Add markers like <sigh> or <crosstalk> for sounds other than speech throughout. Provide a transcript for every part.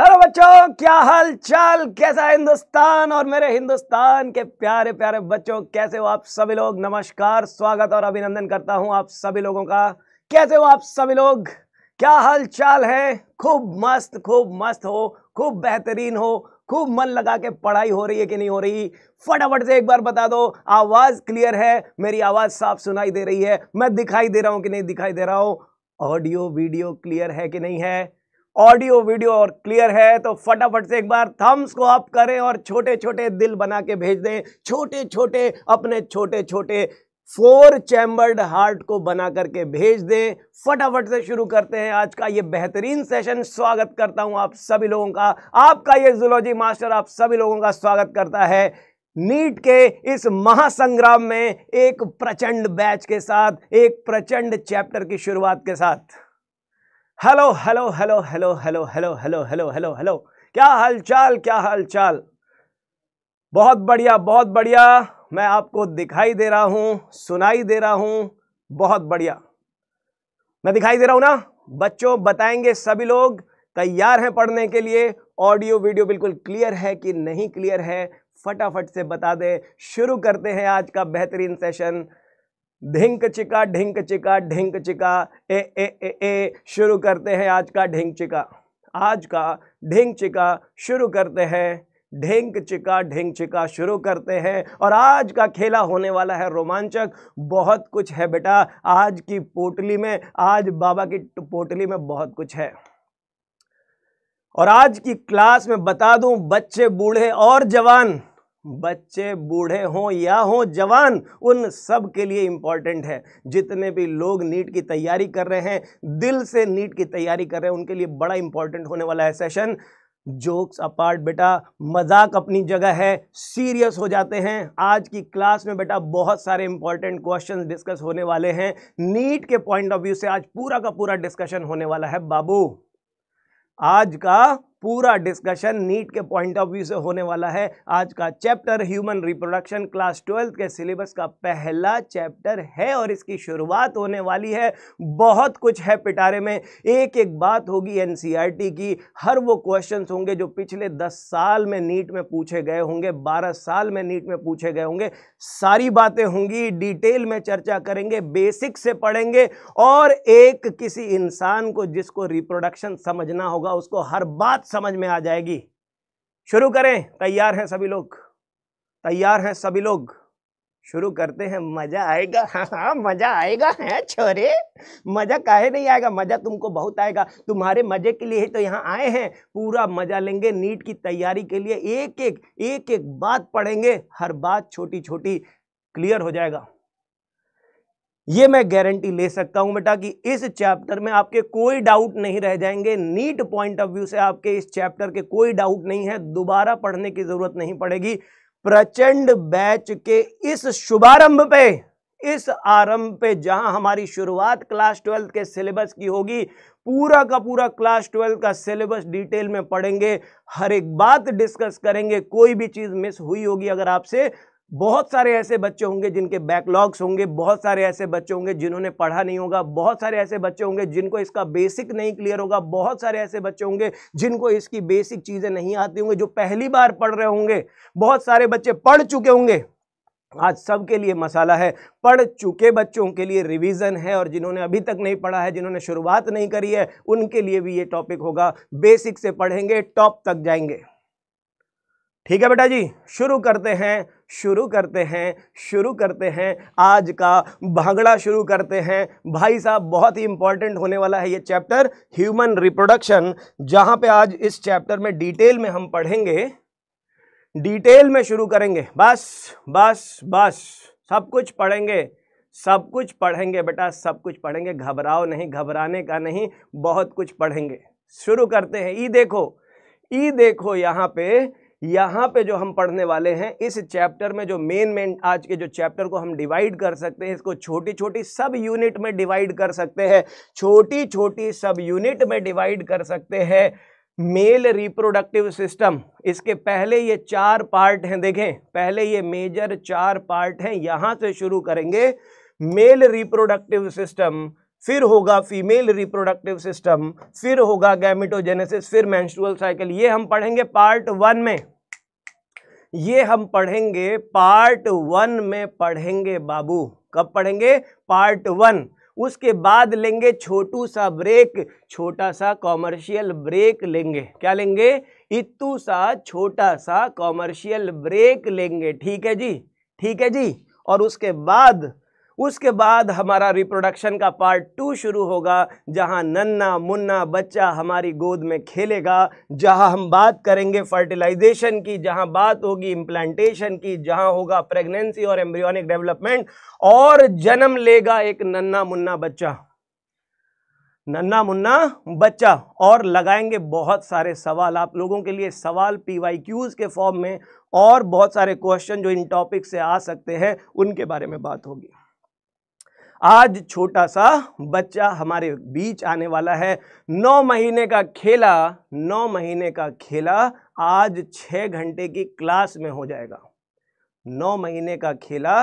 Hello बच्चों क्या हाल चाल कैसा है हिंदुस्तान और मेरे हिंदुस्तान के प्यारे प्यारे बच्चों कैसे हो आप सभी लोग नमस्कार स्वागत और अभिनंदन करता हूं आप सभी लोगों का कैसे हो आप सभी लोग क्या हाल चाल है खूब मस्त खूब मस्त हो खूब बेहतरीन हो खूब मन लगा के पढ़ाई हो रही है कि नहीं हो रही फटाफट से एक बार बता दो आवाज़ क्लियर है मेरी आवाज़ साफ सुनाई दे रही है मैं दिखाई दे रहा हूँ कि नहीं दिखाई दे रहा हूँ ऑडियो वीडियो क्लियर है कि नहीं है ऑडियो वीडियो और क्लियर है तो फटाफट से एक बार थम्स को अप करें और छोटे छोटे दिल बना के भेज दें छोटे छोटे अपने छोटे छोटे फोर चैम्बर्ड हार्ट को बना करके भेज दें फटाफट से शुरू करते हैं आज का ये बेहतरीन सेशन स्वागत करता हूं आप सभी लोगों का आपका ये जुलॉजी मास्टर आप सभी लोगों का स्वागत करता है नीट के इस महासंग्राम में एक प्रचंड बैच के साथ एक प्रचंड चैप्टर की शुरुआत के साथ hello hello hello hello hello hello hello hello hello hello क्या हालचाल क्या हालचाल बहुत बढ़िया बहुत बढ़िया मैं आपको दिखाई दे रहा हूँ सुनाई दे रहा हूँ बहुत बढ़िया मैं दिखाई दे रहा हूँ ना बच्चों बताएंगे सभी लोग तैयार हैं पढ़ने के लिए ऑडियो वीडियो बिल्कुल क्लियर है कि नहीं क्लियर है फटाफट से बता दें शुरू करते हैं आज का बेहतरीन सेशन ढिंक चिका ढिंक चिका ढिंक चिका ए ए ए ए शुरू करते हैं आज का ढिंक चिका आज का ढिंक चिका शुरू करते हैं ढिंक चिका ढिंक चिका शुरू करते हैं और आज का खेला होने वाला है रोमांचक बहुत कुछ है बेटा आज की पोटली में आज बाबा की पोटली में बहुत कुछ है और आज की क्लास में बता दूं बच्चे बूढ़े और जवान बच्चे बूढ़े हों या हों जवान उन सब के लिए इम्पॉर्टेंट है जितने भी लोग नीट की तैयारी कर रहे हैं दिल से नीट की तैयारी कर रहे हैं उनके लिए बड़ा इंपॉर्टेंट होने वाला है सेशन जोक्स अपार्ट बेटा मजाक अपनी जगह है सीरियस हो जाते हैं आज की क्लास में बेटा बहुत सारे इंपॉर्टेंट क्वेश्चंस डिस्कस होने वाले हैं नीट के पॉइंट ऑफ व्यू से आज पूरा का पूरा डिस्कशन होने वाला है बाबू आज का पूरा डिस्कशन नीट के पॉइंट ऑफ व्यू से होने वाला है आज का chapter human reproduction class twelfth के सिलेबस का पहला चैप्टर है और इसकी शुरुआत होने वाली है बहुत कुछ है पिटारे में एक एक बात होगी एन e की हर वो क्वेश्चन होंगे जो पिछले दस साल में नीट में पूछे गए होंगे बारह साल में नीट में पूछे गए होंगे सारी बातें होंगी डिटेल में चर्चा करेंगे बेसिक से पढ़ेंगे और एक किसी इंसान को जिसको रिप्रोडक्शन समझना होगा उसको हर बात समझ में आ जाएगी शुरू करें तैयार हैं सभी लोग तैयार हैं सभी लोग शुरू करते हैं मजा आएगा हाँ हाँ मजा आएगा है छोरे मजा काहे नहीं आएगा मजा तुमको बहुत आएगा तुम्हारे मजे के लिए ही तो यहाँ आए हैं पूरा मजा लेंगे नीट की तैयारी के लिए एक एक एक एक बात पढ़ेंगे हर बात छोटी छोटी क्लियर हो जाएगा ये मैं गारंटी ले सकता हूं बेटा कि इस चैप्टर में आपके कोई डाउट नहीं रह जाएंगे नीट पॉइंट ऑफ व्यू से आपके इस चैप्टर के कोई डाउट नहीं है दोबारा पढ़ने की जरूरत नहीं पड़ेगी प्रचंड बैच के इस शुभारंभ पे इस आरंभ पे जहां हमारी शुरुआत क्लास ट्वेल्थ के सिलेबस की होगी पूरा का पूरा क्लास ट्वेल्थ का सिलेबस डिटेल में पढ़ेंगे हर एक बात डिस्कस करेंगे कोई भी चीज़ मिस हुई होगी अगर आपसे बहुत सारे ऐसे बच्चे होंगे जिनके बैकलॉग्स होंगे बहुत सारे ऐसे बच्चे होंगे जिन्होंने पढ़ा नहीं होगा बहुत सारे ऐसे बच्चे होंगे जिनको इसका बेसिक नहीं क्लियर होगा बहुत सारे ऐसे बच्चे होंगे जिनको इसकी बेसिक चीज़ें नहीं आती होंगी जो पहली बार पढ़ रहे होंगे बहुत सारे बच्चे पढ़ चुके होंगे आज सबके लिए मसाला है पढ़ चुके बच्चों के लिए रिवीजन है और जिन्होंने अभी तक नहीं पढ़ा है जिन्होंने शुरुआत नहीं करी है उनके लिए भी ये टॉपिक होगा बेसिक से पढ़ेंगे टॉप तक जाएंगे ठीक है बेटा जी शुरू करते हैं शुरू करते हैं शुरू करते हैं आज का भांगड़ा शुरू करते हैं भाई साहब बहुत ही इंपॉर्टेंट होने वाला है ये चैप्टर ह्यूमन रिप्रोडक्शन जहाँ पे आज इस चैप्टर में डिटेल में हम पढ़ेंगे डिटेल में शुरू करेंगे बस बस बस सब कुछ पढ़ेंगे सब कुछ पढ़ेंगे बेटा सब कुछ पढ़ेंगे घबराओ नहीं घबराने का नहीं बहुत कुछ पढ़ेंगे शुरू करते हैं ई देखो ई देखो यहाँ पे यहाँ पे जो हम पढ़ने वाले हैं इस चैप्टर में जो मेन मेन आज के जो चैप्टर को हम डिवाइड कर सकते हैं इसको छोटी छोटी सब यूनिट में डिवाइड कर सकते हैं छोटी छोटी सब यूनिट में डिवाइड कर सकते हैं मेल रिप्रोडक्टिव सिस्टम इसके पहले ये चार पार्ट हैं देखें पहले ये मेजर चार पार्ट हैं यहाँ से शुरू करेंगे मेल रिप्रोडक्टिव सिस्टम फिर होगा फीमेल रिप्रोडक्टिव सिस्टम फिर होगा गैमिटोजेनेसिस फिर मैंस्ट्रुअल साइकिल ये हम पढ़ेंगे पार्ट वन में ये हम पढ़ेंगे पार्ट वन में पढ़ेंगे बाबू कब पढ़ेंगे पार्ट वन उसके बाद लेंगे छोटू सा ब्रेक छोटा सा कॉमर्शियल ब्रेक लेंगे क्या लेंगे इतू सा छोटा सा कॉमर्शियल ब्रेक लेंगे ठीक है जी ठीक है जी और उसके बाद उसके बाद हमारा रिप्रोडक्शन का पार्ट टू शुरू होगा जहाँ नन्ना मुन्ना बच्चा हमारी गोद में खेलेगा जहां हम बात करेंगे फर्टिलाइजेशन की जहाँ बात होगी इम्प्लांटेशन की जहाँ होगा प्रेगनेंसी और एम्ब्रियोनिक डेवलपमेंट और जन्म लेगा एक नन्ना मुन्ना बच्चा नन्ना मुन्ना बच्चा और लगाएंगे बहुत सारे सवाल आप लोगों के लिए सवाल पी वाई क्यूज़ के फॉर्म में और बहुत सारे क्वेश्चन जो इन टॉपिक से आ सकते हैं उनके बारे में बात होगी आज छोटा सा बच्चा हमारे बीच आने वाला है नौ महीने का खेला नौ महीने का खेला आज छः घंटे की क्लास में हो जाएगा नौ महीने का खेला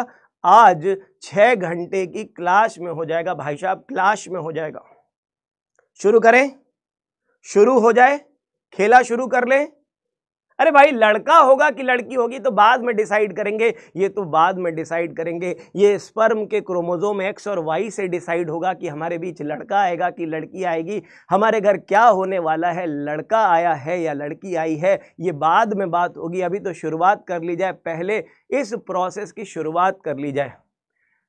आज छः घंटे की क्लास में हो जाएगा भाई साहब क्लास में हो जाएगा शुरू करें शुरू हो जाए खेला शुरू कर लें अरे भाई लड़का होगा कि लड़की होगी तो बाद में डिसाइड करेंगे ये तो बाद में डिसाइड करेंगे ये स्पर्म के क्रोमोजोम एक्स और वाई से डिसाइड होगा कि हमारे बीच लड़का आएगा कि लड़की आएगी हमारे घर क्या होने वाला है लड़का आया है या लड़की आई है ये बाद में बात होगी अभी तो शुरुआत कर ली जाए पहले इस प्रोसेस की शुरुआत कर ली जाए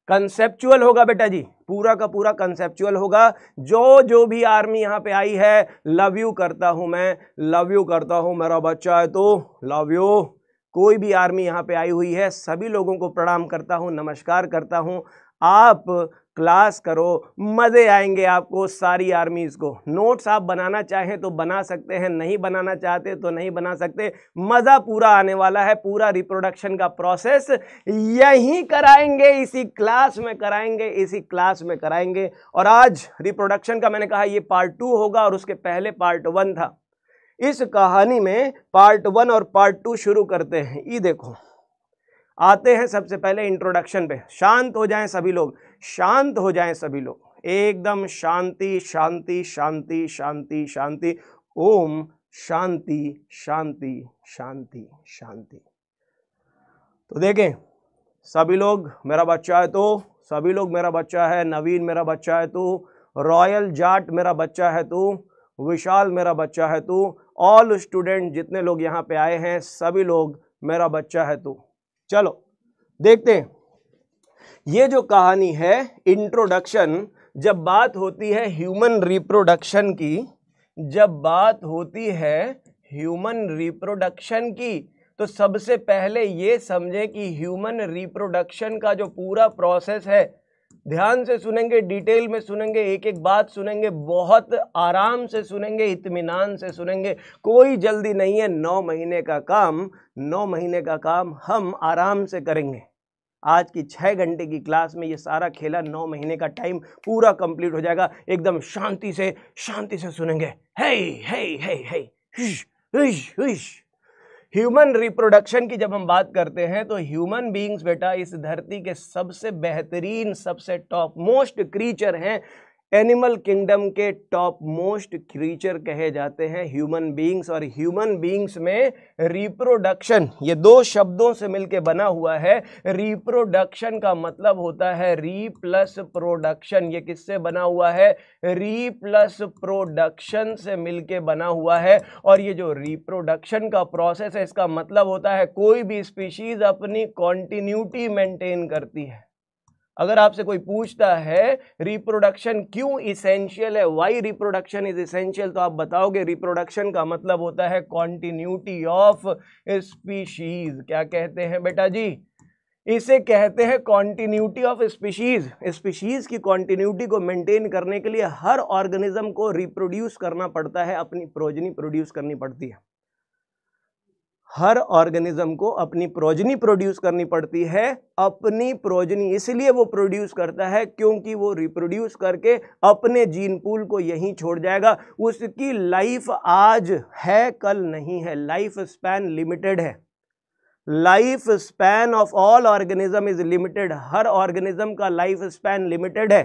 कंसेप्चुअल होगा बेटा जी पूरा का पूरा कंसेप्चुअल होगा जो जो भी आर्मी यहाँ पे आई है लव यू करता हूँ मैं लव यू करता हूँ मेरा बच्चा है तो लव यू कोई भी आर्मी यहाँ पे आई हुई है सभी लोगों को प्रणाम करता हूँ नमस्कार करता हूँ आप क्लास करो मज़े आएंगे आपको सारी आर्मीज़ को नोट्स आप बनाना चाहें तो बना सकते हैं नहीं बनाना चाहते तो नहीं बना सकते मज़ा पूरा आने वाला है पूरा रिप्रोडक्शन का प्रोसेस यहीं कराएंगे इसी क्लास में कराएंगे इसी क्लास में कराएंगे और आज रिप्रोडक्शन का मैंने कहा ये पार्ट टू होगा और उसके पहले पार्ट वन था इस कहानी में पार्ट वन और पार्ट टू शुरू करते हैं ये देखो आते हैं सबसे पहले इंट्रोडक्शन पे शांत हो जाएं सभी लोग शांत हो जाएं सभी लोग एकदम शांति शांति शांति शांति शांति ओम शांति शांति शांति शांति तो देखें सभी लोग मेरा बच्चा है तो सभी लोग मेरा बच्चा है नवीन मेरा बच्चा है तू तो, रॉयल जाट मेरा बच्चा है तू तो, विशाल मेरा बच्चा है तू ऑल स्टूडेंट जितने लोग यहाँ पे आए हैं सभी लोग मेरा बच्चा है तू तो। चलो देखते हैं ये जो कहानी है इंट्रोडक्शन जब बात होती है ह्यूमन रिप्रोडक्शन की जब बात होती है ह्यूमन रिप्रोडक्शन की तो सबसे पहले ये समझें कि ह्यूमन रिप्रोडक्शन का जो पूरा प्रोसेस है ध्यान से सुनेंगे डिटेल में सुनेंगे एक एक बात सुनेंगे बहुत आराम से सुनेंगे इतमान से सुनेंगे कोई जल्दी नहीं है नौ महीने का काम नौ महीने का काम हम आराम से करेंगे आज की छः घंटे की क्लास में ये सारा खेला नौ महीने का टाइम पूरा कंप्लीट हो जाएगा एकदम शांति से शांति से सुनेंगे हे हे हे हे हुश हुश हुश ह्यूमन रिप्रोडक्शन की जब हम बात करते हैं तो ह्यूमन बींग्स बेटा इस धरती के सबसे बेहतरीन सबसे टॉप मोस्ट क्रीचर हैं एनिमल किंगडम के टॉप मोस्ट क्रीचर कहे जाते हैं ह्यूमन बीइंग्स और ह्यूमन बीइंग्स में रिप्रोडक्शन ये दो शब्दों से मिलके बना हुआ है रिप्रोडक्शन का मतलब होता है री प्लस प्रोडक्शन ये किससे बना हुआ है री प्लस प्रोडक्शन से मिलके बना हुआ है और ये जो रिप्रोडक्शन का प्रोसेस है इसका मतलब होता है कोई भी स्पीशीज़ अपनी कॉन्टीन्यूटी मेंटेन करती है अगर आपसे कोई पूछता है रिप्रोडक्शन क्यों इसेंशियल है वाई रिप्रोडक्शन इज इसेंशियल तो आप बताओगे रिप्रोडक्शन का मतलब होता है कॉन्टिन्यूटी ऑफ स्पीशीज क्या कहते हैं बेटा जी इसे कहते हैं कॉन्टिन्यूटी ऑफ स्पीशीज स्पीशीज की कॉन्टिन्यूटी को मेंटेन करने के लिए हर ऑर्गेनिज्म को रिप्रोड्यूस करना पड़ता है अपनी प्रोजनी प्रोड्यूस करनी पड़ती है हर ऑर्गेनिज्म को अपनी प्रोजनी प्रोड्यूस करनी पड़ती है अपनी प्रोजनी इसलिए वो प्रोड्यूस करता है क्योंकि वो रिप्रोड्यूस करके अपने जीन पूल को यहीं छोड़ जाएगा उसकी लाइफ आज है कल नहीं है लाइफ स्पैन लिमिटेड है life span of all organism is limited हर ऑर्गेनिज्म का लाइफ स्पैन लिमिटेड है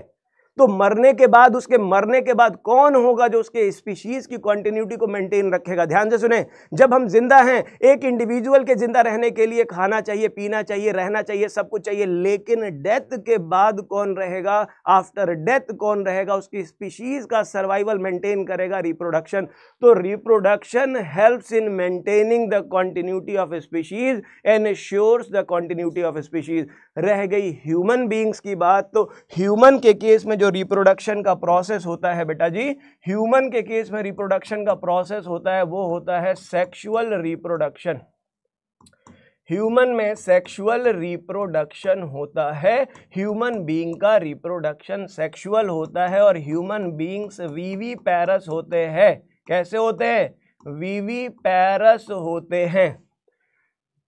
तो मरने के बाद उसके मरने के बाद कौन होगा जो उसके स्पीशीज़ की कॉन्टीन्यूटी को मेंटेन रखेगा ध्यान से सुने जब हम जिंदा हैं एक इंडिविजुअल के जिंदा रहने के लिए खाना चाहिए पीना चाहिए रहना चाहिए सब कुछ चाहिए लेकिन डेथ के बाद कौन रहेगा आफ्टर डेथ कौन रहेगा उसकी स्पीशीज़ का सर्वाइवल मेंटेन करेगा रिप्रोडक्शन तो reproduction help in maintaining the continuity of species and ensures the continuity of species रह गई ह्यूमन बींग्स की बात तो ह्यूमन के केस में जो रिप्रोडक्शन का प्रोसेस होता है बेटा जी ह्यूमन के केस में रिप्रोडक्शन का प्रोसेस होता है वो होता है सेक्सुअल रिप्रोडक्शन ह्यूमन में सेक्सुअल रिप्रोडक्शन होता है ह्यूमन बीइंग का रिप्रोडक्शन सेक्सुअल होता है और ह्यूमन बीइंग्स वीवी पैरस होते हैं कैसे होते हैं वीवी पैरस होते हैं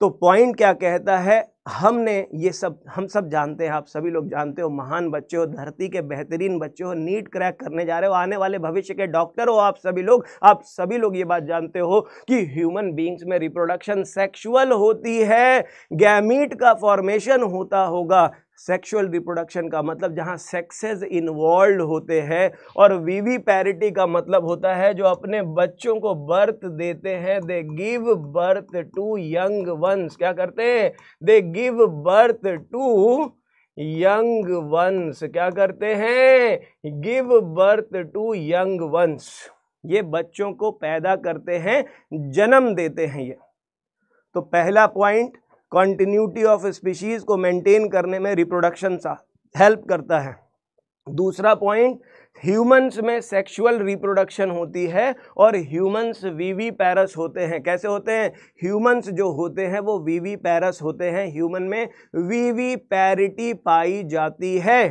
तो पॉइंट क्या कहता है हमने ये सब हम सब जानते हैं आप सभी लोग जानते हो महान बच्चे हो धरती के बेहतरीन बच्चे हो नीट क्रैक करने जा रहे हो आने वाले भविष्य के डॉक्टर हो आप सभी लोग आप सभी लोग ये बात जानते हो कि ह्यूमन बींग्स में रिप्रोडक्शन सेक्सुअल होती है गैमीट का फॉर्मेशन होता होगा सेक्सुअल रिप्रोडक्शन का मतलब जहाँ सेक्सेस इन्वॉल्व होते हैं और वीवी पैरिटी का मतलब होता है जो अपने बच्चों को बर्थ देते हैं they give birth to young ones क्या करते हैं they give birth to young ones क्या करते हैं give birth to young ones ये बच्चों को पैदा करते हैं जन्म देते हैं ये तो पहला पॉइंट कंटिन्यूटी ऑफ स्पीशीज़ को मेंटेन करने में रिप्रोडक्शन सा हेल्प करता है दूसरा पॉइंट ह्यूमंस में सेक्सुअल रिप्रोडक्शन होती है और ह्यूमंस वीवी पैरस होते हैं कैसे होते हैं ह्यूमंस जो होते हैं वो वीवी पैरस होते हैं ह्यूमन में वीवी पैरिटी पाई जाती है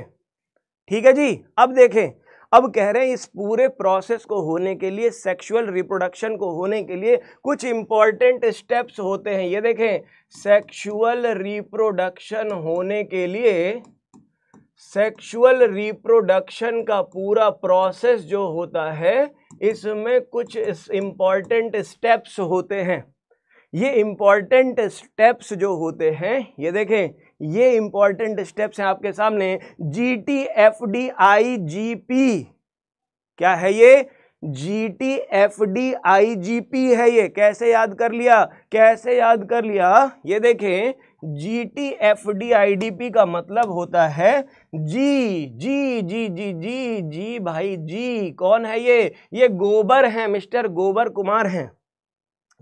ठीक है जी अब देखें अब कह रहे हैं इस पूरे प्रोसेस को होने के लिए सेक्सुअल रिप्रोडक्शन को होने के लिए कुछ इंपॉर्टेंट स्टेप्स होते हैं ये देखें सेक्सुअल रिप्रोडक्शन होने के लिए सेक्सुअल रिप्रोडक्शन का पूरा प्रोसेस जो होता है इसमें कुछ इंपॉर्टेंट स्टेप्स होते हैं ये इम्पॉर्टेंट स्टेप्स जो होते हैं ये देखें ये इंपॉर्टेंट स्टेप्स हैं आपके सामने G T F D I G P क्या है ये G T F D I G P है ये कैसे याद कर लिया कैसे याद कर लिया ये देखें G T F D I D P का मतलब होता है जी जी जी जी जी जी भाई जी कौन है ये ये गोबर है मिस्टर गोबर कुमार हैं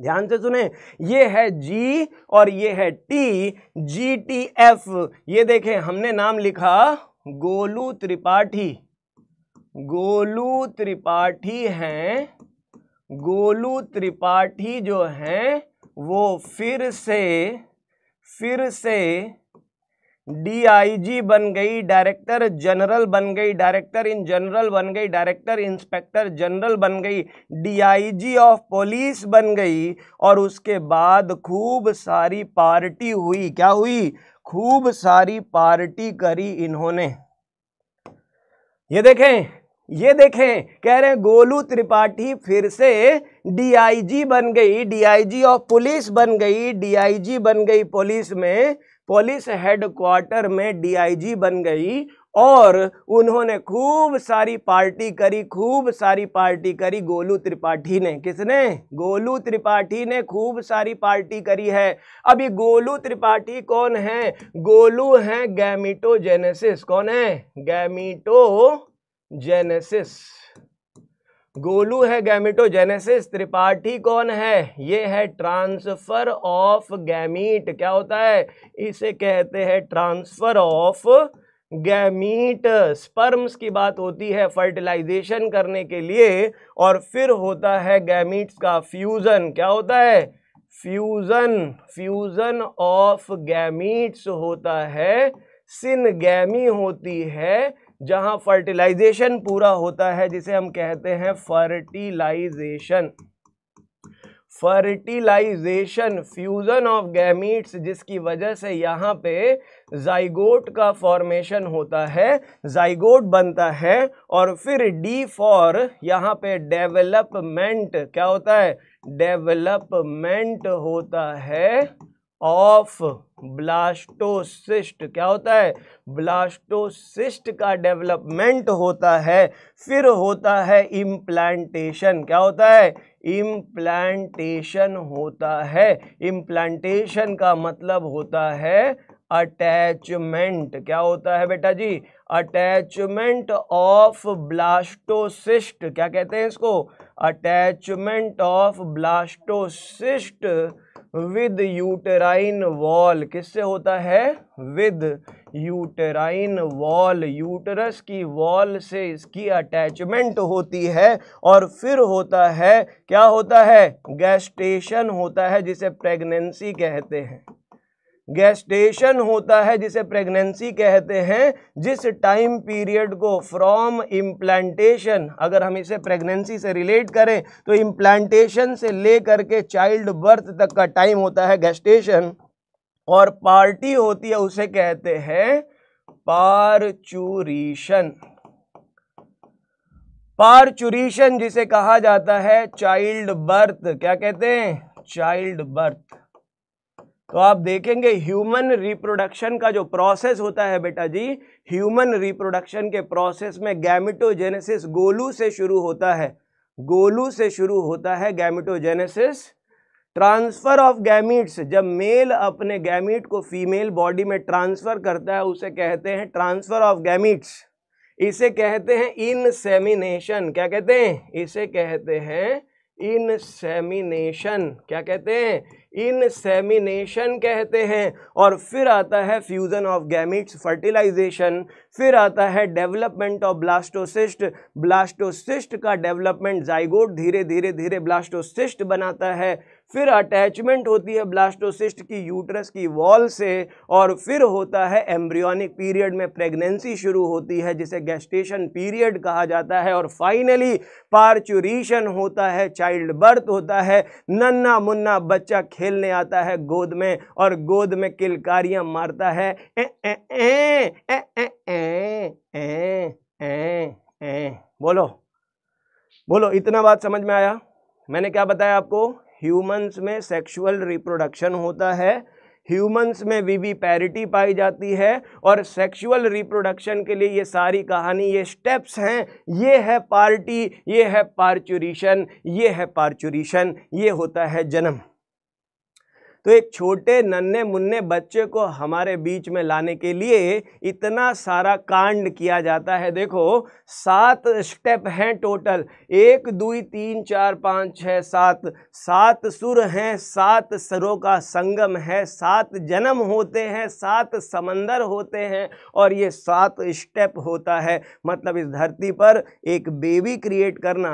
ध्यान से सुने ये है जी और ये है टी जी टी एफ ये देखें हमने नाम लिखा गोलू त्रिपाठी गोलू त्रिपाठी हैं गोलू त्रिपाठी जो हैं वो फिर से फिर से डीआईजी बन गई डायरेक्टर जनरल बन गई डायरेक्टर इन जनरल बन गई डायरेक्टर इंस्पेक्टर जनरल बन गई डीआईजी ऑफ पुलिस बन गई और उसके बाद खूब सारी पार्टी हुई क्या हुई खूब सारी पार्टी करी इन्होंने ये देखें ये देखें कह रहे हैं गोलू त्रिपाठी फिर से डीआईजी बन गई डीआईजी ऑफ पुलिस बन गई डीआईजी बन गई पुलिस में पुलिस हेडक्वार्टर में डीआईजी बन गई और उन्होंने खूब सारी पार्टी करी खूब सारी पार्टी करी गोलू त्रिपाठी ने किसने गोलू त्रिपाठी ने खूब सारी पार्टी करी है अभी गोलू त्रिपाठी कौन है गोलू हैं गैमिटोजेनेसिस कौन है गैमिटो जेनेसिस गोलू है गैमिटोजेनेसिस त्रिपाठी कौन है ये है ट्रांसफ़र ऑफ गैमीट क्या होता है इसे कहते हैं ट्रांसफ़र ऑफ गैमीट स्पर्म्स की बात होती है फर्टिलाइजेशन करने के लिए और फिर होता है गैमीट्स का फ्यूज़न क्या होता है फ्यूज़न फ्यूज़न ऑफ गैमीट्स होता है सिनगैमी होती है जहाँ फर्टिलाइजेशन पूरा होता है जिसे हम कहते हैं fertilisation fertilisation fusion of gametes जिसकी वजह से यहाँ पे जाइगोट का फॉर्मेशन होता है जाइगोट बनता है और फिर डी फॉर यहाँ पे डेवलपमेंट क्या होता है डेवलपमेंट होता है ऑफ ब्लास्टोसिस्ट क्या होता है ब्लास्टोसिस्ट का डेवलपमेंट होता है फिर होता है इम्प्लांटेशन क्या होता है इम्प्लांटेशन होता है इम्प्लांटेशन का मतलब होता है अटैचमेंट क्या होता है बेटा जी अटैचमेंट ऑफ ब्लास्टोसिस्ट क्या कहते हैं इसको attachment of blastocyst with uterine wall किससे होता है विद यूटेराइन वॉल यूटरस की वॉल से इसकी अटैचमेंट होती है और फिर होता है क्या होता है गैस्टेशन होता है जिसे प्रेगनेंसी कहते हैं गैस्टेशन होता है जिसे प्रेगनेंसी कहते हैं जिस टाइम पीरियड को फ्रॉम इम्प्लांटेशन अगर हम इसे प्रेगनेंसी से रिलेट करें तो इम्प्लांटेशन से लेकर के चाइल्ड बर्थ तक का टाइम होता है गैस्टेशन और पार्टी होती है उसे कहते हैं पारचूरीशन पारचूरीशन जिसे कहा जाता है चाइल्ड बर्थ क्या कहते हैं चाइल्ड बर्थ तो आप देखेंगे ह्यूमन रिप्रोडक्शन का जो प्रोसेस होता है बेटा जी ह्यूमन रिप्रोडक्शन के प्रोसेस में गैमिटोजेनेसिस गोलू से शुरू होता है गोलू से शुरू होता है गैमिटोजेनेसिस ट्रांसफ़र ऑफ गैमिट्स जब मेल अपने गैमिट को फीमेल बॉडी में ट्रांसफ़र करता है उसे कहते हैं ट्रांसफ़र ऑफ गैमिट्स इसे कहते हैं इनसेमिनेशन क्या कहते हैं इसे कहते हैं इनसेमिनेशन क्या कहते हैं इनसेमिनेशन कहते हैं और फिर आता है फ्यूज़न ऑफ गैमिट्स फर्टिलाइजेशन फिर आता है डेवलपमेंट ऑफ ब्लास्टोसिस्ट ब्लास्टोसिस्ट का डेवलपमेंट जाइगोट धीरे धीरे धीरे ब्लास्टोसिस्ट बनाता है फिर अटैचमेंट होती है ब्लास्टोसिस्ट की यूट्रस की वॉल से और फिर होता है एम्ब्रियोनिक पीरियड में प्रेगनेंसी शुरू होती है जिसे गेस्टेशन पीरियड कहा जाता है और फाइनली पार्चुरीशन होता है चाइल्ड बर्थ होता है नन्ना मुन्ना बच्चा खेलने आता है गोद में और गोद में किलकारियां मारता है ए ए ए ए ए ए ए ए ए बोलो बोलो इतना बात समझ में आया मैंने क्या बताया आपको ह्यूमंस में सेक्सुअल रिप्रोडक्शन होता है ह्यूमंस में वीवी पैरिटी पाई जाती है और सेक्सुअल रिप्रोडक्शन के लिए ये सारी कहानी ये स्टेप्स हैं ये है पार्टी ये है पार्चुरीशन ये है पार्चुरीशन ये होता है जन्म तो एक छोटे नन्हे मुन्ने बच्चे को हमारे बीच में लाने के लिए इतना सारा कांड किया जाता है देखो सात स्टेप हैं टोटल एक दुई तीन चार पाँच छः सात सात सुर हैं सात सरों का संगम है सात जन्म होते हैं सात समंदर होते हैं और ये सात स्टेप होता है मतलब इस धरती पर एक बेबी क्रिएट करना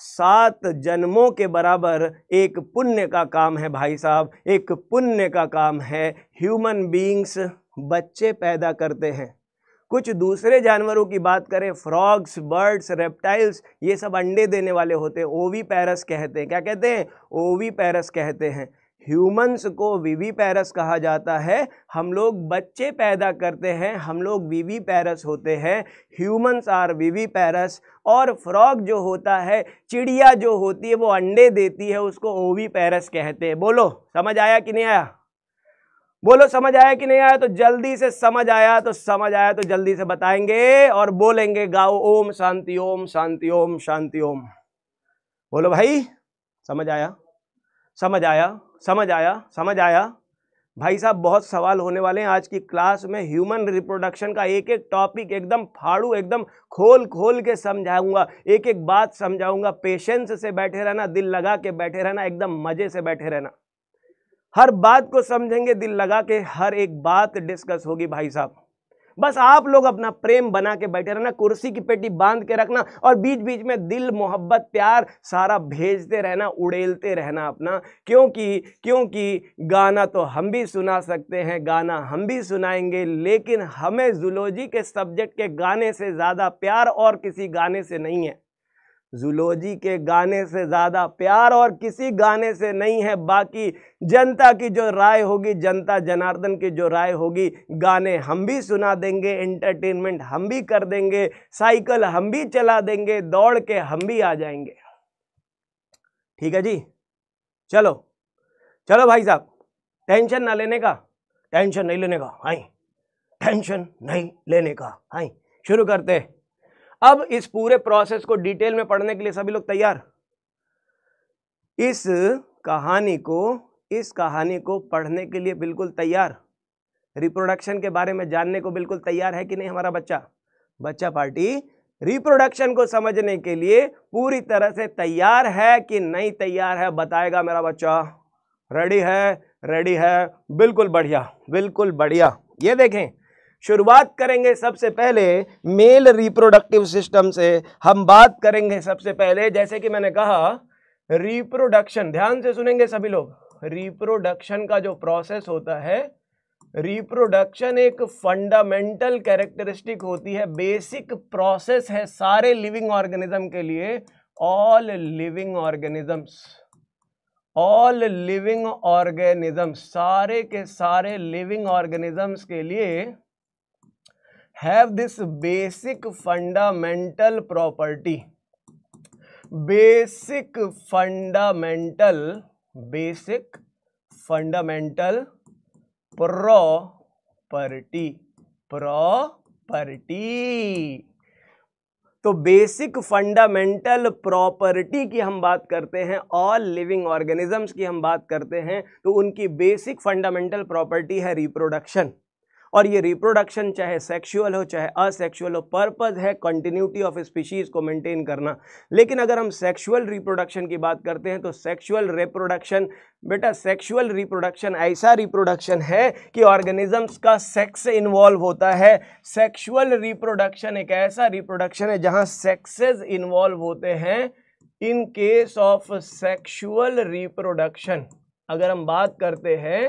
सात जन्मों के बराबर एक पुण्य का काम है भाई साहब एक पुण्य का काम है ह्यूमन बीइंग्स बच्चे पैदा करते हैं कुछ दूसरे जानवरों की बात करें फ्रॉग्स बर्ड्स रेप्टाइल्स ये सब अंडे देने वाले होते हैं ओवी पैरस कहते हैं क्या कहते हैं ओवी पैरस कहते हैं ह्यूमंस को वीवी पैरस कहा जाता है हम लोग बच्चे पैदा करते हैं हम लोग वीवी पैरस होते हैं ह्यूमंस आर वीवी पैरस और फ्रॉग जो होता है चिड़िया जो होती है वो अंडे देती है उसको ओवी पैरस कहते हैं बोलो समझ आया कि नहीं आया बोलो समझ आया कि नहीं आया तो जल्दी से समझ आया तो समझ आया तो जल्दी से बताएंगे और बोलेंगे गाओ ओम शांति ओम शांति ओम शांति ओम बोलो भाई समझ आया समझ आया समझ आया समझ आया भाई साहब बहुत सवाल होने वाले हैं आज की क्लास में ह्यूमन रिप्रोडक्शन का एक एक टॉपिक एकदम फाड़ू एकदम खोल खोल के समझाऊंगा एक एक बात समझाऊंगा पेशेंस से बैठे रहना दिल लगा के बैठे रहना एकदम मज़े से बैठे रहना हर बात को समझेंगे दिल लगा के हर एक बात डिस्कस होगी भाई साहब बस आप लोग अपना प्रेम बना के बैठे रहना कुर्सी की पेटी बांध के रखना और बीच बीच में दिल मोहब्बत प्यार सारा भेजते रहना उड़ेलते रहना अपना क्योंकि क्योंकि गाना तो हम भी सुना सकते हैं गाना हम भी सुनाएंगे लेकिन हमें जुलोजी के सब्जेक्ट के गाने से ज़्यादा प्यार और किसी गाने से नहीं है जुलोजी के गाने से ज़्यादा प्यार और किसी गाने से नहीं है बाकी जनता की जो राय होगी जनता जनार्दन की जो राय होगी गाने हम भी सुना देंगे एंटरटेनमेंट हम भी कर देंगे साइकिल हम भी चला देंगे दौड़ के हम भी आ जाएंगे ठीक है जी चलो चलो भाई साहब टेंशन ना लेने का टेंशन नहीं लेने का हाई टेंशन नहीं लेने का हाई शुरू करते हैं अब इस पूरे प्रोसेस को डिटेल में पढ़ने के लिए सभी लोग तैयार इस कहानी को इस कहानी को पढ़ने के लिए बिल्कुल तैयार रिप्रोडक्शन के बारे में जानने को बिल्कुल तैयार है कि नहीं हमारा बच्चा बच्चा पार्टी रिप्रोडक्शन को समझने के लिए पूरी तरह से तैयार है कि नहीं तैयार है बताएगा मेरा बच्चा रेडी है रेडी है बिल्कुल बढ़िया बिल्कुल बढ़िया ये देखें शुरुआत करेंगे सबसे पहले मेल रिप्रोडक्टिव सिस्टम से हम बात करेंगे सबसे पहले जैसे कि मैंने कहा रिप्रोडक्शन ध्यान से सुनेंगे सभी लोग रिप्रोडक्शन का जो प्रोसेस होता है रिप्रोडक्शन एक फंडामेंटल कैरेक्टरिस्टिक होती है बेसिक प्रोसेस है सारे लिविंग ऑर्गेनिज्म के लिए all living organisms all living organisms सारे के सारे लिविंग ऑर्गेनिजम्स के लिए have this basic fundamental property basic fundamental basic fundamental property property तो बेसिक फंडामेंटल प्रॉपर्टी की हम बात करते हैं ऑल लिविंग ऑर्गेनिजम्स की हम बात करते हैं तो उनकी बेसिक फंडामेंटल प्रॉपर्टी है रिप्रोडक्शन और ये रिप्रोडक्शन चाहे सेक्सुअल हो चाहे असेक्सुअल हो पर्पज़ है कंटिन्यूटी ऑफ स्पीशीज़ को मेंटेन करना लेकिन अगर हम सेक्सुअल रिप्रोडक्शन की बात करते हैं तो सेक्सुअल रिप्रोडक्शन बेटा सेक्सुअल रिप्रोडक्शन ऐसा रिप्रोडक्शन है कि ऑर्गेनिजम्स का सेक्स इन्वॉल्व होता है सेक्सुअल रिप्रोडक्शन एक ऐसा रिप्रोडक्शन है जहाँ सेक्सेज इन्वॉल्व होते हैं in case of sexual reproduction अगर हम बात करते हैं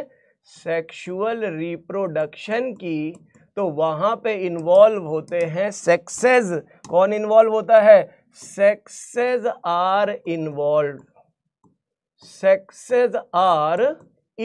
सेक्सुअल रिप्रोडक्शन की तो वहाँ पे इन्वॉल्व होते हैं सेक्सेस कौन इन्वॉल्व होता है sexes are involve sexes are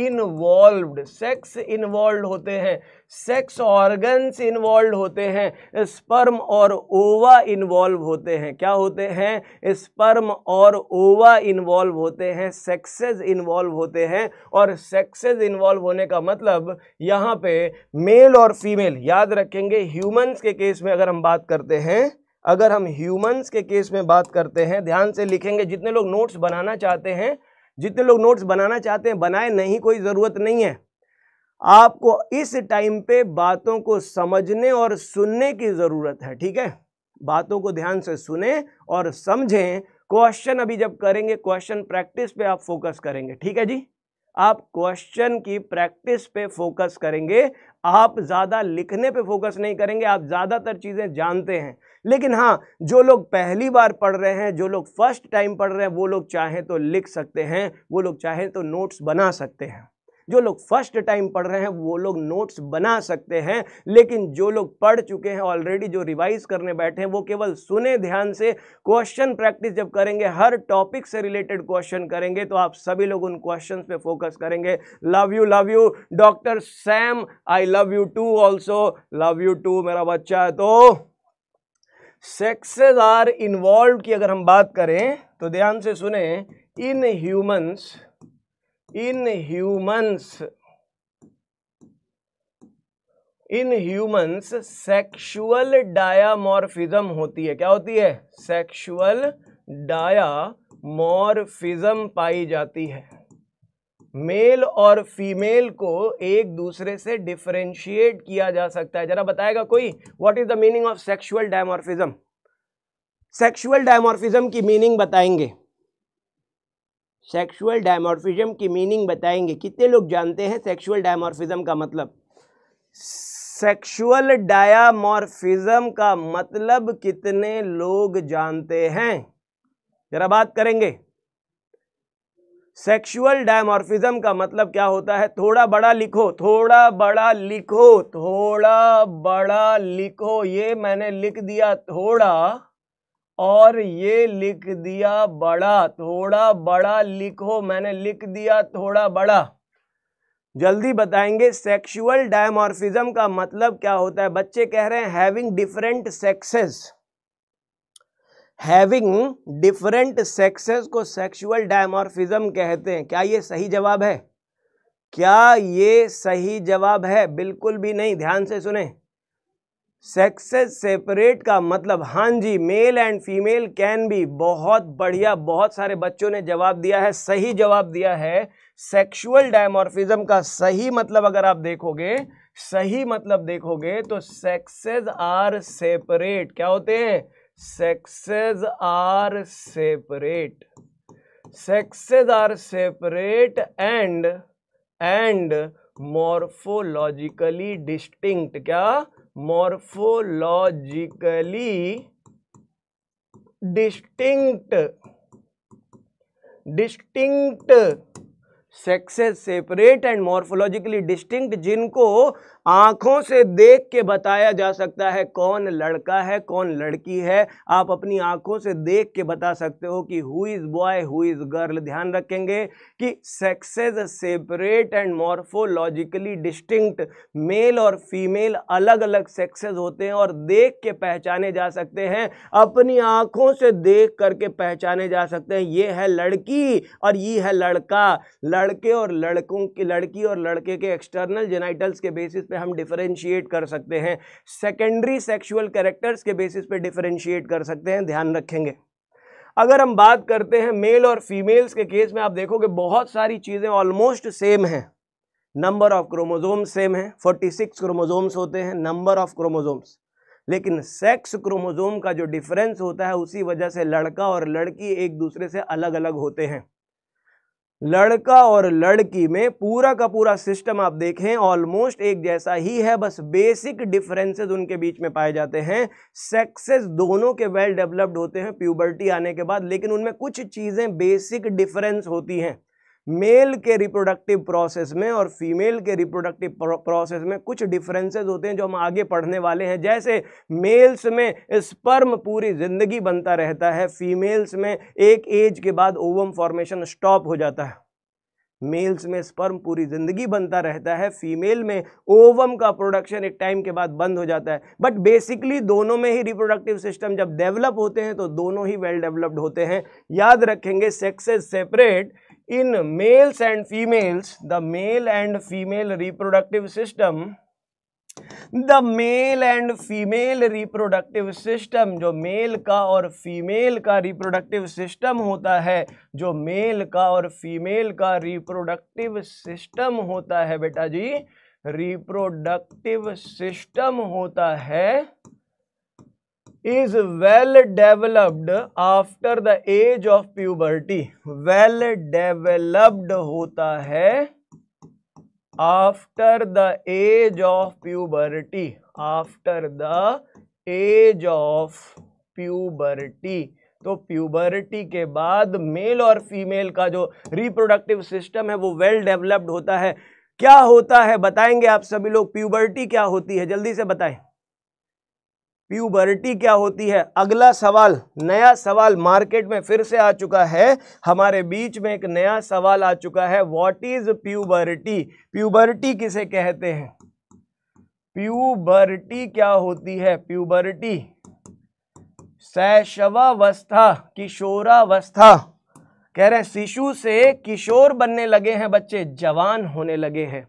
involved sex involve होते हैं सेक्स ऑर्गन्स इन्वॉल्व होते हैं स्पर्म और ओवा इन्वॉल्व होते हैं क्या होते हैं स्पर्म और ओवा इन्वॉल्व होते हैं सेक्सेस इन्वॉल्व होते हैं और सेक्सेस इन्वॉल्व होने का मतलब यहाँ पे मेल और फीमेल याद रखेंगे ह्यूमंस के केस में अगर हम बात करते हैं अगर हम ह्यूमंस के केस में बात करते हैं ध्यान से लिखेंगे जितने लोग नोट्स बनाना चाहते हैं जितने लोग नोट्स बनाना चाहते हैं बनाए नहीं कोई ज़रूरत नहीं है आपको इस टाइम पे बातों को समझने और सुनने की ज़रूरत है ठीक है बातों को ध्यान से सुने और समझें क्वेश्चन अभी जब करेंगे क्वेश्चन प्रैक्टिस पे आप फोकस करेंगे ठीक है जी आप क्वेश्चन की प्रैक्टिस पे फोकस करेंगे आप ज़्यादा लिखने पे फोकस नहीं करेंगे आप ज़्यादातर चीज़ें जानते हैं लेकिन हाँ जो लोग पहली बार पढ़ रहे हैं जो लोग फर्स्ट टाइम पढ़ रहे हैं वो लोग चाहें तो लिख सकते हैं वो लोग चाहें तो नोट्स बना सकते हैं जो लोग फर्स्ट टाइम पढ़ रहे हैं वो लोग नोट्स बना सकते हैं लेकिन जो लोग पढ़ चुके हैं ऑलरेडी जो रिवाइज करने बैठे हैं वो केवल सुने ध्यान से क्वेश्चन प्रैक्टिस जब करेंगे हर टॉपिक से रिलेटेड क्वेश्चन करेंगे तो आप सभी लोग उन क्वेश्चन पे फोकस करेंगे love you love you doctor Sam I love you too also love you too मेरा बच्चा है तो सेक्सेस आर इन्वॉल्व की अगर हम बात करें तो ध्यान से सुने in humans in humans in humans sexual dimorphism होती है क्या होती है सेक्शुअल डायामोरफिजम पाई जाती है मेल और फीमेल को एक दूसरे से डिफ्रेंशिएट किया जा सकता है जरा बताएगा कोई what is the meaning of sexual dimorphism sexual dimorphism की मीनिंग बताएंगे सेक्सुअल डायमॉर्फिज्म की मीनिंग बताएंगे कितने लोग जानते हैं सेक्सुअल डायमॉर्फिज्म का मतलब सेक्सुअल डायामॉर्फिज्म का मतलब कितने लोग जानते हैं जरा बात करेंगे सेक्सुअल डायमॉर्फिज्म का मतलब क्या होता है थोड़ा बड़ा लिखो थोड़ा बड़ा लिखो थोड़ा बड़ा लिखो ये मैंने लिख दिया थोड़ा और ये लिख दिया बड़ा थोड़ा बड़ा लिखो मैंने लिख दिया थोड़ा बड़ा जल्दी बताएंगे सेक्सुअल डायमॉर्फिज्म का मतलब क्या होता है बच्चे कह रहे हैं having different sexes having different sexes को सेक्सुअल डायमॉर्फिज्म कहते हैं क्या ये सही जवाब है क्या ये सही जवाब है बिल्कुल भी नहीं ध्यान से सुने सेक्सेस सेपरेट का मतलब हाँ जी male and female can be बहुत बढ़िया बहुत सारे बच्चों ने जवाब दिया है सही जवाब दिया है सेक्सुअल डायमॉर्फिज्म का सही मतलब अगर आप देखोगे सही मतलब देखोगे तो सेक्सेस आर सेपरेट क्या होते हैं sexes are separate sexes are separate and and morphologically distinct क्या morphologically distinct distinct sexes separate and morphologically distinct जिनको आंखों से देख के बताया जा सकता है कौन लड़का है कौन लड़की है आप अपनी आंखों से देख के बता सकते हो कि who is boy who is girl ध्यान रखेंगे कि sexes separate and morphologically distinct male और फीमेल अलग अलग सेक्सेज होते हैं और देख के पहचाने जा सकते हैं अपनी आंखों से देख करके पहचाने जा सकते हैं ये है लड़की और ये है लड़का लड़के और लड़कों की लड़की और लड़के के एक्सटर्नल जेनाइटल्स के बेसिस पे हम डिफरेंशिएट कर सकते हैं सेकेंडरी सेक्सुअल कैरेक्टर्स के बेसिस पे डिफरेंशिएट कर सकते हैं ध्यान रखेंगे अगर हम बात करते हैं मेल और फीमेल्स के केस में आप देखोगे बहुत सारी चीज़ें ऑलमोस्ट सेम हैं नंबर ऑफ क्रोमोजोम्स सेम है 46 सिक्स क्रोमोजोम्स होते हैं नंबर ऑफ क्रोमोजोम्स लेकिन सेक्स क्रोमोजोम का जो डिफरेंस होता है उसी वजह से लड़का और लड़की एक दूसरे से अलग अलग होते हैं लड़का और लड़की में पूरा का पूरा सिस्टम आप देखें ऑलमोस्ट एक जैसा ही है बस बेसिक डिफरेंसेस उनके बीच में पाए जाते हैं सेक्सेस दोनों के वेल डेवलप्ड होते हैं प्यूबर्टी आने के बाद लेकिन उनमें कुछ चीज़ें बेसिक डिफरेंस होती हैं मेल के रिप्रोडक्टिव प्रोसेस में और फीमेल के रिप्रोडक्टिव प्रोसेस में कुछ डिफरेंसेस होते हैं जो हम आगे पढ़ने वाले हैं जैसे मेल्स में स्पर्म पूरी ज़िंदगी बनता रहता है फीमेल्स में एक एज के बाद ओवम फॉर्मेशन स्टॉप हो जाता है मेल्स में स्पर्म पूरी ज़िंदगी बनता रहता है फीमेल में ओवम का प्रोडक्शन एक टाइम के बाद बंद हो जाता है बट बेसिकली दोनों में ही रिप्रोडक्टिव सिस्टम जब डेवलप होते हैं तो दोनों ही वेल well डेवलप्ड होते हैं याद रखेंगे sexes separate in males and females the male and female reproductive system the male and female reproductive system जो मेल का और फीमेल का रिप्रोडक्टिव सिस्टम होता है जो मेल का और फीमेल का रिप्रोडक्टिव सिस्टम होता है बेटा जी रिप्रोडक्टिव सिस्टम होता है is well developed after the age of puberty well developed होता है after the age of puberty after the age of puberty तो प्यूबर्टी के बाद मेल और फीमेल का जो रिप्रोडक्टिव सिस्टम है वो वेल डेवलप्ड होता है क्या होता है बताएंगे आप सभी लोग प्यूबर्टी क्या होती है जल्दी से बताएं प्यूबर्टी क्या होती है अगला सवाल नया सवाल मार्केट में फिर से आ चुका है हमारे बीच में एक नया सवाल आ चुका है व्हाट इज प्यूबर्टी प्यूबर्टी किसे कहते हैं प्यूबर्टी क्या होती है प्यूबर्टी शैशवावस्था किशोरावस्था कह रहे हैं शिशु से किशोर बनने लगे हैं बच्चे जवान होने लगे हैं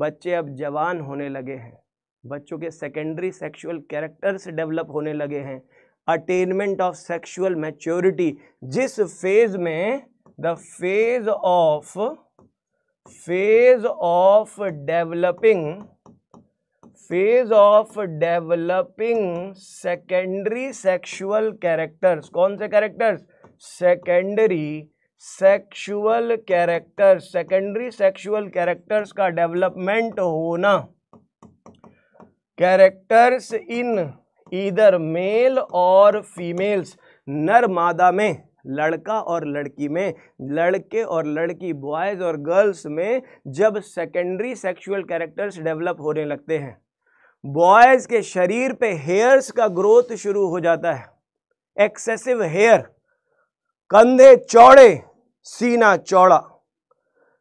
बच्चे अब जवान होने लगे हैं बच्चों के सेकेंडरी सेक्सुअल कैरेक्टर्स डेवलप होने लगे हैं अटेनमेंट ऑफ सेक्सुअल मैच्योरिटी जिस फेज में the phase of phase of developing phase of developing secondary sexual characters कौन से characters secondary sexual characters secondary sexual characters का डेवलपमेंट होना कैरेक्टर्स इन ईदर मेल और फीमेल्स नर मादा में लड़का और लड़की में लड़के और लड़की बॉयज़ और गर्ल्स में जब सेकेंडरी सेक्सुअल कैरेक्टर्स डेवलप होने लगते हैं बॉयज़ के शरीर पे हेयर्स का ग्रोथ शुरू हो जाता है एक्सेसिव हेयर कंधे चौड़े सीना चौड़ा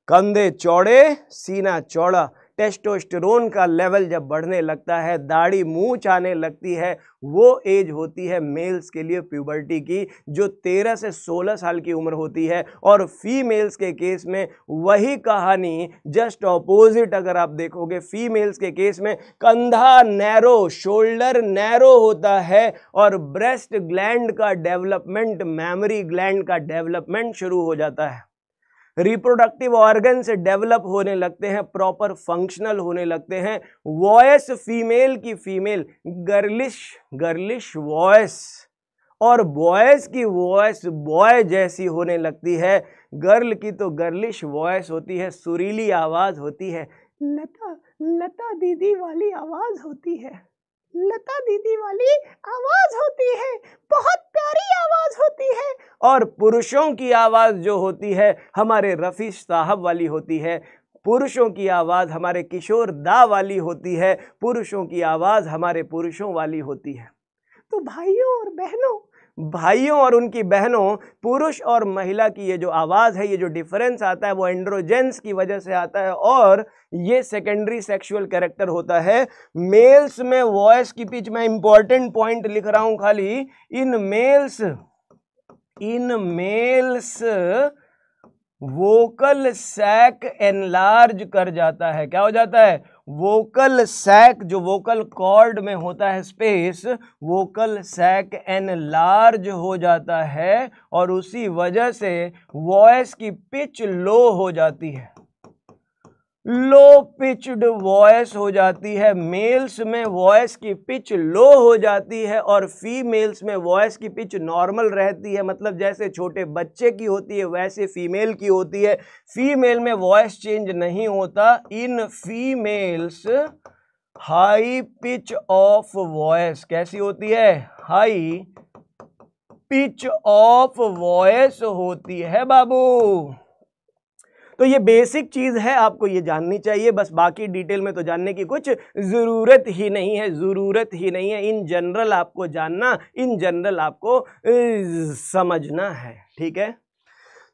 कंधे चौड़े सीना चौड़ा टेस्टोस्टेरोन का लेवल जब बढ़ने लगता है दाढ़ी मूछ आने लगती है वो एज होती है मेल्स के लिए प्यूबर्टी की जो 13 से 16 साल की उम्र होती है और फीमेल्स के केस में वही कहानी जस्ट ऑपोजिट अगर आप देखोगे फीमेल्स के केस में कंधा नैरो शोल्डर नैरो होता है और ब्रेस्ट ग्लैंड का डेवलपमेंट मेमोरी ग्लैंड का डेवलपमेंट शुरू हो जाता है रिप्रोडक्टिव ऑर्गन से डेवलप होने लगते हैं प्रॉपर फंक्शनल होने लगते हैं वॉयस फीमेल की फीमेल गर्लिश गर्लिश वॉयस और बॉयस की वॉयस बॉय जैसी होने लगती है गर्ल की तो गर्लिश वॉयस होती है सुरीली आवाज़ होती है लता लता दीदी वाली आवाज़ होती है लता दीदी वाली आवाज होती है बहुत प्यारी आवाज होती है और पुरुषों की आवाज जो होती है हमारे रफ़ी साहब वाली होती है पुरुषों की आवाज़ हमारे किशोर दा वाली होती है पुरुषों की आवाज़ हमारे पुरुषों वाली होती है तो भाइयों और बहनों भाइयों और उनकी बहनों पुरुष और महिला की ये जो आवाज़ है ये जो डिफरेंस आता है वो एंड्रोजेंस की वजह से आता है और ये सेकेंडरी सेक्सुअल कैरेक्टर होता है मेल्स में वॉयस की पिच मैं इंपॉर्टेंट पॉइंट लिख रहा हूँ खाली in males in males vocal sac enlarge कर जाता है क्या हो जाता है वोकल सैक जो वोकल कॉर्ड में होता है स्पेस वोकल सैक एनलार्ज हो जाता है और उसी वजह से वॉइस की पिच लो हो जाती है लो पिचड वॉयस हो जाती है मेल्स में वॉयस की पिच लो हो जाती है और फीमेल्स में वॉयस की पिच नॉर्मल रहती है मतलब जैसे छोटे बच्चे की होती है वैसे फीमेल की होती है फीमेल में वॉयस चेंज नहीं होता in females high pitch of voice कैसी होती है हाई पिच ऑफ वॉयस होती है बाबू तो ये बेसिक चीज़ है आपको ये जाननी चाहिए बस बाकी डिटेल में तो जानने की कुछ ज़रूरत ही नहीं है ज़रूरत ही नहीं है इन जनरल आपको जानना इन जनरल आपको समझना है ठीक है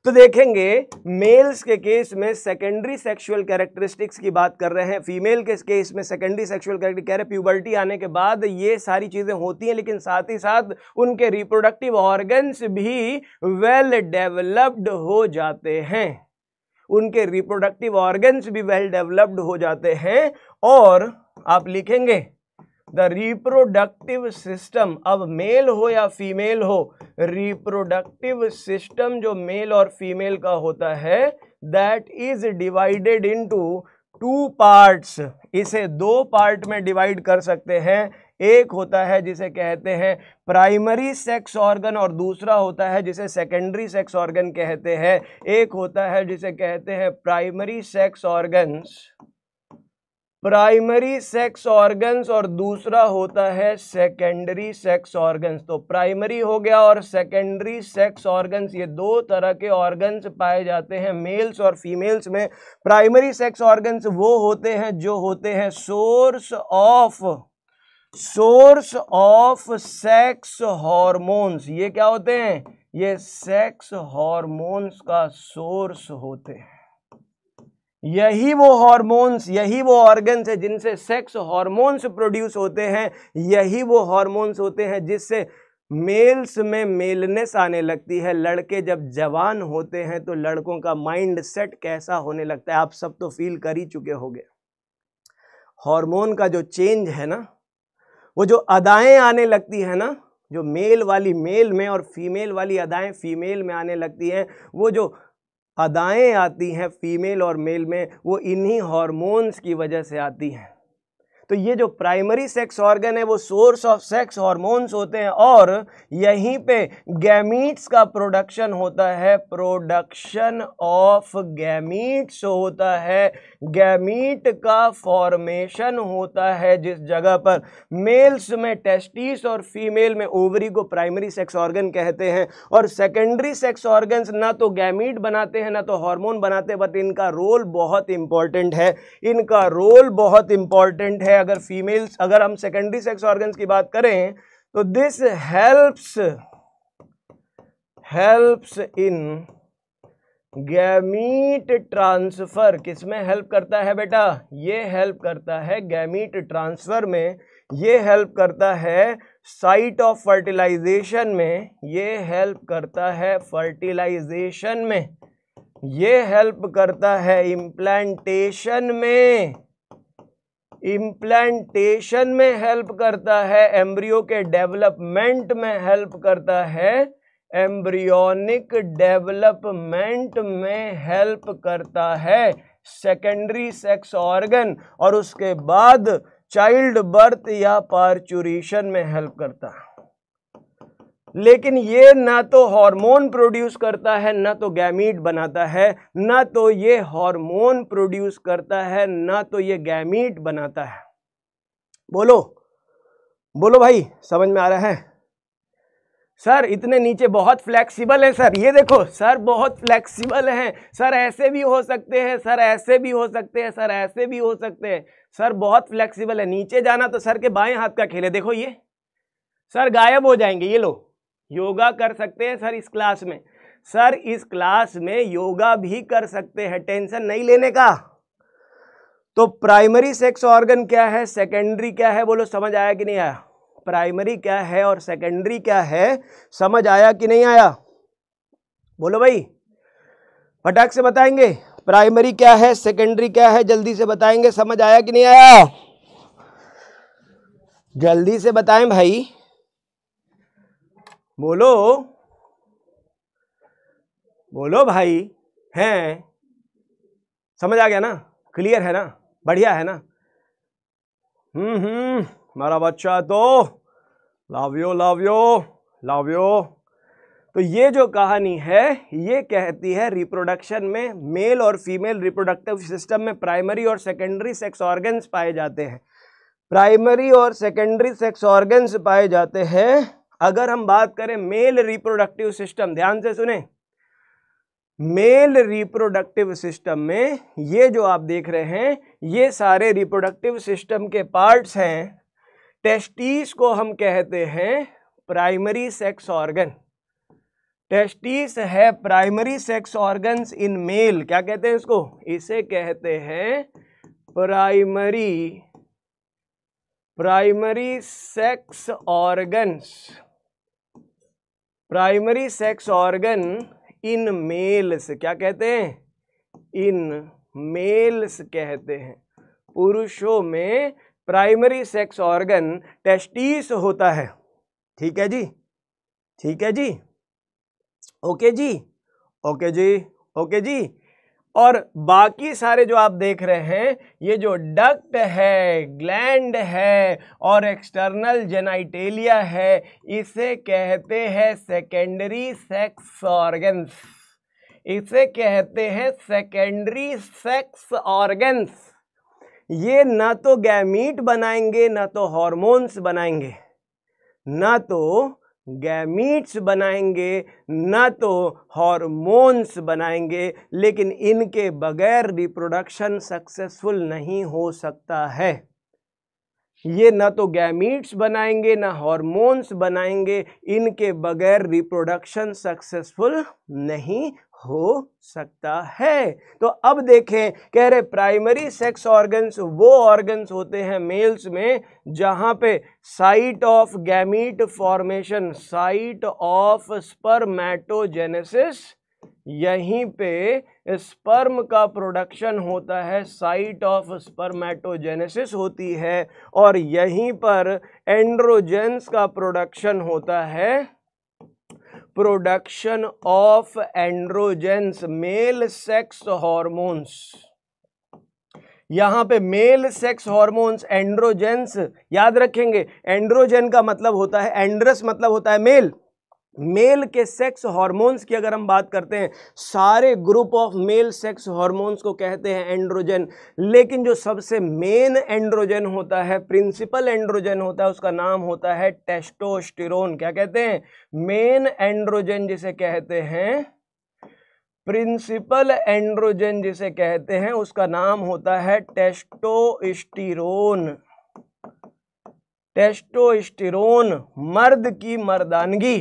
तो देखेंगे मेल्स के केस में सेकेंडरी सेक्सुअल कैरेक्टरिस्टिक्स की बात कर रहे हैं फीमेल के केस में सेकेंडरी सेक्सुअल कैरेक्टर कह रहे प्यूबर्टी आने के बाद ये सारी चीज़ें होती हैं लेकिन साथ ही साथ उनके रिप्रोडक्टिव ऑर्गन्स भी वेल well डेवलप्ड हो जाते हैं उनके रिप्रोडक्टिव ऑर्गन्स भी वेल डेवलप्ड हो जाते हैं और आप लिखेंगे द रिप्रोडक्टिव सिस्टम अब मेल हो या फीमेल हो रिप्रोडक्टिव सिस्टम जो मेल और फीमेल का होता है that is divided into two parts इसे दो पार्ट में डिवाइड कर सकते हैं एक होता है जिसे कहते हैं प्राइमरी सेक्स ऑर्गन और दूसरा होता है जिसे सेकेंडरी सेक्स ऑर्गन कहते हैं एक होता है जिसे कहते हैं primary sex organs primary sex organs और दूसरा होता है सेकेंडरी सेक्स ऑर्गन्स तो प्राइमरी हो गया और सेकेंडरी सेक्स ऑर्गन्स ये दो तरह के ऑर्गन्स पाए जाते हैं मेल्स और फीमेल्स में प्राइमरी सेक्स ऑर्गन्स वो होते हैं जो होते हैं source of source of sex hormones ये क्या होते हैं ये सेक्स हॉर्मोन्स का सोर्स होते हैं यही वो हॉर्मोन्स यही वो ऑर्गन्स है जिनसे सेक्स हॉर्मोन्स प्रोड्यूस होते हैं यही वो हॉर्मोन्स होते हैं जिससे मेल्स में मेलनेस आने लगती है लड़के जब जवान होते हैं तो लड़कों का माइंड सेट कैसा होने लगता है आप सब तो फील कर ही चुके होंगे हार्मोन का जो चेंज है ना वो जो अदाएँ आने लगती हैं ना जो मेल वाली मेल में और फीमेल वाली अदाएँ फीमेल में आने लगती हैं वो जो अदाएँ आती हैं फीमेल और मेल में वो इन्हीं हॉर्मोन्स की वजह से आती हैं तो ये जो प्राइमरी सेक्स ऑर्गन है वो सोर्स ऑफ सेक्स हॉर्मोन्स होते हैं और यहीं पे गैमीट्स का प्रोडक्शन होता है प्रोडक्शन ऑफ गैमीट्स होता है गैमीट का फॉर्मेशन होता है जिस जगह पर मेल्स में टेस्टिस और फीमेल में ओवरी को प्राइमरी सेक्स ऑर्गन कहते हैं और सेकेंडरी सेक्स ऑर्गन्स ना तो गैमीट बनाते हैं ना तो हार्मोन बनाते हैं बट इनका रोल बहुत इंपॉर्टेंट है इनका रोल बहुत इंपॉर्टेंट है अगर फीमेल्स अगर हम सेकेंडरी सेक्स ऑर्गन्स की बात करें तो this helps helps in gamete transfer किसमें हेल्प करता है बेटा ये हेल्प करता है गैमीट ट्रांसफर में ये हेल्प करता है साइट ऑफ फर्टिलाइजेशन में ये हेल्प करता है फर्टिलाइजेशन में ये हेल्प करता है इम्प्लांटेशन में इम्प्लांटेशन में हेल्प करता है एम्ब्रियो के डेवलपमेंट में हेल्प करता है एम्ब्रियोनिक डेवलपमेंट में हेल्प करता है सेकेंडरी सेक्स ऑर्गन और उसके बाद चाइल्ड बर्थ या पार्चुरेशन में हेल्प करता है लेकिन ये ना तो हार्मोन प्रोड्यूस करता है ना तो गैमीट बनाता है ना तो ये हार्मोन प्रोड्यूस करता है ना तो ये गैमीट बनाता है बोलो बोलो भाई समझ में आ रहा है सर इतने नीचे बहुत फ्लेक्सिबल है सर ये देखो सर बहुत फ्लेक्सिबल हैं सर ऐसे भी हो सकते हैं सर ऐसे भी हो सकते हैं सर ऐसे भी हो सकते हैं सर बहुत फ्लेक्सिबल है नीचे जाना तो सर के बाएं हाथ का खेल है देखो ये सर गायब हो जाएंगे ये लोग योगा कर सकते हैं सर इस क्लास में सर इस क्लास में योगा भी कर सकते हैं टेंशन नहीं लेने का तो प्राइमरी सेक्स ऑर्गन क्या है सेकेंडरी क्या है बोलो समझ आया कि नहीं आया प्राइमरी क्या है और सेकेंडरी क्या है समझ आया कि नहीं आया बोलो भाई फटाक से बताएंगे प्राइमरी क्या है सेकेंडरी क्या है जल्दी से बताएंगे समझ आया कि नहीं आया जल्दी से बताएं भाई बोलो बोलो भाई हैं समझ आ गया ना क्लियर है ना बढ़िया है ना हम्म हम्म हमारा बच्चा तो लव यू लव यू तो ये जो कहानी है ये कहती है रिप्रोडक्शन में मेल और फीमेल रिप्रोडक्टिव सिस्टम में प्राइमरी और सेकेंडरी सेक्स ऑर्गन्स पाए जाते हैं प्राइमरी और सेकेंडरी सेक्स ऑर्गन्स पाए जाते हैं अगर हम बात करें मेल रिप्रोडक्टिव सिस्टम ध्यान से सुने मेल रिप्रोडक्टिव सिस्टम में ये जो आप देख रहे हैं ये सारे रिप्रोडक्टिव सिस्टम के पार्ट्स हैं टेस्टीज को हम कहते हैं प्राइमरी सेक्स ऑर्गन टेस्टीज है primary sex organs in male क्या कहते हैं इसको इसे कहते हैं primary primary sex organs primary sex organ in males क्या कहते हैं इन मेल्स कहते हैं पुरुषों में प्राइमरी सेक्स ऑर्गन टेस्टिस होता है ठीक है जी ठीक है जी ओके जी ओके जी ओके जी और बाकी सारे जो आप देख रहे हैं ये जो डक्ट है ग्लैंड है और एक्सटर्नल जेनाइटेलिया है इसे कहते हैं सेकेंडरी सेक्स ऑर्गन्स इसे कहते हैं सेकेंडरी सेक्स ऑर्गन्स ये ना तो गैमीट बनाएंगे ना तो हॉर्मोन्स बनाएंगे ना तो गैमीट्स बनाएंगे न तो हॉर्मोन्स बनाएंगे लेकिन इनके बगैर रिप्रोडक्शन सक्सेसफुल नहीं हो सकता है ये ना तो गैमीट्स बनाएंगे ना हॉर्मोन्स बनाएंगे इनके बगैर रिप्रोडक्शन सक्सेसफुल नहीं हो सकता है तो अब देखें कह रहे प्राइमरी सेक्स ऑर्गन्स वो ऑर्गन्स होते हैं मेल्स में जहाँ पे site of gamete formation site of spermatogenesis यहीं पे स्पर्म का प्रोडक्शन होता है साइट ऑफ स्पर्मेटोजेनेसिस होती है और यहीं पर एंड्रोजेंस का प्रोडक्शन होता है production of androgens male sex hormones यहां पे मेल सेक्स हॉर्मोन्स एंड्रोजेंस याद रखेंगे एंड्रोजेन का मतलब होता है एंड्रस मतलब होता है मेल मेल के सेक्स हार्मोन्स की अगर हम बात करते हैं सारे group of male sex hormones को कहते हैं एंड्रोजन लेकिन जो सबसे मेन एंड्रोजन होता है प्रिंसिपल एंड्रोजन होता है उसका नाम होता है टेस्टोस्टेरोन क्या कहते हैं मेन एंड्रोजन जिसे कहते हैं प्रिंसिपल एंड्रोजन जिसे कहते हैं उसका नाम होता है टेस्टोस्टेरोन टेस्टोस्टेरोन मर्द की मर्दानगी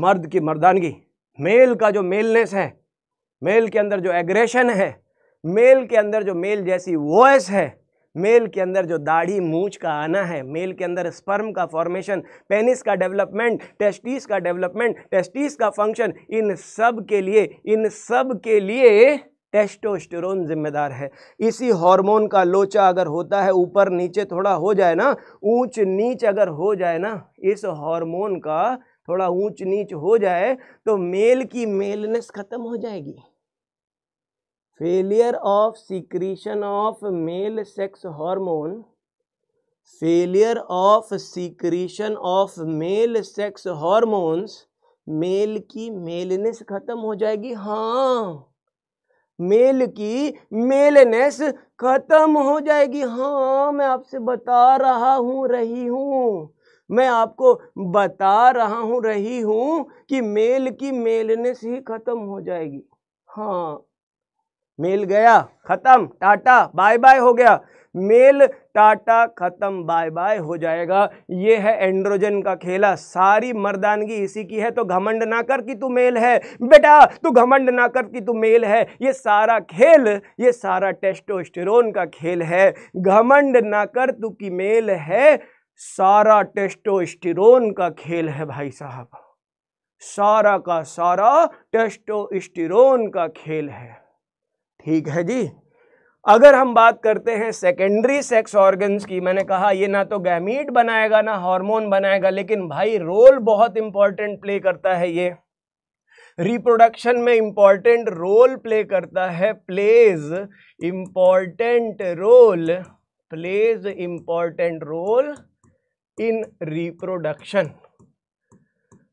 मर्द की मर्दानगी मेल का जो मेलनेस है मेल के अंदर जो एग्रेशन है मेल के अंदर जो मेल जैसी वॉयस है मेल के अंदर जो दाढ़ी मूछ का आना है मेल के अंदर स्पर्म का फॉर्मेशन पेनिस का डेवलपमेंट टेस्टिस का डेवलपमेंट टेस्टिस का फंक्शन इन सब के लिए इन सब के लिए टेस्टोस्टेरोन जिम्मेदार है इसी हार्मोन का लोचा अगर होता है ऊपर नीचे थोड़ा हो जाए ना ऊंच नीच अगर हो जाए ना इस हार्मोन का थोड़ा ऊंच नीच हो जाए तो मेल की मेलनेस खत्म हो जाएगी failure of secretion of male sex hormone failure of secretion of male sex hormones male की मेलनेस खत्म हो जाएगी हाँ मेल की मेलनेस खत्म हो जाएगी हाँ मैं आपसे बता रहा हूँ रही हूँ मैं आपको बता रहा हूँ रही हूँ कि मेल की मेलने से ही ख़त्म हो जाएगी हाँ मेल गया ख़त्म टाटा बाय बाय हो गया मेल टाटा ख़त्म बाय बाय हो जाएगा ये है एंड्रोजन का खेला सारी मर्दानगी इसी की है तो घमंड ना कर कि तू मेल है बेटा तू घमंड ना कर कि तू मेल है ये सारा खेल ये सारा टेस्टोस्टेरोन का खेल है घमंड ना कर तू कि मेल है सारा टेस्टोस्टिरोन का खेल है भाई साहब सारा का सारा टेस्टोस्टिरोन का खेल है ठीक है जी अगर हम बात करते हैं सेकेंडरी सेक्स ऑर्गन्स की मैंने कहा ये ना तो गैमीट बनाएगा ना हार्मोन बनाएगा लेकिन भाई रोल बहुत इंपॉर्टेंट प्ले करता है ये रिप्रोडक्शन में इंपॉर्टेंट रोल प्ले करता है plays important role plays important role in reproduction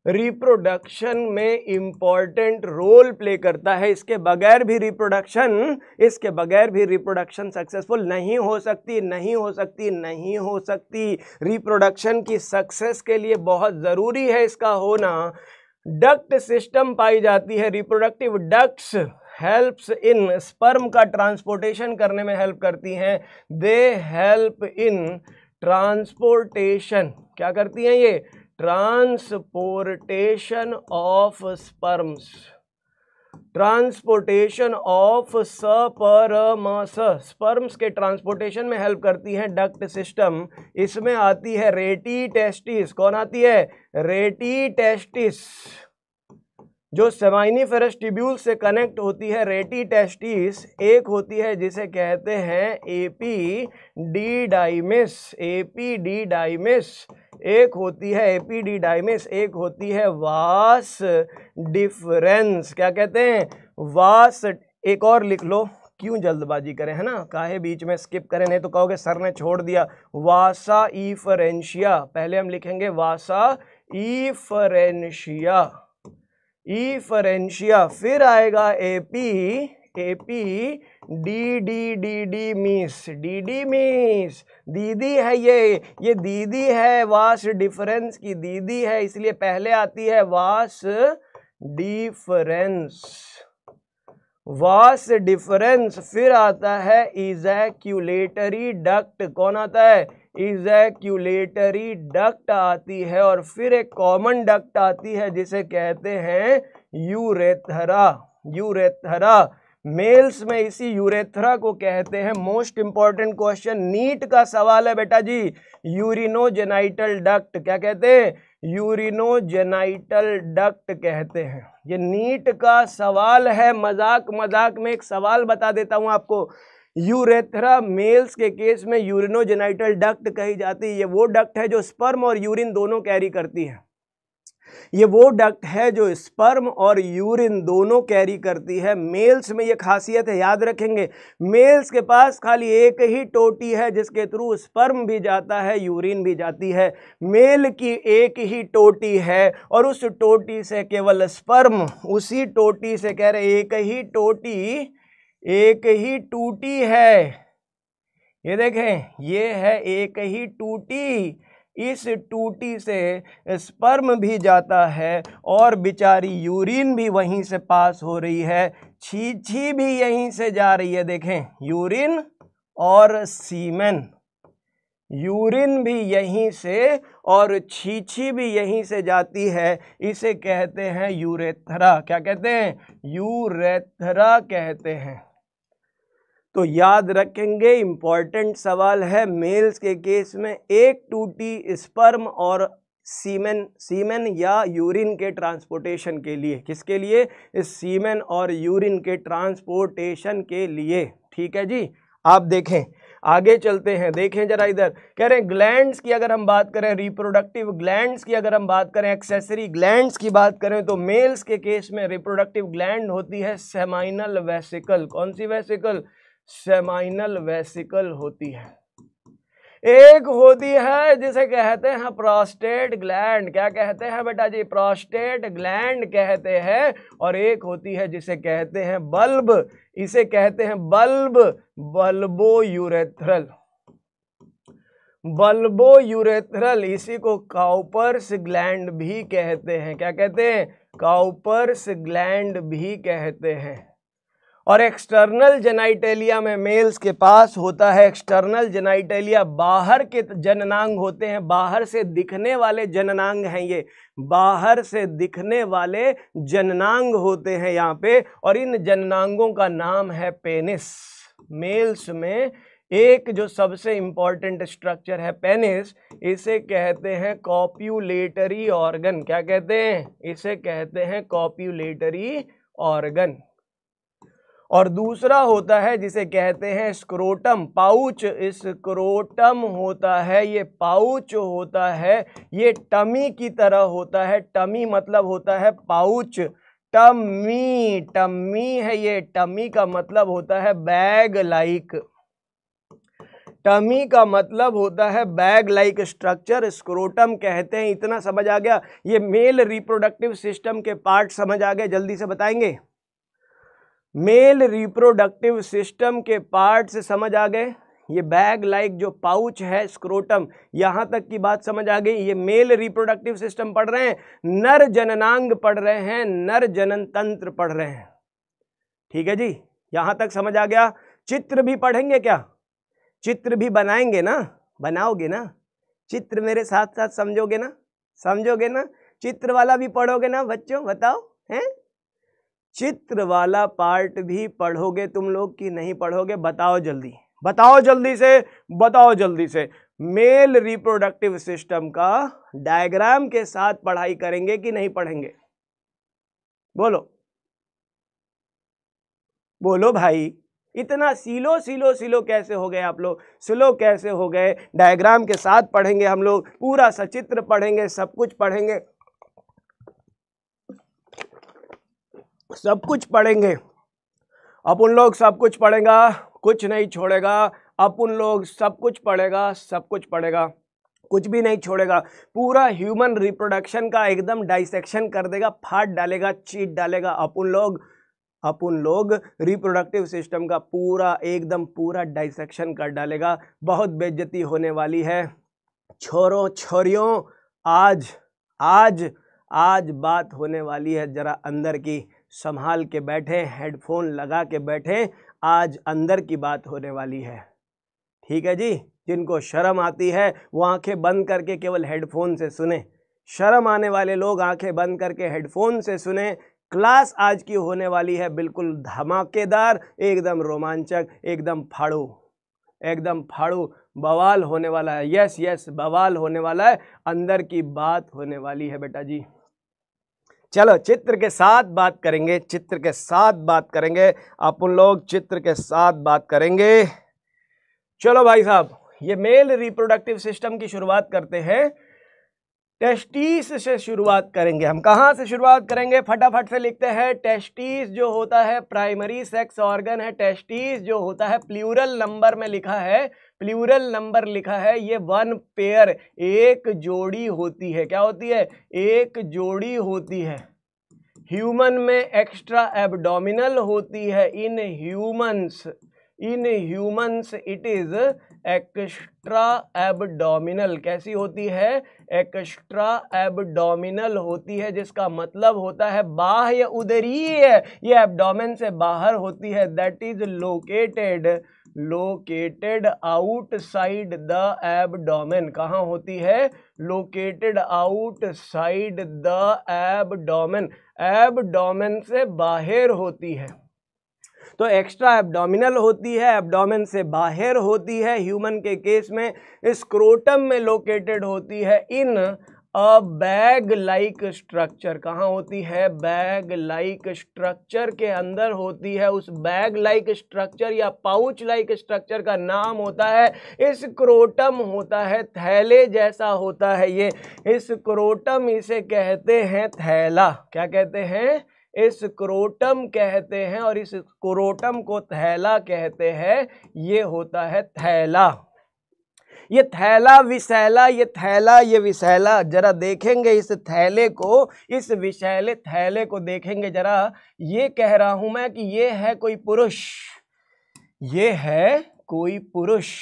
reproduction में इंपॉर्टेंट रोल प्ले करता है इसके बगैर भी रिप्रोडक्शन इसके बगैर भी रिप्रोडक्शन सक्सेसफुल नहीं हो सकती नहीं हो सकती नहीं हो सकती रिप्रोडक्शन की सक्सेस के लिए बहुत ज़रूरी है इसका होना डक्ट सिस्टम पाई जाती है reproductive ducts helps in sperm का ट्रांसपोर्टेशन करने में हेल्प करती हैं दे हेल्प इन ट्रांसपोर्टेशन क्या करती हैं ये transportation of sperms transportation of sperms sperms के ट्रांसपोर्टेशन में हेल्प करती है डक्ट सिस्टम इसमें आती है रेटी टेस्टिस कौन आती है रेटी टेस्टिस जो सेवाइनी फेरस टिब्यूल से कनेक्ट होती है रेटी टेस्टिस एक होती है जिसे कहते हैं epididymis epididymis एक होती है एपी डी डाइमिस एक होती है वास डिफरेंस क्या कहते हैं वास एक और लिख लो क्यों जल्दबाजी करें है ना काहे बीच में स्किप करें नहीं तो कहोगे सर ने छोड़ दिया वासा ई फरेंशिया पहले हम लिखेंगे वासा ई फरेंशिया ई e फरेंशिया फिर आएगा epi epi di di di di mis di di mis दीदी है ये ये दीदी है वास डिफरेंस की दीदी है इसलिए पहले आती है वास डिफरेंस वास डिफरेंस फिर आता है इजैक्यूलेटरी डक्ट कौन आता है इजैक्यूलेटरी डक्ट आती है और फिर एक कॉमन डक्ट आती है जिसे कहते हैं यूरेथरा यूरेथरा मेल्स में इसी यूरेथरा को कहते हैं मोस्ट इंपॉर्टेंट क्वेश्चन नीट का सवाल है बेटा जी यूरिनोजेनाइटल डक्ट क्या कहते हैं यूरिनोजेनाइटल डक्ट कहते हैं ये नीट का सवाल है मजाक मजाक में एक सवाल बता देता हूं आपको यूरेथ्रा मेल्स के केस में यूरिनोजेनाइटल डक्ट कही जाती है ये वो डक्ट है जो स्पर्म और यूरिन दोनों कैरी करती है ये वो डक्ट है जो स्पर्म और यूरिन दोनों कैरी करती है मेल्स में ये खासियत है याद रखेंगे मेल्स के पास खाली एक ही टोटी है जिसके थ्रू स्पर्म भी जाता है यूरिन भी जाती है मेल की एक ही टोटी है और उस टोटी से केवल स्पर्म उसी टोटी से कह रहे एक ही टोटी एक ही टूटी है ये देखें ये है एक ही टूटी इस टूटी से स्पर्म भी जाता है और बिचारी यूरिन भी वहीं से पास हो रही है छीछी भी यहीं से जा रही है देखें यूरिन और सीमेन यूरिन भी यहीं से और छीछी भी यहीं से जाती है इसे कहते हैं यूरेथरा क्या कहते हैं यूरेथरा कहते हैं तो याद रखेंगे इम्पॉर्टेंट सवाल है मेल्स के केस में एक टूटी स्पर्म और सीमेन सीमेन या यूरिन के ट्रांसपोर्टेशन के लिए किसके लिए इस सीमेन और यूरिन के ट्रांसपोर्टेशन के लिए ठीक है जी आप देखें आगे चलते हैं देखें जरा इधर कह रहे हैं ग्लैंड्स की अगर हम बात करें रिप्रोडक्टिव ग्लैंड्स की अगर हम बात करें एक्सेसरी ग्लैंड्स की बात करें तो मेल्स के केस में रिप्रोडक्टिव ग्लैंड होती है सेमाइनल वेसिकल कौन सी वेसिकल सेमाइनल वेसिकल होती है एक होती है जिसे कहते हैं प्रोस्टेट ग्लैंड क्या कहते हैं बेटा जी प्रोस्टेट ग्लैंड कहते हैं और एक होती है जिसे कहते हैं बल्ब इसे कहते हैं bulb bulbourethral bulbourethral इसी को काउपर्स ग्लैंड भी कहते हैं क्या कहते हैं काउपर्स ग्लैंड भी कहते हैं और एक्सटर्नल जेनाइटेलिया में मेल्स के पास होता है एक्सटर्नल जेनाइटेलिया बाहर के जननांग होते हैं बाहर से दिखने वाले जननांग हैं ये बाहर से दिखने वाले जननांग होते हैं यहाँ पे और इन जननांगों का नाम है पेनिस मेल्स में एक जो सबसे इम्पॉर्टेंट स्ट्रक्चर है पेनिस इसे कहते हैं कॉप्यूलेटरी ऑर्गन क्या कहते हैं इसे कहते हैं कॉप्यूलेटरी ऑर्गन और दूसरा होता है जिसे कहते हैं स्क्रोटम पाउच स्क्रोटम होता है ये पाउच होता है ये टमी की तरह होता है टमी मतलब होता है पाउच टमी टमी है ये टमी का मतलब होता है बैग लाइक टमी का मतलब होता है बैग लाइक स्ट्रक्चर स्क्रोटम कहते हैं इतना समझ आ गया ये मेल रिप्रोडक्टिव सिस्टम के पार्ट समझ आ गए जल्दी से बताएंगे मेल रिप्रोडक्टिव सिस्टम के पार्ट से समझ आ गए ये बैग लाइक जो पाउच है स्क्रोटम यहाँ तक की बात समझ आ गई ये मेल रिप्रोडक्टिव सिस्टम पढ़ रहे हैं नर जननांग पढ़ रहे हैं नर जनन तंत्र पढ़ रहे हैं ठीक है जी यहाँ तक समझ आ गया चित्र भी पढ़ेंगे क्या चित्र भी बनाएंगे ना बनाओगे ना चित्र मेरे साथ साथ समझोगे ना समझोगे ना चित्र वाला भी पढ़ोगे ना बच्चों बताओ हैं चित्र वाला पार्ट भी पढ़ोगे तुम लोग कि नहीं पढ़ोगे बताओ जल्दी बताओ जल्दी से बताओ जल्दी से मेल रिप्रोडक्टिव सिस्टम का डायग्राम के साथ पढ़ाई करेंगे कि नहीं पढ़ेंगे बोलो बोलो भाई इतना सिलो सिलो सिलो कैसे हो गए आप लोग स्लो कैसे हो गए डायग्राम के साथ पढ़ेंगे हम लोग पूरा सचित्र पढ़ेंगे सब कुछ पढ़ेंगे सब कुछ पढ़ेंगे अपन लोग सब कुछ पढ़ेगा कुछ नहीं छोड़ेगा अपन लोग सब कुछ पढ़ेगा सब कुछ पढ़ेगा कुछ भी नहीं छोड़ेगा पूरा ह्यूमन रिप्रोडक्शन का एकदम डाइसेक्शन कर देगा फाट डालेगा चीट डालेगा अपन लोग अपन लोग रिप्रोडक्टिव सिस्टम का पूरा एकदम पूरा डाइसेक्शन कर डालेगा बहुत बेज्जती होने वाली है छोरों छोरियों आज आज आज बात होने वाली है ज़रा अंदर की संभाल के बैठे हेडफोन लगा के बैठे आज अंदर की बात होने वाली है ठीक है जी जिनको शर्म आती है वो आंखें बंद करके केवल हेडफोन से सुने शर्म आने वाले लोग आंखें बंद करके हेडफोन से सुने क्लास आज की होने वाली है बिल्कुल धमाकेदार एकदम रोमांचक एकदम फाड़ू एकदम फाड़ू बवाल होने वाला है यस यस बवाल होने वाला है अंदर की बात होने वाली है बेटा जी चलो चित्र के साथ बात करेंगे चित्र के साथ बात करेंगे अपन लोग चित्र के साथ बात करेंगे चलो भाई साहब ये मेल रिप्रोडक्टिव सिस्टम की शुरुआत करते हैं टेस्टिस से शुरुआत करेंगे हम कहाँ से शुरुआत करेंगे फटाफट से लिखते हैं टेस्टिस जो होता है प्राइमरी सेक्स ऑर्गन है टेस्टिस जो होता है प्लूरल नंबर में लिखा है प्लूरल नंबर लिखा है ये वन पेयर एक जोड़ी होती है क्या होती है एक जोड़ी होती है ह्यूमन में एक्स्ट्रा एबडोमिनल होती है in humans in humans it is extra abdominal कैसी होती है एक्स्ट्रा एबडोमिनल होती है जिसका मतलब होता है बाह्य उदरीय ये एबडोमेन से बाहर होती है that is located located outside the abdomen कहाँ होती है located outside the abdomen abdomen से बाहर होती है तो एक्स्ट्रा एब्डोमिनल होती है एब्डोमेन से बाहर होती है ह्यूमन के केस में स्क्रोटम में लोकेटेड होती है in a bag like structure कहाँ होती है बैग लाइक स्ट्रक्चर के अंदर होती है उस बैग लाइक स्ट्रक्चर या पाउच लाइक स्ट्रक्चर का नाम होता है इस क्रोटम होता है थैले जैसा होता है ये इस क्रोटम इसे कहते हैं थैला क्या कहते हैं इस क्रोटम कहते हैं और इस क्रोटम को थैला कहते हैं ये होता है थैला ये थैला विशैला ये थैला ये विशैला जरा देखेंगे इस थैले को इस विशैले थैले को देखेंगे जरा ये कह रहा हूं मैं कि ये है कोई पुरुष ये है कोई पुरुष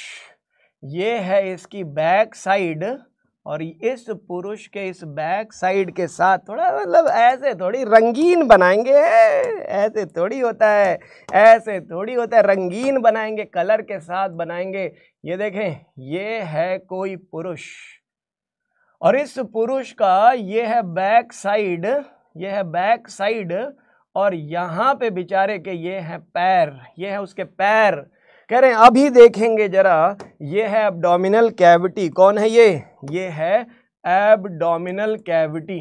ये है इसकी बैक साइड और इस पुरुष के इस बैक साइड के साथ थोड़ा मतलब ऐसे थोड़ी रंगीन बनाएंगे ऐसे थोड़ी होता है ऐसे थोड़ी होता है रंगीन बनाएंगे कलर के साथ बनाएंगे ये देखें ये है कोई पुरुष और इस पुरुष का ये है बैक साइड ये है बैक साइड और यहाँ पे बेचारे के ये है पैर ये है उसके पैर कह रहे हैं अभी देखेंगे जरा ये है एब्डोमिनल कैविटी कौन है ये ये है एब्डोमिनल कैविटी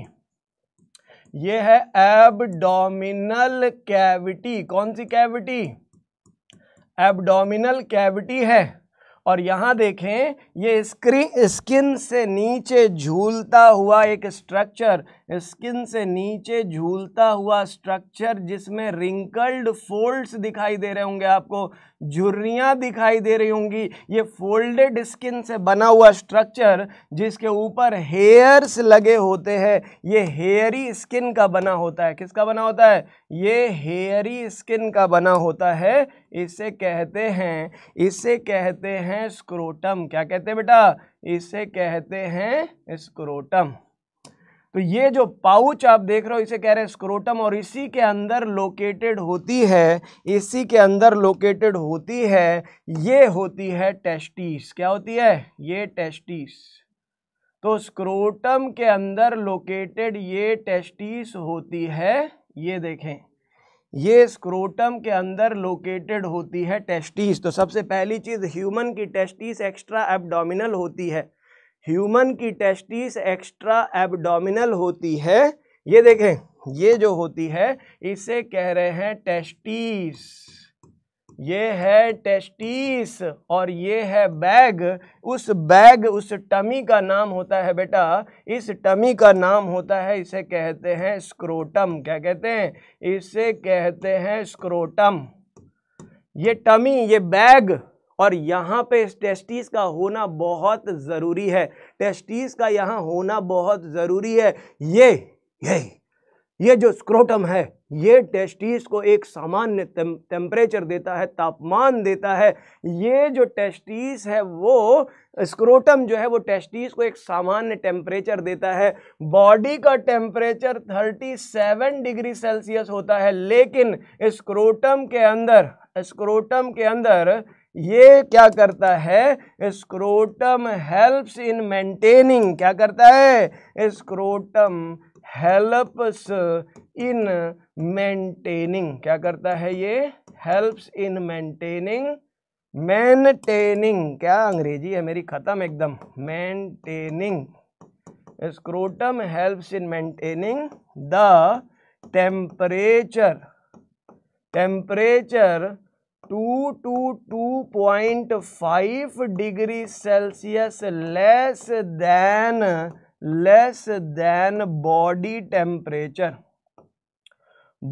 ये है एब्डोमिनल कैविटी कौन सी कैविटी एब्डोमिनल कैविटी है और यहाँ देखें ये स्क्रीन स्किन से नीचे झूलता हुआ एक स्ट्रक्चर स्किन से नीचे झूलता हुआ स्ट्रक्चर जिसमें रिंकल्ड फोल्ड्स दिखाई दे रहे होंगे आपको झुर्रियाँ दिखाई दे रही होंगी ये फोल्डेड स्किन से बना हुआ स्ट्रक्चर जिसके ऊपर हेयर्स लगे होते हैं ये हेयरी स्किन का बना होता है किसका बना होता है ये हेयरी स्किन का बना होता है इसे कहते हैं इसे कहते हैं स्क्रोटम क्या कहते हैं बेटा इसे कहते हैं स्क्रोटम तो ये जो पाउच आप देख रहे हो इसे कह रहे हैं स्क्रोटम और इसी के अंदर लोकेटेड होती है इसी के अंदर लोकेटेड होती है ये होती है टेस्टिस क्या होती है ये टेस्टिस तो स्क्रोटम के अंदर लोकेटेड ये टेस्टिस होती है ये देखें ये स्क्रोटम के अंदर लोकेटेड होती है टेस्टिस तो सबसे पहली चीज़ ह्यूमन की टेस्टिस एक्स्ट्रा एबडोमिनल होती है ह्यूमन की टेस्टिस एक्स्ट्रा एबडोमिनल होती है ये देखें ये जो होती है इसे कह रहे हैं टेस्टिस ये है टेस्टिस और ये है बैग उस बैग उस टमी का नाम होता है बेटा इस टमी का नाम होता है इसे कहते हैं स्क्रोटम क्या कहते हैं इसे कहते हैं स्क्रोटम ये टमी ये बैग और यहाँ पे टेस्टिस का होना बहुत ज़रूरी है टेस्टिस का यहाँ होना बहुत ज़रूरी है ये ये ये जो स्क्रोटम है ये टेस्टिस को एक सामान्य टेम्परेचर देता है तापमान देता है ये जो टेस्टिस है वो स्क्रोटम जो है वो टेस्टिस को एक सामान्य टेम्परेचर देता है बॉडी का टेम्परेचर 37 डिग्री सेल्सियस होता है लेकिन स्क्रोटम के अंदर स्क्रोटम के अंदर ये क्या करता है स्क्रोटम हेल्प्स इन मेंटेनिंग क्या करता है स्क्रोटम हेल्प्स इन मेंटेनिंग क्या करता है ये हेल्प्स इन मेंटेनिंग मेंटेनिंग क्या अंग्रेजी है मेरी ख़त्म एकदम maintaining scrotum helps in maintaining the temperature temperature two to two point five degree Celsius less than less than body temperature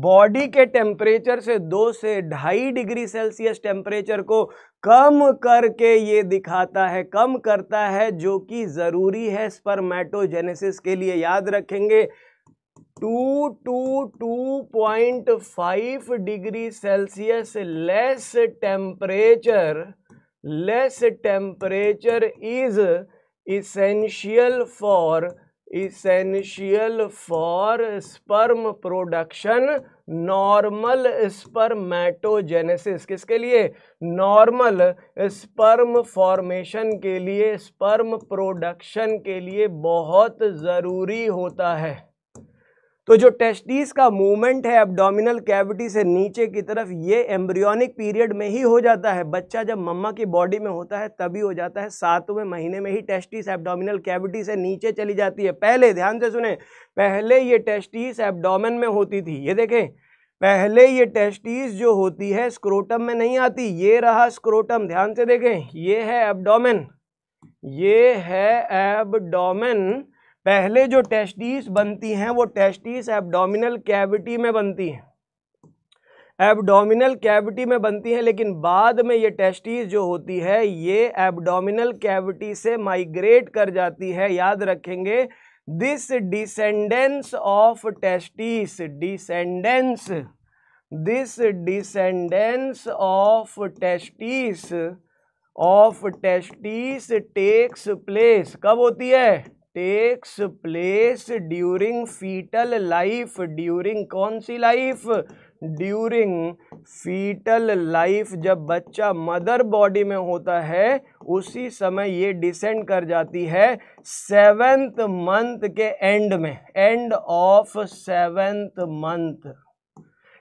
body के टेम्परेचर से दो से ढाई डिग्री सेल्सियस टेम्परेचर को कम करके ये दिखाता है कम करता है जो कि ज़रूरी है स्पर्मेटोजेनेसिस के लिए याद रखेंगे two to two point five degree Celsius less temperature less temperature is essential for essential for sperm production normal spermatogenesis किसके लिए नॉर्मल स्पर्म फॉर्मेशन के लिए स्पर्म प्रोडक्शन के लिए बहुत ज़रूरी होता है तो जो टेस्टिस का मूवमेंट है एब्डोमिनल कैविटी से नीचे की तरफ ये एम्ब्रियोनिक पीरियड में ही हो जाता है बच्चा जब मम्मा की बॉडी में होता है तभी हो जाता है सातवें महीने में ही टेस्टिस एब्डोमिनल कैविटी से नीचे चली जाती है पहले ध्यान से सुने पहले ये टेस्टिस एब्डोमेन में होती थी ये देखें पहले ये टेस्टिस जो होती है स्क्रोटम में नहीं आती ये रहा स्क्रोटम ध्यान से देखें ये है एब्डोमेन ये है एब्डोमेन पहले जो टेस्टिस बनती हैं वो टेस्टिस एब्डोमिनल कैविटी में बनती हैं एब्डोमिनल कैविटी में बनती हैं लेकिन बाद में ये टेस्टिस जो होती है ये एब्डोमिनल कैविटी से माइग्रेट कर जाती है याद रखेंगे this descendence of testis descendence this descendence of testis of testis takes place कब होती है takes place during foetal life during कौन सी लाइफ ड्यूरिंग फीटल लाइफ जब बच्चा मदर बॉडी में होता है उसी समय ये डिसेंड कर जाती है सेवेंथ मंथ के एंड में end of seventh month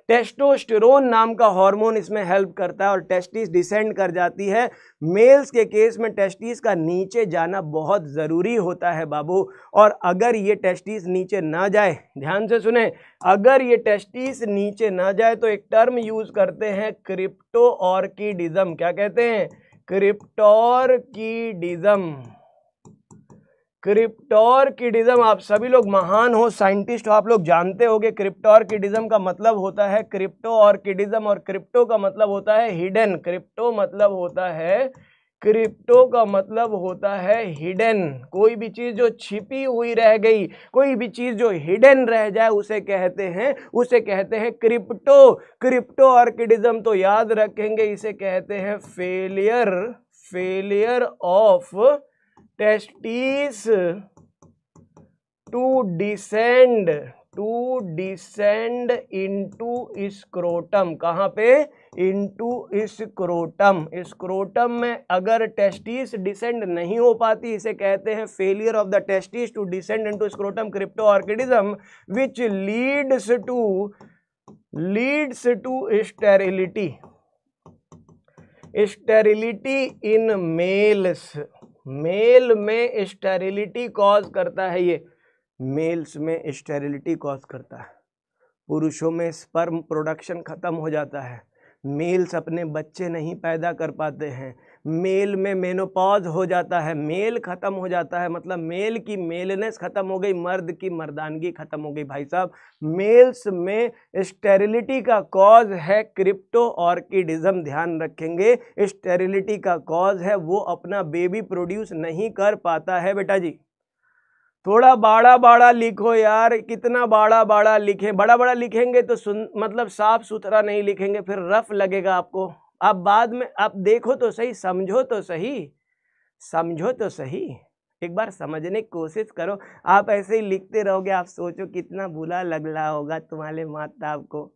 testosterone नाम का हार्मोन इसमें हेल्प करता है और टेस्टिस डिसेंड कर जाती है मेल्स के केस में टेस्टिस का नीचे जाना बहुत ज़रूरी होता है बाबू और अगर ये टेस्टिस नीचे ना जाए ध्यान से सुने अगर ये टेस्टिस नीचे ना जाए तो एक टर्म यूज़ करते हैं क्रिप्टो ऑर्किडिज़म क्या कहते हैं क्रिप्टोर की डिज़म क्रिप्टोर किडिज्म आप सभी लोग महान हो साइंटिस्ट हो आप लोग जानते होंगे क्रिप्टोर किडिज्म का मतलब होता है क्रिप्टो और किडिज्म और क्रिप्टो का मतलब होता है हिडन क्रिप्टो मतलब होता है क्रिप्टो का मतलब होता है हिडन कोई भी चीज़ जो छिपी हुई रह गई कोई भी चीज़ जो हिडन रह जाए उसे कहते हैं उसे कहते हैं क्रिप्टो क्रिप्टो ऑर्किडिज्म तो याद रखेंगे इसे कहते हैं failure failure of testes to descend to descend into scrotum कहाँ पे इंटू स्क्रोटम स्क्रोटम में अगर टेस्टिस डिसेंड नहीं हो पाती इसे कहते हैं failure of the testis to descend into scrotum cryptorchidism which leads to leads to sterility sterility in males male में स्टेरिलिटी कॉज करता है ये मेल्स में स्टेरिलिटी कॉज करता है पुरुषों में स्पर्म प्रोडक्शन ख़त्म हो जाता है मेल्स अपने बच्चे नहीं पैदा कर पाते हैं मेल में मेनोपॉज हो जाता है मेल ख़त्म हो जाता है मतलब मेल की मेलनेस ख़त्म हो गई मर्द की मर्दानगी ख़त्म हो गई भाई साहब मेल्स में स्टेरिलिटी का कॉज है क्रिप्टो ऑर्किडिज़म ध्यान रखेंगे स्टेरिलिटी का कॉज है वो अपना बेबी प्रोड्यूस नहीं कर पाता है बेटा जी थोड़ा बाड़ा बाड़ा लिखो यार कितना बाड़ा बाड़ा लिखे बड़ा बड़ा लिखेंगे तो सुन मतलब साफ़ सुथरा नहीं लिखेंगे फिर रफ लगेगा आपको आप बाद में आप देखो तो सही समझो तो सही समझो तो सही एक बार समझने की कोशिश करो आप ऐसे ही लिखते रहोगे आप सोचो कितना बुरा लग रहा होगा तुम्हारे माता आपको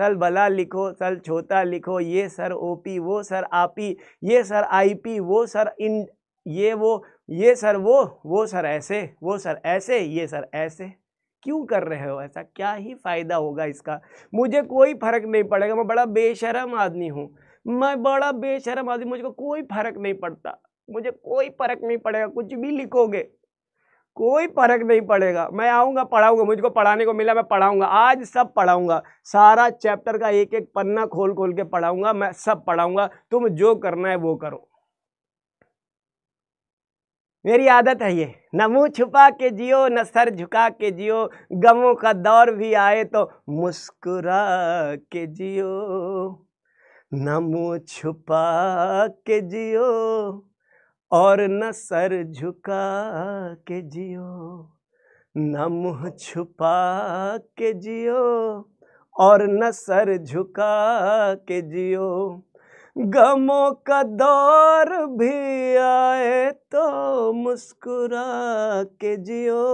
सर बला लिखो सर छोटा लिखो ये सर ओपी वो सर आपी ये सर आईपी वो सर इन ये वो ये सर वो वो सर ऐसे वो सर ऐसे ये सर ऐसे क्यों कर रहे हो ऐसा क्या ही फ़ायदा होगा इसका मुझे कोई फ़र्क नहीं पड़ेगा मैं बड़ा बेशरम आदमी हूँ मैं बड़ा बेशरम आदमी मुझको कोई फर्क नहीं पड़ता मुझे कोई फर्क नहीं पड़ेगा कुछ भी लिखोगे कोई फर्क नहीं पड़ेगा मैं आऊँगा पढ़ाऊँगा मुझको पढ़ाने को मिला मैं पढ़ाऊँगा आज सब पढ़ाऊँगा सारा चैप्टर का एक एक पन्ना खोल खोल के पढ़ाऊँगा मैं सब पढ़ाऊँगा तुम जो करना है वो करो मेरी आदत है ये न मुँह छुपा के जियो न सर झुका के जियो गमों का दौर भी आए तो मुस्कुरा के जियो न मुँह छुपा के जियो और न सर झुका के जियो न मुँह छुपा के जियो और न सर झुका के जियो गमों का दौर भी आए तो मुस्कुरा के जियो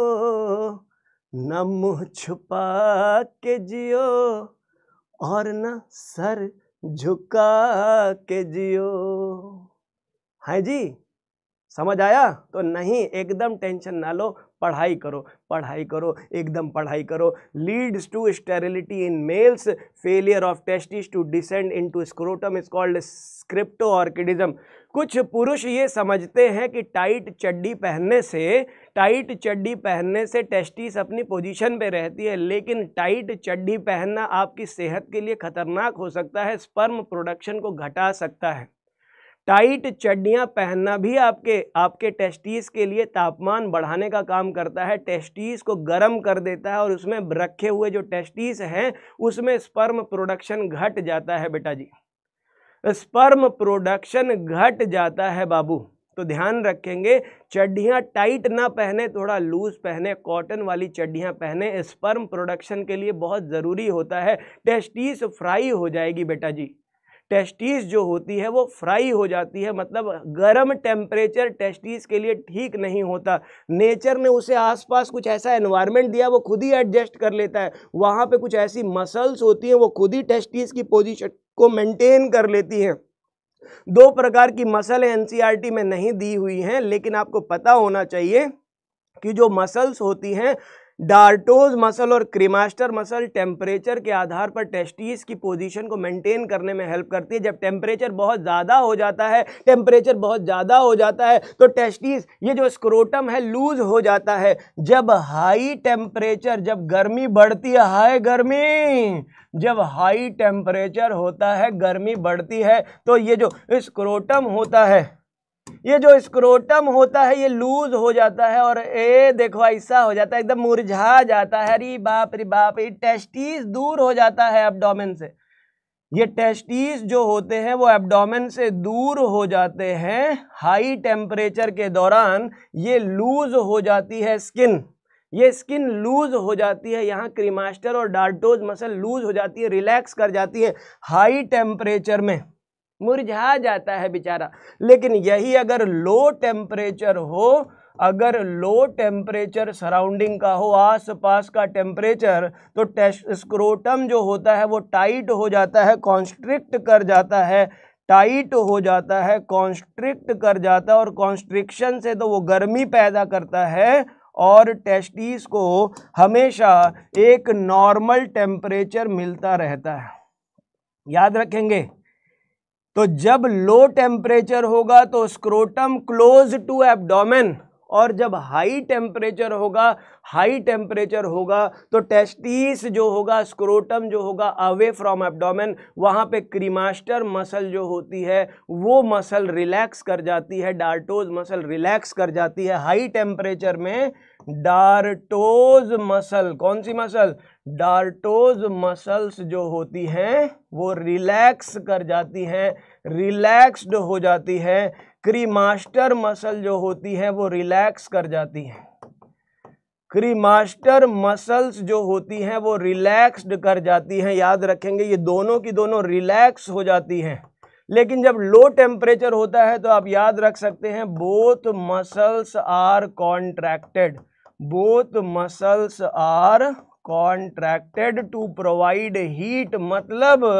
न मुँह छुपा के जियो और न सर झुका के जियो हाँ जी समझ आया तो नहीं एकदम टेंशन ना लो पढ़ाई करो पढ़ाई करो एकदम पढ़ाई करो leads to sterility in males failure of testis to descend into scrotum is called cryptorchidism कुछ पुरुष ये समझते हैं कि टाइट चड्डी पहनने से टाइट चड्डी पहनने से टेस्टिस अपनी पोजीशन पे रहती है लेकिन टाइट चड्डी पहनना आपकी सेहत के लिए खतरनाक हो सकता है स्पर्म प्रोडक्शन को घटा सकता है टाइट चड्डियाँ पहनना भी आपके आपके टेस्टिस के लिए तापमान बढ़ाने का काम करता है टेस्टिस को गर्म कर देता है और उसमें रखे हुए जो टेस्टिस हैं उसमें स्पर्म प्रोडक्शन घट जाता है बेटा जी स्पर्म प्रोडक्शन घट जाता है बाबू तो ध्यान रखेंगे चड्ढियाँ टाइट ना पहने थोड़ा लूज़ पहने कॉटन वाली चड्ढियाँ पहने स्पर्म प्रोडक्शन के लिए बहुत ज़रूरी होता है टेस्टीस फ्राई हो जाएगी बेटा जी टेस्टीस जो होती है वो फ्राई हो जाती है मतलब गर्म टेम्परेचर टेस्टीज के लिए ठीक नहीं होता नेचर ने उसे आसपास कुछ ऐसा एनवायरनमेंट दिया वो खुद ही एडजस्ट कर लेता है वहाँ पे कुछ ऐसी मसल्स होती हैं वो खुद ही टेस्टीज़ की पोजीशन को मेंटेन कर लेती हैं दो प्रकार की मसलें एनसीईआरटी में नहीं दी हुई हैं लेकिन आपको पता होना चाहिए कि जो मसल्स होती हैं डार्टोज मसल और क्रीमास्टर मसल टेम्परेचर के आधार पर टेस्टीज की पोजीशन को मेंटेन करने में हेल्प करती है जब टेम्परेचर बहुत ज़्यादा हो जाता है टेम्परेचर बहुत ज़्यादा हो जाता है तो टेस्टीज ये जो स्क्रोटम है लूज हो जाता है जब हाई टेम्परेचर जब गर्मी बढ़ती है हाई गर्मी जब हाई टेम्परेचर होता है गर्मी बढ़ती है तो ये जो स्क्रोटम होता है ये जो स्क्रोटम होता है ये लूज हो जाता है और ए देखो ऐसा हो जाता है एकदम मुरझा जाता है अरे बाप रे बाप ये टेस्टीज दूर हो जाता है एब्डोमेन से ये टेस्टीज जो होते हैं वो एब्डोमेन से दूर हो जाते हैं हाई टेम्परेचर के दौरान ये लूज हो जाती है स्किन ये स्किन लूज हो जाती है यहाँ क्रीमास्टर और डार्टोज मसल लूज हो जाती है रिलैक्स कर जाती है हाई टेम्परेचर में मुरझा जाता है बेचारा लेकिन यही अगर लो टेम्परेचर हो अगर लो टेम्परेचर सराउंडिंग का हो आस पास का टेम्परेचर तो स्क्रोटम जो होता है वो टाइट हो जाता है कॉन्स्ट्रिक्ट कर जाता है टाइट हो जाता है कॉन्स्ट्रिक्ट कर जाता है और कॉन्स्ट्रिक्शन से तो वो गर्मी पैदा करता है और टेस्टिस को हमेशा एक नॉर्मल टेम्परेचर मिलता रहता है याद रखेंगे तो जब लो टेम्परेचर होगा तो स्क्रोटम क्लोज टू एब्डोमेन और जब हाई टेम्परेचर होगा हाई टेम्परेचर होगा तो टेस्टिस जो होगा स्क्रोटम जो होगा अवे फ्रॉम एब्डोमेन वहाँ पे क्रीमास्टर मसल जो होती है वो मसल रिलैक्स कर जाती है डार्टोज मसल रिलैक्स कर जाती है हाई टेम्परेचर में डार्टोज मसल कौन सी मसल डार्टोज मसल्स जो होती हैं वो रिलैक्स कर जाती हैं रिलैक्स्ड हो जाती हैं क्रीमास्टर मसल जो होती है वो रिलैक्स कर जाती है क्रीमास्टर मसल्स जो होती हैं वो रिलैक्स्ड कर जाती हैं याद रखेंगे ये दोनों की दोनों रिलैक्स हो जाती हैं लेकिन जब लो टेम्परेचर होता है तो आप याद रख सकते हैं both muscles are contracted both muscles are contracted to provide heat मतलब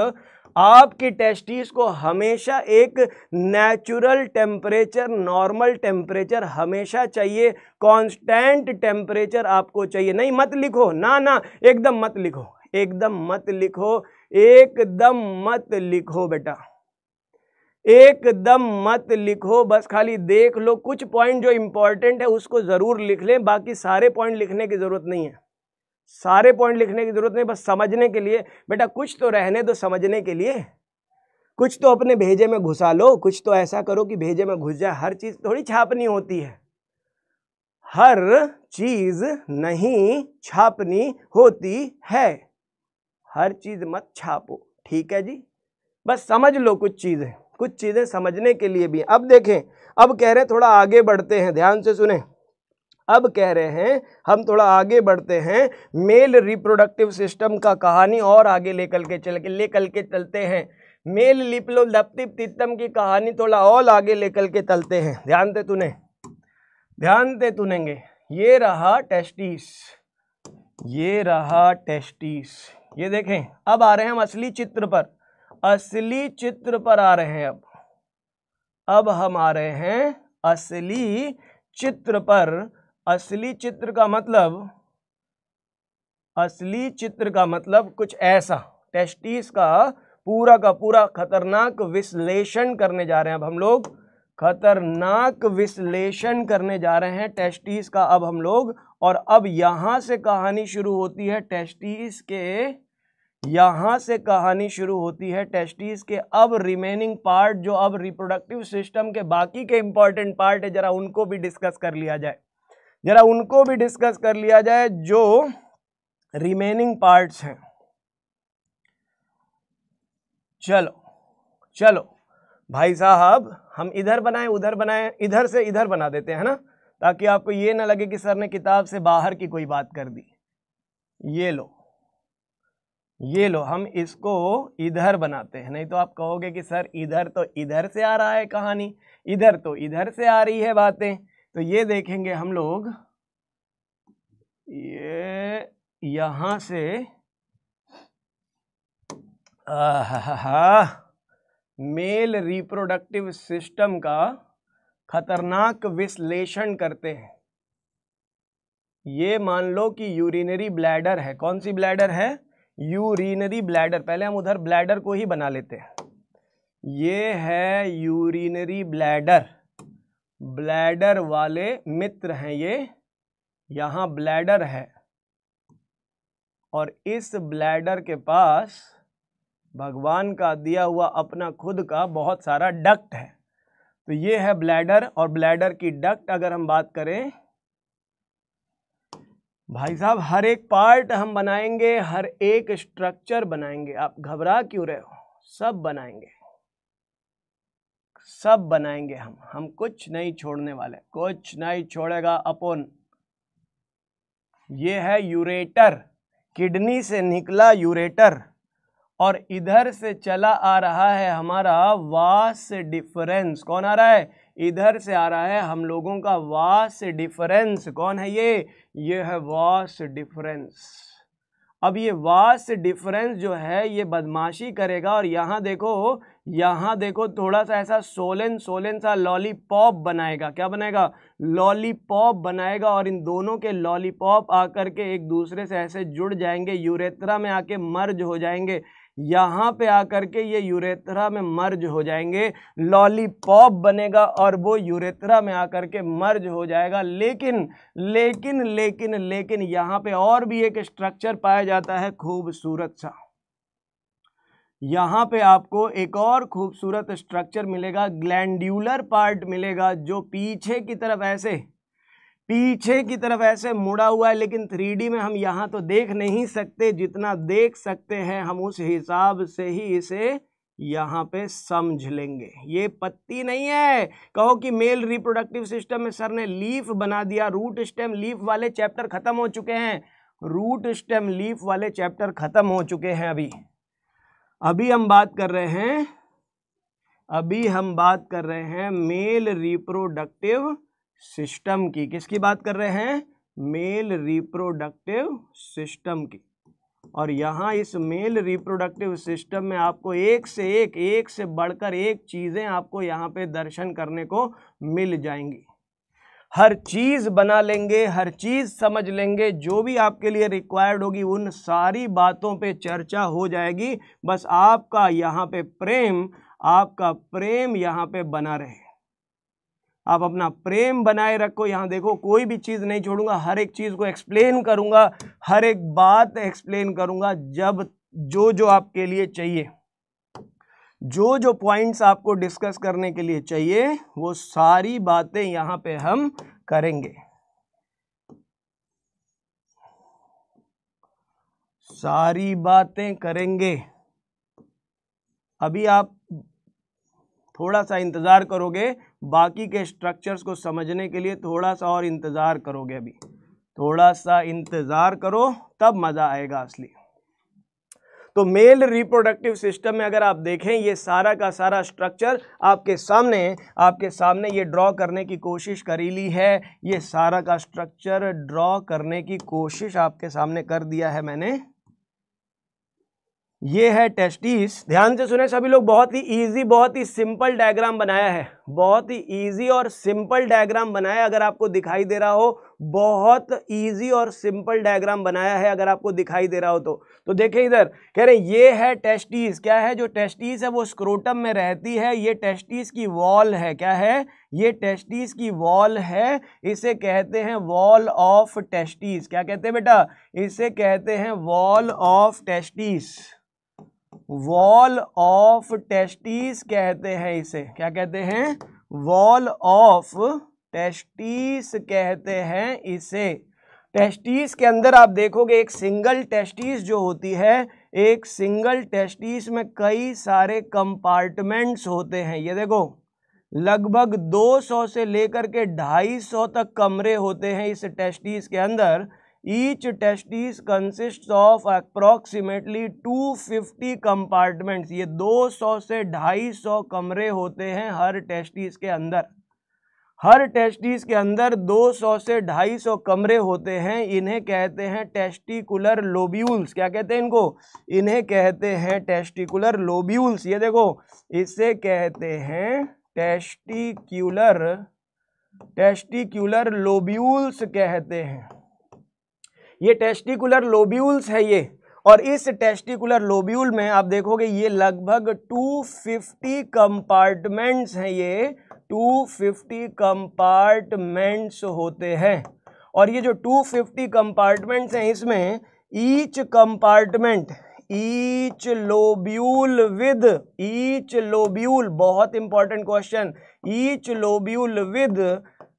आपकी टेस्टिस को हमेशा एक नेचुरल टेम्परेचर नॉर्मल टेम्परेचर हमेशा चाहिए कांस्टेंट टेम्परेचर आपको चाहिए नहीं मत लिखो ना ना एकदम मत लिखो एकदम मत लिखो एकदम मत लिखो बेटा एकदम मत लिखो बस खाली देख लो कुछ पॉइंट जो इंपॉर्टेंट है उसको ज़रूर लिख लें बाकी सारे पॉइंट लिखने की ज़रूरत नहीं है सारे पॉइंट लिखने की जरूरत नहीं बस समझने के लिए बेटा कुछ तो रहने दो समझने के लिए कुछ तो अपने भेजे में घुसा लो कुछ तो ऐसा करो कि भेजे में घुस जाए हर चीज़ थोड़ी छापनी होती है हर चीज़ नहीं छापनी होती है हर चीज़ मत छापो ठीक है जी बस समझ लो कुछ चीज़ें कुछ चीज़ें समझने के लिए भी अब देखें अब कह रहे थोड़ा आगे बढ़ते हैं ध्यान से सुने अब कह रहे हैं हम थोड़ा आगे बढ़ते हैं मेल रिप्रोडक्टिव सिस्टम का कहानी और आगे लेकर के चल के लेकर के चलते हैं मेल लिपलो लप्तिप तितम की कहानी थोड़ा और आगे लेकर के चलते हैं ध्यान दे तुने ध्यान दे तुनेंगे ये रहा टेस्टिस ये रहा टेस्टिस ये देखें अब आ रहे हैं हम असली चित्र पर असली चित्र पर आ रहे हैं अब अब हम आ रहे हैं असली चित्र पर असली चित्र का मतलब असली चित्र का मतलब कुछ ऐसा टेस्टिस का पूरा का पूरा खतरनाक विश्लेषण करने जा रहे हैं अब हम लोग खतरनाक विश्लेषण करने जा रहे हैं टेस्टिस का अब हम लोग और अब यहाँ से कहानी शुरू होती है टेस्टिस के यहाँ से कहानी शुरू होती है टेस्टिस के अब रिमेनिंग पार्ट जो अब रिप्रोडक्टिव सिस्टम के बाकी के इंपॉर्टेंट पार्ट है ज़रा उनको भी डिस्कस कर लिया जाए जरा उनको भी डिस्कस कर लिया जाए जो रिमेनिंग पार्ट्स हैं चलो चलो भाई साहब हम इधर बनाएं उधर बनाएं इधर से इधर बना देते हैं ना ताकि आपको ये ना लगे कि सर ने किताब से बाहर की कोई बात कर दी ये लो ये लो हम इसको इधर बनाते हैं नहीं तो आप कहोगे कि सर इधर तो इधर से आ रहा है कहानी इधर तो इधर से आ रही है बातें तो ये देखेंगे हम लोग ये यहां से मेल रिप्रोडक्टिव सिस्टम का खतरनाक विश्लेषण करते हैं ये मान लो कि यूरिनरी ब्लैडर है कौन सी ब्लैडर है यूरिनरी ब्लैडर पहले हम उधर ब्लैडर को ही बना लेते हैं ये है यूरिनरी ब्लैडर ब्लैडर वाले मित्र हैं ये यहाँ ब्लैडर है और इस ब्लैडर के पास भगवान का दिया हुआ अपना खुद का बहुत सारा डक्ट है तो ये है ब्लैडर और ब्लैडर की डक्ट अगर हम बात करें भाई साहब हर एक पार्ट हम बनाएंगे हर एक स्ट्रक्चर बनाएंगे आप घबरा क्यों रहे हो सब बनाएंगे सब बनाएंगे हम हम कुछ नहीं छोड़ने वाले कुछ नहीं छोड़ेगा अपोन ये है यूरेटर किडनी से निकला यूरेटर और इधर से चला आ रहा है हमारा वास डिफरेंस कौन आ रहा है इधर से आ रहा है हम लोगों का वास डिफरेंस कौन है ये ये है वास डिफरेंस अब ये वास डिफरेंस जो है ये बदमाशी करेगा और यहाँ देखो यहाँ देखो थोड़ा सा ऐसा सोलन सोलन सा लॉलीपॉप बनाएगा क्या बनाएगा लॉलीपॉप बनाएगा और इन दोनों के लॉलीपॉप आकर के एक दूसरे से ऐसे जुड़ जाएंगे यूरेथ्रा में आके मर्ज हो जाएंगे यहाँ पे आकर के ये यूरेथ्रा में मर्ज हो जाएंगे लॉलीपॉप बनेगा और वो यूरेथ्रा में आकर के मर्ज हो जाएगा लेकिन लेकिन लेकिन लेकिन यहाँ पे और भी एक स्ट्रक्चर पाया जाता है खूबसूरत सा यहाँ पे आपको एक और खूबसूरत स्ट्रक्चर मिलेगा ग्लैंडुलर पार्ट मिलेगा जो पीछे की तरफ ऐसे पीछे की तरफ ऐसे मुड़ा हुआ है लेकिन थ्री में हम यहाँ तो देख नहीं सकते जितना देख सकते हैं हम उस हिसाब से ही इसे यहाँ पे समझ लेंगे ये पत्ती नहीं है कहो कि मेल रिप्रोडक्टिव सिस्टम में सर ने लीफ बना दिया रूट स्टेम लीफ वाले चैप्टर खत्म हो चुके हैं रूट स्टेम लीफ वाले चैप्टर खत्म हो चुके हैं अभी अभी हम बात कर रहे हैं अभी हम बात कर रहे हैं मेल रिप्रोडक्टिव सिस्टम की किसकी बात कर रहे हैं मेल रिप्रोडक्टिव सिस्टम की और यहाँ इस मेल रिप्रोडक्टिव सिस्टम में आपको एक से एक एक से बढ़कर एक चीज़ें आपको यहाँ पे दर्शन करने को मिल जाएंगी हर चीज़ बना लेंगे हर चीज़ समझ लेंगे जो भी आपके लिए रिक्वायर्ड होगी उन सारी बातों पे चर्चा हो जाएगी बस आपका यहाँ पे प्रेम आपका प्रेम यहाँ पे बना रहे आप अपना प्रेम बनाए रखो यहाँ देखो कोई भी चीज़ नहीं छोड़ूंगा हर एक चीज़ को एक्सप्लेन करूँगा हर एक बात एक्सप्लेन करूँगा जब जो जो आपके लिए चाहिए जो जो पॉइंट्स आपको डिस्कस करने के लिए चाहिए वो सारी बातें यहां पे हम करेंगे सारी बातें करेंगे अभी आप थोड़ा सा इंतज़ार करोगे बाकी के स्ट्रक्चर्स को समझने के लिए थोड़ा सा और इंतज़ार करोगे अभी थोड़ा सा इंतज़ार करो तब मज़ा आएगा असली तो मेल रिप्रोडक्टिव सिस्टम में अगर आप देखें ये सारा का सारा स्ट्रक्चर आपके सामने आपके सामने ये ड्रॉ करने की कोशिश करी ली है ये सारा का स्ट्रक्चर ड्रॉ करने की कोशिश आपके सामने कर दिया है मैंने ये है टेस्टिस ध्यान से सुने सभी लोग बहुत ही इजी बहुत ही सिंपल डायग्राम बनाया है बहुत ही ईजी और सिंपल डायग्राम बनाया अगर आपको दिखाई दे रहा हो बहुत ईजी और सिंपल डायग्राम बनाया है अगर आपको दिखाई दे रहा हो तो तो देखें इधर कह रहे ये है टेस्टीज क्या है जो टेस्टीज है वो स्क्रोटम में रहती है ये टेस्टीज की वॉल है क्या है ये टेस्टीज की वॉल है इसे कहते हैं वॉल ऑफ टेस्टीज क्या कहते हैं बेटा इसे कहते हैं wall of testes wall of testes कहते हैं इसे क्या कहते हैं वॉल ऑफ टेस्टीज कहते हैं इसे टेस्टीज के अंदर आप देखोगे एक सिंगल टेस्टीज जो होती है एक सिंगल टेस्टीज में कई सारे कंपार्टमेंट्स होते हैं ये देखो लगभग 200 से लेकर के 250 तक कमरे होते हैं इस टेस्टीज के अंदर testis consist of of to 250 compartments ये 200 से 250 कमरे होते हैं हर टेस्टिस के अंदर हर टेस्टिस के अंदर 200 से 250 कमरे होते हैं इन्हें कहते हैं टेस्टिकुलर लोब्यूल्स क्या कहते हैं इनको इन्हें कहते हैं टेस्टिकुलर लोब्यूल्स ये देखो इसे कहते हैं टेस्टिक्यूलर टेस्टिक्यूलर लोब्यूल्स कहते हैं ये टेस्टिकुलर लोब्यूल्स है ये और इस टेस्टिकुलर लोब्यूल में आप देखोगे ये लगभग 250 कंपार्टमेंट्स हैं ये 250 कंपार्टमेंट्स होते हैं और ये जो 250 कंपार्टमेंट्स हैं इसमें each compartment each lobule with each lobule बहुत important question each lobule with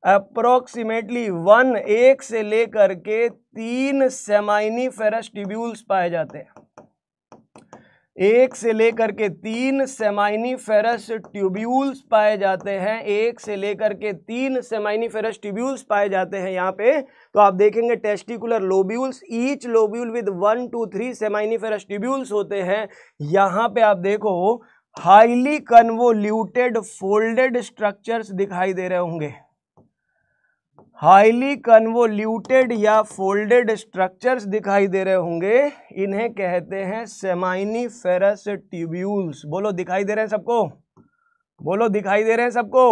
approximately one एक से लेकर के तीन सेमाइनी फेरस ट्यूब्यूल्स पाए जाते हैं एक से लेकर के तीन सेमाइनी फेरस ट्यूब्यूल्स पाए जाते हैं एक से लेकर के तीन सेमाइनी फेरस ट्यूब्यूल्स पाए जाते हैं यहाँ पे तो आप देखेंगे testicular lobules each lobule with one to three seminiferous tubules होते हैं यहाँ पे आप देखो हाईली कन्वोल्यूटेड फोल्डेड स्ट्रक्चर्स दिखाई दे रहे होंगे हाईली कन्वोल्यूटेड या फोल्डेड स्ट्रक्चर्स दिखाई दे रहे होंगे इन्हें कहते हैं सेमाइनी फेरस ट्यूब्यूल्स बोलो दिखाई दे रहे हैं सबको बोलो दिखाई दे रहे हैं सबको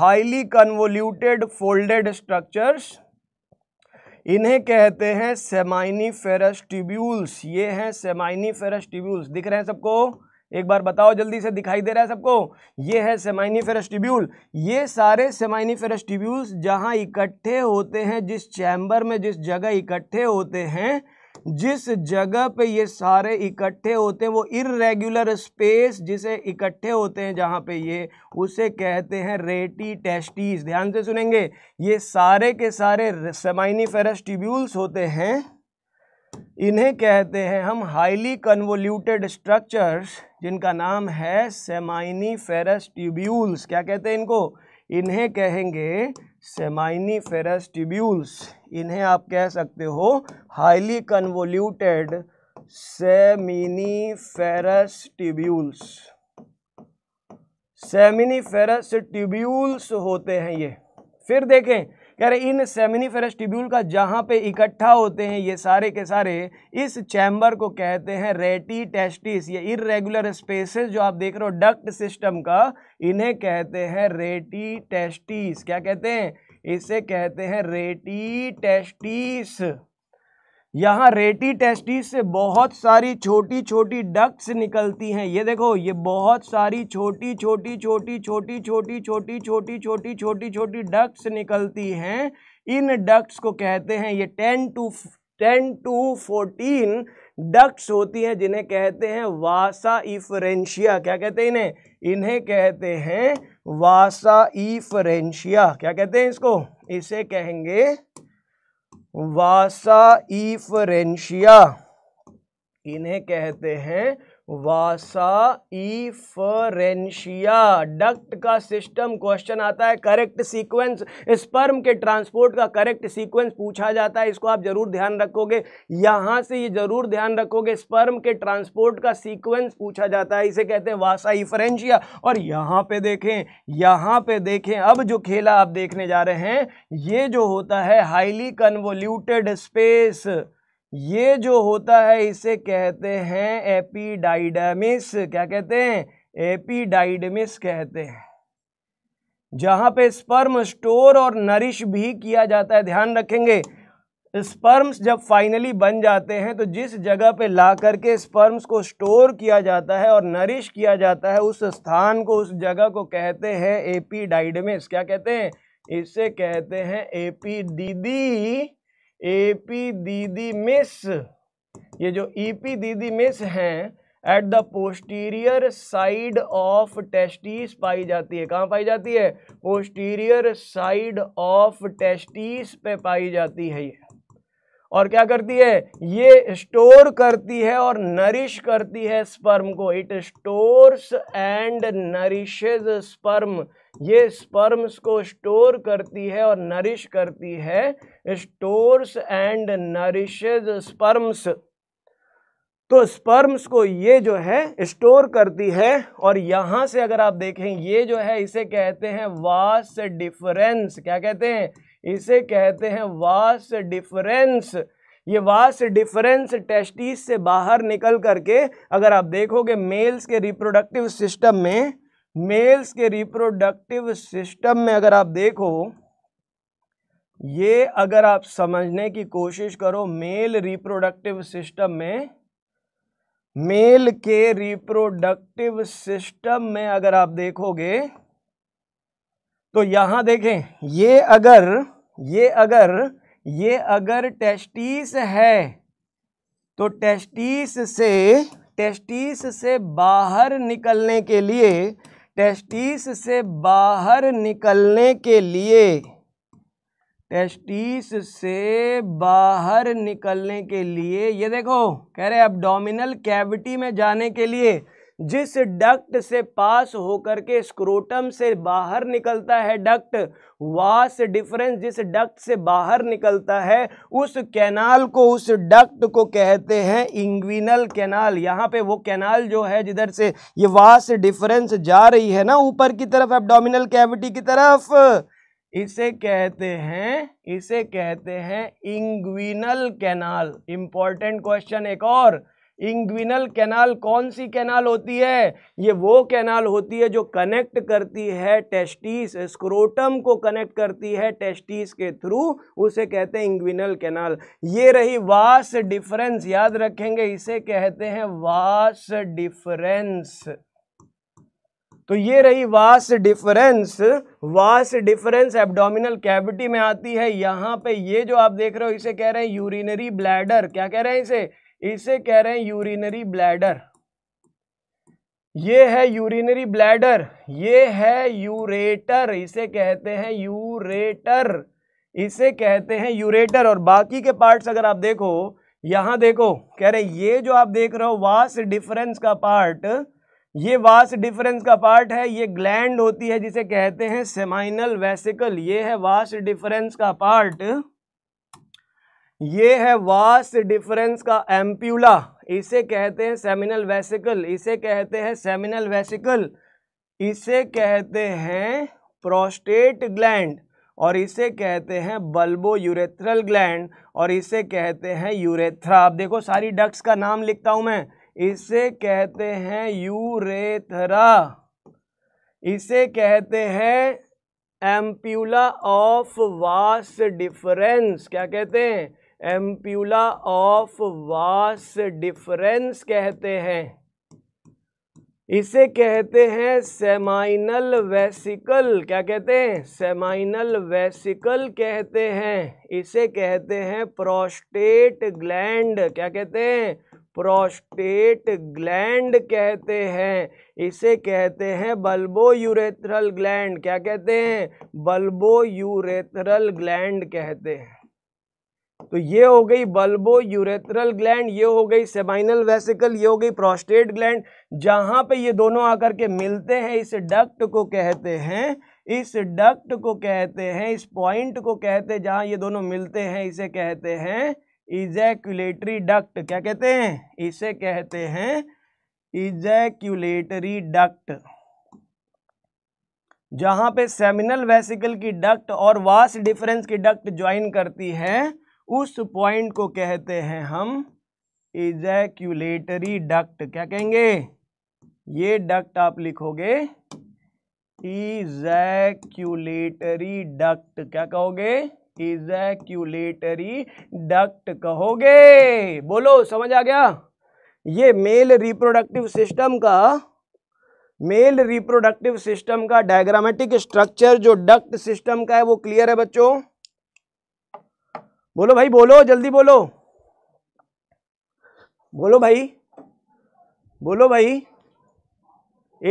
हाईली कन्वोल्यूटेड फोल्डेड स्ट्रक्चर्स इन्हें कहते हैं सेमाइनी फेरस ट्यूब्यूल्स ये हैं सेमाइनी फेरस ट्यूब्यूल्स दिख रहे हैं सबको एक बार बताओ जल्दी से दिखाई दे रहा है सबको ये है सेमाइनी फेरेस्टिब्यूल ये सारे सेमाइनी फेरेस्टिब्यूल्स जहाँ इकट्ठे होते हैं जिस चैम्बर में जिस जगह इकट्ठे होते हैं जिस जगह पे ये सारे इकट्ठे होते हैं वो इरेग्युलर स्पेस जिसे इकट्ठे होते हैं जहाँ पे ये उसे कहते हैं रेटी टेस्टीज ध्यान से सुनेंगे ये सारे के सारे सेमाइनी फेरेस्टिब्यूल्स होते हैं इन्हें कहते हैं हम हाईली कन्वोल्यूटेड स्ट्रक्चर्स जिनका नाम है सेमाइनी फेरस ट्यूब्यूल्स क्या कहते हैं इनको इन्हें कहेंगे सेमाइनी फेरस ट्यूब्यूल्स इन्हें आप कह सकते हो highly convoluted seminiferous tubules seminiferous tubules होते हैं ये फिर देखें कह रहे इन सेमिनिफेरस ट्यूब्यूल का जहाँ पे इकट्ठा होते हैं ये सारे के सारे इस चैम्बर को कहते हैं रेटी टेस्टिस ये इरेगुलर स्पेसेस जो आप देख रहे हो डक्ट सिस्टम का इन्हें कहते हैं रेटी टेस्टिस क्या कहते हैं इसे कहते हैं रेटी टेस्टिस यहाँ रेटी टेस्टिस से बहुत सारी छोटी छोटी डक्ट्स निकलती हैं ये देखो ये बहुत सारी छोटी छोटी छोटी छोटी छोटी छोटी छोटी छोटी छोटी छोटी डक्ट्स निकलती हैं इन डक्ट्स को कहते हैं ये ten to ten to fourteen ducts होती हैं जिन्हें कहते हैं वासा इफरेंशिया क्या कहते हैं इन्हें इन्हें कहते हैं वासा इफरेंशिया क्या कहते हैं इसको इसे कहेंगे इफरेंशिया इन्हें कहते हैं वासा डक्ट का सिस्टम क्वेश्चन आता है करेक्ट सीक्वेंस स्पर्म के ट्रांसपोर्ट का करेक्ट सीक्वेंस पूछा जाता है इसको आप जरूर ध्यान रखोगे यहाँ से ये जरूर ध्यान रखोगे स्पर्म के ट्रांसपोर्ट का सीक्वेंस पूछा जाता है इसे कहते हैं वासा और यहाँ पे देखें यहाँ पे देखें अब जो खेला आप देखने जा रहे हैं ये जो होता है हाईली कन्वोल्यूटेड स्पेस ये जो होता है इसे कहते हैं एपीडाइडमिस क्या कहते हैं एपीडाइडमिस कहते हैं जहां पे स्पर्म स्टोर और नरिश भी किया जाता है ध्यान रखेंगे स्पर्म्स जब फाइनली बन जाते हैं तो जिस जगह पे ला करके स्पर्म्स को स्टोर किया जाता है और नरिश किया जाता है उस स्थान को उस जगह को कहते हैं एपीडाइडमिस क्या कहते हैं इसे कहते हैं एपीडीडी एपी दीदी मिस ये जो ईपी e दीदी मिस हैं at the posterior side of testis पाई जाती है कहाँ पाई जाती है पोस्टीरियर साइड ऑफ टेस्टिस पे पाई जाती है ये और क्या करती है ये स्टोर करती है और नरिश करती है स्पर्म को it stores and nourishes sperm ये स्पर्म्स को स्टोर करती है और नरिश करती है स्टोर्स एंड नरिशेज स्पर्म्स तो स्पर्म्स को ये जो है स्टोर करती है और यहाँ से अगर आप देखें ये जो है इसे कहते हैं वास डिफरेंस क्या कहते हैं इसे कहते हैं वास डिफरेंस ये वास डिफरेंस टेस्टिस से बाहर निकल करके अगर आप देखोगे मेल्स के रिप्रोडक्टिव सिस्टम में मेल्स के रिप्रोडक्टिव सिस्टम में अगर आप देखो ये अगर आप समझने की कोशिश करो मेल रिप्रोडक्टिव सिस्टम में मेल के रिप्रोडक्टिव सिस्टम में अगर आप देखोगे तो यहां देखें ये अगर ये अगर ये अगर टेस्टिस है तो टेस्टिस से टेस्टिस से बाहर निकलने के लिए टेस्टिस से बाहर निकलने के लिए टेस्टिस से बाहर निकलने के लिए ये देखो कह रहे एब्डोमिनल कैविटी में जाने के लिए जिस डक्ट से पास होकर के स्क्रोटम से बाहर निकलता है डक्ट वास डिफरेंस जिस डक्ट से बाहर निकलता है उस कैनाल को उस डक्ट को कहते हैं इंग्विनल कैनाल यहाँ पे वो कैनाल जो है जिधर से ये वास डिफरेंस जा रही है ना ऊपर की तरफ एब्डोमिनल कैविटी की तरफ इसे कहते हैं इसे कहते हैं इंग्विनल कैनाल इंपॉर्टेंट क्वेश्चन एक और इंग्विनल कैनाल कौन सी कैनाल होती है ये वो कैनाल होती है जो कनेक्ट करती है टेस्टिस स्क्रोटम को कनेक्ट करती है टेस्टिस के थ्रू उसे कहते हैं इंग्विनल कैनाल ये रही वास डिफरेंस याद रखेंगे इसे कहते हैं वास डिफरेंस तो ये रही vas deferens vas deferens abdominal cavity में आती है यहां पे ये जो आप देख रहे हो इसे कह रहे हैं यूरिनरी ब्लैडर क्या कह रहे हैं इसे इसे कह रहे हैं यूरिनरी ब्लैडर ये है यूरिनरी ब्लैडर ये है यूरेटर इसे कहते हैं यूरेटर इसे कहते हैं यूरेटर और बाकी के पार्ट्स अगर आप देखो यहां देखो कह रहे ये जो आप देख रहे हो वास डिफरेंस का पार्ट ये वास डिफरेंस का पार्ट है ये ग्लैंड होती है जिसे कहते हैं सेमाइनल वेसिकल ये है वास डिफरेंस का पार्ट ये है वास डिफरेंस का एम्प्यूला इसे कहते हैं सेमिनल वेसिकल इसे कहते हैं सेमिनल वेसिकल इसे कहते हैं प्रोस्टेट ग्लैंड और इसे कहते हैं बल्बो यूरेथ्रल ग्लैंड और इसे कहते हैं यूरेथ्रा आप देखो सारी डक्स का नाम लिखता हूं मैं इसे कहते हैं यूरेथरा इसे कहते हैं एम्प्यूला ऑफ वास डिफरेंस क्या कहते हैं एम्प्यूला ऑफ वास डिफरेंस कहते हैं इसे कहते हैं सेमाइनल वेसिकल क्या कहते हैं सेमाइनल वेसिकल कहते हैं इसे कहते हैं प्रोस्टेट ग्लैंड क्या कहते हैं प्रोस्टेट ग्लैंड कहते हैं इसे कहते हैं बल्बो यूरेथ्रल ग्लैंड क्या कहते हैं बल्बो यूरेथरल ग्लैंड कहते हैं तो ये हो गई बल्बो यूरेथ्रल ग्लैंड ये हो गई सेमाइनल वेसिकल ये हो गई प्रोस्टेट ग्लैंड जहाँ पे ये दोनों आकर के मिलते हैं इस डक्ट को कहते हैं इस डक्ट को कहते हैं इस पॉइंट को कहते हैं जहाँ ये दोनों मिलते हैं इसे कहते हैं इजैक्यूलेटरी डक्ट क्या कहते हैं इसे कहते हैं इजैक्यूलेटरी डक्ट जहां पे सेमिनल वेसिकल की डक्ट और वास डिफरेंस की डक्ट ज्वाइन करती है उस पॉइंट को कहते हैं हम इजैक्यूलेटरी डक्ट क्या कहेंगे ये डक्ट आप लिखोगे इजैक्यूलेटरी डक्ट क्या कहोगे इजैक्यूलेटरी डक्ट कहोगे बोलो समझ आ गया ये मेल रिप्रोडक्टिव सिस्टम का मेल रिप्रोडक्टिव सिस्टम का डायग्रामेटिक स्ट्रक्चर जो डक्ट सिस्टम का है वो क्लियर है बच्चों बोलो भाई बोलो जल्दी बोलो बोलो भाई बोलो भाई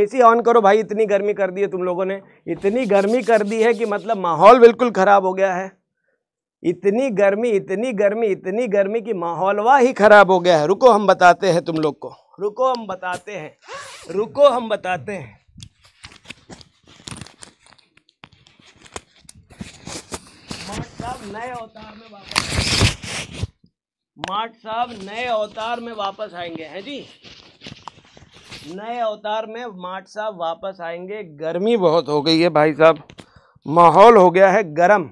एसी ऑन करो भाई इतनी गर्मी कर दी है तुम लोगों ने इतनी गर्मी कर दी है कि मतलब माहौल बिल्कुल ख़राब हो गया है इतनी गर्मी इतनी गर्मी इतनी गर्मी की माहौलवा ही खराब हो गया है रुको हम बताते हैं तुम लोग को रुको हम बताते हैं रुको हम बताते हैं साहब नए अवतार में वापस माट साहब नए अवतार में वापस आएंगे हैं जी नए अवतार में मार्ट साहब वापस आएंगे गर्मी बहुत हो गई है भाई साहब माहौल हो गया है गर्म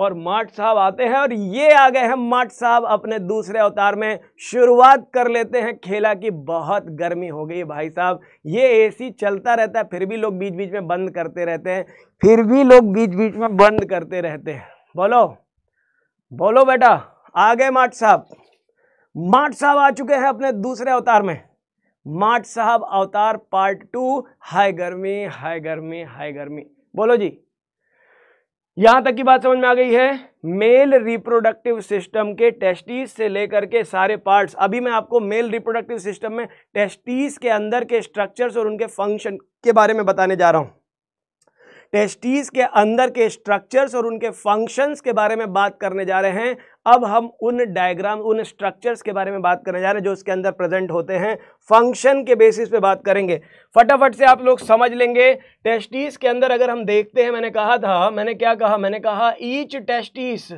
और माट साहब आते हैं और ये आ गए हैं माट साहब अपने दूसरे अवतार में शुरुआत कर लेते हैं खेला की बहुत गर्मी हो गई भाई साहब ये एसी चलता रहता है फिर भी लोग बीच बीच में बंद करते रहते हैं फिर भी लोग बीच बीच में बंद करते रहते हैं बोलो बोलो बेटा आ गए माट साहब माट साहब आ चुके हैं अपने दूसरे अवतार में माट साहब अवतार पार्ट टू हाय गर्मी हाय गर्मी हाय गर्मी बोलो जी यहां तक की बात समझ में आ गई है मेल रिप्रोडक्टिव सिस्टम के टेस्टीज से लेकर के सारे पार्ट्स अभी मैं आपको मेल रिप्रोडक्टिव सिस्टम में टेस्टीज के अंदर के स्ट्रक्चर्स और उनके फंक्शन के बारे में बताने जा रहा हूं टेस्टीज के अंदर के स्ट्रक्चर्स और उनके फंक्शंस के बारे में बात करने जा रहे हैं अब हम उन डायग्राम उन स्ट्रक्चर्स के बारे में बात करने जा रहे हैं जो उसके अंदर प्रेजेंट होते हैं फंक्शन के बेसिस पे बात करेंगे फटाफट से आप लोग समझ लेंगे टेस्टीज के अंदर अगर हम देखते हैं मैंने कहा था मैंने क्या कहा मैंने कहा ईच टेस्टीज़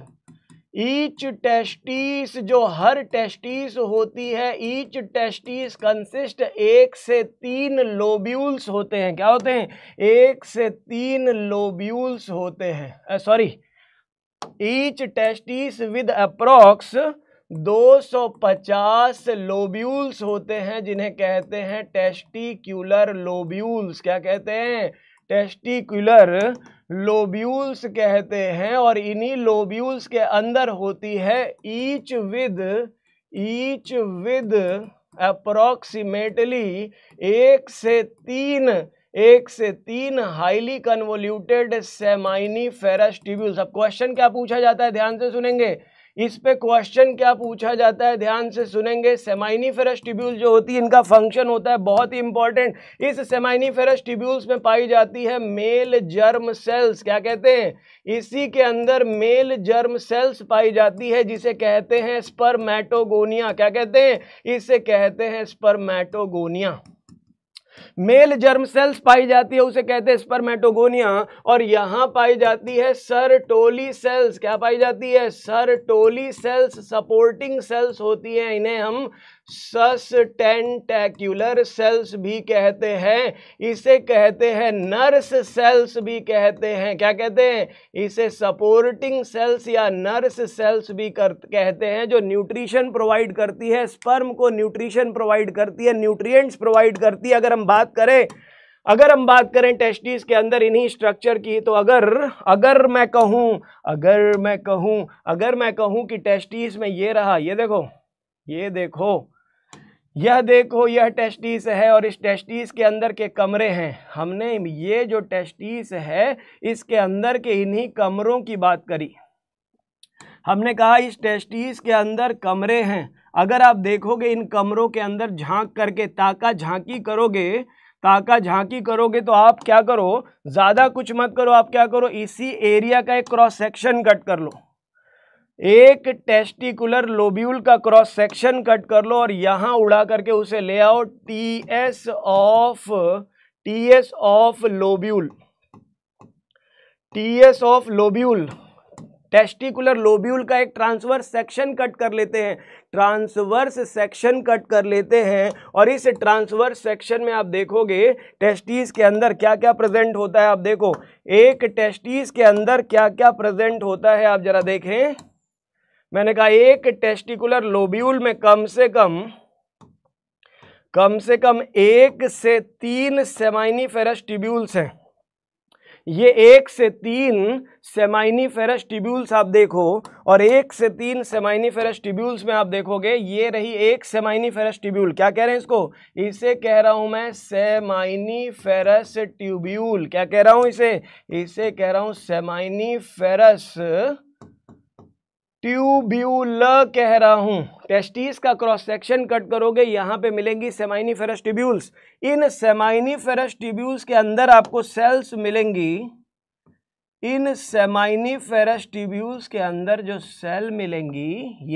ईच टेस्टिस जो हर टेस्टिस होती है ईच टेस्टिस कंसिस्ट एक से तीन लोब्यूल्स होते हैं क्या होते हैं एक से तीन लोब्यूल्स होते हैं sorry each testis with approx 250 lobules होते हैं जिन्हें कहते हैं टेस्टिक्यूलर लोब्यूल्स क्या कहते हैं टेस्टिक्यूलर लोब्यूल्स कहते हैं और इन्हीं लोब्यूल्स के अंदर होती है each with each with approximately एक से तीन एक से तीन highly convoluted seminiferous tubules अब क्वेश्चन क्या पूछा जाता है ध्यान से सुनेंगे इस पे क्वेश्चन क्या पूछा जाता है ध्यान से सुनेंगे सेमाइनी ट्यूब्यूल जो होती है इनका फंक्शन होता है बहुत ही इंपॉर्टेंट इस सेमाइनी फेरेस्टिब्यूल्स में पाई जाती है मेल जर्म सेल्स क्या कहते हैं इसी के अंदर मेल जर्म सेल्स पाई जाती है जिसे कहते हैं स्पर्मैटोगोनिया क्या कहते हैं इसे कहते हैं स्पर्मैटोगोनिया मेल जर्म सेल्स पाई जाती है उसे कहते हैं स्पर्मेटोगोनिया और यहां पाई जाती है सरटोली सेल्स क्या पाई जाती है सरटोली सेल्स सपोर्टिंग सेल्स होती है इन्हें हम सस्टेंटेक्यूलर सेल्स भी कहते हैं इसे कहते हैं नर्स सेल्स भी कहते हैं क्या कहते हैं इसे सपोर्टिंग सेल्स या नर्स सेल्स भी कर कहते हैं जो न्यूट्रिशन प्रोवाइड करती है स्पर्म को न्यूट्रिशन प्रोवाइड करती है न्यूट्रिएंट्स प्रोवाइड करती है अगर हम बात करें अगर हम बात करें टेस्टिस के अंदर इन्हीं स्ट्रक्चर की तो अगर अगर मैं कहूँ अगर मैं कहूँ अगर मैं कहूँ कि टेस्टिस में ये रहा ये देखो ये देखो यह देखो यह टेस्टिस है और इस टेस्टिस के अंदर के कमरे हैं हमने ये जो टेस्टिस है इसके अंदर के इन्हीं कमरों की बात करी हमने कहा इस टेस्टिस के अंदर कमरे हैं अगर आप देखोगे इन कमरों के अंदर झांक करके ताका झांकी करोगे ताका झांकी करोगे तो आप क्या करो ज़्यादा कुछ मत करो आप क्या करो इसी एरिया का एक क्रॉस सेक्शन कट कर लो एक टेस्टिकुलर लोब्यूल का क्रॉस सेक्शन कट कर लो और यहाँ उड़ा करके उसे ले आओ T S of T S of lobule T S of lobule testicular lobule का एक ट्रांसवर्स सेक्शन कट कर लेते हैं ट्रांसवर्स सेक्शन कट कर लेते हैं और इस ट्रांसवर्स सेक्शन में आप देखोगे टेस्टीज के अंदर क्या क्या प्रेजेंट होता है आप देखो एक टेस्टीज के अंदर क्या क्या प्रेजेंट होता है आप जरा देखें मैंने कहा एक टेस्टिकुलर लोब्यूल में कम से कम कम से कम एक से तीन सेमाइनी फेरस टिब्यूल्स हैं ये एक से तीन सेमाइनी फेरस टिब्यूल्स आप देखो और एक से तीन सेमाइनी फेरस टिब्यूल्स में आप देखोगे ये रही एक सेमाइनी फेरस टिब्यूल क्या कह रहे हैं इसको इसे कह रहा हूं मैं सेमाइनी फेरस ट्यूब्यूल क्या कह रहा हूं इसे इसे कह रहा हूं सेमाइनी फेरस ट्यूब्यूल कह रहा हूँ टेस्टिस का क्रॉस सेक्शन कट करोगे यहाँ पे मिलेंगी सेमाइनी फेरस ट्यूब्यूल्स इन सेमाइनी फेरस ट्यूब्यूल्स के अंदर आपको सेल्स मिलेंगी इन सेमाइनी फेरस ट्यूब्यूल्स के अंदर जो सेल मिलेंगी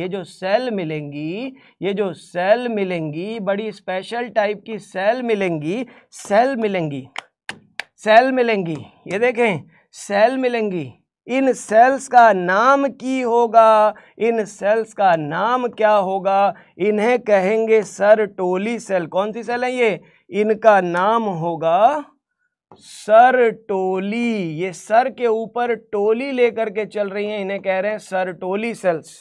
ये जो सेल मिलेंगी ये जो सेल मिलेंगी बड़ी स्पेशल टाइप की सेल मिलेंगी सेल मिलेंगी सेल मिलेंगी ये देखें सेल मिलेंगी इन सेल्स का नाम की होगा इन सेल्स का नाम क्या होगा इन्हें कहेंगे सर टोली सेल कौन सी सेल है ये इनका नाम होगा सर टोली ये सर के ऊपर टोली लेकर के चल रही हैं इन्हें कह रहे हैं सर टोली सेल्स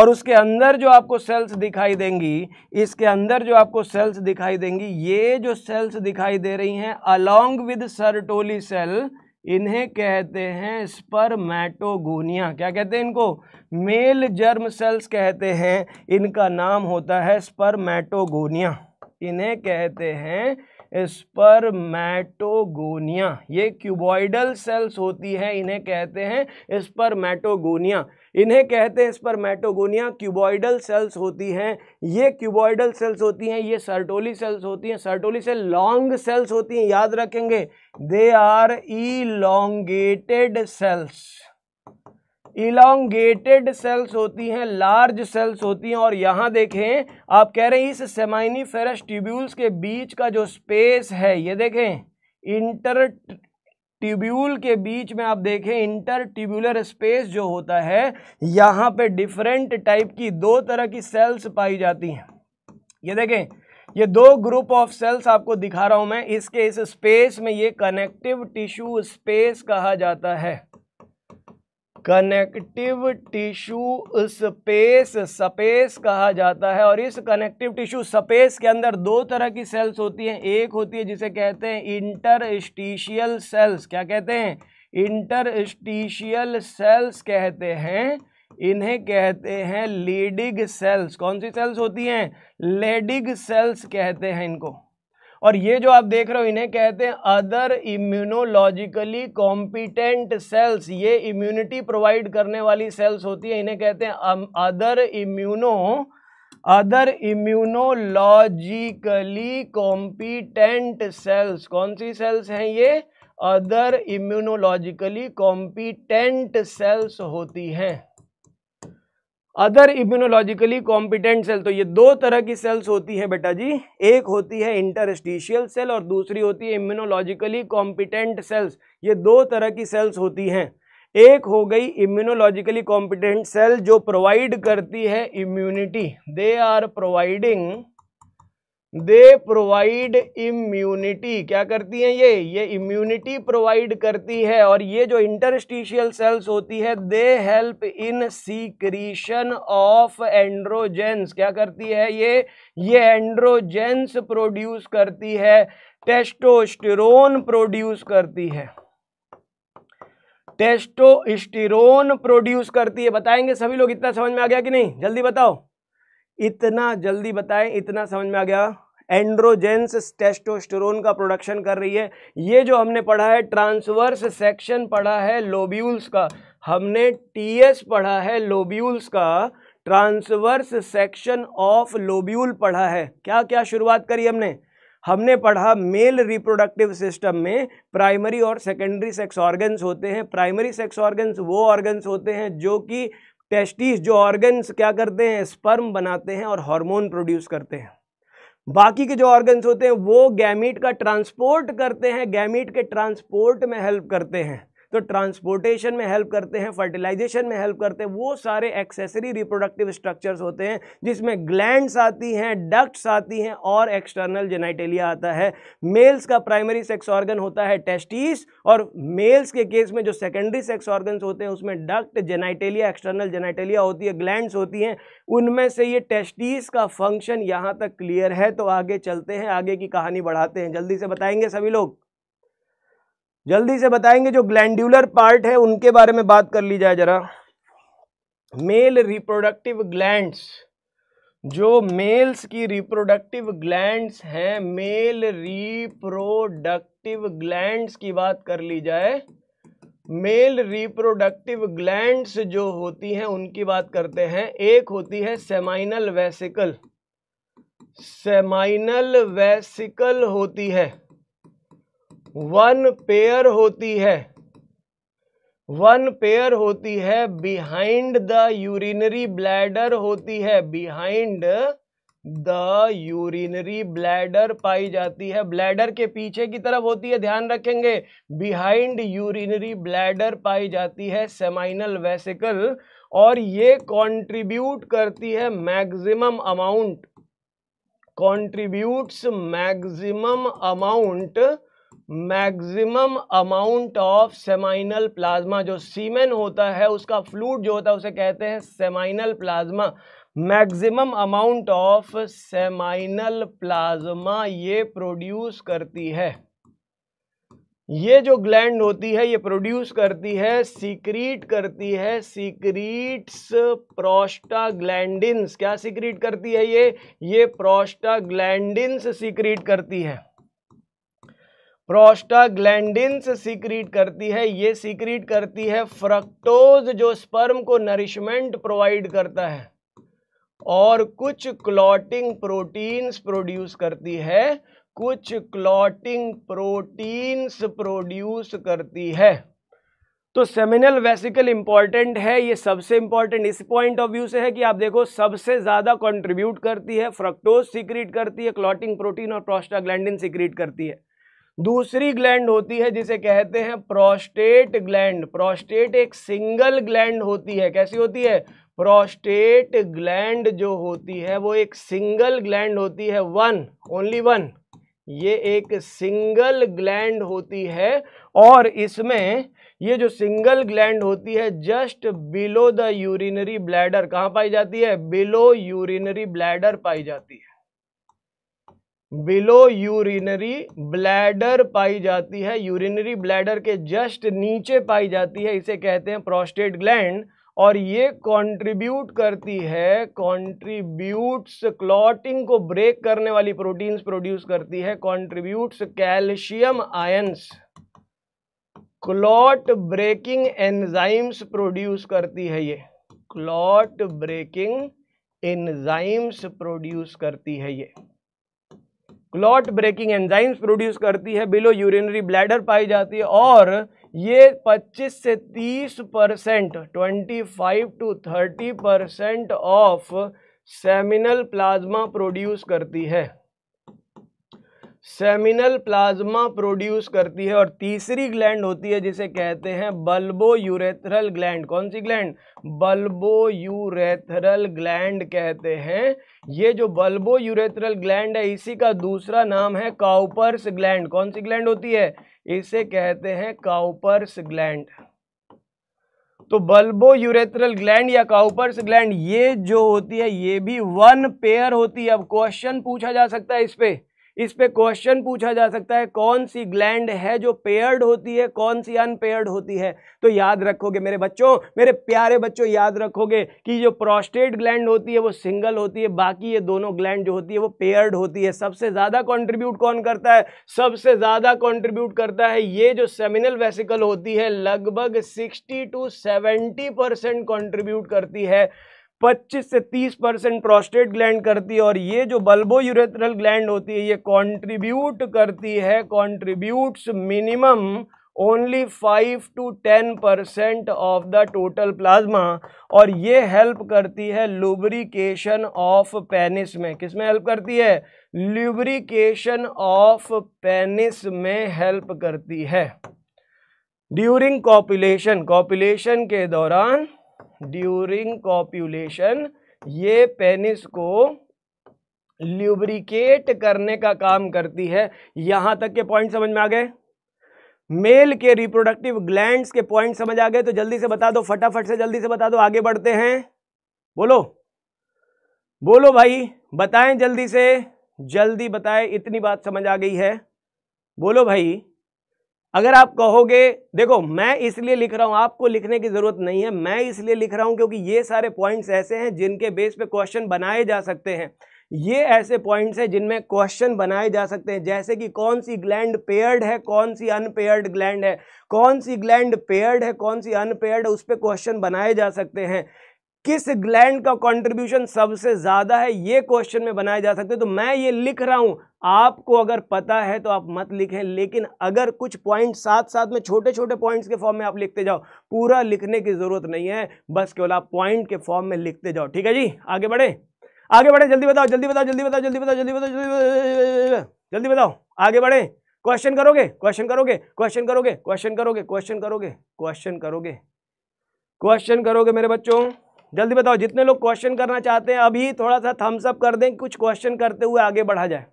और उसके अंदर जो आपको सेल्स दिखाई देंगी इसके अंदर जो आपको सेल्स दिखाई देंगी ये जो सेल्स दिखाई दे रही हैं अलोंग विद सरटोली सेल इन्हें कहते हैं स्पर्मैटोगोनिया क्या कहते हैं इनको मेल जर्म सेल्स कहते हैं इनका नाम होता है स्पर्मैटोगोनिया इन्हें कहते हैं स्पर्मैटोगोनिया ये क्यूबॉइडल सेल्स होती हैं इन्हें कहते हैं स्पर्मैटोगोनिया इन्हें कहते हैं इस मैटोगोनिया क्यूबॉइडल सेल्स होती हैं ये क्यूबॉइडल सेल्स होती हैं ये सर्टोली सेल्स होती हैं सर्टोली सेल लॉन्ग सेल्स होती हैं याद रखेंगे they are elongated cells elongated cells होती हैं लार्ज सेल्स होती हैं और यहाँ देखें आप कह रहे हैं इस सेमाइनी फेरस ट्यूब्यूल्स के बीच का जो स्पेस है ये देखें इंटर ट्यूब्यूल के बीच में आप देखें इंटर ट्यूब्यूलर स्पेस जो होता है यहाँ पे डिफरेंट टाइप की दो तरह की सेल्स पाई जाती हैं ये देखें ये दो ग्रुप ऑफ सेल्स आपको दिखा रहा हूँ मैं इसके इस स्पेस में ये कनेक्टिव टिश्यू स्पेस कहा जाता है कनेक्टिव टिश्यू स्पेस स्पेस कहा जाता है और इस कनेक्टिव टिश्यू स्पेस के अंदर दो तरह की सेल्स होती हैं एक होती है जिसे कहते हैं इंटरस्टिशियल सेल्स क्या कहते हैं इंटरस्टिशियल सेल्स कहते हैं इन्हें कहते हैं लेडिग सेल्स कौन सी सेल्स होती हैं लेडिग सेल्स कहते हैं इनको और ये जो आप देख रहे हो इन्हें कहते हैं अदर इम्यूनोलॉजिकली कॉम्पिटेंट सेल्स ये इम्यूनिटी प्रोवाइड करने वाली सेल्स होती है इन्हें कहते हैं other immuno other immunologically competent cells कौन सी सेल्स हैं ये अदर इम्यूनोलॉजिकली कॉम्पिटेंट सेल्स होती हैं अदर इम्यूनोलॉजिकली कॉम्पिटेंट सेल तो ये दो तरह की सेल्स होती है बेटा जी एक होती है इंटरस्टिशियल सेल और दूसरी होती है इम्यूनोलॉजिकली कॉम्पिटेंट सेल्स ये दो तरह की सेल्स होती हैं एक हो गई इम्यूनोलॉजिकली कॉम्पिटेंट सेल जो प्रोवाइड करती है immunity they are providing they provide immunity क्या करती हैं ये ये इम्यूनिटी प्रोवाइड करती है और ये जो इंटरस्टिशियल सेल्स होती है they help in secretion of androgens क्या करती है ये ये एंड्रोजेंस प्रोड्यूस करती है टेस्टोस्टेरोन प्रोड्यूस करती है टेस्टोस्टेरोन प्रोड्यूस करती है बताएंगे सभी लोग इतना समझ में आ गया कि नहीं जल्दी बताओ इतना जल्दी बताएं इतना समझ में आ गया एंड्रोजेंस टेस्टोस्टेरोन का प्रोडक्शन कर रही है ये जो हमने पढ़ा है ट्रांसवर्स सेक्शन पढ़ा है लोब्यूल्स का हमने टीएस पढ़ा है लोब्यूल्स का ट्रांसवर्स सेक्शन ऑफ लोब्यूल पढ़ा है क्या क्या शुरुआत करी हमने हमने पढ़ा मेल रिप्रोडक्टिव सिस्टम में प्राइमरी और सेकेंडरी सेक्स ऑर्गन्स होते हैं प्राइमरी सेक्स ऑर्गन्स वो ऑर्गन्स होते हैं जो कि टेस्टिस जो ऑर्गन्स क्या करते हैं स्पर्म बनाते हैं और हार्मोन प्रोड्यूस करते हैं बाकी के जो ऑर्गन्स होते हैं वो गैमिट का ट्रांसपोर्ट करते हैं गैमिट के ट्रांसपोर्ट में हेल्प करते हैं तो ट्रांसपोर्टेशन में हेल्प करते हैं फर्टिलाइजेशन में हेल्प करते हैं वो सारे एक्सेसरी रिप्रोडक्टिव स्ट्रक्चर्स होते हैं जिसमें ग्लैंड्स आती हैं डक्ट्स आती हैं और एक्सटर्नल जेनाइटेलिया आता है मेल्स का प्राइमरी सेक्स ऑर्गन होता है टेस्टिस और मेल्स के केस में जो सेकेंडरी सेक्स ऑर्गन्स होते हैं उसमें डक्ट जेनाइटेलिया एक्सटर्नल जेनाइटेलिया होती है ग्लैंड्स होती हैं उनमें से ये टेस्टिस का फंक्शन यहाँ तक क्लियर है तो आगे चलते हैं आगे की कहानी बढ़ाते हैं जल्दी से बताएंगे सभी लोग जल्दी से बताएंगे जो ग्लैंडुलर पार्ट है उनके बारे में बात कर ली जाए जरा मेल रिप्रोडक्टिव ग्लैंड्स जो मेल्स की रिप्रोडक्टिव ग्लैंड्स हैं मेल रिप्रोडक्टिव ग्लैंड्स की बात कर ली जाए मेल रिप्रोडक्टिव ग्लैंड्स जो होती हैं उनकी बात करते हैं एक होती है सेमाइनल वेसिकल सेमाइनल वेसिकल होती है वन पेयर होती है वन पेयर होती है बिहाइंड द यूरिनरी ब्लैडर होती है बिहाइंड द यूरिनरी ब्लैडर पाई जाती है ब्लैडर के पीछे की तरफ होती है ध्यान रखेंगे बिहाइंड यूरिनरी ब्लैडर पाई जाती है सेमाइनल वेसिकल और ये कंट्रीब्यूट करती है maximum amount contributes maximum amount maximum amount of seminal plasma जो सीमेन होता है उसका फ्लूड जो होता है उसे कहते हैं seminal plasma maximum amount of seminal plasma ये प्रोड्यूस करती है ये जो ग्लैंड होती है ये प्रोड्यूस करती है सीक्रीट करती है सीक्रीट्स प्रोस्टाग्लैंडिन्स क्या सीक्रीट करती है ये ये प्रोस्टाग्लैंडिन्स सीक्रीट करती है प्रोस्टाग्लैंडिन्स सीक्रीट करती है ये सीक्रीट करती है फ्रक्टोज जो स्पर्म को नरिशमेंट प्रोवाइड करता है और कुछ क्लॉटिंग प्रोटीन्स प्रोड्यूस करती है कुछ क्लॉटिंग प्रोटीन्स प्रोड्यूस करती है तो सेमिनल वेसिकल इंपॉर्टेंट है ये सबसे इंपॉर्टेंट इस पॉइंट ऑफ व्यू से है कि आप देखो सबसे ज़्यादा कंट्रीब्यूट करती है फ्रक्टोज सीक्रीट करती है क्लॉटिंग प्रोटीन और प्रोस्टाग्लैंडिन सीक्रीट करती है दूसरी ग्लैंड होती है जिसे कहते हैं प्रोस्टेट ग्लैंड प्रोस्टेट एक सिंगल ग्लैंड होती है कैसी होती है प्रोस्टेट ग्लैंड जो होती है वो एक सिंगल ग्लैंड होती है वन ओनली वन ये एक सिंगल ग्लैंड होती है और इसमें ये जो सिंगल ग्लैंड होती है just below the urinary bladder कहाँ पाई जाती है बिलो यूरिनरी ब्लैडर पाई जाती है बिलो यूरिनरी ब्लैडर पाई जाती है यूरिनरी ब्लैडर के जस्ट नीचे पाई जाती है इसे कहते हैं प्रोस्टेट ग्लैंड और ये कंट्रीब्यूट करती है कंट्रीब्यूट्स क्लॉटिंग को ब्रेक करने वाली प्रोटीन्स प्रोड्यूस करती है contributes calcium ions clot breaking enzymes produce करती है ये क्लॉट ब्रेकिंग एंजाइम्स प्रोड्यूस करती है ये क्लॉट ब्रेकिंग एंजाइम्स प्रोड्यूस करती है बिलो यूरिनरी ब्लैडर पाई जाती है और ये 25 से 30 percent twenty five to thirty percent of seminal plasma produce करती है सेमिनल प्लाज्मा प्रोड्यूस करती है और तीसरी ग्लैंड होती है जिसे कहते हैं बल्बो यूरेथरल ग्लैंड कौन सी ग्लैंड बल्बो यूरेथरल ग्लैंड कहते हैं ये जो बल्बो यूरेथरल ग्लैंड है इसी का दूसरा नाम है काउपर्स ग्लैंड कौन सी ग्लैंड होती है इसे कहते हैं काउपर्स ग्लैंड तो बल्बो यूरेथ्रल ग्लैंड या काउपर्स ग्लैंड ये जो होती है ये भी वन पेयर होती है अब क्वेश्चन पूछा जा सकता है इस पर इस पे क्वेश्चन पूछा जा सकता है कौन सी ग्लैंड है जो पेयर्ड होती है कौन सी अनपेयर्ड होती है तो याद रखोगे मेरे बच्चों मेरे प्यारे बच्चों याद रखोगे कि जो प्रोस्टेट ग्लैंड होती है वो सिंगल होती है बाकी ये दोनों ग्लैंड जो होती है वो पेयर्ड होती है सबसे ज़्यादा कॉन्ट्रीब्यूट कौन करता है सबसे ज़्यादा कॉन्ट्रीब्यूट करता है ये जो सेमिनल वेसिकल होती है लगभग sixty to seventy percent contribute करती है 25 से 30 परसेंट प्रोस्टेट ग्लैंड करती है और ये जो बल्बो यूरेथ्रल ग्लैंड होती है ये कंट्रीब्यूट करती है contributes minimum only five to ten percent of the total plasma और ये हेल्प करती है लुब्रिकेशन ऑफ पेनिस में किस में हेल्प करती है लुब्रिकेशन ऑफ पेनिस में हेल्प करती है ड्यूरिंग कॉपुलेशन कॉपुलेशन के दौरान ड्यूरिंग कॉप्यूलेशन ये पेनिस को ल्यूब्रिकेट करने का काम करती है यहां तक के पॉइंट समझ में आ गए मेल के रिप्रोडक्टिव ग्लैंड्स के पॉइंट समझ आ गए तो जल्दी से बता दो फटाफट से जल्दी से बता दो आगे बढ़ते हैं बोलो बोलो भाई बताएं जल्दी से जल्दी बताएं इतनी बात समझ आ गई है बोलो भाई अगर आप कहोगे देखो मैं इसलिए लिख रहा हूँ आपको लिखने की ज़रूरत नहीं है मैं इसलिए लिख रहा हूँ क्योंकि ये सारे पॉइंट्स ऐसे हैं जिनके बेस पे क्वेश्चन बनाए जा सकते हैं ये ऐसे पॉइंट्स हैं जिनमें क्वेश्चन बनाए जा सकते हैं जैसे कि कौन सी ग्लैंड पेयर्ड है कौन सी अनपेयर्ड ग्लैंड है कौन सी ग्लैंड पेयर्ड है कौन सी अनपेयर्ड है उस पर क्वेश्चन बनाए जा सकते हैं किस ग्लैंड का कंट्रीब्यूशन सबसे ज़्यादा है ये क्वेश्चन में बनाए जा सकते हैं तो मैं ये लिख रहा हूँ आपको अगर पता है तो आप मत लिखें लेकिन अगर कुछ पॉइंट साथ साथ में छोटे छोटे पॉइंट्स के फॉर्म में आप लिखते जाओ पूरा लिखने की ज़रूरत नहीं है बस केवल आप पॉइंट के फॉर्म में लिखते जाओ ठीक है जी आगे बढ़े आगे बढ़े जल्दी बताओ जल्दी बताओ जल्दी बताओ जल्दी बताओ जल्दी बताओ जल्दी बताओ आगे बढ़े क्वेश्चन करोगे क्वेश्चन करोगे क्वेश्चन करोगे क्वेश्चन करोगे क्वेश्चन करोगे क्वेश्चन करोगे क्वेश्चन करोगे मेरे बच्चों जल्दी बताओ जितने लोग क्वेश्चन करना चाहते हैं अभी थोड़ा सा थम्सअप कर दें कुछ क्वेश्चन करते हुए आगे बढ़ा जाए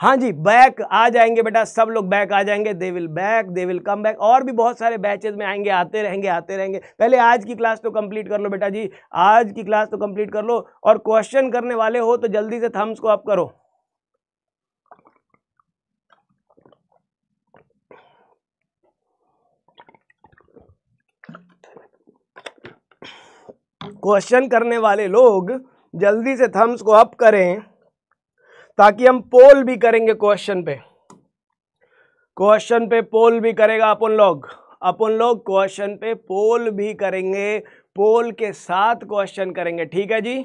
हाँ जी बैक आ जाएंगे बेटा सब लोग बैक आ जाएंगे they will back they will come back और भी बहुत सारे बैचेज में आएंगे आते रहेंगे आते रहेंगे पहले आज की क्लास तो कंप्लीट कर लो बेटा जी आज की क्लास तो कंप्लीट कर लो और क्वेश्चन करने वाले हो तो जल्दी से थम्स को अप करो क्वेश्चन करने वाले लोग जल्दी से थम्स को अप करें ताकि हम पोल भी करेंगे क्वेश्चन पे क्वेश्चन पे पोल भी करेगा अपन लोग अपन लोग क्वेश्चन पे पोल भी करेंगे पोल के साथ क्वेश्चन करेंगे ठीक है जी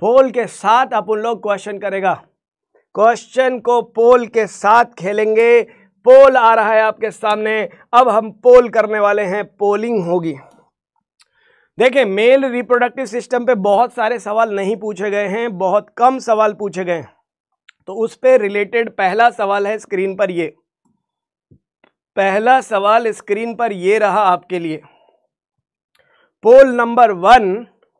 पोल के साथ अपन लोग क्वेश्चन करेगा क्वेश्चन को पोल के साथ खेलेंगे पोल आ रहा है आपके सामने अब हम पोल करने वाले हैं पोलिंग होगी देखिए मेल रिप्रोडक्टिव सिस्टम पे बहुत सारे सवाल नहीं पूछे गए हैं बहुत कम सवाल पूछे गए हैं तो उस पर रिलेटेड पहला सवाल है स्क्रीन पर ये पहला सवाल स्क्रीन पर ये रहा आपके लिए poll number one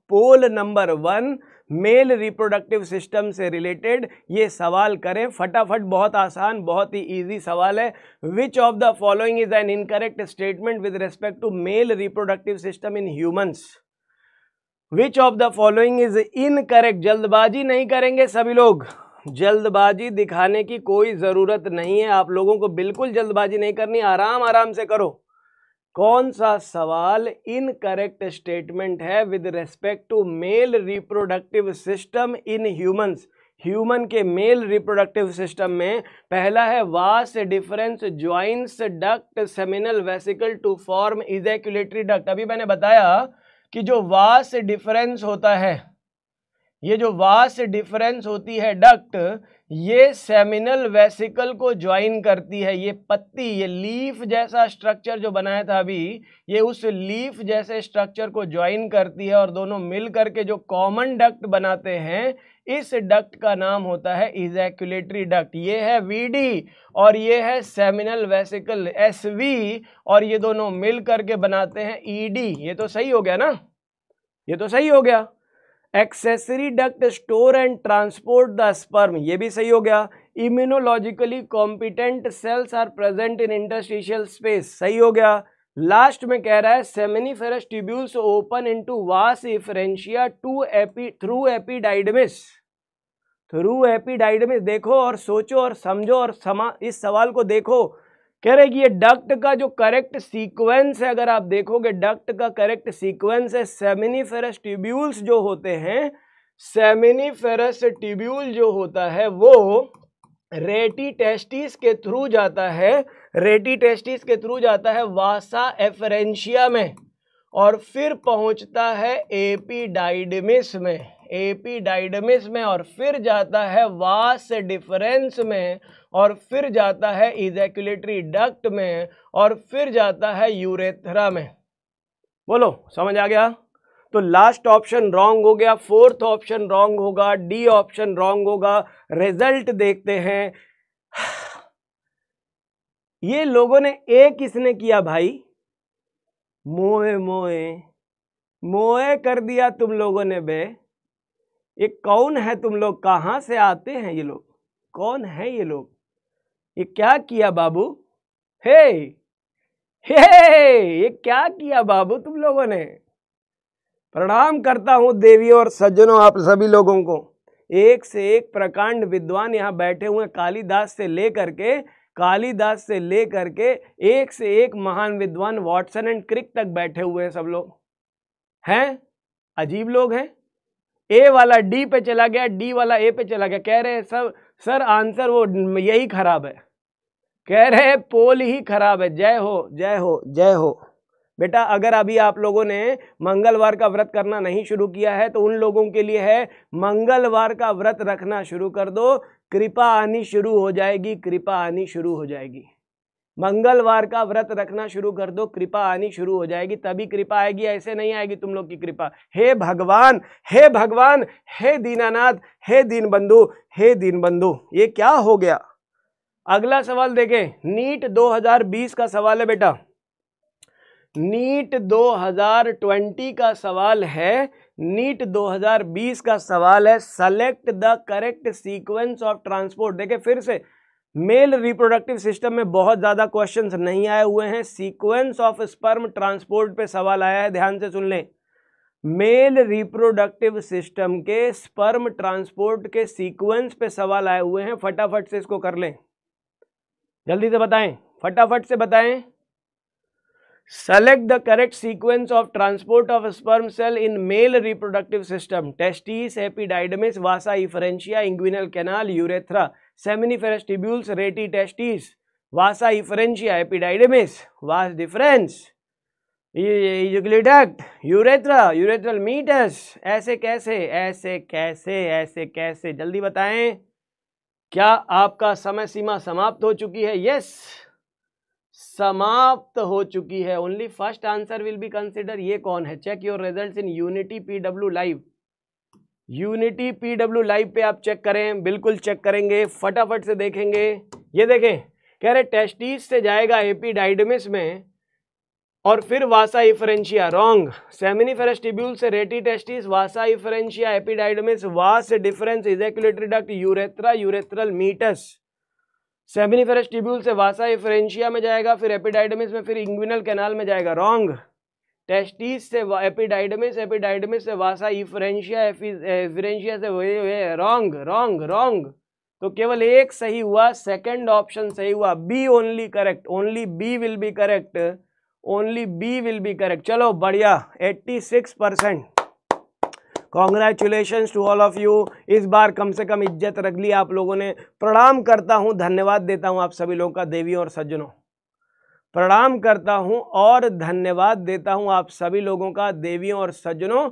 poll number one male reproductive system से रिलेटेड ये सवाल करें फटाफट बहुत आसान बहुत ही ईजी सवाल है which of the following is an incorrect statement with respect to male reproductive system in humans which of the following is incorrect जल्दबाजी नहीं करेंगे सभी लोग जल्दबाजी दिखाने की कोई ज़रूरत नहीं है आप लोगों को बिल्कुल जल्दबाजी नहीं करनी आराम आराम से करो कौन सा सवाल इनकरेक्ट स्टेटमेंट है with respect to male reproductive system in humans human के मेल रिप्रोडक्टिव सिस्टम में पहला है vas deferens joins duct seminal vesicle to form ejaculatory duct अभी मैंने बताया कि जो वास डिफरेंस होता है ये जो वास डिफरेंस होती है डक्ट ये सेमिनल वेसिकल को ज्वाइन करती है ये पत्ती ये लीफ जैसा स्ट्रक्चर जो बनाया था अभी ये उस लीफ जैसे स्ट्रक्चर को ज्वाइन करती है और दोनों मिल करके जो कॉमन डक्ट बनाते हैं इस डक्ट का नाम होता है इजैक्यूलेटरी डक्ट ये है वीडी और ये है सेमिनल वेसिकल एसवी और ये दोनों मिल करके बनाते हैं ईडी e ये तो सही हो गया ना ये तो सही हो गया accessory duct store and transport the sperm ये भी सही हो गया immunologically competent cells are present in interstitial space सही हो गया लास्ट में कह रहा है seminiferous tubules open into vas efferentia to epi through epididymis through epididymis देखो और सोचो और समझो और समा इस सवाल को देखो कह रहे कि ये डक्ट का जो करेक्ट सीक्वेंस है अगर आप देखोगे डक्ट का करेक्ट सीक्वेंस है फेरस ट्यूब्यूल्स जो होते हैं फेरस ट्यूब्यूल जो होता है वो रेटी टेस्टिस के थ्रू जाता है रेटी टेस्टिस के थ्रू जाता है वासा एफरेंशिया में और फिर पहुंचता है एपीडाइडमिस में एपीडाइडमिस में और फिर जाता है वास डिफरेंस में और फिर जाता है इजैक्यूलेटरी डक्ट में और फिर जाता है यूरेथ्रा में बोलो समझ आ गया तो लास्ट ऑप्शन रॉन्ग हो गया फोर्थ ऑप्शन रॉन्ग होगा डी ऑप्शन रॉन्ग होगा रिजल्ट देखते हैं ये लोगों ने ए किसने किया भाई मोए मोए मोए कर दिया तुम लोगों ने बे ये कौन है तुम लोग कहां से आते हैं ये लोग कौन है ये लोग ये क्या किया बाबू हे हे ये क्या किया बाबू तुम लोगों ने प्रणाम करता हूं देवी और सज्जनों आप सभी लोगों को एक से एक प्रकांड विद्वान यहाँ बैठे हुए कालीदास से लेकर के कालीदास से लेकर के एक से एक महान विद्वान वॉटसन एंड क्रिक तक बैठे हुए हैं सब लोग हैं अजीब लोग हैं ए वाला डी पे चला गया डी वाला ए पे चला गया कह रहे हैं सब सर आंसर वो यही खराब है कह रहे पोल ही खराब है जय हो जय हो जय हो बेटा अगर अभी आप लोगों ने मंगलवार का व्रत करना नहीं शुरू किया है तो उन लोगों के लिए है मंगलवार का व्रत रखना शुरू कर दो कृपा आनी शुरू हो जाएगी कृपा आनी शुरू हो जाएगी मंगलवार का व्रत रखना शुरू कर दो कृपा आनी शुरू हो जाएगी तभी कृपा आएगी ऐसे नहीं आएगी तुम लोग की कृपा हे भगवान हे भगवान हे दीनानाथ हे दीन बंधु हे दीन बंधु ये क्या हो गया अगला सवाल देखें नीट 2020 का सवाल है बेटा नीट 2020 का सवाल है नीट 2020 का सवाल है select the correct sequence of transport देखें फिर से मेल रिप्रोडक्टिव सिस्टम में बहुत ज़्यादा क्वेश्चंस नहीं आए हुए हैं सीक्वेंस ऑफ स्पर्म ट्रांसपोर्ट पे सवाल आया है ध्यान से सुन लें मेल रिप्रोडक्टिव सिस्टम के स्पर्म ट्रांसपोर्ट के सीक्वेंस पे सवाल आए हुए हैं फटाफट से इसको कर लें जल्दी से बताएं फटाफट से बताएं select the correct sequence of transport of sperm cell in male reproductive system testis epididymis vasa efferentia inguinal canal urethra seminiferous tubules rete testis vasa efferentia epididymis vas deferens यूग्लिडक्ट यूरेथ्रा यूरेथ्रल मीटस ऐसे कैसे ऐसे कैसे ऐसे कैसे जल्दी बताएं क्या आपका समय सीमा समाप्त हो चुकी है यस समाप्त हो चुकी है only first answer will be consider ये कौन है check your result in Unity P W live Unity PW live पे आप चेक करें बिल्कुल चेक करेंगे फटाफट से देखेंगे ये देखें कह रहे टेस्टिस से जाएगा एपीडाइडमिस में और फिर vasa efferentia wrong seminiferous tubule से rete testis vasa efferentia epididymis vas deferens ejaculatory duct urethra urethral meatus seminiferous tubule से वासा इफरेंशिया में जाएगा फिर एपिडाइडमिस में फिर इंग्विनल कैनाल में जाएगा रॉन्ग टेस्टिस से एपिडाइडमिस एपिडाइडमिस से वासा इफरेंशिया इफरेंशिया से रॉन्ग रॉन्ग रॉन्ग तो केवल एक सही हुआ सेकंड ऑप्शन सही हुआ B only correct only B will be correct only B will be correct चलो बढ़िया 86 percent congratulation to all of you इस बार कम से कम इज्जत रख ली आप लोगों ने प्रणाम करता हूँ धन्यवाद देता हूँ आप सभी लोगों का देवी और सज्जनों प्रणाम करता हूँ और धन्यवाद देता हूँ आप सभी लोगों का देवियों और सज्जनों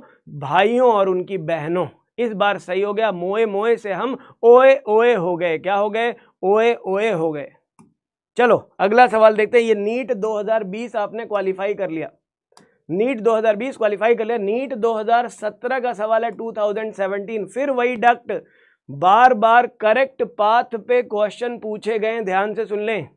भाइयों और उनकी बहनों इस बार सही हो गया मोए मोए से हम ओए ओए हो गए क्या हो गए ओए ओए हो गए चलो अगला सवाल देखते हैं ये नीट 2020 आपने क्वालिफाई कर लिया नीट 2020 क्वालिफाई कर लिया नीट 2017 का सवाल है 2017 फिर वही डक्ट बार बार करेक्ट पाथ पे क्वेश्चन पूछे गए ध्यान से सुन लें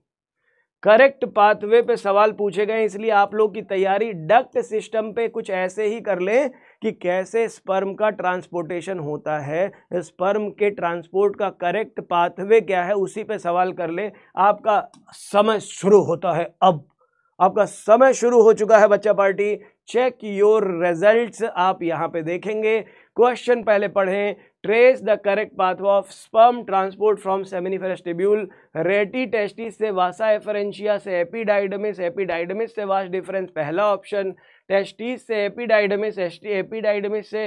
करेक्ट पाथवे पे सवाल पूछे गए इसलिए आप लोग की तैयारी डक्ट सिस्टम पे कुछ ऐसे ही कर लें कि कैसे स्पर्म का ट्रांसपोर्टेशन होता है स्पर्म के ट्रांसपोर्ट का करेक्ट पाथवे क्या है उसी पे सवाल कर ले आपका समय शुरू होता है अब आपका समय शुरू हो चुका है बच्चा पार्टी चेक योर रिजल्ट्स आप यहाँ पे देखेंगे क्वेश्चन पहले पढ़ें trace the correct pathway of sperm transport from seminiferous tubule rete testis से वासा एफरेंशिया से एपीडाइडमिस एपीडाइडमिस से वास डिफरेंस पहला ऑप्शन टेस्टिस से एपिडाइडमिस एपिडाइडमिस से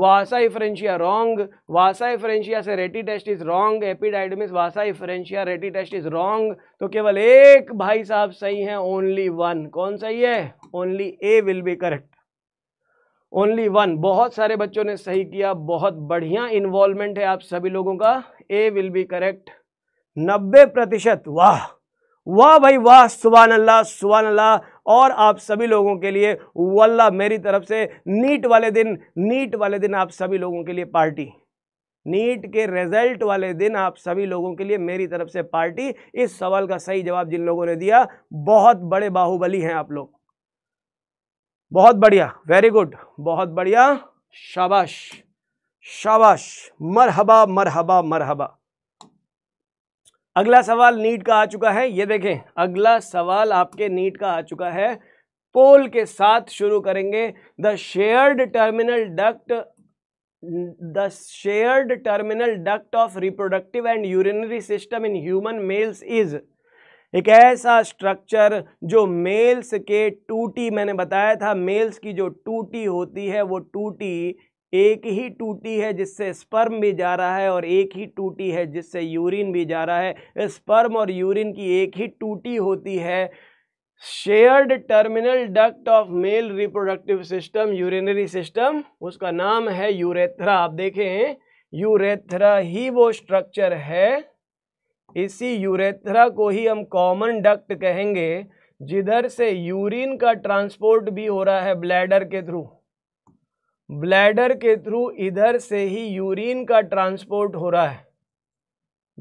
vasa efferentia wrong vasa efferentia से rete testis wrong epididymis vasa efferentia rete testis wrong तो केवल एक भाई साहब सही है ओनली वन कौन सही है only A will be correct only one बहुत सारे बच्चों ने सही किया बहुत बढ़िया इन्वॉल्वमेंट है आप सभी लोगों का ए विल बी करेक्ट नब्बे प्रतिशत वाह वाह भाई वाह सुबह अल्लाह सुबह अल्लाह और आप सभी लोगों के लिए वल्ला मेरी तरफ से नीट वाले दिन नीट वाले दिन आप सभी लोगों के लिए पार्टी नीट के रिजल्ट वाले दिन आप सभी लोगों के लिए मेरी तरफ से पार्टी इस सवाल का सही जवाब जिन लोगों ने दिया बहुत बड़े बाहुबली हैं आप लोग बहुत बढ़िया वेरी गुड बहुत बढ़िया शाबाश शाबाश मरहबा मरहबा मरहबा अगला सवाल नीट का आ चुका है ये देखें अगला सवाल आपके नीट का आ चुका है पोल के साथ शुरू करेंगे the shared terminal duct the shared terminal duct of reproductive and urinary system in human males is एक ऐसा स्ट्रक्चर जो मेल्स के टूटी मैंने बताया था मेल्स की जो टूटी होती है वो टूटी एक ही टूटी है जिससे स्पर्म भी जा रहा है और एक ही टूटी है जिससे यूरिन भी जा रहा है स्पर्म और यूरिन की एक ही टूटी होती है shared terminal duct of male reproductive system urinary system उसका नाम है यूरेथ्रा आप देखें यूरेथ्रा ही वो स्ट्रक्चर है इसी यूरेथ्रा को ही हम कॉमन डक्ट कहेंगे जिधर से यूरिन का ट्रांसपोर्ट भी हो रहा है ब्लैडर के थ्रू ब्लैडर के थ्रू इधर से ही यूरिन का ट्रांसपोर्ट हो रहा है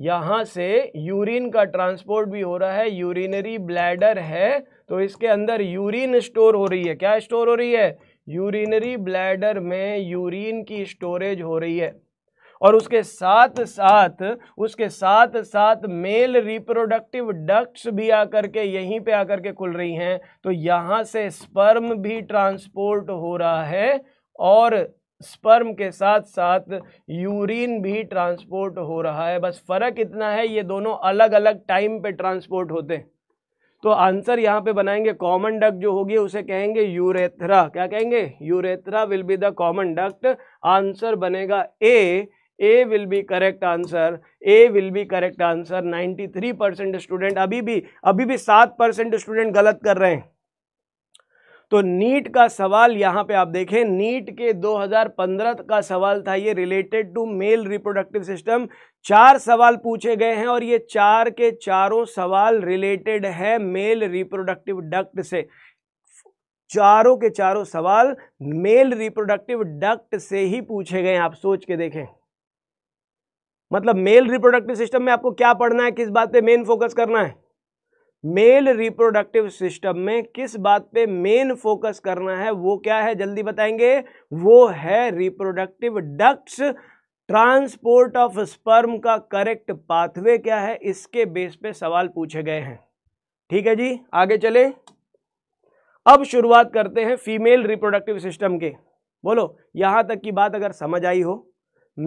यहाँ से यूरिन का ट्रांसपोर्ट भी हो रहा है यूरिनरी ब्लैडर है तो इसके अंदर यूरिन स्टोर हो रही है क्या स्टोर हो रही है यूरिनरी ब्लैडर में यूरिन की स्टोरेज हो रही है और उसके साथ साथ उसके साथ साथ मेल रिप्रोडक्टिव डक्ट्स भी आकर के यहीं पे आकर के खुल रही हैं तो यहाँ से स्पर्म भी ट्रांसपोर्ट हो रहा है और स्पर्म के साथ साथ यूरिन भी ट्रांसपोर्ट हो रहा है बस फ़र्क इतना है ये दोनों अलग अलग टाइम पे ट्रांसपोर्ट होते हैं तो आंसर यहाँ पे बनाएंगे कॉमन डक्ट जो होगी उसे कहेंगे यूरेथ्रा क्या कहेंगे urethra will be the common duct answer बनेगा A A will be correct answer A will be correct answer 93 percent student अभी भी अभी भी सात परसेंट स्टूडेंट गलत कर रहे हैं तो नीट का सवाल यहाँ पे आप देखें नीट के 2015 का सवाल था ये related to male reproductive system चार सवाल पूछे गए हैं और ये चार के चारों सवाल रिलेटेड है मेल रिप्रोडक्टिव डक्ट से चारों के चारों सवाल मेल रिप्रोडक्टिव डक्ट से ही पूछे गए हैं आप सोच के देखें मतलब मेल रिप्रोडक्टिव सिस्टम में आपको क्या पढ़ना है किस बात पे मेन फोकस करना है मेल रिप्रोडक्टिव सिस्टम में किस बात पे मेन फोकस करना है वो क्या है जल्दी बताएंगे वो है reproductive ducts transport of sperm का करेक्ट पाथवे क्या है इसके बेस पे सवाल पूछे गए हैं ठीक है जी आगे चले अब शुरुआत करते हैं फीमेल रिप्रोडक्टिव सिस्टम के बोलो यहां तक की बात अगर समझ आई हो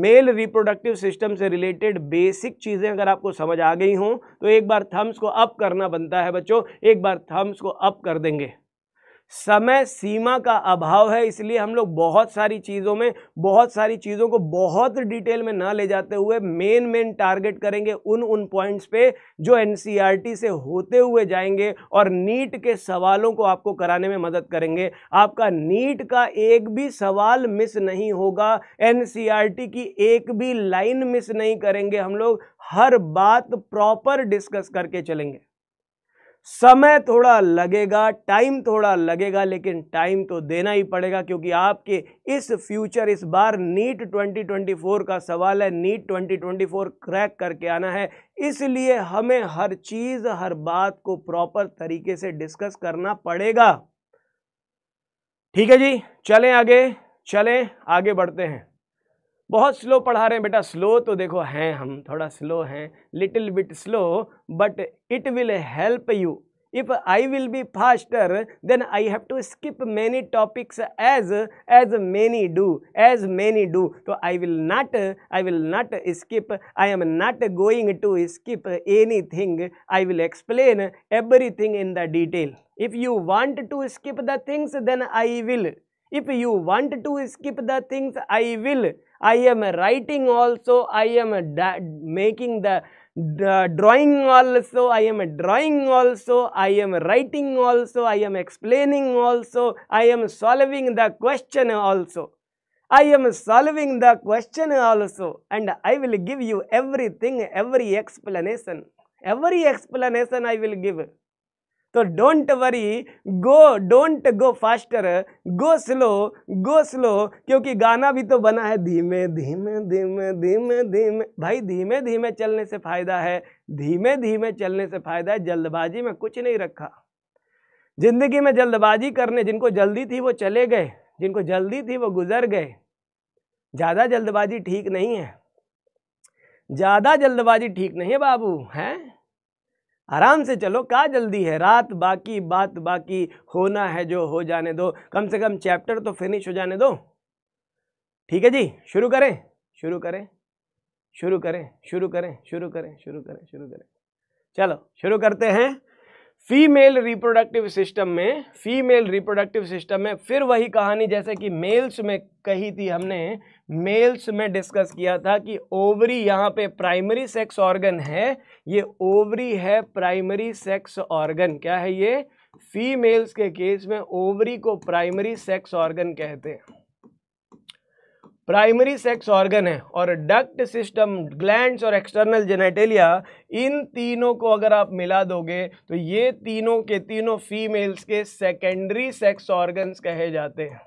मेल रिप्रोडक्टिव सिस्टम से रिलेटेड बेसिक चीज़ें अगर आपको समझ आ गई हों तो एक बार थम्स को अप करना बनता है बच्चों एक बार थम्स को अप कर देंगे समय सीमा का अभाव है इसलिए हम लोग बहुत सारी चीज़ों में बहुत सारी चीज़ों को बहुत डिटेल में ना ले जाते हुए मेन मेन टारगेट करेंगे उन उन पॉइंट्स पे जो एन e से होते हुए जाएंगे और नीट के सवालों को आपको कराने में मदद करेंगे आपका नीट का एक भी सवाल मिस नहीं होगा एन e की एक भी लाइन मिस नहीं करेंगे हम लोग हर बात प्रॉपर डिस्कस करके चलेंगे समय थोड़ा लगेगा टाइम थोड़ा लगेगा लेकिन टाइम तो देना ही पड़ेगा क्योंकि आपके इस फ्यूचर इस बार नीट 2024 का सवाल है नीट 2024 क्रैक करके आना है इसलिए हमें हर चीज़ हर बात को प्रॉपर तरीके से डिस्कस करना पड़ेगा ठीक है जी चलें आगे चलें आगे बढ़ते हैं बहुत स्लो पढ़ा रहे हैं बेटा स्लो तो देखो हैं हम थोड़ा स्लो हैं little bit slow but it will help you if I will be faster then I have to skip many topics as as many do as many do तो I will not I will not skip I am not going to skip anything I will explain everything in the detail if you want to skip the things then I will If you want to skip the things, I will. I am writing also, I am making the drawing also, I am drawing also, I am writing also, I am explaining also, I am solving the question also. I am solving the question also and I will give you everything, every explanation. Every explanation I will give. तो don't worry go don't go faster go slow go slow क्योंकि गाना भी तो बना है धीमे धीमे धीमे धीमे धीमे भाई धीमे धीमे चलने से फ़ायदा है धीमे धीमे चलने से फ़ायदा है जल्दबाजी में कुछ नहीं रखा ज़िंदगी में जल्दबाजी करने जिनको जल्दी थी वो चले गए जिनको जल्दी थी वो गुजर गए ज़्यादा जल्दबाजी ठीक नहीं है ज़्यादा जल्दबाजी ठीक नहीं है बाबू हैं आराम से चलो कहा जल्दी है रात बाकी बात बाकी होना है जो हो जाने दो कम से कम चैप्टर तो फिनिश हो जाने दो ठीक है जी शुरू करें शुरू करें शुरू करें शुरू करें शुरू करें शुरू करें शुरू करें चलो शुरू करते हैं फीमेल रिप्रोडक्टिव सिस्टम में फीमेल रिप्रोडक्टिव सिस्टम में फिर वही कहानी जैसे कि मेल्स में कही थी हमने मेल्स में डिस्कस किया था कि ओवरी यहाँ पे प्राइमरी सेक्स ऑर्गन है ये ओवरी है प्राइमरी सेक्स ऑर्गन क्या है ये फीमेल्स के केस में ओवरी को प्राइमरी सेक्स ऑर्गन कहते हैं प्राइमरी सेक्स ऑर्गन है और डक्ट सिस्टम ग्लैंड्स और एक्सटर्नल जेनेटेलिया इन तीनों को अगर आप मिला दोगे तो ये तीनों के तीनों फीमेल्स के सेकेंडरी सेक्स ऑर्गन्स कहे जाते हैं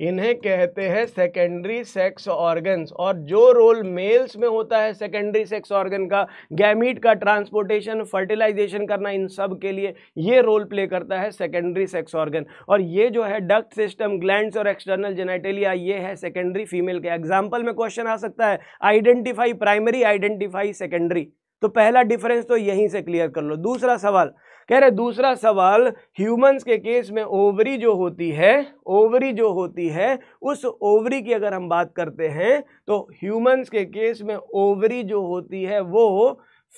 इन्हें कहते हैं सेकेंडरी सेक्स ऑर्गन्स और जो रोल मेल्स में होता है सेकेंडरी सेक्स ऑर्गन का गैमीट का ट्रांसपोर्टेशन फर्टिलाइजेशन करना इन सब के लिए ये रोल प्ले करता है सेकेंडरी सेक्स ऑर्गन और ये जो है डक्ट सिस्टम ग्लैंड और एक्सटर्नल जेनेटेलिया ये है सेकेंडरी फीमेल के एग्जाम्पल में क्वेश्चन आ सकता है आइडेंटिफाई प्राइमरी आइडेंटिफाई सेकेंडरी तो पहला डिफरेंस तो यहीं से क्लियर कर लो दूसरा सवाल कह रहे दूसरा सवाल ह्यूमंस के केस में ओवरी जो होती है ओवरी जो होती है उस ओवरी की अगर हम बात करते हैं तो ह्यूमंस के केस में ओवरी जो होती है वो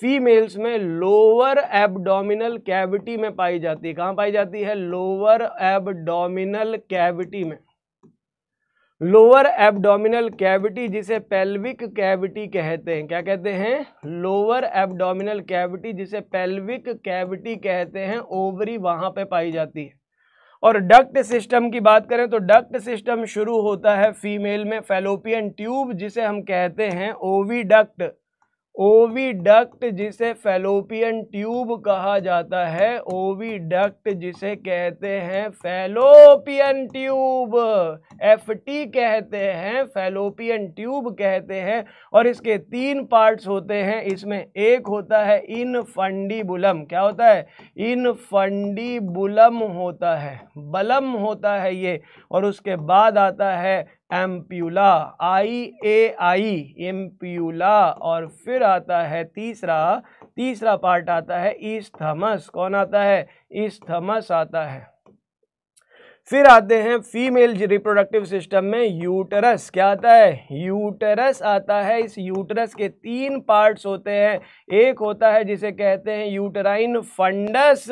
फीमेल्स में लोअर एबडोमिनल कैविटी में पाई जाती है कहाँ पाई जाती है लोअर एबडोमिनल कैविटी में लोअर एब्डोमिनल कैविटी जिसे पेल्विक कैविटी कहते हैं क्या कहते हैं लोअर एब्डोमिनल कैविटी जिसे पेल्विक कैविटी कहते हैं ओवरी वहां पे पाई जाती है और डक्ट सिस्टम की बात करें तो डक्ट सिस्टम शुरू होता है फीमेल में फेलोपियन ट्यूब जिसे हम कहते हैं ओवी डक्ट ओविडक्ट जिसे फेलोपियन ट्यूब कहा जाता है ओविडक्ट जिसे कहते हैं फेलोपियन ट्यूब एफटी कहते हैं फेलोपियन ट्यूब कहते हैं और इसके तीन पार्ट्स होते हैं इसमें एक होता है इन बुलम क्या होता है इन बुलम होता है बलम होता है ये और उसके बाद आता है एम्प्यूला आई ए आई एम्प्यूला और फिर आता है तीसरा तीसरा पार्ट आता है ईस्थमस कौन आता है ईस्थमस आता है फिर आते हैं फीमेल रिप्रोडक्टिव सिस्टम में यूटरस क्या आता है यूटरस आता है इस यूटरस के तीन पार्ट्स होते हैं एक होता है जिसे कहते हैं यूटराइन फंडस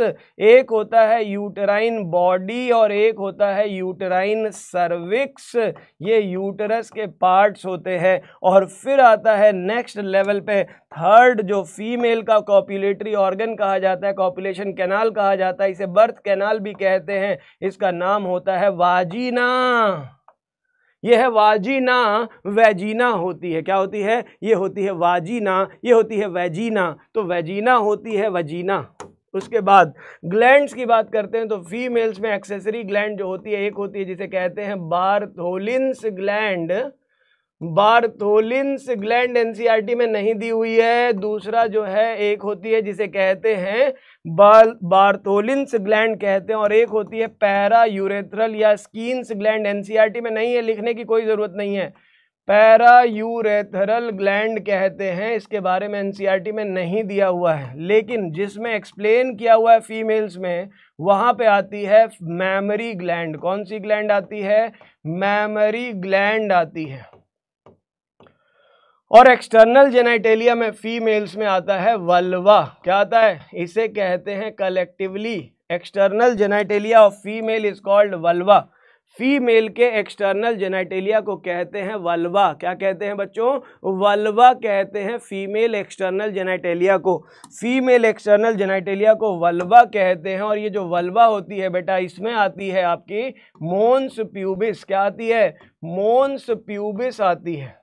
एक होता है यूटराइन बॉडी और एक होता है यूटराइन सर्विक्स ये यूटरस के पार्ट्स होते हैं और फिर आता है नेक्स्ट लेवल पे थर्ड जो फीमेल का कॉपुलेटरी ऑर्गन कहा जाता है कॉपुलेशन कैनाल कहा जाता है इसे बर्थ कैनाल भी कहते हैं इसका नाम नाम होता है वाजीना यह है वाजीना वैजीना होती है क्या होती है ये होती है वाजीना ये होती है वैजीना तो वैजीना होती है वजीना उसके बाद ग्लैंड्स की बात करते हैं तो फीमेल्स में एक्सेसरी ग्लैंड जो होती है एक होती है जिसे कहते हैं Bartholin's gland Bartholin's gland NCERT में नहीं दी हुई है दूसरा जो है एक होती है जिसे कहते हैं बाल बार्थोलिन्स ग्लैंड कहते हैं और एक होती है पैरा यूरेथ्रल या स्कीन्स ग्लैंड एनसीईआरटी में नहीं है लिखने की कोई ज़रूरत नहीं है पैरा यूरेथरल ग्लैंड कहते हैं इसके बारे में एनसीईआरटी में नहीं दिया हुआ है लेकिन जिसमें एक्सप्लेन किया हुआ है फीमेल्स में वहाँ पे आती है मैमरी ग्लैंड कौन सी ग्लैंड आती है मैमरी ग्लैंड आती है और एक्सटर्नल जेनाइटेलिया में फीमेल्स में आता है वल्वा क्या आता है इसे कहते हैं collectively external genitalia of female is called vulva female के एक्सटर्नल जेनाइटेलिया को कहते हैं वल्वा क्या कहते हैं बच्चों वल्वा कहते हैं फीमेल एक्सटर्नल जेनाइटेलिया को फीमेल एक्सटर्नल जेनाइटेलिया को वल्वा कहते हैं और ये जो वल्वा होती है बेटा इसमें आती है आपकी मोन्स प्यूबिस क्या आती है मोन्स प्यूबिस आती है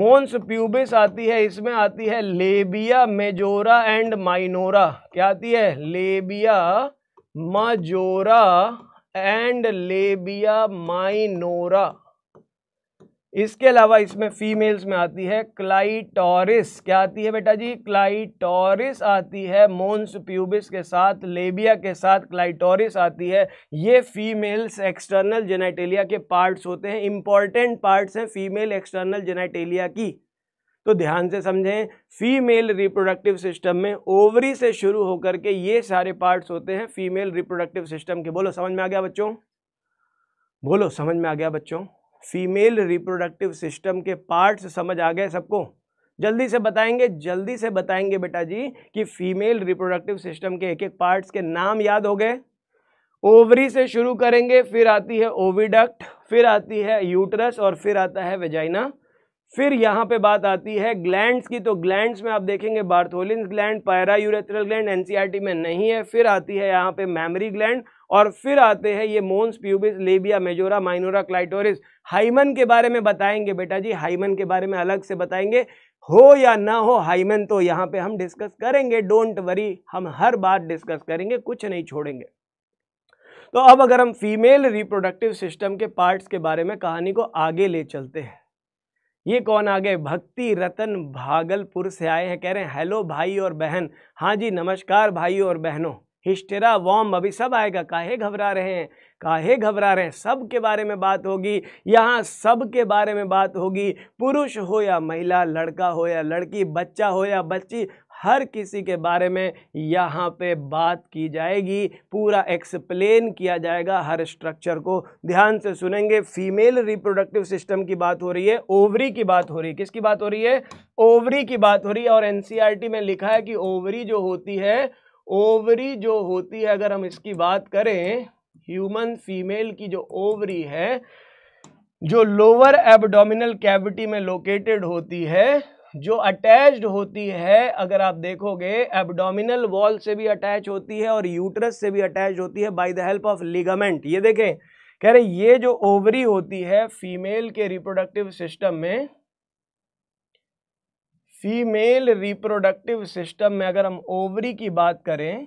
मोन्स प्यूबिस आती है इसमें आती है लेबिया मेजोरा एंड माइनोरा क्या आती है लेबिया मजोरा एंड लेबिया माइनोरा इसके अलावा इसमें फीमेल्स में आती है क्लाइटोरिस क्या आती है बेटा जी क्लाइटोरिस आती है मोन्स प्यूबिस के साथ लेबिया के साथ क्लाइटोरिस आती है ये फीमेल्स एक्सटर्नल जेनाइटेलिया के पार्ट्स होते हैं इंपॉर्टेंट पार्ट्स हैं फीमेल एक्सटर्नल जेनाइटेलिया की तो ध्यान से समझें फीमेल रिप्रोडक्टिव सिस्टम में ओवरी से शुरू होकर के ये सारे पार्ट्स होते हैं फीमेल रिप्रोडक्टिव सिस्टम के बोलो समझ में आ गया बच्चों बोलो समझ में आ गया बच्चों फीमेल रिप्रोडक्टिव सिस्टम के पार्ट्स समझ आ गए सबको जल्दी से बताएंगे जल्दी से बताएंगे बेटा जी कि फीमेल रिप्रोडक्टिव सिस्टम के एक एक पार्ट्स के नाम याद हो गए ओवरी से शुरू करेंगे फिर आती है ओविडक्ट फिर आती है यूटरस और फिर आता है वेजाइना फिर यहाँ पे बात आती है ग्लैंड्स की तो ग्लैंड्स में आप देखेंगे Bartholin gland paraurethral gland NCERT में नहीं है फिर आती है यहाँ पे मैमरी ग्लैंड और फिर आते हैं ये mons pubis labia majora minora clitoris hymen के बारे में बताएंगे बेटा जी हाइमन के बारे में अलग से बताएंगे हो या ना हो हाइमन तो यहाँ पे हम डिस्कस करेंगे डोंट वरी हम हर बात डिस्कस करेंगे कुछ नहीं छोड़ेंगे तो अब अगर हम फीमेल रिप्रोडक्टिव सिस्टम के पार्ट्स के बारे में कहानी को आगे ले चलते हैं ये कौन आ गए भक्ति रतन भागलपुर से आए हैं कह रहे हैं हेलो भाई और बहन हाँ जी नमस्कार भाई और बहनों हिस्टेरा वॉम अभी सब आएगा काहे घबरा रहे हैं काहे घबरा रहे हैं सब के बारे में बात होगी यहाँ सब के बारे में बात होगी पुरुष हो या महिला लड़का हो या लड़की बच्चा हो या बच्ची हर किसी के बारे में यहाँ पे बात की जाएगी पूरा एक्सप्लेन किया जाएगा हर स्ट्रक्चर को ध्यान से सुनेंगे फीमेल रिप्रोडक्टिव सिस्टम की बात हो रही है ओवरी की बात हो रही है किसकी बात हो रही है ओवरी की बात हो रही है और एनसीईआरटी e में लिखा है कि ओवरी जो होती है ओवरी जो होती है अगर हम इसकी बात करें ह्यूमन फीमेल की जो ओवरी है जो लोअर एबडोमिनल कैविटी में लोकेटेड होती है जो अटैच्ड होती है अगर आप देखोगे एबडोमिनल वॉल से भी अटैच होती है और यूट्रस से भी अटैच होती है by the help of ligament ये देखें कह रहे ये जो ओवरी होती है फीमेल के रिप्रोडक्टिव सिस्टम में फीमेल रिप्रोडक्टिव सिस्टम में अगर हम ओवरी की बात करें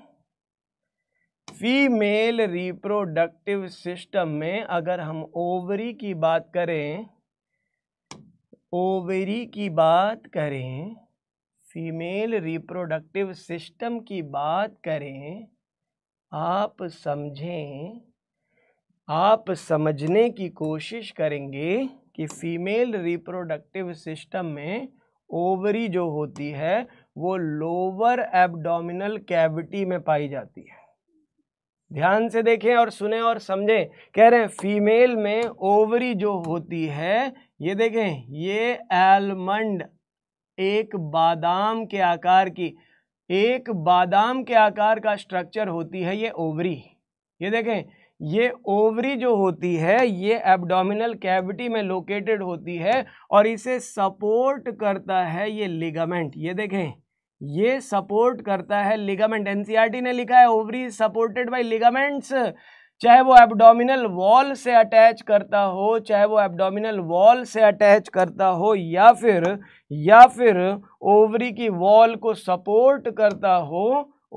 फीमेल रिप्रोडक्टिव सिस्टम में अगर हम ओवरी की बात करें ओवरी की बात करें फीमेल रिप्रोडक्टिव सिस्टम की बात करें आप समझें आप समझने की कोशिश करेंगे कि फीमेल रिप्रोडक्टिव सिस्टम में ओवरी जो होती है वो लोअर एब्डोमिनल कैविटी में पाई जाती है ध्यान से देखें और सुने और समझें कह रहे हैं फीमेल में ओवरी जो होती है ये देखें ये एलमंड एक बादाम के आकार की एक बादाम के आकार का स्ट्रक्चर होती है ये ओवरी ये देखें ये ओवरी जो होती है ये एब्डोमिनल कैविटी में लोकेटेड होती है और इसे सपोर्ट करता है ये लिगामेंट ये देखें ये सपोर्ट करता है लिगामेंट एनसीईआरटी e ने लिखा है ओवरी सपोर्टेड बाय लिगामेंट्स चाहे वो एब्डोमिनल वॉल से अटैच करता हो चाहे वो एब्डोमिनल वॉल से अटैच करता हो या फिर या फिर ओवरी की वॉल को सपोर्ट करता हो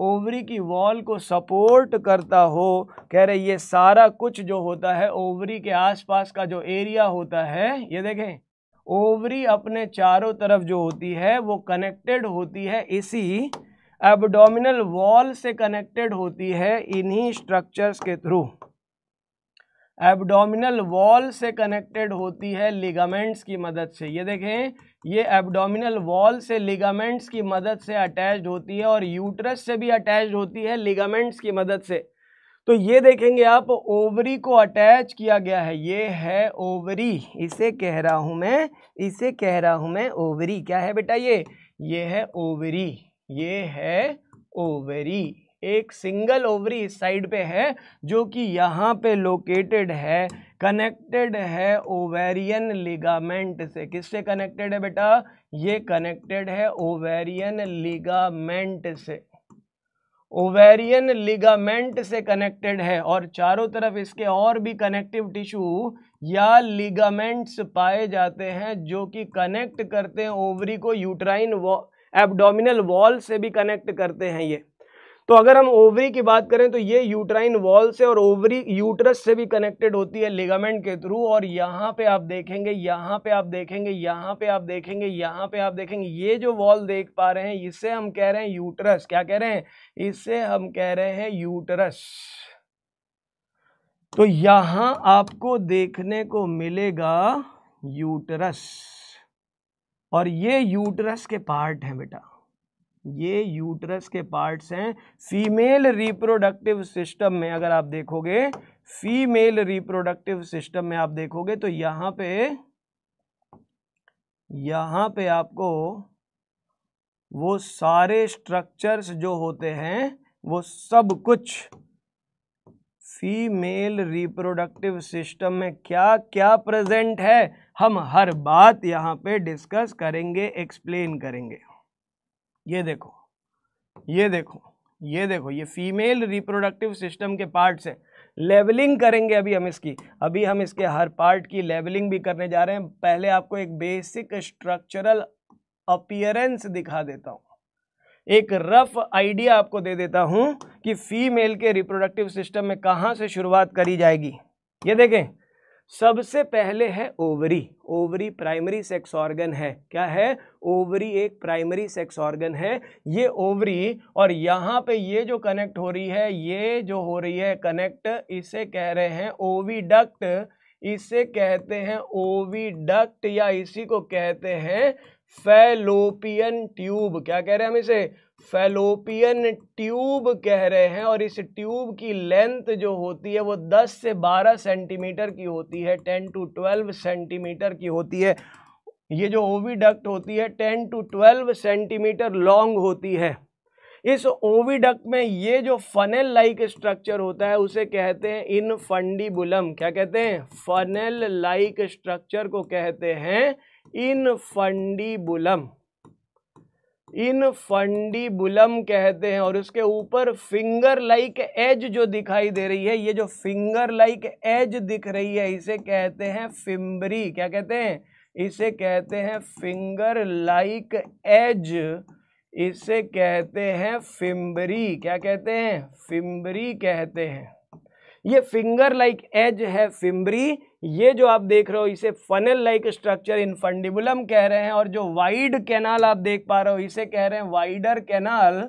ओवरी की वॉल को सपोर्ट करता हो कह रहे ये सारा कुछ जो होता है ओवरी के आसपास का जो एरिया होता है ये देखें ओवरी अपने चारों तरफ जो होती है वो कनेक्टेड होती है इसी एबडोमिनल वॉल से कनेक्टेड होती है इन्हीं स्ट्रक्चर्स के थ्रू एब्डोमिनल वॉल से कनेक्टेड होती है लिगामेंट्स की मदद से ये देखें ये एब्डोमिनल वॉल से लिगामेंट्स की मदद से अटैच्ड होती है और यूट्रस से भी अटैच्ड होती है लिगामेंट्स की मदद से तो ये देखेंगे आप ओवरी को अटैच किया गया है ये है ओवरी इसे कह रहा हूँ मैं इसे कह रहा हूँ मैं ओवरी क्या है बेटा ये ये है ओवरी ये है ओवरी एक सिंगल ओवरी इस साइड पे है जो कि यहाँ पे लोकेटेड है कनेक्टेड है ओवेरियन लिगामेंट से किससे कनेक्टेड है बेटा ये कनेक्टेड है ओवेरियन लिगामेंट से ओवेरियन लिगामेंट से कनेक्टेड है और चारों तरफ इसके और भी कनेक्टिव टिश्यू या लिगामेंट्स पाए जाते हैं जो कि कनेक्ट करते हैं ओवरी को यूट्राइन एबडोमिनल वॉल से भी कनेक्ट करते हैं ये तो अगर हम ओवरी की बात करें तो ये यूट्राइन वॉल से और ओवरी यूट्रस से भी कनेक्टेड होती है लिगामेंट के थ्रू और यहाँ पे आप देखेंगे यहाँ पे आप देखेंगे यहाँ पे आप देखेंगे यहाँ पे आप देखेंगे ये जो वॉल देख पा रहे हैं इससे हम कह रहे हैं यूट्रस क्या कह रहे हैं इससे हम कह रहे हैं यूट्रस तो यहां आपको देखने को मिलेगा यूटरस और ये यूटरस के पार्ट है बेटा ये यूटरस के पार्ट्स हैं फीमेल रिप्रोडक्टिव सिस्टम में अगर आप देखोगे फीमेल रिप्रोडक्टिव सिस्टम में आप देखोगे तो यहां पे यहां पे आपको वो सारे स्ट्रक्चर्स जो होते हैं वो सब कुछ फीमेल रिप्रोडक्टिव सिस्टम में क्या क्या प्रेजेंट है हम हर बात यहां पे डिस्कस करेंगे एक्सप्लेन करेंगे ये देखो ये देखो ये देखो ये फीमेल रिप्रोडक्टिव सिस्टम के पार्ट्स हैं लेवलिंग करेंगे अभी हम इसकी अभी हम इसके हर पार्ट की लेवलिंग भी करने जा रहे हैं पहले आपको एक बेसिक स्ट्रक्चरल अपियरेंस दिखा देता हूँ एक रफ आइडिया आपको दे देता हूँ कि फीमेल के रिप्रोडक्टिव सिस्टम में कहाँ से शुरुआत करी जाएगी ये देखें सबसे पहले है ovary ovary primary sex organ है क्या है ओवरी एक प्राइमरी सेक्स ऑर्गन है ये ओवरी और यहाँ पे ये जो कनेक्ट हो रही है ये जो हो रही है कनेक्ट इसे कह रहे हैं ओवीडक्ट इसे कहते हैं ओविडक्ट या इसी को कहते हैं फेलोपियन ट्यूब क्या कह रहे हैं हम इसे फेलोपियन ट्यूब कह रहे हैं और इस ट्यूब की लेंथ जो होती है वो 10 से 12 सेंटीमीटर की होती है 10 टू 12 सेंटीमीटर की होती है ये जो ओविडक्ट होती है 10 टू 12 सेंटीमीटर लॉन्ग होती है इस ओविडक्ट में ये जो फनल लाइक स्ट्रक्चर होता है उसे कहते हैं इन फंडीबुलम क्या कहते हैं फनेल लाइक स्ट्रक्चर को कहते हैं इन फंडीबुलम इन फंडीबुलम कहते हैं और इसके ऊपर फिंगर लाइक एज जो दिखाई दे रही है ये जो फिंगर लाइक एज दिख रही है इसे कहते हैं फिम्बरी क्या कहते हैं इसे कहते हैं फिंगर लाइक एज इसे कहते हैं फिम्बरी क्या कहते हैं फिम्बरी कहते हैं ये फिंगर लाइक एज है फिम्बरी ये जो आप देख रहे हो इसे funnel like structure infundibulum कह रहे हैं और जो वाइड कैनाल आप देख पा रहे हो इसे कह रहे हैं वाइडर कैनाल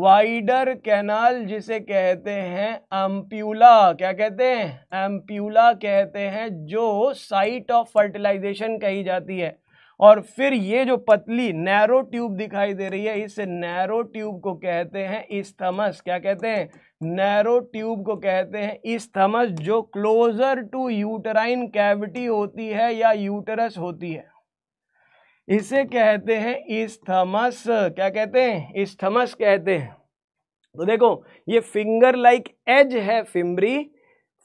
वाइडर कैनाल जिसे कहते हैं एम्प्यूला क्या कहते हैं एम्प्यूला कहते हैं जो साइट ऑफ फर्टिलाइजेशन कही जाती है और फिर ये जो पतली नैरो ट्यूब दिखाई दे रही है इस नैरो ट्यूब को कहते हैं इस्थमस क्या कहते हैं नैरो ट्यूब को कहते हैं स्थमस जो क्लोजर टू यूटराइन कैविटी होती है या यूटरस होती है इसे कहते हैं स्थमस क्या कहते हैं स्थमस कहते हैं तो देखो ये फिंगर लाइक एज है फिम्बरी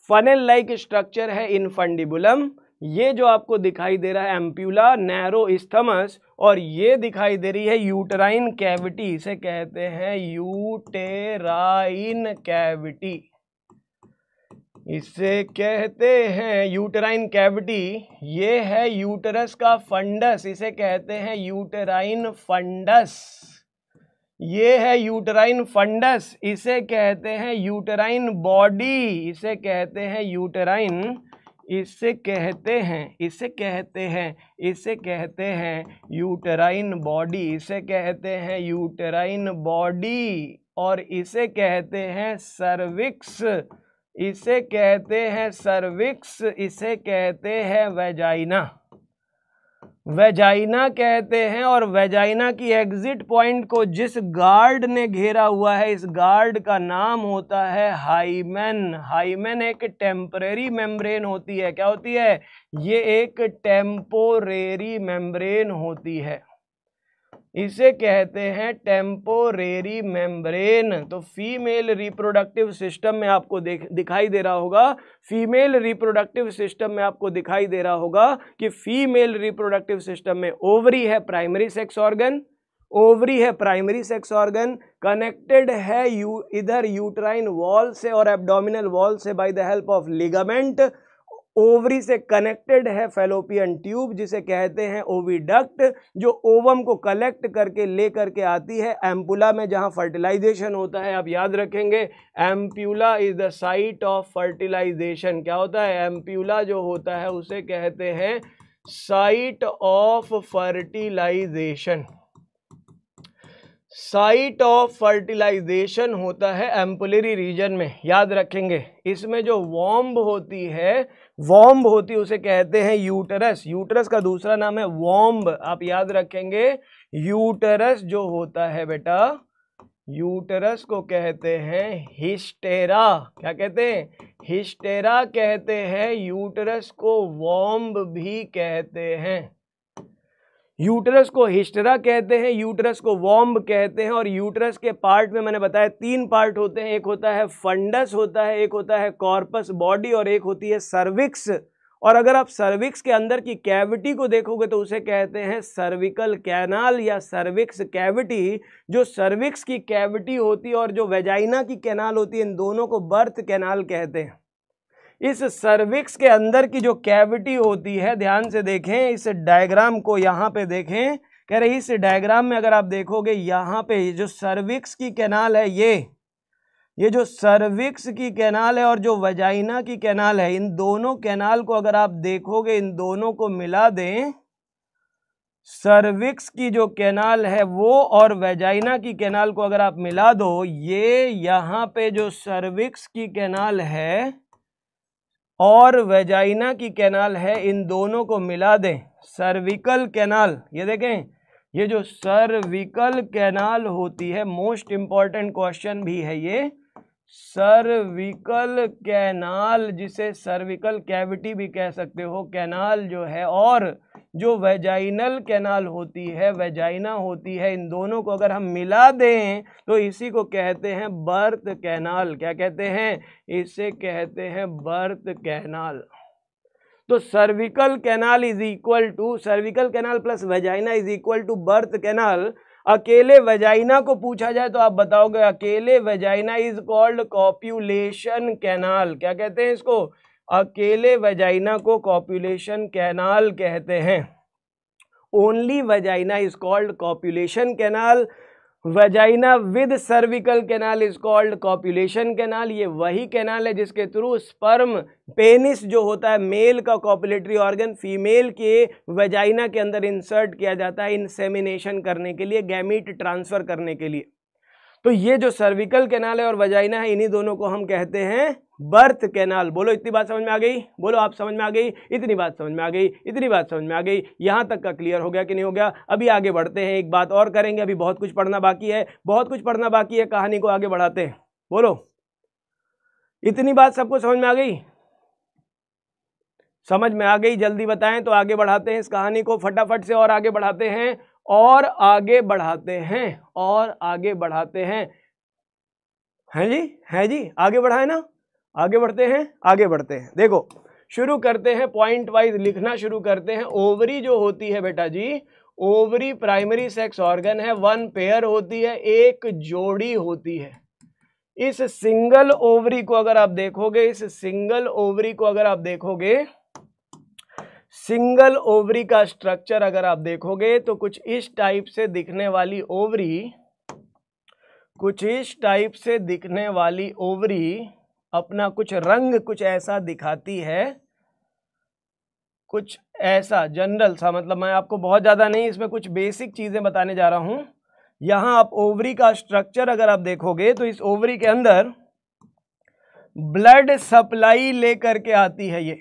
फनल लाइक स्ट्रक्चर है इनफंडिबुलम ये जो आपको दिखाई दे रहा है एम्प्यूला नैरो इस्थमस और ये दिखाई दे रही है यूटराइन कैविटी इसे कहते हैं यूटेराइन कैविटी इसे कहते हैं यूटराइन कैविटी ये है यूटरस का फंडस इसे कहते हैं यूटराइन फंडस ये है यूटराइन फंडस इसे कहते हैं यूटराइन बॉडी इसे कहते हैं यूटराइन इसे कहते हैं इसे कहते हैं इसे कहते हैं यूटराइन बॉडी इसे कहते हैं यूटराइन बॉडी और इसे कहते हैं सर्विक्स इसे कहते हैं सर्विक्स इसे कहते हैं वेजाइना वेजाइना कहते हैं और वेजाइना की एग्ज़िट पॉइंट को जिस गार्ड ने घेरा हुआ है इस गार्ड का नाम होता है हाइमेन हाइमेन एक टेम्परेरी मेम्ब्रेन होती है क्या होती है ये एक टेम्पोरेरी मेम्ब्रेन होती है इसे कहते हैं टेम्पोरेरी मेम्ब्रेन तो फीमेल रिप्रोडक्टिव सिस्टम में आपको दिखाई दे रहा होगा फीमेल रिप्रोडक्टिव सिस्टम में आपको दिखाई दे रहा होगा कि फीमेल रिप्रोडक्टिव सिस्टम में ओवरी है प्राइमरी सेक्स ऑर्गन ओवरी है प्राइमरी सेक्स ऑर्गन कनेक्टेड है यू इधर यूट्राइन वॉल से और एब्डोमिनल वॉल से by the help of ligament ovary से कनेक्टेड है फेलोपियन ट्यूब जिसे कहते हैं ओविडक्ट जो ओवम को कलेक्ट करके ले करके आती है एम्पुला में जहां फर्टिलाइजेशन होता है आप याद रखेंगे ampulla is the site of fertilization क्या होता है एम्प्यूला जो होता है उसे कहते हैं site of fertilization site of fertilization होता है एम्पुलरी रीजन में याद रखेंगे इसमें जो वॉम्ब होती है वॉम्ब होती है उसे कहते हैं यूटरस यूटरस का दूसरा नाम है वॉम्ब आप याद रखेंगे यूटरस जो होता है बेटा यूटरस को कहते हैं हिस्टेरा क्या कहते हैं हिस्टेरा कहते हैं यूटरस को वॉम्ब भी कहते हैं यूटरस को हिस्टरा कहते हैं यूटरस को वॉम्ब कहते हैं और यूटरस के पार्ट में मैंने बताया तीन पार्ट होते हैं एक होता है फंडस होता है एक होता है कॉर्पस बॉडी और एक होती है सर्विक्स और अगर आप सर्विक्स के अंदर की कैविटी को देखोगे तो उसे कहते हैं सर्विकल कैनाल या सर्विक्स कैविटी जो सर्विक्स की कैविटी होती है और जो वेजाइना की कैनाल होती है इन दोनों को बर्थ कैनाल कहते हैं इस सर्विक्स के अंदर की जो कैविटी होती है ध्यान से देखें इस डायग्राम को यहाँ पे देखें कह रही इस डायग्राम में अगर आप देखोगे यहाँ पे जो सर्विक्स की कैनाल है ये ये जो सर्विक्स की कैनाल है और जो वजाइना की कैनाल है इन दोनों कैनाल को अगर आप देखोगे इन दोनों को मिला दें सर्विक्स की जो कैनाल है वो और वेजाइना की कैनाल को अगर आप मिला दो ये यहाँ पे जो सर्विक्स की कैनाल है और वेजाइना की कैनाल है इन दोनों को मिला दें सर्विकल कैनाल ये देखें ये जो सर्विकल कैनाल होती है मोस्ट इम्पॉर्टेंट क्वेश्चन भी है ये सर्विकल कैनाल जिसे सर्विकल कैविटी भी कह सकते हो कैनाल जो है और जो वेजाइनल कैनाल होती है वेजाइना होती है इन दोनों को अगर हम मिला दें तो इसी को कहते हैं बर्थ कैनाल क्या कहते हैं इसे कहते हैं बर्थ कैनाल तो cervical canal is equal to cervical canal plus vagina is equal to birth canal अकेले वेजाइना को पूछा जाए तो आप बताओगे अकेले vagina is called copulation canal क्या कहते हैं इसको अकेले वेजाइना को कॉप्यूलेशन कैनाल कहते हैं only vagina is called copulation canal vagina with cervical canal is called copulation canal ये वही कैनाल है जिसके थ्रू स्पर्म पेनिस जो होता है मेल का कॉपुलेटरी ऑर्गन फीमेल के वजाइना के अंदर इंसर्ट किया जाता है इंसेमिनेशन करने के लिए गैमिट ट्रांसफ़र करने के लिए तो ये जो सर्विकल कैनाल है और वजाइना है इन्हीं दोनों को हम कहते हैं बर्थ कैनाल बोलो इतनी बात समझ में आ गई बोलो आप समझ में आ गई इतनी बात समझ में आ गई इतनी बात समझ में आ गई यहाँ तक का क्लियर हो गया कि नहीं हो गया अभी आगे बढ़ते हैं एक बात और करेंगे अभी बहुत कुछ पढ़ना बाकी है बहुत कुछ पढ़ना बाकी है कहानी को आगे बढ़ाते हैं बोलो इतनी बात सबको समझ में आ गई समझ में आ गई जल्दी बताएं तो आगे बढ़ाते हैं इस कहानी को फटाफट से और आगे बढ़ाते हैं और आगे बढ़ाते हैं और आगे बढ़ाते हैं हैं जी हैं जी आगे बढ़ाए ना आगे बढ़ते हैं आगे बढ़ते हैं देखो शुरू करते हैं पॉइंट वाइज लिखना शुरू करते हैं ओवरी जो होती है बेटा जी ओवरी प्राइमरी सेक्स ऑर्गन है वन पेयर होती है एक जोड़ी होती है इस सिंगल ओवरी को अगर आप देखोगे इस सिंगल ओवरी को अगर आप देखोगे सिंगल ओवरी का स्ट्रक्चर अगर आप देखोगे तो कुछ इस टाइप से दिखने वाली ओवरी कुछ इस टाइप से दिखने वाली ओवरी अपना कुछ रंग कुछ ऐसा दिखाती है कुछ ऐसा जनरल सा मतलब मैं आपको बहुत ज़्यादा नहीं इसमें कुछ बेसिक चीज़ें बताने जा रहा हूँ यहाँ आप ओवरी का स्ट्रक्चर अगर आप देखोगे तो इस ओवरी के अंदर ब्लड सप्लाई लेकर के आती है ये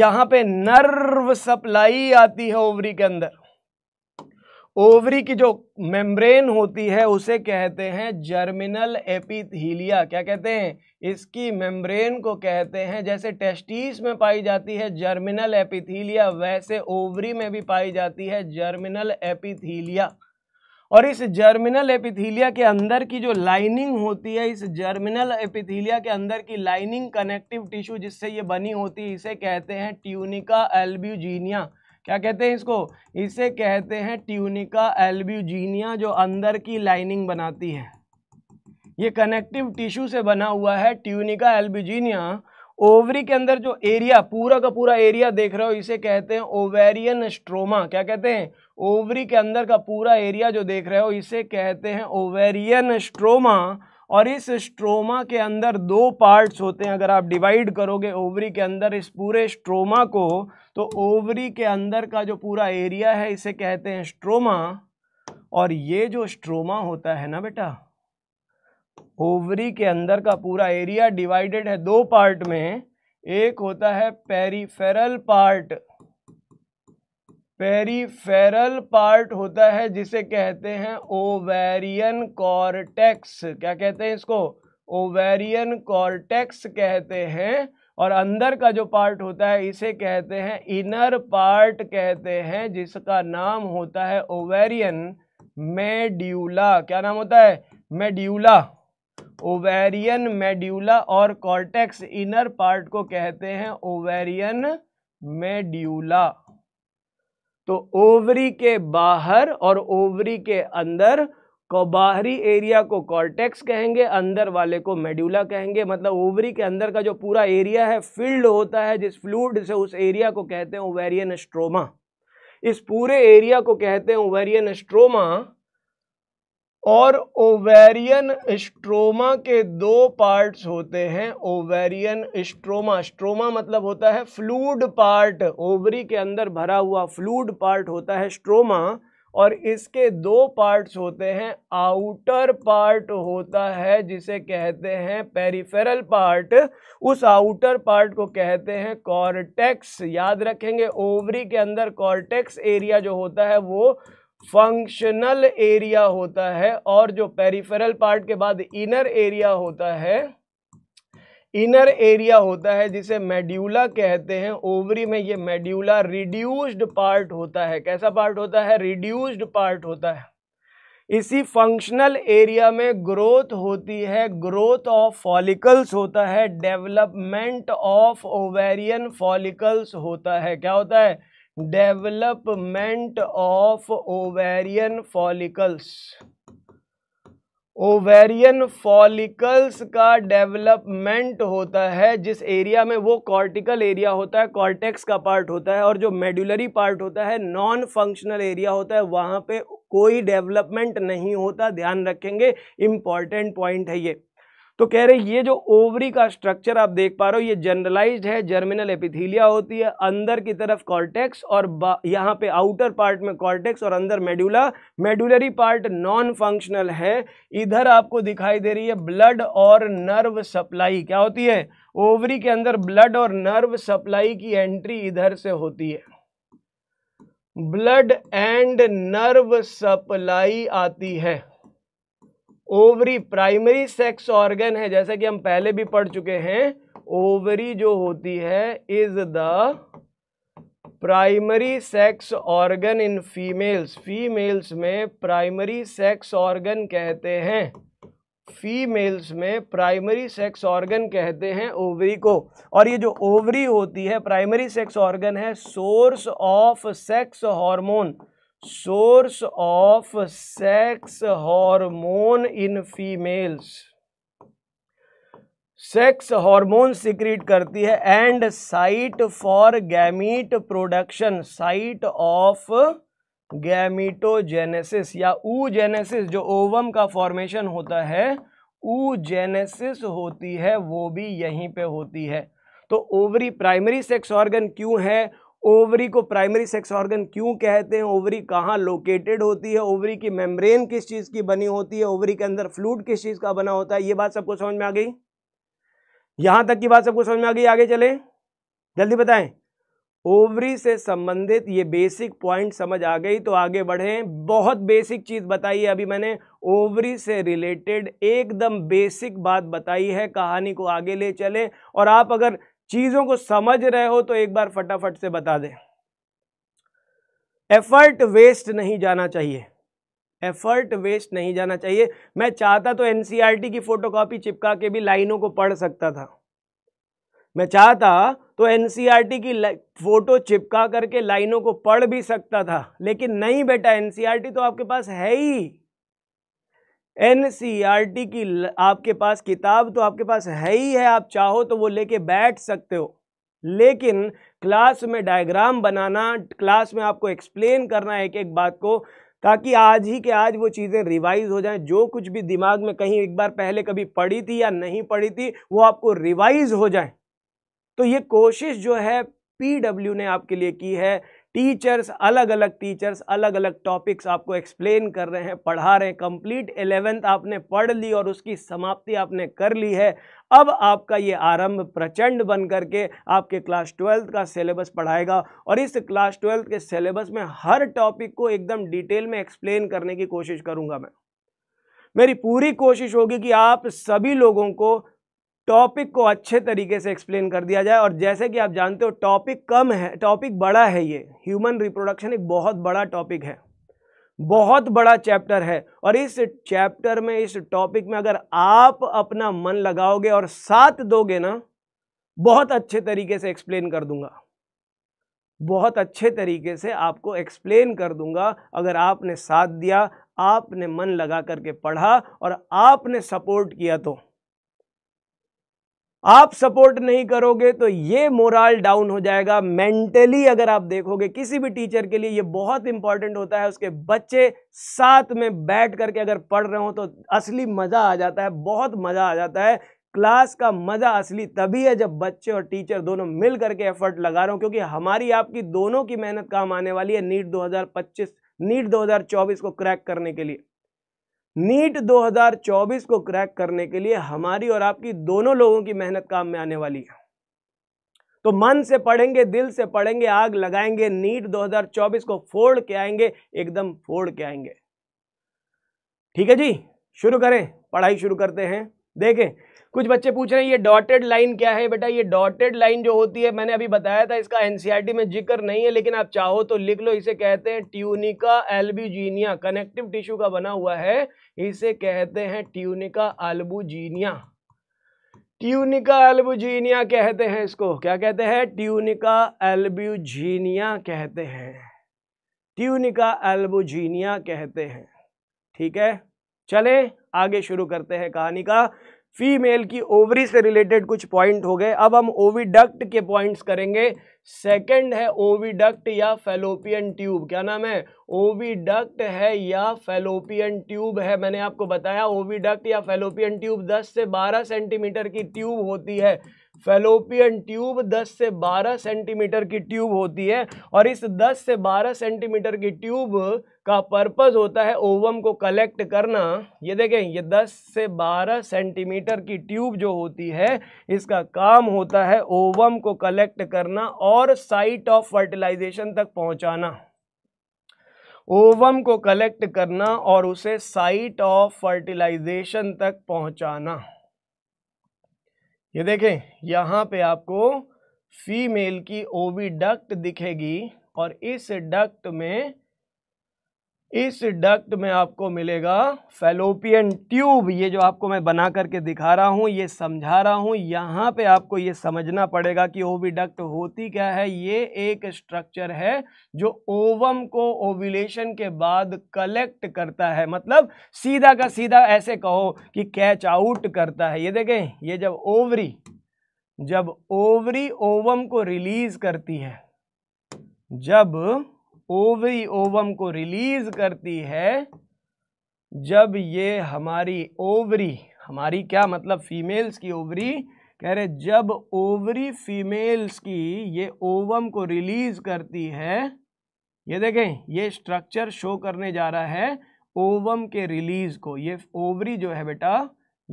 यहाँ पे नर्व सप्लाई आती है ओवरी के अंदर ओवरी की जो मेम्ब्रेन होती है उसे कहते हैं जर्मिनल एपिथीलिया क्या कहते हैं इसकी मेम्ब्रेन को कहते हैं जैसे टेस्टिस में पाई जाती है जर्मिनल एपिथीलिया वैसे ओवरी में भी पाई जाती है जर्मिनल एपिथीलिया और इस जर्मिनल एपिथीलिया के अंदर की जो लाइनिंग होती है इस जर्मिनल एपिथीलिया के अंदर की लाइनिंग कनेक्टिव टिश्यू जिससे ये बनी होती है इसे कहते हैं ट्यूनिका एल्ब्यूजीनिया क्या कहते हैं इसको इसे कहते हैं ट्यूनिका एल्ब्यूजीनिया जो अंदर की लाइनिंग बनाती है ये कनेक्टिव टिश्यू से बना हुआ है ट्यूनिका एल्ब्यूजीनिया ओवरी के अंदर जो एरिया पूरा का पूरा एरिया देख रहे हो इसे कहते हैं ओवेरियन स्ट्रोमा क्या कहते हैं ओवरी के अंदर का पूरा एरिया जो देख रहे हो इसे कहते हैं ओवेरियन स्ट्रोमा और इस स्ट्रोमा के अंदर दो पार्ट्स होते हैं अगर आप डिवाइड करोगे ओवरी के अंदर इस पूरे स्ट्रोमा को तो ओवरी के अंदर का जो पूरा एरिया है इसे कहते हैं स्ट्रोमा और ये जो स्ट्रोमा होता है ना बेटा ओवरी के अंदर का पूरा एरिया डिवाइडेड है दो पार्ट में एक होता है पेरीफेरल पार्ट पेरीफेरल पार्ट होता है जिसे कहते हैं ओवेरियन कॉर्टेक्स क्या कहते हैं इसको ओवेरियन कॉर्टेक्स कहते हैं और अंदर का जो पार्ट होता है इसे कहते हैं इनर पार्ट कहते हैं जिसका नाम होता है ओवेरियन मेड्यूला क्या नाम होता है मेड्यूला ओवेरियन मेड्यूला और कॉर्टेक्स इनर पार्ट को कहते हैं ओवेरियन मेड्यूला तो ओवरी के बाहर और ओवरी के अंदर को बाहरी एरिया को कॉर्टेक्स कहेंगे अंदर वाले को मेड्यूला कहेंगे मतलब ओवरी के अंदर का जो पूरा एरिया है फील्ड होता है जिस फ्लूड से उस एरिया को कहते हैं ओवेरियन स्ट्रोमा इस पूरे एरिया को कहते हैं ओवेरियन स्ट्रोमा और ओवेरियन स्ट्रोमा के दो पार्ट्स होते हैं ओवेरियन स्ट्रोमा स्ट्रोमा मतलब होता है फ्लूड पार्ट ओवरी के अंदर भरा हुआ फ्लूड पार्ट होता है स्ट्रोमा और इसके दो पार्ट्स होते हैं आउटर पार्ट होता है जिसे कहते हैं पेरिफेरल पार्ट उस आउटर पार्ट को कहते हैं कॉर्टेक्स याद रखेंगे ओवरी के अंदर कॉर्टेक्स एरिया जो होता है वो फंक्शनल एरिया होता है और जो पेरिफेरल पार्ट के बाद इनर एरिया होता है इनर एरिया होता है जिसे मेड्यूला कहते हैं ओवरी में ये मेड्यूला रिड्यूस्ड पार्ट होता है कैसा पार्ट होता है रिड्यूस्ड पार्ट होता है इसी फंक्शनल एरिया में ग्रोथ होती है ग्रोथ ऑफ फॉलिकल्स होता है डेवलपमेंट ऑफ ओवेरियन फॉलिकल्स होता है क्या होता है development of ovarian follicles ovarian follicles का डेवलपमेंट होता है जिस एरिया में वो कॉर्टिकल एरिया होता है कॉर्टेक्स का पार्ट होता है और जो मेडुलरी पार्ट होता है नॉन फंक्शनल एरिया होता है वहाँ पे कोई डेवलपमेंट नहीं होता ध्यान रखेंगे इम्पॉर्टेंट पॉइंट है ये तो कह रहे ये जो ओवरी का स्ट्रक्चर आप देख पा रहे हो ये जनरलाइज्ड है जर्मिनल एपिथीलिया होती है अंदर की तरफ कॉर्टेक्स और यहाँ पे आउटर पार्ट में कॉर्टेक्स और अंदर medulla medullary part non functional है इधर आपको दिखाई दे रही है ब्लड और नर्व सप्लाई क्या होती है ओवरी के अंदर ब्लड और नर्व सप्लाई की एंट्री इधर से होती है ब्लड एंड नर्व सप्लाई आती है ओवरी प्राइमरी सेक्स ऑर्गन है जैसे कि हम पहले भी पढ़ चुके हैं ओवरी जो होती है is the primary sex organ in females females में प्राइमरी सेक्स ऑर्गन कहते हैं फीमेल्स में प्राइमरी सेक्स ऑर्गन कहते हैं ओवरी को और ये जो ओवरी होती है प्राइमरी सेक्स ऑर्गन है source of sex hormone source of sex hormone in females sex hormone secrete करती है and site for gamete production site of gametogenesis या ऊ जेनेसिस जो ओवम का फॉर्मेशन होता है ऊ जेनेसिस होती है वो भी यहीं पे होती है तो ओवरी प्राइमरी सेक्स ऑर्गन क्यों है ओवरी को प्राइमरी सेक्स ऑर्गन क्यों कहते हैं ओवरी कहाँ लोकेटेड होती है ओवरी की मेम्ब्रेन किस चीज़ की बनी होती है ओवरी के अंदर फ्लूड किस चीज़ का बना होता है ये बात सबको समझ में आ गई यहाँ तक की बात सबको समझ में आ गई आगे चले जल्दी बताएं ओवरी से संबंधित ये बेसिक पॉइंट समझ आ गई तो आगे बढ़ें बहुत बेसिक चीज़ बताई है अभी मैंने ओवरी से रिलेटेड एकदम बेसिक बात बताई है कहानी को आगे ले चलें और आप अगर चीज़ों को समझ रहे हो तो एक बार फटाफट से बता दें एफर्ट वेस्ट नहीं जाना चाहिए एफर्ट वेस्ट नहीं जाना चाहिए मैं चाहता तो एनसीईआरटी e की फ़ोटोकॉपी चिपका के भी लाइनों को पढ़ सकता था मैं चाहता तो एनसीईआरटी e की फ़ोटो चिपका करके लाइनों को पढ़ भी सकता था लेकिन नहीं बेटा एनसीईआरटी e तो आपके पास है ही एन e की आपके पास किताब तो आपके पास है ही है आप चाहो तो वो लेके बैठ सकते हो लेकिन क्लास में डायग्राम बनाना क्लास में आपको एक्सप्लेन करना एक एक बात को ताकि आज ही के आज वो चीज़ें रिवाइज हो जाएं जो कुछ भी दिमाग में कहीं एक बार पहले कभी पढ़ी थी या नहीं पढ़ी थी वो आपको रिवाइज हो जाए तो ये कोशिश जो है डब्ल्यू ने आपके लिए की है टीचर्स अलग अलग टीचर्स अलग अलग टॉपिक्स आपको एक्सप्लेन कर रहे हैं पढ़ा रहे हैं कंप्लीट एलेवेंथ आपने पढ़ ली और उसकी समाप्ति आपने कर ली है अब आपका ये आरंभ प्रचंड बन करके आपके क्लास ट्वेल्थ का सिलेबस पढ़ाएगा और इस क्लास ट्वेल्थ के सिलेबस में हर टॉपिक को एकदम डिटेल में एक्सप्लेन करने की कोशिश करूँगा मैं मेरी पूरी कोशिश होगी कि आप सभी लोगों को टॉपिक को अच्छे तरीके से एक्सप्लेन कर दिया जाए और जैसे कि आप जानते हो टॉपिक कम है टॉपिक बड़ा है ये ह्यूमन रिप्रोडक्शन एक बहुत बड़ा टॉपिक है बहुत बड़ा चैप्टर है और इस चैप्टर में इस टॉपिक में अगर आप अपना मन लगाओगे और साथ दोगे ना बहुत अच्छे तरीके से एक्सप्लेन कर दूंगा बहुत अच्छे तरीके से आपको एक्सप्लेन कर दूंगा अगर आपने साथ दिया आपने मन लगा करके पढ़ा और आपने सपोर्ट किया तो आप सपोर्ट नहीं करोगे तो ये मोरल डाउन हो जाएगा मेंटली अगर आप देखोगे किसी भी टीचर के लिए ये बहुत इंपॉर्टेंट होता है उसके बच्चे साथ में बैठ करके अगर पढ़ रहे हो तो असली मज़ा आ जाता है बहुत मज़ा आ जाता है क्लास का मज़ा असली तभी है जब बच्चे और टीचर दोनों मिल करके एफर्ट लगा रहे हो क्योंकि हमारी आपकी दोनों की मेहनत काम आने वाली है नीट दो नीट दो को क्रैक करने के लिए नीट 2024 को क्रैक करने के लिए हमारी और आपकी दोनों लोगों की मेहनत काम में आने वाली है तो मन से पढ़ेंगे दिल से पढ़ेंगे आग लगाएंगे नीट 2024 को फोड़ के आएंगे एकदम फोड़ के आएंगे ठीक है जी शुरू करें पढ़ाई शुरू करते हैं देखें कुछ बच्चे पूछ रहे हैं ये डॉटेड लाइन क्या है बेटा ये डॉटेड लाइन जो होती है मैंने अभी बताया था इसका एनसीईआरटी e में जिक्र नहीं है लेकिन आप चाहो तो लिख लो इसे कहते हैं ट्यूनिका एल्बुजीनिया कनेक्टिव टिश्यू का बना हुआ है इसे कहते हैं ट्यूनिका एल्बुजीनिया ट्यूनिका एल्बुजीनिया कहते हैं इसको क्या कहते हैं ट्यूनिका एल्बुजीनिया कहते हैं ट्यूनिका एल्बुजीनिया कहते हैं ठीक है चले आगे शुरू करते हैं कहानी का फीमेल की ओवरी से रिलेटेड कुछ पॉइंट हो गए अब हम ओविडक्ट के पॉइंट्स करेंगे सेकंड है ओविडक्ट या फेलोपियन ट्यूब क्या नाम है ओविडक्ट है या फेलोपियन ट्यूब है मैंने आपको बताया ओविडक्ट या फेलोपियन ट्यूब 10 से 12 सेंटीमीटर की ट्यूब होती है फेलोपियन ट्यूब 10 से 12 सेंटीमीटर की ट्यूब होती है और इस 10 से 12 सेंटीमीटर की ट्यूब का पर्पज़ होता है ओवम को कलेक्ट करना ये देखें ये 10 से 12 सेंटीमीटर की ट्यूब जो होती है इसका काम होता है ओवम को कलेक्ट करना और साइट ऑफ फर्टिलाइजेशन तक पहुंचाना ओवम को कलेक्ट करना और उसे साइट ऑफ फर्टिलाइजेशन तक पहुंचाना ये देखें यहां पे आपको फीमेल की ओवी डक्ट दिखेगी और इस डक्ट में इस डक्ट में आपको मिलेगा फेलोपियन ट्यूब ये जो आपको मैं बना करके दिखा रहा हूँ ये समझा रहा हूँ यहाँ पे आपको ये समझना पड़ेगा कि ओवी डक्ट होती क्या है ये एक स्ट्रक्चर है जो ओवम को ओविलेशन के बाद कलेक्ट करता है मतलब सीधा का सीधा ऐसे कहो कि कैच आउट करता है ये देखें ये जब ओवरी जब ओवरी ओवम को रिलीज करती है जब ओवरी ओवम को रिलीज करती है जब ये हमारी ओवरी हमारी क्या मतलब फीमेल्स की ओवरी कह रहे जब ओवरी फीमेल्स की ये ओवम को रिलीज करती है ये देखें ये स्ट्रक्चर शो करने जा रहा है ओवम के रिलीज को ये ओवरी जो है बेटा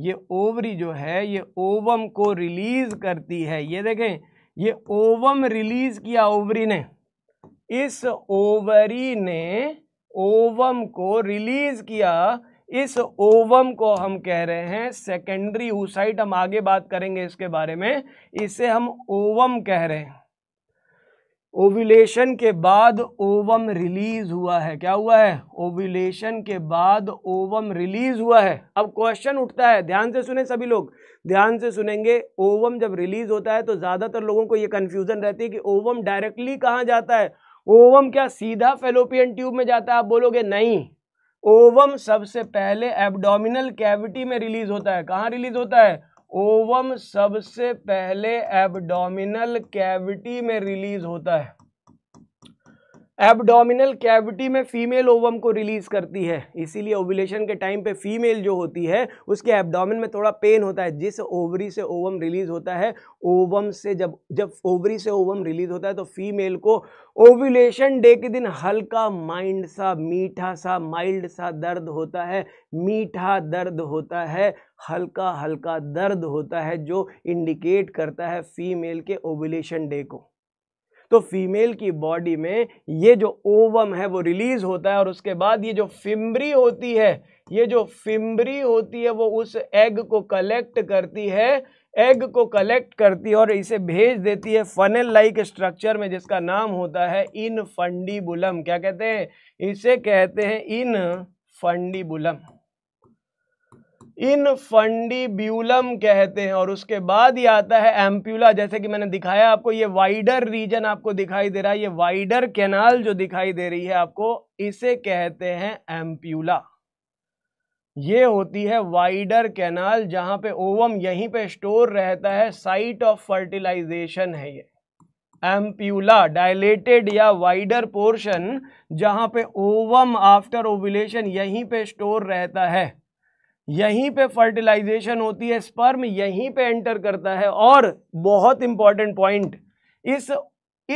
ये ओवरी जो है ये ओवम को रिलीज करती है ये देखें ये ओवम रिलीज किया ओवरी ने इस ओवरी ने ओवम को रिलीज किया इस ओवम को हम कह रहे हैं सेकेंडरी ऊसाइट हम आगे बात करेंगे इसके बारे में इसे हम ओवम कह रहे हैं ओविलेशन के बाद ओवम रिलीज हुआ है क्या हुआ है ओविलेशन के बाद ओवम रिलीज हुआ है अब क्वेश्चन उठता है ध्यान से सुने सभी लोग ध्यान से सुनेंगे ओवम जब रिलीज होता है तो ज़्यादातर लोगों को ये कन्फ्यूज़न रहती है कि ओवम डायरेक्टली कहाँ जाता है ओवम क्या सीधा फेलोपियन ट्यूब में जाता है आप बोलोगे नहीं ओवम सबसे पहले एब्डोमिनल कैविटी में रिलीज होता है कहाँ रिलीज होता है ओवम सबसे पहले एब्डोमिनल कैविटी में रिलीज होता है एबडोमिनल कैविटी में फीमेल ओवम को रिलीज़ करती है इसीलिए ओवुलेशन के टाइम पे फीमेल जो होती है उसके एबडोमिन में थोड़ा पेन होता है जिस ओवरी से ओवम रिलीज़ होता है ओवम से जब जब ओवरी से ओवम रिलीज़ होता है तो फीमेल को ओवुलेशन डे के दिन हल्का माइंड सा मीठा सा माइल्ड सा दर्द होता है मीठा दर्द होता है हल्का हल्का दर्द होता है जो इंडिकेट करता है फीमेल के ओवुलेशन डे को तो फीमेल की बॉडी में ये जो ओवम है वो रिलीज़ होता है और उसके बाद ये जो फिम्बरी होती है ये जो फिम्बरी होती है वो उस एग को कलेक्ट करती है एग को कलेक्ट करती है और इसे भेज देती है फनल लाइक स्ट्रक्चर में जिसका नाम होता है इन फंडीबुलम क्या कहते हैं इसे कहते हैं इन फंडीबुलम इन फंडीब्यूलम कहते हैं और उसके बाद ये आता है एम्प्यूला जैसे कि मैंने दिखाया आपको ये वाइडर रीजन आपको दिखाई दे रहा है ये वाइडर कैनाल जो दिखाई दे रही है आपको इसे कहते हैं एम्प्यूला ये होती है वाइडर कैनाल जहां पे ओवम यहीं पे स्टोर रहता है साइट ऑफ फर्टिलाइजेशन है ये एम्प्यूला डायलेटेड या वाइडर पोर्शन जहां पे ओवम आफ्टर ओवुलेशन यहीं पे स्टोर रहता है यहीं पे फर्टिलाइजेशन होती है स्पर्म यहीं पे एंटर करता है और बहुत इंपॉर्टेंट पॉइंट इस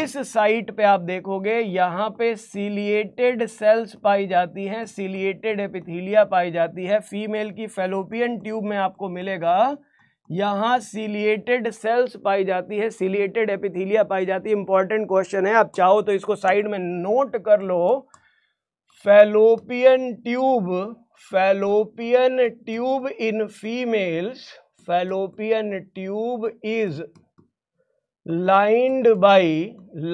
इस साइट पे आप देखोगे यहाँ पे सिलिएटेड सेल्स पाई जाती हैं सिलिएटेड एपिथीलिया पाई जाती है फीमेल की फेलोपियन ट्यूब में आपको मिलेगा यहाँ सिलिएटेड सेल्स पाई जाती है सिलिएटेड एपिथीलिया पाई जाती है इंपॉर्टेंट क्वेश्चन है आप चाहो तो इसको साइड में नोट कर लो fallopian tube fallopian tube in females fallopian tube is lined by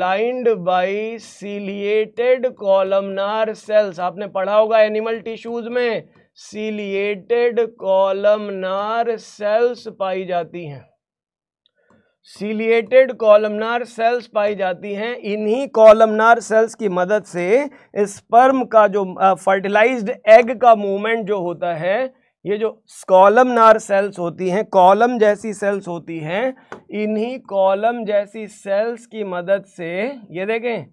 lined by ciliated columnar cells आपने पढ़ा होगा एनिमल टिश्यूज में सीलिएटेड कॉलमनार सेल्स पाई जाती हैं सीलिएटेड कॉलमनार सेल्स पाई जाती हैं इन्हीं कॉलमनार सेल्स की मदद से स्पर्म का जो फर्टिलाइज्ड एग का मूवमेंट जो होता है ये जो कॉलमनार सेल्स होती हैं कॉलम जैसी सेल्स होती हैं इन्हीं कॉलम जैसी सेल्स की मदद से ये देखें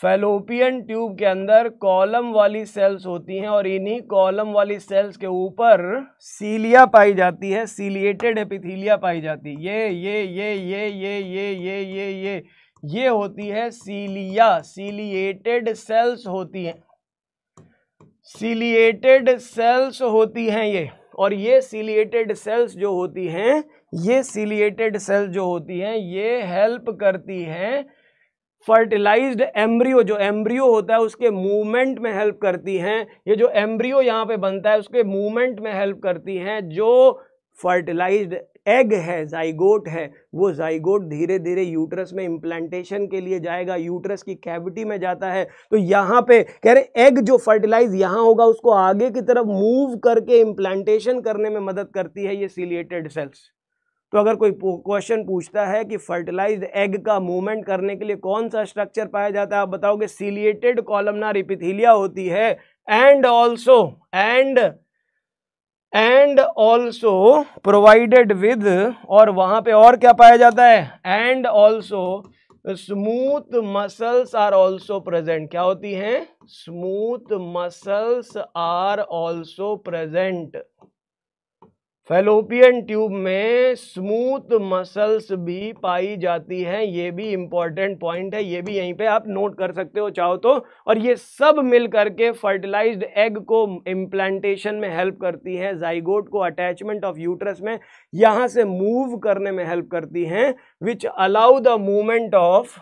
फैलोपियन ट्यूब के अंदर कॉलम वाली सेल्स होती हैं और इन्हीं कॉलम वाली सेल्स के ऊपर सीलिया पाई जाती है सीलिएटेड एपिथीलिया पाई जाती है ये ये ये ये ये ये ये ये ये ये होती है सीलिया सीलिएटेड सेल्स होती हैं सीलिएटेड सेल्स होती हैं ये और ये सीलिएटेड सेल्स जो होती हैं ये सीलिएटेड सेल्स जो होती हैं ये हेल्प करती हैं फर्टिलाइज्ड एम्ब्रियो जो एम्ब्रियो होता है उसके मूवमेंट में हेल्प करती हैं ये जो एम्ब्रियो यहाँ पे बनता है उसके मूवमेंट में हेल्प करती हैं जो फर्टिलाइज्ड एग है जाइगोट है वो जाइगोट धीरे धीरे यूट्रस में इम्प्लांटेशन के लिए जाएगा यूट्रस की कैविटी में जाता है तो यहाँ पे कह रहे एग जो फर्टिलाइज यहाँ होगा उसको आगे की तरफ मूव करके इम्प्लांटेशन करने में मदद करती है ये सीलिएटेड सेल्स तो अगर कोई क्वेश्चन पूछता है कि फर्टिलाइज्ड एग का मूवमेंट करने के लिए कौन सा स्ट्रक्चर पाया जाता है आप बताओगे सीलिएटेड कॉलमनार इपिथीलिया होती है and also and and also provided with और वहां पे और क्या पाया जाता है and also smooth muscles are also present क्या होती हैं smooth muscles are also present fallopian tube में स्मूथ मसल्स भी पाई जाती हैं ये भी इम्पॉर्टेंट पॉइंट है ये भी यहीं पे आप नोट कर सकते हो चाहो तो और ये सब मिल करके फर्टिलाइज्ड एग को इम्प्लांटेशन में हेल्प करती हैं जाइगोट को अटैचमेंट ऑफ यूट्रस में यहाँ से मूव करने में हेल्प करती हैं which allow the movement of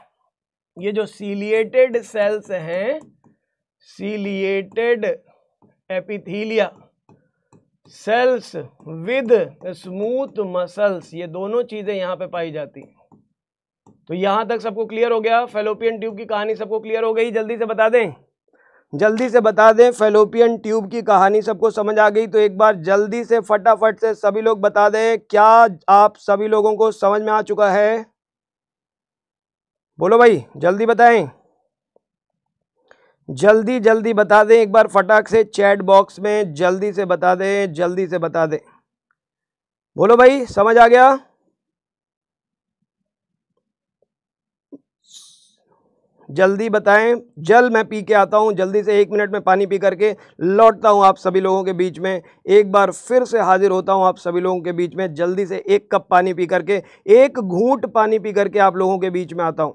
ये जो सीलिएटेड सेल्स हैं ciliated epithelia cells with smooth muscles ये दोनों चीज़ें यहां पे पाई जाती हैं तो यहां तक सबको क्लियर हो गया फेलोपियन ट्यूब की कहानी सबको क्लियर हो गई जल्दी से बता दें जल्दी से बता दें फेलोपियन ट्यूब की कहानी सबको समझ आ गई तो एक बार जल्दी से फटाफट से सभी लोग बता दें क्या आप सभी लोगों को समझ में आ चुका है बोलो भाई जल्दी बताएं जल्दी जल्दी बता दें एक बार फटाक से चैट बॉक्स में जल्दी से बता दें जल्दी से बता दें बोलो भाई समझ आ गया जल्दी बताएं जल मैं पी के आता हूं जल्दी से एक मिनट में पानी पी करके लौटता हूं आप सभी लोगों के बीच में एक बार फिर से हाजिर होता हूं आप सभी लोगों के बीच में जल्दी से एक कप पानी पी करके एक घूंट पानी पी करके आप लोगों के बीच में आता हूं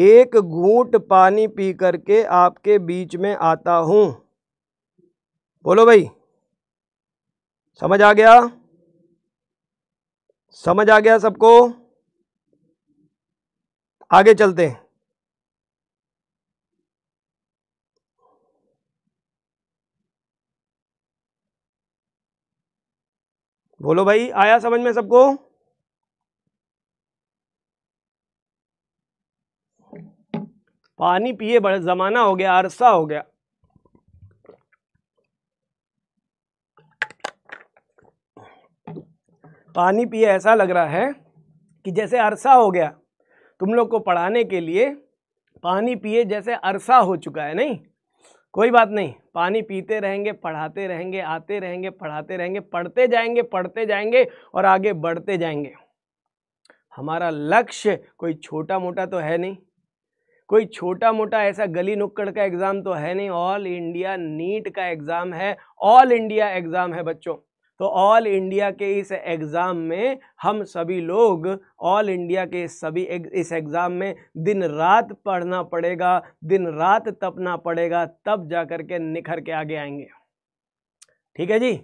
एक घूट पानी पी करके आपके बीच में आता हूं बोलो भाई समझ आ गया समझ आ गया सबको आगे चलते हैं बोलो भाई आया समझ में सबको पानी पिए बड़ा ज़माना हो गया अरसा हो गया पानी पिए ऐसा लग रहा है कि जैसे अरसा हो गया तुम लोग को पढ़ाने के लिए पानी पिए जैसे अरसा हो चुका है नहीं कोई बात नहीं पानी पीते रहेंगे पढ़ाते रहेंगे आते रहेंगे पढ़ाते रहेंगे पढ़ते जाएंगे पढ़ते जाएंगे और आगे बढ़ते जाएंगे हमारा लक्ष्य कोई छोटा मोटा तो है नहीं कोई छोटा मोटा ऐसा गली नुक्कड़ का एग्ज़ाम तो है नहीं ऑल इंडिया नीट का एग्ज़ाम है ऑल इंडिया एग्ज़ाम है बच्चों तो ऑल इंडिया के इस एग्ज़ाम में हम सभी लोग ऑल इंडिया के सभी एग, इस एग्ज़ाम में दिन रात पढ़ना पड़ेगा दिन रात तपना पड़ेगा तब जा कर के निखर के आगे आएंगे ठीक है जी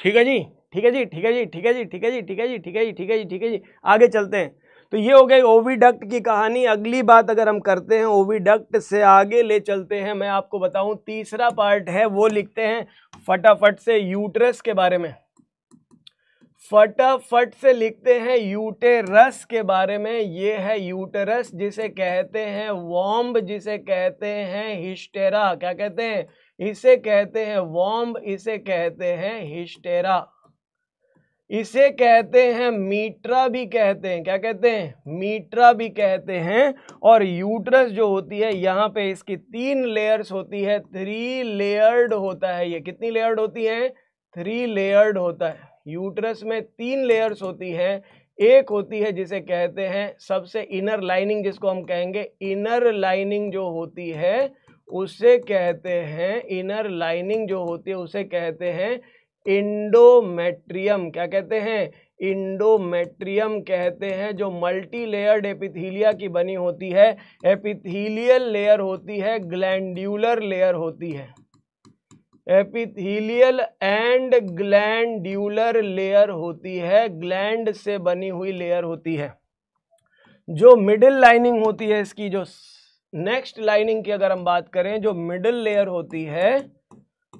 ठीक है जी ठीक है जी ठीक है जी ठीक है जी ठीक है जी ठीक है जी ठीक है जी ठीक है जी ठीक है जी आगे चलते हैं तो ये हो गई ओविडक्ट की कहानी अगली बात अगर हम करते हैं ओविडक्ट से आगे ले चलते हैं मैं आपको बताऊं तीसरा पार्ट है वो लिखते हैं फटाफट से यूटरस के बारे में फटाफट से लिखते हैं यूटेरस के बारे में ये है यूटेरस जिसे कहते हैं वॉम्ब जिसे कहते हैं हिस्टेरा क्या कहते हैं इसे कहते हैं वॉम्ब इसे कहते हैं हिस्टेरा इसे कहते हैं मीट्रा भी कहते हैं क्या कहते हैं मीट्रा भी कहते हैं और यूट्रस जो होती है यहाँ पे इसकी तीन लेयर्स होती है थ्री लेयर्ड होता है ये कितनी लेयर्ड होती है थ्री लेयर्ड होता है यूट्रस में तीन लेयर्स होती हैं एक होती है जिसे कहते हैं सबसे इनर लाइनिंग जिसको हम कहेंगे इनर लाइनिंग जो होती है उसे कहते हैं इनर लाइनिंग जो होती है उसे कहते हैं इंडोमेट्रियम क्या कहते हैं इंडोमेट्रियम कहते हैं जो मल्टी लेयर्ड एपिथीलिया की बनी होती है एपिथीलियल लेयर होती है ग्लैंडुलर लेयर होती है एपिथीलियल एंड ग्लैंडुलर लेयर होती है ग्लैंड से बनी हुई लेयर होती है जो मिडिल लाइनिंग होती है इसकी जो नेक्स्ट लाइनिंग की अगर हम बात करें जो मिडिल लेयर होती है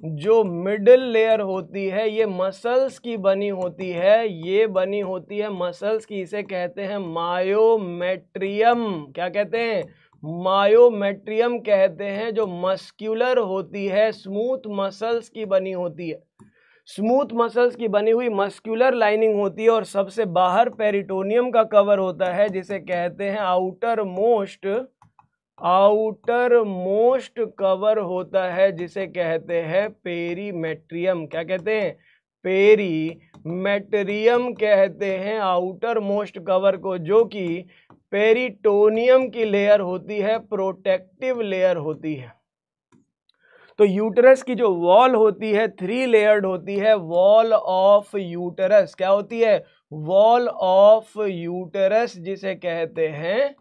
जो मिडिल लेयर होती है ये मसल्स की बनी होती है ये बनी होती है मसल्स की इसे कहते हैं मायोमेट्रियम क्या कहते हैं मायोमेट्रियम कहते हैं जो मस्क्यूलर होती है स्मूथ मसल्स की बनी होती है स्मूथ मसल्स की बनी हुई मस्क्यूलर लाइनिंग होती है और सबसे बाहर पेरिटोनियम का कवर होता है जिसे कहते हैं outermost outermost cover होता है जिसे कहते हैं पेरीमेट्रियम क्या कहते हैं पेरीमेट्रियम कहते हैं आउटर मोस्ट कवर को जो कि पेरिटोनियम की लेयर होती है प्रोटेक्टिव लेयर होती है तो यूटरस की जो वॉल होती है थ्री लेयर्ड होती है वॉल ऑफ यूटरस क्या होती है वॉल ऑफ यूटरस जिसे कहते हैं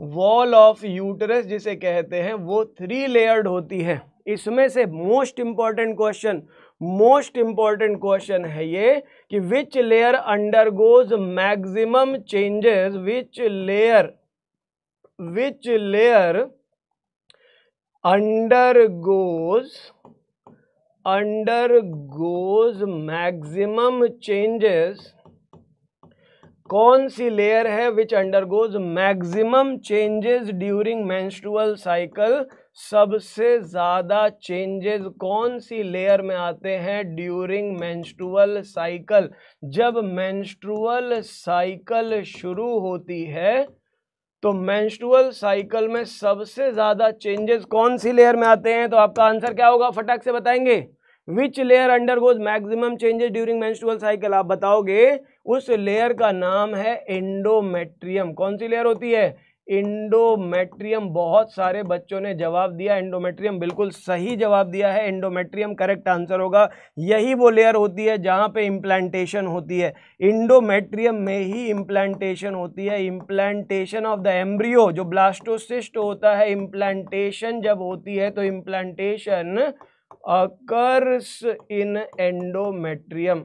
वॉल ऑफ यूटरस जिसे कहते हैं वो थ्री लेयर्ड होती है इसमें से most important question most important question है ये कि which layer undergoes maximum changes which layer which layer undergoes undergoes maximum changes कौन सी लेयर है which undergoes maximum changes during menstrual cycle सबसे ज़्यादा चेंजेस कौन सी लेयर में आते हैं ड्यूरिंग मैंस्टुअल साइकिल जब मैंस्ट्रुअल साइकिल शुरू होती है तो मैंस्टुअल साइकिल में सबसे ज़्यादा चेंजेस कौन सी लेयर में आते हैं तो आपका आंसर क्या होगा फटाक से बताएंगे which layer undergoes maximum changes during menstrual cycle आप बताओगे उस लेयर का नाम है एंडोमेट्रियम कौन सी लेयर होती है इंडोमेट्रियम बहुत सारे बच्चों ने जवाब दिया एंडोमेट्रियम बिल्कुल सही जवाब दिया है इंडोमेट्रियम करेक्ट आंसर होगा यही वो लेयर होती है जहाँ पे इम्प्लांटेशन होती है इंडोमेट्रियम में ही इम्प्लांटेशन होती है इम्प्लांटेशन ऑफ द एम्ब्रियो जो ब्लास्टोसिस्ट होता है इम्प्लांटेशन जब होती है तो implantation occurs in endometrium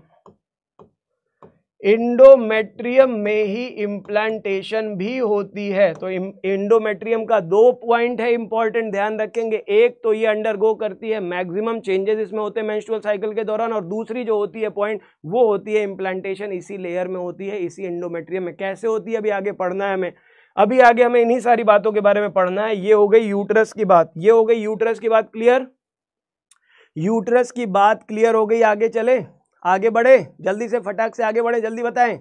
endometrium में ही इम्प्लांटेशन भी होती है तो इंडोमेट्रियम का दो पॉइंट है इंपॉर्टेंट ध्यान रखेंगे एक तो ये अंडरगो करती है मैक्सिमम चेंजेस इसमें होते हैं मेंस्ट्रुअल साइकिल के दौरान और दूसरी जो होती है पॉइंट वो होती है इम्प्लांटेशन इसी लेयर में होती है इसी इंडोमेट्रियम में कैसे होती है अभी आगे पढ़ना है हमें अभी आगे हमें इन्हीं सारी बातों के बारे में पढ़ना है ये हो गई यूटरस की बात ये हो गई यूटरस की बात क्लियर यूट्रस की बात क्लियर हो गई आगे चले आगे बढ़े जल्दी से फटाक से आगे बढ़े जल्दी बताएं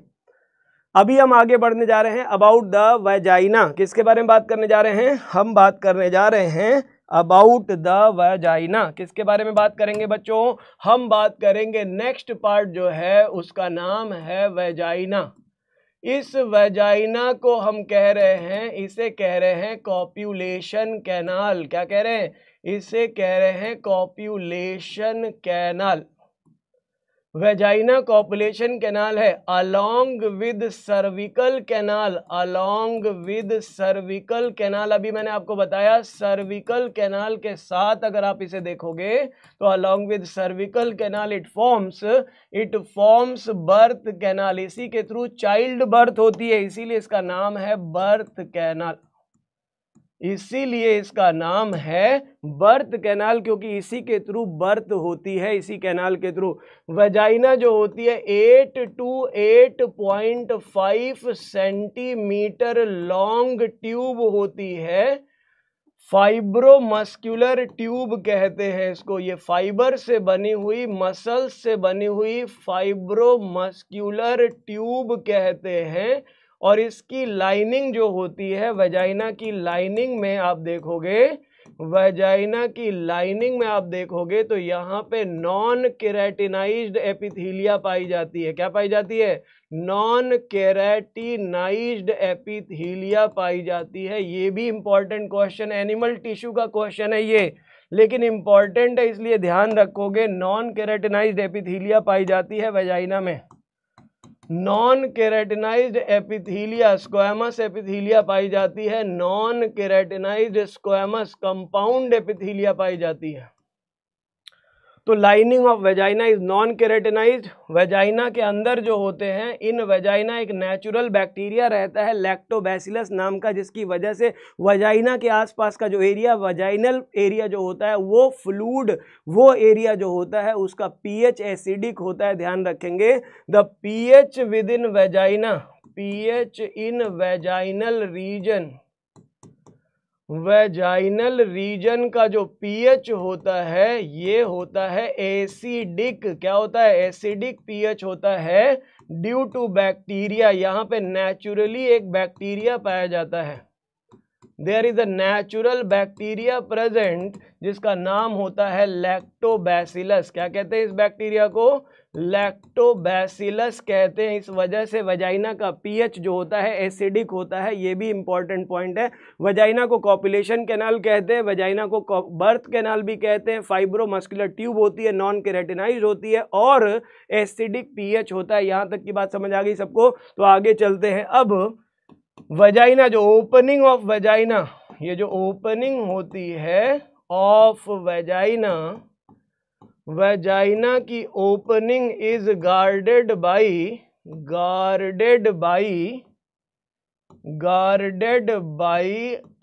अभी हम आगे बढ़ने जा रहे हैं अबाउट द वजाइना किसके बारे में बात करने जा रहे हैं हम बात करने जा रहे हैं अबाउट द वजाइना किसके बारे में बात करेंगे बच्चों हम बात करेंगे नेक्स्ट पार्ट जो है उसका नाम है वजाइना इस वजाइना को हम कह रहे हैं इसे कह रहे हैं कॉप्यूलेशन कैनाल क्या कह रहे हैं इसे कह रहे हैं copulation canal vagina copulation canal है along with cervical canal along with cervical canal अभी मैंने आपको बताया सर्विकल कैनाल के साथ अगर आप इसे देखोगे तो along with cervical canal it forms it forms birth canal इसी के थ्रू चाइल्ड बर्थ होती है इसीलिए इसका नाम है बर्थ कैनाल इसीलिए इसका नाम है बर्थ कैनाल क्योंकि इसी के थ्रू बर्थ होती है इसी कैनाल के थ्रू वजाइना जो होती है eight to eight point five centimetre long tube होती है फाइब्रोमस्कुलर ट्यूब कहते हैं इसको ये फाइबर से बनी हुई मसल्स से बनी हुई फाइब्रोमस्कुलर ट्यूब कहते हैं और इसकी लाइनिंग जो होती है वजाइना की लाइनिंग में आप देखोगे वजाइना की लाइनिंग में आप देखोगे तो यहाँ पे नॉन केराटिनाइज्ड एपिथीलिया पाई जाती है क्या पाई जाती है नॉन केराटिनाइज्ड एपिथीलिया पाई जाती है ये भी इम्पॉर्टेंट क्वेश्चन एनिमल टिश्यू का क्वेश्चन है ये लेकिन इम्पॉर्टेंट है इसलिए ध्यान रखोगे नॉन केराटिनाइज्ड एपिथीलिया पाई जाती है वजाइना में नॉन केरेटिनाइज्ड एपिथीलिया स्क्वामस एपिथीलिया पाई जाती है non keratinized squamous compound epithelia पाई जाती है तो lining of vagina is non keratinize vagina के अंदर जो होते हैं इन वेजाइना एक नेचुरल बैक्टीरिया रहता है लैक्टोबैसिलस नाम का जिसकी वजह से वेजाइना के आसपास का जो एरिया वेजाइनल एरिया जो होता है वो फ्लूड वो एरिया जो होता है उसका पीएच एसिडिक होता है ध्यान रखेंगे the H within vagina H in vaginal region vaginal region का जो पीएच होता है ये होता है एसिडिक क्या होता है एसिडिक पीएच होता है ड्यू टू बैक्टीरिया यहाँ पे नेचुरली एक बैक्टीरिया पाया जाता है there is a natural bacteria present जिसका नाम होता है लैक्टोबैसिलस क्या कहते हैं इस बैक्टीरिया को लैक्टोबैसिलस कहते हैं इस वजह से वजाइना का पीएच जो होता है एसिडिक होता है ये भी इम्पॉर्टेंट पॉइंट है वजाइना को कॉपुलेशन कैनाल कहते हैं वजाइना को बर्थ कैनाल भी कहते हैं फाइब्रोमस्कुलर ट्यूब होती है नॉन केरेटिनाइज होती है और एसिडिक पीएच होता है यहाँ तक की बात समझ आ गई सबको तो आगे चलते हैं अब वजाइना जो ओपनिंग ऑफ वजाइना ये जो ओपनिंग होती है ऑफ वजाइना वजाइना की opening is guarded by guarded by guarded by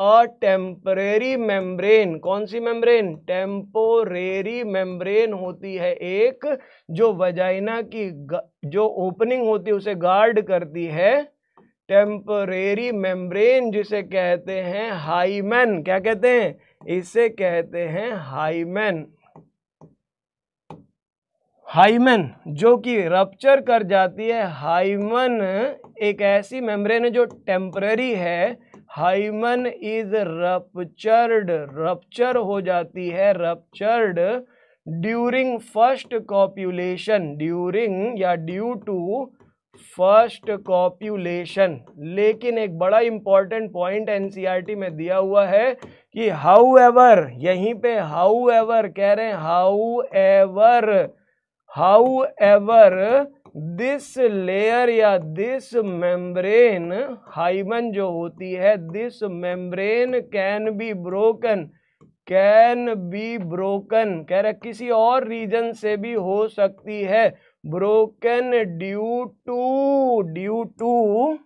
a temporary membrane कौन सी मेम्ब्रेन टेम्पोरेरी मेम्ब्रेन होती है एक जो वजाइना की जो ओपनिंग होती है उसे गार्ड करती है टेम्परेरी मेम्ब्रेन जिसे कहते हैं हाईमैन क्या कहते हैं इसे कहते हैं हाईमैन हाइमन जो कि रप्चर कर जाती है हाइमन एक ऐसी मेम्ब्रेन है जो टेम्पररी है हाइमन इज रपचर्ड रप्चर हो जाती है ruptured during first copulation during या ड्यू टू फर्स्ट कॉप्यूलेशन लेकिन एक बड़ा इंपॉर्टेंट पॉइंट एनसीईआरटी में दिया हुआ है कि हाउ एवर यहीं पे हाउ एवर कह रहे हैं however however this layer या दिस मेम्ब्रेन हाइमन जो होती है this membrane can be broken can be broken कह रहे किसी और रीजन से भी हो सकती है broken due to due to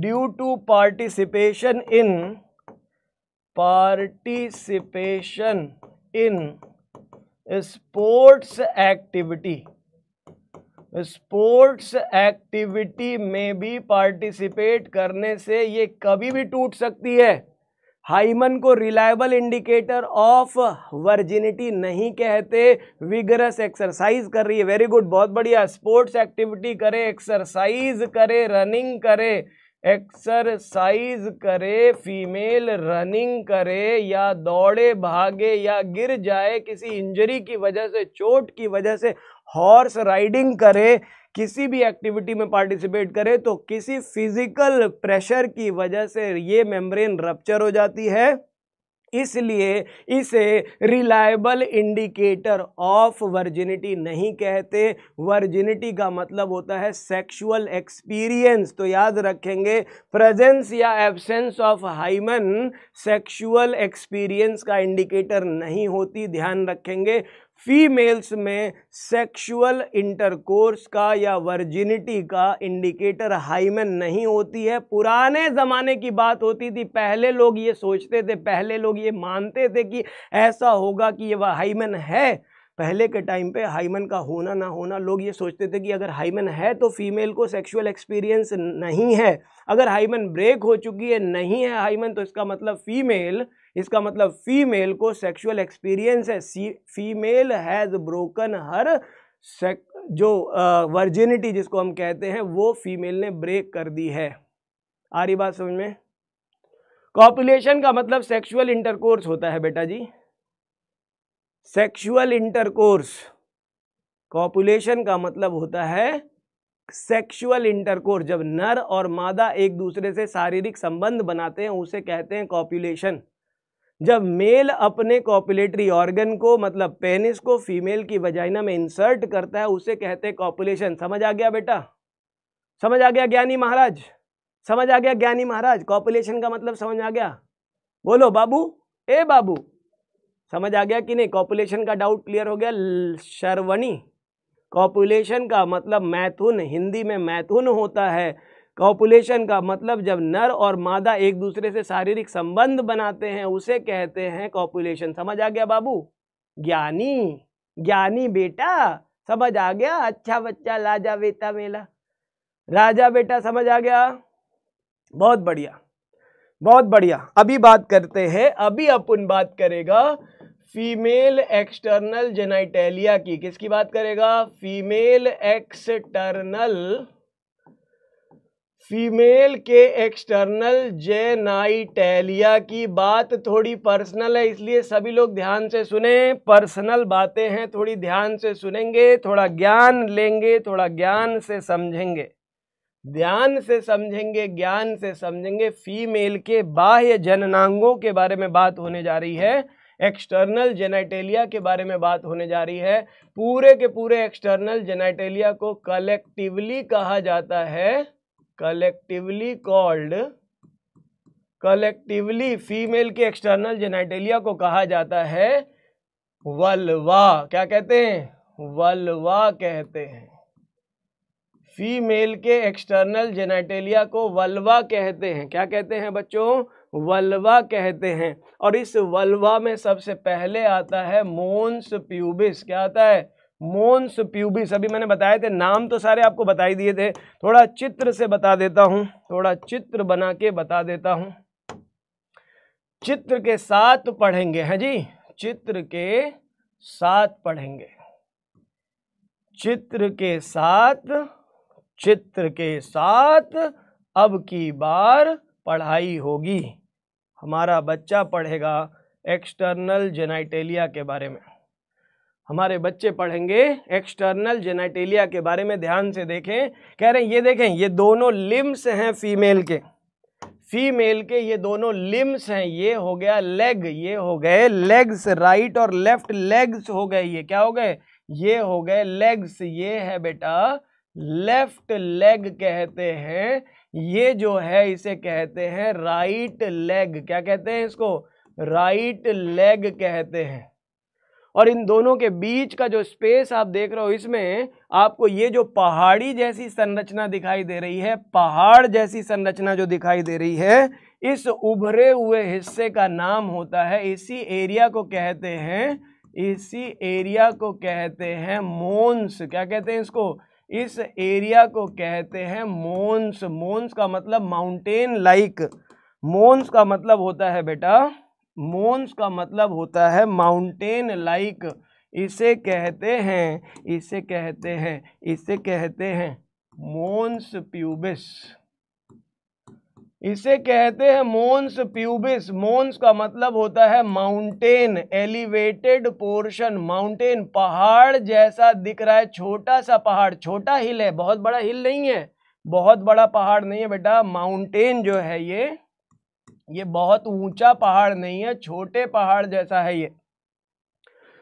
due to participation in participation in sports activity sports activity में भी पार्टिसिपेट करने से ये कभी भी टूट सकती है हाइमन को रिलायबल इंडिकेटर ऑफ वर्जिनिटी नहीं कहते विगरस एक्सरसाइज कर रही है वेरी गुड बहुत बढ़िया स्पोर्ट्स एक्टिविटी करे एक्सरसाइज करे रनिंग करे एक्सरसाइज करे फीमेल रनिंग करे या दौड़े भागे या गिर जाए किसी इंजरी की वजह से चोट की वजह से हॉर्स राइडिंग करे किसी भी एक्टिविटी में पार्टिसिपेट करे तो किसी फिजिकल प्रेशर की वजह से ये मेम्ब्रेन रप्चर हो जाती है इसलिए इसे रिलायबल इंडिकेटर ऑफ वर्जिनिटी नहीं कहते वर्जिनिटी का मतलब होता है सेक्सुअल एक्सपीरियंस तो याद रखेंगे प्रेजेंस या absence of hymen sexual experience का इंडिकेटर नहीं होती ध्यान रखेंगे फीमेल्स में सेक्सुअल इंटरकोर्स का या वर्जिनिटी का इंडिकेटर हाइमन नहीं होती है पुराने ज़माने की बात होती थी पहले लोग ये सोचते थे पहले लोग ये मानते थे कि ऐसा होगा कि ये वह हाइमन है पहले के टाइम पे हाइमन का होना ना होना लोग ये सोचते थे कि अगर हाइमन है तो फीमेल को सेक्सुअल एक्सपीरियंस नहीं है अगर हाइमन ब्रेक हो चुकी है नहीं है हाइमन तो इसका मतलब फीमेल इसका मतलब फीमेल को सेक्सुअल एक्सपीरियंस है फीमेल हैज़ ब्रोकन हर सेक जो वर्जिनिटी जिसको हम कहते हैं वो फीमेल ने ब्रेक कर दी है आ रही बात समझ में कॉपुलेशन का मतलब सेक्सुअल इंटरकोर्स होता है बेटा जी सेक्सुअल इंटरकोर्स कॉपुलेशन का मतलब होता है सेक्सुअल इंटरकोर्स जब नर और मादा एक दूसरे से शारीरिक संबंध बनाते हैं उसे कहते हैं कॉपुलेशन जब मेल अपने कॉपुलेटरी ऑर्गन को मतलब पेनिस को फीमेल की वजाइना में इंसर्ट करता है उसे कहते हैं कॉपुलेशन समझ आ गया बेटा समझ आ गया ज्ञानी महाराज समझ आ गया ज्ञानी महाराज कॉपुलेशन का मतलब समझ आ गया बोलो बाबू ए बाबू समझ आ गया कि नहीं कॉपुलेशन का डाउट क्लियर हो गया शर्वणी कॉपुलेशन का मतलब मैथुन हिंदी में मैथुन होता है कॉपुलेशन का मतलब जब नर और मादा एक दूसरे से शारीरिक संबंध बनाते हैं उसे कहते हैं कॉपुलेशन समझ आ गया बाबू ज्ञानी ज्ञानी बेटा समझ आ गया अच्छा बच्चा लाजा बेटा मेला राजा बेटा समझ आ गया बहुत बढ़िया बहुत बढ़िया अभी बात करते हैं अभी अपन बात करेगा फीमेल एक्सटर्नल जेनाइटेलिया की किसकी बात करेगा फीमेल एक्सटर्नल फीमेल के एक्सटर्नल जेनाइटेलिया की बात थोड़ी पर्सनल है इसलिए सभी लोग ध्यान से सुने पर्सनल बातें हैं थोड़ी ध्यान से सुनेंगे थोड़ा ज्ञान लेंगे थोड़ा ज्ञान से समझेंगे ध्यान से समझेंगे ज्ञान से समझेंगे फीमेल के बाह्य जननांगों के बारे में बात होने जा रही है एक्सटर्नल जेनाइटेलिया के बारे में बात होने जा रही है पूरे के पूरे एक्सटर्नल जेनाइटेलिया को कलेक्टिवली कहा जाता है कलेक्टिवली कॉल्ड कलेक्टिवली फीमेल के एक्सटर्नल जेनाइटेलिया को कहा जाता है वलवा क्या कहते हैं वलवा कहते हैं फीमेल के एक्सटर्नल जेनाइटेलिया को वलवा कहते हैं क्या कहते हैं बच्चों वलवा कहते हैं और इस वलवा में सबसे पहले आता है मोन्स प्यूबिस क्या आता है मोन्स प्यूबिस अभी मैंने बताए थे नाम तो सारे आपको बताई दिए थे थोड़ा चित्र से बता देता हूँ थोड़ा चित्र बना के बता देता हूं चित्र के साथ पढ़ेंगे हैं जी चित्र के साथ पढ़ेंगे चित्र के साथ चित्र के साथ अब की बार पढ़ाई होगी हमारा बच्चा पढ़ेगा एक्सटर्नल जेनाइटेलिया के बारे में हमारे बच्चे पढ़ेंगे एक्सटर्नल जेनाइटेलिया के बारे में ध्यान से देखें कह रहे हैं ये देखें ये दोनों लिम्स हैं फीमेल के फीमेल के ये दोनों लिम्स हैं ये हो गया लेग ये हो गए लेग्स राइट और लेफ्ट लेग्स हो गए ये क्या हो गए ये हो गए लेग्स ये है बेटा लेफ्ट लेग कहते हैं ये जो है इसे कहते हैं राइट लेग क्या कहते हैं इसको राइट लेग कहते हैं और इन दोनों के बीच का जो स्पेस आप देख रहे हो इसमें आपको ये जो पहाड़ी जैसी संरचना दिखाई दे रही है पहाड़ जैसी संरचना जो दिखाई दे रही है इस उभरे हुए हिस्से का नाम होता है इसी एरिया को कहते हैं इसी एरिया को कहते हैं मोन्स क्या कहते हैं इसको इस एरिया को कहते हैं मोन्स मोन्स का मतलब माउंटेन लाइक मोन्स का मतलब होता है बेटा मोन्स का मतलब होता है माउंटेन लाइक इसे कहते हैं इसे कहते हैं इसे कहते हैं मोन्स प्यूबिस इसे कहते हैं मोन्स प्यूबिस मोन्स का मतलब होता है माउंटेन एलिवेटेड पोर्शन माउंटेन पहाड़ जैसा दिख रहा है छोटा सा पहाड़ छोटा हिल है बहुत बड़ा हिल नहीं है बहुत बड़ा पहाड़ नहीं है बेटा माउंटेन जो है ये ये बहुत ऊंचा पहाड़ नहीं है छोटे पहाड़ जैसा है ये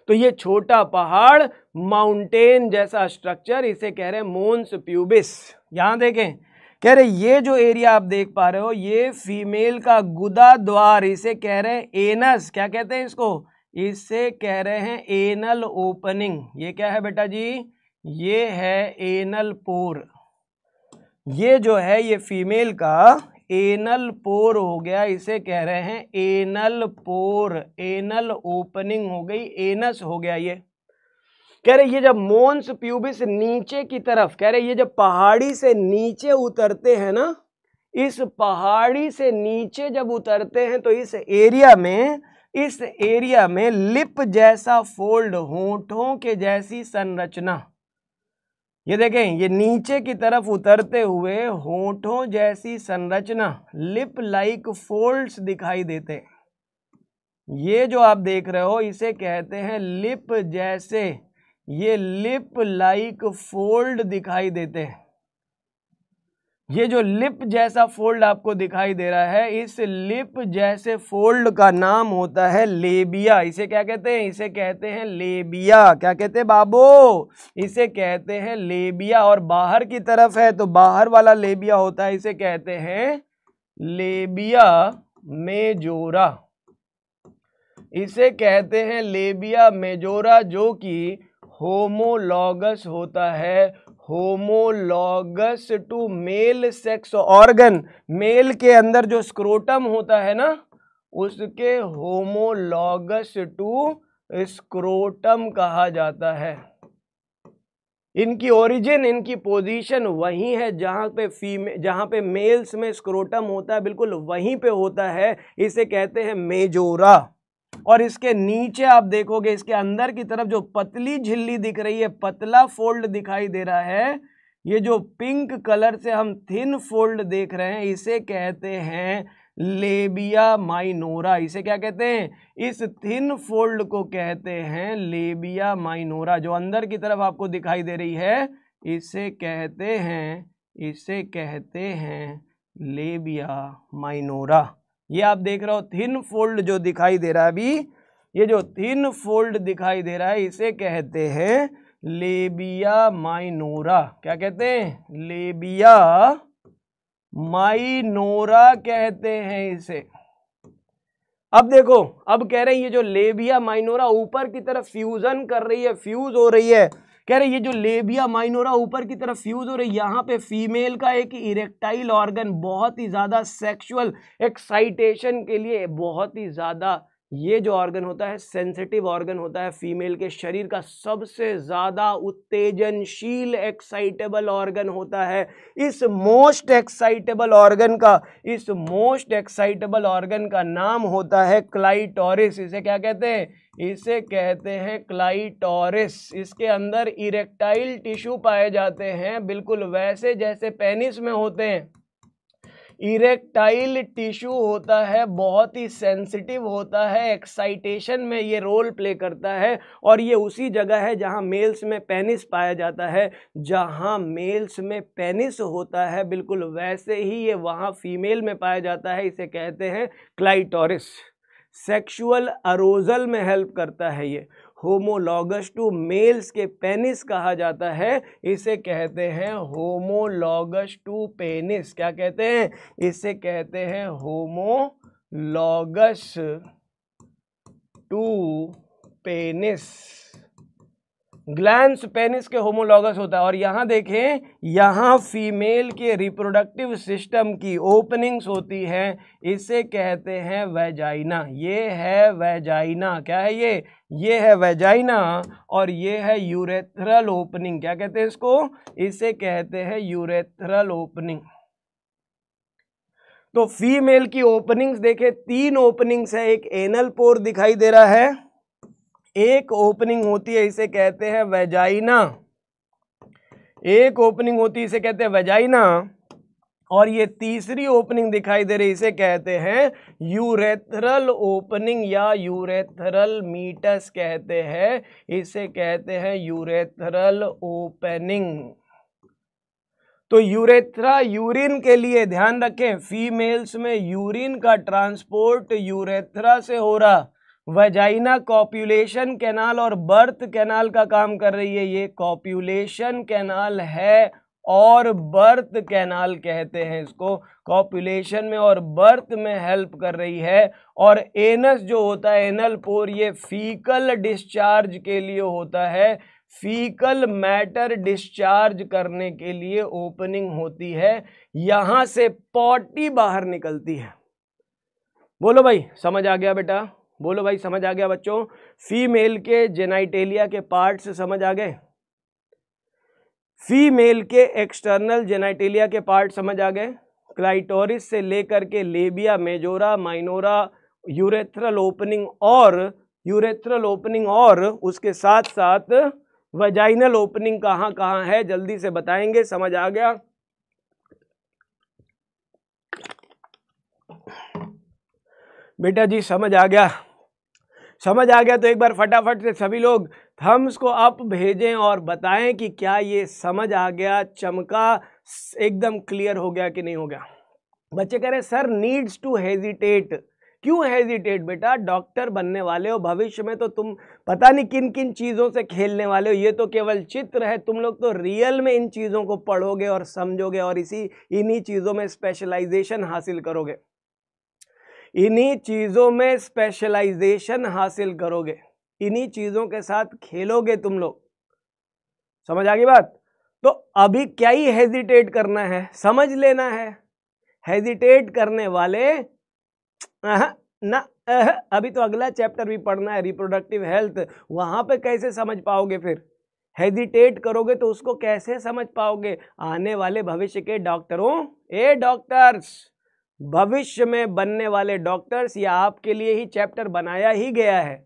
तो ये छोटा पहाड़ माउंटेन जैसा स्ट्रक्चर इसे कह रहे हैं मोन्स प्यूबिस यहां देखें कह रहे ये जो एरिया आप देख पा रहे हो ये फीमेल का गुदा द्वार इसे कह रहे हैं एनस क्या कहते हैं इसको इसे कह रहे हैं एनल ओपनिंग ये क्या है बेटा जी ये है एनल पोर ये जो है ये फीमेल का एनल पोर हो गया इसे कह रहे हैं एनल पोर एनल ओपनिंग हो गई एनस हो गया ये कह रहे ये जब मोन्स प्यूबिस नीचे की तरफ कह रहे ये जब पहाड़ी से नीचे उतरते हैं ना इस पहाड़ी से नीचे जब उतरते हैं तो इस एरिया में इस एरिया में लिप जैसा फोल्ड होठों के जैसी संरचना ये देखें ये नीचे की तरफ उतरते हुए होठों जैसी संरचना लिप लाइक फोल्ड्स दिखाई देते ये जो आप देख रहे हो इसे कहते हैं लिप जैसे ये लिप लाइक फोल्ड दिखाई देते हैं ये जो लिप जैसा फोल्ड आपको दिखाई दे रहा है इस लिप जैसे फोल्ड का नाम होता है लेबिया इसे क्या कहते हैं इसे कहते हैं लेबिया क्या कहते हैं बाबू इसे कहते हैं लेबिया और बाहर की तरफ है तो बाहर वाला लेबिया होता है इसे कहते हैं लेबिया मेजोरा इसे कहते हैं लेबिया मेजोरा जो कि होमोलॉगस होता है homologous to male sex organ male के अंदर जो स्क्रोटम होता है ना उसके होमोलॉगस टू स्क्रोटम कहा जाता है इनकी ओरिजिन इनकी पोजीशन वही है जहाँ पे फीमे जहाँ पे मेल्स में स्क्रोटम होता है बिल्कुल वहीं पे होता है इसे कहते हैं मेजोरा और इसके नीचे आप देखोगे इसके अंदर की तरफ जो पतली झिल्ली दिख रही है पतला फोल्ड दिखाई दे रहा है ये जो पिंक कलर से हम थिन फोल्ड देख रहे हैं इसे कहते हैं लेबिया माइनोरा इसे क्या कहते हैं इस थिन फोल्ड को कहते हैं लेबिया माइनोरा जो अंदर की तरफ आपको दिखाई दे रही है इसे कहते हैं इसे कहते हैं लेबिया माइनोरा ये आप देख रहे हो थिन फोल्ड जो दिखाई दे रहा है अभी ये जो थिन फोल्ड दिखाई दे रहा है इसे कहते हैं लेबिया माइनोरा क्या कहते हैं लेबिया माइनोरा कहते हैं इसे अब देखो अब कह रहे हैं ये जो लेबिया माइनोरा ऊपर की तरफ फ्यूजन कर रही है फ्यूज हो रही है कह रहे ये जो लेबिया माइनोरा ऊपर की तरफ फ्यूज हो रही यहाँ पे फीमेल का एक इरेक्टाइल ऑर्गन बहुत ही ज़्यादा सेक्शुअल एक्साइटेशन के लिए बहुत ही ज़्यादा ये जो ऑर्गन होता है सेंसिटिव ऑर्गन होता है फीमेल के शरीर का सबसे ज़्यादा उत्तेजनशील एक्साइटेबल ऑर्गन होता है इस मोस्ट एक्साइटेबल ऑर्गन का इस मोस्ट एक्साइटेबल ऑर्गन का नाम होता है क्लाइटोरिस इसे क्या कहते हैं इसे कहते हैं क्लाइटोरिस इसके अंदर इरेक्टाइल टिश्यू पाए जाते हैं बिल्कुल वैसे जैसे पेनिस में होते हैं इरेक्टाइल टिश्यू होता है बहुत ही सेंसिटिव होता है एक्साइटेशन में ये रोल प्ले करता है और ये उसी जगह है जहाँ मेल्स में पेनिस पाया जाता है जहाँ मेल्स में पेनिस होता है बिल्कुल वैसे ही ये वहाँ फीमेल में पाया जाता है इसे कहते हैं क्लाइटोरिस सेक्सुअल अरोजल में हेल्प करता है ये होमोलॉगस टू मेल्स के पेनिस कहा जाता है इसे कहते हैं होमोलॉगस टू पेनिस क्या कहते हैं इसे कहते हैं homologous to penis gland penis के होमोलॉगस होता है और यहाँ देखें यहाँ फीमेल के रिप्रोडक्टिव सिस्टम की ओपनिंग्स होती हैं इसे कहते हैं वेजाइना ये है वेजाइना क्या है ये ये है वेजाइना और ये है यूरेथ्रल ओपनिंग क्या कहते हैं इसको इसे कहते हैं यूरेथ्रल ओपनिंग तो फीमेल की ओपनिंग्स देखे तीन ओपनिंग्स है एक एनल पोर दिखाई दे रहा है एक ओपनिंग होती है इसे कहते हैं वेजाइना एक ओपनिंग होती है इसे कहते हैं वेजाइना और ये तीसरी ओपनिंग दिखाई दे रही इसे कहते हैं यूरेथरल ओपनिंग या यूरेथरल मीटस कहते हैं इसे कहते हैं यूरेथरल ओपनिंग तो यूरेथ्रा यूरिन के लिए ध्यान रखें फीमेल्स में यूरिन का ट्रांसपोर्ट यूरेथ्रा से हो रहा वजाइना कॉप्यूलेशन कैनाल और बर्थ कैनाल का काम कर रही है ये कॉप्यूलेशन कैनाल है और बर्थ कैनाल कहते हैं इसको कॉपुलेशन में और बर्थ में हेल्प कर रही है और एनस जो होता है एनल पोर ये फीकल डिस्चार्ज के लिए होता है फीकल मैटर डिस्चार्ज करने के लिए ओपनिंग होती है यहाँ से पॉटी बाहर निकलती है बोलो भाई समझ आ गया बेटा बोलो भाई समझ आ गया बच्चों फीमेल के जेनाइटेलिया के पार्ट से समझ आ गए फीमेल के एक्सटर्नल जेनाइटेलिया के पार्ट समझ आ गए क्लाइटोरिस से लेकर के labia majora minora urethral opening और यूरेथ्रल ओपनिंग और उसके साथ साथ वजाइनल ओपनिंग कहाँ कहाँ है जल्दी से बताएंगे समझ आ गया बेटा जी समझ आ गया समझ आ गया तो एक बार फटाफट से सभी लोग हम इसको आप भेजें और बताएं कि क्या ये समझ आ गया चमका एकदम क्लियर हो गया कि नहीं हो गया बच्चे कह रहे सर नीड्स टू हेजिटेट क्यों हेजिटेट बेटा डॉक्टर बनने वाले हो भविष्य में तो तुम पता नहीं किन किन चीज़ों से खेलने वाले हो ये तो केवल चित्र है तुम लोग तो रियल में इन चीज़ों को पढ़ोगे और समझोगे और इसी इन्हीं चीज़ों में स्पेशलाइजेशन हासिल करोगे इन्हीं चीज़ों में स्पेशलाइजेशन हासिल करोगे इन्हीं चीज़ों के साथ खेलोगे तुम लोग समझ आ गई बात तो अभी क्या ही हेजिटेट करना है समझ लेना है हेजिटेट करने वाले ना आहा, अभी तो अगला चैप्टर भी पढ़ना है रिप्रोडक्टिव हेल्थ वहां पे कैसे समझ पाओगे फिर हेजिटेट करोगे तो उसको कैसे समझ पाओगे आने वाले भविष्य के डॉक्टरों ए डॉक्टर्स भविष्य में बनने वाले डॉक्टर्स या आपके लिए ही चैप्टर बनाया ही गया है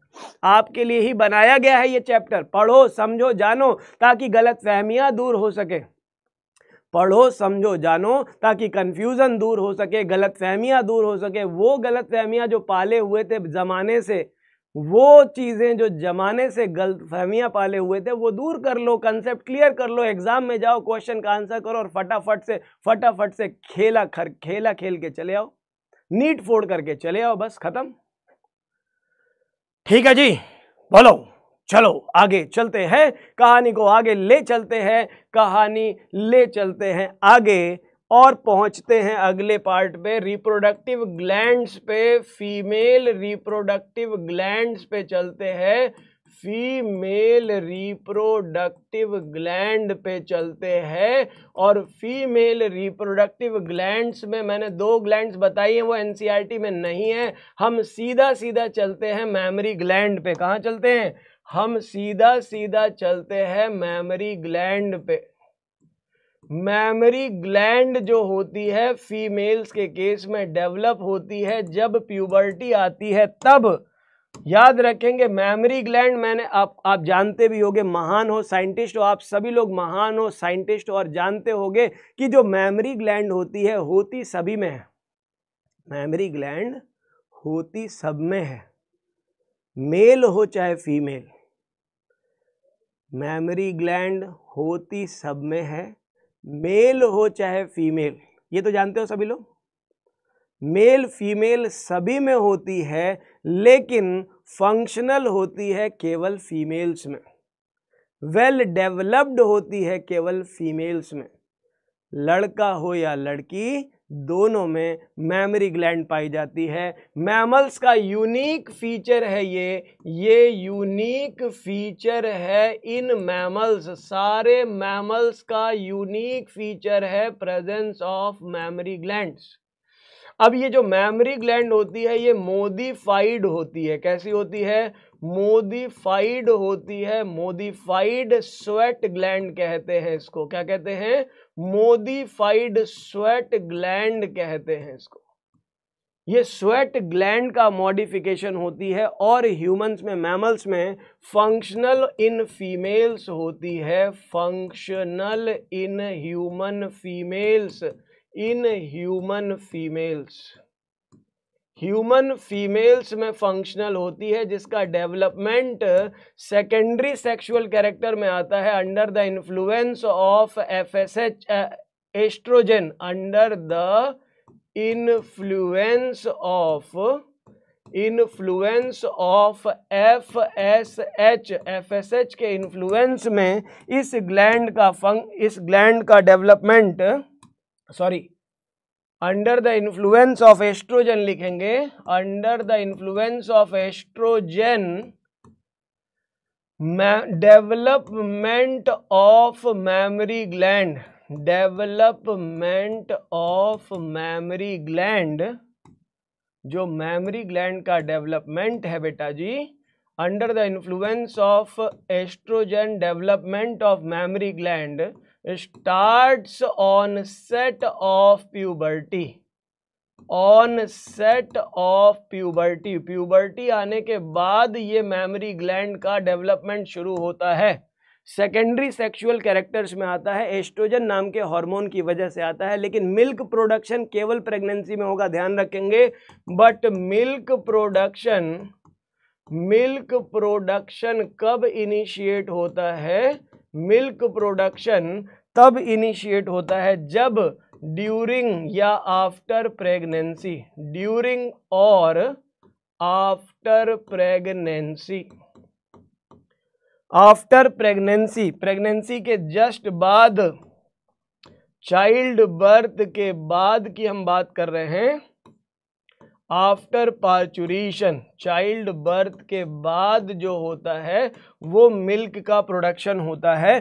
आपके लिए ही बनाया गया है ये चैप्टर पढ़ो समझो जानो ताकि गलत फहमियाँ दूर हो सके पढ़ो समझो जानो ताकि कन्फ्यूज़न दूर हो सके गलत फहमियाँ दूर हो सके वो गलत फहमियाँ जो पाले हुए थे ज़माने से वो चीज़ें जो जमाने से गलत फहमियाँ पाले हुए थे वो दूर कर लो कंसेप्ट क्लियर कर लो एग्ज़ाम में जाओ क्वेश्चन का आंसर करो और फटाफट से फटाफट से खेला खर खेला खेल के चले आओ नीट फोड़ करके चले आओ बस ख़त्म ठीक है जी बोलो चलो आगे चलते हैं कहानी को आगे ले चलते हैं कहानी ले चलते हैं आगे और पहुंचते हैं अगले पार्ट पे रिप्रोडक्टिव ग्लैंड्स पे फीमेल रिप्रोडक्टिव ग्लैंड्स पे चलते हैं फीमेल रिप्रोडक्टिव ग्लैंड पे चलते हैं और फीमेल रिप्रोडक्टिव ग्लैंड्स में मैंने दो ग्लैंड्स बताई हैं वो एनसीईआरटी e में नहीं है हम सीधा सीधा चलते हैं मेमोरी ग्लैंड पे कहाँ चलते हैं हम सीधा सीधा चलते हैं मेमोरी ग्लैंड पे मैमरी ग्लैंड जो होती है फीमेल्स के केस में डेवलप होती है जब प्यूबर्टी आती है तब याद रखेंगे मैमरी ग्लैंड मैंने आप आप जानते भी होंगे महान हो साइंटिस्ट हो आप सभी लोग महान हो साइंटिस्ट हो और जानते होंगे कि जो मैमरी ग्लैंड होती है होती सभी में है मैमरी ग्लैंड होती सब में है मेल हो चाहे फीमेल मैमरी ग्लैंड होती सब में है मेल हो चाहे फीमेल ये तो जानते हो सभी लोग मेल फीमेल सभी में होती है लेकिन फंक्शनल होती है केवल फीमेल्स में वेल well डेवलप्ड होती है केवल फीमेल्स में लड़का हो या लड़की दोनों में मैमरी ग्लैंड पाई जाती है मैमल्स का यूनिक फीचर है ये ये यूनिक फीचर है इन मैमल्स सारे मैमल्स का यूनिक फीचर है प्रेजेंस ऑफ मैमरी ग्लैंड्स अब ये जो मैमरी ग्लैंड होती है ये मोदीफाइड होती है कैसी होती है मोदीफाइड होती है मोदीफाइड स्वेट ग्लैंड कहते हैं इसको क्या कहते हैं मोदीफाइड स्वेट ग्लैंड कहते हैं इसको ये स्वेट ग्लैंड का मॉडिफिकेशन होती है और ह्यूमंस में मैमल्स में फंक्शनल इन फीमेल्स होती है functional in human females in human females human females में फंक्शनल होती है जिसका डेवलपमेंट सेकेंडरी सेक्सुअल कैरेक्टर में आता है under the influence of FSH estrogen under the influence of influence of F S H F S H के influence में इस ग्लैंड का फंक इस ग्लैंड का development sorry under the influence of estrogen लिखेंगे under the influence of estrogen development of mammary gland development of mammary gland जो mammary gland का डेवलपमेंट है बेटा जी under the influence of estrogen development of mammary gland start onset of puberty onset of puberty puberty आने के बाद ये memory gland का डेवलपमेंट शुरू होता है सेकेंडरी सेक्सुअल कैरेक्टर्स में आता है एस्ट्रोजन नाम के हार्मोन की वजह से आता है लेकिन मिल्क प्रोडक्शन केवल प्रेगनेंसी में होगा ध्यान रखेंगे but milk production milk production कब इनिशिएट होता है मिल्क प्रोडक्शन तब इनिशिएट होता है जब ड्यूरिंग या आफ्टर प्रेगनेंसी ड्यूरिंग और after pregnancy after pregnancy pregnancy के जस्ट बाद चाइल्ड बर्थ के बाद की हम बात कर रहे हैं आफ्टर पार्चुरेशन चाइल्ड बर्थ के बाद जो होता है वो मिल्क का प्रोडक्शन होता है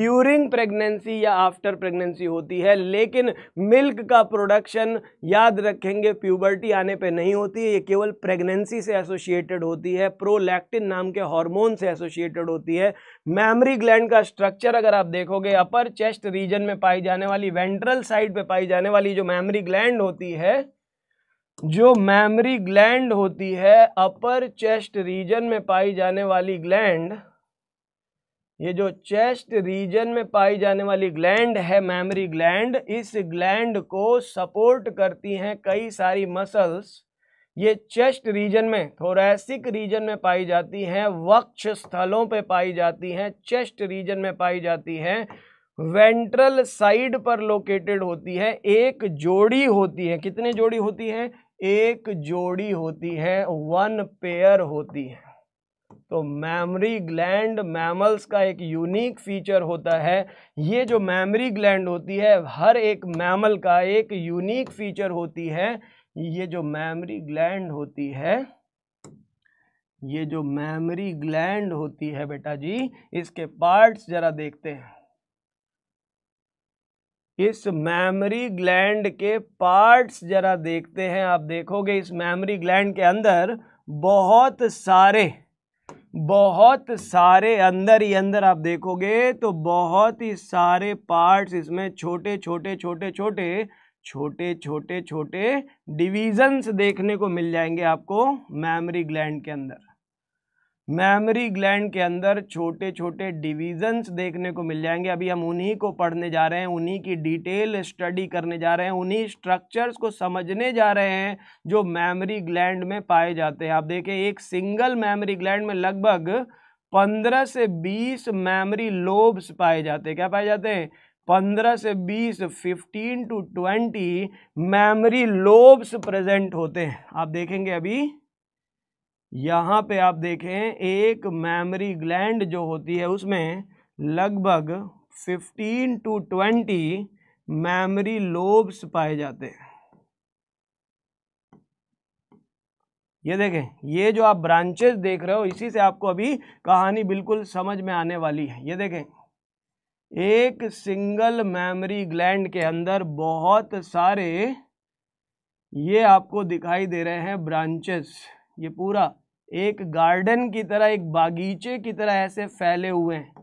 ड्यूरिंग प्रेगनेंसी या आफ्टर प्रेगनेंसी होती है लेकिन मिल्क का प्रोडक्शन याद रखेंगे प्यूबर्टी आने पे नहीं होती है ये केवल प्रेगनेंसी से एसोसिएटेड होती है प्रोलैक्टिन नाम के हार्मोन से एसोसिएटेड होती है मैमरी ग्लैंड का स्ट्रक्चर अगर आप देखोगे अपर चेस्ट रीजन में पाई जाने वाली वेंट्रल साइड पर पाई जाने वाली जो मैमरी ग्लैंड होती है जो मैमरी ग्लैंड होती है अपर चेस्ट रीजन में पाई जाने वाली ग्लैंड ये जो चेस्ट रीजन में पाई जाने वाली ग्लैंड है मैमरी ग्लैंड इस ग्लैंड को सपोर्ट करती हैं कई सारी मसल्स ये चेस्ट रीजन में थोरेसिक रीजन में पाई जाती हैं वक्ष स्थलों पे पाई जाती हैं चेस्ट रीजन में पाई जाती हैं वेंट्रल साइड पर लोकेटेड होती है एक जोड़ी होती है कितने जोड़ी होती हैं एक जोड़ी होती है वन पेयर होती है तो मैमरी ग्लैंड मैमल्स का एक यूनिक फीचर होता है ये जो मैमरी ग्लैंड होती है हर एक मैमल का एक यूनिक फीचर होती है ये जो मैमरी ग्लैंड होती है ये जो मैमरी ग्लैंड होती है बेटा जी इसके पार्ट्स ज़रा देखते हैं इस मेमोरी ग्लैंड के पार्ट्स जरा देखते हैं आप देखोगे इस मेमोरी ग्लैंड के अंदर बहुत सारे बहुत सारे अंदर ही अंदर आप देखोगे तो बहुत ही सारे पार्ट्स इसमें छोटे छोटे छोटे छोटे छोटे छोटे छोटे डिवीजन्स देखने को मिल जाएंगे आपको मेमोरी ग्लैंड के अंदर मेमोरी ग्लैंड के अंदर छोटे छोटे डिविजन्स देखने को मिल जाएंगे अभी हम उन्हीं को पढ़ने जा रहे हैं उन्हीं की डिटेल स्टडी करने जा रहे हैं उन्हीं स्ट्रक्चर्स को समझने जा रहे हैं जो मेमोरी ग्लैंड में पाए जाते हैं आप देखें एक सिंगल मेमोरी ग्लैंड में लगभग पंद्रह से बीस मेमोरी लोब्स पाए जाते हैं क्या पाए जाते हैं पंद्रह से बीस fifteen to twenty mammary lobes present होते हैं आप देखेंगे अभी यहाँ पे आप देखें एक मेमोरी ग्लैंड जो होती है उसमें लगभग 15 टू 20 मेमोरी लोब्स पाए जाते हैं ये देखें ये जो आप ब्रांचेस देख रहे हो इसी से आपको अभी कहानी बिल्कुल समझ में आने वाली है ये देखें एक सिंगल मेमोरी ग्लैंड के अंदर बहुत सारे ये आपको दिखाई दे रहे हैं ब्रांचेस ये पूरा एक गार्डन की तरह एक बागीचे की तरह ऐसे फैले हुए हैं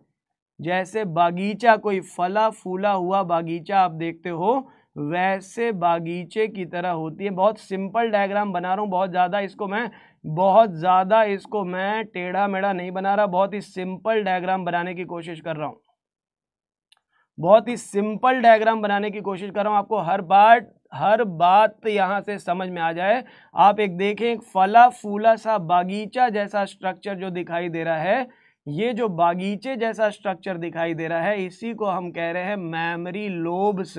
जैसे बागीचा कोई फला फूला हुआ बागीचा आप देखते हो वैसे बागीचे की तरह होती है बहुत सिंपल डायग्राम बना रहा हूँ बहुत ज़्यादा इसको मैं बहुत ज़्यादा इसको मैं टेढ़ा मेढ़ा नहीं बना रहा बहुत ही सिंपल डायग्राम बनाने की कोशिश कर रहा हूँ बहुत ही सिंपल डायग्राम बनाने की कोशिश कर रहा हूँ आपको हर पार्ट हर बात यहाँ से समझ में आ जाए आप एक देखें एक फला फूला सा बागीचा जैसा स्ट्रक्चर जो दिखाई दे रहा है ये जो बागीचे जैसा स्ट्रक्चर दिखाई दे रहा है इसी को हम कह रहे हैं मैमरी लोब्स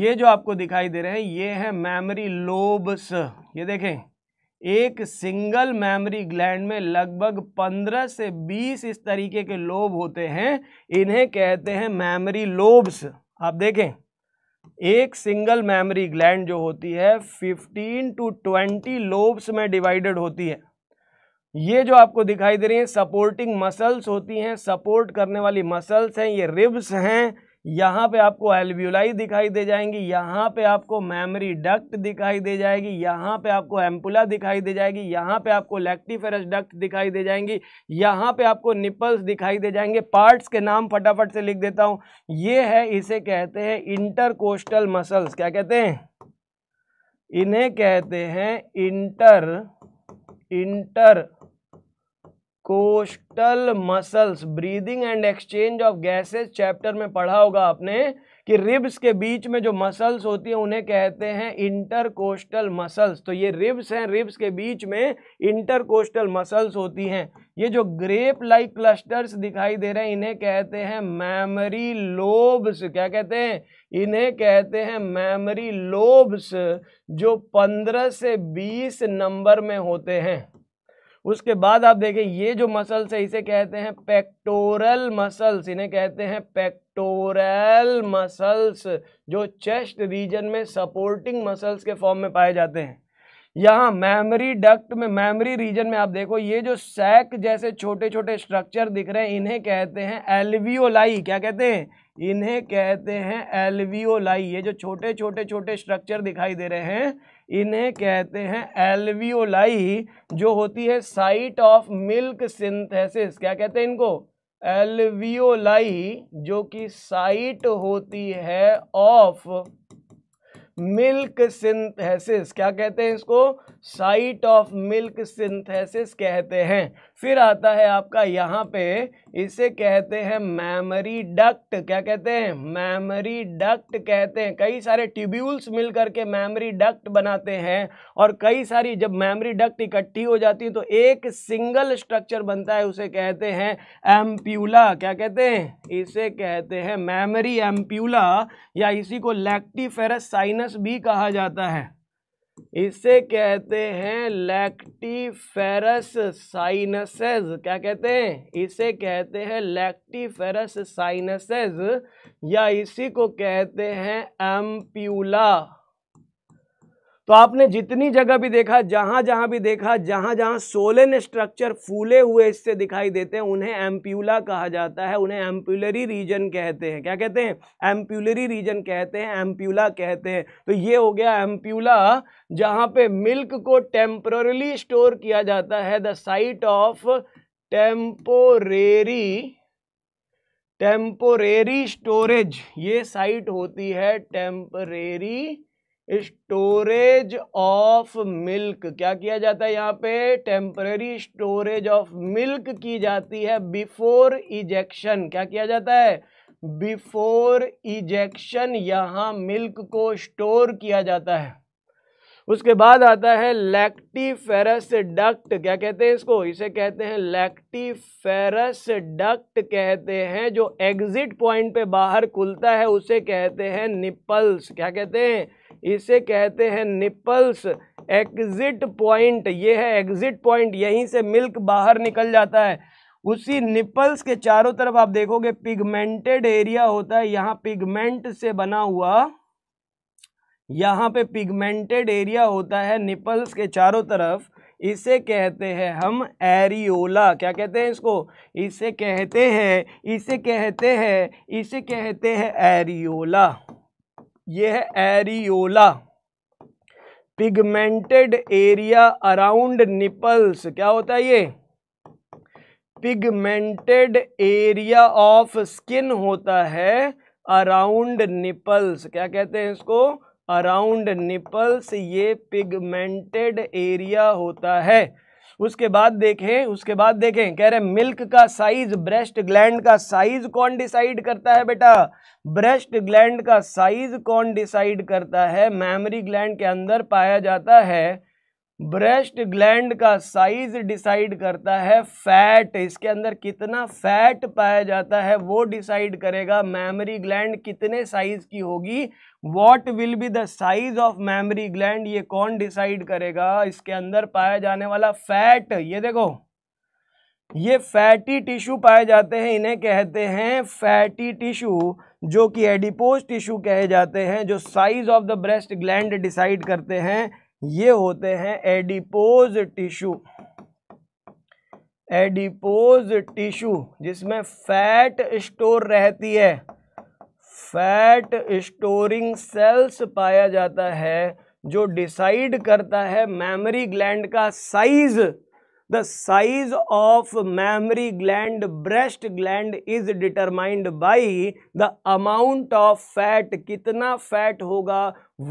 ये जो आपको दिखाई दे रहे हैं ये है मैमरी लोब्स ये देखें एक सिंगल मेमोरी ग्लैंड में लगभग 15 से 20 इस तरीके के लोब होते हैं इन्हें कहते हैं मेमोरी लोब्स आप देखें एक सिंगल मेमरी ग्लैंड जो होती है 15 टू 20 लोब्स में डिवाइडेड होती है ये जो आपको दिखाई दे रही है सपोर्टिंग मसल्स होती हैं सपोर्ट करने वाली मसल्स हैं ये रिब्स हैं यहाँ पे आपको एल्व्यूलाई दिखाई दे जाएंगी यहाँ पे आपको मेमोरी डक्ट दिखाई दे जाएगी यहाँ पे आपको एम्पुला दिखाई दे जाएगी यहाँ पे आपको लैक्टिफेरस डक्ट दिखाई दे जाएंगी यहाँ पे आपको निपल्स दिखाई दे जाएंगे पार्ट्स के नाम फटाफट से लिख देता हूँ ये है इसे कहते हैं इंटरकोस्टल मसल्स क्या कहते हैं इन्हें कहते हैं inter intercostal muscles breathing and exchange of gases chapter में पढ़ा होगा आपने कि रिब्स के बीच में जो मसल्स होती हैं उन्हें कहते हैं इंटरकोस्टल मसल्स तो ये रिब्स हैं रिब्स के बीच में इंटरकोस्टल मसल्स होती हैं ये जो ग्रेप लाइक क्लस्टर्स दिखाई दे रहे हैं इन्हें कहते हैं मैमरी लोब्स क्या कहते हैं इन्हें कहते हैं मैमरी लोब्स जो 15 से 20 नंबर में होते हैं उसके बाद आप देखें ये जो मसल्स है इसे कहते हैं पेक्टोरल मसल्स इन्हें कहते हैं पेक्टोरल मसल्स जो चेस्ट रीजन में सपोर्टिंग मसल्स के फॉर्म में पाए जाते हैं यहाँ मेमोरी डक्ट में मेमोरी रीजन में आप देखो ये जो सैक जैसे छोटे छोटे स्ट्रक्चर दिख रहे हैं इन्हें कहते हैं एलवीओलाई क्या कहते हैं इन्हें कहते हैं एलवीओलाई ये जो छोटे छोटे छोटे स्ट्रक्चर दिखाई दे रहे हैं इन्हें कहते हैं एलवीओलाई जो होती है साइट ऑफ मिल्क सिंथेसिस क्या कहते हैं इनको एलवीओलाई जो कि साइट होती है ऑफ मिल्क सिंथेसिस क्या कहते हैं इसको साइट ऑफ मिल्क सिंथेसिस कहते हैं फिर आता है आपका यहाँ पे इसे कहते हैं मैमरी डक्ट क्या कहते हैं मैमरी डक्ट कहते हैं कई सारे ट्यूब्यूल्स मिल करके मैमरी डक्ट बनाते हैं और कई सारी जब मैमरी डक्ट इकट्ठी हो जाती है तो एक सिंगल स्ट्रक्चर बनता है उसे कहते हैं एम्प्यूला क्या कहते हैं इसे कहते हैं मैमरी एम्प्यूला या इसी को लैक्टिफेरस साइनस भी कहा जाता है इसे कहते हैं लैक्टिफेरस साइनसेज क्या कहते हैं इसे कहते हैं लैक्टिफेरस साइनसेज या इसी को कहते हैं एम्प्यूला तो आपने जितनी जगह भी देखा जहां जहां भी देखा जहां जहां सोलन स्ट्रक्चर फूले हुए इससे दिखाई देते हैं उन्हें एम्प्यूला कहा जाता है उन्हें एम्प्यूलरी रीजन कहते हैं क्या कहते हैं एम्प्यूलरी रीजन कहते हैं एम्प्यूला कहते हैं तो ये हो गया एम्प्यूला जहां पे मिल्क को टेम्परली स्टोर किया जाता है the site of temporary temporary storage ये साइट होती है टेम्परेरी स्टोरेज ऑफ मिल्क क्या किया जाता है यहाँ पे टेम्परेरी स्टोरेज ऑफ मिल्क की जाती है बिफोर इजेक्शन क्या किया जाता है बिफोर इजेक्शन यहाँ मिल्क को स्टोर किया जाता है उसके बाद आता है लैक्टीफेरस डक्ट क्या कहते हैं इसको इसे कहते हैं लैक्टीफेरस डक्ट कहते हैं जो एग्जिट पॉइंट पे बाहर खुलता है उसे कहते हैं निपल्स क्या कहते हैं इसे कहते हैं निपल्स एग्जिट पॉइंट ये है एग्जिट पॉइंट यहीं से मिल्क बाहर निकल जाता है उसी निपल्स के चारों तरफ आप देखोगे पिगमेंटेड एरिया होता है यहाँ पिगमेंट से बना हुआ यहाँ पे पिगमेंटेड एरिया होता है निपल्स के चारों तरफ इसे कहते हैं हम एरियोला क्या कहते हैं इसको इसे कहते हैं इसे कहते हैं इसे कहते हैं एरियोला ये है areola pigmented area around nipples क्या होता है ये पिगमेंटेड एरिया ऑफ स्किन होता है अराउंड निपल्स क्या कहते हैं इसको अराउंड निपल्स ये पिगमेंटेड एरिया होता है उसके बाद देखें उसके बाद देखें कह रहे मिल्क का साइज ब्रेस्ट ग्लैंड का साइज कौन डिसाइड करता है बेटा ब्रेस्ट ग्लैंड का साइज कौन डिसाइड करता है मैमरी ग्लैंड के अंदर पाया जाता है ब्रेस्ट ग्लैंड का साइज डिसाइड करता है फैट इसके अंदर कितना फैट पाया जाता है वो डिसाइड करेगा मैमरी ग्लैंड कितने साइज की होगी what will be the size of mammary gland ये कौन डिसाइड करेगा इसके अंदर पाया जाने वाला फैट ये देखो ये फैटी टिश्यू पाए जाते हैं इन्हें कहते हैं फैटी टिश्यू जो कि एडिपोज टिश्यू कहे जाते हैं जो size of the breast gland decide करते हैं ये होते हैं एडिपोज टिश्यू एडिपोज टिश्यू जिसमें फैट स्टोर रहती है फैट स्टोरिंग सेल्स पाया जाता है जो डिसाइड करता है मेमोरी ग्लैंड का size the size of mammary gland breast gland is determined by the amount of fat कितना फैट होगा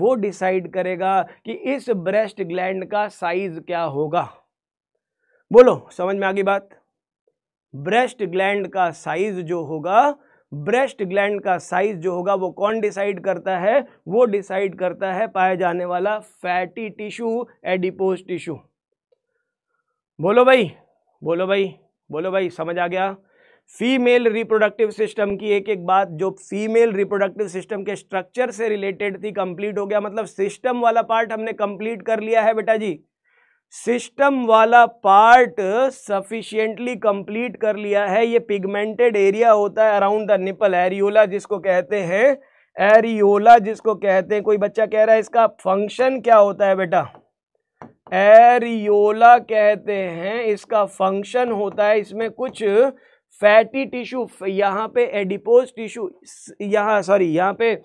वो डिसाइड करेगा कि इस ब्रेस्ट ग्लैंड का साइज क्या होगा बोलो समझ में आ गई बात ब्रेस्ट ग्लैंड का साइज जो होगा ब्रेस्ट ग्लैंड का साइज जो होगा वो कौन डिसाइड करता है वो डिसाइड करता है पाया जाने वाला फैटी टिश्यू एडिपोज टिश्यू बोलो भाई बोलो भाई बोलो भाई समझ आ गया फीमेल रिप्रोडक्टिव सिस्टम की एक एक बात जो फीमेल रिप्रोडक्टिव सिस्टम के स्ट्रक्चर से रिलेटेड थी कंप्लीट हो गया मतलब सिस्टम वाला पार्ट हमने कंप्लीट कर लिया है बेटा जी सिस्टम वाला पार्ट सफिशियंटली कंप्लीट कर लिया है ये पिगमेंटेड एरिया होता है अराउंड द निपल एरियोला जिसको कहते हैं एरियोला जिसको कहते हैं कोई बच्चा कह रहा है इसका फंक्शन क्या होता है बेटा एरियोला कहते हैं इसका फंक्शन होता है इसमें कुछ फैटी टिश्यू यहाँ पे एडिपोज टिश्यू यहाँ सॉरी यहाँ पे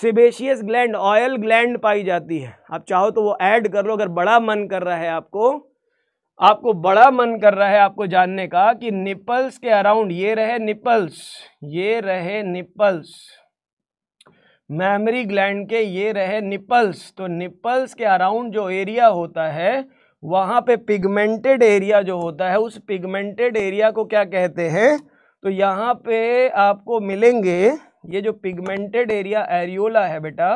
सिबेशियस ग्लैंड ऑयल ग्लैंड पाई जाती है आप चाहो तो वो ऐड कर लो अगर बड़ा मन कर रहा है आपको आपको बड़ा मन कर रहा है आपको जानने का कि निपल्स के अराउंड ये रहे निपल्स ये रहे निपल्स मैमरी ग्लैंड के ये रहे निपल्स तो निपल्स के अराउंड जो एरिया होता है वहाँ पे पिगमेंटेड एरिया जो होता है उस पिगमेंटेड एरिया को क्या कहते हैं तो यहाँ पे आपको मिलेंगे ये जो पिगमेंटेड एरिया एरियोला है बेटा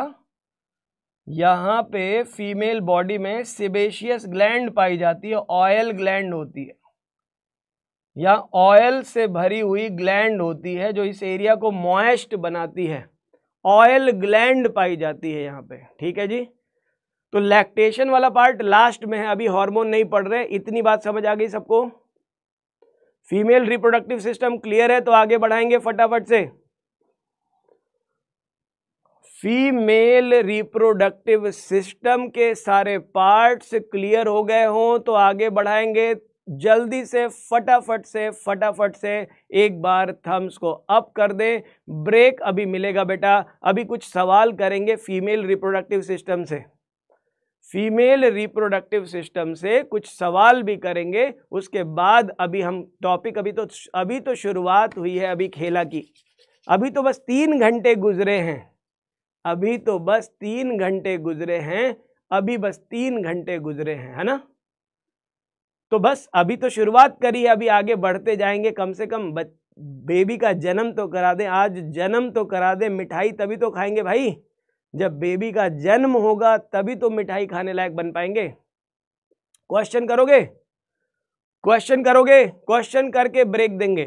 यहाँ पे फीमेल बॉडी में सिबेशियस ग्लैंड पाई जाती है ऑयल ग्लैंड होती है या ऑयल से भरी हुई ग्लैंड होती है जो इस एरिया को मॉइस्ट बनाती है ऑयल ग्लैंड पाई जाती है यहाँ पे ठीक है जी तो लैक्टेशन वाला पार्ट लास्ट में है अभी हार्मोन नहीं पड़ रहे इतनी बात समझ आ गई सबको फीमेल रिप्रोडक्टिव सिस्टम क्लियर है तो आगे बढ़ाएंगे फटाफट से फीमेल रिप्रोडक्टिव सिस्टम के सारे पार्ट्स क्लियर हो गए हों तो आगे बढ़ाएंगे जल्दी से फटाफट से फटाफट से एक बार थम्स को अप कर दें ब्रेक अभी मिलेगा बेटा अभी कुछ सवाल करेंगे फीमेल रिप्रोडक्टिव सिस्टम से फीमेल रिप्रोडक्टिव सिस्टम से कुछ सवाल भी करेंगे उसके बाद अभी हम टॉपिक अभी तो अभी तो शुरुआत हुई है अभी खेला की अभी तो बस तीन घंटे गुजरे हैं अभी तो बस तीन घंटे गुजरे हैं अभी बस तीन घंटे गुजरे हैं है ना तो बस अभी तो शुरुआत करी अभी आगे बढ़ते जाएंगे कम से कम बेबी का जन्म तो करा दें आज जन्म तो करा दें मिठाई तभी तो खाएंगे भाई जब बेबी का जन्म होगा तभी तो मिठाई खाने लायक बन पाएंगे क्वेश्चन करोगे क्वेश्चन करोगे क्वेश्चन करके ब्रेक देंगे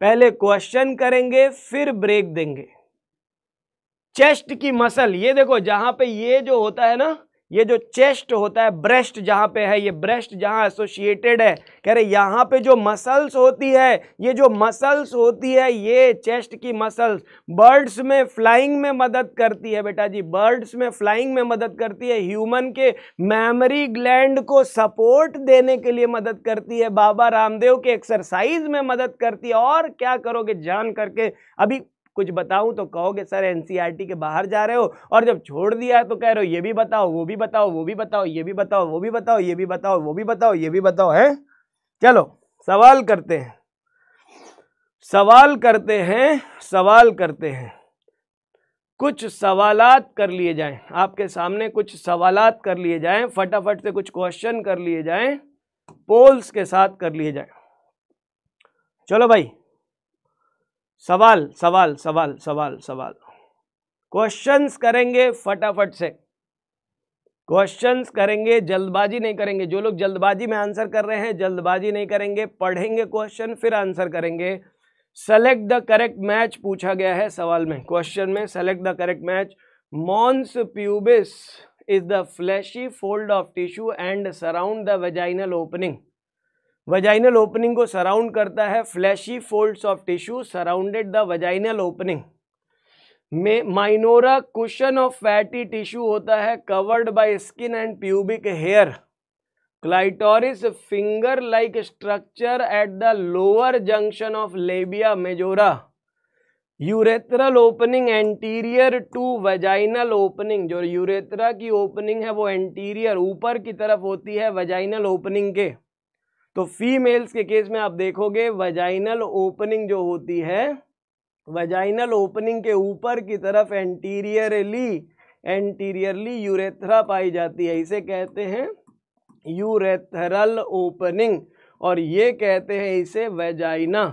पहले क्वेश्चन करेंगे फिर ब्रेक देंगे चेस्ट की मसल ये देखो जहां पे ये जो होता है ना ये जो चेस्ट होता है ब्रेस्ट जहाँ पे है ये ब्रेस्ट जहाँ एसोसिएटेड है कह रहे यहाँ पे जो मसल्स होती है ये जो मसल्स होती है ये चेस्ट की मसल्स बर्ड्स में फ्लाइंग में मदद करती है बेटा जी बर्ड्स में फ्लाइंग में मदद करती है ह्यूमन के मेमरी ग्लैंड को सपोर्ट देने के लिए मदद करती है बाबा रामदेव के एक्सरसाइज में मदद करती है और क्या करोगे जान करके अभी कुछ बताऊं तो कहोगे सर एनसीईआरटी के बाहर जा रहे हो और जब छोड़ दिया तो कह रहे हो ये भी बताओ वो भी बताओ वो भी बताओ ये भी बताओ वो भी बताओ ये भी बताओ वो भी बताओ ये भी बताओ है चलो सवाल करते हैं सवाल करते हैं सवाल करते हैं कुछ सवालत कर लिए जाएं आपके सामने कुछ सवालत कर लिए जाएं फटाफट से कुछ क्वेश्चन कर लिए जाएं पोल्स के साथ कर लिए जाएं चलो भाई सवाल सवाल सवाल सवाल सवाल क्वेश्चंस करेंगे फटाफट से क्वेश्चंस करेंगे जल्दबाजी नहीं करेंगे जो लोग जल्दबाजी में आंसर कर रहे हैं जल्दबाजी नहीं करेंगे पढ़ेंगे क्वेश्चन फिर आंसर करेंगे सेलेक्ट द करेक्ट मैच पूछा गया है सवाल में क्वेश्चन में select the correct match mons pubis is the fleshy fold of tissue and surround the vaginal opening vaginal opening को सराउंड करता है fleshy folds of tissue surrounded the vaginal opening में minora cushion of fatty tissue होता है covered by skin and pubic hair clitoris finger like structure at the lower junction of labia majora urethral opening anterior to vaginal opening जो urethra की opening है वो anterior ऊपर की तरफ होती है वजाइनल ओपनिंग के तो फीमेल्स के केस में आप देखोगे वजाइनल ओपनिंग जो होती है वजाइनल ओपनिंग के ऊपर की तरफ एंटीरियरली एंटीरियरली यूरेथ्रा पाई जाती है इसे कहते हैं यूरेथरल ओपनिंग और ये कहते हैं इसे वेजाइना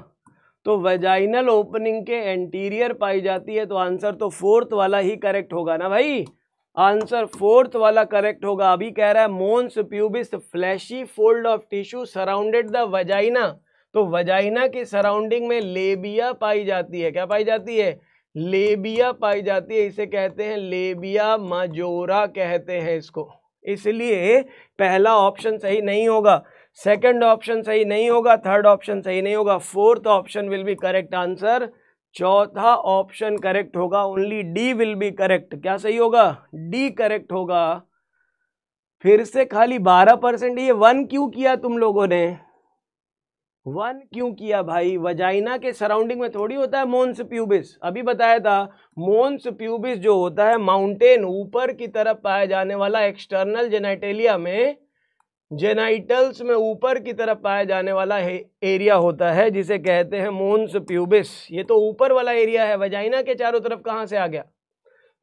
तो वेजाइनल ओपनिंग के एंटीरियर पाई जाती है तो आंसर तो फोर्थ वाला ही करेक्ट होगा ना भाई आंसर फोर्थ वाला करेक्ट होगा अभी कह रहा है mons pubis fleshy fold of tissue surrounded the vagina तो वजाइना की सराउंडिंग में लेबिया पाई जाती है क्या पाई जाती है लेबिया पाई जाती है इसे कहते हैं लेबिया मजोरा कहते हैं इसको इसलिए पहला ऑप्शन सही नहीं होगा सेकंड ऑप्शन सही नहीं होगा थर्ड ऑप्शन सही नहीं होगा fourth option will be correct answer चौथा ऑप्शन करेक्ट होगा only D will be correct क्या सही होगा डी करेक्ट होगा फिर से खाली बारह परसेंट ये वन क्यों किया तुम लोगों ने वन क्यों किया भाई वजाइना के सराउंडिंग में थोड़ी होता है मोन्स प्यूबिस अभी बताया था मोन्स प्यूबिस जो होता है माउंटेन ऊपर की तरफ पाया जाने वाला एक्सटर्नल जेनेटेलिया में जेनाइटल्स में ऊपर की तरफ पाया जाने वाला एरिया होता है जिसे कहते हैं मोन्स प्यूबिस ये तो ऊपर वाला एरिया है वजाइना के चारों तरफ कहाँ से आ गया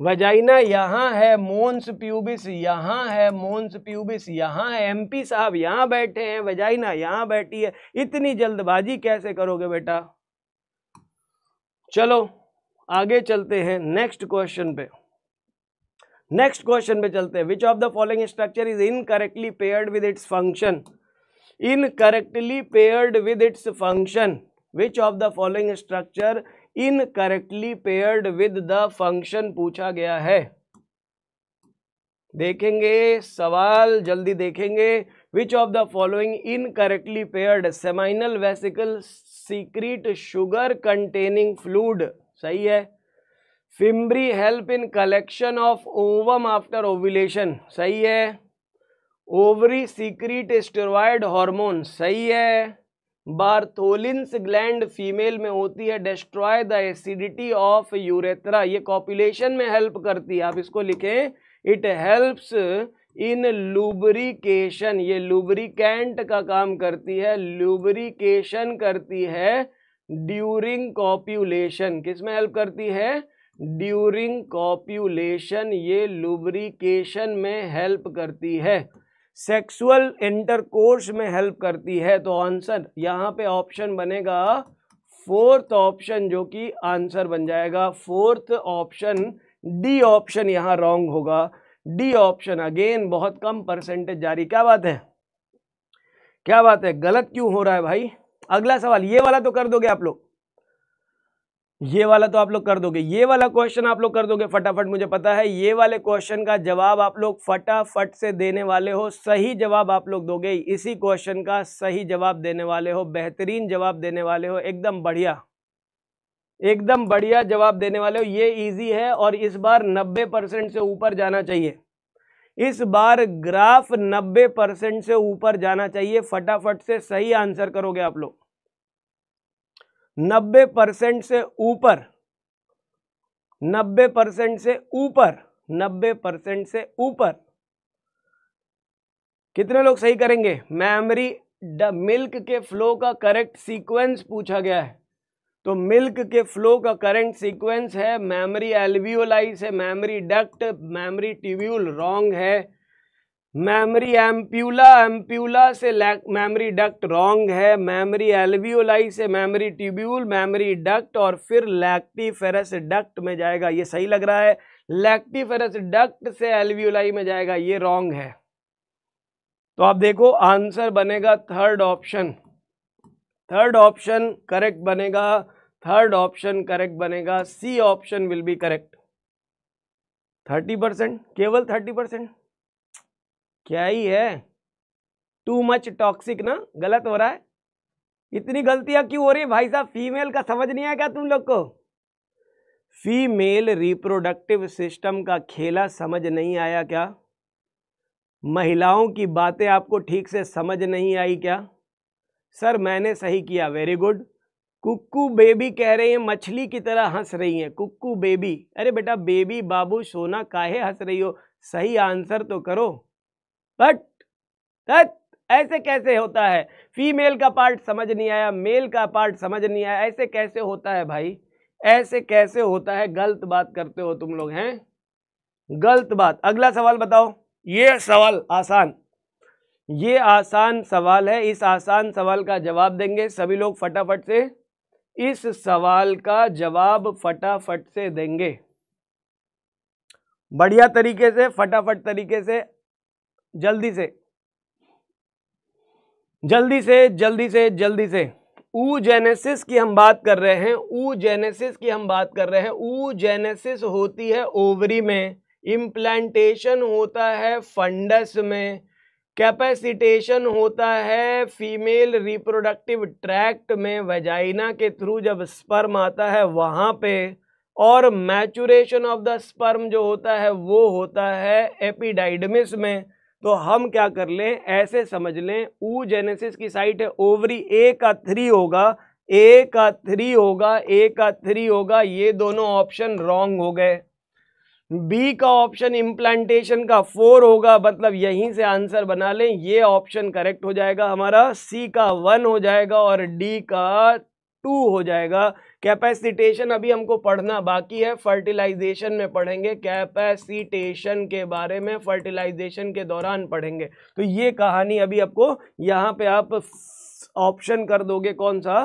वजाइना यहाँ है मोन्स प्यूबिस यहाँ है मोन्स प्यूबिस यहाँ है एमपी साहब यहाँ बैठे हैं वजाइना यहाँ बैठी है इतनी जल्दबाजी कैसे करोगे बेटा चलो आगे चलते हैं नेक्स्ट क्वेश्चन पे नेक्स्ट क्वेश्चन पे चलते हैं which of the following structure is incorrectly paired with its function incorrectly paired with its function which of the following structure incorrectly paired with the function पूछा गया है देखेंगे सवाल जल्दी देखेंगे which of the following incorrectly paired seminal vesicle secrete sugar containing fluid सही है fimbriae help in collection of ovum after ovulation सही है ओवरी सीक्रीट स्टेरॉयड हार्मोन सही है बारथोलिन्स ग्लैंड फीमेल में होती है destroy the acidity of urethra ये कॉपुलेशन में हेल्प करती है आप इसको लिखें इट हेल्प्स इन लुब्रिकेशन ये लुब्रिकेंट का काम करती है लुब्रिकेशन करती है ड्यूरिंग कॉपुलेशन किस में हेल्प करती है ड्यूरिंग कॉप्यूलेशन ये लुब्रिकेशन में हेल्प करती है सेक्सुअल इंटरकोर्स में हेल्प करती है तो आंसर यहाँ पे ऑप्शन बनेगा फोर्थ ऑप्शन जो कि आंसर बन जाएगा फोर्थ ऑप्शन डी ऑप्शन यहाँ रॉन्ग होगा डी ऑप्शन अगेन बहुत कम परसेंटेज जारी क्या बात है क्या बात है गलत क्यों हो रहा है भाई अगला सवाल ये वाला तो कर दोगे आप लोग ये वाला तो आप लोग कर दोगे ये वाला क्वेश्चन आप लोग कर दोगे फटाफट मुझे पता है ये वाले क्वेश्चन का जवाब आप लोग फटाफट से देने वाले हो सही जवाब आप लोग दोगे इसी क्वेश्चन का सही जवाब देने वाले हो बेहतरीन जवाब देने वाले हो एकदम बढ़िया एकदम बढ़िया जवाब देने वाले हो ये इजी है और इस बार 90 परसेंट से ऊपर जाना चाहिए इस बार ग्राफ 90 परसेंट से ऊपर जाना चाहिए फटाफट से सही आंसर करोगे आप लोग नब्बे परसेंट से ऊपर नब्बे परसेंट से ऊपर नब्बे परसेंट से ऊपर कितने लोग सही करेंगे मेमोरी द मिल्क के फ्लो का करेक्ट सीक्वेंस पूछा गया है तो मिल्क के फ्लो का करेंट सीक्वेंस है मेमोरी एल्वियोलाई है mammary duct mammary tubule wrong है मेमोरी एम्प्यूला एम्प्यूला से मेमोरी डक्ट रॉन्ग है मेमोरी एलवीओलाई से मेमोरी ट्यूब्यूल मेमोरी डक्ट और फिर लैक्टी फेरस डक्ट में जाएगा ये सही लग रहा है लैक्टी फेरस डक्ट से एलवीओलाई में जाएगा ये रॉन्ग है तो आप देखो आंसर बनेगा third option third option correct बनेगा थर्ड ऑप्शन करेक्ट बनेगा C option will be correct thirty percent केवल थर्टी परसेंट क्या ही है टू मच टॉक्सिक ना गलत हो रहा है इतनी गलतियां क्यों हो रही है भाई साहब फीमेल का समझ नहीं आया क्या तुम लोग को फीमेल रिप्रोडक्टिव सिस्टम का खेला समझ नहीं आया क्या महिलाओं की बातें आपको ठीक से समझ नहीं आई क्या सर मैंने सही किया वेरी गुड कुक्कू बेबी कह रही हैं मछली की तरह हंस रही हैं कुकू बेबी अरे बेटा बेबी बाबू सोना काहे हंस रही हो सही आंसर तो करो बट सच ऐसे कैसे होता है फीमेल का पार्ट समझ नहीं आया मेल का पार्ट समझ नहीं आया ऐसे कैसे होता है भाई ऐसे कैसे होता है गलत बात करते हो तुम लोग हैं गलत बात अगला सवाल बताओ ये सवाल आसान ये आसान सवाल है इस आसान सवाल का जवाब देंगे सभी लोग फटाफट से इस सवाल का जवाब फटाफट से देंगे बढ़िया तरीके से फटाफट तरीके से जल्दी से जल्दी से जल्दी से जल्दी से ऊ जेनेसिस की हम बात कर रहे हैं ऊ जेनेसिस की हम बात कर रहे हैं ऊ जेनेसिस होती है ओवरी में इम्प्लांटेशन होता है फंडस में कैपेसिटेशन होता है फीमेल रिप्रोडक्टिव ट्रैक्ट में वेजाइना के थ्रू जब स्पर्म आता है वहाँ पे और मैचुरेशन ऑफ द स्पर्म जो होता है वो होता है एपिडाइडमिस में तो हम क्या कर लें ऐसे समझ लें ऊ जेनेसिस की साइट है ओवरी ए का थ्री होगा ए का थ्री होगा ए का थ्री होगा ये दोनों ऑप्शन रॉन्ग हो गए बी का ऑप्शन इम्प्लांटेशन का फोर होगा मतलब यहीं से आंसर बना लें ये ऑप्शन करेक्ट हो जाएगा हमारा सी का वन हो जाएगा और डी का टू हो जाएगा कैपेसिटेशन अभी हमको पढ़ना बाकी है फर्टिलाइजेशन में पढ़ेंगे कैपेसिटेशन के बारे में फर्टिलाइजेशन के दौरान पढ़ेंगे तो ये कहानी अभी आपको यहाँ पे आप ऑप्शन कर दोगे कौन सा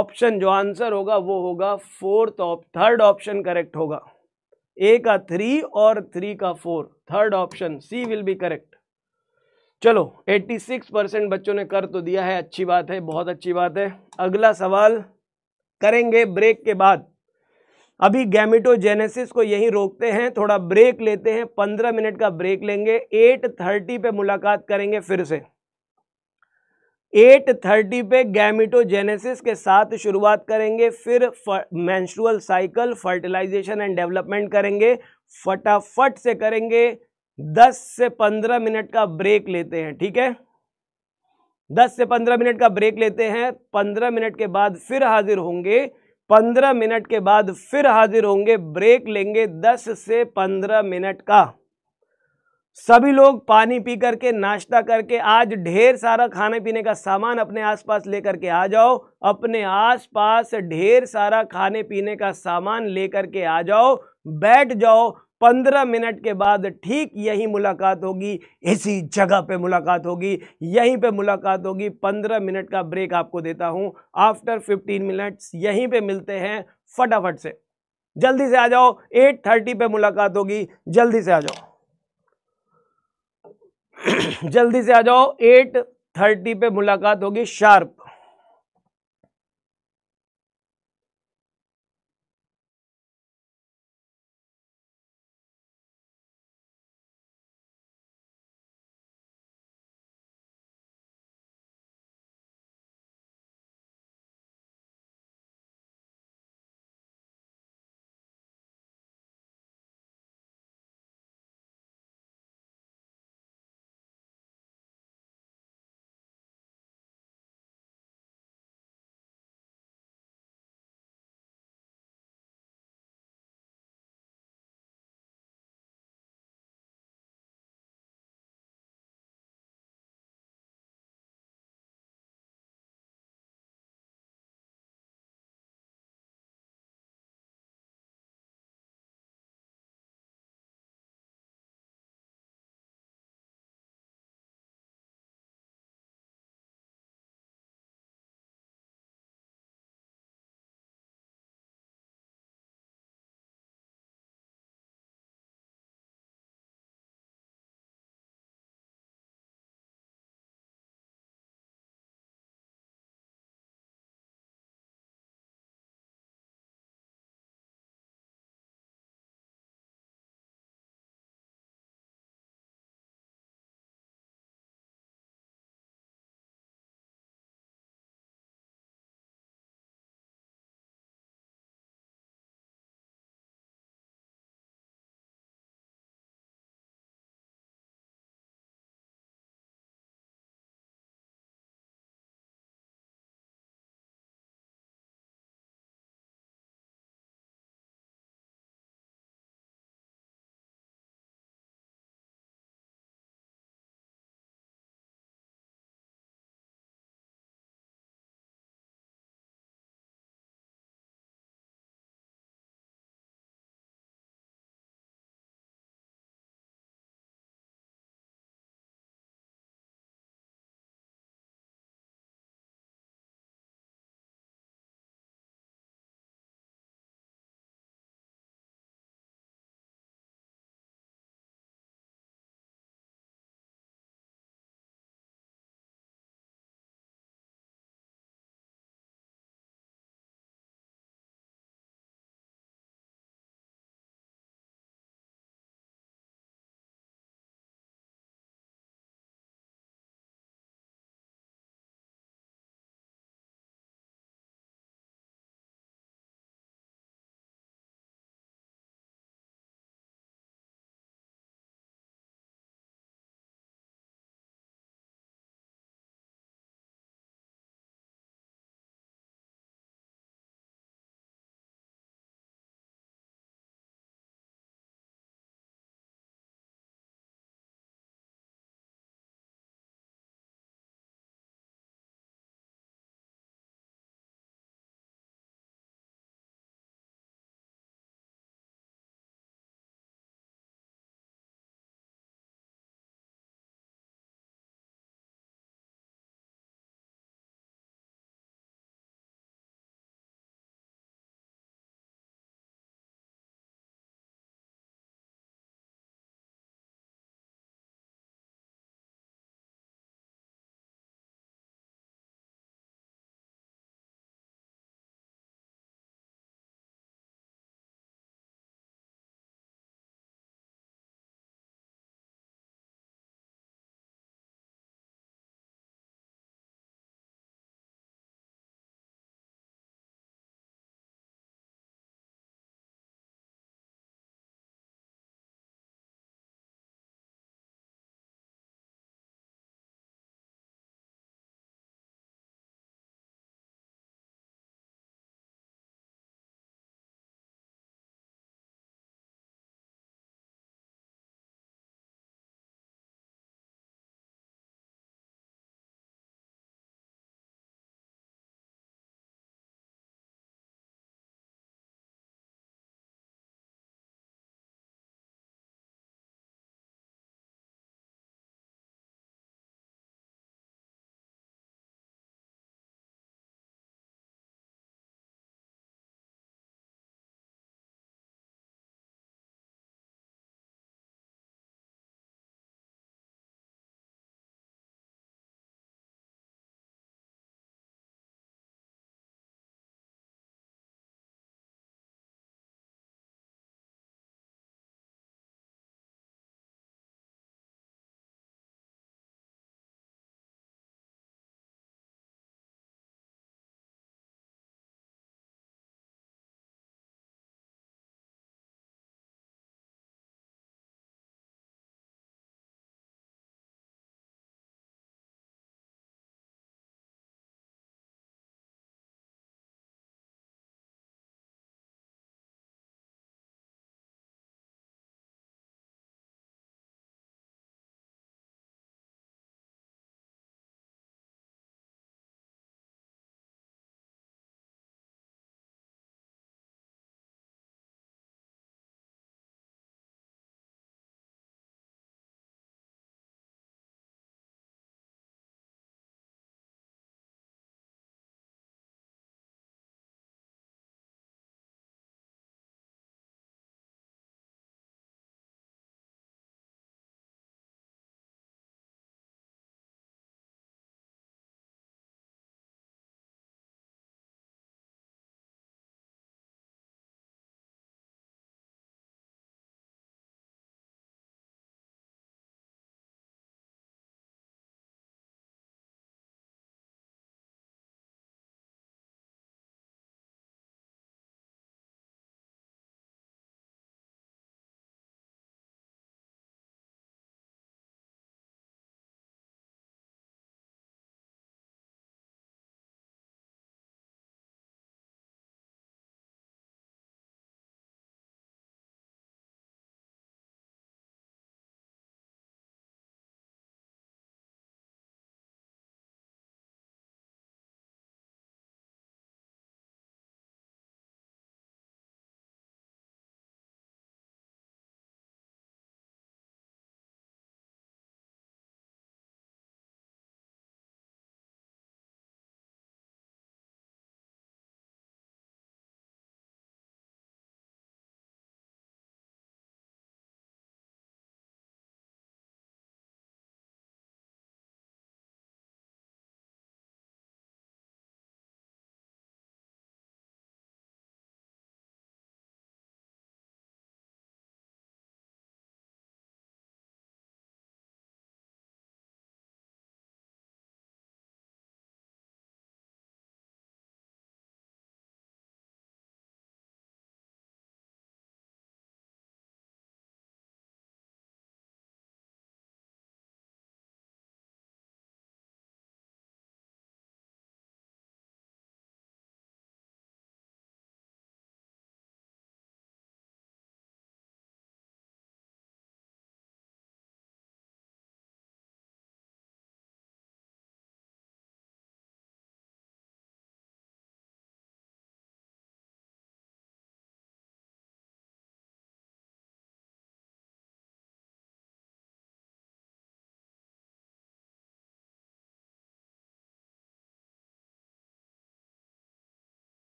ऑप्शन जो आंसर होगा वो होगा fourth op third option correct होगा ए का थ्री और थ्री का four third option C will be correct चलो 86 परसेंट बच्चों ने कर तो दिया है अच्छी बात है बहुत अच्छी बात है अगला सवाल करेंगे ब्रेक के बाद अभी गैमिटोजेनेसिस को यहीं रोकते हैं थोड़ा ब्रेक लेते हैं पंद्रह मिनट का ब्रेक लेंगे एट थर्टी पे मुलाकात करेंगे फिर से एट थर्टी पे गैमिटोजेनेसिस के साथ शुरुआत करेंगे फिर menstrual cycle fertilization and development करेंगे फटाफट से करेंगे दस से पंद्रह मिनट का ब्रेक लेते हैं ठीक है दस से पंद्रह मिनट का ब्रेक लेते हैं पंद्रह मिनट के बाद फिर हाजिर होंगे पंद्रह मिनट के बाद फिर हाजिर होंगे ब्रेक लेंगे दस से पंद्रह मिनट का सभी लोग पानी पी करके नाश्ता करके आज ढेर सारा खाने पीने का सामान अपने आसपास लेकर के आ जाओ अपने आसपास ढेर सारा खाने पीने का सामान लेकर के आ जाओ बैठ जाओ पंद्रह मिनट के बाद ठीक यही मुलाकात होगी इसी जगह पे मुलाकात होगी यहीं पे मुलाकात होगी पंद्रह मिनट का ब्रेक आपको देता हूं आफ्टर फिफ्टीन मिनट्स यहीं पे मिलते हैं फटाफट से जल्दी से आ जाओ एट थर्टी पे मुलाकात होगी जल्दी से आ जाओ <clears throat> जल्दी से आ जाओ एट थर्टी पे मुलाकात होगी शार्प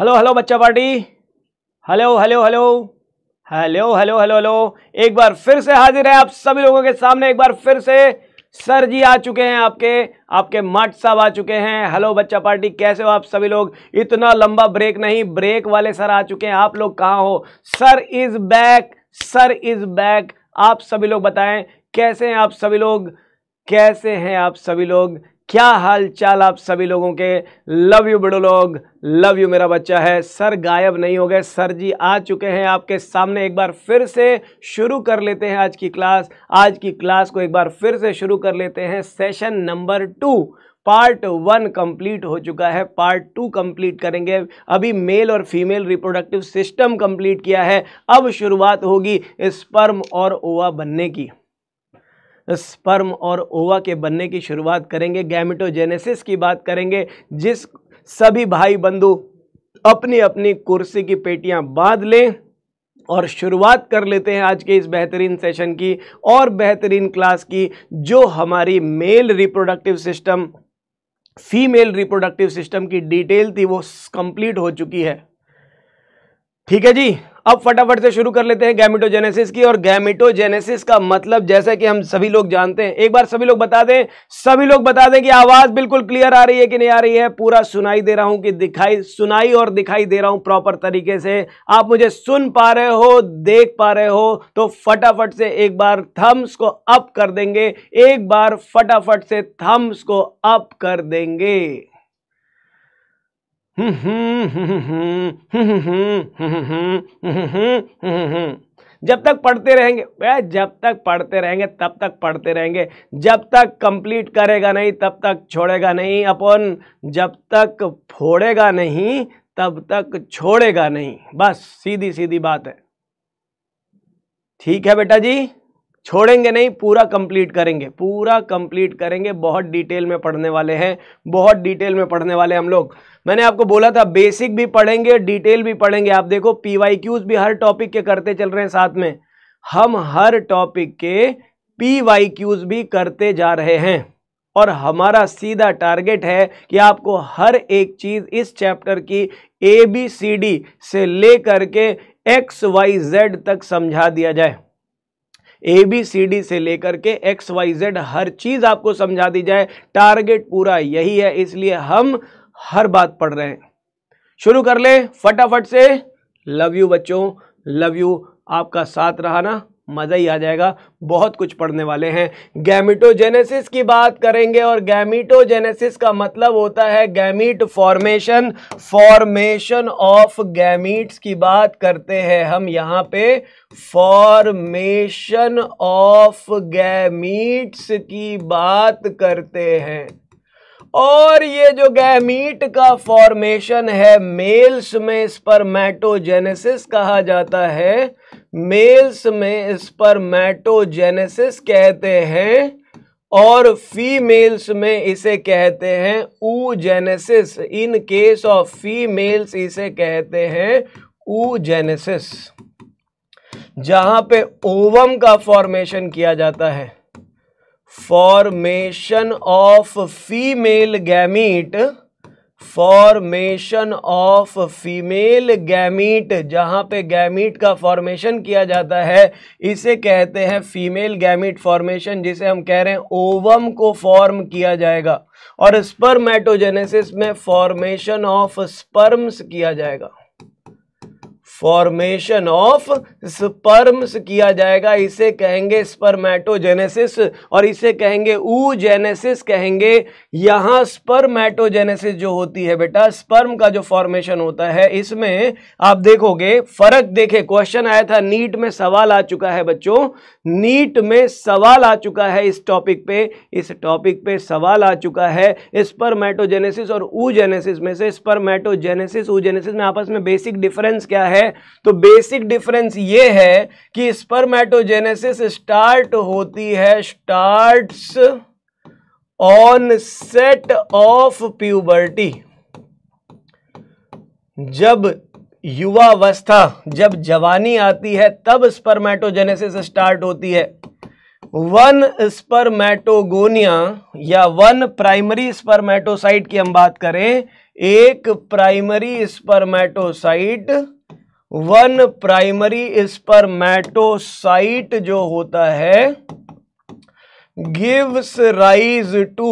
हेलो हेलो बच्चा party hello hello hello hello hello hello hello एक बार फिर से हाजिर है आप सभी लोगों के सामने एक बार फिर से सर जी आ चुके हैं आपके आपके मठ साहब आ चुके हैं हेलो बच्चा पार्टी कैसे हो आप सभी लोग इतना लंबा ब्रेक नहीं ब्रेक वाले सर आ चुके हैं आप लोग कहाँ हो sir is back sir is back आप सभी लोग बताएं कैसे हैं आप सभी लोग कैसे हैं आप सभी लोग क्या हाल चाल आप सभी लोगों के लव यू बड़ो लोग लव यू मेरा बच्चा है सर गायब नहीं हो गए सर जी आ चुके हैं आपके सामने एक बार फिर से शुरू कर लेते हैं आज की क्लास आज की क्लास को एक बार फिर से शुरू कर लेते हैं session number two part one complete हो चुका है पार्ट टू कंप्लीट करेंगे अभी मेल और फीमेल रिप्रोडक्टिव सिस्टम कंप्लीट किया है अब शुरुआत होगी स्पर्म और ओवा बनने की स्पर्म और ओवा के बनने की शुरुआत करेंगे गैमिटोजेनेसिस की बात करेंगे जिस सभी भाई बंधु अपनी अपनी कुर्सी की पेटियां बांध लें और शुरुआत कर लेते हैं आज के इस बेहतरीन सेशन की और बेहतरीन क्लास की जो हमारी male reproductive system female reproductive system की डिटेल थी वो कंप्लीट हो चुकी है ठीक है जी अब फटाफट से शुरू कर लेते हैं गैमिटोजेनेसिस की और गैमिटोजेनेसिस का मतलब जैसे कि हम सभी लोग जानते हैं एक बार सभी लोग बता दें सभी लोग बता दें कि आवाज बिल्कुल क्लियर आ रही है कि नहीं आ रही है पूरा सुनाई दे रहा हूं कि दिखाई सुनाई और दिखाई दे रहा हूं प्रॉपर तरीके से आप मुझे सुन पा रहे हो देख पा रहे हो तो फटाफट से एक बार थम्स को अप कर देंगे एक बार फटाफट से थम्स को अप कर देंगे जब तक पढ़ते रहेंगे जब तक पढ़ते रहेंगे तब तक पढ़ते रहेंगे जब तक कंप्लीट करेगा नहीं तब तक छोड़ेगा नहीं अपन जब तक फोड़ेगा नहीं तब तक छोड़ेगा नहीं बस सीधी सीधी बात है ठीक है बेटा जी छोड़ेंगे नहीं पूरा कंप्लीट करेंगे पूरा कंप्लीट करेंगे बहुत डिटेल में पढ़ने वाले हैं बहुत डिटेल में पढ़ने वाले हम लोग मैंने आपको बोला था बेसिक भी पढ़ेंगे डिटेल भी पढ़ेंगे आप देखो पीवाईक्यूज भी हर टॉपिक के करते चल रहे हैं साथ में हम हर टॉपिक के पीवाईक्यूज भी करते जा रहे हैं और हमारा सीधा टारगेट है कि आपको हर एक चीज़ इस चैप्टर की ए बी सी डी से लेकर के एक्स वाई जेड तक समझा दिया जाए ए बी सी डी से लेकर के एक्स वाई जेड हर चीज़ आपको समझा दी जाए टारगेट पूरा यही है इसलिए हम हर बात पढ़ रहे हैं शुरू कर ले फटाफट से लव यू बच्चों लव यू आपका साथ रहा ना मज़ा ही आ जाएगा बहुत कुछ पढ़ने वाले हैं गैमिटोजेनेसिस की बात करेंगे और गैमिटोजेनेसिस का मतलब होता है gamete formation formation of gametes की बात करते हैं हम यहाँ पे फॉर्मेशन ऑफ गैमीट्स की बात करते हैं और ये जो गैमीट का फॉर्मेशन है मेल्स में स्पर्मेटोजेनेसिस कहा जाता है मेल्स में इस पर मैटोजेनेसिस कहते हैं और फीमेल्स में इसे कहते हैं oogenesis in case of females इसे कहते हैं ऊजेनेसिस जहां पे ओवम का फॉर्मेशन किया जाता है formation of female gamete formation of female gamete जहां पे गैमीट का फॉर्मेशन किया जाता है इसे कहते हैं फीमेल गैमीट फॉर्मेशन जिसे हम कह रहे हैं ओवम को फॉर्म किया जाएगा और स्पर्मेटोजेनेसिस में फॉर्मेशन ऑफ स्पर्म्स किया जाएगा फॉर्मेशन ऑफ स्पर्म्स किया जाएगा इसे कहेंगे स्पर्मेटोजेनेसिस और इसे कहेंगे ऊजेनेसिस कहेंगे यहां स्पर्मेटोजेनेसिस जो होती है बेटा स्पर्म का जो फॉर्मेशन होता है इसमें आप देखोगे फर्क देखे क्वेश्चन आया था नीट में सवाल आ चुका है बच्चों नीट में सवाल आ चुका है इस टॉपिक पे इस टॉपिक पे सवाल आ चुका है स्पर्मेटोजेनेसिस और ऊजेनेसिस में से स्पर्मेटोजेनेसिस ऊजेनेसिस में आपस में बेसिक डिफरेंस क्या है है तो बेसिक डिफरेंस ये है कि स्पर्मेटोजेनेसिस स्टार्ट होती है starts onset of puberty जब युवावस्था जब जवानी आती है तब स्पर्मेटोजेनेसिस स्टार्ट होती है वन स्पर्मेटोगोनिया या वन प्राइमरी स्पर्मेटोसाइट की हम बात करें एक primary spermatocyte one primary spermatocyte जो होता है gives rise to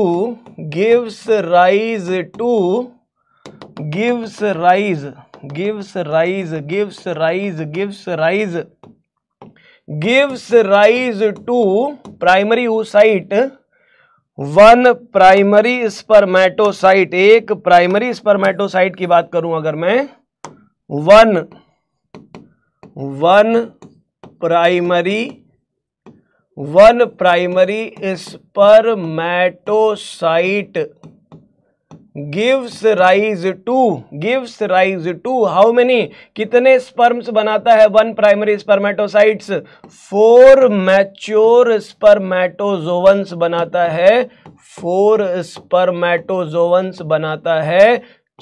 gives rise to gives rise gives rise gives rise gives rise gives rise to primary oocyte one primary spermatocyte एक प्राइमरी स्पर्मेटोसाइट की बात करूं अगर मैं one one primary one primary spermatocyte gives rise to gives rise to how many कितने sperms बनाता है one primary spermatocytes four mature spermatozoans बनाता है फोर स्पर्मेटोजोवंस बनाता है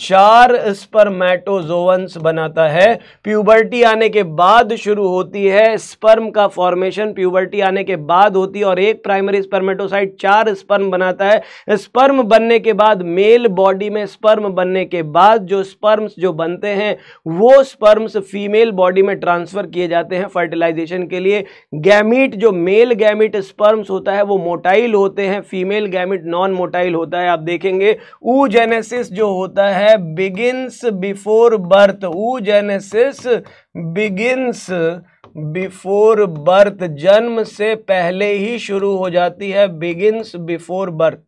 चार स्पर्मेटोजोवंस बनाता है प्यूबर्टी आने के बाद शुरू होती है स्पर्म का फॉर्मेशन प्यूबर्टी आने के बाद होती है और एक प्राइमरी स्पर्मेटोसाइट चार स्पर्म बनाता है स्पर्म बनने के बाद मेल बॉडी में स्पर्म बनने के बाद जो स्पर्म्स जो बनते हैं वो स्पर्म्स फीमेल बॉडी में ट्रांसफ़र किए जाते हैं फर्टिलाइजेशन के लिए गैमिट जो मेल गैमिट स्पर्म्स होता है वो मोटाइल होते हैं फीमेल गैमिट नॉन मोटाइल होता है आप देखेंगे ऊजेनेसिस जो होता है है begins before birth oogenesis begins before birth जन्म से पहले ही शुरू हो जाती है begins before birth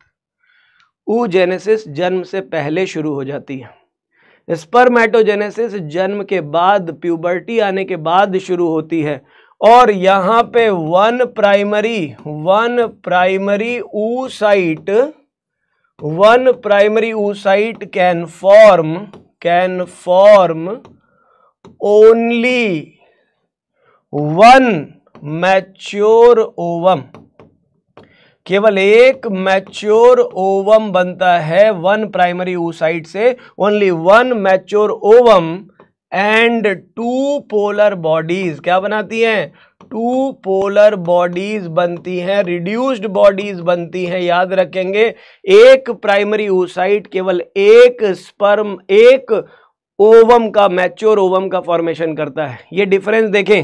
oogenesis जन्म से पहले शुरू हो जाती है स्पर्मेटोजेनेसिस जन्म के बाद प्यूबर्टी आने के बाद शुरू होती है और यहां पे one primary one primary oocyte one primary oocyte can form can form only one mature ovum केवल एक मैच्योर ओवम बनता है वन प्राइमरी ऊसाइट से only one mature ovum and two polar bodies क्या बनाती हैं टू पोलर बॉडीज बनती हैं रिड्यूस्ड बॉडीज बनती हैं याद रखेंगे एक प्राइमरी ओसाइट केवल एक स्पर्म एक ओवम का मैच्योर ओवम का फॉर्मेशन करता है ये डिफरेंस देखें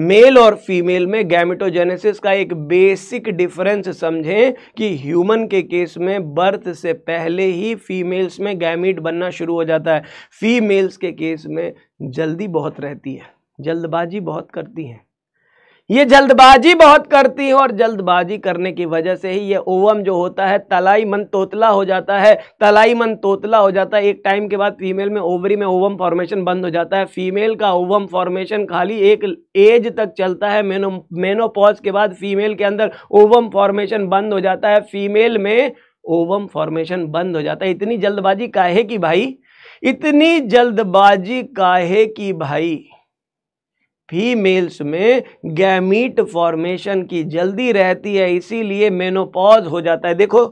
मेल और फीमेल में गैमिटोजेनेसिस का एक बेसिक डिफरेंस समझें कि ह्यूमन के केस में बर्थ से पहले ही फीमेल्स में गैमिट बनना शुरू हो जाता है फीमेल्स के केस में जल्दी बहुत रहती है जल्दबाजी बहुत करती हैं ये जल्दबाजी बहुत करती है और जल्दबाजी करने की वजह से ही ये ओवम जो होता है तलाई मन तोतला हो जाता है तलाई मन तोतला हो जाता है एक टाइम के बाद फीमेल में ओवरी में ओवम फॉर्मेशन बंद हो जाता है फीमेल का ओवम फॉर्मेशन खाली एक एज तक चलता है मेनो मेनोपॉज के बाद फीमेल के अंदर ओवम फॉर्मेशन बंद हो जाता है फीमेल में ओवम फॉर्मेशन बंद हो जाता है इतनी जल्दबाजी काहे की भाई इतनी जल्दबाजी काहे की भाई फीमेल्स में गैमीट फॉर्मेशन की जल्दी रहती है इसीलिए मेनोपॉज हो जाता है देखो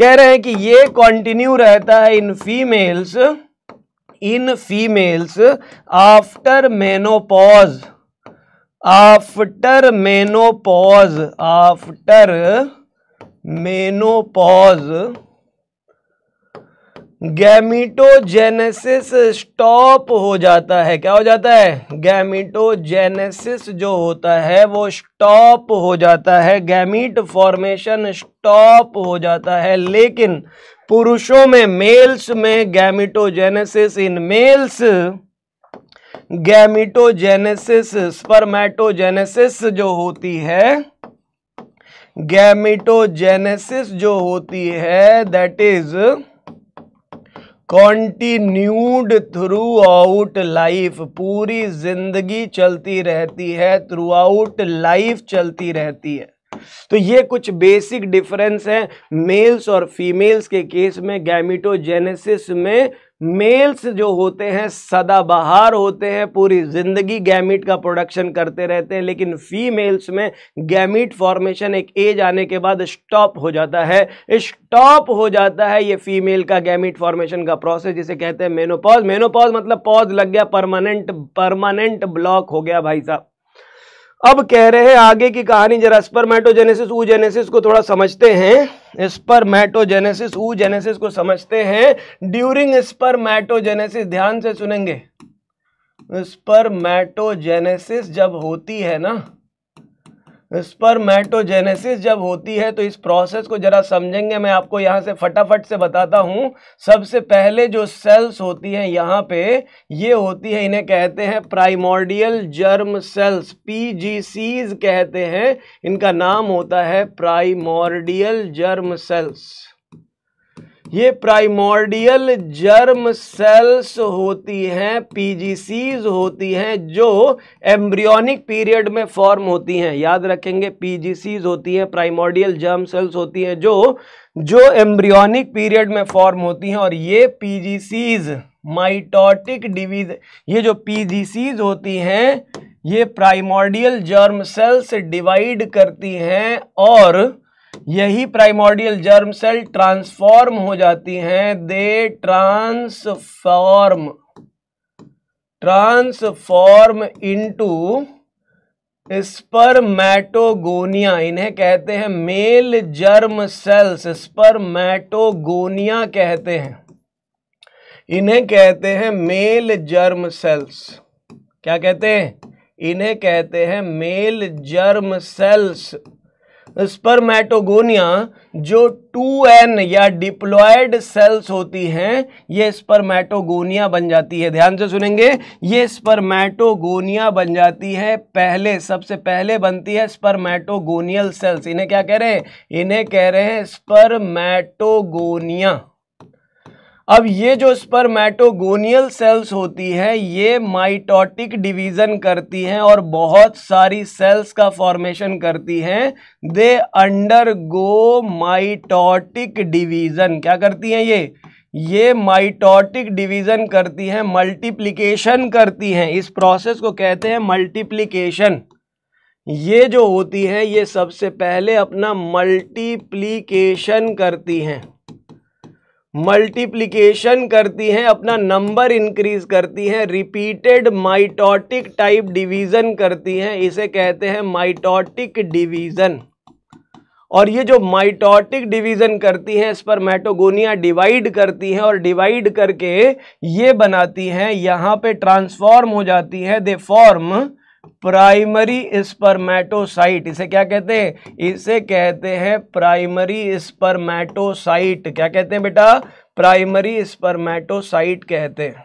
कह रहे हैं कि ये कंटिन्यू रहता है in females in females after menopause after menopause after menopause gametogenesis stop हो जाता है क्या हो जाता है गैमिटोजेनेसिस जो होता है वो स्टॉप हो जाता है गैमिट फॉर्मेशन स्टॉप हो जाता है लेकिन पुरुषों में मेल्स में gametogenesis in males gametogenesis spermatogenesis जो होती है गैमिटोजेनेसिस जो होती है that is continued throughout life पूरी जिंदगी चलती रहती है थ्रू आउट लाइफ चलती रहती है तो ये कुछ बेसिक डिफरेंस है मेल्स और फीमेल्स के केस में गैमिटोजेनेसिस में मेल्स जो होते हैं सदाबहार होते हैं पूरी ज़िंदगी गैमिट का प्रोडक्शन करते रहते हैं लेकिन फीमेल्स में गैमिट फॉर्मेशन एक एज आने के बाद स्टॉप हो जाता है स्टॉप हो जाता है ये फीमेल का गैमिट फॉर्मेशन का प्रोसेस जिसे कहते हैं मेनोपॉज मेनोपॉज मतलब पॉज लग गया परमानेंट परमानेंट ब्लॉक हो गया भाई साहब अब कह रहे हैं आगे की कहानी जरा स्पर्मेटोजेनेसिस जेनेसिस को थोड़ा समझते हैं स्पर्मेटोजेनेसिस जेनेसिस को समझते हैं ड्यूरिंग स्पर्मेटोजेनेसिस ध्यान से सुनेंगे स्पर्मेटोजेनेसिस जब होती है ना स्पर्मेटोजेनेसिस जब होती है तो इस प्रोसेस को ज़रा समझेंगे मैं आपको यहाँ से फटाफट से बताता हूँ सबसे पहले जो सेल्स होती हैं यहाँ पे ये होती है इन्हें कहते हैं प्राइमोर्डियल जर्म सेल्स पीजीसीज कहते हैं इनका नाम होता है प्राइमोर्डियल जर्म सेल्स ये प्राइमोर्डियल जर्म सेल्स होती हैं पीजीसीज होती हैं जो एम्ब्रियोनिक पीरियड में फॉर्म होती हैं याद रखेंगे पीजीसीज होती हैं प्राइमोर्डियल जर्म सेल्स होती हैं जो जो एम्ब्रियोनिक पीरियड में फॉर्म होती हैं और ये पीजीसीज माइटोटिक डिवीज ये जो पीजीसीज होती हैं ये प्राइमोर्डियल जर्म सेल्स डिवाइड करती हैं और यही प्राइमोडियल जर्म सेल ट्रांसफॉर्म हो जाती हैं they transform transform into spermatogonia इन्हें कहते हैं मेल जर्म सेल्स स्पर्मैटोगोनिया कहते हैं इन्हें कहते हैं मेल जर्म सेल्स क्या कहते हैं इन्हें कहते हैं मेल जर्म सेल्स स्पर्मेटोगोनिया जो टू एन या डिप्लॉयड सेल्स होती हैं ये स्पर्मेटोगोनिया बन जाती है ध्यान से सुनेंगे ये स्पर्मेटोगोनिया बन जाती है पहले सबसे पहले बनती है स्पर्मेटोगोनियल सेल्स इन्हें क्या कह रहे हैं इन्हें कह रहे हैं स्पर्मेटोगोनिया अब ये जो स्पर्मेटोगोनियल सेल्स होती हैं ये माइटोटिक डिवीज़न करती हैं और बहुत सारी सेल्स का फॉर्मेशन करती हैं they undergo mitotic division क्या करती हैं ये ये माइटोटिक डिवीज़न करती हैं मल्टीप्लिकेशन करती हैं इस प्रोसेस को कहते हैं मल्टीप्लिकेशन ये जो होती हैं ये सबसे पहले अपना मल्टीप्लिकेशन करती हैं मल्टीप्लिकेशन करती हैं अपना नंबर इंक्रीज करती हैं रिपीटेड माइटोटिक टाइप डिवीज़न करती हैं इसे कहते हैं माइटोटिक डिवीज़न और ये जो माइटोटिक डिवीज़न करती हैं मैटोगोनिया डिवाइड करती हैं और डिवाइड करके ये बनाती हैं यहाँ पे ट्रांसफॉर्म हो जाती हैं दे फॉर्म प्राइमरी स्पर्मेटोसाइट इसे क्या कहते हैं इसे कहते हैं प्राइमरी स्पर्मेटोसाइट क्या कहते हैं बेटा प्राइमरी स्पर्मेटोसाइट कहते हैं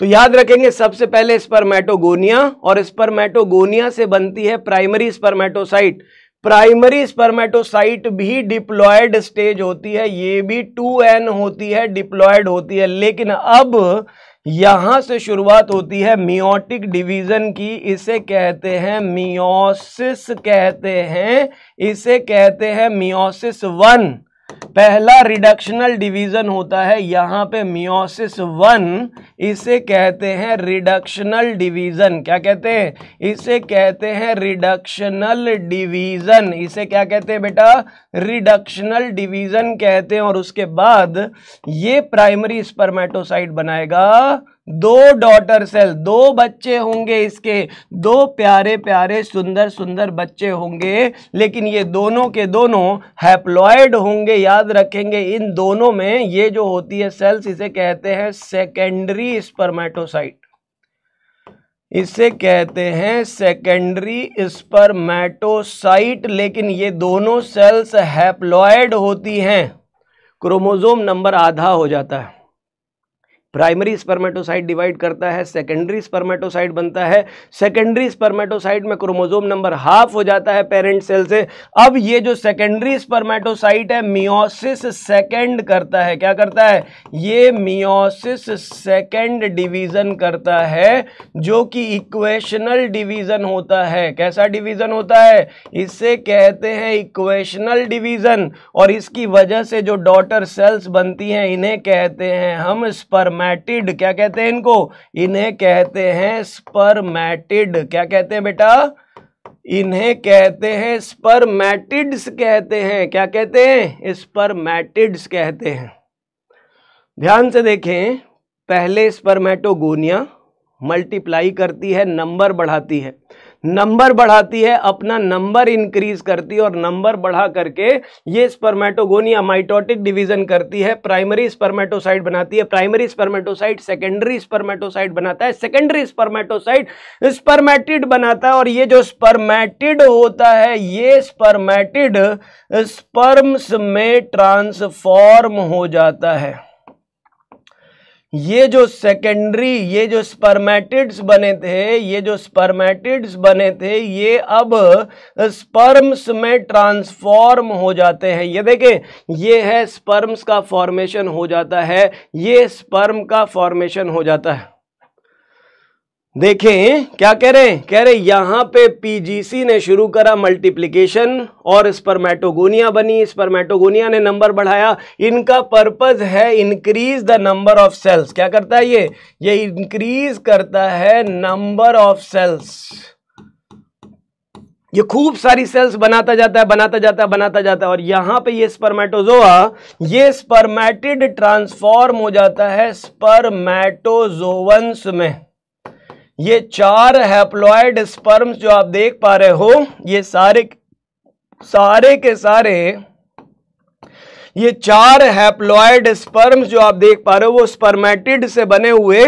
तो याद रखेंगे सबसे पहले स्पर्मेटोगोनिया और स्पर्मेटोगोनिया से बनती है प्राइमरी स्पर्मेटोसाइट प्राइमरी स्पर्मेटोसाइट भी डिप्लॉयड स्टेज होती है ये भी टू एन होती है डिप्लॉयड होती है लेकिन अब यहाँ से शुरुआत होती है मियोटिक डिवीज़न की इसे कहते हैं मियोसिस कहते हैं इसे कहते हैं मियोसिस वन पहला रिडक्शनल डिवीज़न होता है यहां पे मियोसिस वन इसे कहते हैं रिडक्शनल डिवीज़न क्या कहते हैं इसे कहते हैं रिडक्शनल डिवीज़न इसे क्या कहते हैं बेटा रिडक्शनल डिवीज़न कहते हैं और उसके बाद ये प्राइमरी स्पर्मेटोसाइट बनाएगा दो डॉटर सेल दो बच्चे होंगे इसके दो प्यारे प्यारे सुंदर सुंदर बच्चे होंगे लेकिन ये दोनों के दोनों हैप्लॉयड होंगे याद रखेंगे इन दोनों में ये जो होती है सेल्स इसे कहते हैं सेकेंडरी स्पर्मेटोसाइट इसे कहते हैं सेकेंडरी स्पर्मेटोसाइट लेकिन ये दोनों सेल्स हैप्लॉयड होती हैं क्रोमोजोम नंबर आधा हो जाता है प्राइमरी स्पर्मेटोसाइट डिवाइड करता है सेकेंडरी स्पर्मेटोसाइट बनता है सेकेंडरी स्पर्मेटोसाइट में क्रोमोजोम नंबर हाफ हो जाता है पेरेंट सेल से अब ये जो सेकेंडरी स्पर्मेटोसाइट है मियोसिस सेकेंड करता है क्या करता है ये मियोसिस सेकेंड डिवीजन करता है जो कि इक्वेशनल डिवीजन होता है कैसा डिवीजन होता है इसे कहते हैं इक्वेशनल डिवीजन और इसकी वजह से जो डॉटर सेल्स बनती हैं इन्हें कहते हैं हम स्पर्मे स्पर्मैटिड क्या कहते हैं इनको इन्हें कहते हैं स्पर्मैटिड क्या कहते हैं बेटा इन्हें कहते हैं स्पर्मैटिड्स कहते हैं क्या कहते हैं स्पर्मैटिड्स कहते हैं ध्यान से देखें पहले स्पर्मेटोगोनिया मल्टीप्लाई करती है नंबर बढ़ाती है नंबर बढ़ाती है अपना नंबर इंक्रीज करती है और नंबर बढ़ा करके ये स्पर्मेटोगोनिया माइटोटिक डिवीजन करती है प्राइमरी स्पर्मेटोसाइट बनाती है प्राइमरी स्पर्मेटोसाइट सेकेंडरी स्पर्मेटोसाइट बनाता है सेकेंडरी स्पर्मेटोसाइट स्पर्मेटिड बनाता है और ये जो स्पर्मेटिड होता है ये स्पर्मेटिड स्पर्म्स में ट्रांसफॉर्म हो जाता है ये जो सेकेंडरी ये जो स्पर्मेटिड्स बने थे ये जो स्पर्मेटिड्स बने थे ये अब स्पर्म्स में ट्रांसफॉर्म हो जाते हैं ये देखें ये है स्पर्म्स का फॉर्मेशन हो जाता है ये स्पर्म का फॉर्मेशन हो जाता है देखें क्या कह रहे हैं कह रहे यहां पे पीजीसी ने शुरू करा मल्टीप्लिकेशन और स्पर्मेटोगोनिया बनी स्पर्मेटोगोनिया ने नंबर बढ़ाया इनका पर्पज है increase the number of cells क्या करता है ये ये इंक्रीज करता है नंबर ऑफ सेल्स ये खूब सारी सेल्स बनाता जाता है बनाता जाता है बनाता जाता है और यहां पे ये स्पर्मेटोजोआ ये स्पर्मेटिड ट्रांसफॉर्म हो जाता है स्पर्मेटोजोवंस में ये चार हैप्लॉयड स्पर्म्स जो आप देख पा रहे हो ये सारे सारे के सारे ये चार हैप्लॉयड स्पर्म्स जो आप देख पा रहे हो वो स्पर्मेटिड से बने हुए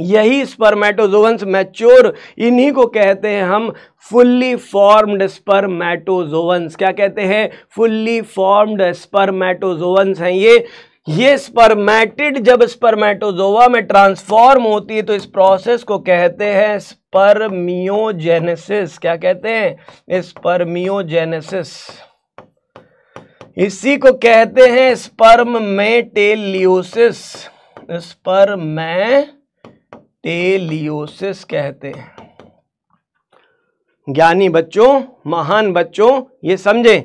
यही स्पर्मेटोजोवंस मैच्योर इन्हीं को कहते हैं हम फुल्ली फॉर्म्ड स्पर्मेटोजोवंस क्या कहते हैं फुल्ली फॉर्म्ड स्पर्मेटोजोवंस हैं ये ये स्पर्मेटिड जब स्पर्मेटोजोवा में ट्रांसफॉर्म होती है तो इस प्रोसेस को कहते हैं स्पर्मियोजेनेसिस क्या कहते हैं स्पर्मियोजेनेसिस इसी को कहते हैं स्पर्म में टेलियोसिस स्पर्म टेलियोसिस कहते हैं ज्ञानी बच्चों महान बच्चों ये समझे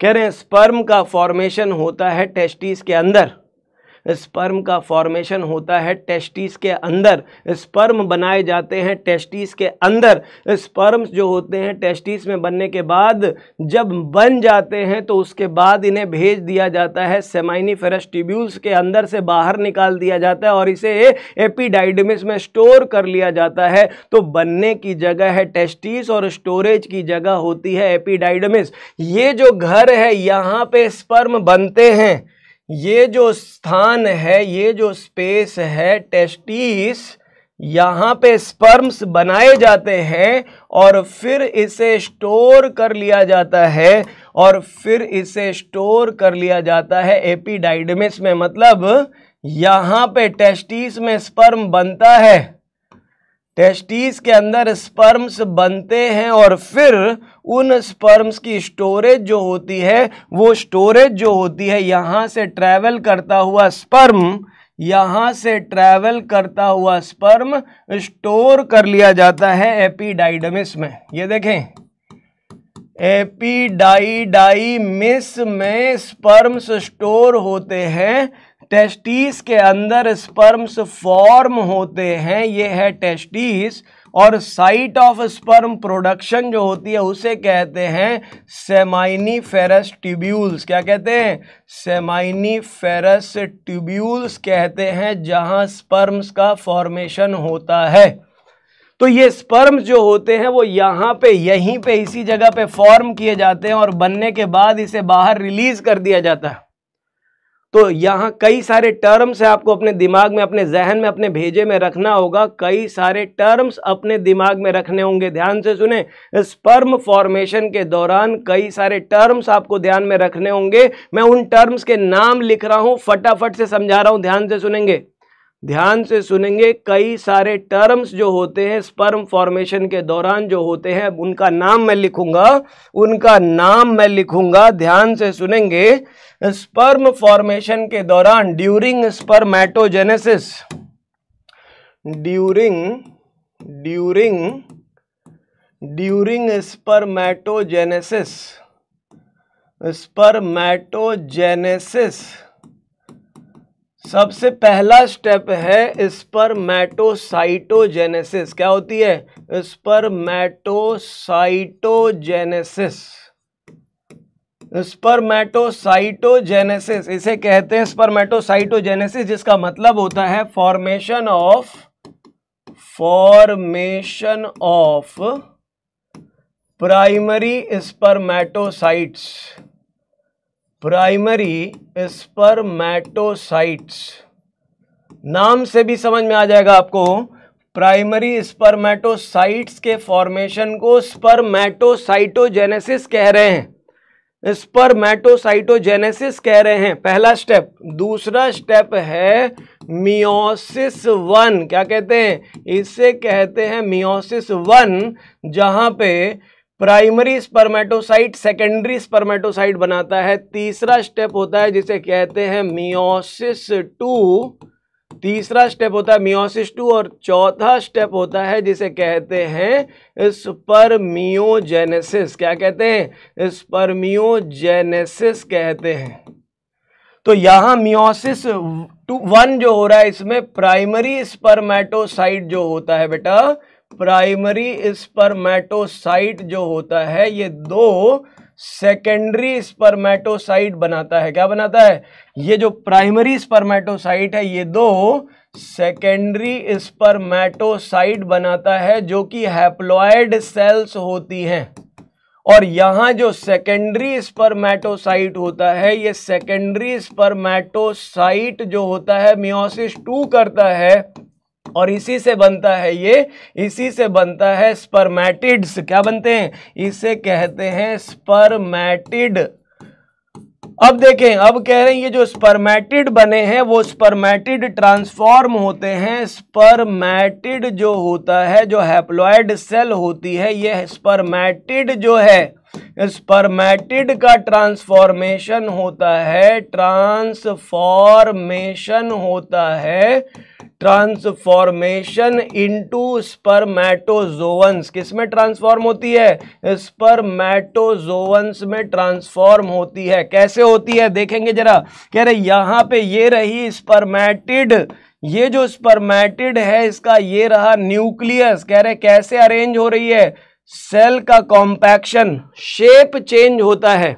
कह रहे हैं स्पर्म का फॉर्मेशन होता है टेस्टिस के अंदर स्पर्म का फॉर्मेशन होता है टेस्टिस के अंदर स्पर्म बनाए जाते हैं टेस्टिस के अंदर स्पर्म जो होते हैं टेस्टिस में बनने के बाद जब बन जाते हैं तो उसके बाद इन्हें भेज दिया जाता है सेमाइनी फेरेस्टिब्यूल्स के अंदर से बाहर निकाल दिया जाता है और इसे एपिडाइडमिस में स्टोर कर लिया जाता है तो बनने की जगह है टेस्टिस और स्टोरेज की जगह होती है एपीडाइडमिस ये जो घर है यहाँ पे स्पर्म बनते हैं ये जो स्थान है ये जो स्पेस है टेस्टिस यहाँ पे स्पर्म्स बनाए जाते हैं और फिर इसे स्टोर कर लिया जाता है और फिर इसे स्टोर कर लिया जाता है एपीडाइडमिस में मतलब यहाँ पे टेस्टिस में स्पर्म बनता है टेस्टीज के अंदर स्पर्म्स बनते हैं और फिर उन स्पर्म्स की स्टोरेज जो होती है वो स्टोरेज जो होती है यहाँ से ट्रैवल करता हुआ स्पर्म यहाँ से ट्रैवल करता हुआ स्पर्म स्टोर कर लिया जाता है एपीडाइडमिस में ये देखें एपीडाइडाइमिस में स्पर्म्स स्टोर होते हैं टेस्टिस के अंदर स्पर्म्स फॉर्म होते हैं ये है टेस्टिस और साइट ऑफ स्पर्म प्रोडक्शन जो होती है उसे कहते हैं सेमाइनी फेरस ट्यूब्यूल्स क्या कहते हैं सेमाइनी फेरस ट्यूब्यूल्स कहते हैं जहां स्पर्म्स का फॉर्मेशन होता है तो ये स्पर्म्स जो होते हैं वो यहाँ पे यहीं पे इसी जगह पे फॉर्म किए जाते हैं और बनने के बाद इसे बाहर रिलीज कर दिया जाता है तो यहाँ कई सारे टर्म्स है आपको अपने दिमाग में अपने जहन में अपने भेजे में रखना होगा कई सारे टर्म्स अपने दिमाग में रखने होंगे ध्यान से सुने स्पर्म फॉर्मेशन के दौरान कई सारे टर्म्स आपको ध्यान में रखने होंगे मैं उन टर्म्स के नाम लिख रहा हूँ फटाफट से समझा रहा हूँ ध्यान से सुनेंगे ध्यान से सुनेंगे कई सारे टर्म्स जो होते हैं स्पर्म फॉर्मेशन के दौरान जो होते हैं उनका नाम मैं लिखूंगा उनका नाम मैं लिखूंगा ध्यान से सुनेंगे स्पर्म फॉर्मेशन के दौरान during spermatogenesis during during during spermatogenesis spermatogenesis सबसे पहला स्टेप है स्पर्मेटोसाइटोजेनेसिस क्या होती है स्पर्मेटोसाइटोजेनेसिस स्पर्मेटोसाइटोजेनेसिस इसे कहते हैं स्पर्मेटोसाइटोजेनेसिस जिसका मतलब होता है formation of formation of primary spermatocytes primary spermatocytes नाम से भी समझ में आ जाएगा आपको प्राइमरी स्पर्मेटोसाइट्स के फॉर्मेशन को स्पर्मेटोसाइटोजेनेसिस कह रहे हैं स्पर्मेटोसाइटोजेनेसिस कह रहे हैं पहला स्टेप दूसरा स्टेप है मियोसिस वन क्या कहते हैं इसे कहते हैं मियोसिस वन जहां पे प्राइमरी स्पर्मेटोसाइट सेकेंडरी स्पर्मेटोसाइट बनाता है तीसरा स्टेप होता है जिसे कहते हैं मियोसिस टू तीसरा स्टेप होता है मियोसिस टू और चौथा स्टेप होता है जिसे कहते हैं स्पर्मियोजेनेसिस क्या कहते हैं स्पर्मियोजेनेसिस कहते हैं तो यहां मियोसिस टू वन जो हो रहा है इसमें प्राइमरी स्पर्मेटोसाइट जो होता है बेटा प्राइमरी स्पर्मेटोसाइट जो होता है ये दो सेकेंडरी स्पर्मेटोसाइट बनाता है क्या बनाता है ये जो प्राइमरी स्पर्मेटोसाइट है ये दो सेकेंडरी स्पर्मेटोसाइट बनाता है जो कि हैप्लॉयड सेल्स होती हैं और यहां जो सेकेंडरी स्पर्मेटोसाइट होता है ये सेकेंडरी स्पर्मेटोसाइट जो होता है मियोसिस टू करता है और इसी से बनता है ये इसी से बनता है स्पर्मैटिड्स क्या बनते हैं इसे कहते हैं स्पर्मैटिड अब देखें अब कह रहे हैं ये जो स्पर्मैटिड बने हैं वो स्पर्मैटिड ट्रांसफॉर्म होते हैं स्पर्मैटिड जो होता है जो हैप्लॉयड सेल होती है ये स्पर्मैटिड जो है स्पर्मेटिड का ट्रांसफॉर्मेशन होता है ट्रांसफॉर्मेशन होता है ट्रांसफॉर्मेशन इनटू स्पर्मेटोजोवंस किस में ट्रांसफॉर्म होती है स्पर्मेटोजोवंस में ट्रांसफॉर्म होती है कैसे होती है देखेंगे जरा कह रहे यहां पे ये रही स्पर्मेटिड ये जो स्पर्मेटिड है इसका ये रहा न्यूक्लियस कह रहे कैसे अरेंज हो रही है सेल का कॉम्पैक्शन शेप चेंज होता है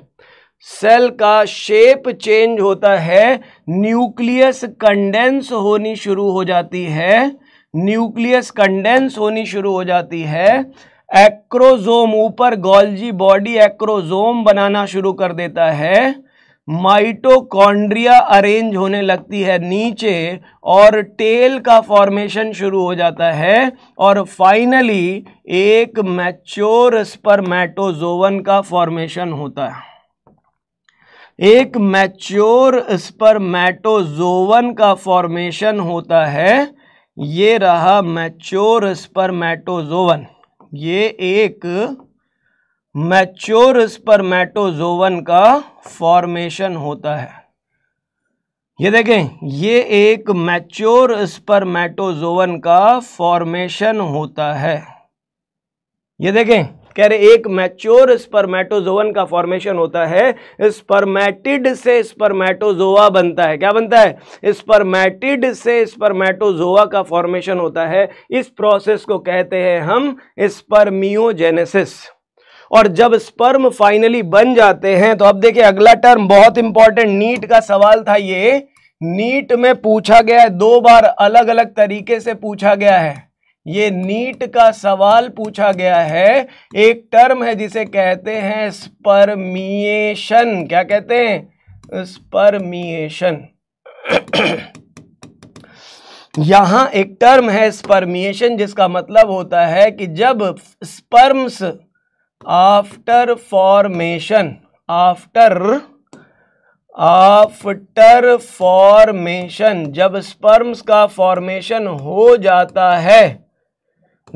सेल का शेप चेंज होता है न्यूक्लियस कंडेंस होनी शुरू हो जाती है न्यूक्लियस कंडेंस होनी शुरू हो जाती है एक्रोजोम ऊपर गॉल्जी बॉडी एक्रोजोम बनाना शुरू कर देता है माइटोकॉन्ड्रिया अरेंज होने लगती है नीचे और टेल का फॉर्मेशन शुरू हो जाता है और फाइनली एक मैच्योर स्पर्मेटोजोवन का फॉर्मेशन होता है एक मैच्योर स्पर्मेटोजोवन का फॉर्मेशन होता है ये रहा मैच्योर स्पर्मेटोजोवन ये एक मैच्योर स्पर्मेटोजोवन का फॉर्मेशन होता है ये देखें ये एक मैच्योर स्पर्मेटोजोवन का फॉर्मेशन होता है ये देखें कह रहे एक मैच्योर स्पर्मेटोजोवन का फॉर्मेशन होता है स्पर्मेटिड से स्पर्मेटोजोआ बनता है क्या बनता है स्पर्मेटिड से स्पर्मेटोजोआ का फॉर्मेशन होता है इस प्रोसेस को कहते हैं हम स्पर्मियोजेनेसिस और जब स्पर्म फाइनली बन जाते हैं तो अब देखिए अगला टर्म बहुत इंपॉर्टेंट नीट का सवाल था ये नीट में पूछा गया है दो बार अलग अलग तरीके से पूछा गया है ये नीट का सवाल पूछा गया है एक टर्म है जिसे कहते हैं स्पर्मिएशन क्या कहते हैं स्पर्मिएशन <coughs> यहां एक टर्म है स्पर्मिएशन जिसका मतलब होता है कि जब sperms after formation after after formation जब स्पर्म्स का फॉर्मेशन हो जाता है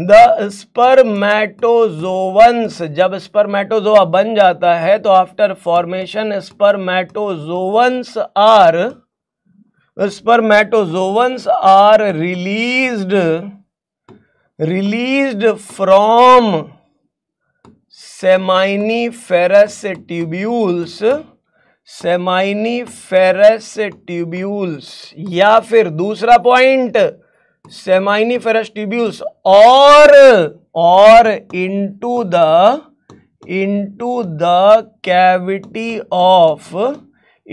द स्पर्मैटोजोवंस जब स्पर्मैटोजोआ बन जाता है तो after formation spermatozoans are spermatozoans are released released from seminiferous tubules seminiferous tubules या फिर दूसरा पॉइंट फेरस ट्यूब्यूल्स और और into the into the cavity of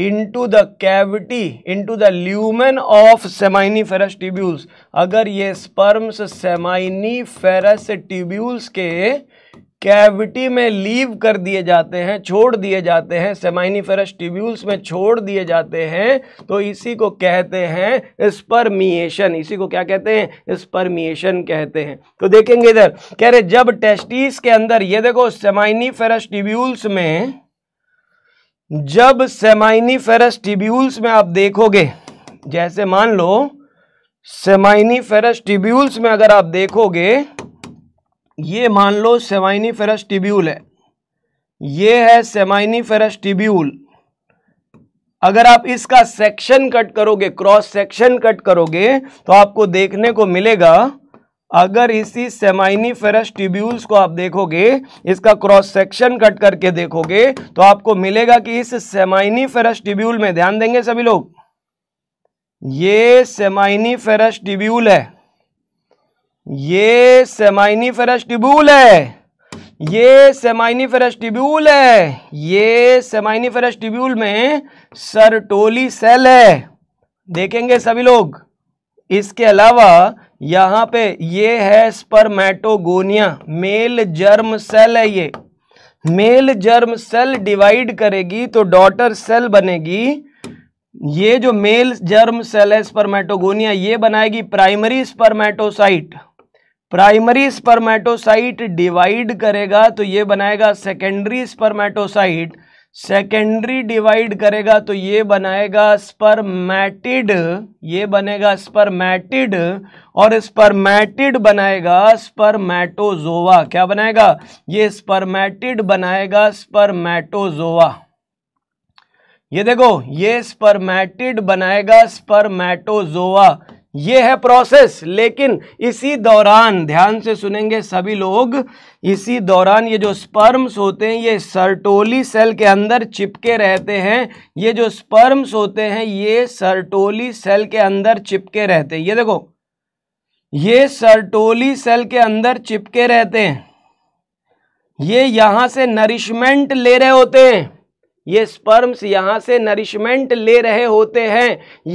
into the cavity into the lumen of seminiferous tubules अगर ये sperms seminiferous tubules के cavity में लीव कर दिए जाते हैं छोड़ दिए जाते हैं सेमाइनिफेरस ट्यूब्यूल्स में छोड़ दिए जाते हैं तो इसी को कहते हैं स्पर्मिएशन इसी को क्या कहते हैं स्पर्मिएशन कहते हैं तो देखेंगे इधर कह रहे जब टेस्टिस के अंदर ये देखो सेमाइनिफेरस ट्यूब्यूल्स में जब सेमाइनिफेरस ट्यूब्यूल्स में आप देखोगे जैसे मान लो सेमाइनिफेरस ट्यूब्यूल्स में अगर आप देखोगे ये मान लो सेमाइनी फेरस टिब्यूल है ये है सेमाइनी फेरस टिब्यूल अगर आप इसका सेक्शन कट करोगे क्रॉस सेक्शन कट करोगे तो आपको देखने को मिलेगा अगर इसी सेमाइनी फेरस टिब्यूल्स को आप देखोगे इसका क्रॉस सेक्शन कट करके देखोगे तो आपको मिलेगा कि इस सेमाइनी फेरस टिब्यूल में ध्यान देंगे सभी लोग ये सेमाइनी फेरस टिब्यूल है ये सेमाइनी फेरेस्टिब्यूल है ये सेमाइनी फेरेस्टिब्यूल है ये सेमाइनी फेरेस्टिब्यूल में सरटोली सेल है देखेंगे सभी लोग इसके अलावा यहाँ पे ये है स्पर्मेटोगोनिया मेल जर्म सेल है ये मेल जर्म सेल डिवाइड करेगी तो डॉटर सेल बनेगी ये जो मेल जर्म सेल है स्पर्मेटोगोनिया ये बनाएगी primary spermatocyte primary spermatocyte divide करेगा तो ये बनाएगा सेकेंडरी स्पर्मेटोसाइट सेकेंडरी डिवाइड करेगा तो ये बनाएगा स्पर्मैटिड ये बनेगा स्पर्मैटिड और स्पर्मैटिड बनाएगा स्पर्मैटोजोवा क्या बनाएगा ये स्पर्मैटिड बनाएगा स्पर्मैटोजोवा ये देखो ये स्पर्मैटिड बनाएगा स्पर्मैटोजोआ ये है प्रोसेस लेकिन इसी दौरान ध्यान से सुनेंगे सभी लोग इसी दौरान ये जो स्पर्म्स होते हैं ये सर्टोली सेल के अंदर चिपके रहते हैं ये जो स्पर्म्स होते हैं ये सर्टोली सेल के अंदर चिपके रहते हैं ये देखो ये सर्टोली सेल के अंदर चिपके रहते हैं ये यहां से नरिशमेंट ले रहे होते हैं ये स्पर्म्स यहाँ से नरिशमेंट ले रहे होते हैं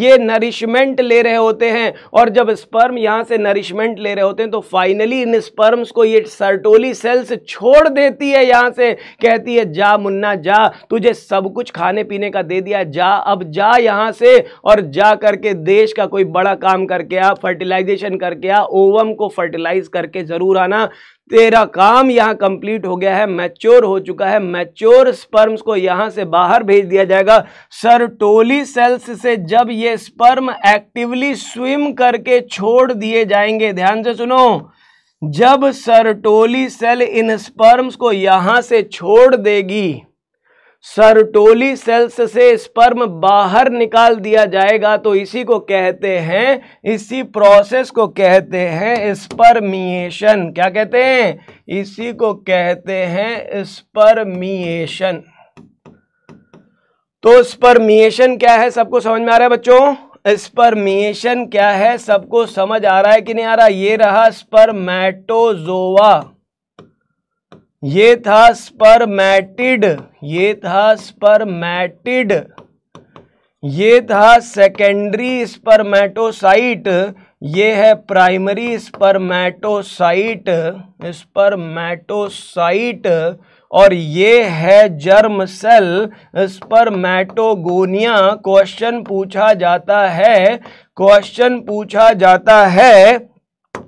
ये नरिशमेंट ले रहे होते हैं और जब स्पर्म यहाँ से नरिशमेंट ले रहे होते हैं तो फाइनली इन स्पर्म्स को ये सर्टोली सेल्स छोड़ देती है यहाँ से कहती है जा मुन्ना जा तुझे सब कुछ खाने पीने का दे दिया जा अब जा यहाँ से और जा करके देश का कोई बड़ा काम करके आ फर्टिलाइजेशन करके आ ओवम को फर्टिलाइज करके ज़रूर आना तेरा काम यहाँ कंप्लीट हो गया है मैच्योर हो चुका है मैच्योर स्पर्म्स को यहाँ से बाहर भेज दिया जाएगा सरटोली सेल्स से जब ये स्पर्म एक्टिवली स्विम करके छोड़ दिए जाएंगे ध्यान से सुनो जब सरटोली सेल इन स्पर्म्स को यहाँ से छोड़ देगी सरटोली सेल्स से स्पर्म बाहर निकाल दिया जाएगा तो इसी को कहते हैं इसी प्रोसेस को कहते हैं स्पर्मिएशन क्या कहते हैं इसी को कहते हैं स्पर्मिएशन तो स्पर्मिएशन क्या है सबको समझ में आ रहा है बच्चों स्पर्मिएशन क्या है सबको समझ आ रहा है कि नहीं आ रहा ये रहा स्पर्मेटोजोवा ये था स्पर्मैटिड ये था स्पर्मैटिड ये था सेकेंडरी स्पर्मेटोसाइट ये है प्राइमरी स्पर्मेटोसाइट स्पर्मेटोसाइट और ये है जर्म सेल स्पर्मेटोगोनिया क्वेश्चन पूछा जाता है क्वेश्चन पूछा जाता है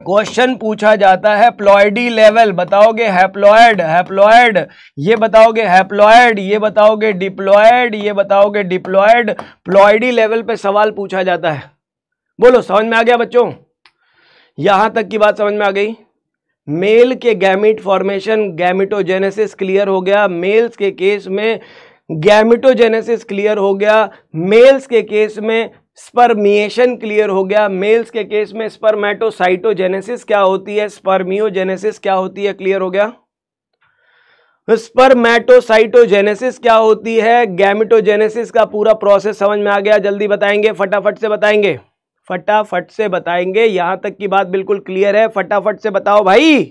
क्वेश्चन पूछा जाता है प्लॉयडी लेवल बताओगे हैप्लॉयड हैप्लॉयड ये बताओगे हैप्लॉयड ये बताओगे डिप्लॉयड ये बताओगे डिप्लॉयड प्लॉयडी लेवल पे सवाल पूछा जाता है बोलो समझ में आ गया बच्चों यहां तक की बात समझ में आ गई मेल के गैमिट फॉर्मेशन गैमिटोजेनेसिस क्लियर हो गया मेल्स के केस में गैमिटोजेनेसिस क्लियर हो गया मेल्स के केस में स्पर्मिएशन क्लियर हो गया मेल्स के केस में स्पर्मेटोसाइटोजेनेसिस क्या होती है स्पर्मियोजेनेसिस क्या होती है क्लियर हो गया स्पर्मेटोसाइटोजेनेसिस क्या होती है गैमिटोजेनेसिस का पूरा प्रोसेस समझ में आ गया जल्दी बताएंगे फटाफट से बताएंगे फटाफट से बताएंगे यहां तक की बात बिल्कुल क्लियर है फटाफट से बताओ भाई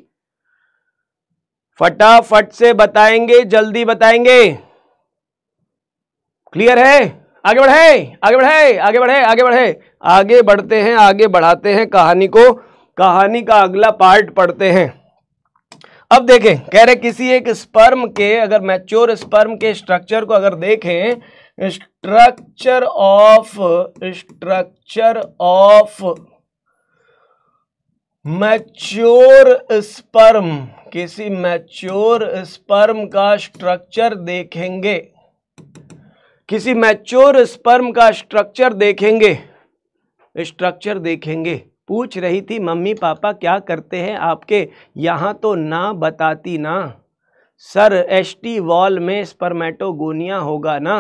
फटाफट से बताएंगे जल्दी बताएंगे क्लियर है आगे बढ़े आगे बढ़े आगे बढ़े आगे बढ़े आगे बढ़ते हैं आगे बढ़ाते हैं कहानी को कहानी का अगला पार्ट पढ़ते हैं अब देखें कह रहे किसी एक स्पर्म के अगर मैच्योर स्पर्म के स्ट्रक्चर को अगर देखें structure of structure of mature sperm किसी मैच्योर स्पर्म का स्ट्रक्चर देखेंगे किसी मैच्योर स्पर्म का स्ट्रक्चर देखेंगे स्ट्रक्चर देखेंगे पूछ रही थी मम्मी पापा क्या करते हैं आपके यहाँ तो ना बताती ना सर एसटी वॉल में स्पर्मेटोगोनिया होगा ना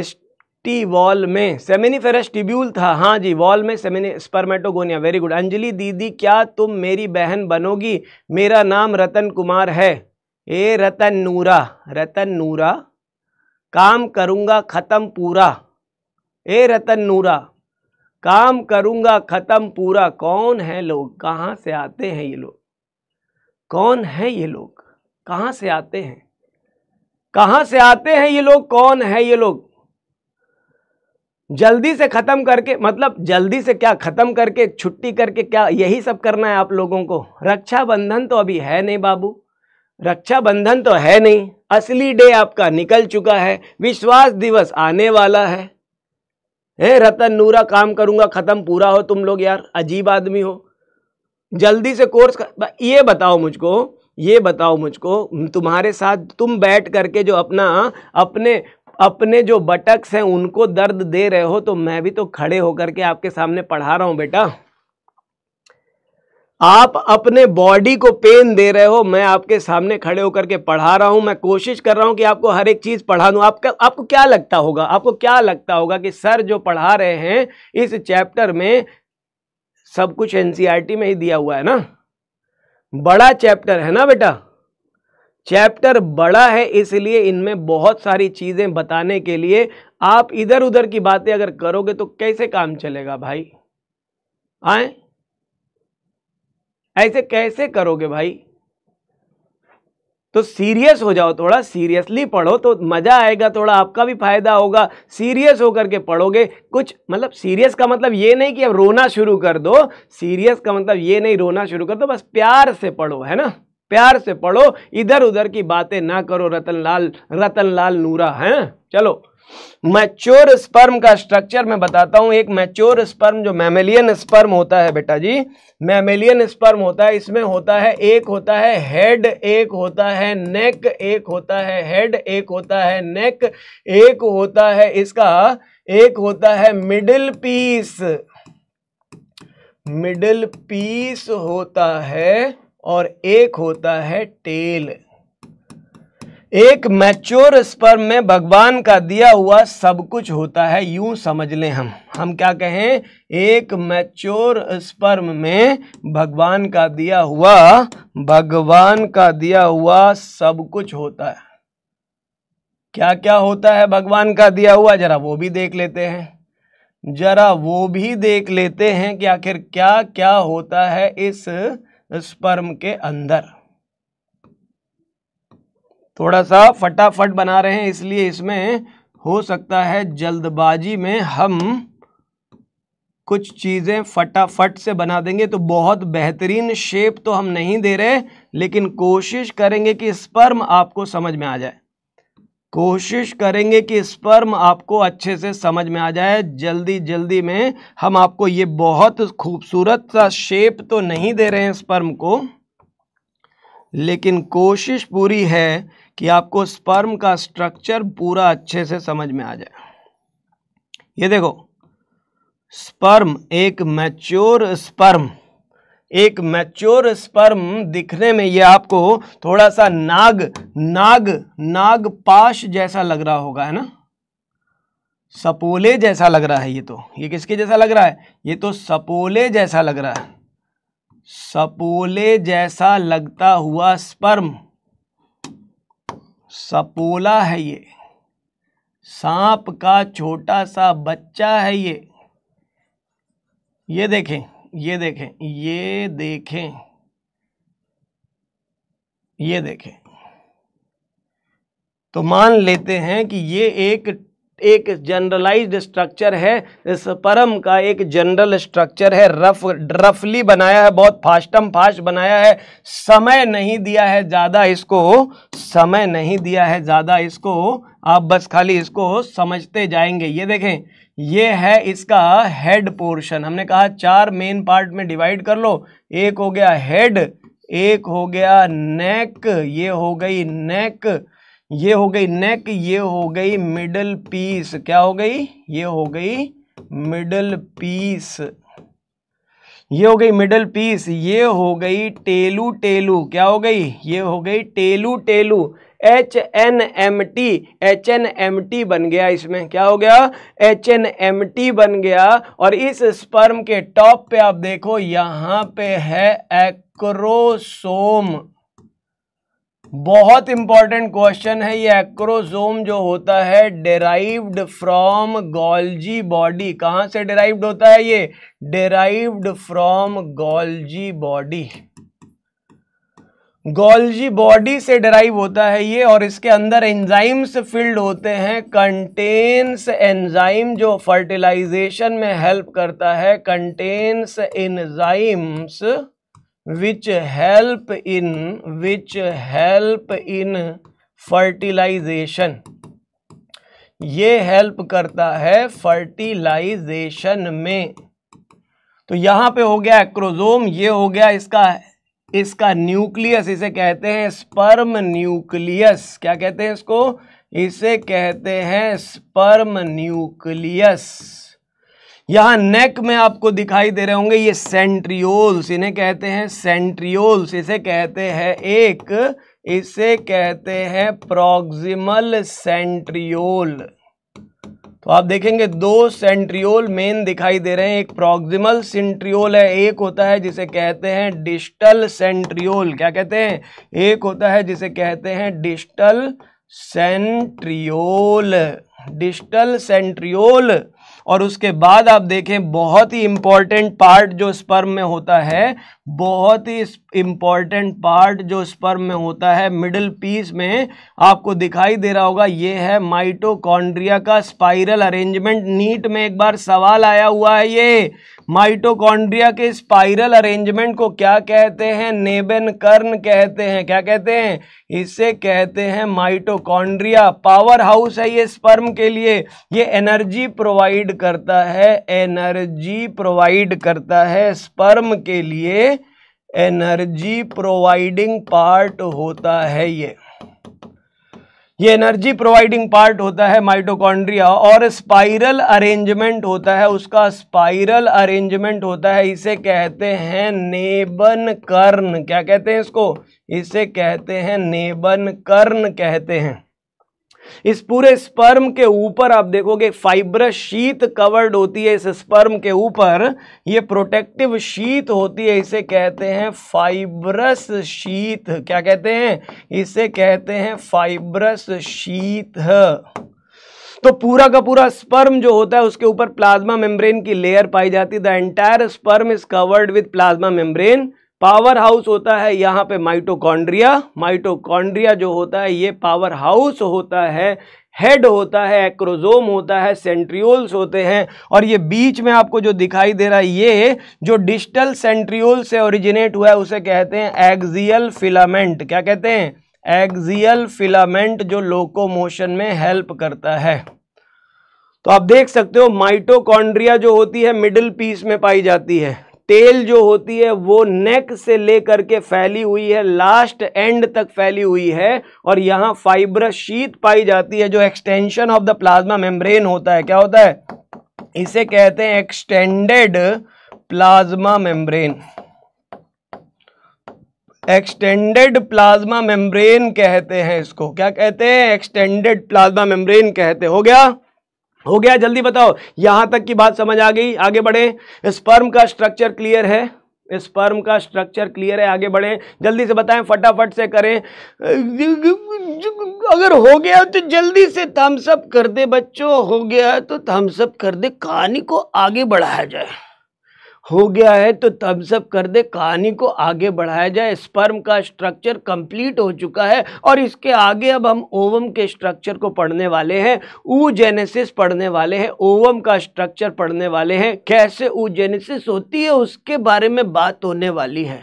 एसटी वॉल में सेमिनीफेरस टिब्यूल था हाँ जी वॉल में सेमिनी स्पर्मेटोगोनिया वेरी गुड अंजलि दीदी क्या तुम मेरी बहन बनोगी मेरा नाम रतन कुमार है ए रतन नूरा रतन नूरा काम करूँगा ख़त्म पूरा ए रतन नूरा काम करूँगा ख़त्म पूरा कौन है लोग कहाँ से आते हैं ये लोग कौन है ये लोग कहाँ से आते हैं कहाँ से आते हैं ये लोग कौन है ये लोग जल्दी से ख़त्म करके मतलब जल्दी से क्या ख़त्म करके छुट्टी करके क्या यही सब करना है आप लोगों को रक्षाबंधन तो अभी है नहीं बाबू रक्षाबंधन तो है नहीं असली डे आपका निकल चुका है विश्वास दिवस आने वाला है हे रतन नूरा काम करूंगा ख़त्म पूरा हो तुम लोग यार अजीब आदमी हो जल्दी से कोर्स कर... ये बताओ मुझको ये बताओ मुझको तुम्हारे साथ तुम बैठ करके जो अपना अपने अपने जो बटक्स हैं उनको दर्द दे रहे हो तो मैं भी तो खड़े होकर के आपके सामने पढ़ा रहा हूँ बेटा आप अपने बॉडी को पेन दे रहे हो मैं आपके सामने खड़े होकर के पढ़ा रहा हूं मैं कोशिश कर रहा हूं कि आपको हर एक चीज़ पढ़ा दूं आपका आपको क्या लगता होगा आपको क्या लगता होगा कि सर जो पढ़ा रहे हैं इस चैप्टर में सब कुछ एनसीईआरटी e में ही दिया हुआ है ना बड़ा चैप्टर है ना बेटा चैप्टर बड़ा है इसलिए इनमें बहुत सारी चीज़ें बताने के लिए आप इधर उधर की बातें अगर करोगे तो कैसे काम चलेगा भाई आए ऐसे कैसे करोगे भाई तो सीरियस हो जाओ थोड़ा सीरियसली पढ़ो तो मज़ा आएगा थोड़ा आपका भी फायदा होगा सीरियस होकर के पढ़ोगे कुछ मतलब सीरियस का मतलब ये नहीं कि अब रोना शुरू कर दो सीरियस का मतलब ये नहीं रोना शुरू कर दो बस प्यार से पढ़ो है ना प्यार से पढ़ो इधर उधर की बातें ना करो रतन लाल रतन लाल नूरा है चलो मैच्योर स्पर्म का स्ट्रक्चर मैं बताता हूं एक मैच्योर स्पर्म जो मैमेलियन स्पर्म होता है बेटा जी मैमेलियन स्पर्म होता है इसमें होता है एक होता है हेड एक होता है नेक एक होता है हेड एक होता है नेक एक होता है इसका एक होता है मिडिल पीस मिडिल पीस होता है और एक होता है टेल एक मैच्योर स्पर्म में भगवान का दिया हुआ सब कुछ होता है यूं समझ लें हम हम क्या कहें एक मैच्योर स्पर्म में भगवान का दिया हुआ भगवान का दिया हुआ सब कुछ होता है क्या क्या होता है भगवान का दिया हुआ जरा वो भी देख लेते हैं जरा वो भी देख लेते हैं कि आखिर क्या क्या होता है इस स्पर्म के अंदर थोड़ा सा फटाफट बना रहे हैं इसलिए इसमें हो सकता है जल्दबाजी में हम कुछ चीज़ें फटाफट से बना देंगे तो बहुत बेहतरीन शेप तो हम नहीं दे रहे लेकिन कोशिश करेंगे कि स्पर्म आपको समझ में आ जाए कोशिश करेंगे कि स्पर्म आपको अच्छे से समझ में आ जाए जल्दी जल्दी में हम आपको ये बहुत खूबसूरत सा शेप तो नहीं दे रहे हैं स्पर्म को लेकिन कोशिश पूरी है कि आपको स्पर्म का स्ट्रक्चर पूरा अच्छे से समझ में आ जाए ये देखो स्पर्म एक मैच्योर स्पर्म एक मैच्योर स्पर्म दिखने में ये आपको थोड़ा सा नाग नाग नाग पाश जैसा लग रहा होगा है ना सपोले जैसा लग रहा है ये तो ये किसके जैसा लग रहा है ये तो सपोले जैसा लग रहा है सपोले जैसा लगता हुआ स्पर्म सपोला है ये सांप का छोटा सा बच्चा है ये ये देखें ये देखें ये देखें ये देखें तो मान लेते हैं कि ये एक एक जनरलाइज्ड स्ट्रक्चर है इस परम का एक जनरल स्ट्रक्चर है रफ रफली बनाया है बहुत फास्टम फास्ट बनाया है समय नहीं दिया है ज़्यादा इसको समय नहीं दिया है ज़्यादा इसको आप बस खाली इसको समझते जाएंगे ये देखें ये है इसका हेड पोर्शन हमने कहा चार मेन पार्ट में डिवाइड कर लो एक हो गया हेड एक हो गया नेक ये हो गई नेक ये हो गई नेक ये हो गई मिडल पीस क्या हो गई ये हो गई मिडल पीस ये हो गई मिडल पीस ये हो गई टेलू टेलू क्या हो गई ये हो गई टेलू टेलू H N M T H N M T बन गया इसमें क्या हो गया एच एन एम टी बन गया और इस स्पर्म के टॉप पे आप देखो यहां पे है एक्रोसोम बहुत इंपॉर्टेंट क्वेश्चन है ये एक्रोसोम जो होता है डेराइव्ड फ्रॉम गोल्जी बॉडी कहाँ से डेराइव्ड होता है ये derived from Golgi body Golgi body से डेराइव होता है ये और इसके अंदर एंजाइम्स फील्ड होते हैं कंटेन्स एंजाइम जो फर्टिलाइजेशन में हेल्प करता है contains enzymes which help in which help in fertilisation ये हेल्प करता है फर्टिलाइजेशन में तो यहां पे हो गया एक्रोजोम ये हो गया इसका इसका न्यूक्लियस इसे कहते हैं स्पर्म न्यूक्लियस क्या कहते हैं इसको इसे कहते हैं स्पर्म न्यूक्लियस यहां नेक में आपको दिखाई दे रहे होंगे ये सेंट्रियोल्स इन्हें कहते हैं सेंट्रियोल्स इसे कहते हैं एक इसे कहते हैं प्रोक्सिमल सेंट्रियोल तो आप देखेंगे दो सेंट्रियोल मेन दिखाई दे रहे हैं एक प्रोक्सिमल सेंट्रियोल है एक होता है जिसे कहते हैं डिस्टल सेंट्रियोल क्या कहते हैं एक होता है जिसे कहते हैं डिस्टल सेंट्रियोल डिस्टल सेंट्रियोल और उसके बाद आप देखें बहुत ही इंपॉर्टेंट पार्ट जो स्पर्म में होता है बहुत ही इंपॉर्टेंट पार्ट जो स्पर्म में होता है मिडिल पीस में आपको दिखाई दे रहा होगा ये है माइटोकॉन्ड्रिया का स्पाइरल अरेंजमेंट नीट में एक बार सवाल आया हुआ है ये माइटोकॉन्ड्रिया के स्पाइरल अरेंजमेंट को क्या कहते हैं नेबेन कर्न कहते हैं क्या कहते हैं इसे कहते हैं माइटोकॉन्ड्रिया पावर हाउस है ये स्पर्म के लिए ये एनर्जी प्रोवाइड करता है एनर्जी प्रोवाइड करता है स्पर्म के लिए एनर्जी प्रोवाइडिंग पार्ट होता है ये ये एनर्जी प्रोवाइडिंग पार्ट होता है माइटोकॉन्ड्रिया और स्पाइरल अरेंजमेंट होता है उसका स्पाइरल अरेंजमेंट होता है इसे कहते हैं नेबन कर्न क्या कहते हैं इसको इसे कहते हैं नेबन कर्न कहते हैं इस पूरे स्पर्म के ऊपर आप देखोगे फाइब्रस शीत कवर्ड होती है इस स्पर्म के ऊपर ये प्रोटेक्टिव शीत होती है इसे कहते हैं फाइब्रस शीत क्या कहते हैं इसे कहते हैं फाइब्रस शीत तो पूरा का पूरा स्पर्म जो होता है उसके ऊपर प्लाज्मा मेम्ब्रेन की लेयर पाई जाती है the entire sperm is covered with plasma membrane powerhouse होता है यहाँ पे माइटोकॉन्ड्रिया माइटोकॉन्ड्रिया जो होता है ये पावर हाउस होता है हेड होता है एक्रोजोम होता है सेंट्रियोल्स होते हैं और ये बीच में आपको जो दिखाई दे रहा है ये जो डिस्टल सेंट्रियोल से ओरिजिनेट हुआ है उसे कहते हैं एक्जियल फिलामेंट क्या कहते हैं एक्जियल फिलामेंट जो लोकोमोशन में हेल्प करता है तो आप देख सकते हो माइटोकॉन्ड्रिया जो होती है मिडिल पीस में पाई जाती है टेल जो होती है वो नेक से लेकर के फैली हुई है लास्ट एंड तक फैली हुई है और यहां फाइब्रस शीत पाई जाती है जो extension of the plasma membrane होता है क्या होता है इसे कहते हैं extended plasma membrane extended plasma membrane कहते हैं इसको क्या कहते हैं एक्सटेंडेड प्लाज्मा मेम्ब्रेन कहते हो गया हो गया जल्दी बताओ यहां तक की बात समझ आ गई आगे बढ़े स्पर्म का स्ट्रक्चर क्लियर है स्पर्म का स्ट्रक्चर क्लियर है आगे बढ़े जल्दी से बताएं फटाफट से करें अगर हो गया तो जल्दी से थम्सअप कर दे बच्चों हो गया तो थम्सअप कर दे कहानी को आगे बढ़ाया जाए हो गया है तो थम्स अप कर दे कहानी को आगे बढ़ाया जाए स्पर्म का स्ट्रक्चर कंप्लीट हो चुका है और इसके आगे अब हम ओवम के स्ट्रक्चर को पढ़ने वाले हैं ऊ जेनेसिस पढ़ने वाले हैं ओवम का स्ट्रक्चर पढ़ने वाले हैं कैसे ऊ जेनेसिस होती है उसके बारे में बात होने वाली है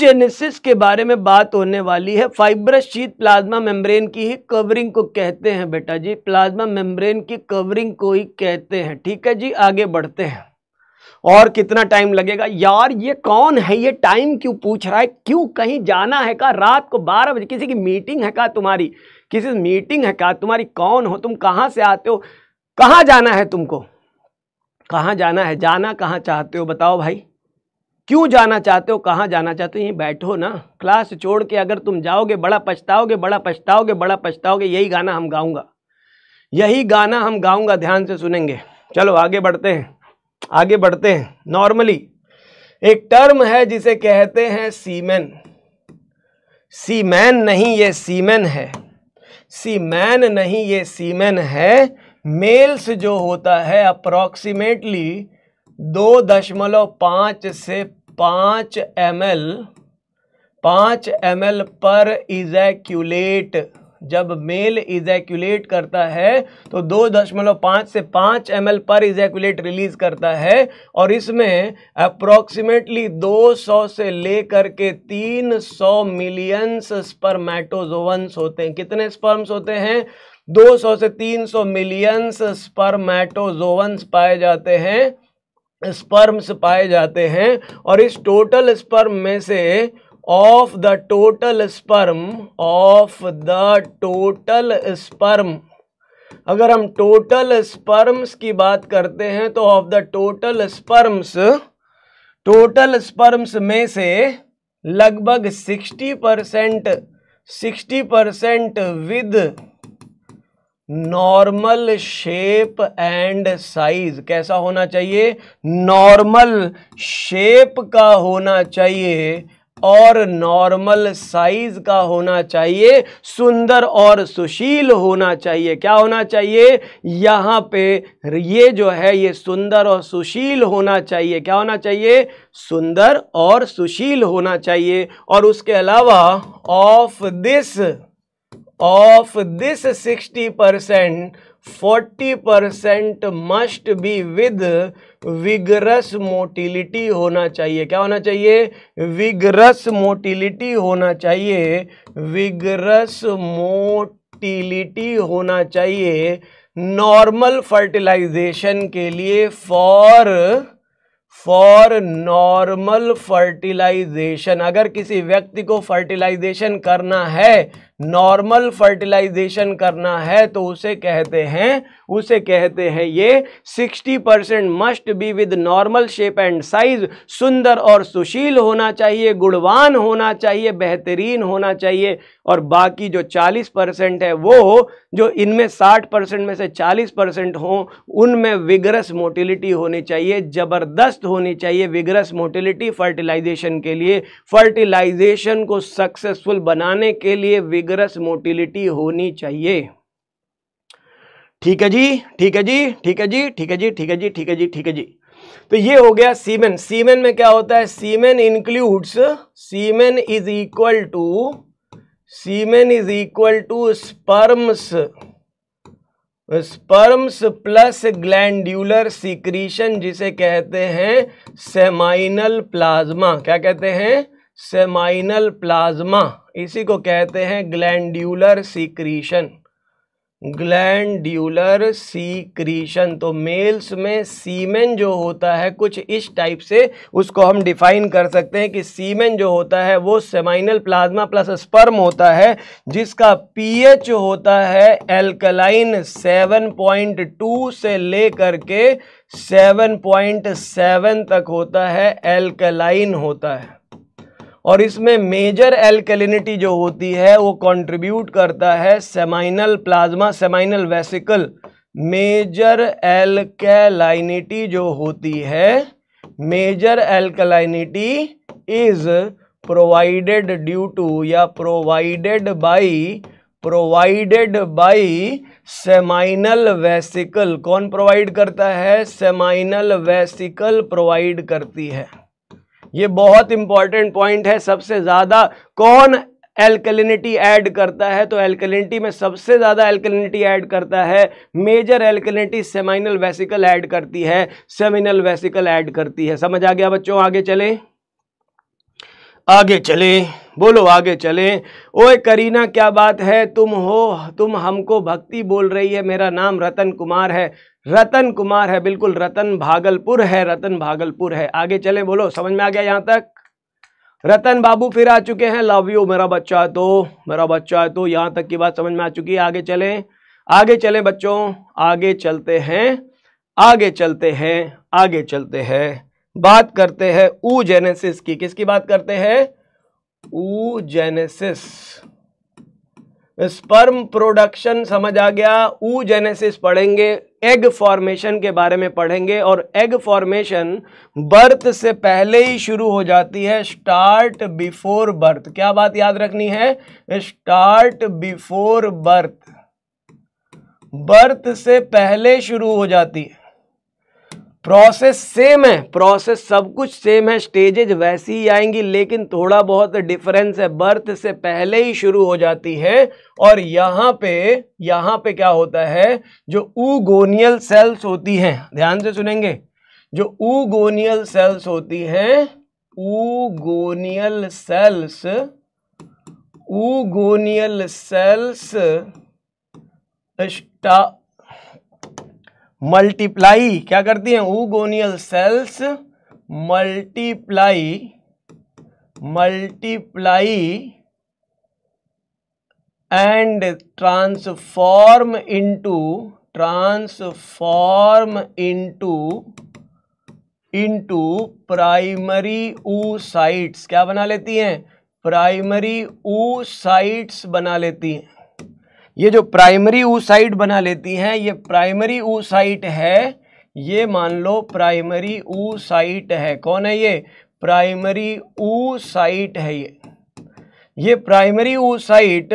जेनेसिस के बारे में बात होने वाली है फाइब्रस शीत प्लाज्मा मेम्ब्रेन की ही कवरिंग को कहते हैं बेटा जी प्लाज्मा मेम्ब्रेन की कवरिंग को ही कहते हैं ठीक है जी आगे बढ़ते हैं और कितना टाइम लगेगा यार ये कौन है ये टाइम क्यों पूछ रहा है क्यों कहीं जाना है का रात को बारह बजे किसी की मीटिंग है का तुम्हारी किसी मीटिंग है का तुम्हारी कौन हो तुम कहाँ से आते हो कहाँ जाना है तुमको कहाँ जाना है जाना कहाँ चाहते हो बताओ भाई क्यों जाना चाहते हो कहाँ जाना चाहते हो यहीं बैठो ना क्लास छोड़ के अगर तुम जाओगे बड़ा पछताओगे बड़ा पछताओगे बड़ा पछताओगे यही गाना हम गाऊंगा यही गाना हम गाऊंगा ध्यान से सुनेंगे चलो आगे बढ़ते हैं आगे बढ़ते हैं नॉर्मली एक टर्म है जिसे कहते हैं सीमेन सीमैन नहीं ये सीमेन है सीमैन नहीं ये सीमेन है मेल्स जो होता है अप्रॉक्सीमेटली दो दशमलव पाँच से पाँच एम एल पाँच एम एल पर इजैक्यूलेट जब मेल इजैक्यूलेट करता है तो दो दशमलव पाँच से पाँच एम पर इजैक्यूलेट रिलीज करता है और इसमें अप्रोक्सीमेटली 200 से लेकर के 300 मिलियंस मैटोजोवंस होते हैं कितने स्पर्म्स होते हैं 200 से 300 मिलियंस मैटोजोवंस पाए जाते हैं स्पर्म्स पाए जाते हैं और इस टोटल स्पर्म में से of the total sperm of the total sperm अगर हम टोटल स्पर्म्स की बात करते हैं तो of the total sperms total sperms में से लगभग 60 percent sixty percent with normal shape and size कैसा होना चाहिए नॉर्मल शेप का होना चाहिए और नॉर्मल साइज का होना चाहिए सुंदर और सुशील होना चाहिए क्या होना चाहिए यहां पे ये जो है ये सुंदर और सुशील होना चाहिए क्या होना चाहिए सुंदर और सुशील होना चाहिए और उसके अलावा of this of this sixty percent forty percent must be with vigorous motility होना चाहिए क्या होना चाहिए विगरस मोटिलिटी होना चाहिए विगरस मोटिलिटी होना चाहिए नॉर्मल फर्टिलाइजेशन के लिए फॉर फॉर नॉर्मल फर्टिलाइजेशन अगर किसी व्यक्ति को फर्टिलाइजेशन करना है नॉर्मल फर्टिलाइजेशन करना है तो उसे कहते हैं उसे कहते हैं ये 60 percent must be with normal shape and size सुंदर और सुशील होना चाहिए गुणवान होना चाहिए बेहतरीन होना चाहिए और बाकी जो 40 परसेंट है वो जो इनमें 60 परसेंट में से 40 परसेंट हों उनमें विग्रस मोटिलिटी होनी चाहिए ज़बरदस्त होनी चाहिए विग्रस मोटिलिटी फर्टिलाइजेशन के लिए फर्टिलाइजेशन को सक्सेसफुल बनाने के लिए रिगरस मोटिलिटी होनी चाहिए ठीक है जी ठीक है जी ठीक है जी ठीक है जी ठीक है जी ठीक है जी ठीक है जी तो ये हो गया सीमेन सीमेन में क्या होता है semen includes semen is equal to semen is equal to sperms sperms plus glandular secretion जिसे कहते हैं सेमाइनल प्लाज्मा क्या कहते हैं सेमाइनल प्लाज्मा इसी को कहते हैं ग्लैंडुलर सीक्रीशन ग्लैंडुलर सीक्रीशन तो मेल्स में सीमेन जो होता है कुछ इस टाइप से उसको हम डिफाइन कर सकते हैं कि सीमेन जो होता है वो सेमाइनल प्लाज्मा प्लस स्पर्म होता है जिसका पीएच होता है एल्कलाइन 7.2 से लेकर के 7.7 तक होता है एल्कलाइन होता है और इसमें मेजर एल्केलिनिटी जो होती है वो कंट्रीब्यूट करता है seminal plasma seminal vesicle major alkalinity जो होती है major alkalinity is provided due to या provided by provided by seminal vesicle कौन प्रोवाइड करता है सेमाइनल वेसिकल प्रोवाइड करती है ये बहुत इंपॉर्टेंट पॉइंट है सबसे ज़्यादा कौन एल्कलिनिटी ऐड करता है तो एल्कलिनिटी में सबसे ज़्यादा एल्कलिनिटी ऐड करता है major alkalinity seminal vesicle add करती है सेमिनल वेसिकल ऐड करती है समझ आ गया बच्चों आगे चले आगे चले बोलो आगे चले ओए करीना क्या बात है तुम हो तुम हमको भक्ति बोल रही है मेरा नाम रतन कुमार है रतन कुमार है बिल्कुल रतन भागलपुर है रतन भागलपुर है आगे चले बोलो समझ में आ गया यहाँ तक रतन बाबू फिर आ चुके हैं लव यू मेरा बच्चा है तो मेरा बच्चा है तो यहाँ तक की बात समझ में आ चुकी है आगे चले आगे चले बच्चों आगे चलते हैं आगे चलते हैं आगे चलते हैं बात करते हैं ऊ जेनेसिस की किसकी बात करते हैं ऊ जेनेसिस स्पर्म प्रोडक्शन समझ आ गया ऊ जेनेसिस पढ़ेंगे एग फॉर्मेशन के बारे में पढ़ेंगे और एग फॉर्मेशन बर्थ से पहले ही शुरू हो जाती है स्टार्ट बिफोर बर्थ क्या बात याद रखनी है स्टार्ट बिफोर बर्थ बर्थ से पहले शुरू हो जाती है प्रोसेस सेम है प्रोसेस सब कुछ सेम है स्टेजेज वैसी ही आएंगी लेकिन थोड़ा बहुत डिफरेंस है बर्थ से पहले ही शुरू हो जाती है और यहाँ पे यहाँ पे क्या होता है जो ऊगोनियल सेल्स होती हैं ध्यान से सुनेंगे जो ऊगोनियल सेल्स होती हैं ऊगोनियल सेल्स ऊगोनियल सेल्स स्टा मल्टीप्लाई क्या करती हैं oogonial cells multiply multiply and transform into transform into into primary oocytes क्या बना लेती हैं प्राइमरी ऊ साइट्स बना लेती हैं ये जो प्राइमरी ऊसाइट बना लेती हैं ये प्राइमरी ऊसाइट है ये मान लो प्राइमरी ऊसाइट है कौन है ये प्राइमरी ऊसाइट है ये ये primary oocyte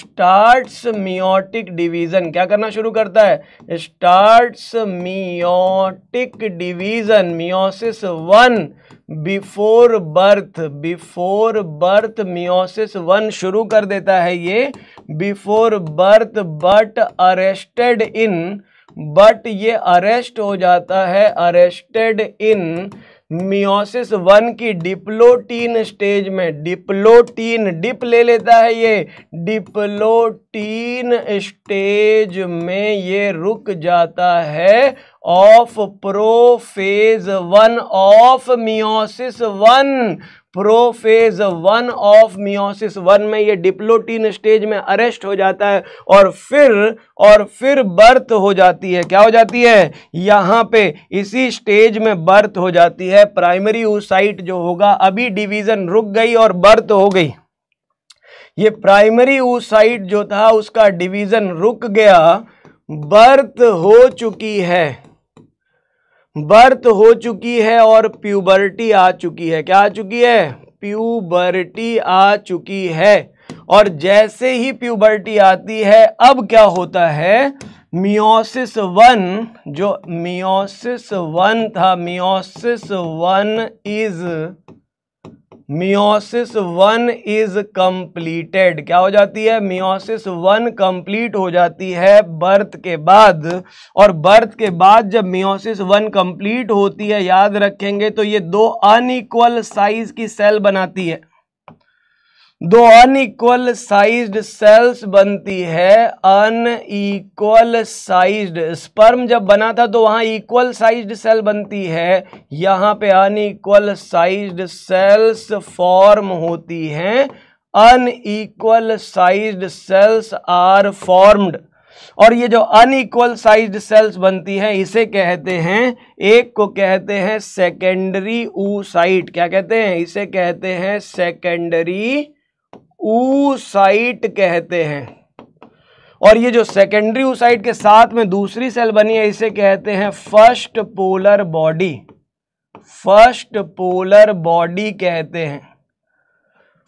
starts meiotic division क्या करना शुरू करता है starts meiotic division meiosis one before birth before birth meiosis one शुरू कर देता है ये before birth but arrested in but ये अरेस्ट हो जाता है अरेस्टेड इन मियोसिस वन की डिप्लोटीन स्टेज में डिप्लोटीन डिप ले लेता है ये डिप्लोटीन स्टेज में ये रुक जाता है of prophase one of meiosis one prophase one of meiosis one में ये डिप्लोटीन स्टेज में अरेस्ट हो जाता है और फिर और फिर बर्थ हो जाती है क्या हो जाती है यहाँ पे इसी स्टेज में बर्थ हो जाती है प्राइमरी ऊसाइट जो होगा अभी डिवीजन रुक गई और बर्थ हो गई ये प्राइमरी ऊसाइट जो था उसका डिवीजन रुक गया बर्थ हो चुकी है बर्थ हो चुकी है और प्यूबर्टी आ चुकी है क्या आ चुकी है प्यूबर्टी आ चुकी है और जैसे ही प्यूबर्टी आती है अब क्या होता है मियोसिस वन जो मियोसिस वन था meiosis one is meiosis one is completed क्या हो जाती है मियोसिस वन कंप्लीट हो जाती है बर्थ के बाद और बर्थ के बाद जब मियोसिस वन कंप्लीट होती है याद रखेंगे तो ये दो अनइक्वल साइज की सेल बनाती है दो अनइक्वल साइज्ड सेल्स बनती है अनइक्वल साइज्ड स्पर्म जब बना था तो वहाँ इक्वल साइज्ड सेल बनती है यहाँ पे अनइक्वल साइज्ड सेल्स फॉर्म होती हैं unequal sized cells are formed और ये जो अनइक्वल साइज्ड सेल्स बनती हैं इसे कहते हैं एक को कहते हैं सेकेंडरी ऊ साइट क्या कहते हैं इसे कहते हैं सेकेंडरी ऊसाइट कहते हैं और ये जो सेकेंडरी ऊसाइट के साथ में दूसरी सेल बनी है इसे कहते हैं first polar body first polar body कहते हैं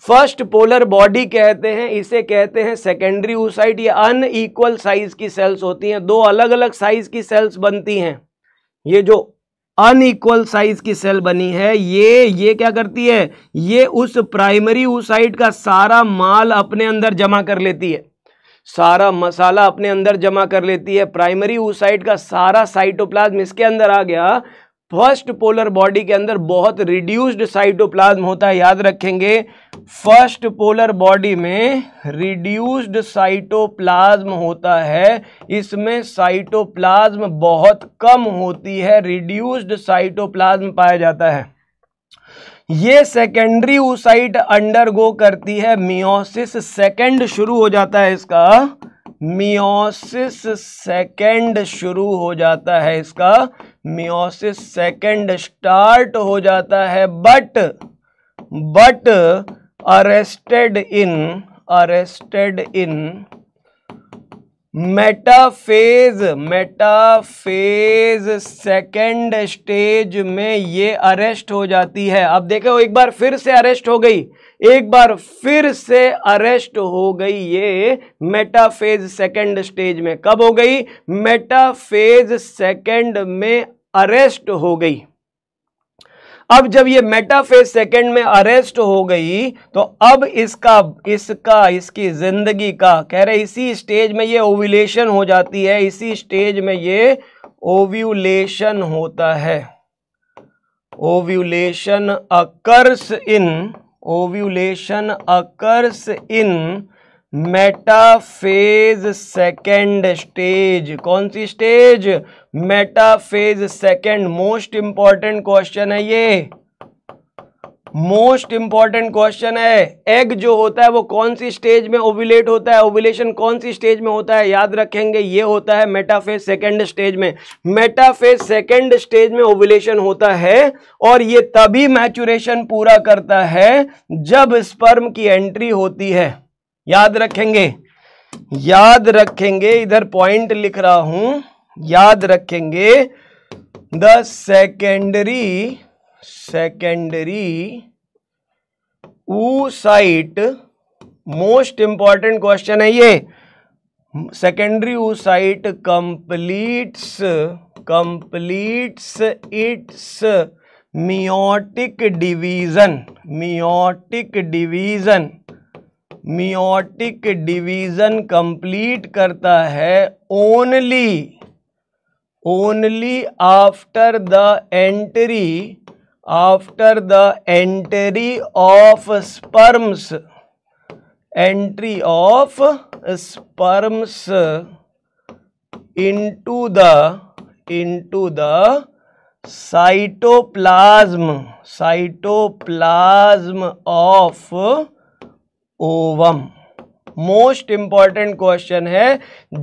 फर्स्ट पोलर बॉडी कहते हैं इसे कहते हैं सेकेंडरी ऊसाइट ये अनईक्वल साइज की सेल्स होती हैं दो अलग अलग साइज की सेल्स बनती हैं ये जो अनइक्वल साइज की सेल बनी है ये ये क्या करती है ये उस प्राइमरी साइड का सारा माल अपने अंदर जमा कर लेती है सारा मसाला अपने अंदर जमा कर लेती है प्राइमरी साइड का सारा साइटोप्लाज्म इसके अंदर आ गया फर्स्ट पोलर बॉडी के अंदर बहुत रिड्यूस्ड साइटोप्लाज्म होता है याद रखेंगे फर्स्ट पोलर बॉडी में रिड्यूस्ड साइटोप्लाज्म होता है इसमें साइटोप्लाज्म बहुत कम होती है रिड्यूस्ड साइटोप्लाज्म पाया जाता है ये सेकेंडरी ऊसाइट अंडरगो करती है मियोसिस सेकेंड शुरू हो जाता है इसका मियोसिस सेकेंड शुरू हो जाता है इसका मियोसिस सेकंड स्टार्ट हो जाता है but but arrested in arrested in metaphase metaphase second stage में ये अरेस्ट हो जाती है अब देखो एक बार फिर से अरेस्ट हो गई एक बार फिर से अरेस्ट हो गई ये मेटाफेज सेकेंड स्टेज में कब हो गई मेटाफेज सेकेंड में अरेस्ट हो गई अब जब ये मेटाफेज सेकेंड में अरेस्ट हो गई तो अब इसका इसका इसकी जिंदगी का कह रहे इसी स्टेज में ये ओव्यूलेशन हो जाती है इसी स्टेज में ये ओव्यूलेशन होता है ovulation occurs in ovulation occurs in metaphase second stage कौन सी stage metaphase second most important question है ये मोस्ट इंपॉर्टेंट क्वेश्चन है एग जो होता है वो कौन सी स्टेज में ओविलेट होता है ओविलेशन कौन सी स्टेज में होता है याद रखेंगे ये होता है मेटाफेज सेकेंड स्टेज में मेटाफेज सेकेंड स्टेज में ओविलेशन होता है और ये तभी मैचुरेशन पूरा करता है जब स्पर्म की एंट्री होती है याद रखेंगे याद रखेंगे इधर पॉइंट लिख रहा हूं याद रखेंगे the secondary secondary oocyte most important question है ये secondary oocyte completes completes its meiotic division meiotic division meiotic division complete करता है only only after the entry after the entry of sperms entry of sperms into the into the cytoplasm cytoplasm of ovum most important question है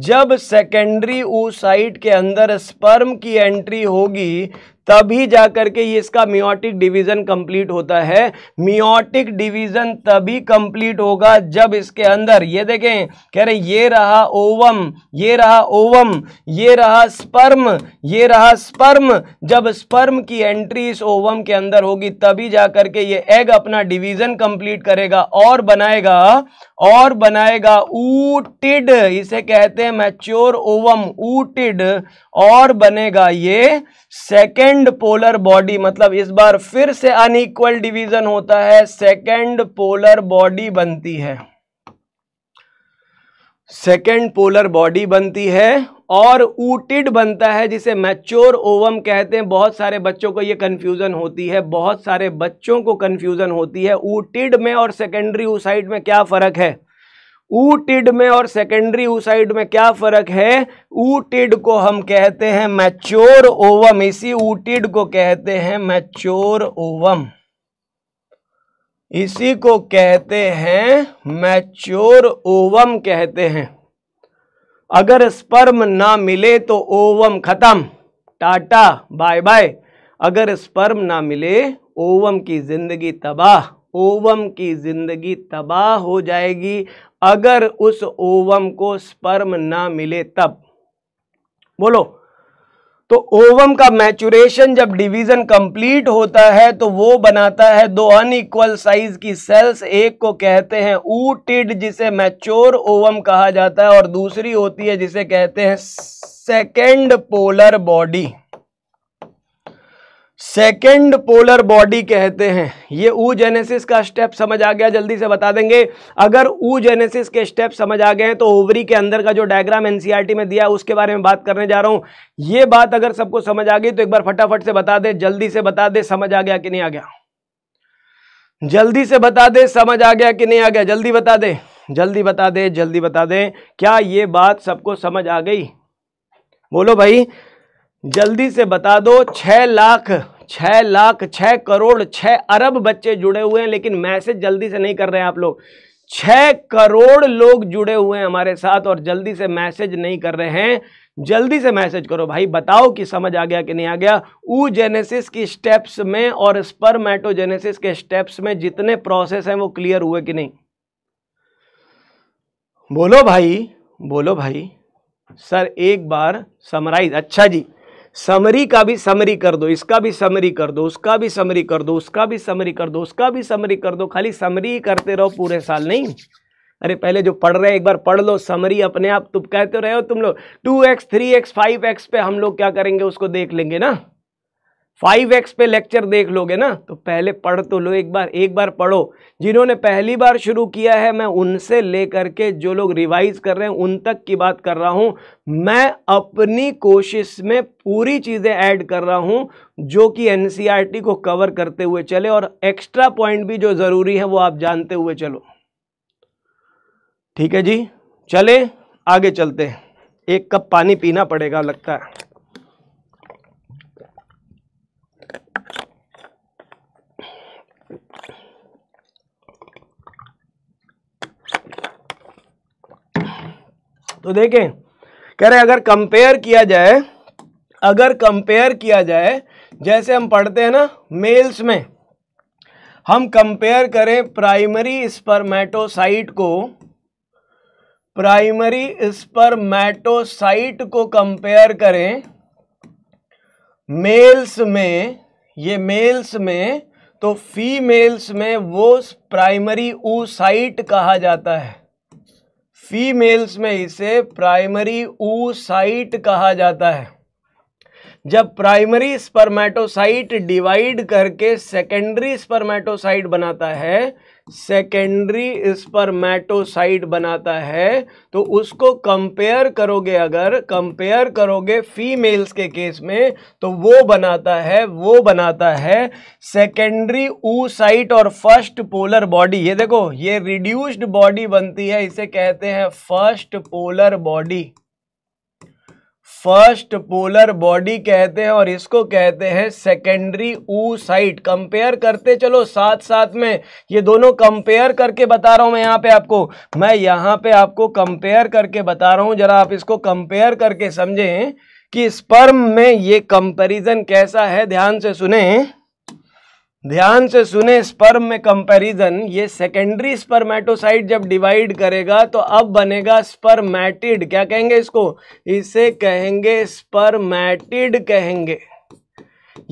जब secondary ऊ site के अंदर sperm की entry होगी तभी जाकर के ये इसका मियोटिक डिवीजन कंप्लीट होता है मियोटिक डिवीजन तभी कंप्लीट होगा जब इसके अंदर ये देखें कह रहे ये रहा ओवम ये रहा ओवम ये रहा स्पर्म ये रहा स्पर्म जब स्पर्म की एंट्री इस ओवम के अंदर होगी तभी जाकर के ये एग अपना डिवीजन कंप्लीट करेगा और बनाएगा और बनाएगा ऊटिड इसे कहते हैं मैच्योर ओवम ऊटिड और बनेगा ये सेकेंड सेकेंड पोलर बॉडी मतलब इस बार फिर से अनइक्वल डिवीजन होता है सेकेंड पोलर बॉडी बनती है सेकेंड पोलर बॉडी बनती है और ऊटिड बनता है जिसे मैच्योर ओवम कहते हैं बहुत सारे बच्चों को ये कन्फ्यूज़न होती है बहुत सारे बच्चों को कन्फ्यूज़न होती है ऊटिड में और सेकेंडरी ऊसाइड में क्या फ़र्क है ऊटिड में और सेकेंडरी ऊसाइड में क्या फर्क है ऊ टिड को हम कहते हैं मैच्योर ओवम इसी ऊटिड को कहते हैं मैच्योर ओवम इसी को कहते हैं मैच्योर ओवम कहते हैं अगर स्पर्म ना मिले तो ओवम खत्म टाटा बाय बाय अगर स्पर्म ना मिले ओवम की जिंदगी तबाह ओवम की जिंदगी तबाह हो जाएगी अगर उस ओवम को स्पर्म ना मिले तब बोलो तो ओवम का मैचुरेशन जब डिवीजन कंप्लीट होता है तो वो बनाता है दो अनइक्वल साइज की सेल्स एक को कहते हैं ऊटिड जिसे मैच्योर ओवम कहा जाता है और दूसरी होती है जिसे कहते हैं second polar body second polar body कहते हैं ये ऊ जेनेसिस का स्टेप समझ आ गया जल्दी से बता देंगे अगर ऊ जेनेसिस के स्टेप समझ आ गए हैं तो ओवरी के अंदर का जो डायग्राम एनसीईआरटी में दिया है उसके बारे में बात करने जा रहा हूं ये बात अगर सबको समझ आ गई तो एक बार फटाफट से बता दे जल्दी से बता दे समझ आ गया कि नहीं आ गया जल्दी से बता दे समझ आ गया कि नहीं आ गया जल्दी बता दे जल्दी बता दे जल्दी बता दे क्या ये बात सबको समझ आ गई बोलो भाई जल्दी से बता दो छ लाख छ लाख छ करोड़ छः अरब बच्चे जुड़े हुए हैं लेकिन मैसेज जल्दी से नहीं कर रहे हैं आप लोग छ करोड़ लोग जुड़े हुए हैं हमारे साथ और जल्दी से मैसेज नहीं कर रहे हैं जल्दी से मैसेज करो भाई बताओ कि समझ आ गया कि नहीं आ गया ऊ जेनेसिस की स्टेप्स में और स्पर्मेटोजेनेसिस के स्टेप्स में जितने प्रोसेस हैं वो क्लियर हुए कि नहीं बोलो भाई बोलो भाई सर एक बार समराइज अच्छा जी समरी का भी समरी कर दो इसका भी समरी कर दो उसका भी समरी कर दो उसका भी समरी कर दो उसका भी समरी कर दो खाली समरी करते रहो पूरे साल नहीं अरे पहले जो पढ़ रहे हैं एक बार पढ़ लो समरी अपने आप तुम कहते रहे हो तुम लोग two X three X five X पे हम लोग क्या करेंगे उसको देख लेंगे ना फाइव एक्स पे लेक्चर देख लोगे ना तो पहले पढ़ तो लो एक बार एक बार पढ़ो जिन्होंने पहली बार शुरू किया है मैं उनसे लेकर के जो लोग रिवाइज कर रहे हैं उन तक की बात कर रहा हूँ मैं अपनी कोशिश में पूरी चीज़ें ऐड कर रहा हूँ जो कि एन e को कवर करते हुए चले और एक्स्ट्रा पॉइंट भी जो ज़रूरी है वो आप जानते हुए चलो ठीक है जी चले आगे चलते हैं एक कप पानी पीना पड़ेगा लगता है तो देखें कह रहे अगर कंपेयर किया जाए अगर कंपेयर किया जाए जैसे हम पढ़ते हैं ना मेल्स में हम कंपेयर करें प्राइमरी स्पर्मेटोसाइट को प्राइमरी स्पर्मेटोसाइट को कंपेयर करें मेल्स में ये मेल्स में तो फीमेल्स में वो प्राइमरी ऊसाइट कहा जाता है फीमेल्स में इसे प्राइमरी ऊसाइट कहा जाता है जब प्राइमरी स्पर्मेटोसाइट डिवाइड करके सेकेंडरी स्पर्मेटोसाइट बनाता है सेकेंडरी स्पर्मेटोसाइट बनाता है तो उसको कंपेयर करोगे अगर कंपेयर करोगे फीमेल्स के केस में तो वो बनाता है वो बनाता है सेकेंडरी साइट और फर्स्ट पोलर बॉडी ये देखो ये रिड्यूस्ड बॉडी बनती है इसे कहते हैं first polar body first polar body कहते हैं और इसको कहते हैं सेकेंडरी ऊ साइट कंपेयर करते चलो साथ साथ में ये दोनों कंपेयर करके बता रहा हूँ मैं यहाँ पे आपको मैं यहाँ पे आपको कंपेयर करके बता रहा हूँ जरा आप इसको कंपेयर करके समझें कि स्पर्म में ये कंपैरिजन कैसा है ध्यान से सुने ध्यान से सुने स्पर्म में कंपैरिजन ये सेकेंडरी स्पर्मेटोसाइट जब डिवाइड करेगा तो अब बनेगा स्पर्मैटिड क्या कहेंगे इसको इसे कहेंगे स्पर्मैटिड कहेंगे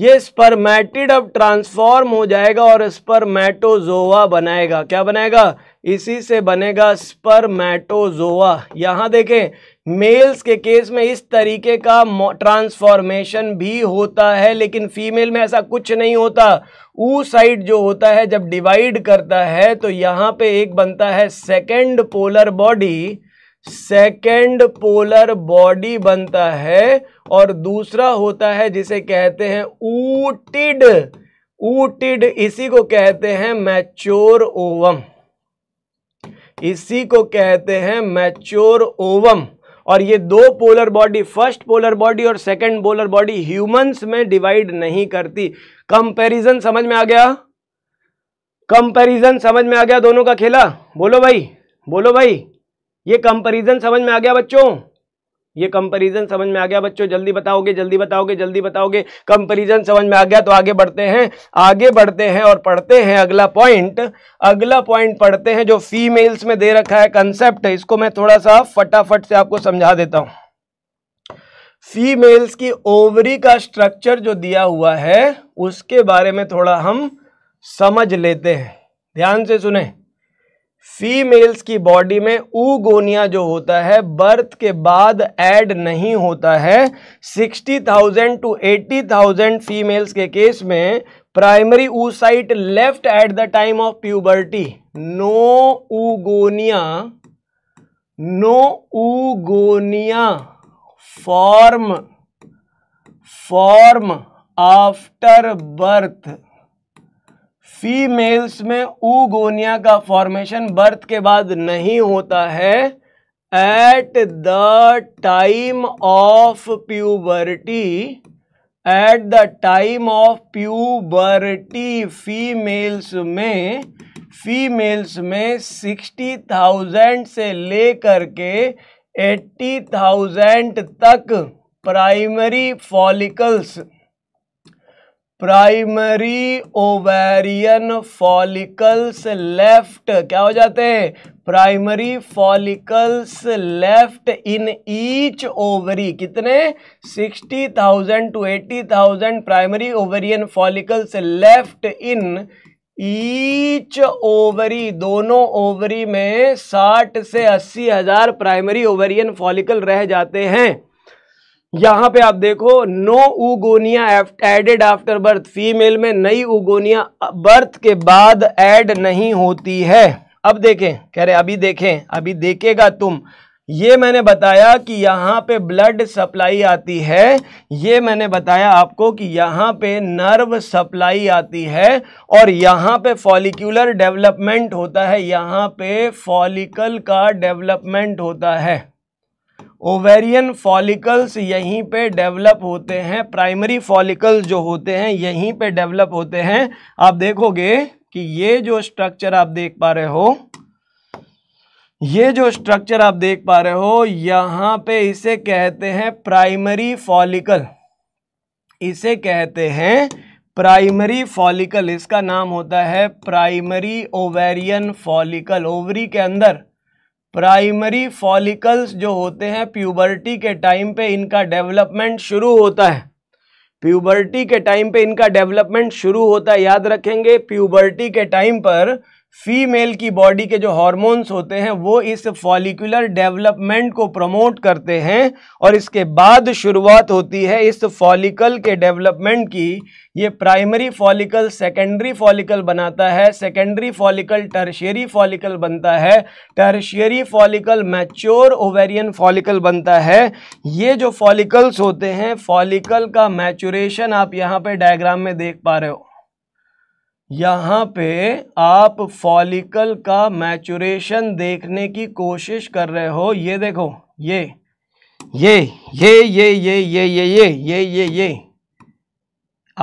ये स्पर्मैटिड अब ट्रांसफॉर्म हो जाएगा और स्पर्मेटोजोआ बनाएगा क्या बनाएगा इसी से बनेगा स्पर्मेटोजोआ यहां देखें मेल्स के केस में इस तरीके का ट्रांसफॉर्मेशन भी होता है लेकिन फीमेल में ऐसा कुछ नहीं होता ऊ साइड जो होता है जब डिवाइड करता है तो यहाँ पे एक बनता है second polar body second polar body बनता है और दूसरा होता है जिसे कहते हैं ऊटिड ऊटिड इसी को कहते हैं मैच्योर ओवम इसी को कहते हैं मैच्योर ओवम और ये दो polar body first polar body और सेकेंड पोलर बॉडी ह्यूमंस में डिवाइड नहीं करती कंपैरिजन समझ में आ गया कंपैरिजन समझ में आ गया दोनों का खेला बोलो भाई बोलो भाई ये कंपैरिजन समझ में आ गया बच्चों ये कंपेरिजन समझ में आ गया बच्चों जल्दी बताओगे जल्दी बताओगे जल्दी बताओगे कंपेरिजन समझ में आ गया तो आगे बढ़ते हैं आगे बढ़ते हैं और पढ़ते हैं अगला पॉइंट अगला पॉइंट पढ़ते हैं जो फीमेल्स में दे रखा है कंसेप्ट है इसको मैं थोड़ा सा फटाफट से आपको समझा देता हूं फीमेल्स की ओवरी का स्ट्रक्चर जो दिया हुआ है उसके बारे में थोड़ा हम समझ लेते हैं ध्यान से सुने फीमेल्स की बॉडी में ऊगोनिया जो होता है बर्थ के बाद ऐड नहीं होता है 60,000 टू 80,000 फीमेल्स के केस में primary oocyte left at the time of puberty no oogonia no oogonia form form after birth females में ऊगोनिया का फॉर्मेशन बर्थ के बाद नहीं होता है at the time of puberty at the time of puberty females में females में sixty thousand से लेकर के एट्टी थाउजेंड तक primary follicles primary ovarian follicles left क्या हो जाते हैं primary follicles left in each ovary कितने sixty thousand to eighty thousand primary ovarian follicles left in each ovary दोनों ओवरी में साठ से अस्सी हजार प्राइमरी ओवेरियन फॉलिकल रह जाते हैं यहां पे आप देखो no oogonia added after birth female में नई उगोनिया बर्थ के बाद एड नहीं होती है अब देखें कह रहे अभी देखें अभी देखेगा तुम ये मैंने बताया कि यहाँ पे ब्लड सप्लाई आती है ये मैंने बताया आपको कि यहाँ पे नर्व सप्लाई आती है और यहाँ पे फॉलिकुलर डेवलपमेंट होता है यहाँ पे फॉलिकल का डेवलपमेंट होता है ओवेरियन फॉलिकल्स यहीं पे डेवलप होते हैं प्राइमरी फॉलिकल्स जो होते हैं यहीं पे डेवलप होते हैं आप देखोगे कि ये जो स्ट्रक्चर आप देख पा रहे हो ये जो स्ट्रक्चर आप देख पा रहे हो यहाँ पे इसे कहते हैं प्राइमरी फॉलिकल इसे कहते हैं प्राइमरी फॉलिकल इसका नाम होता है प्राइमरी ओवेरियन फॉलिकल ओवरी के अंदर प्राइमरी फॉलिकल्स जो होते हैं प्यूबर्टी के टाइम पे इनका डेवलपमेंट शुरू होता है प्यूबर्टी के टाइम पे इनका डेवलपमेंट शुरू होता है याद रखेंगे प्यूबर्टी के टाइम पर फीमेल की बॉडी के जो हॉर्मोन्स होते हैं वो इस फॉलिकुलर डेवलपमेंट को प्रमोट करते हैं और इसके बाद शुरुआत होती है इस फॉलिकल के डेवलपमेंट की ये प्राइमरी फॉलिकल सेकेंडरी फॉलिकल बनाता है सेकेंडरी फॉलिकल टर्शियरी फॉलिकल बनता है tertiary follicle mature ovarian follicle बनता है ये जो फॉलिकल्स होते हैं फॉलिकल का मैचुरेशन आप यहाँ पर डायग्राम में देख पा रहे हो यहाँ पे आप फॉलिकल का मैचुरेशन देखने की कोशिश कर रहे हो ये देखो ये ये ये ये ये ये ये ये ये ये ये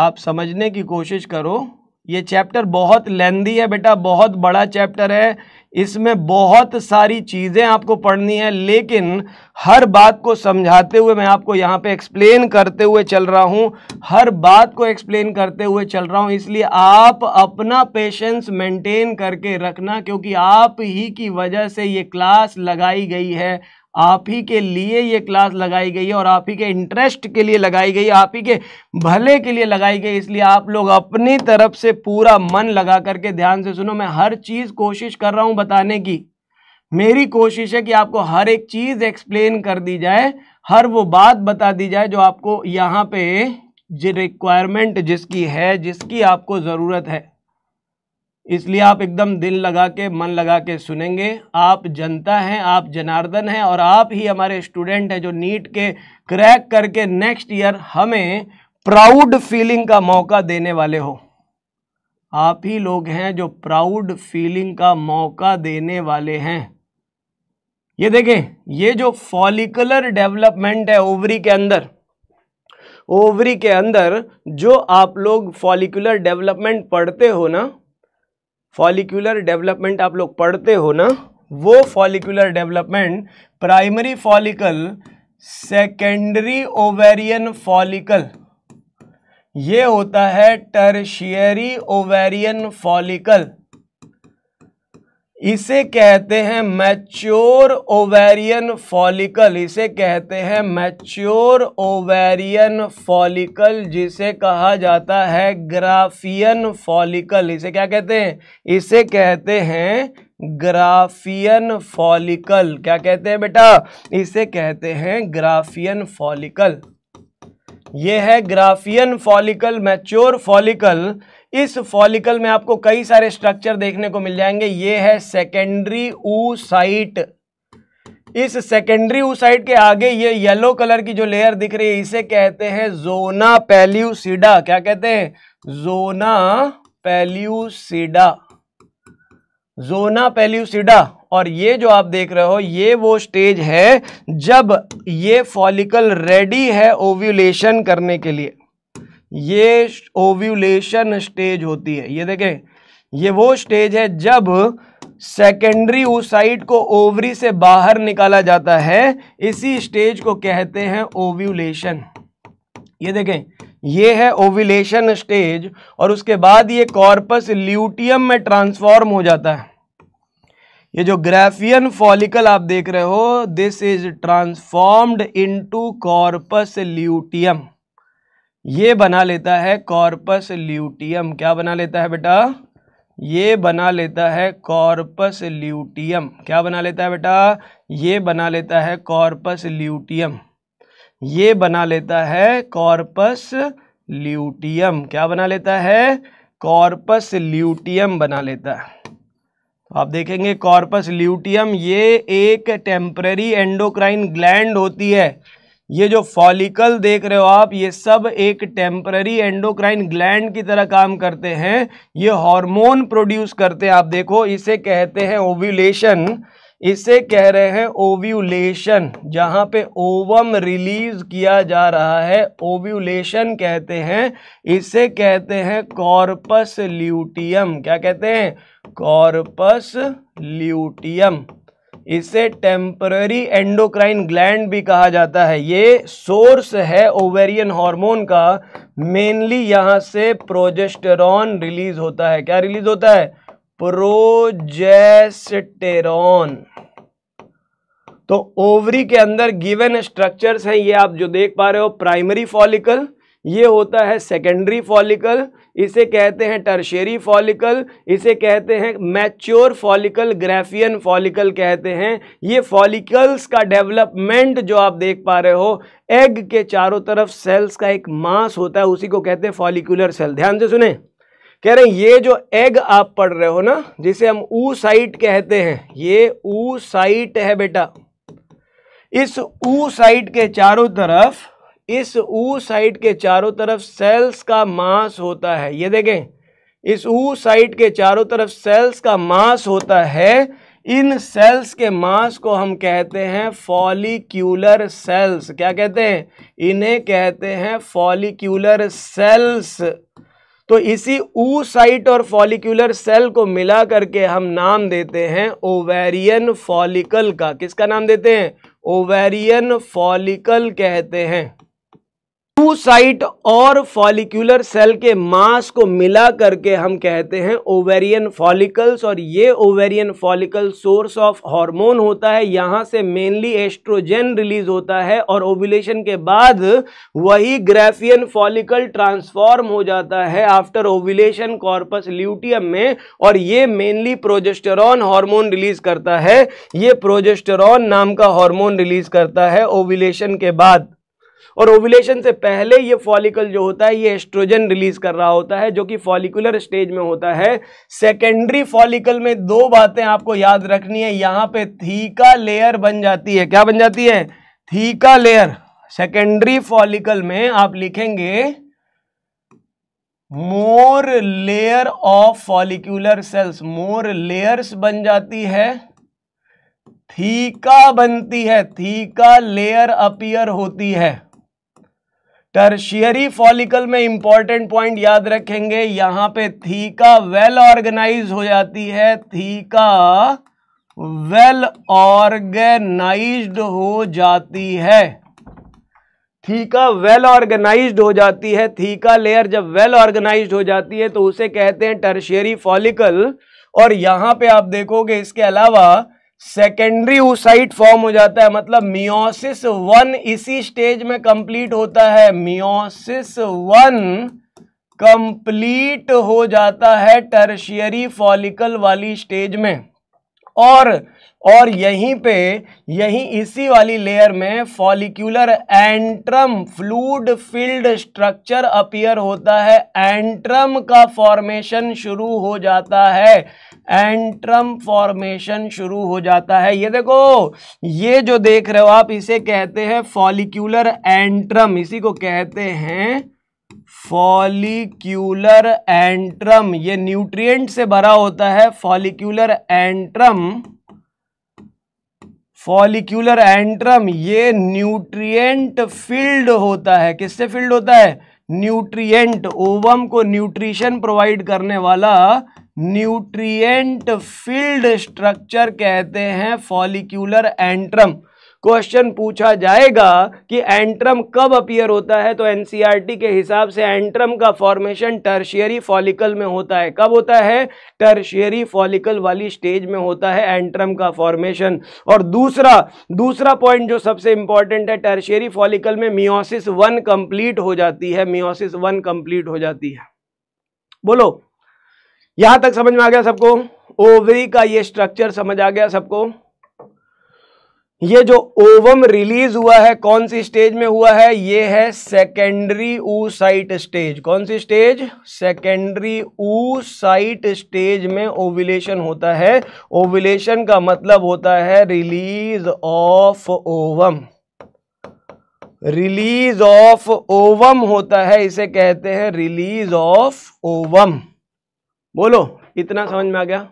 आप समझने की कोशिश करो ये चैप्टर बहुत लेंदी है बेटा बहुत बड़ा चैप्टर है इसमें बहुत सारी चीज़ें आपको पढ़नी है लेकिन हर बात को समझाते हुए मैं आपको यहाँ पे एक्सप्लेन करते हुए चल रहा हूँ हर बात को एक्सप्लेन करते हुए चल रहा हूँ इसलिए आप अपना पेशेंस मेंटेन करके रखना क्योंकि आप ही की वजह से ये क्लास लगाई गई है आप ही के लिए ये क्लास लगाई गई है और आप ही के इंटरेस्ट के लिए लगाई गई है आप ही के भले के लिए लगाई गई इसलिए आप लोग अपनी तरफ से पूरा मन लगा करके ध्यान से सुनो मैं हर चीज़ कोशिश कर रहा हूँ बताने की मेरी कोशिश है कि आपको हर एक चीज़ एक्सप्लेन कर दी जाए हर वो बात बता दी जाए जो आपको यहाँ पे रिक्वायरमेंट जिसकी है जिसकी आपको ज़रूरत है इसलिए आप एकदम दिल लगा के मन लगा के सुनेंगे आप जनता हैं आप जनार्दन हैं और आप ही हमारे स्टूडेंट हैं जो नीट के क्रैक करके नेक्स्ट ईयर हमें प्राउड फीलिंग का मौका देने वाले हो आप ही लोग हैं जो प्राउड फीलिंग का मौका देने वाले हैं ये देखें ये जो फॉलिकुलर डेवलपमेंट है ओवरी के अंदर ओवरी के अंदर जो आप लोग फॉलिकुलर डेवलपमेंट पढ़ते हो ना फॉलिकुलर डेवलपमेंट आप लोग पढ़ते हो ना वो follicular development primary follicle secondary ovarian follicle ये होता है टर्शियरी ओवेरियन फॉलिकल इसे कहते हैं मैच्योर ओवेरियन फॉलिकल इसे कहते हैं मैच्योर ओवेरियन फॉलिकल जिसे कहा जाता है ग्राफियन फॉलिकल इसे क्या कहते हैं इसे कहते हैं ग्राफियन फॉलिकल क्या कहते हैं बेटा इसे कहते हैं ग्राफियन फॉलिकल ये है ग्राफियन फॉलिकल मैच्योर फॉलिकल इस फॉलिकल में आपको कई सारे स्ट्रक्चर देखने को मिल जाएंगे ये है सेकेंडरी ऊ साइट इस सेकेंडरी ऊ साइट के आगे ये येलो कलर की जो लेयर दिख रही है इसे कहते हैं जोना पेल्यूसिडा क्या कहते हैं जोना पेल्यूसिडा जोना पेल्यूसिडा और ये जो आप देख रहे हो ये वो स्टेज है जब ये फॉलिकल रेडी है ओव्यूलेशन करने के लिए ये ओव्यूलेशन स्टेज होती है ये देखें ये वो स्टेज है जब सेकेंडरी ओसाइट को ओवरी से बाहर निकाला जाता है इसी स्टेज को कहते हैं ओव्यूलेशन ये देखें ये है ओव्यूलेशन स्टेज और उसके बाद ये कॉर्पस ल्यूटियम में ट्रांसफॉर्म हो जाता है ये जो ग्राफियन फॉलिकल आप देख रहे हो this is transformed into corpus luteum ये बना लेता है कॉर्पस ल्यूटियम क्या बना लेता है बेटा ये बना लेता है कॉर्पस ल्यूटियम क्या बना लेता है बेटा ये बना लेता है कॉर्पस ल्यूटियम ये बना लेता है कॉर्पस ल्यूटियम क्या बना लेता है कॉर्पस ल्यूटियम बना लेता है तो आप देखेंगे कॉर्पस ल्यूटियम ये एक टेम्प्रेरी एंडोक्राइन ग्लैंड होती है ये जो फॉलिकल देख रहे हो आप ये सब एक टेम्पररी एंडोक्राइन ग्लैंड की तरह काम करते हैं ये हार्मोन प्रोड्यूस करते हैं आप देखो इसे कहते हैं ओव्यूलेशन इसे कह रहे हैं ओव्यूलेशन जहाँ पे ओवम रिलीज किया जा रहा है ओव्यूलेशन कहते हैं इसे कहते हैं कॉर्पस ल्यूटियम क्या कहते हैं कॉर्पस ल्यूटियम इसे टेम्पररी एंडोक्राइन ग्लैंड भी कहा जाता है ये सोर्स है ओवेरियन हार्मोन का मेनली यहाँ से प्रोजेस्टेरॉन रिलीज होता है क्या रिलीज होता है प्रोजेस्टेरॉन तो ओवरी के अंदर गिवन स्ट्रक्चर्स हैं ये आप जो देख पा रहे हो प्राइमरी फॉलिकल ये होता है सेकेंडरी फॉलिकल इसे कहते हैं टर्शेरी फॉलिकल इसे कहते हैं मैच्योर फॉलिकल ग्राफियन फॉलिकल कहते हैं ये फॉलिकल्स का डेवलपमेंट जो आप देख पा रहे हो एग के चारों तरफ सेल्स का एक मास होता है उसी को कहते हैं फॉलिकुलर सेल ध्यान से सुने कह रहे हैं ये जो एग आप पढ़ रहे हो ना जिसे हम ऊ साइट कहते हैं ये ऊ साइट है बेटा इस ऊ साइट के चारों तरफ इस ऊ साइड के चारों तरफ सेल्स का मास होता है ये देखें इस ऊ साइड के चारों तरफ सेल्स का मास होता है इन सेल्स के मास को हम कहते हैं फॉलिक्यूलर सेल्स क्या कहते हैं इन्हें कहते हैं फॉलिक्यूलर सेल्स तो इसी ऊ साइट और फॉलिक्यूलर सेल को मिला करके हम नाम देते हैं ओवेरियन फॉलिकल का किसका नाम देते हैं ओवेरियन फॉलिकल कहते हैं साइट और फॉलिक्यूलर सेल के मास को मिला करके हम कहते हैं ओवेरियन फॉलिकल्स और ये ovarian follicle source of hormone होता है यहाँ से मेनली एस्ट्रोजन रिलीज होता है और ओवुलेशन के बाद वही ग्रेफियन फॉलिकल ट्रांसफॉर्म हो जाता है आफ्टर ओविलेशन कॉर्पस ल्यूटियम में और ये मेनली प्रोजेस्टेरॉन हार्मोन रिलीज करता है ये प्रोजेस्टेरॉन नाम का हार्मोन रिलीज करता है ओविलेशन के बाद और ओवुलेशन से पहले ये फॉलिकल जो होता है ये एस्ट्रोजन रिलीज कर रहा होता है जो कि फॉलिकुलर स्टेज में होता है सेकेंडरी फॉलिकल में दो बातें आपको याद रखनी है यहां पे थीका लेयर बन जाती है क्या बन जाती है थीका लेयर सेकेंडरी फॉलिकल में आप लिखेंगे more layer of follicular cells more layers बन जाती है थीका बनती है थीका लेयर अपियर होती है टर्शियरी फॉलिकल में इंपॉर्टेंट पॉइंट याद रखेंगे यहां पे का वेल ऑर्गेनाइज हो जाती है थीका वेल ऑर्गेनाइज्ड हो जाती है थीका वेल ऑर्गेनाइज्ड हो जाती है थीका लेयर जब वेल ऑर्गेनाइज्ड हो जाती है तो उसे कहते हैं टर्शियरी फॉलिकल और यहाँ पे आप देखोगे इसके अलावा सेकेंडरी ऊसाइट फॉर्म हो जाता है मतलब मियोसिस वन इसी स्टेज में कंप्लीट होता है मियोसिस वन कंप्लीट हो जाता है टर्शियरी फॉलिकल वाली स्टेज में और और यहीं पे यहीं इसी वाली लेयर में follicular antrum fluid filled structure appear होता है एंट्रम का फॉर्मेशन शुरू हो जाता है एंट्रम फॉर्मेशन शुरू हो जाता है ये देखो ये जो देख रहे हो आप इसे कहते हैं फॉलिक्यूलर एंट्रम इसी को कहते हैं फॉलिक्यूलर एंट्रम ये न्यूट्रिएंट से भरा होता है फॉलिक्यूलर एंट्रम फॉलिक्यूलर एंट्रम ये न्यूट्रिएंट फील्ड होता है किससे फील्ड होता है न्यूट्रिएंट ओवम को न्यूट्रिशन प्रोवाइड करने वाला न्यूट्रिएंट फील्ड स्ट्रक्चर कहते हैं फॉलिक्यूलर एंट्रम क्वेश्चन पूछा जाएगा कि एंट्रम कब अपियर होता है तो एनसीईआरटी e के हिसाब से एंट्रम का फॉर्मेशन टर्शियरी फॉलिकल में होता है कब होता है टर्शियरी फॉलिकल वाली स्टेज में होता है एंट्रम का फॉर्मेशन और दूसरा दूसरा पॉइंट जो सबसे इंपॉर्टेंट है टर्शियरी फॉलिकल में मियोसिस वन कंप्लीट हो जाती है मियोसिस वन कंप्लीट हो जाती है बोलो यहां तक समझ में आ गया सबको ओवरी का ये स्ट्रक्चर समझ आ गया सबको ये जो ओवम रिलीज हुआ है कौन सी स्टेज में हुआ है ये है सेकेंडरी साइट स्टेज कौन सी स्टेज सेकेंडरी साइट स्टेज में ओविलेशन होता है ओविलेशन का मतलब होता है release of ovum release of ovum होता है इसे कहते हैं रिलीज ऑफ ओवम बोलो इतना समझ में आ गया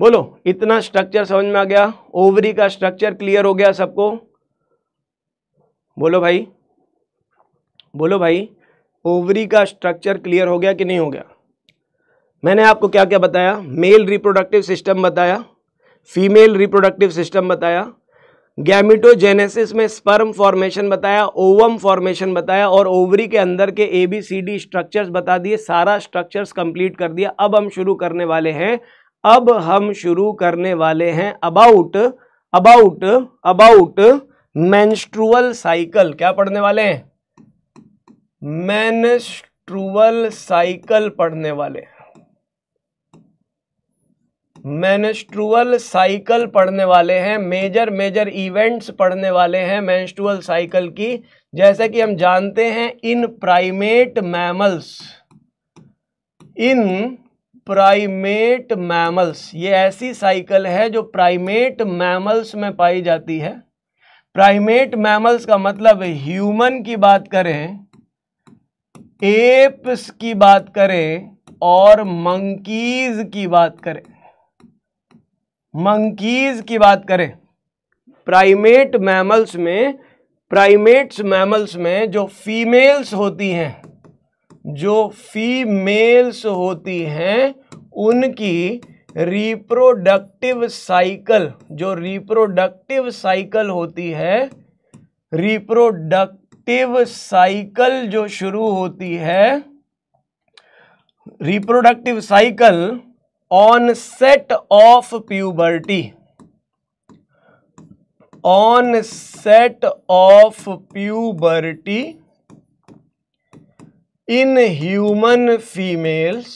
बोलो इतना स्ट्रक्चर समझ में आ गया ओवरी का स्ट्रक्चर क्लियर हो गया सबको बोलो भाई बोलो भाई ओवरी का स्ट्रक्चर क्लियर हो गया कि नहीं हो गया मैंने आपको क्या क्या बताया मेल रिप्रोडक्टिव सिस्टम बताया फीमेल रिप्रोडक्टिव सिस्टम बताया गैमिटोजेनेसिस में स्पर्म फॉर्मेशन बताया ओवम फॉर्मेशन बताया और ओवरी के अंदर के A B C D structures बता दिए सारा स्ट्रक्चर्स कंप्लीट कर दिया अब हम शुरू करने वाले हैं अब हम शुरू करने वाले हैं about about about menstrual cycle क्या पढ़ने वाले हैं मैंस्ट्रुअल साइकिल पढ़ने वाले मैंस्ट्रुअल साइकिल पढ़ने वाले हैं मेजर मेजर इवेंट्स पढ़ने वाले हैं मैंस्ट्रुअल साइकिल की जैसे कि हम जानते हैं in primate mammals in primate mammals ये ऐसी साइकिल है जो प्राइमेट मैमल्स में पाई जाती है प्राइमेट मैमल्स का मतलब ह्यूमन की बात करें एप्स की बात करें और मंकीज की बात करें मंकीज की बात करें प्राइमेट मैमल्स में प्राइमेट्स मैमल्स में जो फीमेल्स होती हैं जो फीमेल्स होती हैं उनकी रिप्रोडक्टिव साइकिल जो रिप्रोडक्टिव साइकिल होती है रिप्रोडक्टिव साइकिल जो शुरू होती है reproductive cycle onset of puberty onset of puberty in human females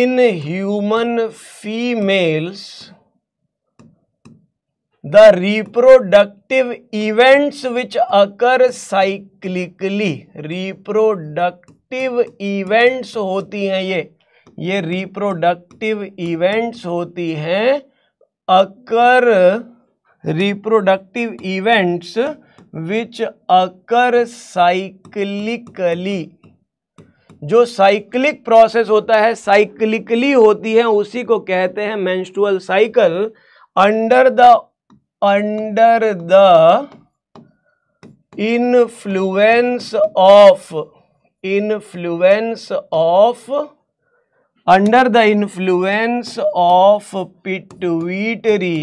in human females the reproductive events which occur cyclically reproductive events होती हैं ये ये रिप्रोडक्टिव इवेंट्स होती हैं occur reproductive events which occur cyclically जो cyclic process होता है cyclically होती है उसी को कहते हैं menstrual cycle under the under the influence of influence of under the influence of pituitary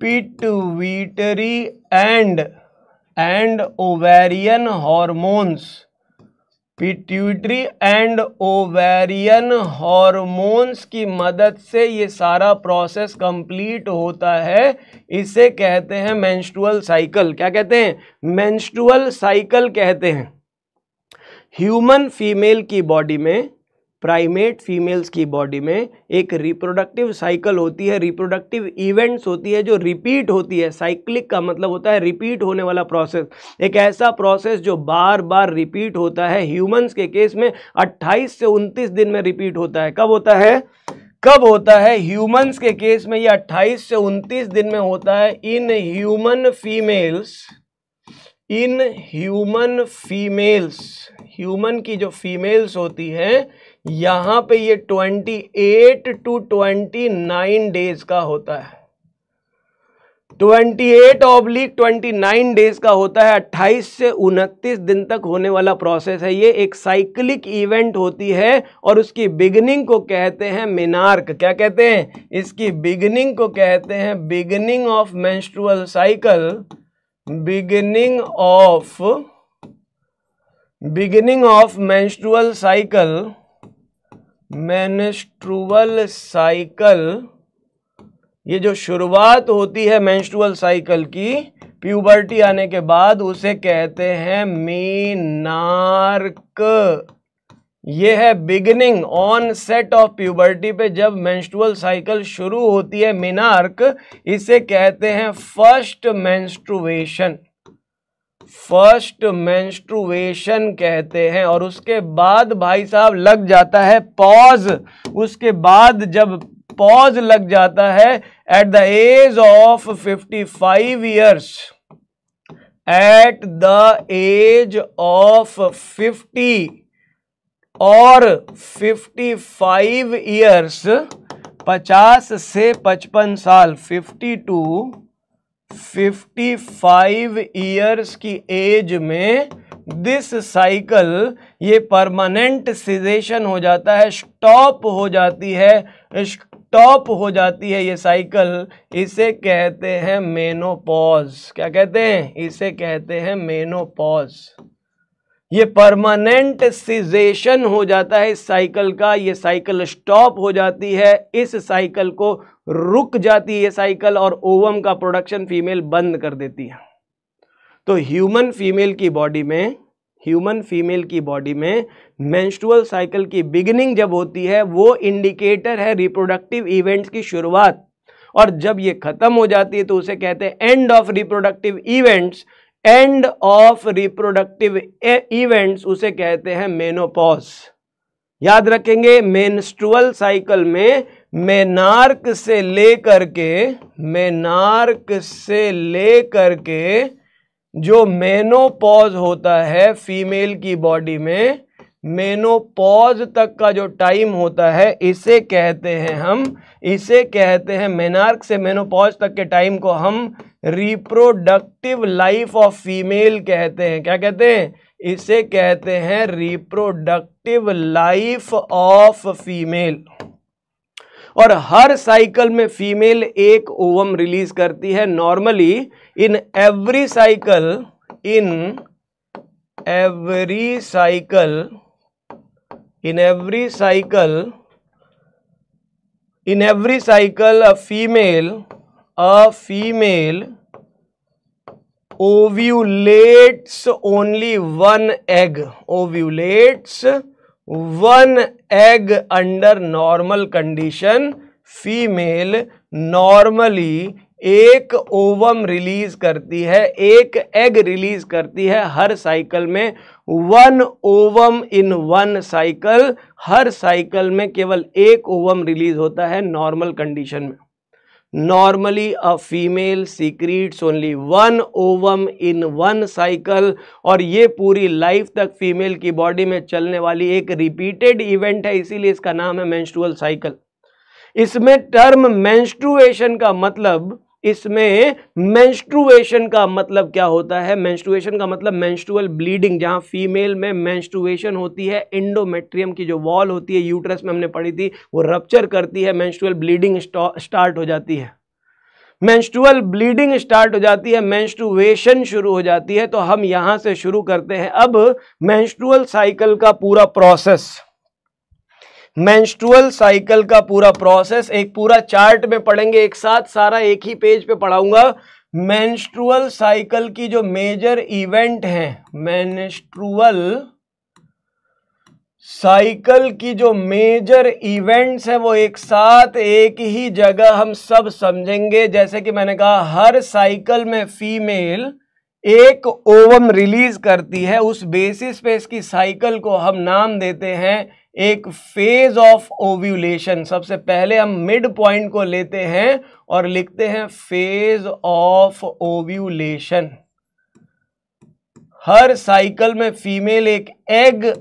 pituitary and and ovarian hormones pituitary and ovarian hormones की मदद से ये सारा प्रोसेस कंप्लीट होता है इसे कहते हैं मेंस्ट्रुअल साइकिल क्या कहते हैं मेंस्ट्रुअल साइकिल कहते हैं ह्यूमन फीमेल की बॉडी में प्राइमेट फीमेल्स की बॉडी में एक रिप्रोडक्टिव साइकिल होती है रिप्रोडक्टिव इवेंट्स होती है जो रिपीट होती है साइक्लिक का मतलब होता है रिपीट होने वाला प्रोसेस एक ऐसा प्रोसेस जो बार बार रिपीट होता है ह्यूमंस के केस में 28 से 29 दिन में रिपीट होता है कब होता है कब होता है ह्यूमंस के केस में ये 28 से 29 दिन में होता है in human females in human females human की जो फीमेल्स होती हैं यहां पे ये 28 टू 29 डेज का होता है 28 ऑब्लिक नाइन डेज का होता है 28 से 29 दिन तक होने वाला प्रोसेस है ये एक साइक्लिक इवेंट होती है और उसकी बिगनिंग को कहते हैं मिनार्क क्या कहते हैं इसकी बिगनिंग को कहते हैं beginning of menstrual cycle beginning of beginning of menstrual cycle menstrual cycle ये जो शुरुआत होती है मैंस्ट्रुअल साइकिल की प्यूबर्टी आने के बाद उसे कहते हैं मीनार्क ये है beginning onset of puberty पे जब मैंस्ट्रुअल साइकिल शुरू होती है मीनार्क इसे कहते हैं फर्स्ट मैंस्ट्रुएशन फर्स्ट मेंस्ट्रुएशन कहते हैं और उसके बाद भाई साहब लग जाता है पॉज उसके बाद जब पॉज लग जाता है at the age of 55 years at the age of 50 और 55 ईयर्स पचास से 55 साल 52 55 ईयर्स की एज में दिस साइकिल ये परमानेंट सिजेशन हो जाता है स्टॉप हो जाती है स्टॉप हो जाती है ये साइकिल इसे कहते हैं मेनोपॉज क्या कहते हैं इसे कहते हैं मेनोपॉज ये परमानेंट सीजेशन हो जाता है इस साइकिल का ये साइकिल स्टॉप हो जाती है इस साइकिल को रुक जाती है ये साइकिल और ओवम का प्रोडक्शन फीमेल बंद कर देती है तो ह्यूमन फीमेल की बॉडी में ह्यूमन फीमेल की बॉडी में मेंस्ट्रुअल साइकिल की बिगिनिंग जब होती है वो इंडिकेटर है रिप्रोडक्टिव इवेंट्स की शुरुआत और जब ये खत्म हो जाती है तो उसे कहते हैं end of reproductive events end of reproductive events उसे कहते हैं मेनोपॉज याद रखेंगे मेनस्ट्रुअल साइकिल में मेनार्क से लेकर के मेनार्क से लेकर के जो मेनोपॉज होता है फीमेल की बॉडी में मेनोपॉज तक का जो टाइम होता है इसे कहते हैं हम इसे कहते हैं मेनार्क से मेनोपॉज तक के टाइम को हम रिप्रोडक्टिव लाइफ ऑफ फीमेल कहते हैं क्या कहते हैं इसे कहते हैं रिप्रोडक्टिव लाइफ ऑफ फीमेल और हर साइकिल में फीमेल एक ओवम रिलीज करती है normally in every cycle in every cycle in every cycle in every cycle a female a female ovulates only one egg ovulates one egg under normal condition female normally एक ovum release करती है एक egg release करती है हर cycle में one ovum in one cycle हर cycle में केवल एक ओवम रिलीज होता है नॉर्मल कंडीशन में normally a female secretes only one ovum in one cycle और ये पूरी लाइफ तक फीमेल की बॉडी में चलने वाली एक रिपीटेड इवेंट है इसीलिए इसका नाम है मेंस्ट्रुअल साइकिल इसमें टर्म मेंस्ट्रुएशन का मतलब इसमें मेंस्ट्रुएशन का मतलब क्या होता है मेंस्ट्रुएशन का मतलब मेंस्ट्रुअल ब्लीडिंग जहां फीमेल में मेंस्ट्रुएशन होती है इंडोमेट्रियम की जो वॉल होती है यूट्रस में हमने पढ़ी थी वो रप्चर करती है मेंस्ट्रुअल ब्लीडिंग स्टार्ट हो जाती है मेंस्ट्रुअल ब्लीडिंग स्टार्ट हो जाती है मेंस्ट्रुएशन शुरू हो जाती है तो हम यहां से शुरू करते हैं अब मेंस्ट्रुअल साइकिल का पूरा प्रोसेस मैंस्ट्रुअल साइकिल का पूरा प्रोसेस एक पूरा चार्ट में पढ़ेंगे एक साथ सारा एक ही पेज पे पढ़ाऊंगा मैंस्ट्रुअल साइकिल की जो मेजर इवेंट है मेंस्ट्रुअल साइकिल की जो मेजर इवेंट्स है वो एक साथ एक ही जगह हम सब समझेंगे जैसे कि मैंने कहा हर साइकिल में फीमेल एक ओवम रिलीज करती है उस बेसिस पे इसकी साइकिल को हम नाम देते हैं एक फेज ऑफ ओव्यूलेशन सबसे पहले हम मिड पॉइंट को लेते हैं और लिखते हैं फेज ऑफ ओव्यूलेशन हर साइकिल में फीमेल एक एग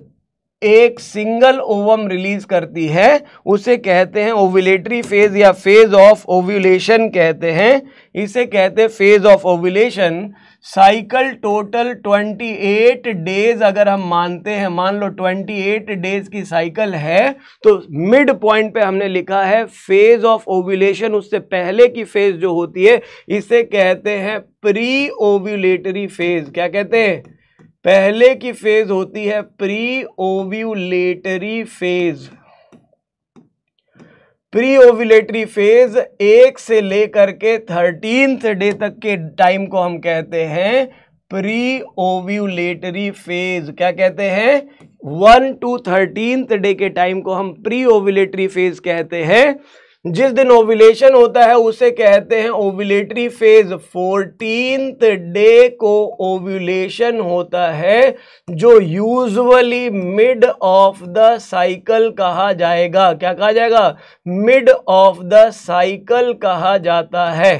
एक सिंगल ओवम रिलीज करती है उसे कहते हैं ओव्यूलेटरी फेज या फेज ऑफ ओव्यूलेशन कहते हैं इसे कहते हैं phase of ovulation cycle total 28 days अगर हम मानते हैं मान लो 28 डेज की साइकिल है तो मिड पॉइंट पे हमने लिखा है फेज ऑफ ओव्यूलेशन उससे पहले की फेज जो होती है इसे कहते हैं प्री ओव्यूलेटरी फेज क्या कहते हैं पहले की फेज होती है pre ovulatory phase pre ovulatory phase एक से लेकर के थर्टीन डे तक के टाइम को हम कहते हैं प्री ओव्यूलेटरी फेज क्या कहते हैं वन टू थर्टींथ डे के टाइम को हम प्री ओव्यूलेटरी फेज कहते हैं जिस दिन ओविलेशन होता है उसे कहते हैं ओविलेटरी फेज फोर्टीन डे को ओव्यूलेशन होता है जो usually mid of the cycle कहा जाएगा क्या कहा जाएगा मिड ऑफ द साइकिल कहा जाता है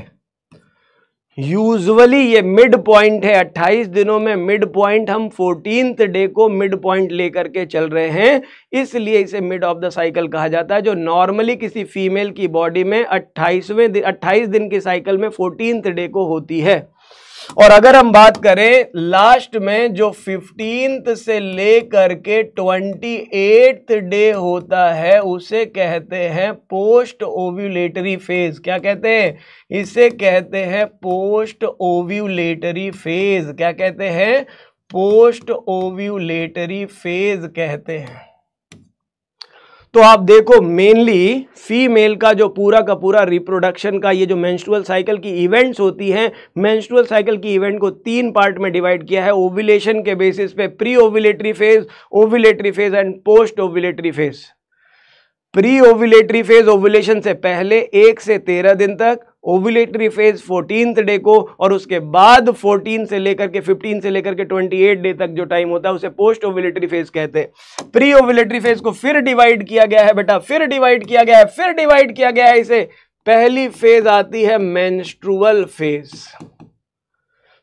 यूजली ये मिड पॉइंट है 28 दिनों में मिड पॉइंट हम फोर्टीन डे को मिड पॉइंट लेकर के चल रहे हैं इसलिए इसे मिड ऑफ द साइकिल कहा जाता है जो नॉर्मली किसी फीमेल की बॉडी में 28वें अट्ठाईस 28 दिन की साइकिल में फोर्टीन डे को होती है और अगर हम बात करें लास्ट में जो फिफ्टीन से लेकर के ट्वेंटी एट्थ डे होता है उसे कहते हैं पोस्ट ओव्यूलेटरी फेज क्या कहते हैं इसे कहते हैं पोस्ट ओव्यूलेटरी फेज क्या कहते हैं पोस्ट ओव्यूलेटरी फेज कहते हैं तो आप देखो मेनली फीमेल का जो पूरा का पूरा रिप्रोडक्शन का ये जो मेंस्ट्रुअल साइकिल की इवेंट्स होती हैं मेंस्ट्रुअल साइकिल की इवेंट को तीन पार्ट में डिवाइड किया है ओविलेशन के बेसिस पे pre ovulatory phase ovulatory phase and post ovulatory phase pre ovulatory phase ovulation से पहले एक से तेरह दिन तक ओविलेटरी फेज फोर्टीन डे को और उसके बाद फोर्टीन से लेकर के फिफ्टीन से लेकर के ट्वेंटी एट डे तक जो टाइम होता है उसे पोस्ट ओविलेटरी फेज कहते हैं प्री ओविलेटरी फेज को फिर डिवाइड किया गया है बेटा फिर डिवाइड किया गया है फिर डिवाइड किया गया है इसे पहली फेज आती है मैंस्ट्रुअल फेज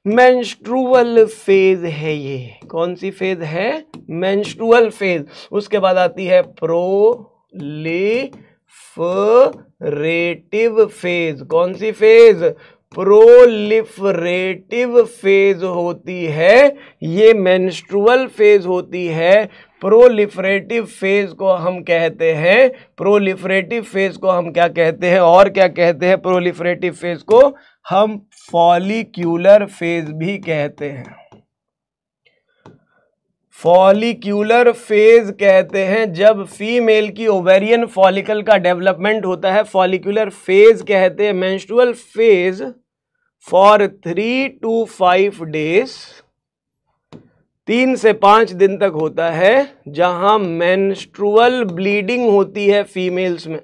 मैंस्ट्रुअल फेज है ये कौन सी फेज है मैंस्ट्रुअल फेज उसके बाद आती है प्रोले प्रोलिफरेटिव फेज कौन सी फेज प्रोलिफरेटिव फेज होती है ये मेंस्ट्रुअल फेज होती है प्रोलिफरेटिव फेज को हम कहते हैं प्रोलिफरेटिव फेज को हम क्या कहते हैं और क्या कहते हैं प्रोलिफरेटिव फेज को हम फॉलिक्यूलर फेज भी कहते हैं फॉलिक्यूलर फेज कहते हैं जब फीमेल की ओवेरियन फॉलिकल का डेवलपमेंट होता है फॉलिक्यूलर फेज कहते हैं menstrual phase for three to five days तीन से पांच दिन तक होता है जहां मेंस्ट्रुअल ब्लीडिंग होती है फीमेल्स में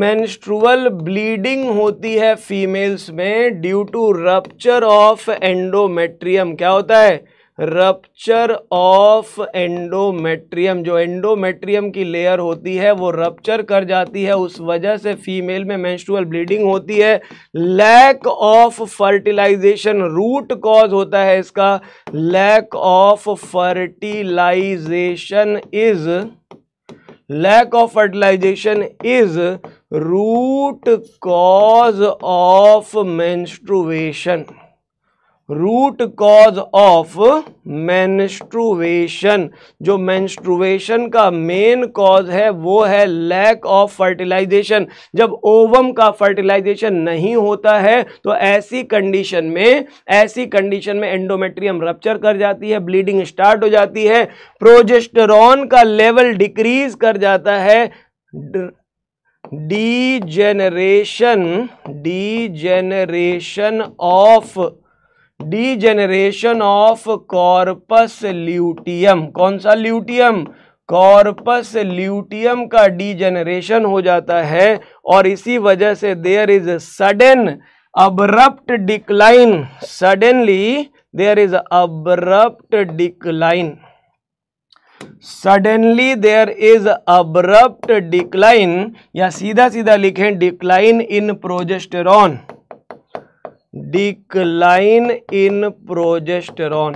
मेंस्ट्रुअल ब्लीडिंग होती है फीमेल्स में due to rupture of endometrium क्या होता है रपच्चर ऑफ एंडोमेट्रियम जो एंडोमेट्रियम की लेयर होती है वो रप्चर कर जाती है उस वजह से फीमेल में मेंस्ट्रुअल ब्लीडिंग होती है lack of fertilisation root cause होता है इसका lack of fertilisation is lack of fertilisation is root cause of menstruation root cause of menstruation जो मैंस्ट्रुवेशन का मेन कॉज है वो है लैक ऑफ फर्टिलाइजेशन जब ओवम का फर्टिलाइजेशन नहीं होता है तो ऐसी कंडीशन में ऐसी कंडीशन में एंडोमेट्रियम रप्चर कर जाती है ब्लीडिंग स्टार्ट हो जाती है प्रोजेस्टरॉन का लेवल डिक्रीज कर जाता है degeneration degeneration of generation of corpus luteum कौन सा ल्यूटियम कॉर्पस ल्यूटियम का डिजेनरेशन हो जाता है और इसी वजह से there is sudden abrupt decline suddenly there is abrupt decline suddenly there is abrupt decline या सीधा सीधा लिखें decline in progesterone decline in progesterone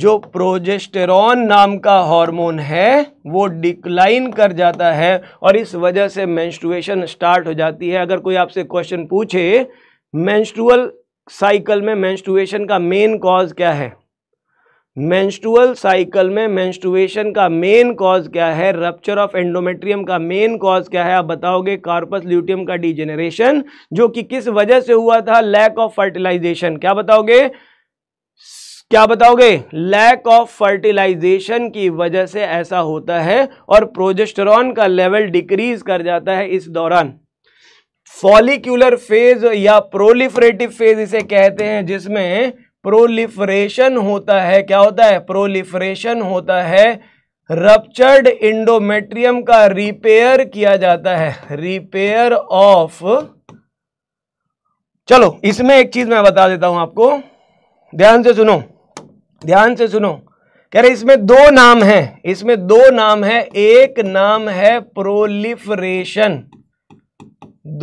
जो प्रोजेस्टेरॉन नाम का हार्मोन है वो डिक्लाइन कर जाता है और इस वजह से मेंस्ट्रुएशन स्टार्ट हो जाती है अगर कोई आपसे क्वेश्चन पूछे मेंस्ट्रुअल साइकिल में मेंस्ट्रुएशन का मेन कॉज क्या है मेंस्ट्रुअल साइकिल में मेंस्ट्रुएशन का मेन कॉज क्या है रप्चर ऑफ एंडोमेट्रियम का मेन कॉज क्या है आप बताओगे कार्पस ल्यूटियम का डिजेनरेशन जो कि किस वजह से हुआ था लैक ऑफ फर्टिलाइजेशन क्या बताओगे क्या बताओगे लैक ऑफ फर्टिलाइजेशन की वजह से ऐसा होता है और प्रोजेस्टरॉन का लेवल डिक्रीज कर जाता है इस दौरान फॉलिक्यूलर फेज या प्रोलिफरेटिव फेज इसे कहते हैं जिसमें प्रोलिफरेशन होता है क्या होता है प्रोलिफरेशन होता है रपचर्ड इंडोमेट्रियम का रिपेयर किया जाता है रिपेयर ऑफ चलो इसमें एक चीज मैं बता देता हूं आपको ध्यान से सुनो ध्यान से सुनो कह रहे इसमें दो नाम है इसमें दो नाम है एक नाम है प्रोलिफरेशन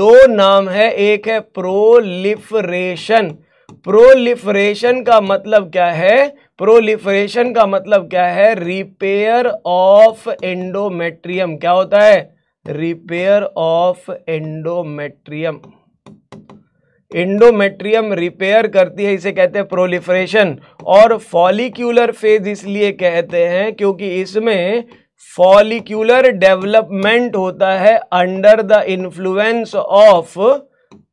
दो नाम है एक है प्रोलिफरेशन प्रोलिफरेशन का मतलब क्या है प्रोलिफरेशन का मतलब क्या है रिपेयर ऑफ एंडोमेट्रियम क्या होता है repair of endometrium endometrium repair करती है इसे कहते हैं प्रोलिफरेशन और फॉलिक्यूलर फेज इसलिए कहते हैं क्योंकि इसमें फॉलिक्यूलर डेवलपमेंट होता है under the influence of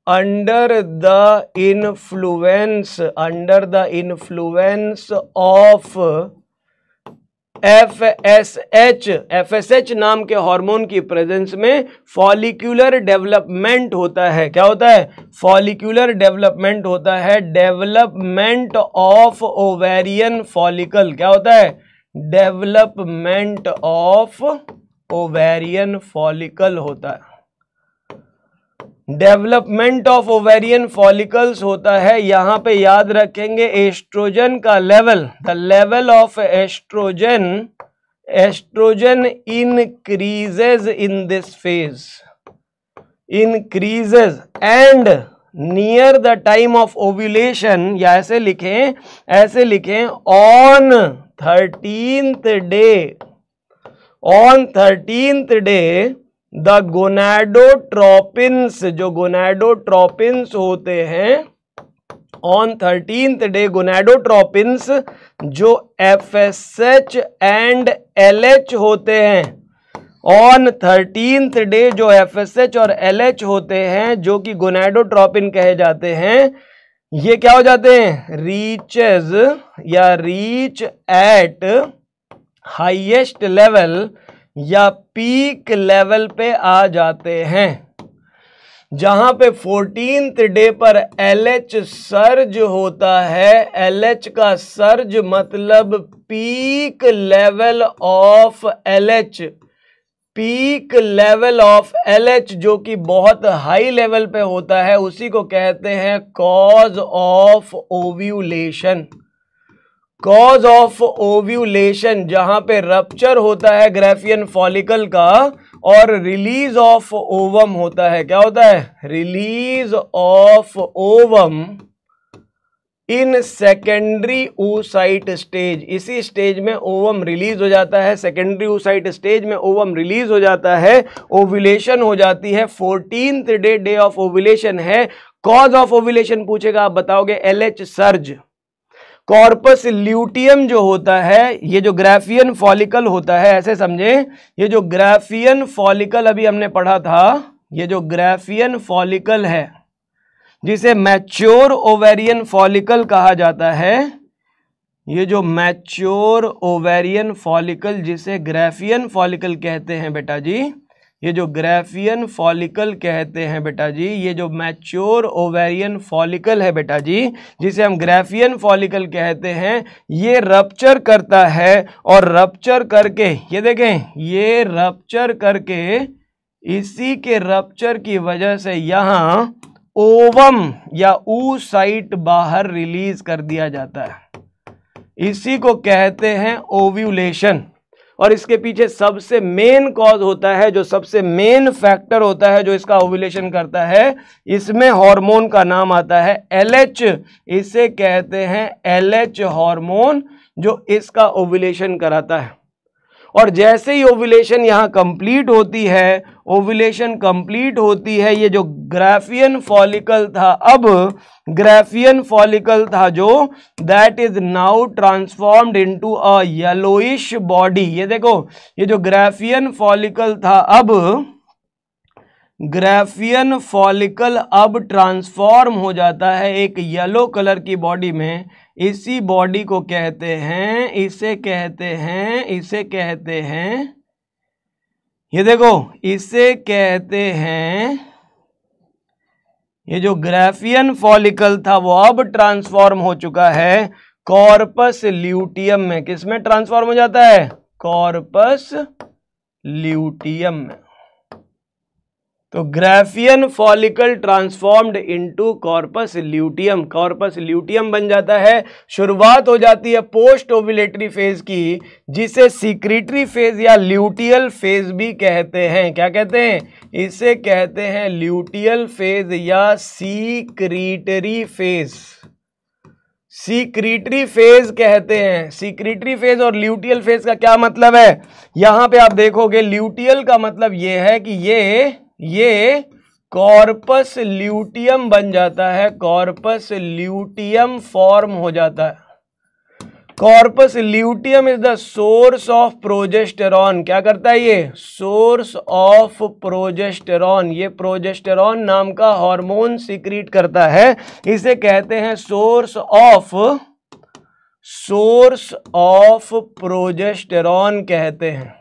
under the influence under the influence of F S H F S H नाम के हार्मोन की प्रेजेंस में फॉलिक्यूलर डेवलपमेंट होता है क्या होता है फॉलिक्यूलर डेवलपमेंट होता है डेवलपमेंट ऑफ ओवेरियन फॉलिकल क्या होता है डेवलपमेंट ऑफ ओवेरियन फॉलिकल होता है डेवलपमेंट ऑफ ओवेरियन फॉलिकल्स होता है यहां पे याद रखेंगे एस्ट्रोजन का level the level of oestrogen oestrogen increases in this phase increases and near the time of ovulation या ऐसे लिखें ऐसे लिखें on thirteenth day on thirteenth day the gonadotropins जो गोनाडोट्रोपिन्स होते हैं ऑन थर्टींथ डे गोनाडोट्रोपिन्स जो F S H and L H होते हैं ऑन थर्टींथ डे जो एफ एस एच और एल एच होते हैं जो कि ट्रॉपिन कहे जाते हैं ये क्या हो जाते हैं रीचेज या रीच एट हाइएस्ट लेवल या पीक लेवल पे आ जाते हैं जहाँ पे फोर्टीन डे पर एल एच सर्ज होता है एल एच का सर्ज मतलब peak level of L H peak level of L H जो कि बहुत हाई लेवल पे होता है उसी को कहते हैं cause of ovulation cause of ovulation जहां पे रप्चर होता है ग्रेफियन फॉलिकल का और रिलीज ऑफ ओवम होता है क्या होता है release of ovum in secondary oocyte stage इसी स्टेज में ओवम रिलीज हो जाता है सेकेंडरी ऊसाइट स्टेज में ओवम रिलीज हो जाता है ओव्यूलेशन हो जाती है fourteen day day of ovulation है कॉज ऑफ ओव्यूलेशन पूछेगा आप बताओगे L H surge corpus luteum जो होता है ये जो ग्राफियन फॉलिकल होता है ऐसे समझे ये जो ग्राफियन फॉलिकल अभी हमने पढ़ा था ये जो ग्राफियन फॉलिकल है जिसे मैच्योर ओवेरियन फॉलिकल कहा जाता है ये जो मैच्योर ओवेरियन फॉलिकल जिसे ग्राफियन फॉलिकल कहते हैं बेटा जी ये जो ग्रेफियन फॉलिकल कहते हैं बेटा जी ये जो मैच्योर ओवेरियन फॉलिकल है बेटा जी जिसे हम ग्रेफियन फॉलिकल कहते हैं ये रप्चर करता है और रप्चर करके ये देखें ये रप्चर करके इसी के रप्चर की वजह से यहाँ ओवम या ऊ साइट बाहर रिलीज कर दिया जाता है इसी को कहते हैं ओव्यूलेशन और इसके पीछे सबसे मेन कॉज होता है जो सबसे मेन फैक्टर होता है जो इसका ओविलेशन करता है इसमें हार्मोन का नाम आता है एलएच इसे कहते हैं एलएच हार्मोन जो इसका ओविलेशन कराता है और जैसे ही ओविलेशन यहाँ कंप्लीट होती है ओविलेशन कंप्लीट होती है ये जो ग्राफियन फॉलिकल था अब ग्राफियन फॉलिकल था जो that is now transformed into a yellowish body ये देखो ये जो ग्राफियन फॉलिकल था अब ग्रेफियन फॉलिकल अब ट्रांसफॉर्म हो जाता है एक येलो कलर की बॉडी में इसी बॉडी को कहते हैं इसे कहते हैं इसे कहते हैं ये देखो इसे कहते हैं ये जो ग्रेफियन फॉलिकल था वो अब ट्रांसफॉर्म हो चुका है कॉर्पस ल्यूटियम में किसमें ट्रांसफॉर्म हो जाता है कॉर्पस ल्यूटियम में तो Graafian follicle transformed into corpus luteum corpus luteum बन जाता है शुरुआत हो जाती है पोस्ट ओविलेटरी फेज की जिसे सीक्रेटरी फेज या ल्यूटियल फेज भी कहते हैं क्या कहते हैं इसे कहते हैं ल्यूटियल फेज या सीक्रेटरी फेज सीक्रेटरी फेज कहते हैं सीक्रेटरी फेज और ल्यूटियल फेज का क्या मतलब है यहां पे आप देखोगे ल्यूटियल का मतलब यह है कि ये ये कॉर्पस ल्यूटियम बन जाता है कॉर्पस ल्यूटियम फॉर्म हो जाता है corpus luteum is the source of progesterone क्या करता है ये सोर्स ऑफ प्रोजेस्टेरॉन ये प्रोजेस्टेरॉन नाम का हार्मोन सिक्रीट करता है इसे कहते हैं source of source of progesterone कहते हैं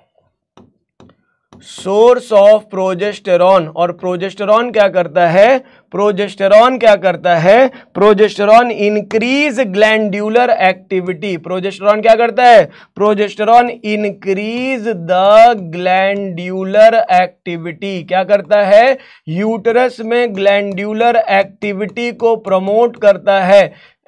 सोर्स ऑफ प्रोजेस्टेरॉन और प्रोजेस्टेरॉन क्या करता है प्रोजेस्टेरॉन क्या करता है progesterone increase glandular activity progesterone क्या करता है progesterone increase the glandular activity क्या करता है यूटरस में ग्लैंडुलर एक्टिविटी को प्रमोट करता है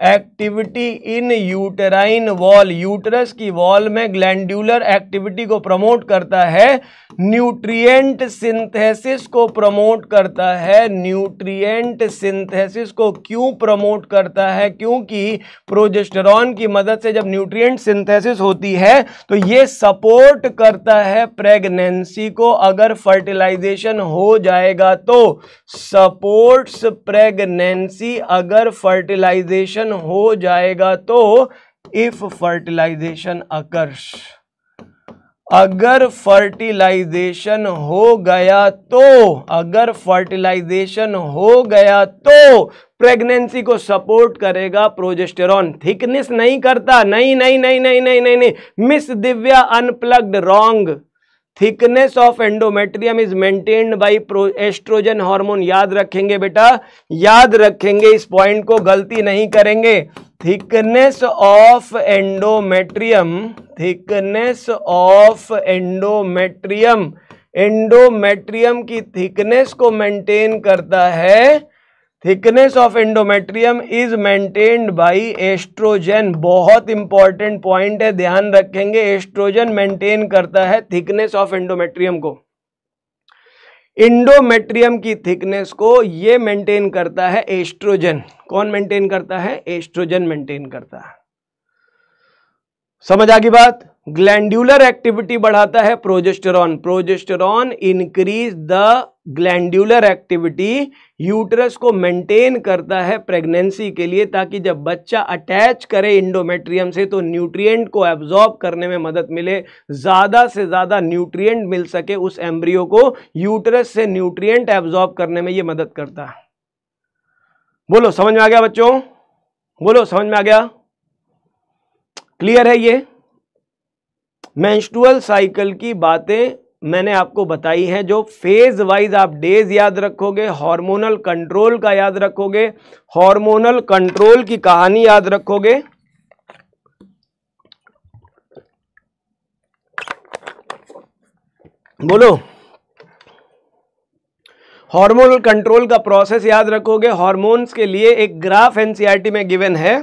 activity in uterine wall uterus की वॉल में ग्लैंडुलर एक्टिविटी को प्रमोट करता है न्यूट्रिएंट सिंथेसिस को प्रमोट करता है न्यूट्रिएंट सिंथेसिस को क्यों प्रमोट करता है क्योंकि प्रोजेस्टेरॉन की मदद से जब न्यूट्रिएंट सिंथेसिस होती है तो ये सपोर्ट करता है प्रेगनेंसी को अगर फर्टिलाइजेशन हो जाएगा तो सपोर्ट्स प्रेगनेंसी अगर फर्टिलाइजेशन फर्टिलाइजेशन हो जाएगा तो इफ फर्टिलाइजेशन अकर्ष अगर फर्टिलाइजेशन हो गया तो अगर फर्टिलाइजेशन हो गया तो प्रेगनेंसी को सपोर्ट करेगा प्रोजेस्टेरॉन थिकनेस नहीं करता नहीं नहीं नहीं नहीं नहीं नहीं नहीं miss Divya unplugged wrong thickness of endometrium is maintained pro estrogen hormone याद रखेंगे बेटा याद रखेंगे इस पॉइंट को गलती नहीं करेंगे thickness of endometrium thickness of endometrium endometrium की थिकनेस को मेंटेन करता है thickness of endometrium is maintained by estrogen बहुत इंपॉर्टेंट पॉइंट है ध्यान रखेंगे एस्ट्रोजन मेंटेन करता है थिकनेस ऑफ एंडोमेट्रियम को इंडोमेट्रियम की थिकनेस को ये मेंटेन करता है एस्ट्रोजन कौन मेंटेन करता है एस्ट्रोजन मेंटेन करता है समझ आ गई बात ग्लैंडुलर एक्टिविटी बढ़ाता है progesterone progesterone increase the glandular activity uterus को मेंटेन करता है प्रेगनेंसी के लिए ताकि जब बच्चा अटैच करे इंडोमेट्रियम से तो न्यूट्रिएंट को एब्जॉर्ब करने में मदद मिले ज़्यादा से ज़्यादा न्यूट्रिएंट मिल सके उस एम्ब्रियो को यूटरस से न्यूट्रिएंट एब्जॉर्ब करने में ये मदद करता है बोलो समझ में आ गया बच्चों बोलो समझ में आ गया क्लियर है ये मैंस्टुअल साइकिल की बातें मैंने आपको बताई हैं जो फेज़ वाइज आप डेज याद रखोगे हार्मोनल कंट्रोल का याद रखोगे हार्मोनल कंट्रोल की कहानी याद रखोगे बोलो हार्मोनल कंट्रोल का प्रोसेस याद रखोगे हार्मोन्स के लिए एक ग्राफ एनसीईआरटी e में गिवन है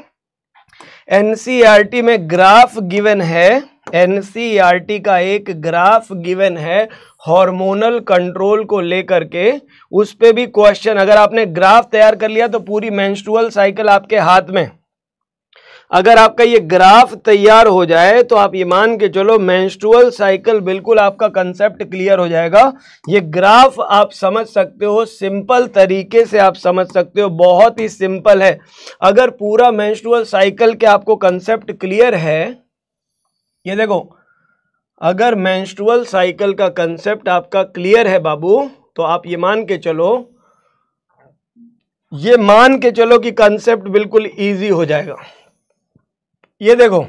एनसीईआरटी e में ग्राफ गिवन है एनसीईआरटी का एक ग्राफ गिवन है हार्मोनल कंट्रोल को लेकर के उस पर भी क्वेश्चन अगर आपने ग्राफ तैयार कर लिया तो पूरी मेंस्ट्रुअल साइकिल आपके हाथ में अगर आपका ये ग्राफ तैयार हो जाए तो आप ये मान के चलो मेंस्ट्रुअल साइकिल बिल्कुल आपका कंसेप्ट क्लियर हो जाएगा ये ग्राफ आप समझ सकते हो सिंपल तरीके से आप समझ सकते हो बहुत ही सिंपल है अगर पूरा मेंस्ट्रुअल साइकिल के आपको कंसेप्ट क्लियर है ये देखो अगर मैंस्ट्रुअल साइकिल का कंसेप्ट आपका क्लियर है बाबू तो आप ये मान के चलो ये मान के चलो कि कंसेप्ट बिल्कुल इजी हो जाएगा ये देखो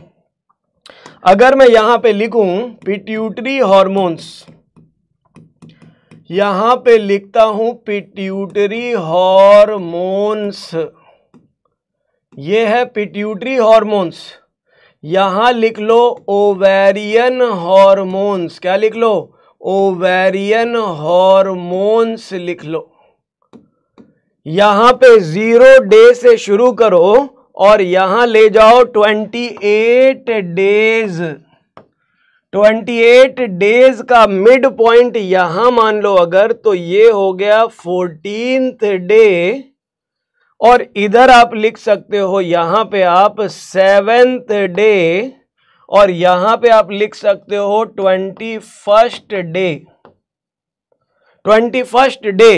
अगर मैं यहां पे लिखूं पिट्यूटरी हॉर्मोन्स यहां पे लिखता हूं पिट्यूटरी हॉर्मोन्स ये है पिट्यूटरी हॉर्मोन्स यहाँ लिख लो ओवेरियन हॉर्मोन्स क्या लिख लो ओवेरियन हॉर्मोन्स लिख लो यहाँ पे जीरो डे से शुरू करो और यहाँ ले जाओ twenty eight days twenty eight days का मिड पॉइंट यहां मान लो अगर तो ये हो गया फोर्टीन डे और इधर आप लिख सकते हो यहाँ पे आप सेवेंथ डे और यहाँ पे आप लिख सकते हो twenty first day twenty first day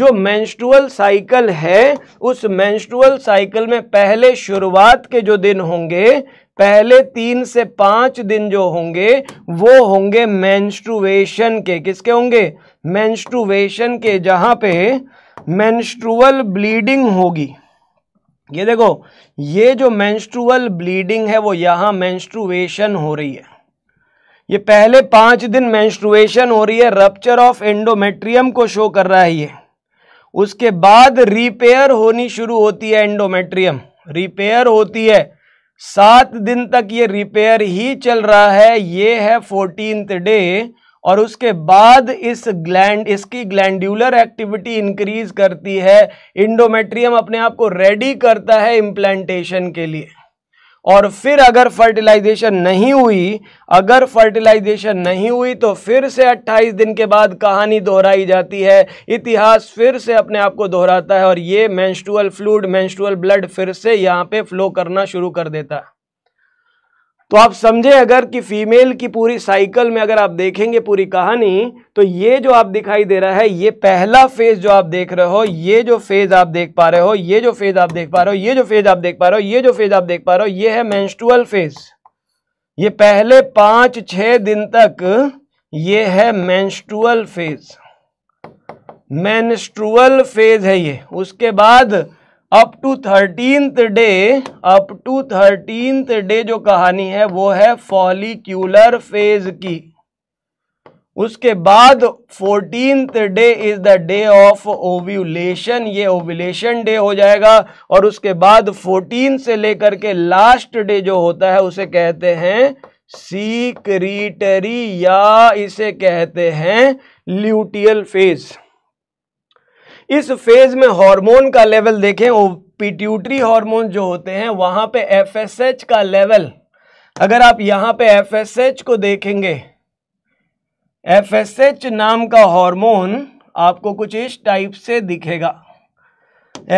जो मेंस्ट्रुअल साइकिल है उस मेंस्ट्रुअल साइकिल में पहले शुरुआत के जो दिन होंगे पहले तीन से पांच दिन जो होंगे वो होंगे मेंस्ट्रुएशन के किसके होंगे मेंस्ट्रुएशन के जहां पे मैंस्ट्रुअल ब्लीडिंग होगी ये देखो ये जो मैंस्ट्रुअल ब्लीडिंग है वो यहाँ मैंस्ट्रुएशन हो रही है ये पहले पाँच दिन मैंस्ट्रुएशन हो रही है रप्चर ऑफ एंडोमेट्रियम को शो कर रहा है ये उसके बाद रिपेयर होनी शुरू होती है एंडोमेट्रियम रिपेयर होती है सात दिन तक ये रिपेयर ही चल रहा है ये है फोर्टीन डे और उसके बाद इस ग्लैंड इसकी ग्लैंडुलर एक्टिविटी इंक्रीज करती है इंडोमेट्रियम अपने आप को रेडी करता है इम्प्लांटेशन के लिए और फिर अगर फर्टिलाइजेशन नहीं हुई अगर फर्टिलाइजेशन नहीं हुई तो फिर से 28 दिन के बाद कहानी दोहराई जाती है इतिहास फिर से अपने आप को दोहराता है और ये मैंस्ट्रुअल फ्लूड मैंस्ट्रुअल ब्लड फिर से यहाँ पे फ्लो करना शुरू कर देता है तो आप समझे अगर कि फीमेल की पूरी साइकिल में अगर आप देखेंगे पूरी कहानी तो ये जो आप दिखाई दे रहा है ये पहला फेज जो आप देख रहे हो ये जो फेज आप देख पा रहे हो ये जो फेज आप देख पा रहे हो ये जो फेज आप देख पा रहे हो ये जो फेज आप देख पा रहे हो ये है मेंस्ट्रुअल फेज ये पहले पांच छह दिन तक ये है मेंस्ट्रुअल फेज मेंस्ट्रुअल फेज है ये उसके बाद up to thirteenth day up to thirteenth day जो कहानी है वो है फॉलिक्यूलर फेज की उसके बाद fourteenth day is the day of ovulation ये ओव्यूलेशन डे हो जाएगा और उसके बाद फोर्टीन से लेकर के लास्ट डे जो होता है उसे कहते हैं सीक्रीटरी या इसे कहते हैं ल्यूटियल फेज़ इस फेज में हार्मोन का लेवल देखें पिट्यूटरी हार्मोन जो होते हैं वहाँ पे एफएसएच का लेवल अगर आप यहाँ पे एफएसएच को देखेंगे एफएसएच नाम का हार्मोन आपको कुछ इस टाइप से दिखेगा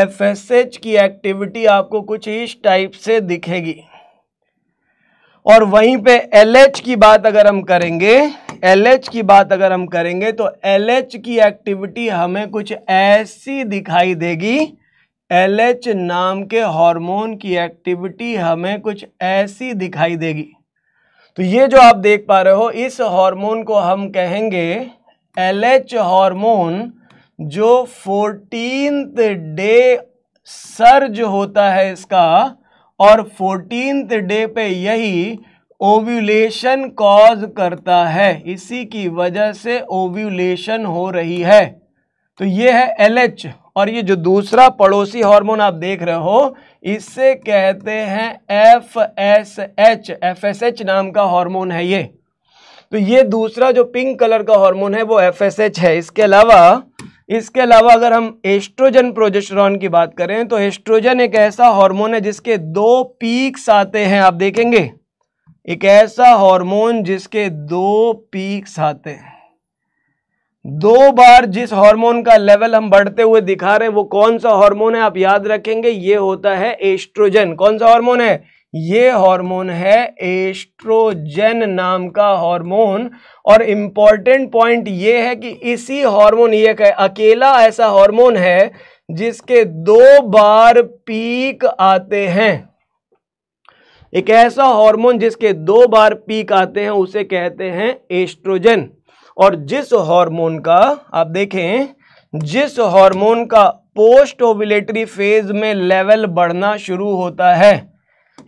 एफएसएच की एक्टिविटी आपको कुछ इस टाइप से दिखेगी और वहीं पे एलएच की बात अगर हम करेंगे एलएच की बात अगर हम करेंगे तो एलएच की एक्टिविटी हमें कुछ ऐसी दिखाई देगी एलएच नाम के हार्मोन की एक्टिविटी हमें कुछ ऐसी दिखाई देगी तो ये जो आप देख पा रहे हो इस हार्मोन को हम कहेंगे एलएच हार्मोन जो फोर्टीन डे सर्ज होता है इसका और फोर्टीन डे पे यही ओव्यूलेशन कॉज करता है इसी की वजह से ओव्यूलेशन हो रही है तो ये है एलएच और ये जो दूसरा पड़ोसी हार्मोन आप देख रहे हो इससे कहते हैं F S H F S H नाम का हार्मोन है ये तो ये दूसरा जो पिंक कलर का हार्मोन है वो एफ एस एच है इसके अलावा इसके अलावा अगर हम एस्ट्रोजन प्रोजेस्ट्रॉन की बात करें तो एस्ट्रोजन एक ऐसा हार्मोन है जिसके दो पीक्स आते हैं आप देखेंगे एक ऐसा हार्मोन जिसके दो पीक्स आते हैं दो बार जिस हार्मोन का लेवल हम बढ़ते हुए दिखा रहे हैं वो कौन सा हार्मोन है आप याद रखेंगे ये होता है एस्ट्रोजन कौन सा हार्मोन है ये हार्मोन है एस्ट्रोजन नाम का हार्मोन और इम्पॉर्टेंट पॉइंट ये है कि इसी हार्मोन ये अकेला ऐसा हार्मोन है जिसके दो बार पीक आते हैं एक ऐसा हार्मोन जिसके दो बार पीक आते हैं उसे कहते हैं एस्ट्रोजन और जिस हार्मोन का आप देखें जिस हार्मोन का पोस्ट ओविलेटरी फेज में लेवल बढ़ना शुरू होता है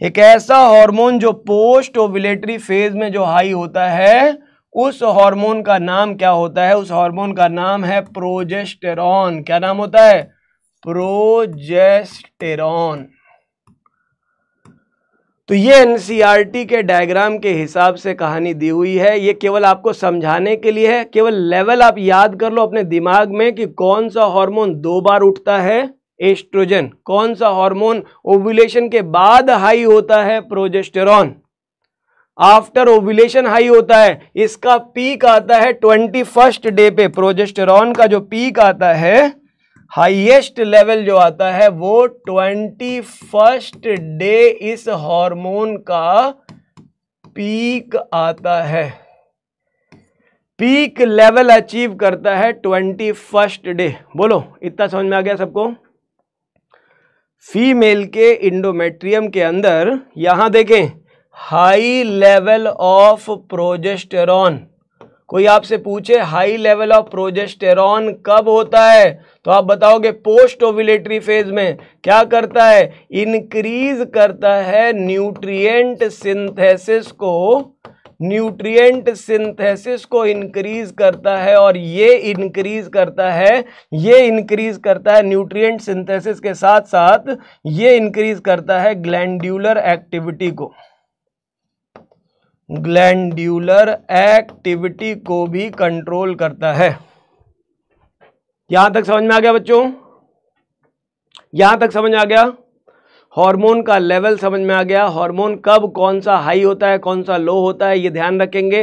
एक ऐसा हार्मोन जो पोस्ट ओविलेटरी फेज में जो हाई होता है उस हार्मोन का नाम क्या होता है उस हार्मोन का नाम है प्रोजेस्टेरॉन क्या नाम होता है प्रोजेस्टेरॉन तो ये एनसीईआरटी e के डायग्राम के हिसाब से कहानी दी हुई है ये केवल आपको समझाने के लिए है केवल लेवल आप याद कर लो अपने दिमाग में कि कौन सा हार्मोन दो बार उठता है एस्ट्रोजन कौन सा हार्मोन ओव्यूलेशन के बाद हाई होता है प्रोजेस्टेरॉन आफ्टर ओव्यूलेशन हाई होता है इसका पीक आता है ट्वेंटी फर्स्ट डे पे प्रोजेस्टेरॉन का जो पीक आता है हाईएस्ट लेवल जो आता है वो ट्वेंटी फर्स्ट डे इस हार्मोन का पीक आता है पीक लेवल अचीव करता है ट्वेंटी फर्स्ट डे बोलो इतना समझ में आ गया सबको फीमेल के इंडोमेट्रियम के अंदर यहाँ देखें हाई लेवल ऑफ प्रोजेस्टेरॉन कोई आपसे पूछे हाई लेवल ऑफ प्रोजेस्टेरॉन कब होता है तो आप बताओगे पोस्ट ओविलेटरी फेज में क्या करता है इंक्रीज करता है न्यूट्रिएंट सिंथेसिस को न्यूट्रिएंट सिंथेसिस को इंक्रीज करता है और ये इंक्रीज करता है ये इंक्रीज करता है न्यूट्रिएंट सिंथेसिस के साथ साथ ये इंक्रीज करता है ग्लैंड्यूलर एक्टिविटी को ग्लैंड्यूलर एक्टिविटी को भी कंट्रोल करता है यहां तक समझ में आ गया बच्चों यहां तक समझ आ गया हार्मोन का लेवल समझ में आ गया हार्मोन कब कौन सा हाई होता है कौन सा लो होता है ये ध्यान रखेंगे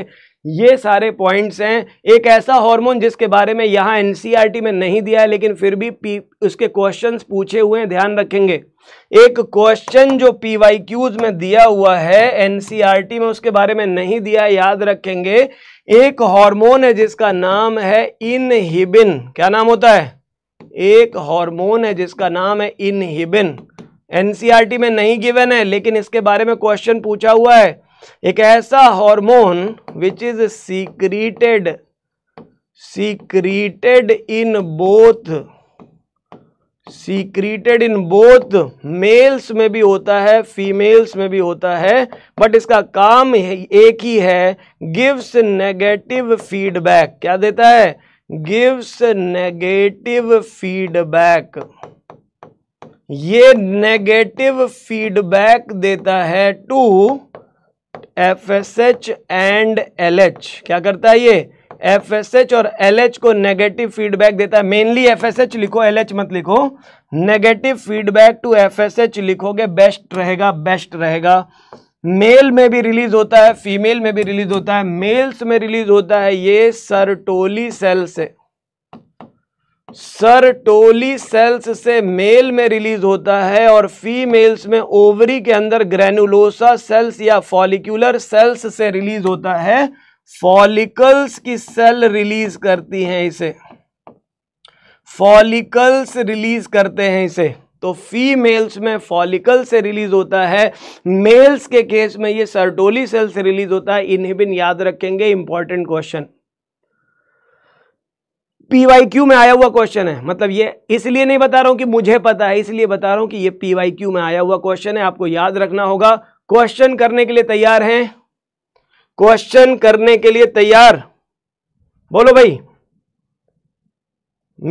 ये सारे पॉइंट्स हैं एक ऐसा हार्मोन जिसके बारे में यहाँ एन e में नहीं दिया है लेकिन फिर भी पी उसके क्वेश्चंस पूछे हुए हैं ध्यान रखेंगे एक क्वेश्चन जो क्यूज में दिया हुआ है एन e में उसके बारे में नहीं दिया याद रखेंगे एक हार्मोन है जिसका नाम है इनहिबिन क्या नाम होता है एक हार्मोन है जिसका नाम है इनहिबिन एनसीईआरटी में नहीं गिवन है लेकिन इसके बारे में क्वेश्चन पूछा हुआ है एक ऐसा hormone which is secreted secreted in both secreted in both males में भी होता है फीमेल्स में भी होता है बट इसका काम एक ही है गिव्स नेगेटिव फीडबैक क्या देता है गिव्स नेगेटिव फीडबैक ये नेगेटिव फीडबैक देता है to F S H and L H क्या करता है ये एफ एस एच और एल एच को नेगेटिव फीडबैक देता है मेनली एफ एस एच लिखो एल एच मत लिखो negative feedback to F S H लिखोगे बेस्ट रहेगा बेस्ट रहेगा मेल में भी रिलीज होता है फीमेल में भी रिलीज होता है मेल्स में रिलीज होता है ये सरटोली सेल से सर टोली सेल्स से मेल में रिलीज होता है और फीमेल्स में ओवरी के अंदर ग्रेनुलोसा सेल्स या फॉलिकुलर सेल्स से रिलीज होता है फॉलिकल्स की सेल रिलीज करती हैं इसे फॉलिकल्स रिलीज करते हैं इसे तो फीमेल्स में फॉलिकल से रिलीज होता है मेल्स के केस में ये सर्टोली सेल से रिलीज होता है इन्हें भी याद रखेंगे इंपॉर्टेंट क्वेश्चन पी क्यू में आया हुआ क्वेश्चन है मतलब ये इसलिए नहीं बता रहा हूँ कि मुझे पता है इसलिए बता रहा हूँ कि ये पी क्यू में आया हुआ क्वेश्चन है आपको याद रखना होगा क्वेश्चन करने के लिए तैयार हैं क्वेश्चन करने के लिए तैयार बोलो भाई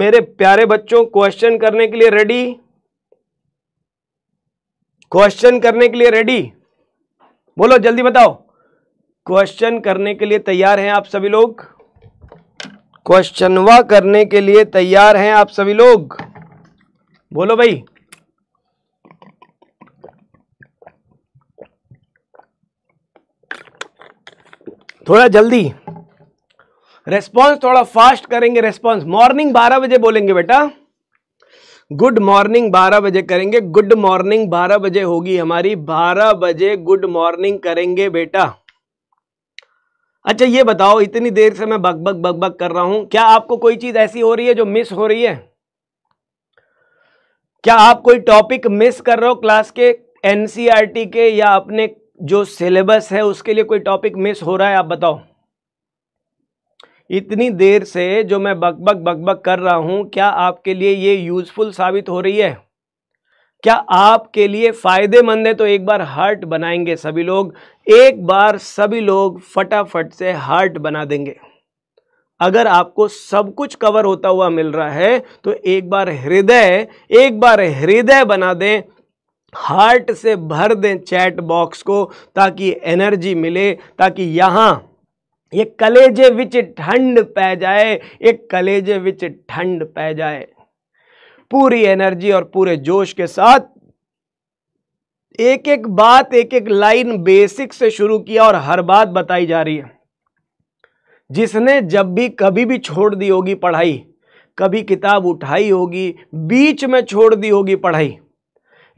मेरे प्यारे बच्चों क्वेश्चन करने के लिए रेडी क्वेश्चन करने के लिए रेडी बोलो जल्दी बताओ क्वेश्चन करने के लिए तैयार हैं आप सभी लोग क्वेश्चनवा करने के लिए तैयार हैं आप सभी लोग बोलो भाई थोड़ा जल्दी रेस्पॉन्स थोड़ा फास्ट करेंगे रेस्पॉन्स मॉर्निंग बारह बजे बोलेंगे बेटा गुड मॉर्निंग बारह बजे करेंगे गुड मॉर्निंग बारह बजे होगी हमारी बारह बजे गुड मॉर्निंग करेंगे बेटा अच्छा ये बताओ इतनी देर से मैं बक बक बक बक कर रहा हूं क्या आपको कोई चीज ऐसी हो रही है जो मिस हो रही है क्या आप कोई टॉपिक मिस कर रहे हो क्लास के एनसीईआरटी e के या अपने जो सिलेबस है उसके लिए कोई टॉपिक मिस हो रहा है आप बताओ इतनी देर से जो मैं बकबक बकबक कर रहा हूं क्या आपके लिए ये यूजफुल साबित हो रही है क्या आपके लिए फ़ायदेमंद है तो एक बार हार्ट बनाएंगे सभी लोग एक बार सभी लोग फटाफट से हार्ट बना देंगे अगर आपको सब कुछ कवर होता हुआ मिल रहा है तो एक बार हृदय एक बार हृदय बना दें हार्ट से भर दें चैट बॉक्स को ताकि एनर्जी मिले ताकि यहां ये कलेजे विच ठंड पै जाए एक कलेजे विच ठंड पै जाए पूरी एनर्जी और पूरे जोश के साथ एक एक बात एक एक लाइन बेसिक से शुरू किया और हर बात बताई जा रही है जिसने जब भी कभी भी छोड़ दी होगी पढ़ाई कभी किताब उठाई होगी बीच में छोड़ दी होगी पढ़ाई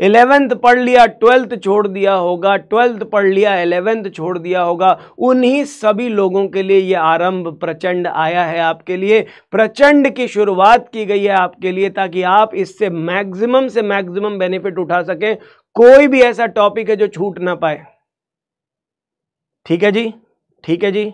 इलेवेंथ पढ़ लिया ट्वेल्थ छोड़ दिया होगा ट्वेल्थ पढ़ लिया एलेवेंथ छोड़ दिया होगा उन्हीं सभी लोगों के लिए यह आरंभ प्रचंड आया है आपके लिए प्रचंड की शुरुआत की गई है आपके लिए ताकि आप इससे मैक्सिमम से मैक्सिमम बेनिफिट उठा सकें कोई भी ऐसा टॉपिक है जो छूट ना पाए ठीक है जी ठीक है जी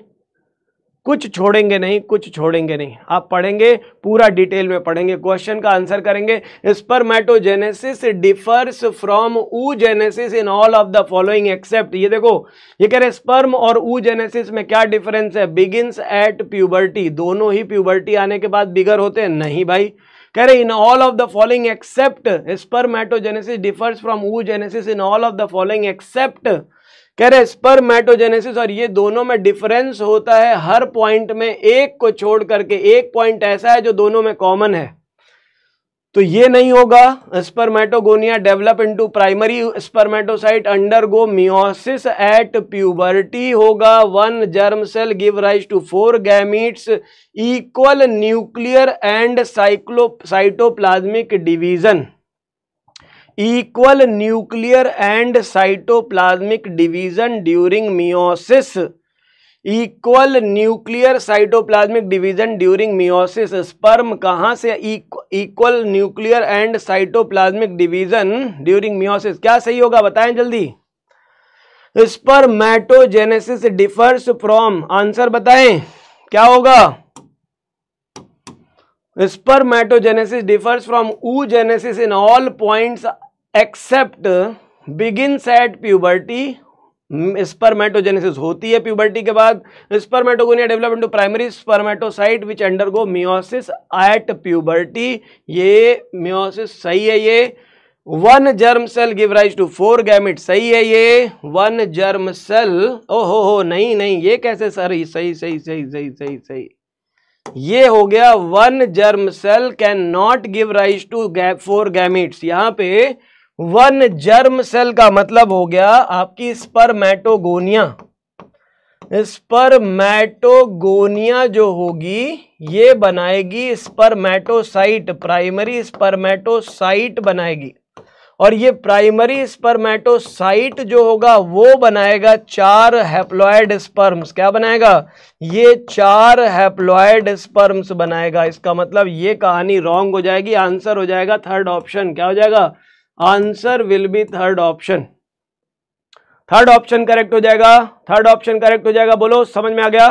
कुछ छोड़ेंगे नहीं कुछ छोड़ेंगे नहीं आप पढ़ेंगे पूरा डिटेल में पढ़ेंगे क्वेश्चन का आंसर करेंगे spermatogenesis differs from oogenesis in all of the following except ये देखो ये कह रहे स्पर्म और ऊ जेनेसिस में क्या डिफरेंस है बिगिंस एट प्यूबर्टी दोनों ही प्यूबर्टी आने के बाद बिगर होते हैं नहीं भाई कह रहे in all of the following except spermatogenesis differs from oogenesis in all of the following except कह रहे स्पर्मेटोजेनेसिस और ये दोनों में डिफरेंस होता है हर पॉइंट में एक को छोड़ करके एक पॉइंट ऐसा है जो दोनों में कॉमन है तो ये नहीं होगा spermatogonia develop into primary spermatocyte undergo meiosis at puberty होगा one germ cell give rise to four gametes equal nuclear and cyclo cytoplasmic division equal nuclear and cytoplasmic division during meiosis equal nuclear cytoplasmic division during meiosis sperm कहाँ से equal nuclear and cytoplasmic division during meiosis क्या सही होगा बताएं जल्दी spermatogenesis differs from answer बताएं क्या होगा differs from oogenesis in all points except begin set puberty spermatogenesis होती है प्यूबर्टी के बाद spermatogonia develop into primary spermatocyte which undergo meiosis at puberty ये मियोसिस सही है ये one germ cell give rise to four gamete सही है ये वन जर्म सेल ओहो हो नहीं नहीं ये कैसे सर सही सही सही सही सही सही सही. ये हो गया one germ cell can not give rise to four gametes यहां पे वन जर्म सेल का मतलब हो गया आपकी स्पर्मेटोगोनिया स्पर्मेटोगोनिया जो होगी ये बनाएगी स्पर्मेटोसाइट प्राइमरी स्पर्मेटोसाइट बनाएगी और ये प्राइमरी स्पर्मेटोसाइट जो होगा वो बनाएगा चार हैप्लॉयड स्पर्म्स क्या बनाएगा ये चार हैप्लॉयड स्पर्म्स बनाएगा इसका मतलब ये कहानी रॉन्ग हो जाएगी आंसर हो जाएगा थर्ड ऑप्शन क्या हो जाएगा answer will be third option third option correct हो जाएगा थर्ड ऑप्शन करेक्ट हो जाएगा बोलो समझ में आ गया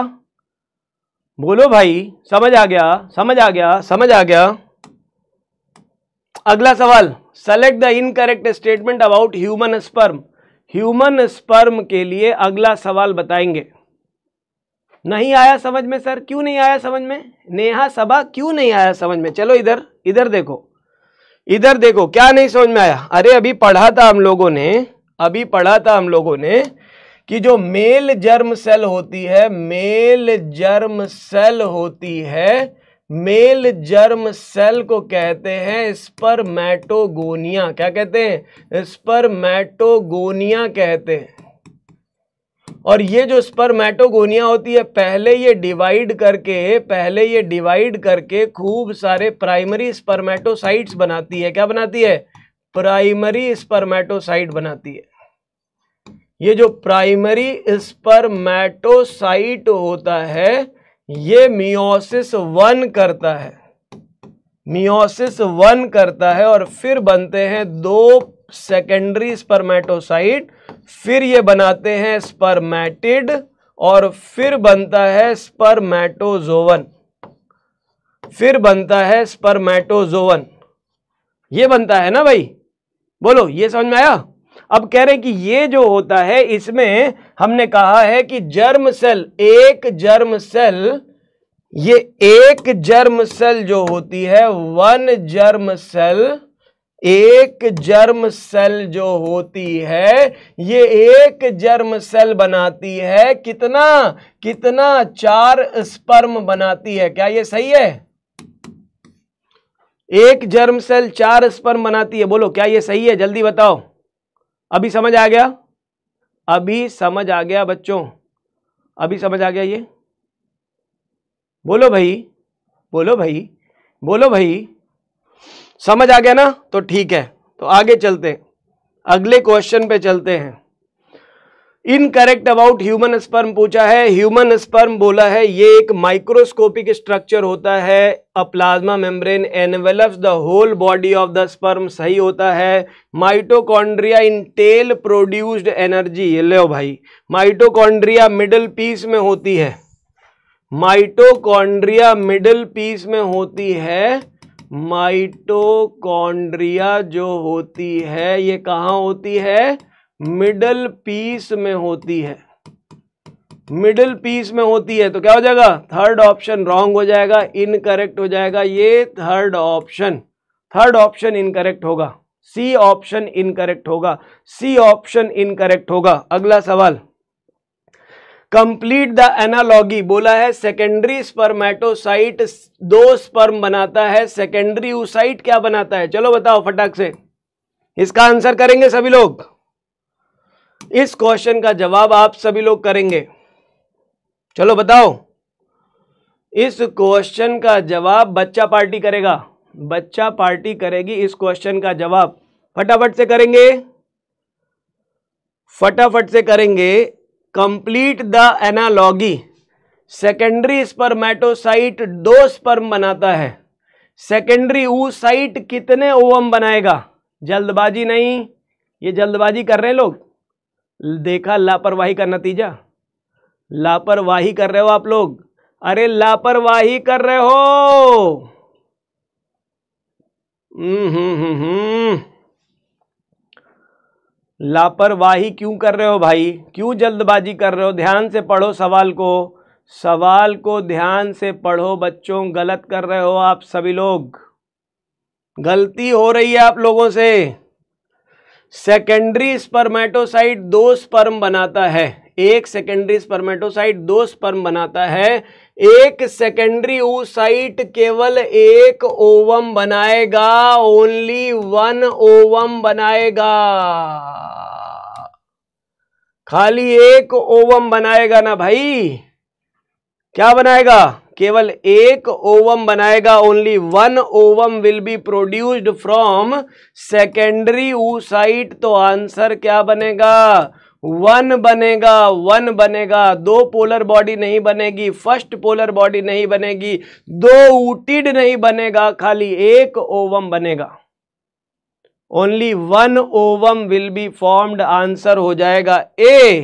बोलो भाई समझ आ गया समझ आ गया समझ आ गया अगला सवाल select the incorrect statement about human sperm human sperm के लिए अगला सवाल बताएंगे नहीं आया समझ में सर क्यों नहीं आया समझ में नेहा सभा क्यों नहीं आया समझ में चलो इधर इधर देखो इधर देखो क्या नहीं समझ में आया अरे अभी पढ़ा था हम लोगों ने अभी पढ़ा था हम लोगों ने कि जो मेल जर्म सेल होती है मेल जर्म सेल होती है मेल जर्म सेल को कहते हैं स्पर्मेटोगोनिया क्या कहते हैं स्पर्मेटोगोनिया कहते हैं और ये जो स्पर्मेटोगोनिया होती है पहले ये डिवाइड करके पहले ये डिवाइड करके खूब सारे प्राइमरी स्पर्मेटोसाइट्स बनाती है क्या बनाती है प्राइमरी स्पर्मेटोसाइट बनाती है ये जो प्राइमरी स्पर्मेटोसाइट होता है ये मियोसिस वन करता है मियोसिस वन करता है और फिर बनते हैं दो सेकेंडरी स्पर्मेटोसाइट फिर ये बनाते हैं स्पर्मैटिड और फिर बनता है स्पर्मैटोजोवन फिर बनता है स्पर्मैटोजोवन ये बनता है ना भाई बोलो ये समझ में आया अब कह रहे हैं कि ये जो होता है इसमें हमने कहा है कि जर्म सेल एक जर्म सेल ये एक जर्म सेल जो होती है वन जर्म सेल एक जर्म सेल जो होती है ये एक जर्म सेल बनाती है कितना कितना चार स्पर्म बनाती है क्या ये सही है एक जर्म सेल चार स्पर्म बनाती है बोलो क्या ये सही है जल्दी बताओ अभी समझ आ गया अभी समझ आ गया बच्चों अभी समझ आ गया ये बोलो भाई बोलो भाई बोलो भाई समझ आ गया ना तो ठीक है तो आगे चलते अगले क्वेश्चन पे चलते हैं इनकरेक्ट अबाउट ह्यूमन स्पर्म पूछा है ह्यूमन स्पर्म बोला है ये एक माइक्रोस्कोपिक स्ट्रक्चर होता है a plasma membrane envelops the whole body of the sperm सही होता है mitochondria in tail produced energy ये लो भाई माइटोकॉन्ड्रिया मिडल पीस में होती है माइटोकॉन्ड्रिया मिडल पीस में होती है माइटोकॉन्ड्रिया जो होती है ये कहाँ होती है मिडल पीस में होती है मिडल पीस में होती है तो क्या हो जाएगा थर्ड ऑप्शन रॉन्ग हो जाएगा इनकरेक्ट हो जाएगा ये third option third option incorrect होगा सी ऑप्शन इनकरेक्ट होगा सी ऑप्शन इनकरेक्ट होगा अगला सवाल कंप्लीट द एनालॉगी बोला है सेकेंडरी स्पर्मेटोसाइट दो स्पर्म बनाता है सेकेंडरी उइट क्या बनाता है चलो बताओ फटाक से इसका आंसर करेंगे सभी लोग इस क्वेश्चन का जवाब आप सभी लोग करेंगे चलो बताओ इस क्वेश्चन का जवाब बच्चा पार्टी करेगा बच्चा पार्टी करेगी इस क्वेश्चन का जवाब फटाफट से करेंगे फटाफट से करेंगे complete the analogy secondary spermatocyte दो स्पर्म बनाता है सेकेंडरी ऊ साइट कितने ओवम बनाएगा जल्दबाजी नहीं ये जल्दबाजी कर रहे हैं लोग देखा लापरवाही का नतीजा लापरवाही कर रहे हो आप लोग अरे लापरवाही कर रहे हो हम्म हम्म हम्म, हम्म। लापरवाही क्यों कर रहे हो भाई क्यों जल्दबाजी कर रहे हो ध्यान से पढ़ो सवाल को सवाल को ध्यान से पढ़ो बच्चों गलत कर रहे हो आप सभी लोग गलती हो रही है आप लोगों से सेकेंडरी स्पर्मेटोसाइट दो स्पर्म बनाता है एक सेकेंडरी स्पर्मेटोसाइट दो स्पर्म बनाता है एक सेकेंडरी ऊसाइट केवल एक ओवम बनाएगा ओनली वन ओवम बनाएगा खाली एक ओवम बनाएगा ना भाई क्या बनाएगा केवल एक ओवम बनाएगा only one ovum will be produced from secondary oocyte तो आंसर क्या बनेगा वन बनेगा वन बनेगा दो पोलर बॉडी नहीं बनेगी फर्स्ट पोलर बॉडी नहीं बनेगी दो ऊटिड नहीं बनेगा खाली एक ओवम बनेगा only one ovum will be formed answer हो जाएगा ए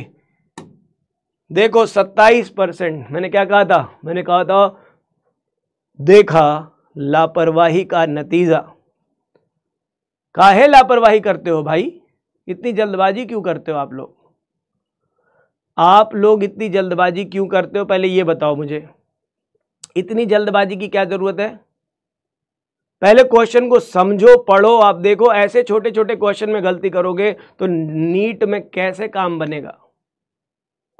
देखो 27 परसेंट मैंने क्या कहा था मैंने कहा था देखा लापरवाही का नतीजा काहे लापरवाही करते हो भाई इतनी जल्दबाजी क्यों करते हो आप लोग आप लोग इतनी जल्दबाजी क्यों करते हो पहले ये बताओ मुझे इतनी जल्दबाजी की क्या ज़रूरत है पहले क्वेश्चन को समझो पढ़ो आप देखो ऐसे छोटे छोटे क्वेश्चन में गलती करोगे तो नीट में कैसे काम बनेगा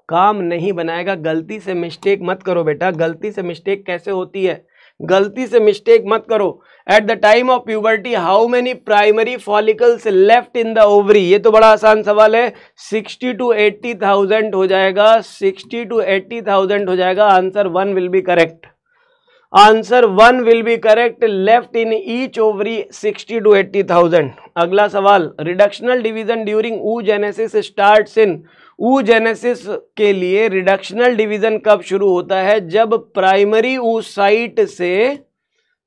काम नहीं बनाएगा गलती से मिस्टेक मत करो बेटा गलती से मिस्टेक कैसे होती है गलती से मिस्टेक मत करो at the time of puberty how many primary follicles left in the ovary ये तो बड़ा आसान सवाल है सिक्सटी टू एट्टी थाउजेंड हो जाएगा सिक्सटी टू एट्टी थाउजेंड हो जाएगा answer one will be correct answer one will be correct left in each ovary sixty two eighty thousand अगला सवाल reductional division during oogenesis start in oogenesis के लिए reductional division कब शुरू होता है जब प्राइमरी ऊ साइट से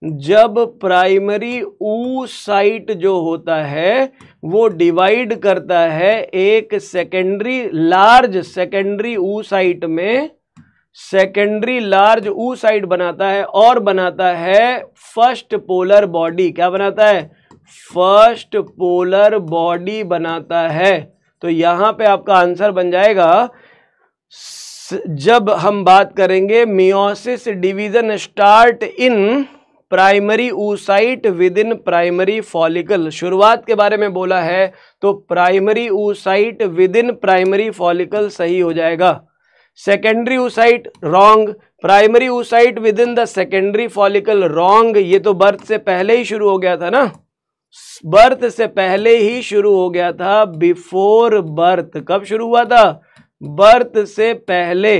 जब प्राइमरी ऊ साइट जो होता है वो डिवाइड करता है एक secondary large secondary oocyte में सेकेंडरी लार्ज ऊ साइट बनाता है और बनाता है फर्स्ट पोलर बॉडी क्या बनाता है फर्स्ट पोलर बॉडी बनाता है तो यहां पे आपका आंसर बन जाएगा जब हम बात करेंगे meiosis division start in primary oocyte within primary follicle शुरुआत के बारे में बोला है तो primary oocyte within primary follicle सही हो जाएगा secondary oocyte wrong primary oocyte within the secondary follicle wrong ये तो बर्थ से पहले ही शुरू हो गया था ना बर्थ से पहले ही शुरू हो गया था बिफोर बर्थ कब शुरू हुआ था बर्थ से पहले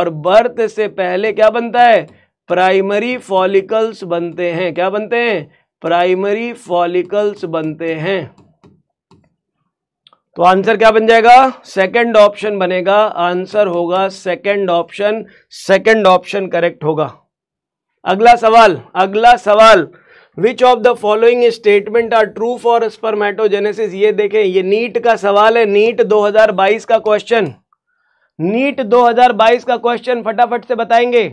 और बर्थ से पहले क्या बनता है प्राइमरी फॉलिकल्स बनते हैं क्या बनते हैं प्राइमरी फॉलिकल्स बनते हैं तो आंसर क्या बन जाएगा सेकंड ऑप्शन बनेगा आंसर होगा second option second option correct होगा अगला सवाल अगला सवाल which of the following statement are true for spermatogenesis ये देखें ये नीट का सवाल है नीट 2022 का क्वेश्चन नीट 2022 का क्वेश्चन फटाफट से बताएंगे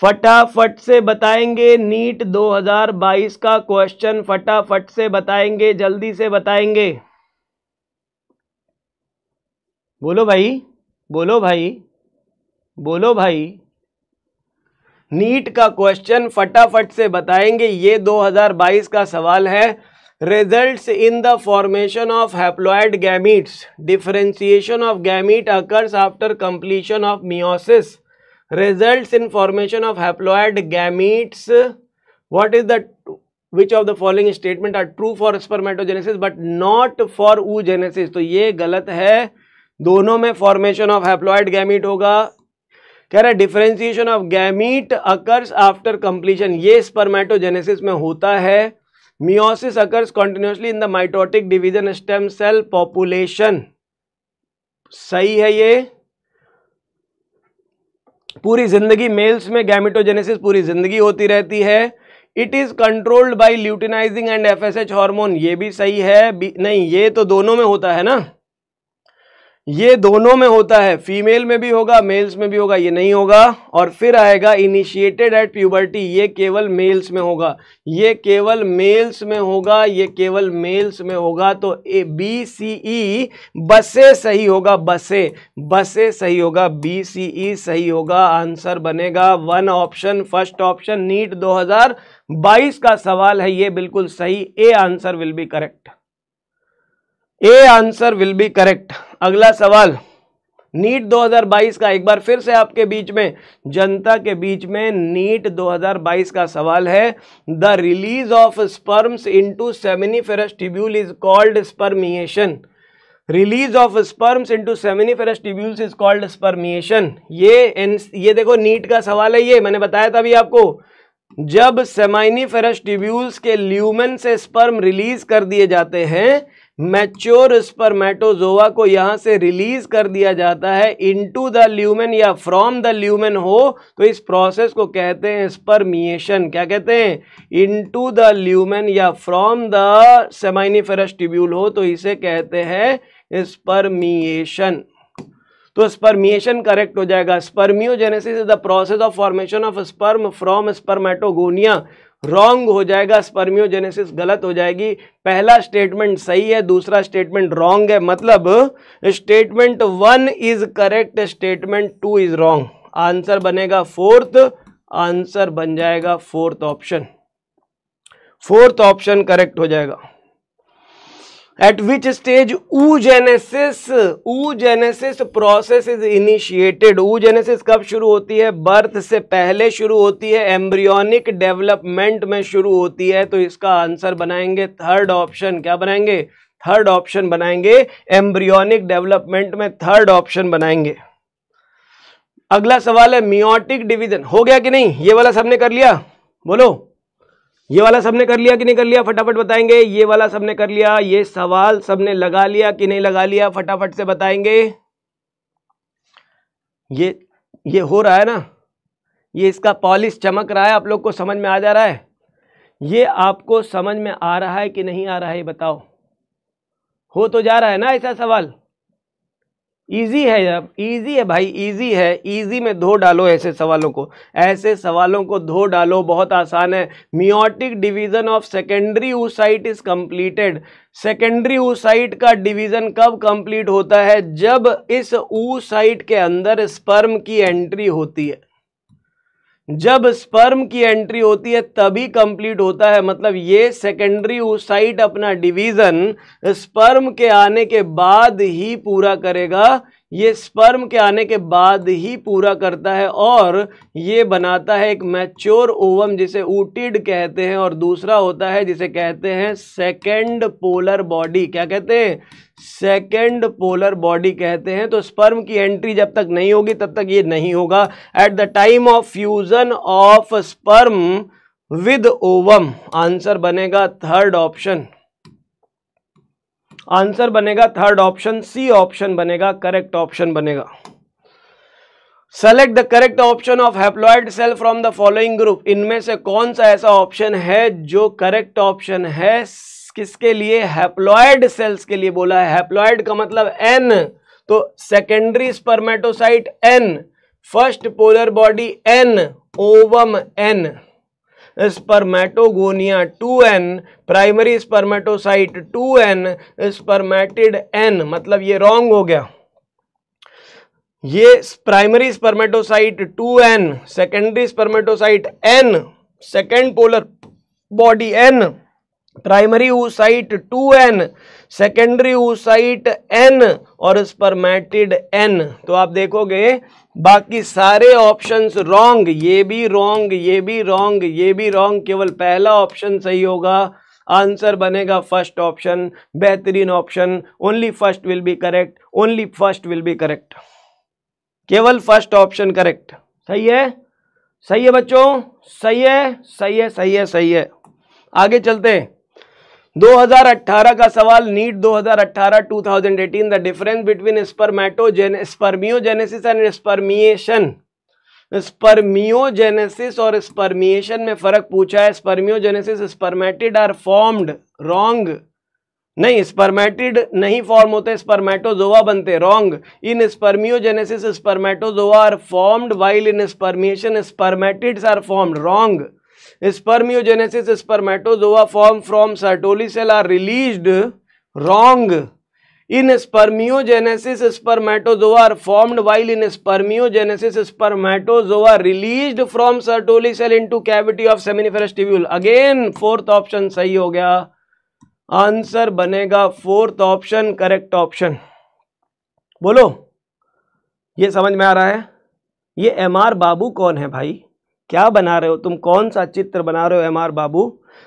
फटाफट से बताएंगे नीट 2022 का क्वेश्चन फटाफट से बताएंगे जल्दी से बताएंगे बोलो भाई बोलो भाई बोलो भाई नीट का क्वेश्चन फटाफट से बताएंगे ये 2022 का सवाल है result in the formation of haploid gametes differentiation of gamete occurs after completion of meiosis results in formation of haploid gametes what is the which of the following statement are true for spermatogenesis but not for oogenesis तो ये गलत है दोनों में formation of haploid gamete होगा कह रहा है differentiation of gamete occurs after completion ये स्पर्मेटोजेनेसिस में होता है meiosis occurs continuously in the mitotic division stem cell population सही है ये पूरी जिंदगी मेल्स में गैमिटोजेनेसिस पूरी जिंदगी होती रहती है it is controlled by luteinizing and F S H hormone ये भी सही है नहीं ये तो दोनों में होता है ना ये दोनों में होता है फीमेल में भी होगा मेल्स में भी होगा ये नहीं होगा और फिर आएगा इनिशिएटेड एट प्यूबर्टी ये केवल मेल्स में होगा ये केवल मेल्स में होगा ये केवल मेल्स में होगा तो ए बी सी ई बसे सही होगा बसे बसे सही होगा बी सी ई सही होगा आंसर बनेगा one option first option NEET 2022 का सवाल है ये बिल्कुल सही A answer will be correct A answer will be correct अगला सवाल नीट 2022 का एक बार फिर से आपके बीच में जनता के बीच में नीट 2022 का सवाल है the release of sperms into seminiferous tubule is called spermiation release of sperms into seminiferous tubules is called spermiation ये ये देखो नीट का सवाल है ये मैंने बताया था अभी आपको जब सेमाइनिफेरस ट्यूब्यूल्स के ल्यूमन से स्पर्म रिलीज कर दिए जाते हैं मैच्योर स्पर्मेटोजोवा को यहां से रिलीज कर दिया जाता है इनटू द ल्यूमेन या फ्रॉम द ल्यूमेन हो तो इस प्रोसेस को कहते हैं स्पर्मिएशन क्या कहते हैं इनटू द ल्यूमेन या फ्रॉम द सेमाइनिफेरस ट्यूब्यूल हो तो इसे कहते हैं स्पर्मिएशन तो स्पर्मिएशन करेक्ट हो जाएगा spermiogenesis is the process of formation of sperm from spermatogonia wrong हो जाएगा स्पर्मियोजेनेसिस गलत हो जाएगी पहला स्टेटमेंट सही है दूसरा स्टेटमेंट रॉन्ग है मतलब statement one is correct statement two is wrong answer बनेगा फोर्थ आंसर बन जाएगा fourth option fourth option correct हो जाएगा at which oogenesis oogenesis process is initiated oogenesis कब शुरू होती है बर्थ से पहले शुरू होती है एम्ब्रियोनिक डेवलपमेंट में शुरू होती है तो इसका आंसर बनाएंगे थर्ड ऑप्शन क्या बनाएंगे थर्ड ऑप्शन बनाएंगे एम्ब्रियोनिक डेवलपमेंट में थर्ड ऑप्शन बनाएंगे अगला सवाल है मियोटिक डिविजन हो गया कि नहीं ये वाला सबने कर लिया बोलो ये वाला सबने कर लिया कि नहीं कर लिया फटाफट बताएंगे ये वाला सबने कर लिया ये सवाल सबने लगा लिया कि नहीं लगा लिया फटाफट से बताएंगे ये ये हो रहा है ना ये इसका पॉलिश चमक रहा है आप लोग को समझ में आ जा रहा है ये आपको समझ में आ रहा है कि नहीं आ रहा है बताओ हो तो जा रहा है ना ऐसा सवाल ईजी है अब ईजी है भाई ईजी है ईजी में धो डालो ऐसे सवालों को ऐसे सवालों को धो डालो बहुत आसान है meiotic division of secondary oocyte is completed secondary oocyte का डिवीजन कब कंप्लीट होता है जब इस ऊसाइट के अंदर स्पर्म की एंट्री होती है जब स्पर्म की एंट्री होती है तभी कंप्लीट होता है मतलब ये सेकेंडरी साइट अपना डिवीजन स्पर्म के आने के बाद ही पूरा करेगा ये स्पर्म के आने के बाद ही पूरा करता है और ये बनाता है एक मैच्योर ओवम जिसे ऊटिड कहते हैं और दूसरा होता है जिसे कहते हैं सेकेंड पोलर बॉडी क्या कहते हैं सेकेंड पोलर बॉडी कहते हैं तो स्पर्म की एंट्री जब तक नहीं होगी तब तक ये नहीं होगा at the time of fusion of sperm with ovum answer बनेगा थर्ड ऑप्शन आंसर बनेगा थर्ड ऑप्शन सी ऑप्शन बनेगा करेक्ट ऑप्शन बनेगा select the correct option of haploid cell from the following group इनमें से कौन सा ऐसा ऑप्शन है जो करेक्ट ऑप्शन है किसके लिए हैप्लॉयड सेल्स के लिए बोला है हैप्लॉयड का मतलब एन तो secondary spermatocyte N first polar body N ovum N spermatogonia 2n primary spermatocyte 2n N spermatid N मतलब ये रॉन्ग हो गया ये primary spermatocyte 2n N secondary spermatocyte n second polar body n primary oocyte 2n N secondary oocyte n और spermatid n तो आप देखोगे बाकी सारे ऑप्शंस रॉन्ग ये भी रॉन्ग ये भी रॉन्ग ये भी रॉन्ग केवल पहला ऑप्शन सही होगा आंसर बनेगा फर्स्ट ऑप्शन बेहतरीन option only first will be correct only first will be correct केवल फर्स्ट ऑप्शन करेक्ट सही है सही है बच्चों सही है सही है सही है सही है आगे चलते हैं 2018 का सवाल NEET 2018 2018 the difference between spermatogen spermiogenesis and spermiation spermiogenesis और स्पर्मिएशन में फर्क पूछा है spermiogenesis spermatid are formed wrong नहीं स्पर्मेटिड नहीं फॉर्म होते स्पर्मेटोजोवा बनते wrong in spermiogenesis spermatozoa are formed while in spermiation spermatids are formed wrong spermiogenesis spermatozoa form from Sertoli cell are release wrong in spermiogenesis spermatozoa are formed while in spermiogenesis spermatozoa released from Sertoli cell into cavity of सेमिनिफेरेस्टिव्यूल again fourth option सही हो गया answer बनेगा fourth option correct option बोलो ये समझ में आ रहा है ये एमआर बाबू कौन है भाई क्या बना रहे हो तुम कौन सा चित्र बना रहे हो एम आर बाबू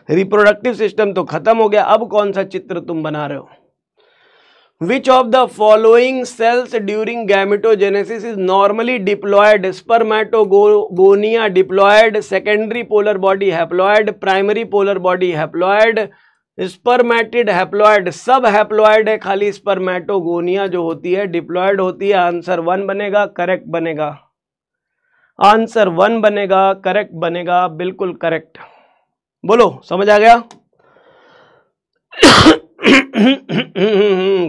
रिप्रोडक्टिव सिस्टम तो खत्म हो गया अब कौन सा चित्र तुम बना रहे हो which of the following cells during gametogenesis is normally diploid spermatogonia diploid secondary polar body haploid primary polar body haploid spermatid haploid सब हैप्लॉयड है खाली स्पर्मेटोगोनिया जो होती है डिप्लॉयड होती है आंसर वन बनेगा करेक्ट बनेगा आंसर वन बनेगा करेक्ट बनेगा बिल्कुल करेक्ट बोलो समझ आ गया <coughs>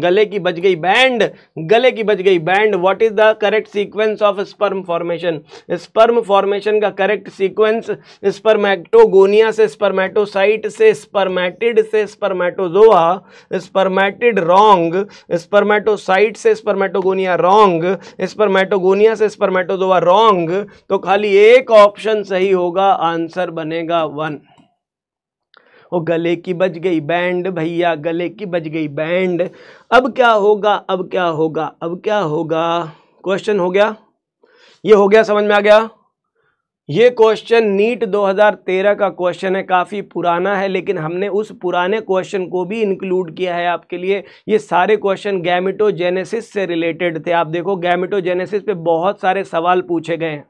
गले की बज गई बैंड गले की बज गई band what is the correct sequence of sperm formation sperm formation का करेक्ट सीक्वेंस स्पर्मेटोगोनिया से स्पर्मेटोसाइट से स्पर्मेटिड से स्पर्मेटोजोआ स्पर्मेटिड रॉन्ग स्पर्मेटोसाइट से स्पर्मेटोगोनिया रॉन्ग स्पर्मेटोगोनिया से स्पर्मेटोजोआ रॉन्ग तो खाली एक ऑप्शन सही होगा आंसर बनेगा वन वो गले की बज गई बैंड भैया गले की बज गई बैंड अब क्या होगा अब क्या होगा अब क्या होगा क्वेश्चन हो गया ये हो गया समझ में आ गया ये क्वेश्चन नीट 2013 का क्वेश्चन है काफ़ी पुराना है लेकिन हमने उस पुराने क्वेश्चन को भी इंक्लूड किया है आपके लिए ये सारे क्वेश्चन गैमिटोजेनेसिस से रिलेटेड थे आप देखो गैमिटोजेनेसिस पे बहुत सारे सवाल पूछे गए हैं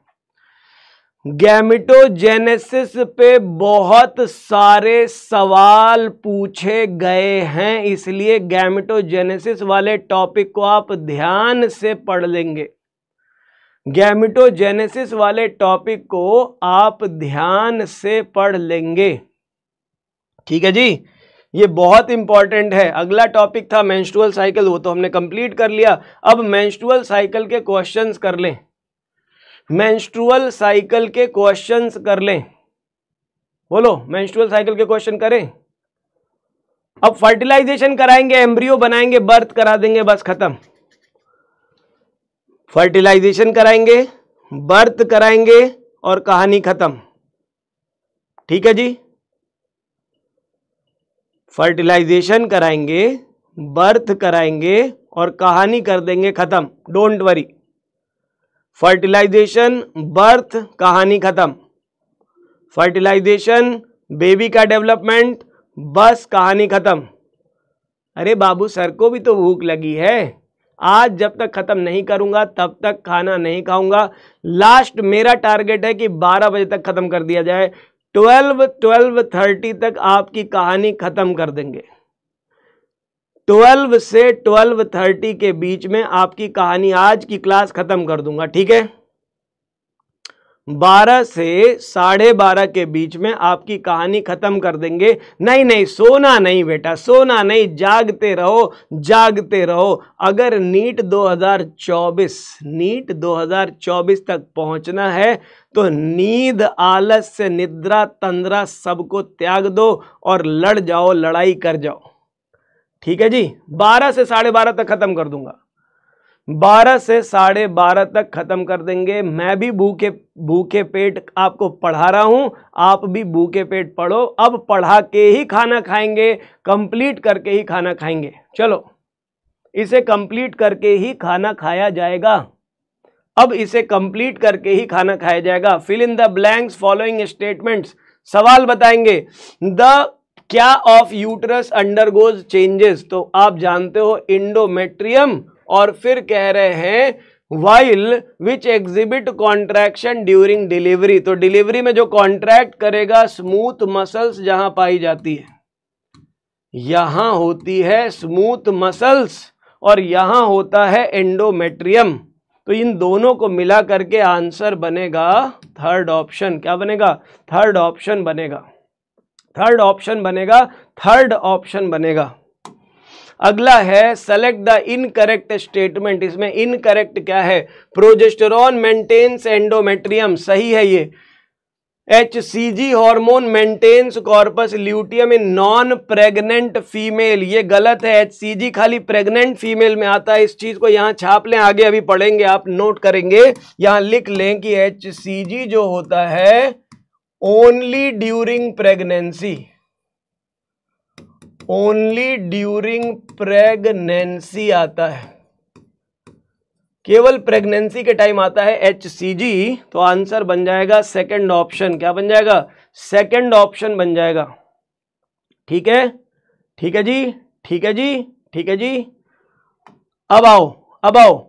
गैमिटोजेनेसिस पे बहुत सारे सवाल पूछे गए हैं इसलिए गैमिटोजेनेसिस वाले टॉपिक को आप ध्यान से पढ़ लेंगे गैमिटोजेनेसिस वाले टॉपिक को आप ध्यान से पढ़ लेंगे ठीक है जी ये बहुत इंपॉर्टेंट है अगला टॉपिक था मेंस्ट्रुअल साइकिल वो तो हमने कंप्लीट कर लिया अब मेंस्ट्रुअल साइकिल के क्वेश्चंस कर लें मैंस्ट्रुअल साइकिल के क्वेश्चंस कर लें बोलो मैंस्ट्रुअल साइकिल के क्वेश्चन करें अब फर्टिलाइजेशन कराएंगे एम्ब्रियो बनाएंगे बर्थ करा देंगे बस खत्म फर्टिलाइजेशन कराएंगे बर्थ कराएंगे और कहानी खत्म ठीक है जी फर्टिलाइजेशन कराएंगे बर्थ कराएंगे और कहानी कर देंगे खत्म डोंट वरी फर्टिलाइजेशन बर्थ कहानी खत्म फर्टिलाइजेशन बेबी का डेवलपमेंट बस कहानी खत्म अरे बाबू सर को भी तो भूख लगी है आज जब तक ख़त्म नहीं करूंगा तब तक खाना नहीं खाऊंगा लास्ट मेरा टारगेट है कि 12 बजे तक ख़त्म कर दिया जाए 12 12:30 तक आपकी कहानी ख़त्म कर देंगे ट्वेल्व से ट्वेल्व थर्टी के बीच में आपकी कहानी आज की क्लास खत्म कर दूंगा ठीक है बारह से साढ़े बारह के बीच में आपकी कहानी खत्म कर देंगे नहीं नहीं सोना नहीं बेटा सोना नहीं जागते रहो जागते रहो अगर नीट 2024 नीट 2024 तक पहुंचना है तो नींद आलस से निद्रा तंद्रा सबको त्याग दो और लड़ जाओ लड़ाई कर जाओ ठीक है जी बारह से साढ़े बारह तक खत्म कर दूंगा बारह से साढ़े बारह तक खत्म कर देंगे मैं भी भूखे भूखे पेट आपको पढ़ा रहा हूं आप भी भूखे पेट पढ़ो अब पढ़ा के ही खाना खाएंगे कंप्लीट करके ही खाना खाएंगे चलो इसे कंप्लीट करके ही खाना खाया जाएगा अब इसे कंप्लीट करके ही खाना खाया जाएगा fill in the blanks following statements सवाल बताएंगे द क्या ऑफ यूटरस अंडरगोज चेंजेस तो आप जानते हो इंडोमेट्रियम और फिर कह रहे हैं while which exhibit contraction during delivery तो डिलीवरी में जो कॉन्ट्रैक्ट करेगा स्मूथ मसल्स जहां पाई जाती है यहां होती है स्मूथ मसल्स और यहां होता है एंडोमेट्रियम तो इन दोनों को मिला करके आंसर बनेगा थर्ड ऑप्शन क्या बनेगा थर्ड ऑप्शन बनेगा थर्ड ऑप्शन बनेगा थर्ड ऑप्शन बनेगा अगला है सेलेक्ट द इनकरेक्ट स्टेटमेंट इसमें इनकरेक्ट क्या है प्रोजेस्टेरॉन मेंटेन्स एंडोमेट्रियम सही है ये H C G hormone maintains corpus luteum in non pregnant female ये गलत है एच सी जी खाली प्रेग्नेंट फीमेल में आता है इस चीज़ को यहाँ छाप लें आगे अभी पढ़ेंगे आप नोट करेंगे यहाँ लिख लें कि एच सी जी जो होता है only during pregnancy only during pregnancy आता है केवल प्रेगनेंसी के टाइम आता है एच सी जी तो आंसर बन जाएगा सेकंड ऑप्शन क्या बन जाएगा सेकंड ऑप्शन बन जाएगा ठीक है ठीक है जी ठीक है जी ठीक है जी अब आओ अब आओ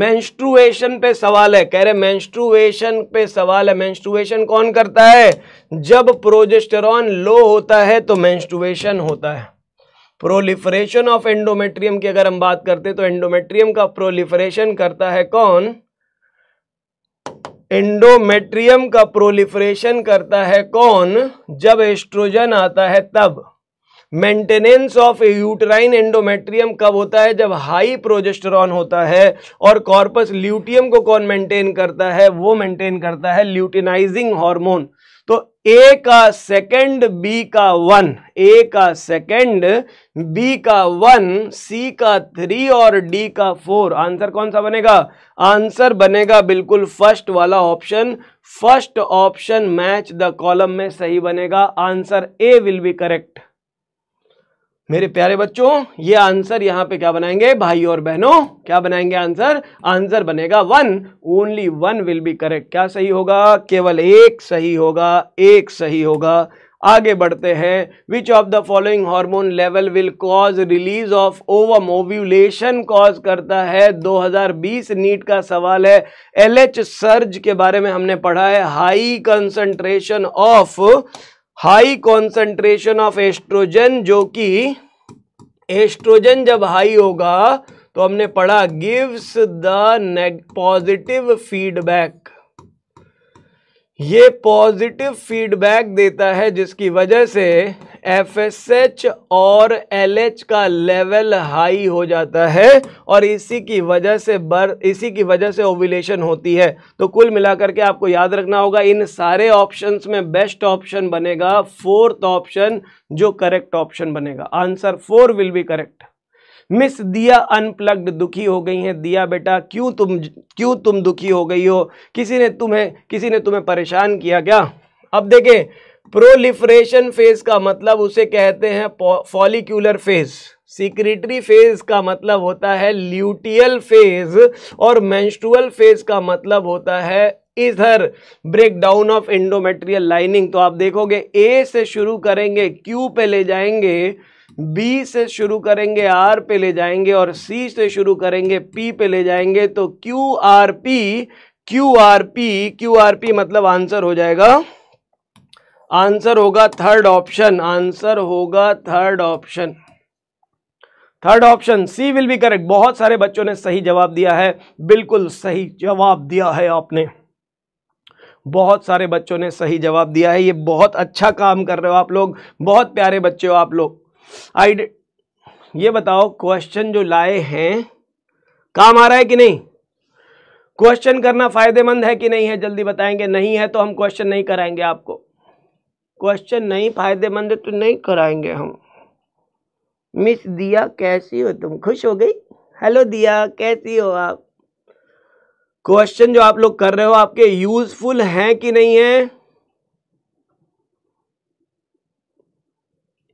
मेंस्ट्रुएशन पे सवाल है कह रहे मेंस्ट्रुएशन पे सवाल है मेंस्ट्रुएशन कौन करता है जब प्रोजेस्टेरॉन लो होता है तो मेंस्ट्रुएशन होता है प्रोलिफरेशन ऑफ एंडोमेट्रियम की अगर हम बात करते तो एंडोमेट्रियम का प्रोलिफरेशन करता है कौन एंडोमेट्रियम का प्रोलिफरेशन करता है कौन जब एस्ट्रोजन आता है तब मेंटेनेंस ऑफ यूटराइन एंडोमेट्रियम कब होता है जब हाई प्रोजेस्टरॉन होता है और कॉर्पस ल्यूटियम को कौन मेंटेन करता है वो मेंटेन करता है ल्यूटिनाइजिंग हार्मोन तो ए का सेकंड बी का वन ए का सेकंड बी का वन सी का थ्री और डी का फोर आंसर कौन सा बनेगा आंसर बनेगा बिल्कुल फर्स्ट वाला option first option match the column में सही बनेगा answer A will be correct मेरे प्यारे बच्चों ये आंसर यहाँ पे क्या बनाएंगे भाई और बहनों क्या बनाएंगे आंसर आंसर बनेगा one only one will be correct क्या सही होगा केवल एक सही होगा एक सही होगा आगे बढ़ते हैं which of the following hormone level will cause release of ovum ovulation cause करता है 2020 नीट का सवाल है एलएच सर्ज के बारे में हमने पढ़ा है high concentration of high concentration of estrogen जो कि एस्ट्रोजन जब हाई होगा तो हमने पढ़ा गिव्स द पॉजिटिव फीडबैक ये पॉजिटिव फीडबैक देता है जिसकी वजह से एफएसएच और एलएच का लेवल हाई हो जाता है और इसी की वजह से बर इसी की वजह से ओविलेशन होती है तो कुल मिलाकर के आपको याद रखना होगा इन सारे ऑप्शंस में बेस्ट ऑप्शन बनेगा फोर्थ ऑप्शन जो करेक्ट ऑप्शन बनेगा answer four will be correct miss दिया अनप्लग्ड दुखी हो गई है दिया बेटा क्यों तुम क्यों तुम दुखी हो गई हो किसी ने तुम्हें किसी ने तुम्हें परेशान किया क्या अब देखें प्रोलिफ्रेशन फेज का मतलब उसे कहते हैं फॉलिक्यूलर फेज सिक्रेटरी फेज का मतलब होता है ल्यूटियल फेज और मेंस्ट्रुअल फेज का मतलब होता है इधर ब्रेकडाउन ऑफ इंडोमेट्रियल लाइनिंग तो आप देखोगे ए से शुरू करेंगे क्यू पे ले जाएंगे बी से शुरू करेंगे आर पे ले जाएंगे और सी से शुरू करेंगे पी पे ले जाएंगे तो Q R P Q R P Q R P मतलब आंसर हो जाएगा आंसर होगा थर्ड ऑप्शन आंसर होगा third option third option C will be correct बहुत सारे बच्चों ने सही जवाब दिया है बिल्कुल सही जवाब दिया है आपने बहुत सारे बच्चों ने सही जवाब दिया है ये बहुत अच्छा काम कर रहे हो आप लोग बहुत प्यारे बच्चे हो आप लोग आई ये बताओ क्वेश्चन जो लाए हैं काम आ रहा है कि नहीं क्वेश्चन करना फायदेमंद है कि नहीं है जल्दी बताएंगे नहीं है तो हम क्वेश्चन नहीं कराएंगे आपको क्वेश्चन नहीं फायदेमंद है तो नहीं कराएंगे हम मिस दिया कैसी हो तुम खुश हो गई हेलो दिया कैसी हो आप क्वेश्चन जो आप लोग कर रहे हो आपके यूजफुल हैं कि नहीं है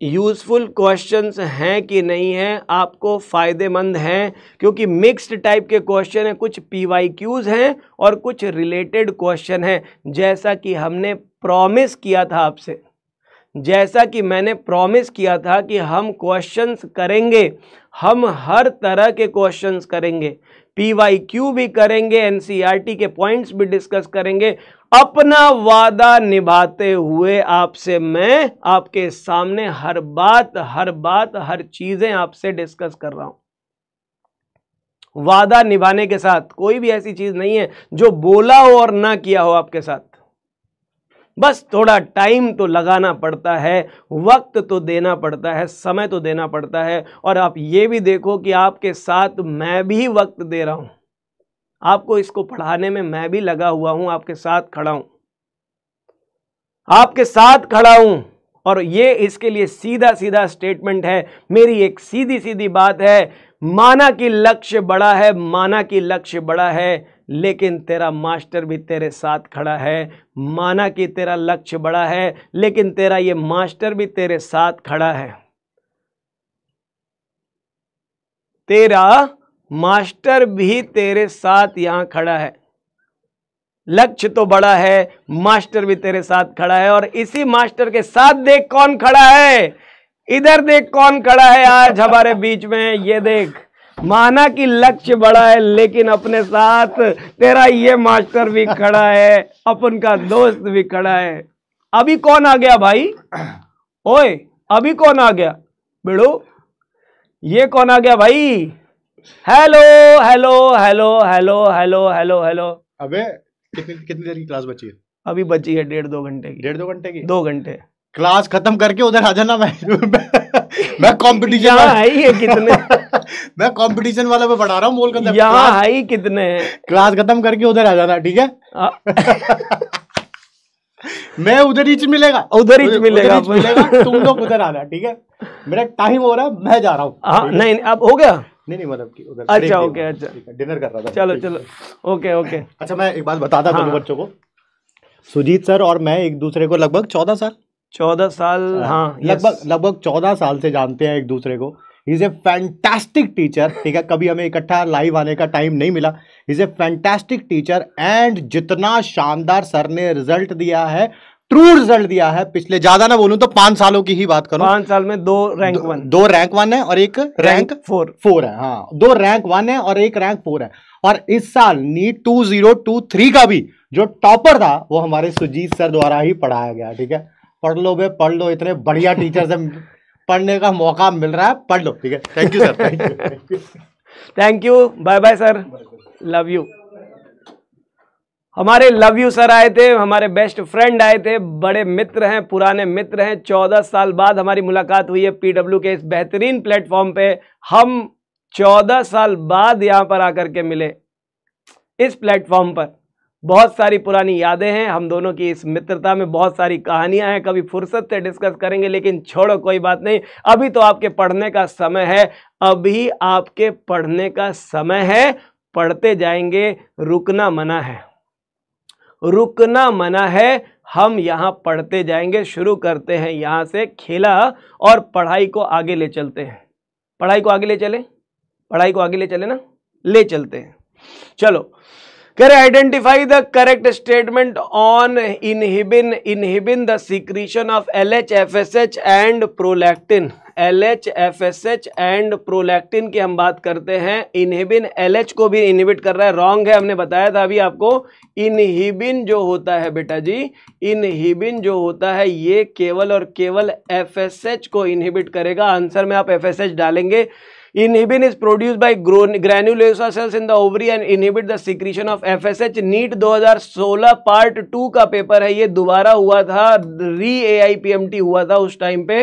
यूजफुल क्वेश्चंस हैं कि नहीं है आपको फ़ायदेमंद हैं क्योंकि मिक्स्ड टाइप के क्वेश्चन हैं कुछ पी वाई क्यूज़ हैं और कुछ रिलेटेड क्वेश्चन हैं जैसा कि हमने प्रॉमिस किया था आपसे जैसा कि मैंने प्रॉमिस किया था कि हम क्वेश्चंस करेंगे हम हर तरह के क्वेश्चंस करेंगे पी वाई क्यू भी करेंगे एनसीईआरटी e के पॉइंट्स भी डिस्कस करेंगे अपना वादा निभाते हुए आपसे मैं आपके सामने हर बात हर बात हर चीज़ें आपसे डिस्कस कर रहा हूं वादा निभाने के साथ कोई भी ऐसी चीज़ नहीं है जो बोला हो और ना किया हो आपके साथ बस थोड़ा टाइम तो लगाना पड़ता है वक्त तो देना पड़ता है समय तो देना पड़ता है और आप ये भी देखो कि आपके साथ मैं भी वक्त दे रहा हूँ आपको इसको पढ़ाने में मैं भी लगा हुआ हूँ आपके साथ खड़ा हूँ आपके साथ खड़ा हूँ और ये इसके लिए सीधा सीधा स्टेटमेंट है मेरी एक सीधी सीधी बात है माना कि लक्ष्य बड़ा है माना कि लक्ष्य बड़ा है लेकिन तेरा मास्टर भी तेरे साथ खड़ा है माना कि तेरा लक्ष्य बड़ा है लेकिन तेरा ये मास्टर भी तेरे साथ खड़ा है तेरा मास्टर भी तेरे साथ यहां खड़ा है लक्ष्य तो बड़ा है मास्टर भी तेरे साथ खड़ा है और इसी मास्टर के साथ देख कौन खड़ा है इधर देख कौन खड़ा है आज हमारे बीच में ये देख माना कि लक्ष्य बड़ा है लेकिन अपने साथ तेरा ये मास्टर भी खड़ा है अपन का दोस्त भी खड़ा है अभी कौन आ गया भाई ओए अभी कौन आ गया बेड़ो ये कौन आ गया भाई hello hello hello hello hello hello hello अबे कितनी कितनी देर की क्लास बची है अभी बची है डेढ़ दो घंटे की डेढ़ दो घंटे की दो घंटे क्लास खत्म करके उधर आ जाना मैं <laughs> मैं कंपटीशन यहाँ है ये कितने <laughs> मैं कंपटीशन वाला पे पढ़ा रहा हूँ बोल कर यहाँ है ही कितने क्लास खत्म करके उधर आ जाना ठीक है <laughs> मैं उधर ही मिलेगा उधर ही मिलेगा तुम लोग उधर आना ठीक है मेरा टाइम हो रहा है मैं जा रहा हूँ हाँ, नहीं अब हो गया नहीं नहीं मतलब कि उधर अच्छा ओके अच्छा डिनर कर रहा था चलो चलो ओके ओके अच्छा मैं एक बात बताता था हाँ। बच्चों को सुजीत सर और मैं एक दूसरे को लगभग चौदह साल चौदह साल हाँ, हाँ लगभग लगभग चौदह साल से जानते हैं एक दूसरे को इज़ ए फैंटास्टिक टीचर ठीक है कभी हमें इकट्ठा लाइव आने का टाइम नहीं मिला is a fantastic teacher and जितना शानदार सर ने रिजल्ट दिया है ट्रू रिजल्ट दिया है पिछले ज्यादा ना बोलूं तो पांच सालों की ही बात करूं पांच साल में दो रैंक वन दो रैंक वन है और एक रैंक फोर फोर है हाँ दो रैंक वन है और एक रैंक फोर है और इस साल NEET two zero two three का भी जो टॉपर था वो हमारे सुजीत सर द्वारा ही पढ़ाया गया ठीक है पढ़ लो बे पढ़ लो इतने बढ़िया टीचर से पढ़ने का मौका मिल रहा है पढ़ लो ठीक है thank you sir thank you bye bye sir love you हमारे लव यू सर आए थे हमारे बेस्ट फ्रेंड आए थे बड़े मित्र हैं पुराने मित्र हैं चौदह साल बाद हमारी मुलाकात हुई है पीडब्ल्यू के इस बेहतरीन प्लेटफॉर्म पे हम चौदह साल बाद यहाँ पर आकर के मिले इस प्लेटफॉर्म पर बहुत सारी पुरानी यादें हैं हम दोनों की इस मित्रता में बहुत सारी कहानियां हैं कभी फुर्सत से डिस्कस करेंगे लेकिन छोड़ो कोई बात नहीं अभी तो आपके पढ़ने का समय है अभी आपके पढ़ने का समय है पढ़ते जाएंगे रुकना मना है रुकना मना है हम यहाँ पढ़ते जाएंगे शुरू करते हैं यहाँ से खेला और पढ़ाई को आगे ले चलते हैं पढ़ाई को आगे ले चले पढ़ाई को आगे ले चले ना ले चलते हैं चलो कह रहे identify the correct statement on inhibin inhibin the secretion of L H F S H and prolactin L H F S H and prolactin की हम बात करते हैं इनहिबिन एल एच को भी इनहिबिट कर रहा है रॉन्ग है हमने बताया था अभी आपको इनहिबिन जो होता है बेटा जी इनहिबिन जो होता है ये केवल और केवल एफ एस एच को इनहिबिट करेगा आंसर में आप एफ एस एच डालेंगे Inhibin is produced by granulosa cells in the ovary and inhibit of F S H NEET 2016 part two का पेपर है ये दोबारा हुआ था री ए हुआ था उस टाइम पे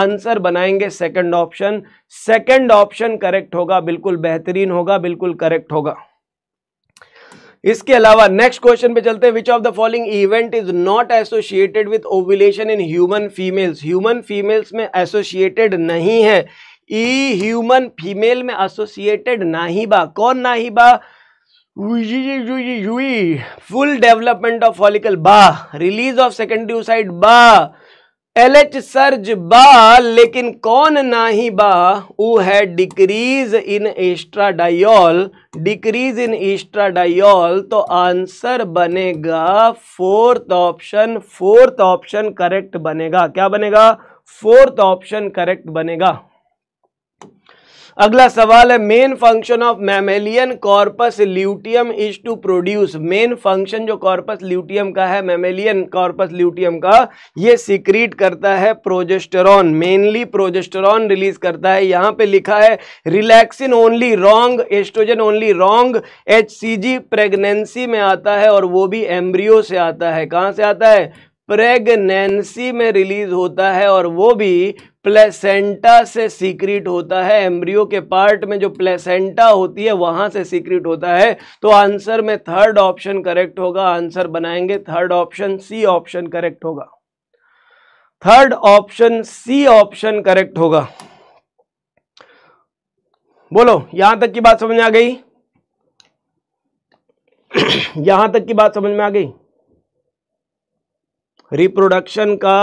आंसर बनाएंगे second option second option correct होगा बिल्कुल बेहतरीन होगा बिल्कुल करेक्ट होगा इसके अलावा नेक्स्ट क्वेश्चन पे चलते हैं which of the following event is not associated with ovulation in human females human females में एसोसिएटेड नहीं है ई ह्यूमन फीमेल में एसोसिएटेड नाही बा कौन नाही बा फुल डेवलपमेंट ऑफ फॉलिकल बा रिलीज ऑफ सेकेंडरी साइड बा एल एच सर्ज बा लेकिन कौन नाही बा वो है डिक्रीज इन एस्ट्राडाइल डिक्रीज इन एस्ट्राडाइल तो आंसर बनेगा fourth option fourth option correct बनेगा क्या बनेगा फोर्थ ऑप्शन करेक्ट बनेगा अगला सवाल है main function of mammalian corpus luteum is to produce main function जो कॉर्पस ल्यूटियम का है मैमेलियन कॉर्पस ल्यूटियम का ये सिक्रीट करता है प्रोजेस्टेरॉन मेनली प्रोजेस्टेरॉन रिलीज करता है यहाँ पे लिखा है relaxin only wrong estrogen only wrong H pregnancy में आता है और वो भी एम्ब्रियो से आता है कहाँ से आता है प्रेगनेंसी में रिलीज होता है और वो भी प्लेसेंटा से सीक्रेट होता है एम्ब्रियो के पार्ट में जो प्लेसेंटा होती है वहां से सीक्रेट होता है तो आंसर में थर्ड ऑप्शन करेक्ट होगा आंसर बनाएंगे third option C option correct होगा third option C option correct होगा बोलो यहां तक की बात समझ में आ गई <clears throat> यहां तक की बात समझ में आ गई रिप्रोडक्शन का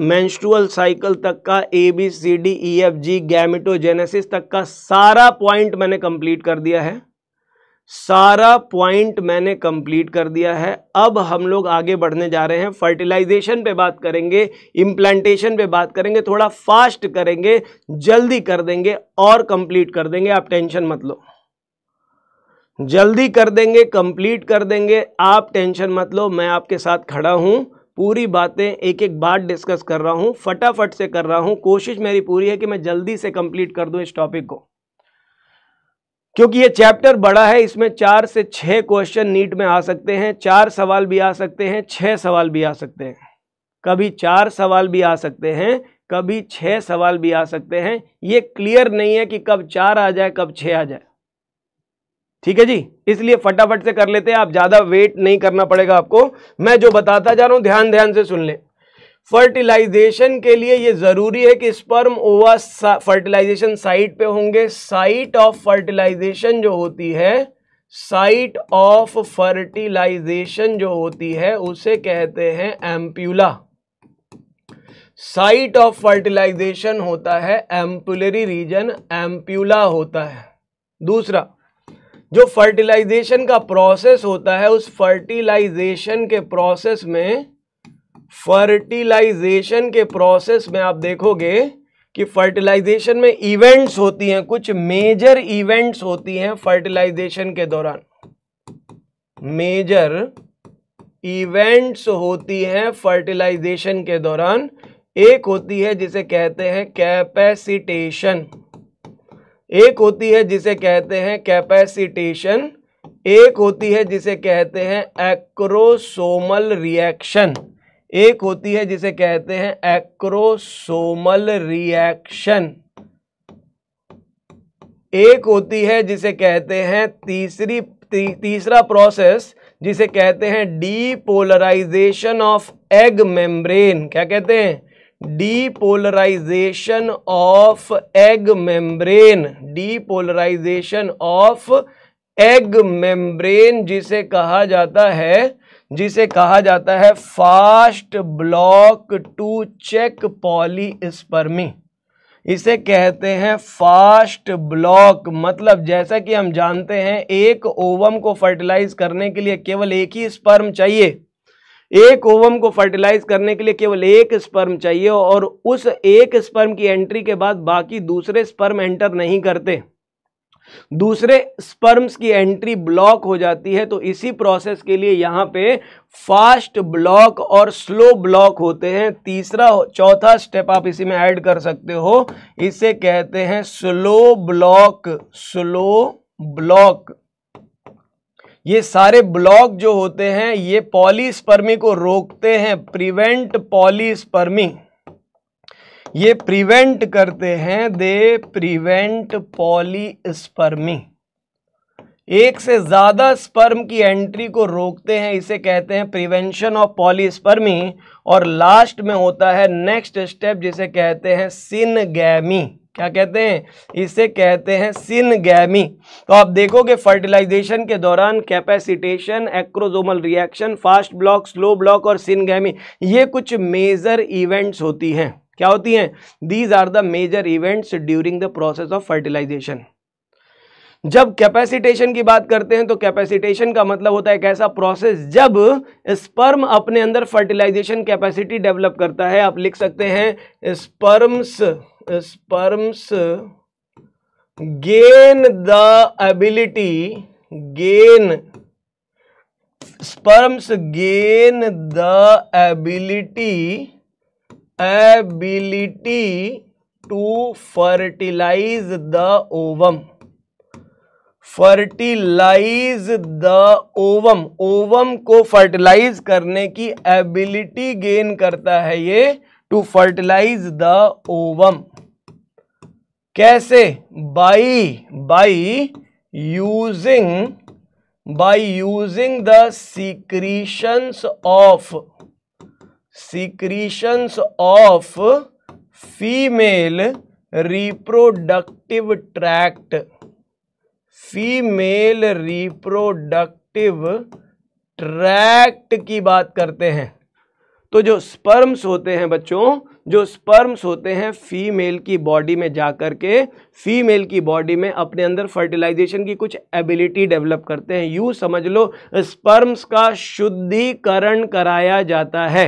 मेंस्ट्रुअल साइकिल तक का A B C D E F G gametogenesis तक का सारा पॉइंट मैंने कंप्लीट कर दिया है सारा पॉइंट मैंने कंप्लीट कर दिया है अब हम लोग आगे बढ़ने जा रहे हैं फर्टिलाइजेशन पे बात करेंगे इम्प्लांटेशन पे बात करेंगे थोड़ा फास्ट करेंगे जल्दी कर देंगे और कंप्लीट कर देंगे आप टेंशन मत लो जल्दी कर देंगे कंप्लीट कर देंगे आप टेंशन मत लो मैं आपके साथ खड़ा हूं पूरी बातें एक एक बात डिस्कस कर रहा हूँ फटाफट से कर रहा हूँ कोशिश मेरी पूरी है कि मैं जल्दी से कंप्लीट कर दूँ इस टॉपिक को क्योंकि ये चैप्टर बड़ा है इसमें चार से छः क्वेश्चन नीट में आ सकते हैं चार सवाल भी आ सकते हैं छः सवाल भी आ सकते हैं कभी चार सवाल भी आ सकते हैं कभी छः सवाल भी आ सकते हैं ये क्लियर नहीं है कि कब चार आ जाए कब छः आ जाए ठीक है जी इसलिए फटाफट से कर लेते हैं आप ज़्यादा वेट नहीं करना पड़ेगा आपको मैं जो बताता जा रहा हूं ध्यान ध्यान से सुन लें फर्टिलाइजेशन के लिए ये ज़रूरी है कि स्पर्म ओवा फर्टिलाइजेशन साइट पे होंगे साइट ऑफ फर्टिलाइजेशन जो होती है साइट ऑफ फर्टिलाइजेशन जो होती है उसे कहते हैं एम्प्यूला साइट ऑफ फर्टिलाइजेशन होता है एम्पुलरी रीजन एम्प्यूला होता है दूसरा जो फर्टिलाइजेशन का प्रोसेस होता है उस फर्टिलाइजेशन के प्रोसेस में फर्टिलाइजेशन के प्रोसेस में आप देखोगे कि फर्टिलाइजेशन में इवेंट्स होती हैं कुछ मेजर इवेंट्स होती हैं फर्टिलाइजेशन के दौरान मेजर इवेंट्स होती हैं फर्टिलाइजेशन के दौरान एक होती है जिसे कहते हैं कैपेसिटेशन एक होती है जिसे कहते हैं कैपेसिटेशन एक होती है जिसे कहते हैं एक्रोसोमल रिएक्शन एक होती है जिसे कहते हैं एक्रोसोमल रिएक्शन एक होती है जिसे कहते हैं तीसरी ती, तीसरा प्रोसेस जिसे कहते हैं डीपोलराइजेशन ऑफ एग मेम्ब्रेन क्या कहते हैं depolarization of egg membrane depolarization of egg membrane जिसे कहा जाता है जिसे कहा जाता है fast block to check polyspermy इसे कहते हैं फास्ट ब्लॉक मतलब जैसा कि हम जानते हैं एक ओवम को फर्टिलाइज करने के लिए केवल एक ही स्पर्म चाहिए एक ओवम को फर्टिलाइज करने के लिए केवल एक स्पर्म चाहिए और उस एक स्पर्म की एंट्री के बाद बाकी दूसरे स्पर्म एंटर नहीं करते दूसरे स्पर्म्स की एंट्री ब्लॉक हो जाती है तो इसी प्रोसेस के लिए यहाँ पे फास्ट ब्लॉक और स्लो ब्लॉक होते हैं तीसरा चौथा स्टेप आप इसी में ऐड कर सकते हो इसे कहते हैं स्लो ब्लॉक स्लो ब्लॉक ये सारे ब्लॉक जो होते हैं ये पॉलीस्पर्मी को रोकते हैं प्रिवेंट पॉलीस्पर्मी ये प्रिवेंट करते हैं दे प्रिवेंट पॉलीस्पर्मी एक से ज़्यादा स्पर्म की एंट्री को रोकते हैं इसे कहते हैं प्रिवेंशन ऑफ पॉलीस्पर्मी और लास्ट में होता है नेक्स्ट स्टेप जिसे कहते हैं सिनगैमी क्या कहते हैं इसे कहते हैं सिनगैमी तो आप देखोगे फर्टिलाइजेशन के दौरान capacitation acrosomal reaction fast block slow block और सिनगैमी ये कुछ मेजर इवेंट्स होती हैं क्या होती हैं these are the major events during the process of fertilisation जब कैपेसिटेशन की बात करते हैं तो कैपेसिटेशन का मतलब होता है एक ऐसा प्रोसेस जब स्पर्म अपने अंदर फर्टिलाइजेशन कैपेसिटी डेवलप करता है आप लिख सकते हैं sperms sperms gain the ability gain sperms gain the ability ability to fertilize the ovum fertilize the ovum ovum को फर्टिलाइज करने की एबिलिटी गेन करता है ये टू फर्टिलाइज द ओवम कैसे by by using by using the secretions of secretions of female reproductive tract female reproductive tract की बात करते हैं तो जो स्पर्म्स होते हैं बच्चों जो स्पर्म्स होते हैं फीमेल की बॉडी में जा कर के फीमेल की बॉडी में अपने अंदर फर्टिलाइजेशन की कुछ एबिलिटी डेवलप करते हैं यूँ समझ लो स्पर्म्स का शुद्धिकरण कराया जाता है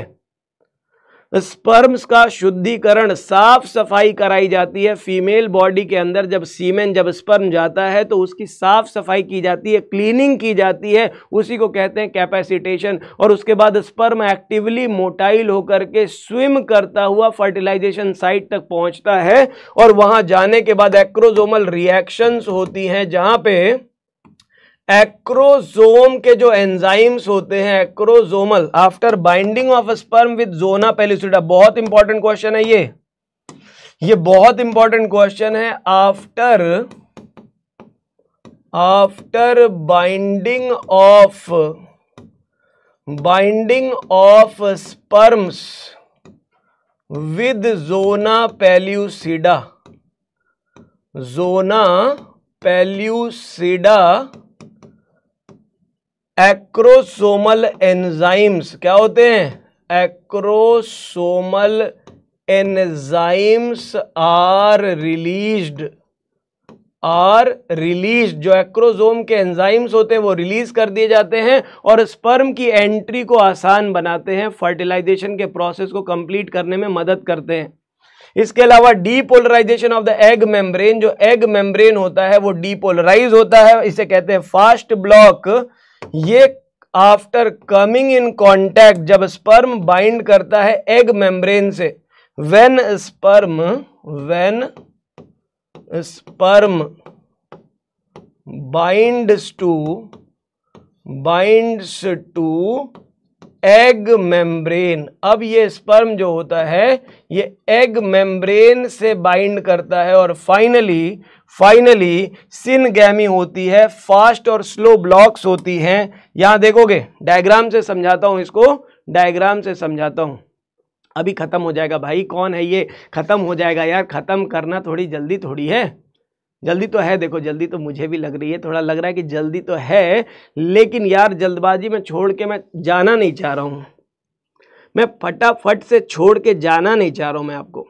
स्पर्म्स का शुद्धिकरण साफ सफाई कराई जाती है फीमेल बॉडी के अंदर जब सीमेन जब स्पर्म जाता है तो उसकी साफ सफाई की जाती है क्लीनिंग की जाती है उसी को कहते हैं कैपेसिटेशन और उसके बाद स्पर्म एक्टिवली मोटाइल होकर के स्विम करता हुआ फर्टिलाइजेशन साइट तक पहुंचता है और वहां जाने के बाद एक्रोजोमल रिएक्शंस होती हैं जहां पे एक्रोजोम के जो एंजाइम्स होते हैं acrosomal after binding of sperm with zona pellucida बहुत इंपॉर्टेंट क्वेश्चन है ये ये बहुत इंपॉर्टेंट क्वेश्चन है after after binding of binding of sperms with zona pellucida zona pellucida acrosomal enzymes क्या होते हैं acrosomal enzymes are released are release जो एक्रोजोम के एंजाइम्स होते हैं वो रिलीज कर दिए जाते हैं और स्पर्म की एंट्री को आसान बनाते हैं फर्टिलाइजेशन के प्रोसेस को कंप्लीट करने में मदद करते हैं इसके अलावा depolarization of the egg membrane जो एग मेम्ब्रेन होता है वो डीपोलराइज होता है इसे कहते हैं फास्ट ब्लॉक ये आफ्टर कमिंग इन कॉन्टैक्ट जब स्पर्म बाइंड करता है एग मेम्ब्रेन से when sperm when sperm bind to bind to egg membrane अब ये स्पर्म जो होता है ये एग मेम्ब्रेन से बाइंड करता है और फाइनली फाइनली सिनगैमी होती है फास्ट और स्लो ब्लॉक्स होती हैं यहाँ देखोगे डायग्राम से समझाता हूँ इसको डायग्राम से समझाता हूँ अभी ख़त्म हो जाएगा भाई कौन है ये ख़त्म हो जाएगा यार ख़त्म करना थोड़ी जल्दी थोड़ी है जल्दी तो है देखो जल्दी तो मुझे भी लग रही है थोड़ा लग रहा है कि जल्दी तो है लेकिन यार जल्दबाजी में छोड़ के मैं जाना नहीं चाह रहा हूँ मैं फटाफट से छोड़ के जाना नहीं चाह रहा हूँ मैं आपको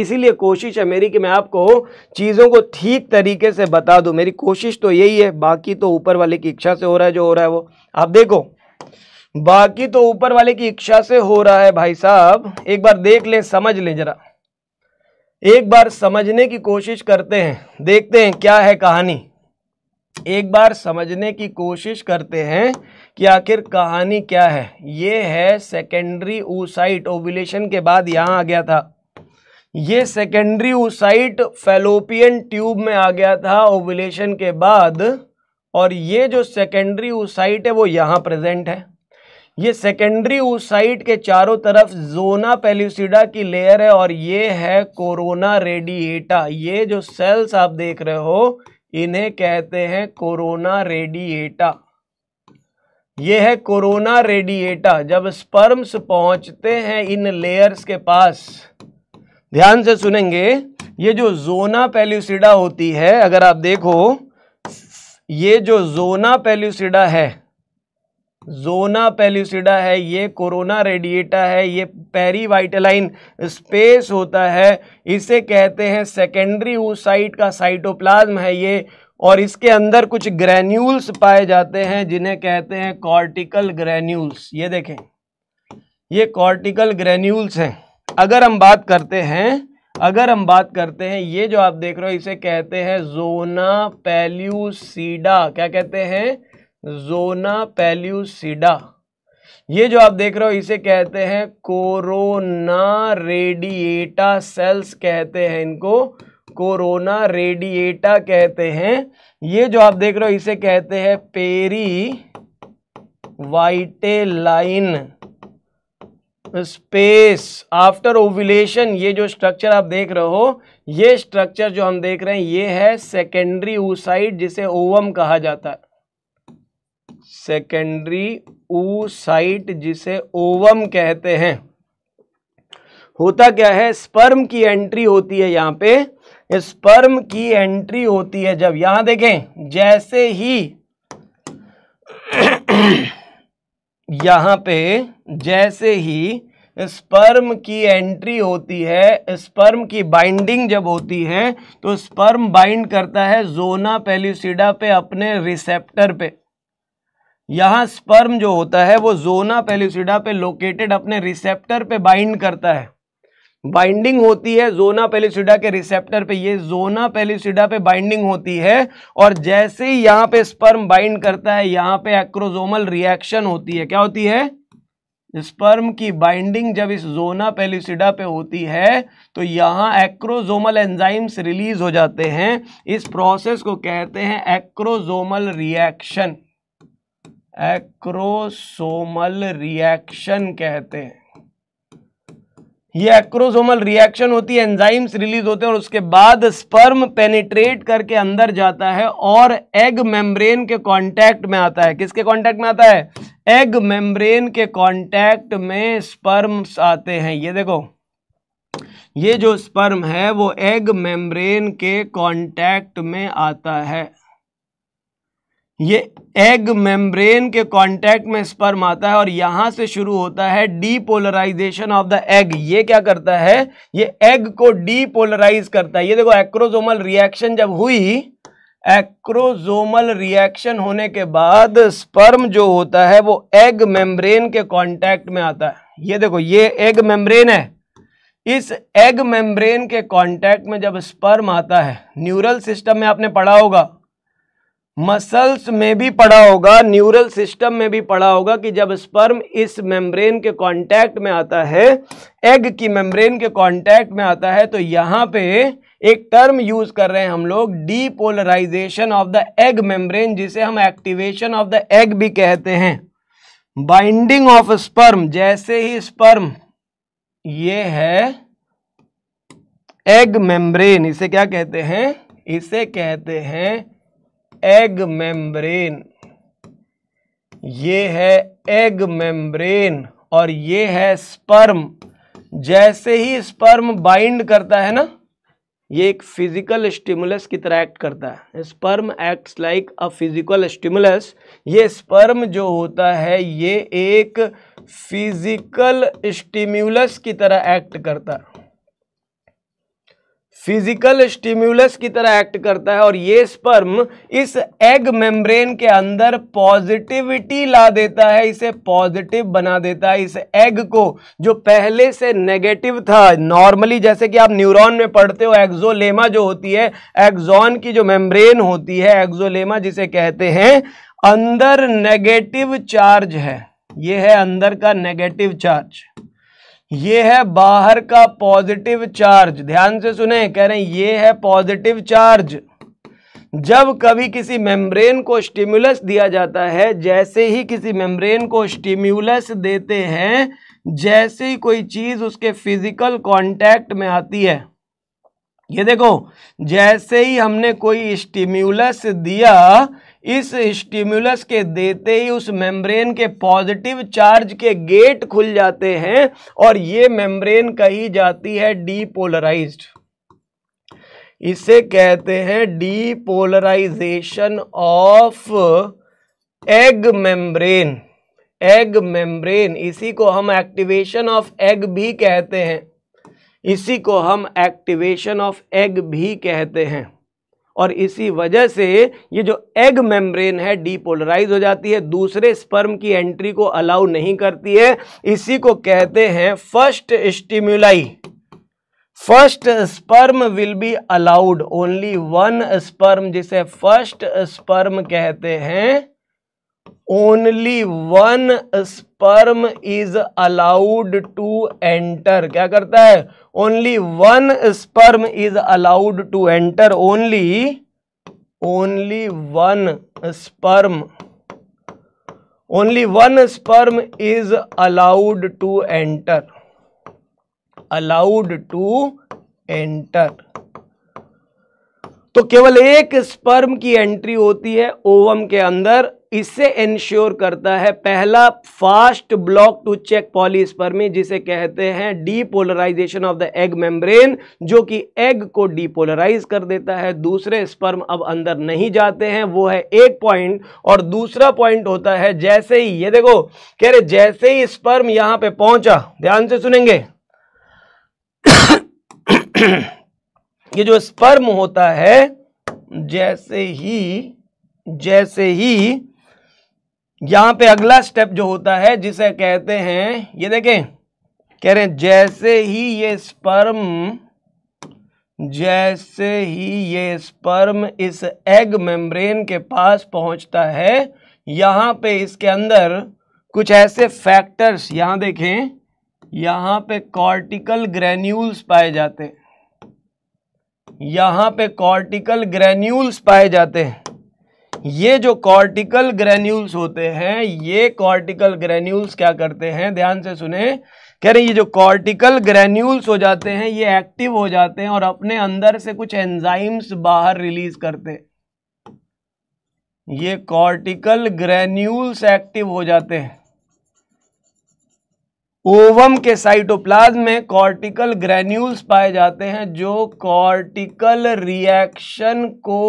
इसीलिए कोशिश है मेरी कि मैं आपको चीज़ों को ठीक तरीके से बता दूँ मेरी कोशिश तो यही है बाकी तो ऊपर वाले की इच्छा से हो रहा है जो हो रहा है वो आप देखो बाकी तो ऊपर वाले की इच्छा से हो रहा है भाई साहब एक बार देख लें समझ लें जरा एक बार समझने की कोशिश करते हैं देखते हैं क्या है कहानी एक बार समझने की कोशिश करते हैं कि आखिर कहानी क्या है ये है सेकेंडरी ऊसाइट ओविलेशन के बाद यहाँ आ गया था ये सेकेंडरी ओसाइट फेलोपियन ट्यूब में आ गया था ओवुलेशन के बाद और ये जो सेकेंडरी ओसाइट है वो यहाँ प्रेजेंट है ये सेकेंडरी ओसाइट के चारों तरफ जोना पेल्यूसिडा की लेयर है और ये है कोरोना रेडिएटा ये जो सेल्स आप देख रहे हो इन्हें कहते हैं कोरोना रेडिएटा ये है कोरोना रेडिएटा जब स्पर्म्स पहुंचते हैं इन लेयर्स के पास ध्यान से सुनेंगे ये जो जोना पेल्यूसिडा होती है अगर आप देखो ये जो जोना पेल्यूसिडा है जोना पेल्यूसिडा है ये कोरोना रेडिएटा है ये पेरीवाइटलाइन स्पेस होता है इसे कहते हैं सेकेंडरी ऊसाइट का साइटोप्लाज्म है ये और इसके अंदर कुछ ग्रेन्यूल्स पाए जाते हैं जिन्हें कहते हैं कॉर्टिकल ग्रेन्यूल्स ये देखें ये कॉर्टिकल ग्रेन्यूल्स हैं अगर हम बात करते हैं अगर हम बात करते हैं ये जो आप देख रहे हो इसे कहते हैं जोना पैल्यूसीडा क्या कहते हैं जोना पैल्यूसीडा ये जो आप देख रहे हो इसे कहते हैं कोरोना रेडिएटा सेल्स कहते हैं इनको कोरोना रेडिएटा कहते हैं ये जो आप देख रहे हो इसे कहते हैं perivitelline space after ovulation ये जो स्ट्रक्चर आप देख रहे हो ये स्ट्रक्चर जो हम देख रहे हैं ये है सेकेंडरी ऊसाइड जिसे ओवम कहा जाता है सेकेंडरी ऊसाइट जिसे ओवम कहते हैं होता क्या है स्पर्म की एंट्री होती है यहां पे स्पर्म की एंट्री होती है जब यहां देखें जैसे ही यहाँ पे जैसे ही स्पर्म की एंट्री होती है स्पर्म की बाइंडिंग जब होती है तो स्पर्म बाइंड करता है जोना पेल्यूसिडा पे अपने रिसेप्टर पे यहाँ स्पर्म जो होता है वो जोना पेल्यूसिडा पे लोकेटेड अपने रिसेप्टर पे बाइंड करता है बाइंडिंग होती है जोना पेलिसिडा के रिसेप्टर पे ये जोना पेलिसिडा पे बाइंडिंग होती है और जैसे ही यहां पे स्पर्म बाइंड करता है यहां पे एक्रोजोमल रिएक्शन होती है क्या होती है स्पर्म की बाइंडिंग जब इस जोना पेलिसिडा पे होती है तो यहां एक्रोजोमल एंजाइम्स रिलीज हो जाते हैं इस प्रोसेस को कहते हैं एक्रोजोमल रिएक्शन एक्रोसोमल रिएक्शन कहते हैं ये एक्रोसोमल रिएक्शन होती है एंजाइम्स रिलीज होते हैं और उसके बाद स्पर्म पेनिट्रेट करके अंदर जाता है और एग मेम्ब्रेन के कांटेक्ट में आता है किसके कांटेक्ट में आता है एग मेम्ब्रेन के कांटेक्ट में स्पर्म्स आते हैं ये देखो ये जो स्पर्म है वो एग मेम्ब्रेन के कांटेक्ट में आता है ये एग मेम्ब्रेन के कांटेक्ट में स्पर्म आता है और यहां से शुरू होता है डीपोलराइजेशन ऑफ द एग ये क्या करता है ये एग को डीपोलराइज करता है ये देखो एक्रोजोमल रिएक्शन जब हुई एक्रोजोमल रिएक्शन होने के बाद स्पर्म जो होता है वो एग मेम्ब्रेन के कांटेक्ट में आता है ये देखो ये एग मेम्ब्रेन है इस एग मेम्ब्रेन के कांटेक्ट में जब स्पर्म आता है न्यूरल सिस्टम में आपने पढ़ा होगा मसल्स में भी पढ़ा होगा न्यूरल सिस्टम में भी पढ़ा होगा कि जब स्पर्म इस मेम्ब्रेन के कांटेक्ट में आता है एग की मेम्ब्रेन के कांटेक्ट में आता है तो यहां पे एक टर्म यूज कर रहे हैं हम लोग depolarization of the egg membrane जिसे हम एक्टिवेशन ऑफ द एग भी कहते हैं बाइंडिंग ऑफ स्पर्म जैसे ही स्पर्म ये है एग मेम्ब्रेन इसे क्या कहते हैं इसे कहते हैं एग मेम्ब्रेन ये है एग मेम्ब्रेन और ये है स्पर्म जैसे ही स्पर्म बाइंड करता है ना ये एक फिजिकल स्टिमुलस की तरह एक्ट करता है sperm acts like a physical stimulus ये स्पर्म जो होता है ये एक फिजिकल स्टिम्यूलस की तरह एक्ट करता है फिजिकल स्टिम्यूलस की तरह एक्ट करता है और ये स्पर्म इस एग मेम्ब्रेन के अंदर पॉजिटिविटी ला देता है इसे पॉजिटिव बना देता है इस एग को जो पहले से नेगेटिव था नॉर्मली जैसे कि आप न्यूरॉन में पढ़ते हो एक्जोलेमा जो होती है एक्जोन की जो मेम्ब्रेन होती है एक्जोलेमा जिसे कहते हैं अंदर नेगेटिव चार्ज है ये है अंदर का नेगेटिव चार्ज ये है बाहर का पॉजिटिव चार्ज ध्यान से सुने कह रहे हैं ये है पॉजिटिव चार्ज जब कभी किसी मेम्ब्रेन को स्टिम्युलस दिया जाता है जैसे ही किसी मेम्ब्रेन को स्टिम्युलस देते हैं जैसे ही कोई चीज़ उसके फिजिकल कांटेक्ट में आती है ये देखो जैसे ही हमने कोई स्टिम्युलस दिया इस स्टिमुलस के देते ही उस मेम्ब्रेन के पॉजिटिव चार्ज के गेट खुल जाते हैं और ये मेम्ब्रेन कही जाती है डीपोलराइज्ड इसे कहते हैं depolarization of egg membrane egg membrane इसी को हम एक्टिवेशन ऑफ एग भी कहते हैं इसी को हम एक्टिवेशन ऑफ एग भी कहते हैं और इसी वजह से ये जो एग मेम्ब्रेन है डीपोलराइज हो जाती है दूसरे स्पर्म की एंट्री को अलाउ नहीं करती है इसी को कहते हैं first stimuli first sperm will be allowed only one sperm जिसे फर्स्ट स्पर्म कहते हैं only one sperm is allowed to enter क्या करता है only one sperm is allowed to enter only only one sperm only one sperm is allowed to enter allowed to enter तो केवल एक sperm की entry होती है ओवम के अंदर इससे इंश्योर करता है पहला fast block to check polyspermy जिसे कहते हैं depolarization of the egg membrane जो कि एग को डीपोलराइज कर देता है दूसरे स्पर्म अब अंदर नहीं जाते हैं वो है एक पॉइंट और दूसरा पॉइंट होता है जैसे ही ये देखो कह रहे जैसे ही स्पर्म यहां पे पहुंचा ध्यान से सुनेंगे <coughs> ये जो स्पर्म होता है जैसे ही जैसे ही यहां पे अगला स्टेप जो होता है जिसे कहते हैं ये देखें कह रहे हैं जैसे ही ये स्पर्म जैसे ही ये स्पर्म इस एग मेम्ब्रेन के पास पहुंचता है यहाँ पे इसके अंदर कुछ ऐसे फैक्टर्स यहाँ देखें यहाँ पे कॉर्टिकल ग्रेन्यूल्स पाए जाते हैं यहाँ पे कॉर्टिकल ग्रेन्यूल्स पाए जाते हैं ये जो कॉर्टिकल ग्रेन्यूल्स होते हैं ये कॉर्टिकल ग्रेन्यूल्स क्या करते हैं ध्यान से सुने कह रहे ये जो कॉर्टिकल ग्रेन्यूल्स हो जाते हैं ये एक्टिव हो जाते हैं और अपने अंदर से कुछ एंजाइम्स बाहर रिलीज करते हैं ये कॉर्टिकल ग्रेन्यूल्स एक्टिव हो जाते हैं ओवम के साइटोप्लाज्म में कॉर्टिकल ग्रेन्यूल्स पाए जाते हैं जो कॉर्टिकल रिएक्शन को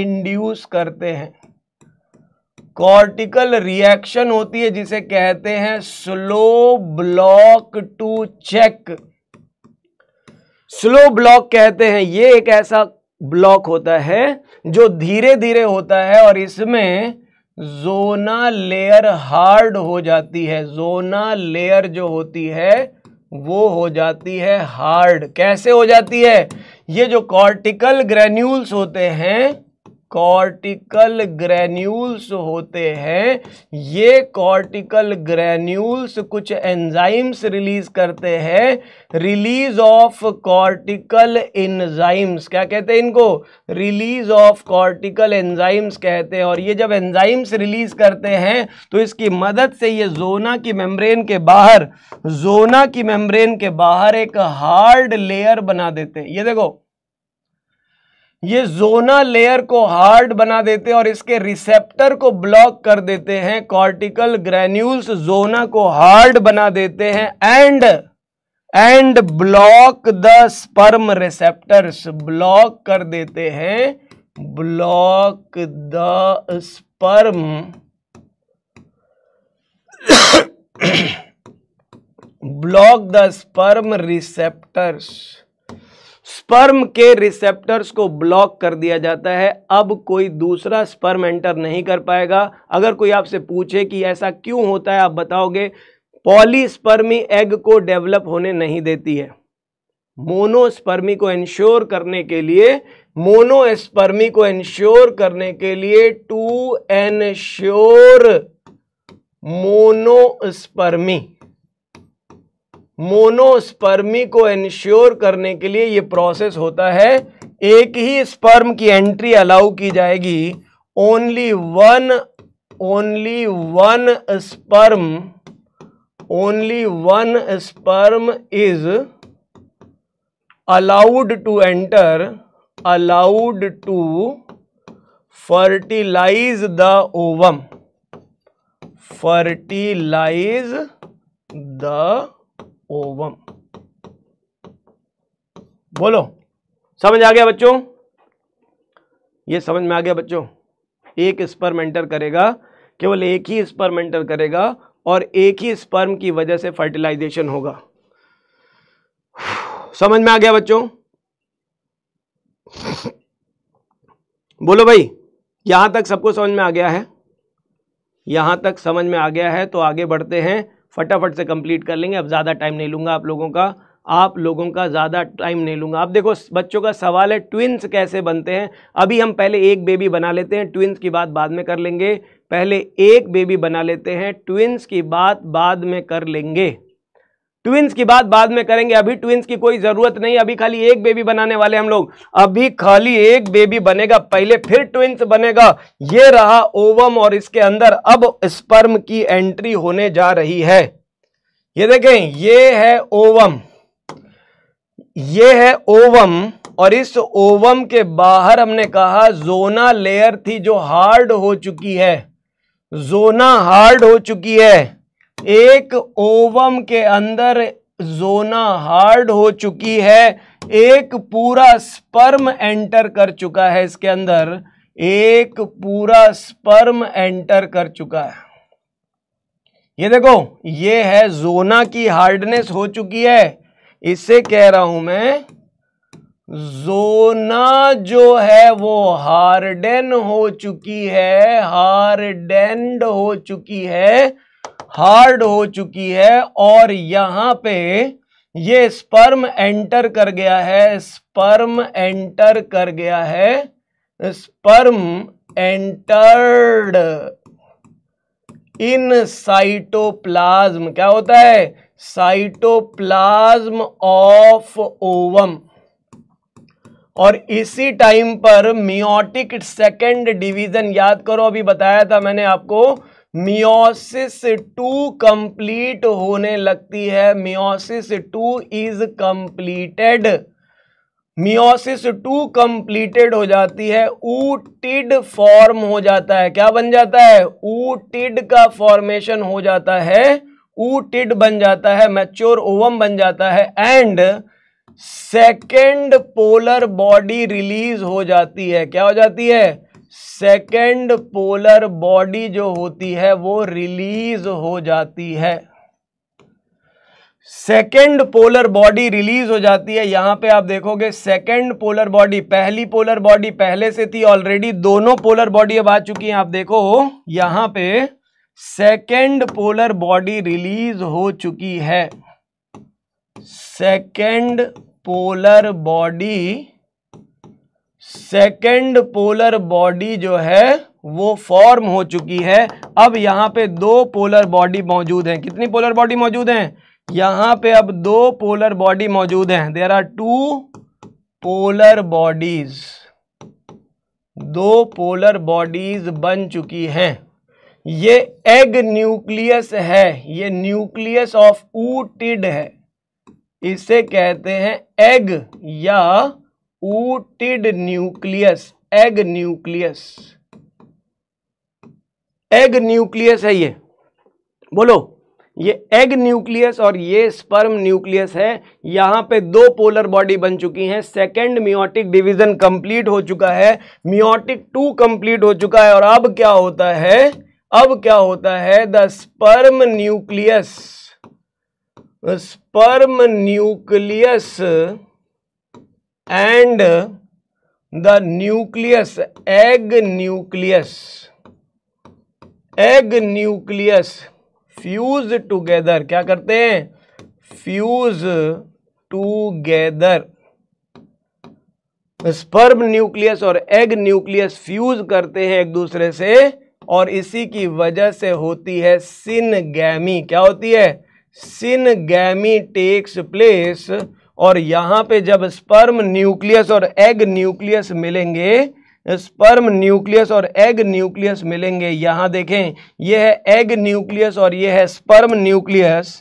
इंड्यूस करते हैं कॉर्टिकल रिएक्शन होती है जिसे कहते हैं slow block to check slow block कहते हैं ये एक ऐसा ब्लॉक होता है जो धीरे धीरे होता है और इसमें जोना लेयर हार्ड हो जाती है जोना लेयर जो होती है वो हो जाती है हार्ड कैसे हो जाती है ये जो कॉर्टिकल ग्रेन्यूल्स होते हैं कॉर्टिकल ग्रेन्यूल्स होते हैं ये कॉर्टिकल ग्रेन्यूल्स कुछ एंजाइम्स रिलीज करते हैं रिलीज ऑफ कॉर्टिकल एंजाइम्स क्या कहते हैं इनको रिलीज ऑफ कॉर्टिकल एंजाइम्स कहते हैं और ये जब एंजाइम्स रिलीज करते हैं तो इसकी मदद से ये जोना की मेम्ब्रेन के बाहर जोना की मेम्ब्रेन के बाहर एक हार्ड लेयर बना देते हैं ये देखो ये जोना लेयर को हार्ड बना देते हैं और इसके रिसेप्टर को ब्लॉक कर देते हैं कॉर्टिकल ग्रेन्यूल्स जोना को हार्ड बना देते हैं and and block the sperm receptors block कर देते हैं block the sperm block the sperm receptors sperm के रिसेप्टर्स को ब्लॉक कर दिया जाता है अब कोई दूसरा स्पर्म एंटर नहीं कर पाएगा अगर कोई आपसे पूछे कि ऐसा क्यों होता है आप बताओगे पॉलीस्पर्मी एग को डेवलप होने नहीं देती है मोनोस्पर्मी को इंश्योर करने के लिए मोनोस्पर्मी को इंश्योर करने के लिए टू एनश्योर मोनोस्पर्मी मोनोस्पर्मी को इंश्योर करने के लिए ये प्रोसेस होता है एक ही स्पर्म की एंट्री अलाउ की जाएगी only one only one sperm only one sperm is allowed to enter allowed to fertilize the ovum fertilize the ovum बोलो समझ आ गया बच्चों ये समझ में आ गया बच्चों एक स्पर्म एंटर करेगा केवल एक ही स्पर्म एंटर करेगा और एक ही स्पर्म की वजह से फर्टिलाइजेशन होगा समझ में आ गया बच्चों बोलो भाई यहां तक सबको समझ में आ गया है यहां तक समझ में आ गया है तो आगे बढ़ते हैं फटाफट से कंप्लीट कर लेंगे अब ज़्यादा टाइम नहीं लूँगा आप लोगों का आप लोगों का ज़्यादा टाइम नहीं लूँगा आप देखो बच्चों का सवाल है ट्विंस कैसे बनते हैं अभी हम पहले एक बेबी बना लेते हैं ट्विंस की बात बाद में कर लेंगे पहले एक बेबी बना लेते हैं ट्विंस की बात बाद में कर लेंगे ट्विंस की बात बाद में करेंगे अभी ट्विंस की कोई जरूरत नहीं अभी खाली एक बेबी बनाने वाले हम लोग अभी खाली एक बेबी बनेगा पहले फिर ट्विंस बनेगा ये रहा ओवम और इसके अंदर अब स्पर्म की एंट्री होने जा रही है ये देखें ये है ओवम ये है ओवम और इस ओवम के बाहर हमने कहा जोना लेयर थी जो हार्ड हो चुकी है जोना हार्ड हो चुकी है एक ओवम के अंदर जोना हार्ड हो चुकी है एक पूरा स्पर्म एंटर कर चुका है इसके अंदर एक पूरा स्पर्म एंटर कर चुका है ये देखो ये है जोना की हार्डनेस हो चुकी है इसे कह रहा हूं मैं जोना जो है वो हार्डन हो चुकी है हार्डेंड हो चुकी है हार्ड हो चुकी है और यहां पे ये स्पर्म एंटर कर गया है स्पर्म एंटर कर गया है स्पर्म एंटर्ड इन साइटोप्लाज्म क्या होता है साइटोप्लाज्म ऑफ ओवम और इसी टाइम पर मियोटिक सेकेंड डिवीजन याद करो अभी बताया था मैंने आपको मियोसिस टू कंप्लीट होने लगती है meiosis two is completed meiosis two completed हो जाती है ऊटिड फॉर्म हो जाता है क्या बन जाता है ऊटिड का फॉर्मेशन हो जाता है ऊटिड बन जाता है मैच्योर ओवम बन जाता है and second polar body release हो जाती है क्या हो जाती है सेकेंड पोलर बॉडी जो होती है वो रिलीज हो जाती है सेकेंड पोलर बॉडी रिलीज हो जाती है यहां पे आप देखोगे सेकेंड पोलर बॉडी पहली पोलर बॉडी पहले से थी ऑलरेडी दोनों पोलर बॉडी अब आ चुकी हैं आप देखो यहां पे सेकेंड पोलर बॉडी रिलीज हो चुकी है second polar body second polar body जो है वो फॉर्म हो चुकी है अब यहां पे दो पोलर बॉडी मौजूद हैं कितनी पोलर बॉडी मौजूद हैं यहां पे अब दो पोलर बॉडी मौजूद हैं there are two polar bodies दो पोलर बॉडीज बन चुकी हैं ये एग न्यूक्लियस है ये न्यूक्लियस ऑफ ऊटिड है इसे कहते हैं एग या ootid nucleus egg nucleus egg nucleus है ये बोलो ये एग न्यूक्लियस और ये स्पर्म न्यूक्लियस है यहां पे दो पोलर बॉडी बन चुकी हैं सेकेंड मियोटिक डिवीजन कंप्लीट हो चुका है मियोटिक टू कंप्लीट हो चुका है और अब क्या होता है अब क्या होता है the sperm nucleus sperm nucleus and the nucleus egg nucleus egg nucleus fuse together क्या करते हैं फ्यूज together स्पर्म न्यूक्लियस और एग न्यूक्लियस फ्यूज करते हैं एक दूसरे से और इसी की वजह से होती है सिनगैमी क्या होती है सिनगैमी टेक्स प्लेस और यहां पे जब स्पर्म न्यूक्लियस और एग न्यूक्लियस मिलेंगे स्पर्म न्यूक्लियस और एग न्यूक्लियस मिलेंगे यहां देखें ये है एग न्यूक्लियस और ये है स्पर्म न्यूक्लियस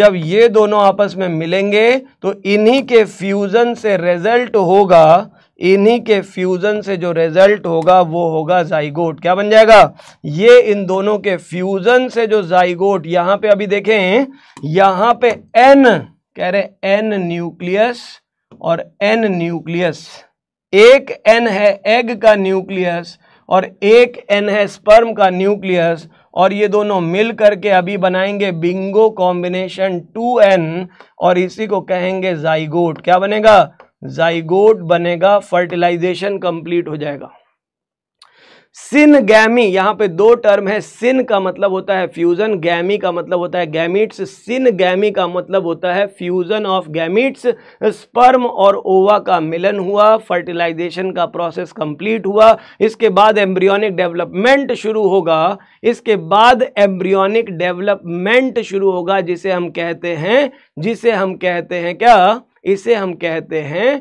जब ये दोनों आपस में मिलेंगे तो इन्हीं के फ्यूजन से रिजल्ट होगा इन्हीं के फ्यूजन से जो रिजल्ट होगा वो होगा जाइगोट क्या बन जाएगा ये इन दोनों के फ्यूजन से जो जाइगोट यहां पे अभी देखें यहां पे एन कह रहे एन न्यूक्लियस और एन न्यूक्लियस एक एन है एग का न्यूक्लियस और एक एन है स्पर्म का न्यूक्लियस और ये दोनों मिल करके अभी बनाएंगे बिंगो कॉम्बिनेशन टू एन और इसी को कहेंगे जाइगोट क्या बनेगा जाइगोट बनेगा फर्टिलाइजेशन कंप्लीट हो जाएगा सिन गैमी यहाँ पे दो टर्म है सिन का मतलब होता है फ्यूजन गैमी का मतलब होता है गैमिट्स सिन गैमी का मतलब होता है फ्यूजन ऑफ गैमिट्स स्पर्म और ओवा का मिलन हुआ फर्टिलाइजेशन का प्रोसेस कंप्लीट हुआ इसके बाद एम्ब्रियोनिक डेवलपमेंट शुरू होगा इसके बाद एम्ब्रियोनिक डेवलपमेंट शुरू होगा जिसे हम कहते हैं जिसे हम कहते हैं क्या इसे हम कहते हैं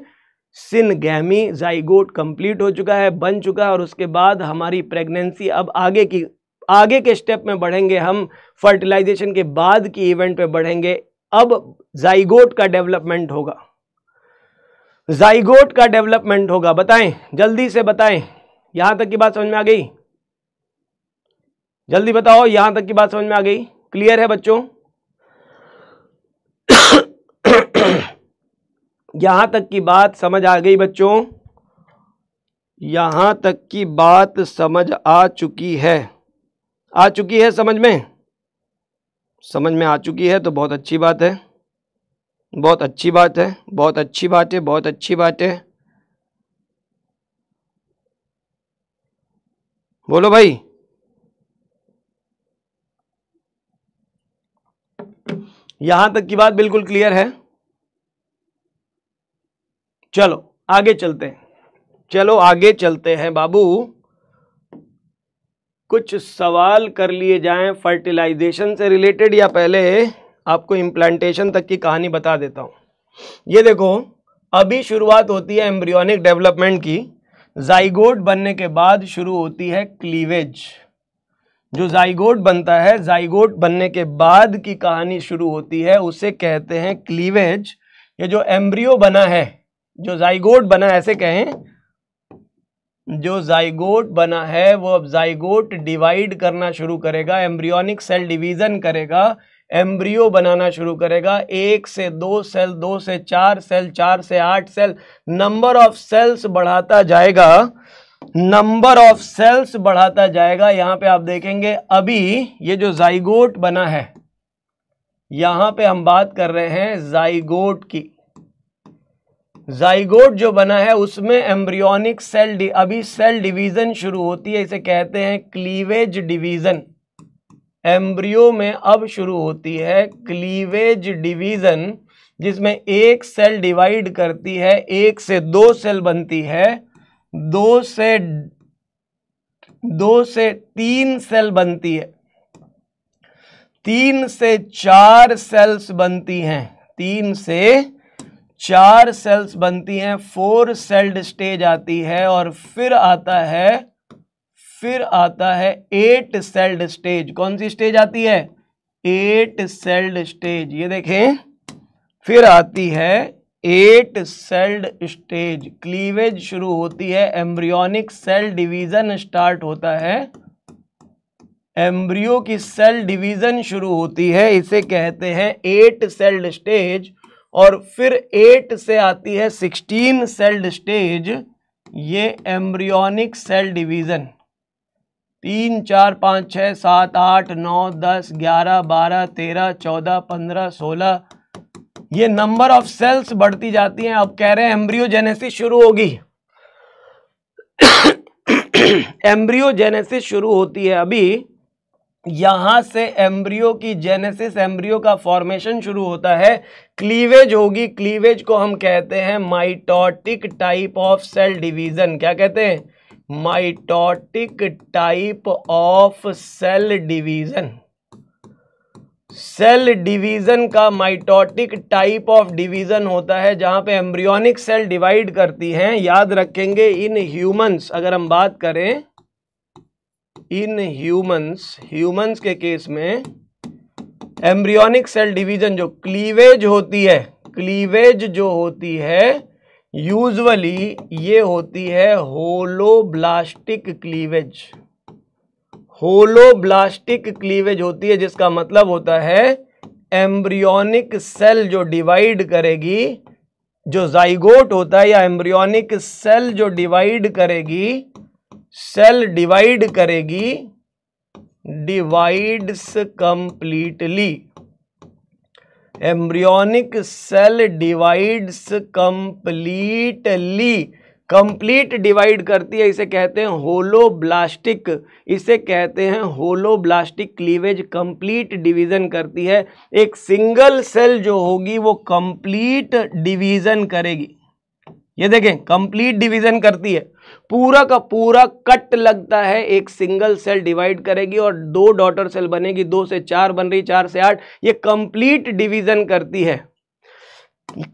सिन गहमी जाइगोट कंप्लीट हो चुका है बन चुका है और उसके बाद हमारी प्रेगनेंसी अब आगे की आगे के स्टेप में बढ़ेंगे हम फर्टिलाइजेशन के बाद की इवेंट पे बढ़ेंगे अब जाइगोट का डेवलपमेंट होगा जाइगोट का डेवलपमेंट होगा बताएं जल्दी से बताएं यहां तक की बात समझ में आ गई जल्दी बताओ यहां तक की बात समझ में आ गई क्लियर है बच्चों यहाँ तक की बात समझ आ गई बच्चों यहाँ तक की बात समझ आ चुकी है आ चुकी है समझ में समझ में आ चुकी है तो बहुत अच्छी बात है बहुत अच्छी बात है बहुत अच्छी बात है बहुत अच्छी बात है बोलो भाई यहाँ तक की बात बिल्कुल क्लियर है चलो आगे चलते हैं चलो आगे चलते हैं बाबू कुछ सवाल कर लिए जाएं फर्टिलाइजेशन से रिलेटेड या पहले आपको इम्प्लांटेशन तक की कहानी बता देता हूँ ये देखो अभी शुरुआत होती है एम्ब्रियोनिक डेवलपमेंट की जाइगोड बनने के बाद शुरू होती है क्लीवेज जो जाइगोड बनता है जाइगोड बनने के बाद की कहानी शुरू होती है उसे कहते हैं क्लीवेज ये जो एम्ब्रियो बना है जो जाइगोट बना ऐसे कहें जो जाइगोट बना है वो अब जाइगोट डिवाइड करना शुरू करेगा एम्ब्रियोनिक सेल डिवीज़न करेगा एम्ब्रियो बनाना शुरू करेगा एक से दो सेल दो से चार सेल चार से आठ सेल नंबर ऑफ सेल्स बढ़ाता जाएगा नंबर ऑफ सेल्स बढ़ाता जाएगा यहां पे आप देखेंगे अभी ये जो जाइगोट बना है यहां पे हम बात कर रहे हैं जाइगोट की जाइगोट जो बना है उसमें एम्ब्रियोनिक सेल अभी सेल डिवीज़न शुरू होती है इसे कहते हैं क्लीवेज डिवीज़न एम्ब्रियो में अब शुरू होती है क्लीवेज डिवीज़न जिसमें एक सेल डिवाइड करती है एक से दो सेल बनती है दो से दो से तीन सेल बनती है तीन से चार सेल्स बनती हैं तीन से चार सेल्स बनती हैं फोर सेल्ड स्टेज आती है और फिर आता है फिर आता है एट सेल्ड स्टेज कौन सी स्टेज आती है एट सेल्ड स्टेज ये देखें फिर आती है एट सेल्ड स्टेज क्लीवेज शुरू होती है एम्ब्रियोनिक सेल डिवीजन स्टार्ट होता है एम्ब्रियो की सेल डिवीजन शुरू होती है इसे कहते हैं एट सेल्ड स्टेज और फिर एट से आती है सिक्सटीन सेल्ड स्टेज ये एम्ब्रियोनिक सेल डिवीज़न तीन चार पाँच छः सात आठ नौ दस ग्यारह बारह तेरह चौदह पंद्रह सोलह ये नंबर ऑफ सेल्स बढ़ती जाती हैं अब कह रहे हैं एम्ब्रियोजेनेसिस शुरू होगी एम्ब्रियोजेनेसिस <coughs> शुरू होती है अभी यहाँ से एम्ब्रियो की जेनेसिस एम्ब्रियो का फॉर्मेशन शुरू होता है क्लीवेज होगी क्लीवेज को हम कहते हैं mitotic type of cell division क्या कहते हैं mitotic type of cell division cell division का माइटोटिक टाइप ऑफ डिवीजन होता है जहां पे एम्ब्रियोनिक सेल डिवाइड करती हैं याद रखेंगे इन ह्यूमंस अगर हम बात करें इन ह्यूमंस ह्यूमंस के केस में एम्ब्रियोनिक सेल डिवीजन जो क्लीवेज होती है क्लीवेज जो होती है यूजुअली ये होती है होलोब्लास्टिक क्लीवेज होलोब्लास्टिक क्लीवेज होती है जिसका मतलब होता है एम्ब्रियोनिक सेल जो डिवाइड करेगी जो जाइगोट होता है या एम्ब्रियोनिक सेल जो डिवाइड करेगी सेल डिवाइड करेगी divides completely embryonic cell divides completely complete divide करती है इसे कहते हैं होलोब्लास्टिक इसे कहते हैं होलोब्लास्टिक क्लीवेज कंप्लीट डिवीजन करती है एक सिंगल सेल जो होगी वो कंप्लीट डिवीजन करेगी ये देखें कंप्लीट डिवीजन करती है पूरा का पूरा कट लगता है एक सिंगल सेल डिवाइड करेगी और दो डॉटर सेल बनेगी दो से चार बन रही चार से आठ ये कंप्लीट डिवीजन करती है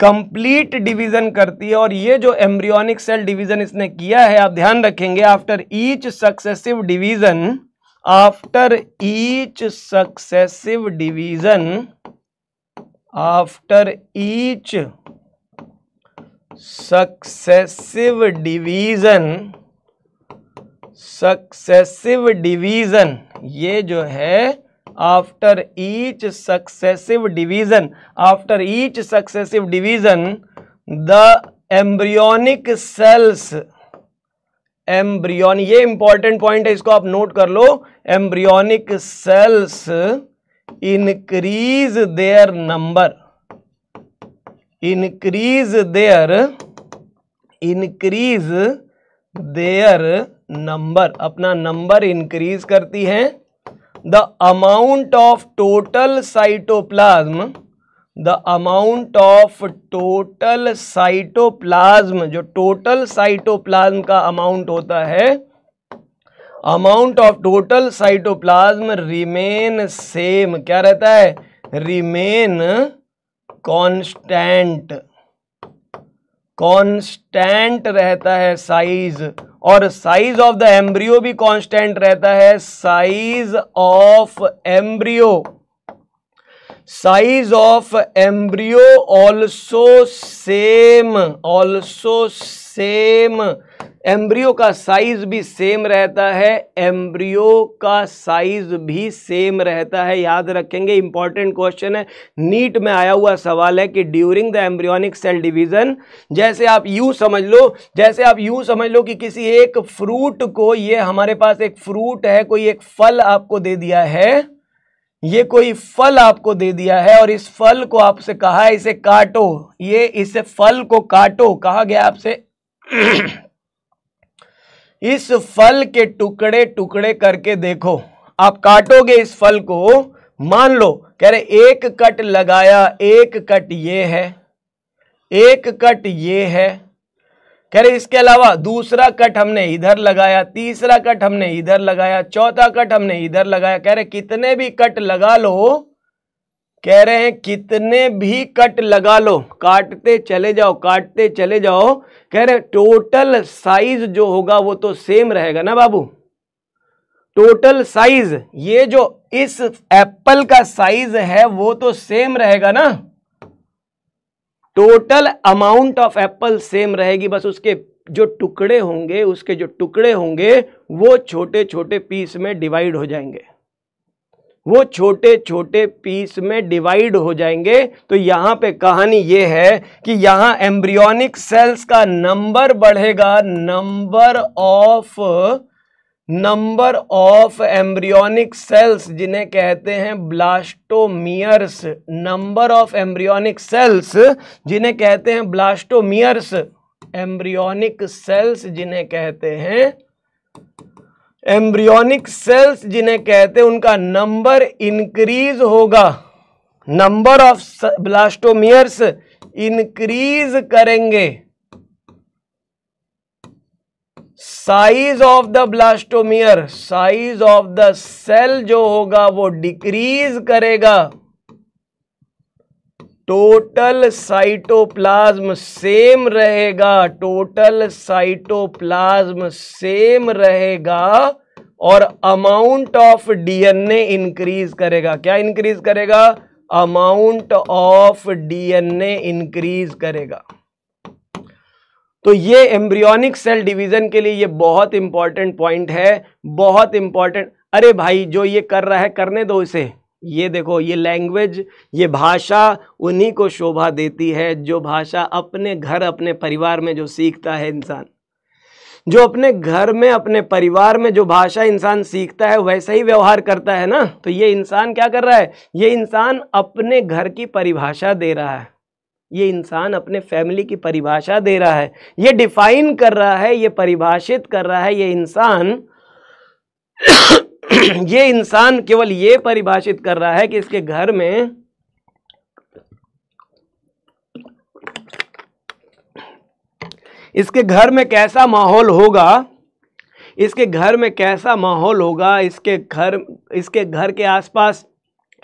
कंप्लीट डिवीजन करती है और ये जो एम्ब्रियोनिक सेल डिवीजन इसने किया है आप ध्यान रखेंगे after each successive division after each successive division after each successive division successive division ये जो है after each successive division after each successive division the embryonic cells embryon ये इंपॉर्टेंट पॉइंट है इसको आप नोट कर लो embryonic cells increase their number increase their increase their number अपना नंबर इंक्रीज करती है the amount of total cytoplasm the amount of total cytoplasm जो टोटल साइटोप्लाज्म का अमाउंट होता है amount of total cytoplasm remain same क्या रहता है रिमेन कॉन्स्टेंट कॉन्स्टेंट रहता है साइज और साइज ऑफ द एम्ब्रियो भी कॉन्स्टेंट रहता है size of embryo size of embryo also same also same embryo का साइज भी सेम रहता है एम्ब्रियो का साइज भी सेम रहता है याद रखेंगे इंपॉर्टेंट क्वेश्चन है नीट में आया हुआ सवाल है कि during the embryonic cell division जैसे आप यू समझ लो जैसे आप यू समझ लो कि किसी एक फ्रूट को ये हमारे पास एक फ्रूट है कोई एक फल आपको दे दिया है ये कोई फल आपको दे दिया है और इस फल को आपसे कहा है इसे काटो ये इसे फल को काटो कहा गया आपसे इस फल के टुकड़े टुकड़े करके देखो आप काटोगे इस फल को मान लो कह रहे एक कट लगाया एक कट ये है एक कट ये है कह रहे इसके अलावा दूसरा कट हमने इधर लगाया तीसरा कट हमने इधर लगाया चौथा कट हमने इधर लगाया कह रहे कितने भी कट लगा लो कह रहे हैं कितने भी कट लगा लो काटते चले जाओ काटते चले जाओ कह रहे टोटल साइज जो होगा वो तो सेम रहेगा ना बाबू टोटल साइज ये जो इस एप्पल का साइज है वो तो सेम रहेगा ना total amount of apple same रहेगी बस उसके जो टुकड़े होंगे उसके जो टुकड़े होंगे वो छोटे छोटे पीस में डिवाइड हो जाएंगे वो छोटे छोटे पीस में डिवाइड हो जाएंगे तो यहाँ पे कहानी ये है कि यहाँ एम्ब्रियोनिक सेल्स का नंबर बढ़ेगा number of number of embryonic cells जिन्हें कहते हैं blastomeres number of embryonic cells जिन्हें कहते हैं ब्लास्टोमियर्स एम्ब्रियोनिक सेल्स जिन्हें कहते हैं एम्ब्रियोनिक सेल्स जिन्हें कहते हैं उनका नंबर इंक्रीज होगा नंबर ऑफ ब्लास्टोमियर्स इंक्रीज करेंगे size of the blastomere size of the cell जो होगा वो डिक्रीज करेगा टोटल साइटोप्लाज्म सेम रहेगा टोटल साइटोप्लाज्म सेम रहेगा और अमाउंट ऑफ डीएनए इंक्रीज करेगा क्या इंक्रीज करेगा अमाउंट ऑफ डीएनए इंक्रीज करेगा तो ये एम्ब्रियोनिक सेल डिवीजन के लिए ये बहुत इंपॉर्टेंट पॉइंट है बहुत इंपॉर्टेंट अरे भाई जो ये कर रहा है करने दो इसे ये देखो ये लैंग्वेज ये भाषा उन्हीं को शोभा देती है जो भाषा अपने घर अपने परिवार में जो सीखता है इंसान जो अपने घर में अपने परिवार में जो भाषा इंसान सीखता है वैसा ही व्यवहार करता है ना तो ये इंसान क्या कर रहा है ये इंसान अपने घर की परिभाषा दे रहा है ये इंसान अपने फैमिली की परिभाषा दे रहा है ये डिफाइन कर रहा है ये परिभाषित कर रहा है ये इंसान <clears throat> ये इंसान केवल ये परिभाषित कर रहा है कि इसके घर में इसके घर में कैसा माहौल होगा इसके घर में कैसा माहौल होगा इसके घर इसके घर के आसपास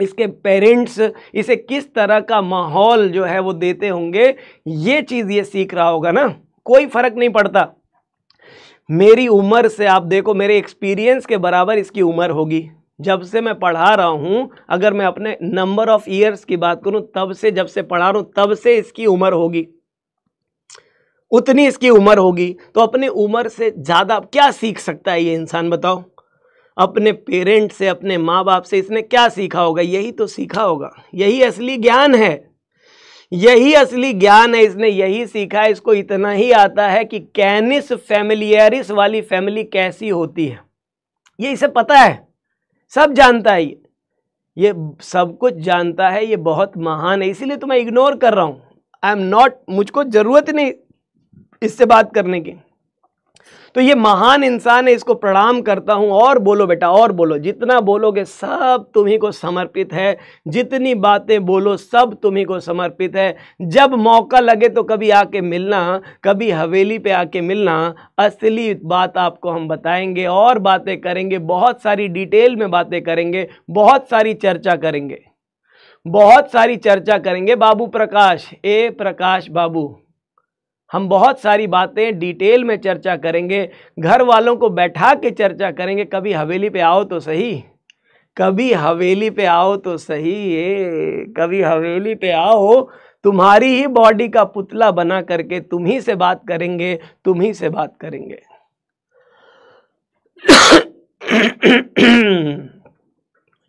इसके पेरेंट्स इसे किस तरह का माहौल जो है वो देते होंगे ये चीज़ ये सीख रहा होगा ना कोई फर्क नहीं पड़ता मेरी उम्र से आप देखो मेरे एक्सपीरियंस के बराबर इसकी उम्र होगी जब से मैं पढ़ा रहा हूँ अगर मैं अपने नंबर ऑफ ईयर्स की बात करूँ तब से जब से पढ़ा रहा हूँ तब से इसकी उम्र होगी उतनी इसकी उम्र होगी तो अपनी उम्र से ज़्यादा क्या सीख सकता है ये इंसान बताओ अपने पेरेंट्स से अपने माँ बाप से इसने क्या सीखा होगा यही तो सीखा होगा यही असली ज्ञान है यही असली ज्ञान है इसने यही सीखा है इसको इतना ही आता है कि कैनिस फैमिलियरिस वाली फैमिली कैसी होती है ये इसे पता है सब जानता है ये ये सब कुछ जानता है ये बहुत महान है इसीलिए तो मैं इग्नोर कर रहा हूँ आई एम नॉट मुझको ज़रूरत नहीं इससे बात करने की तो ये महान इंसान है इसको प्रणाम करता हूँ और बोलो बेटा और बोलो जितना बोलोगे सब तुम्ही को समर्पित है जितनी बातें बोलो सब तुम्ही को समर्पित है जब मौका लगे तो कभी आके मिलना कभी हवेली पे आके मिलना असली बात आपको हम बताएंगे और बातें करेंगे बहुत सारी डिटेल में बातें करेंगे बहुत सारी चर्चा करेंगे बहुत सारी चर्चा करेंगे बाबू प्रकाश ए प्रकाश बाबू हम बहुत सारी बातें डिटेल में चर्चा करेंगे घर वालों को बैठा के चर्चा करेंगे कभी हवेली पे आओ तो सही कभी हवेली पे आओ तो सही ये कभी हवेली पे आओ तुम्हारी ही बॉडी का पुतला बना करके तुम ही से बात करेंगे तुम ही से बात करेंगे <coughs>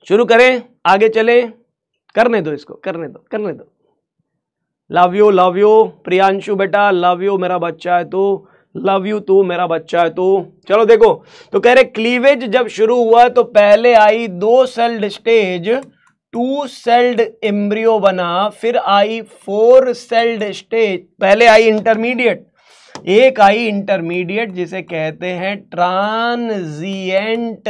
शुरू करें आगे चलें करने दो इसको करने दो करने दो love you love you Priyanshu बेटा लव यू मेरा बच्चा है तू लव यू तू मेरा बच्चा है तू चलो देखो तो कह रहे क्लीवेज जब शुरू हुआ तो पहले आई दो celled stage two celled embryo बना फिर आई फोर सेल्ड स्टेज पहले आई इंटरमीडिएट एक आई इंटरमीडिएट जिसे कहते हैं transient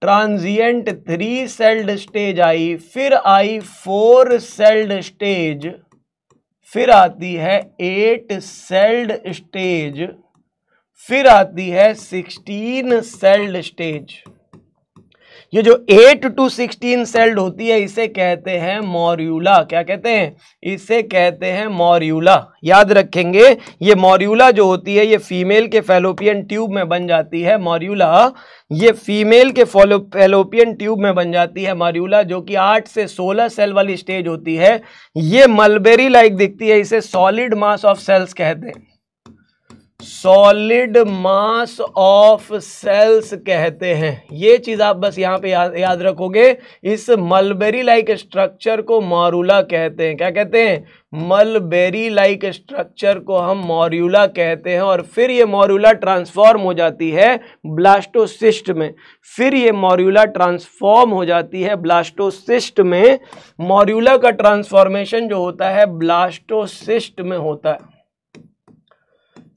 transient three celled stage आई फिर आई फोर सेल्ड स्टेज फिर आती है एट सेल्ड स्टेज फिर आती है सिक्सटीन सेल्ड स्टेज ये जो एट टू सिक्सटीन सेल्ड होती है इसे कहते हैं मॉर्यूला क्या कहते हैं इसे कहते हैं मॉर्यूला याद रखेंगे ये मॉर्यूला जो होती है ये फीमेल के फेलोपियन ट्यूब में बन जाती है मॉर्यूला ये फीमेल के फेलोपियन ट्यूब में बन जाती है मॉर्यूला जो कि आठ से सोलह सेल वाली स्टेज होती है ये मलबेरी लाइक दिखती है इसे सॉलिड मास ऑफ सेल्स कहते हैं सॉलिड मास ऑफ सेल्स कहते हैं ये चीज आप बस यहाँ पे याद, याद रखोगे इस मलबेरी लाइक स्ट्रक्चर को मॉरूला कहते हैं क्या कहते हैं मलबेरी लाइक स्ट्रक्चर को हम मॉरूला कहते हैं और फिर ये मॉरूला ट्रांसफॉर्म हो जाती है ब्लास्टोसिस्ट में फिर ये मॉरूला ट्रांसफॉर्म हो जाती है ब्लास्टोसिस्ट में मॉरूला का ट्रांसफॉर्मेशन जो होता है ब्लास्टोसिस्ट में होता है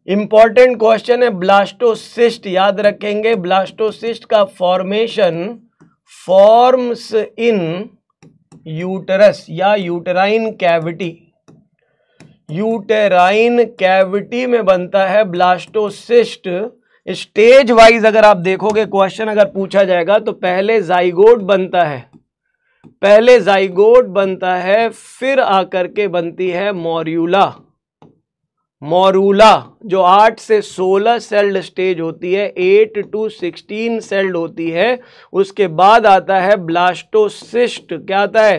इंपॉर्टेंट क्वेश्चन है ब्लास्टोसिस्ट याद रखेंगे ब्लास्टोसिस्ट का फॉर्मेशन फॉर्म्स इन यूटरस या यूटेराइन कैविटी यूटेराइन कैविटी में बनता है ब्लास्टोसिस्ट स्टेज वाइज अगर आप देखोगे क्वेश्चन अगर पूछा जाएगा तो पहले जाइगोट बनता है पहले जाइगोट बनता है फिर आकर के बनती है मॉर्यूला मोरूला जो आठ से सोलह सेल्ड स्टेज होती है एट टू सिक्सटीन सेल्ड होती है उसके बाद आता है ब्लास्टोसिस्ट क्या आता है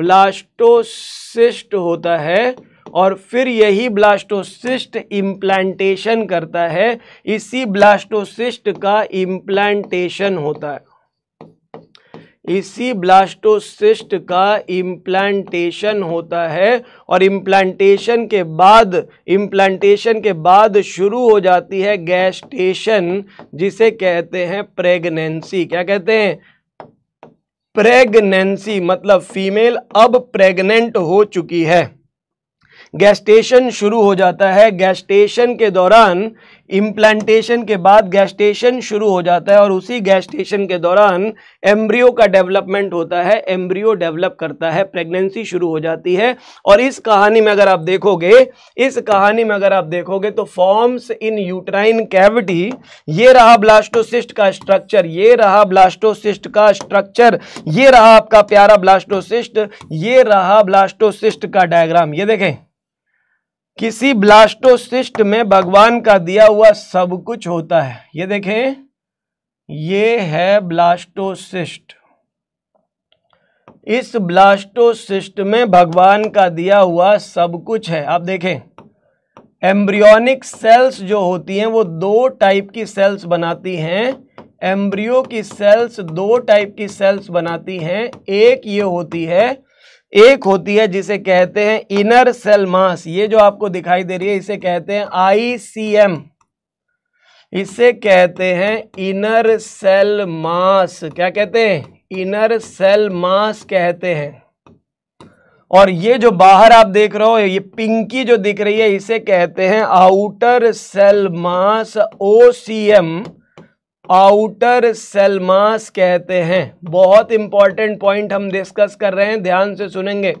ब्लास्टोसिस्ट होता है और फिर यही ब्लास्टोसिस्ट इम्प्लांटेशन करता है इसी ब्लास्टोसिस्ट का इम्प्लांटेशन होता है इसी ब्लास्टोसिस्ट का इम्प्लांटेशन होता है और इम्प्लांटेशन के बाद इम्प्लांटेशन के बाद शुरू हो जाती है गैस्टेशन जिसे कहते हैं प्रेगनेंसी क्या कहते हैं प्रेगनेंसी मतलब फीमेल अब प्रेग्नेंट हो चुकी है गैस्टेशन शुरू हो जाता है गैस्टेशन के दौरान इम्प्लांटेशन के बाद गैस्टेशन शुरू हो जाता है और उसी गैस्टेशन के दौरान एम्ब्रियो का डेवलपमेंट होता है एम्ब्रियो डेवलप करता है प्रेगनेंसी शुरू हो जाती है और इस कहानी में अगर आप देखोगे इस कहानी में अगर आप देखोगे तो फॉर्म्स इन यूट्राइन कैविटी ये रहा ब्लास्टोसिस्ट का स्ट्रक्चर ये रहा ब्लास्टोसिस्ट का स्ट्रक्चर ये रहा आपका प्यारा ब्लास्टोसिस्ट ये रहा ब्लास्टोसिस्ट का डायग्राम ये देखें किसी ब्लास्टोसिस्ट में भगवान का दिया हुआ सब कुछ होता है ये देखें ये है ब्लास्टोसिस्ट इस ब्लास्टोसिस्ट में भगवान का दिया हुआ सब कुछ है आप देखें एम्ब्रियोनिक सेल्स जो होती हैं वो दो टाइप की सेल्स बनाती हैं एम्ब्रियो की सेल्स दो टाइप की सेल्स बनाती हैं एक ये होती है एक होती है जिसे कहते हैं इनर सेल मास ये जो आपको दिखाई दे रही है इसे कहते हैं आईसीएम इसे कहते हैं इनर सेल मास क्या कहते हैं इनर सेल मास कहते हैं और ये जो बाहर आप देख रहे हो ये पिंकी जो दिख रही है इसे कहते हैं outer cell mass OCM outer cell mass कहते हैं बहुत इंपॉर्टेंट पॉइंट हम डिस्कस कर रहे हैं ध्यान से सुनेंगे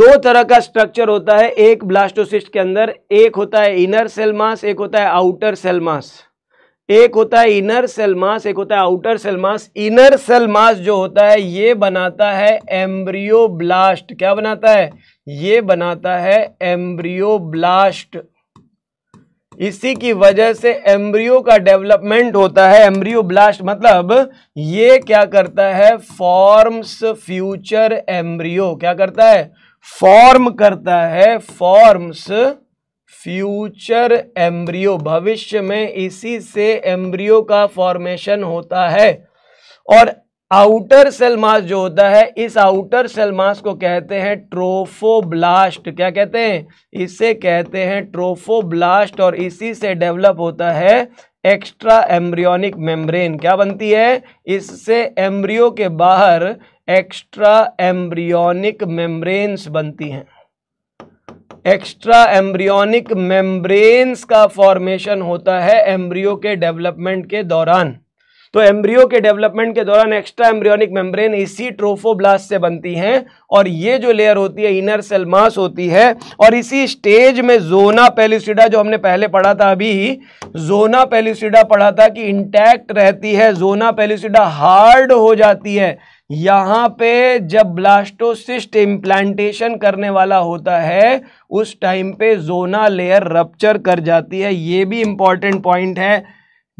दो तरह का स्ट्रक्चर होता है एक ब्लास्टोसिस्ट के अंदर एक होता है इनर सेल मास एक होता है आउटर सेल मास एक होता है इनर सेल मास एक होता है outer cell mass inner cell mass जो होता है ये बनाता है एम्ब्रियो ब्लास्ट क्या बनाता है ये बनाता है एम्ब्रियो ब्लास्ट इसी की वजह से एम्ब्रियो का डेवलपमेंट होता है एम्ब्रियो ब्लास्ट मतलब ये क्या करता है फॉर्म्स फ्यूचर एम्ब्रियो क्या करता है फॉर्म करता है फॉर्म्स फ्यूचर एम्ब्रियो भविष्य में इसी से एम्ब्रियो का फॉर्मेशन होता है और आउटर सेल मास जो होता है इस आउटर सेल मास को कहते हैं ट्रोफोब्लास्ट क्या कहते हैं इसे कहते हैं ट्रोफोब्लास्ट और इसी से डेवलप होता है एक्स्ट्रा एम्ब्रियोनिक मेम्ब्रेन क्या बनती है इससे एम्ब्रियो के बाहर एक्स्ट्रा एम्ब्रियोनिक मेम्ब्रेन्स बनती हैं एक्स्ट्रा एम्ब्रियोनिक मेम्ब्रेन्स का फॉर्मेशन होता है एम्ब्रियो के डेवलपमेंट के दौरान तो एम्ब्रियो के डेवलपमेंट के दौरान एक्स्ट्रा एम्ब्रियोनिक मेम्ब्रेन इसी ट्रोफोब्लास्ट से बनती हैं और ये जो लेयर होती है इनर सेल मास होती है और इसी स्टेज में जोना पेलिसिडा जो हमने पहले पढ़ा था अभी जोना पेलिसिडा पढ़ा था कि इंटैक्ट रहती है जोना पेलिसिडा हार्ड हो जाती है यहाँ पे जब ब्लास्टोसिस्ट इम्प्लांटेशन करने वाला होता है उस टाइम पे जोना लेयर रप्चर कर जाती है ये भी इंपॉर्टेंट पॉइंट है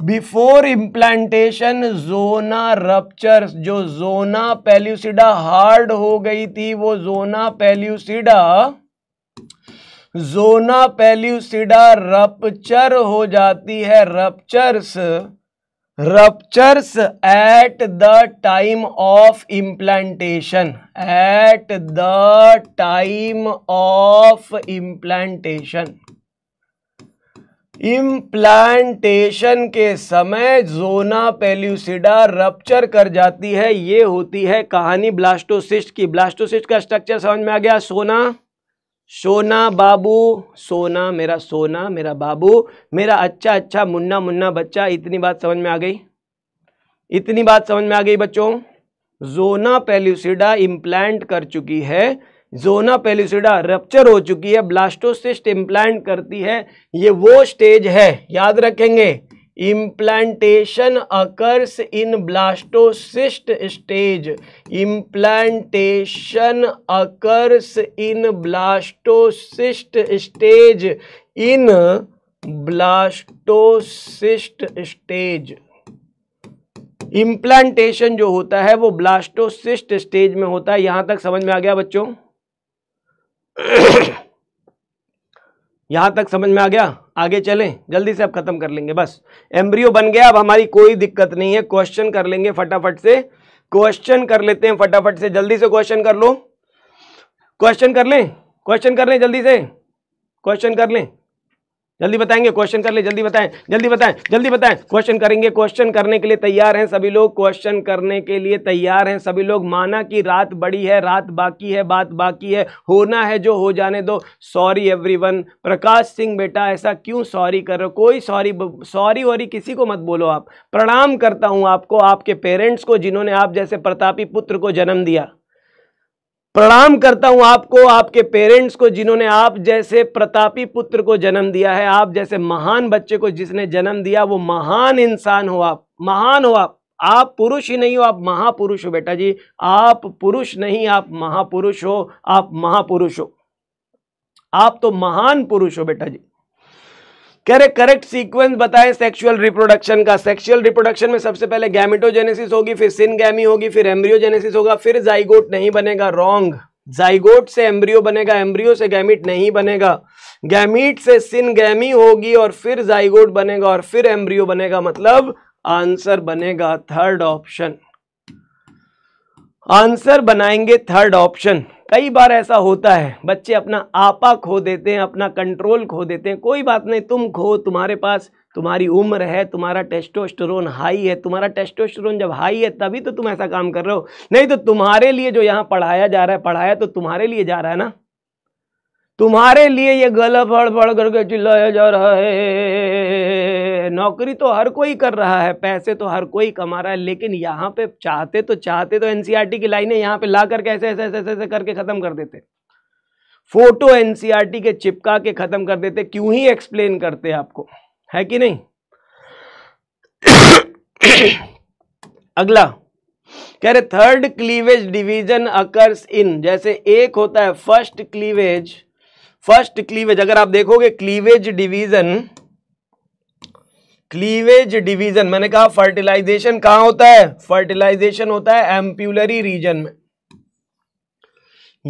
बिफोर इम्प्लांटेशन जोना रप्चर जो जोना पेल्यूसिडा हार्ड हो गई थी वो zona pellucida zona pellucida rupture हो जाती है ruptures ruptures at the time of implantation at the time of implantation implantation के समय जोना पेल्यूसिडा रप्चर कर जाती है ये होती है कहानी ब्लास्टोसिस्ट की ब्लास्टोसिस्ट का स्ट्रक्चर समझ में आ गया सोना सोना बाबू सोना मेरा सोना मेरा बाबू मेरा अच्छा अच्छा मुन्ना मुन्ना बच्चा इतनी बात समझ में आ गई इतनी बात समझ में आ गई बच्चों जोना पेल्यूसिडा इम्प्लांट कर चुकी है जोना पेलिसिडा रप्चर हो चुकी है ब्लास्टोसिस्ट इम्प्लांट करती है ये वो स्टेज है याद रखेंगे implantation occurs in blastocyst stage implantation occurs in blastocyst stage in blastocyst stage implantation जो होता है वो ब्लास्टोसिस्ट स्टेज में होता है यहां तक समझ में आ गया बच्चों <coughs> यहां तक समझ में आ गया आगे चलें जल्दी से अब खत्म कर लेंगे बस एम्ब्रियो बन गया अब हमारी कोई दिक्कत नहीं है क्वेश्चन कर लेंगे फटाफट से क्वेश्चन कर लेते हैं फटाफट से जल्दी से क्वेश्चन कर लो क्वेश्चन कर लें क्वेश्चन कर लें जल्दी से क्वेश्चन कर लें जल्दी बताएंगे क्वेश्चन कर ले जल्दी बताएं जल्दी बताएं जल्दी बताएं क्वेश्चन करेंगे क्वेश्चन करने के लिए तैयार हैं सभी लोग क्वेश्चन करने के लिए तैयार हैं सभी लोग माना कि रात बड़ी है रात बाकी है बात बाकी है होना है जो हो जाने दो सॉरी एवरीवन प्रकाश सिंह बेटा ऐसा क्यों सॉरी कर रहे हो कोई सॉरी सॉरी वॉरी किसी को मत बोलो आप प्रणाम करता हूँ आपको आपके पेरेंट्स को जिन्होंने आप जैसे प्रतापी पुत्र को जन्म दिया प्रणाम करता हूं आपको आपके पेरेंट्स को जिन्होंने आप जैसे प्रतापी पुत्र को जन्म दिया है आप जैसे महान बच्चे को जिसने जन्म दिया वो महान इंसान हो आप महान हो आप आप पुरुष ही नहीं हो आप महापुरुष हो बेटा जी आप पुरुष नहीं आप महापुरुष हो आप महापुरुष हो आप तो महान पुरुष हो बेटा जी कह रहे करेक्ट सीक्वेंस बताएं सेक्सुअल रिप्रोडक्शन का सेक्सुअल रिप्रोडक्शन में सबसे पहले गैमिटोजेनेसिस होगी फिर सिनगैमी होगी फिर एम्ब्रियोजेनेसिस होगा फिर जाइगोट नहीं बनेगा रॉन्ग जाइगोट से एम्ब्रियो बनेगा एम्ब्रियो से गैमिट नहीं बनेगा गैमिट से सिनगैमी होगी और फिर जाइगोट बनेगा और फिर एम्ब्रियो बनेगा मतलब आंसर बनेगा थर्ड ऑप्शन आंसर बनाएंगे थर्ड ऑप्शन कई बार ऐसा होता है बच्चे अपना आपा खो देते हैं अपना कंट्रोल खो देते हैं कोई बात नहीं तुम खो तुम्हारे पास तुम्हारी उम्र है तुम्हारा टेस्टोस्टेरोन हाई है तुम्हारा टेस्टोस्टेरोन जब हाई है तभी तो तुम ऐसा काम कर रहे हो नहीं तो तुम्हारे लिए जो यहाँ पढ़ाया जा रहा है पढ़ाया तो तुम्हारे लिए जा रहा है ना तुम्हारे लिए ये गला फड़ फड़ करके चिल्लाया जा रहा है है नौकरी तो हर कोई कर रहा है पैसे तो हर कोई कमा रहा है लेकिन यहाँ पे चाहते तो चाहते तो एनसीईआरटी e की लाइनें यहाँ पे ला करके ऐसे ऐसे ऐसे ऐसे करके ख़त्म कर देते फोटो एनसीईआरटी e के चिपका के ख़त्म कर देते क्यों ही एक्सप्लेन करते आपको है कि नहीं <coughs> अगला कह रहे third cleavage division occurs in जैसे एक होता है फर्स्ट क्लीवेज फर्स्ट क्लीवेज अगर आप देखोगे क्लीवेज डिवीजन क्लीवेज डिवीजन मैंने कहा फर्टिलाइजेशन कहा होता है फर्टिलाइजेशन होता है एम्प्यूलरी रीजन में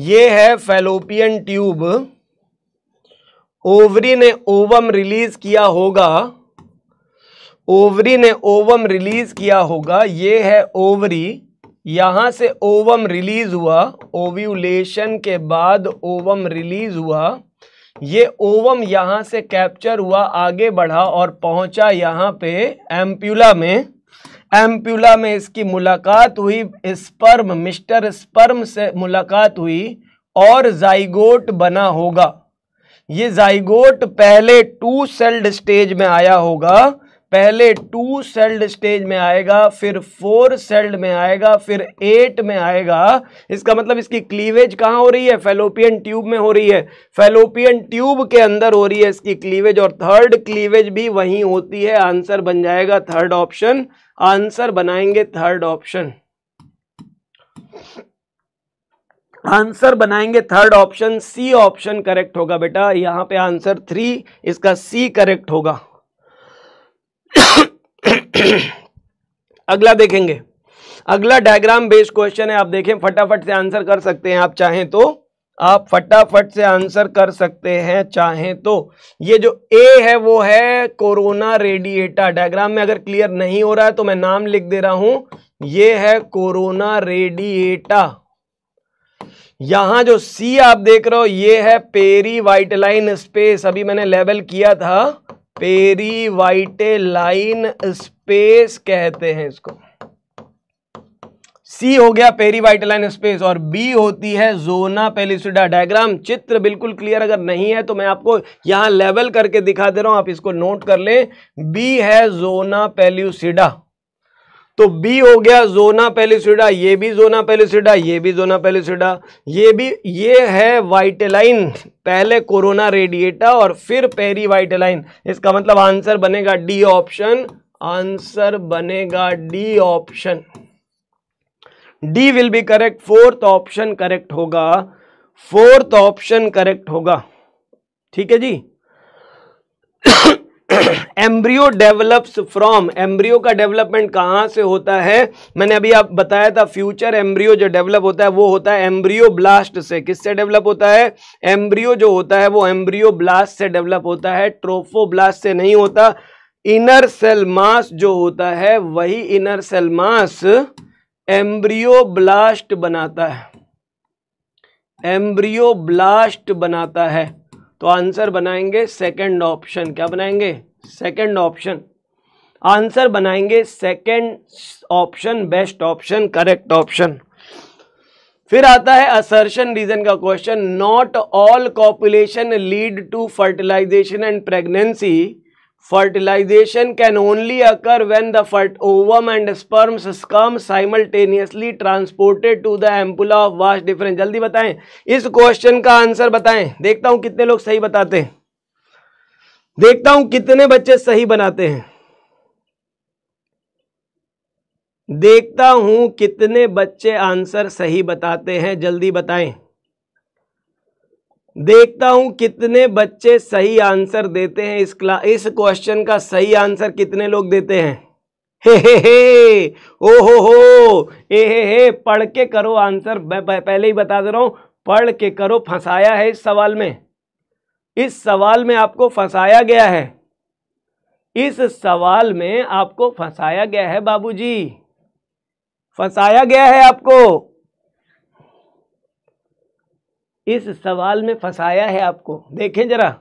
ये है फेलोपियन ट्यूब ओवरी ने ओवम रिलीज किया होगा ओवरी ने ओवम रिलीज किया होगा ये है ओवरी यहां से ओवम रिलीज हुआ ओव्यूलेशन के बाद ओवम रिलीज हुआ ये ओवम यहाँ से कैप्चर हुआ आगे बढ़ा और पहुंचा यहाँ पे एम्प्यूला में एम्प्यूला में इसकी मुलाकात हुई स्पर्म मिस्टर स्पर्म से मुलाकात हुई और जाइगोट बना होगा ये जाइगोट पहले टू सेल्ड स्टेज में आया होगा पहले टू सेल्ड स्टेज में आएगा फिर फोर सेल्ड में आएगा फिर एट में आएगा इसका मतलब इसकी क्लीवेज कहाँ हो रही है फेलोपियन ट्यूब में हो रही है फेलोपियन ट्यूब के अंदर हो रही है इसकी क्लीवेज और थर्ड क्लीवेज भी वहीं होती है आंसर बन जाएगा थर्ड ऑप्शन आंसर बनाएंगे थर्ड ऑप्शन आंसर बनाएंगे third option C option correct होगा बेटा यहां पे आंसर थ्री इसका सी करेक्ट होगा अगला देखेंगे अगला डायग्राम बेस्ड क्वेश्चन है आप देखें फटाफट से आंसर कर सकते हैं आप चाहें तो आप फटाफट से आंसर कर सकते हैं चाहें तो ये जो ए है वो है कोरोना रेडिएटा डायग्राम में अगर क्लियर नहीं हो रहा है तो मैं नाम लिख दे रहा हूं ये है कोरोना रेडिएटा यहां जो सी आप देख रहे हो ये है पेरी वाइटलाइन स्पेस अभी मैंने लेबल किया था लाइन स्पेस कहते हैं इसको सी हो गया लाइन स्पेस और बी होती है जोना पेलिसुडा डायग्राम चित्र बिल्कुल क्लियर अगर नहीं है तो मैं आपको यहां लेवल करके दिखा दे रहा हूं आप इसको नोट कर लें बी है जोना पेल्यूसिडा तो बी हो गया जोना पेलिसिडा ये भी जोना पेलिसिडा ये भी जोना पेलिसिडा ये भी ये है वाइटेलाइन पहले कोरोना रेडिएटा और फिर पेरी वाइटेलाइन इसका मतलब आंसर बनेगा डी ऑप्शन आंसर बनेगा D option D will be correct fourth option correct होगा फोर्थ ऑप्शन करेक्ट होगा ठीक है जी एम्ब्रियो डेवलप्स फ्रॉम एम्ब्रियो का डेवलपमेंट कहाँ से होता है मैंने अभी आप बताया था फ्यूचर एम्ब्रियो जो डेवलप होता है वो होता है एम्ब्रियो ब्लास्ट से किससे डेवलप होता है एम्ब्रियो जो होता है वो एम्ब्रियो ब्लास्ट से डेवलप होता है ट्रोफोब्लास्ट से नहीं होता इनर सेल मास जो होता है वही inner cell mass embryoblast बनाता है एम्ब्रियो ब्लास्ट बनाता है तो आंसर बनाएंगे सेकंड ऑप्शन क्या बनाएंगे सेकंड ऑप्शन आंसर बनाएंगे second option best option correct option फिर आता है असर्शन रीजन का question not all copulation lead to fertilization and pregnancy fertilization can only occur when the ovum and sperm sperm simultaneously transported to the ampulla of vast difference जल्दी बताएं इस question का answer बताएं देखता हूं कितने लोग सही बताते हैं देखता हूं कितने बच्चे सही बनाते हैं देखता हूं कितने बच्चे आंसर सही बताते हैं जल्दी बताएं देखता हूं कितने बच्चे सही आंसर देते हैं इस क्ला इस क्वेश्चन का सही आंसर कितने लोग देते हैं हे हे हे ओ हो हो ए हे हे पढ़ के करो आंसर पहले ही बता दे रहा हूं पढ़ के करो फंसाया है इस सवाल में इस सवाल में आपको फंसाया गया है इस सवाल में आपको फंसाया गया है बाबूजी फंसाया गया है आपको इस सवाल में फंसाया है आपको देखें जरा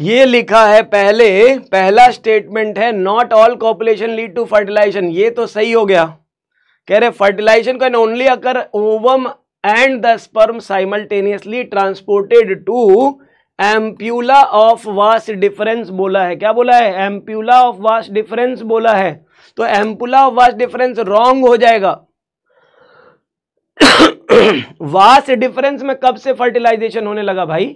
ये लिखा है पहले पहला स्टेटमेंट है not all copulation lead to fertilization ये तो सही हो गया कह रहे fertilization can only occur ovum and the sperm simultaneously transported to ampulla of vas deferens बोला है क्या बोला है एम्प्यूला ऑफ वास डिफरेंस बोला है तो ampulla of vas deferens wrong हो जाएगा वास डिफरेंस में कब से फर्टिलाइजेशन होने लगा भाई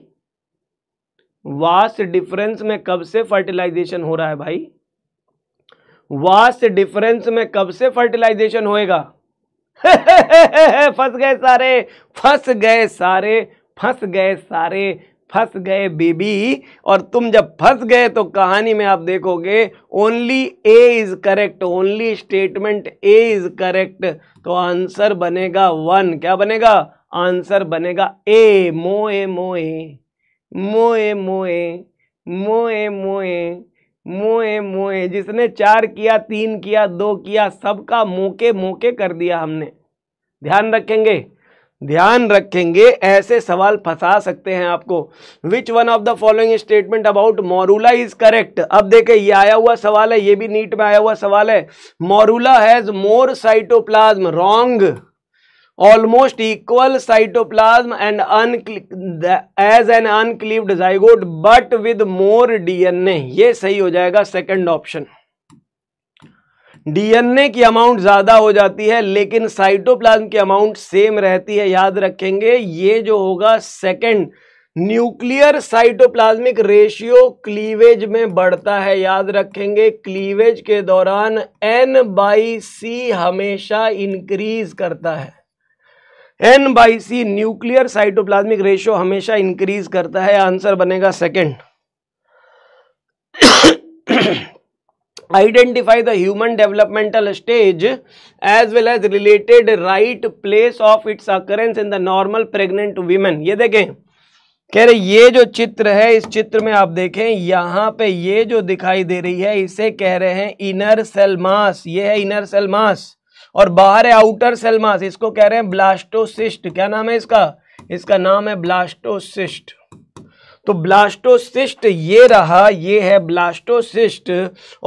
वास डिफरेंस में कब से फर्टिलाइजेशन हो रहा है भाई वास डिफरेंस में कब से फर्टिलाइजेशन होएगा <laughs> फंस गए सारे फंस गए सारे फंस गए सारे फंस गए बेबी और तुम जब फंस गए तो कहानी में आप देखोगे only A is correct only statement A is correct तो आंसर बनेगा वन क्या बनेगा आंसर बनेगा ए मोए मोए मोए मोए मोए मोए मोए मोए जिसने चार किया तीन किया दो किया सबका मोके मोके कर दिया हमने ध्यान रखेंगे ध्यान रखेंगे ऐसे सवाल फंसा सकते हैं आपको which one of the following statement about morula is correct अब देखें ये आया हुआ सवाल है ये भी नीट में आया हुआ सवाल है morula has more cytoplasm wrong almost equal cytoplasm and as an uncleaved zygote but with more DNA ये सही हो जाएगा सेकंड ऑप्शन डीएनए की अमाउंट ज़्यादा हो जाती है लेकिन साइटोप्लाज्म की अमाउंट सेम रहती है याद रखेंगे ये जो होगा second nuclear cytoplasmic ratio cleavage में बढ़ता है याद रखेंगे क्लीवेज के दौरान एन बाई सी हमेशा इंक्रीज करता है N by C nuclear cytoplasmic ratio हमेशा इंक्रीज करता है आंसर बनेगा second identify the human developmental stage as well as related right place of its occurrence in the normal pregnant women ये देखें कह रहे ये जो चित्र है इस चित्र में आप देखें यहाँ पे ये जो दिखाई दे रही है इसे कह रहे हैं इनर सेल मास ये है इनर सेल मास और बाहर है आउटर सेल मास इसको कह रहे हैं ब्लास्टोसिस्ट क्या नाम है इसका इसका नाम है ब्लास्टोसिस्ट तो ब्लास्टोसिस्ट ये रहा ये है ब्लास्टोसिस्ट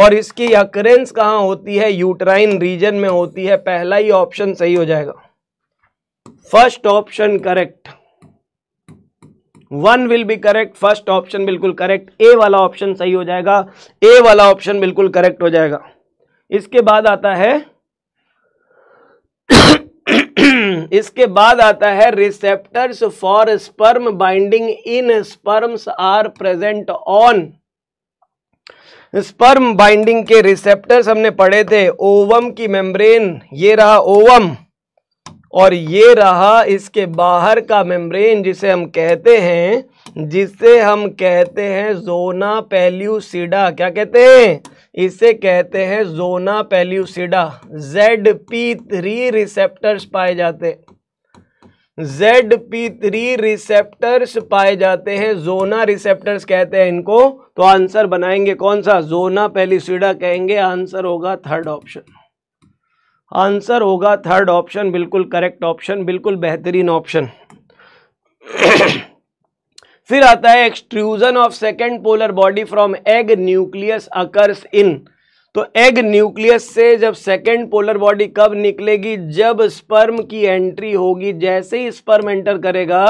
और इसकी अकरेंस कहाँ होती है यूट्राइन रीजन में होती है पहला ही ऑप्शन सही हो जाएगा first option correct one will be correct first option बिल्कुल करेक्ट ए वाला ऑप्शन सही हो जाएगा ए वाला ऑप्शन बिल्कुल करेक्ट हो जाएगा इसके बाद आता है हम्म। इसके बाद आता है receptors for sperm binding in sperms are present on sperm binding के रिसेप्टर्स हमने पढ़े थे ओवम की मेम्ब्रेन ये रहा ओवम और ये रहा इसके बाहर का मेम्ब्रेन जिसे हम कहते हैं जिसे हम कहते हैं जोना पेल्यूसिडा क्या कहते हैं इसे कहते हैं zona pellucida Z P three receptors पाए जाते जेड पी थ्री रिसेप्टर्स पाए जाते हैं जोना रिसेप्टर्स कहते हैं इनको तो आंसर बनाएंगे कौन सा जोना पेल्यूसिडा कहेंगे आंसर होगा थर्ड ऑप्शन आंसर होगा थर्ड ऑप्शन बिल्कुल करेक्ट ऑप्शन बिल्कुल बेहतरीन ऑप्शन फिर आता है extrusion of second polar body from egg nucleus occurs in तो एग न्यूक्लियस से जब सेकेंड पोलर बॉडी कब निकलेगी जब स्पर्म की एंट्री होगी जैसे ही स्पर्म एंटर करेगा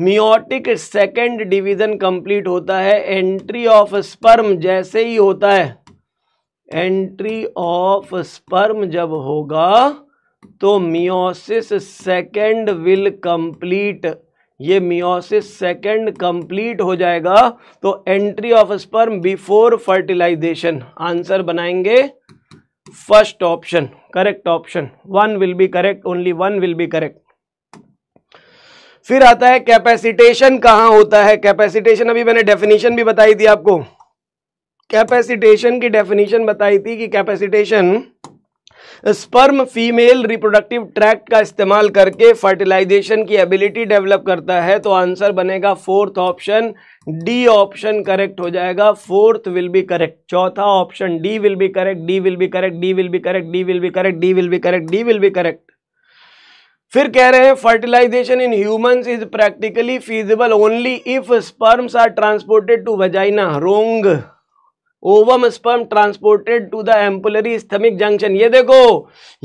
मियोटिक सेकेंड डिवीजन कंप्लीट होता है एंट्री ऑफ स्पर्म जैसे ही होता है एंट्री ऑफ स्पर्म जब होगा तो मियोसिस सेकेंड विल कंप्लीट ये मियोसिस सेकंड कंप्लीट हो जाएगा तो entry of sperm before fertilization answer बनाएंगे first option correct option one will be correct only one will be correct फिर आता है कैपेसिटेशन कहां होता है कैपेसिटेशन अभी मैंने डेफिनेशन भी बताई थी आपको कैपेसिटेशन की डेफिनेशन बताई थी कि capacitation sperm female reproductive tract का इस्तेमाल करके फर्टिलाइजेशन की एबिलिटी डेवलप करता है तो आंसर बनेगा fourth option D option correct हो जाएगा फोर्थ विल बी करेक्ट चौथा option D will be correct D will be correct D will be correct D will be correct D will be correct D will be correct फिर कह रहे हैं fertilisation in humans is practically feasible only if sperms are transported to vagina wrong ovum sperm transported to the ampullary स्थमिक junction ये देखो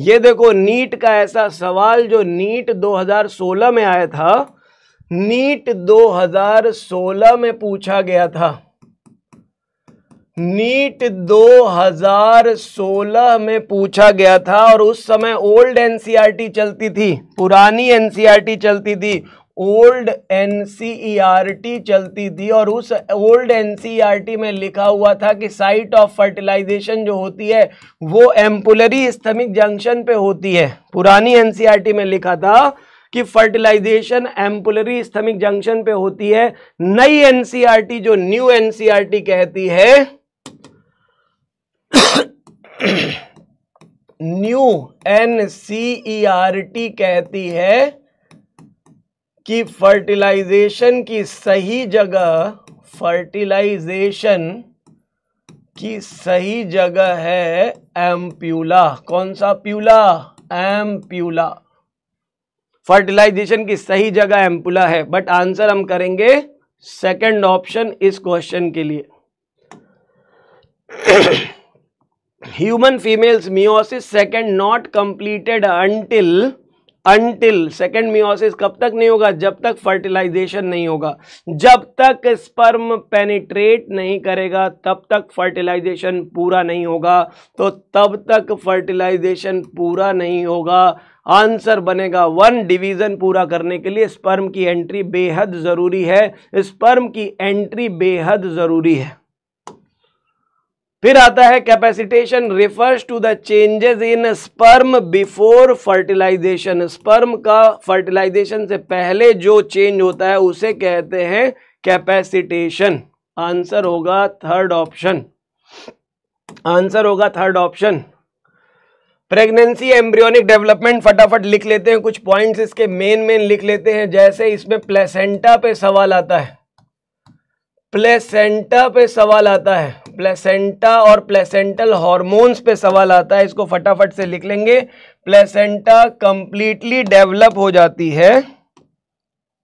ये देखो NEET का ऐसा सवाल जो नीट 2016 में आया था नीट 2016 में पूछा गया था नीट 2016 में पूछा गया था और उस समय ओल्ड एनसीआरटी चलती थी पुरानी एनसीआरटी चलती थी ओल्ड एन e चलती थी और उस ओल्ड एन e में लिखा हुआ था कि साइट ऑफ फर्टिलाइजेशन जो होती है वो एम्पुलरी स्थमिक जंक्शन पे होती है पुरानी एन e में लिखा था कि फर्टिलाइजेशन एम्पुलरी स्थमिक जंक्शन पे होती है नई एन जो न्यू एन कहती है न्यू <coughs> एन कहती है कि फर्टिलाइजेशन की सही जगह फर्टिलाइजेशन की सही जगह है एम्प्यूला कौन सा प्यूला एम्प्यूला फर्टिलाइजेशन की सही जगह एम्पुला है बट आंसर हम करेंगे सेकंड ऑप्शन इस क्वेश्चन के लिए human females meiosis second not completed until until second meiosis कब तक नहीं होगा जब तक फर्टिलाइजेशन नहीं होगा जब तक स्पर्म पेनिट्रेट नहीं करेगा तब तक फर्टिलाइजेशन पूरा नहीं होगा तो तब तक फर्टिलाइजेशन पूरा नहीं होगा आंसर बनेगा वन डिवीज़न पूरा करने के लिए स्पर्म की एंट्री बेहद ज़रूरी है स्पर्म की एंट्री बेहद ज़रूरी है फिर आता है capacitation refers to the changes in sperm before fertilization sperm का फर्टिलाइजेशन से पहले जो चेंज होता है उसे कहते हैं कैपेसिटेशन आंसर होगा थर्ड ऑप्शन आंसर होगा third option pregnancy embryonic development फटाफट लिख लेते हैं कुछ पॉइंट्स इसके मेन मेन लिख लेते हैं जैसे इसमें प्लेसेंटा पे सवाल आता है प्लेसेंटा पे सवाल आता है प्लेसेंटा और प्लेसेंटल हॉर्मोन्स पे सवाल आता है इसको फटाफट से लिख लेंगे प्लेसेंटा कंप्लीटली डेवलप हो जाती है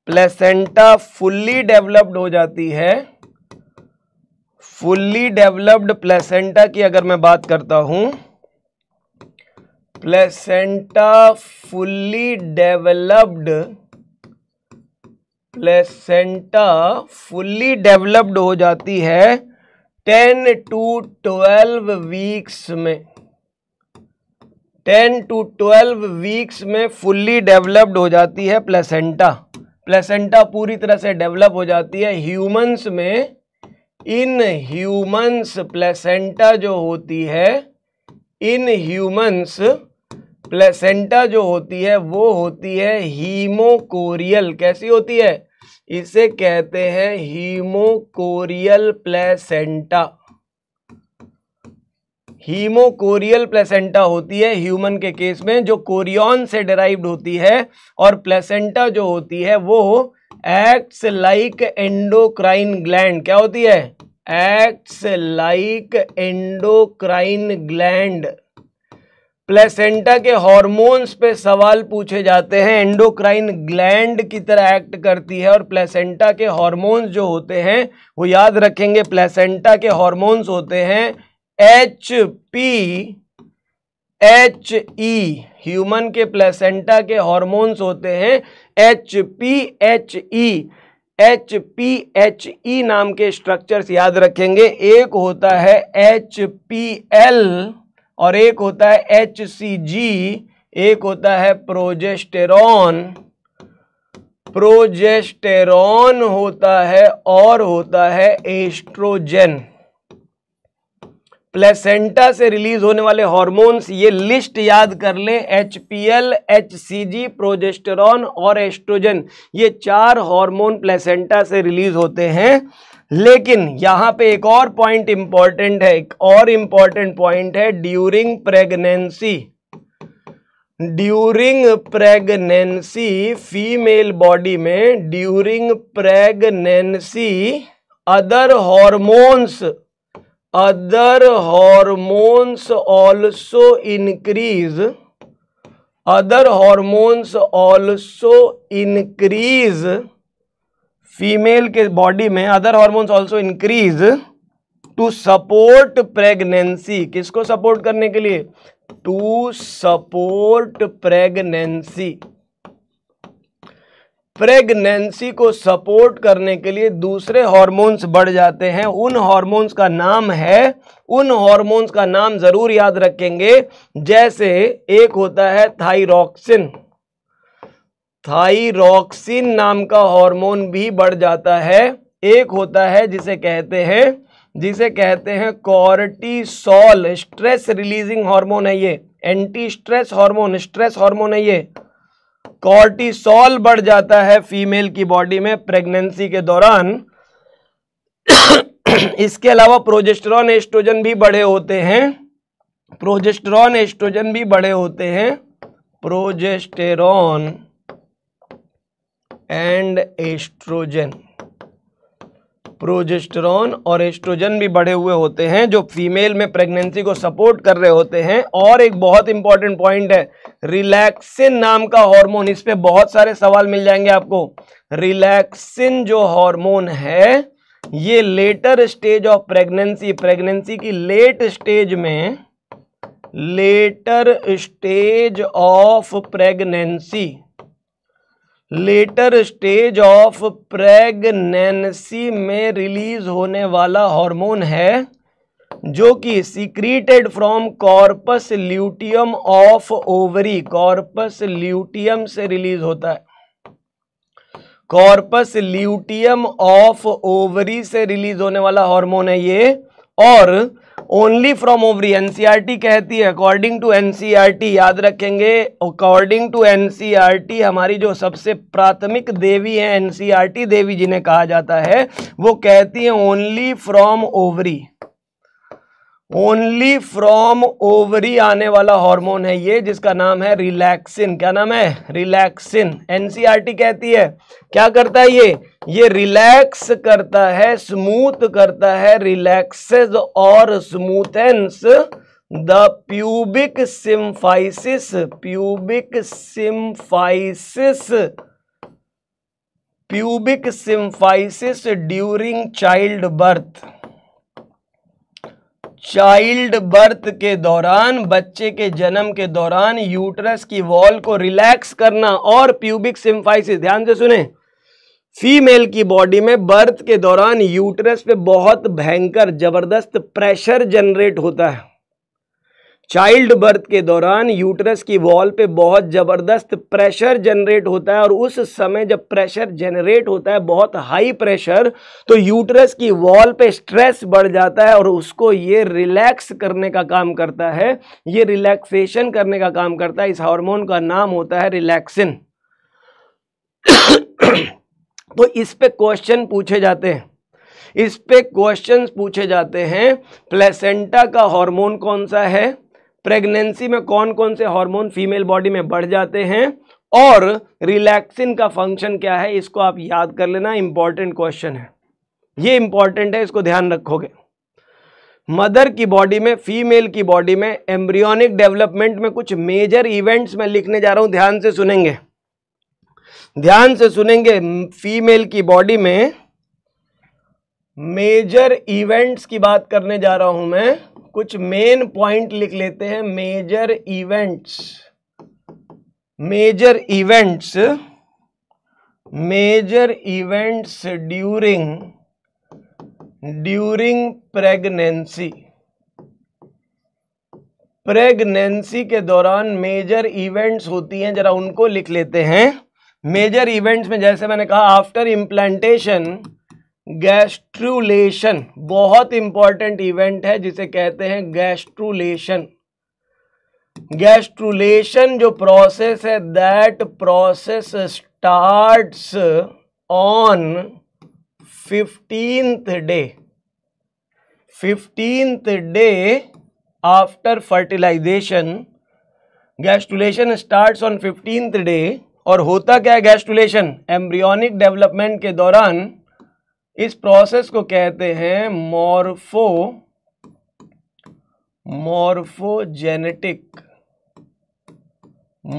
प्लेसेंटा फुल्ली डेवलप्ड हो जाती है फुल्ली डेवलप्ड प्लेसेंटा की अगर मैं बात करता हूं placenta fully developed placenta fully developed हो जाती है टेन टू ट्वेल्व वीक्स में टेन टू ट्वेल्व वीक्स में फुल्ली डेवलप्ड हो जाती है प्लेसेंटा प्लेसेंटा पूरी तरह से डेवलप हो जाती है ह्यूमंस में इन ह्यूमंस प्लेसेंटा जो होती है इन ह्यूमंस प्लेसेंटा जो होती है वो होती है हीमोकोरियल कैसी होती है इसे कहते हैं हीमोकोरियल प्लेसेंटा हीमोकोरियल प्लेसेंटा होती है ह्यूमन के केस में जो कोरियन से डिराइव्ड होती है और प्लेसेंटा जो होती है वो एक्ट्स लाइक एंडोक्राइन ग्लैंड क्या होती है acts like endocrine gland placenta के हॉर्मोन्स पे सवाल पूछे जाते हैं एंडोक्राइन ग्लैंड की तरह एक्ट करती है और प्लेसेंटा के हॉर्मोन्स जो होते हैं वो याद रखेंगे प्लेसेंटा के हॉर्मोन्स होते हैं H P H E human के प्लेसेंटा के हॉर्मोन्स होते हैं H P H E H P H E नाम के स्ट्रक्चर्स याद रखेंगे एक होता है एच पी एल और एक होता है एच सी जी एक होता है प्रोजेस्टेरॉन प्रोजेस्टेरॉन होता है और होता है एस्ट्रोजन प्लेसेंटा से रिलीज होने वाले हॉर्मोन्स ये लिस्ट याद कर लें H P L H C G progesterone और एस्ट्रोजन ये चार हार्मोन प्लेसेंटा से रिलीज होते हैं लेकिन यहां पे एक और पॉइंट इंपॉर्टेंट है एक और इंपॉर्टेंट पॉइंट है during pregnancy during pregnancy female body में during pregnancy other hormones other hormones also increase other hormones also increase female के बॉडी में other hormones also increase to support pregnancy किसको support करने के लिए टू सपोर्ट प्रेगनेंसी प्रेगनेंसी को support करने के लिए दूसरे हॉर्मोन्स बढ़ जाते हैं उन हॉर्मोन्स का नाम है उन हॉर्मोन्स का नाम जरूर याद रखेंगे जैसे एक होता है थाइरोक्सिन थाइरोक्सिन नाम का हार्मोन भी बढ़ जाता है एक होता है जिसे कहते हैं जिसे कहते हैं कॉर्टिसोल स्ट्रेस रिलीजिंग हार्मोन है ये anti stress hormone stress hormone है ये कॉर्टिसोल बढ़ जाता है फीमेल की बॉडी में प्रेगनेंसी के दौरान इसके अलावा प्रोजेस्ट्रॉन एस्ट्रोजन भी बड़े होते हैं प्रोजेस्ट्रॉन एस्ट्रोजन भी बड़े होते हैं प्रोजेस्टेरॉन एंड एस्ट्रोजन प्रोजेस्टरॉन और एस्ट्रोजन भी बढ़े हुए होते हैं जो फीमेल में प्रेगनेंसी को सपोर्ट कर रहे होते हैं और एक बहुत इंपॉर्टेंट पॉइंट है रिलैक्सिन नाम का हार्मोन इस पे बहुत सारे सवाल मिल जाएंगे आपको रिलैक्सिन जो हार्मोन है ये later stage of pregnancy pregnancy की लेट स्टेज में later stage of pregnancy later stage of pregnancy में रिलीज होने वाला हार्मोन है जो कि secreted from corpus luteum of ovary corpus luteum से रिलीज होता है कॉर्पस ल्यूटियम ऑफ ओवरी से रिलीज होने वाला हार्मोन है ये और ओनली फ्रॉम ओवरी एनसीईआरटी कहती है अकॉर्डिंग टू एनसीईआरटी याद रखेंगे अकॉर्डिंग टू एनसीईआरटी हमारी जो सबसे प्राथमिक देवी है एनसीईआरटी e देवी जिन्हें कहा जाता है वो कहती है only from ovary only from ovary आने वाला हार्मोन है ये जिसका नाम है रिलैक्सिन क्या नाम है रिलैक्सिन एनसीईआरटी e कहती है क्या करता है ये ये रिलैक्स करता है स्मूथ करता है रिलैक्सेज और smoothens the pubic symphysis pubic symphysis pubic symphysis during child birth child birth के दौरान बच्चे के जन्म के दौरान यूटरस की वॉल को रिलैक्स करना और प्यूबिक सिम्फाइसिस ध्यान से सुने फीमेल की बॉडी में बर्थ के दौरान यूटरस पे बहुत भयंकर जबरदस्त प्रेशर जनरेट होता है चाइल्ड बर्थ के दौरान यूटरस की वॉल पे बहुत ज़बरदस्त प्रेशर जनरेट होता है और उस समय जब प्रेशर जनरेट होता है बहुत हाई प्रेशर तो यूटरस की वॉल पे स्ट्रेस बढ़ जाता है और उसको ये रिलैक्स करने का काम करता है ये रिलैक्सेशन करने का काम करता है इस हार्मोन का नाम होता है रिलैक्सिन तो इस पर क्वेश्चन पूछे जाते हैं इस पे क्वेश्चंस पूछे जाते हैं प्लेसेंटा का हार्मोन कौन सा है प्रेगनेंसी में कौन कौन से हार्मोन फीमेल बॉडी में बढ़ जाते हैं और रिलैक्सिन का फंक्शन क्या है इसको आप याद कर लेना इंपॉर्टेंट क्वेश्चन है ये इंपॉर्टेंट है इसको ध्यान रखोगे मदर की बॉडी में फीमेल की बॉडी में एम्ब्रियोनिक डेवलपमेंट में कुछ मेजर इवेंट्स में लिखने जा रहा हूं ध्यान से सुनेंगे ध्यान से सुनेंगे फीमेल की बॉडी में मेजर इवेंट्स की बात करने जा रहा हूं मैं कुछ मेन पॉइंट लिख लेते हैं major events major events major events during during pregnancy pregnancy के दौरान मेजर इवेंट्स होती हैं जरा उनको लिख लेते हैं मेजर इवेंट्स में जैसे मैंने कहा आफ्टर इम्प्लांटेशन गैस्ट्रुलेशन बहुत इंपॉर्टेंट इवेंट है जिसे कहते हैं गैस्ट्रुलेशन गैस्ट्रुलेशन जो प्रोसेस है that process starts on fifteenth day fifteenth day after fertilization gastrulation starts on fifteenth day और होता क्या है गैस्ट्रुलेशन एम्ब्रियोनिक डेवलपमेंट के दौरान इस प्रोसेस को कहते हैं मॉर्फो मॉर्फोजेनेटिक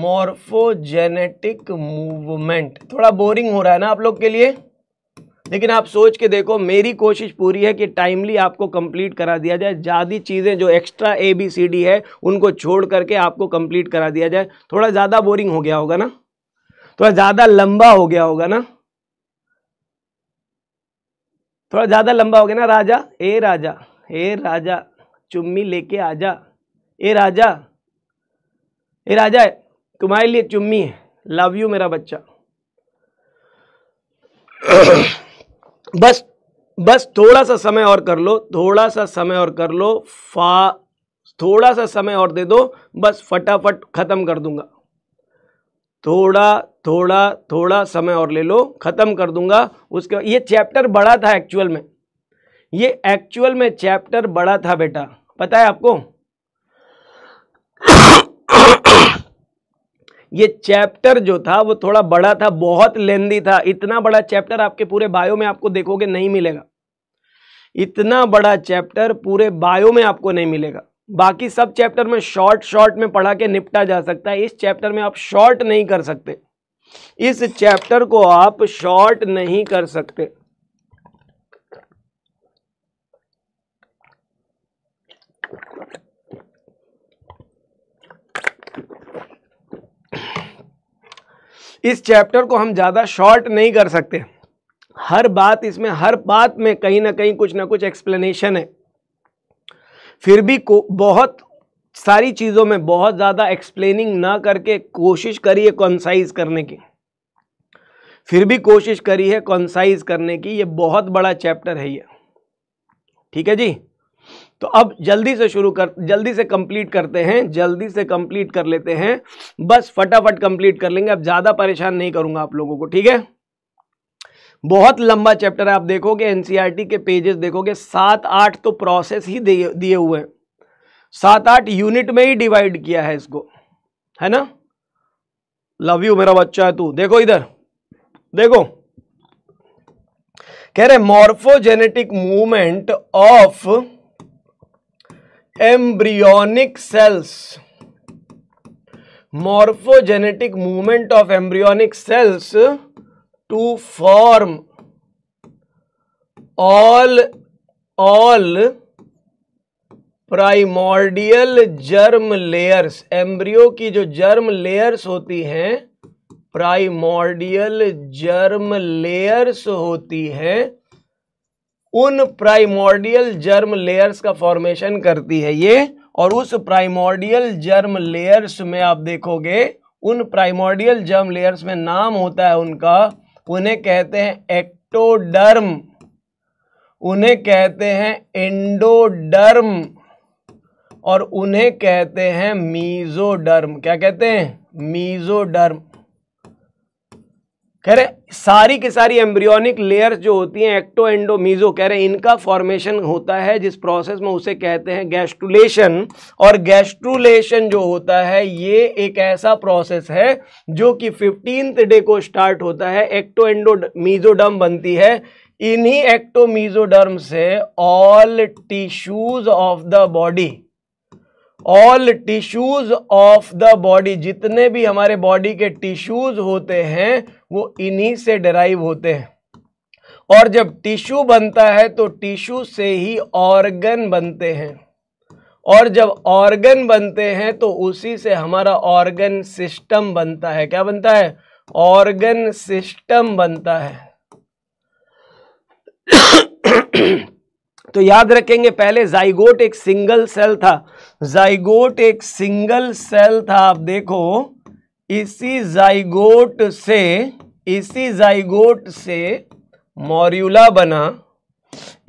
मॉर्फोजेनेटिक मूवमेंट थोड़ा बोरिंग हो रहा है ना आप लोग के लिए लेकिन आप सोच के देखो मेरी कोशिश पूरी है कि टाइमली आपको कंप्लीट करा दिया जाए ज़्यादा चीज़ें जो extra A B C D है उनको छोड़ करके आपको कंप्लीट करा दिया जाए थोड़ा ज़्यादा बोरिंग हो गया होगा ना थोड़ा ज़्यादा लंबा हो गया होगा ना थोड़ा ज़्यादा लंबा हो गया ना राजा ए राजा ए राजा चुम्मी लेके आजा ए राजा ए राजा तुम्हारे लिए चुम्मी है लव यू मेरा बच्चा <coughs> बस बस थोड़ा सा समय और कर लो थोड़ा सा समय और कर लो फा थोड़ा सा समय और दे दो बस फटाफट ख़त्म कर दूंगा थोड़ा थोड़ा थोड़ा समय और ले लो ख़त्म कर दूंगा उसके ये चैप्टर बड़ा था एक्चुअल में ये एक्चुअल में चैप्टर बड़ा था बेटा पता है आपको <coughs> ये चैप्टर जो था वो थोड़ा बड़ा था बहुत लेंदी था इतना बड़ा चैप्टर आपके पूरे बायो में आपको देखोगे नहीं मिलेगा इतना बड़ा चैप्टर पूरे बायो में आपको नहीं मिलेगा बाकी सब चैप्टर में शॉर्ट शॉर्ट में पढ़ा के निपटा जा सकता है इस चैप्टर में आप शॉर्ट नहीं कर सकते इस चैप्टर को आप शॉर्ट नहीं कर सकते इस चैप्टर को हम ज़्यादा शॉर्ट नहीं कर सकते हर बात इसमें हर बात में कहीं ना कहीं कुछ ना कुछ एक्सप्लेनेशन है फिर भी को बहुत सारी चीज़ों में बहुत ज़्यादा एक्सप्लेनिंग ना करके कोशिश करिए कंसाइज करने की फिर भी कोशिश करी है कॉन्साइज करने की ये बहुत बड़ा चैप्टर है ये ठीक है जी तो अब जल्दी से शुरू कर जल्दी से कंप्लीट करते हैं जल्दी से कंप्लीट कर लेते हैं बस फटाफट कंप्लीट कर लेंगे अब ज़्यादा परेशान नहीं करूँगा आप लोगों को ठीक है बहुत लंबा चैप्टर है आप देखोगे एनसीईआरटी e के पेजेस देखोगे सात आठ तो प्रोसेस ही दिए हुए हैं सात आठ यूनिट में ही डिवाइड किया है इसको है ना लव यू मेरा बच्चा है तू देखो इधर देखो कह रहे morphogenetic movement of embryonic cells morphogenetic movement of embryonic cells to form all all primordial germ layers embryo की जो जर्म लेयर्स होती हैं प्राइमोर्डियल जर्म लेयर्स होती हैं उन प्राइमोर्डियल जर्म लेयर्स का फॉर्मेशन करती है ये और उस प्राइमोर्डियल जर्म लेयर्स में आप देखोगे उन प्राइमोर्डियल जर्म लेयर्स में नाम होता है उनका उन्हें कहते हैं एक्टोडर्म उन्हें कहते हैं एंडोडर्म और उन्हें कहते हैं मीजोडर्म क्या कहते हैं मीजोडर्म कह रहे सारी की सारी एम्ब्रियोनिक लेयर्स जो होती हैं एक्टो एंडो मीजो कह रहे हैं इनका फॉर्मेशन होता है जिस प्रोसेस में उसे कहते हैं गैस्ट्रुलेशन और गैस्ट्रुलेशन जो होता है ये एक ऐसा प्रोसेस है जो कि फिफ्टींथ डे को स्टार्ट होता है एक्टो एंडो मीजोडर्म बनती है इन्हीं एक्टोमीजोडर्म से all tissues of the body all tissues of the body जितने भी हमारे बॉडी के टिश्यूज होते हैं वो इन्हीं से डराइव होते हैं और जब टिश्यू बनता है तो टिश्यू से ही ऑर्गन बनते हैं और जब ऑर्गन बनते हैं तो उसी से हमारा ऑर्गन सिस्टम बनता है क्या बनता है ऑर्गन सिस्टम बनता है <coughs> तो याद रखेंगे पहले जाइगोट एक सिंगल सेल था जाइगोट एक सिंगल सेल था आप देखो इसी जाइगोट से इसी जाइगोट से मॉर्यूला बना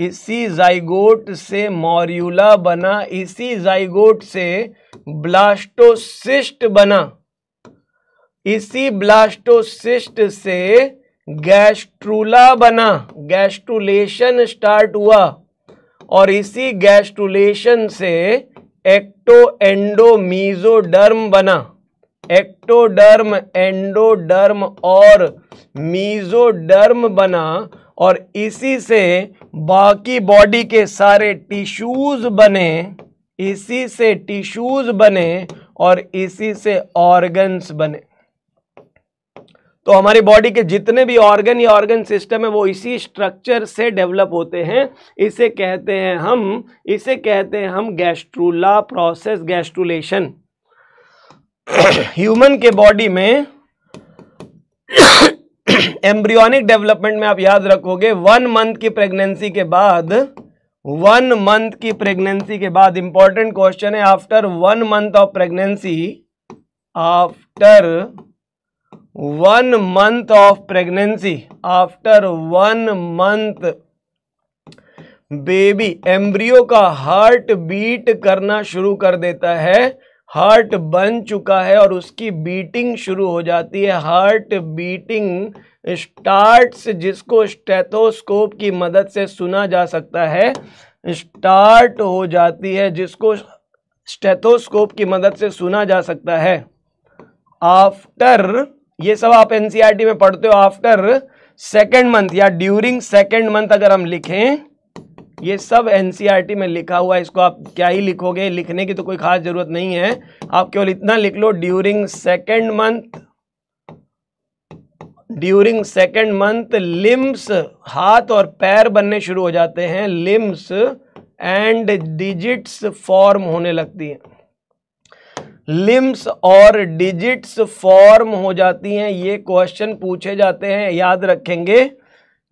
इसी जाइगोट से मॉर्यूला बना इसी जाइगोट से ब्लास्टोसिस्ट बना इसी ब्लास्टोसिस्ट से गैस्ट्रूला बना गैस्ट्रुलेशन स्टार्ट हुआ और इसी गैस्ट्रुलेशन से एक्टो एंडो मीजोडर्म बना एक्टोडर्म एंडोडर्म और मीजोडर्म बना और इसी से बाकी बॉडी के सारे टिश्यूज बने इसी से टिश्यूज बने और इसी से ऑर्गन्स बने तो हमारी बॉडी के जितने भी ऑर्गन या ऑर्गन सिस्टम है वो इसी स्ट्रक्चर से डेवलप होते हैं इसे कहते हैं हम इसे कहते हैं हम गैस्ट्रूला प्रोसेस गैस्ट्रुलेशन ह्यूमन के बॉडी में एम्ब्रियोनिक डेवलपमेंट में आप याद रखोगे वन मंथ की प्रेगनेंसी के बाद वन मंथ की प्रेगनेंसी के बाद इंपॉर्टेंट क्वेश्चन है after one month of pregnancy after one month of pregnancy after one month baby embryo का हार्ट बीट करना शुरू कर देता है हार्ट बन चुका है और उसकी बीटिंग शुरू हो जाती है हार्ट बीटिंग स्टार्ट्स जिसको स्टेथोस्कोप की मदद से सुना जा सकता है स्टार्ट हो जाती है जिसको स्टेथोस्कोप की मदद से सुना जा सकता है आफ्टर ये सब आप एनसीईआरटी e में पढ़ते हो आफ्टर सेकेंड मंथ या ड्यूरिंग सेकेंड मंथ अगर हम लिखें ये सब एनसीईआरटी e में लिखा हुआ है इसको आप क्या ही लिखोगे लिखने की तो कोई खास जरूरत नहीं है आप केवल इतना लिख लो during second month during second month limbs हाथ और पैर बनने शुरू हो जाते हैं लिम्स एंड डिजिट्स फॉर्म होने लगती हैं लिम्स और डिजिट्स फॉर्म हो जाती हैं ये क्वेश्चन पूछे जाते हैं याद रखेंगे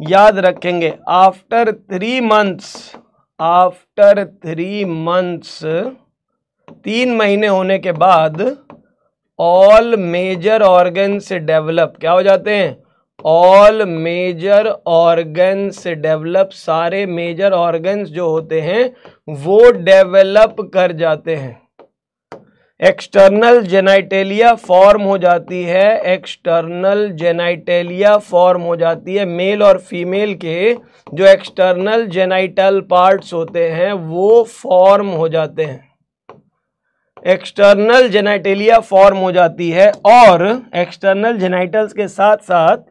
याद रखेंगे after three months after three months तीन महीने होने के बाद ऑल मेजर ऑर्गन्स डेवलप क्या हो जाते हैं ऑल मेजर ऑर्गन्स डेवलप सारे मेजर ऑर्गन्स जो होते हैं वो डेवलप कर जाते हैं एक्सटर्नल जेनाइटेलिया फॉर्म हो जाती है एक्सटर्नल जेनाइटेलिया फॉर्म हो जाती है मेल और फीमेल के जो एक्सटर्नल जेनाइटल पार्ट्स होते हैं वो फॉर्म हो जाते हैं एक्सटर्नल जेनाइटेलिया फॉर्म हो जाती है और एक्सटर्नल जेनाइटल्स के साथ साथ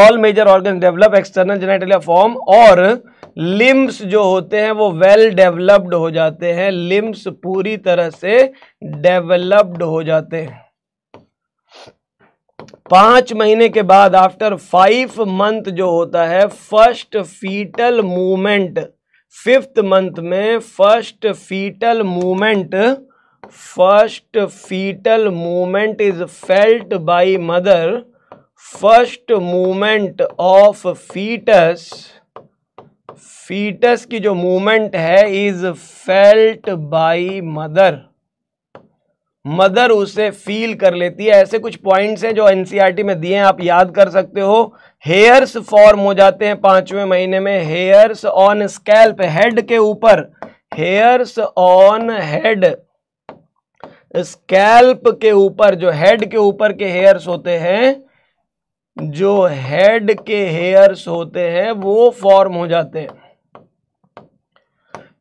all major organ develop external genitalia form और लिम्स जो होते हैं वो वेल डेवलप्ड हो जाते हैं लिम्स पूरी तरह से डेवलप्ड हो जाते हैं पांच महीने के बाद आफ्टर फाइव मंथ जो होता है first fetal movement fifth month में first fetal movement first fetal movement is felt by mother first movement of fetus fetus की जो मूवमेंट है is felt by mother mother उसे फील कर लेती है ऐसे कुछ पॉइंट्स हैं जो एनसीईआरटी e में दिए हैं आप याद कर सकते हो हेयर्स फॉर्म हो जाते हैं पांचवें महीने में हेयर्स ऑन स्कैल्प हेड के ऊपर हेयर्स ऑन हेड स्कैल्प के ऊपर जो हेड के ऊपर के हेयर्स होते हैं जो हेड के हेयर्स होते हैं वो फॉर्म हो जाते हैं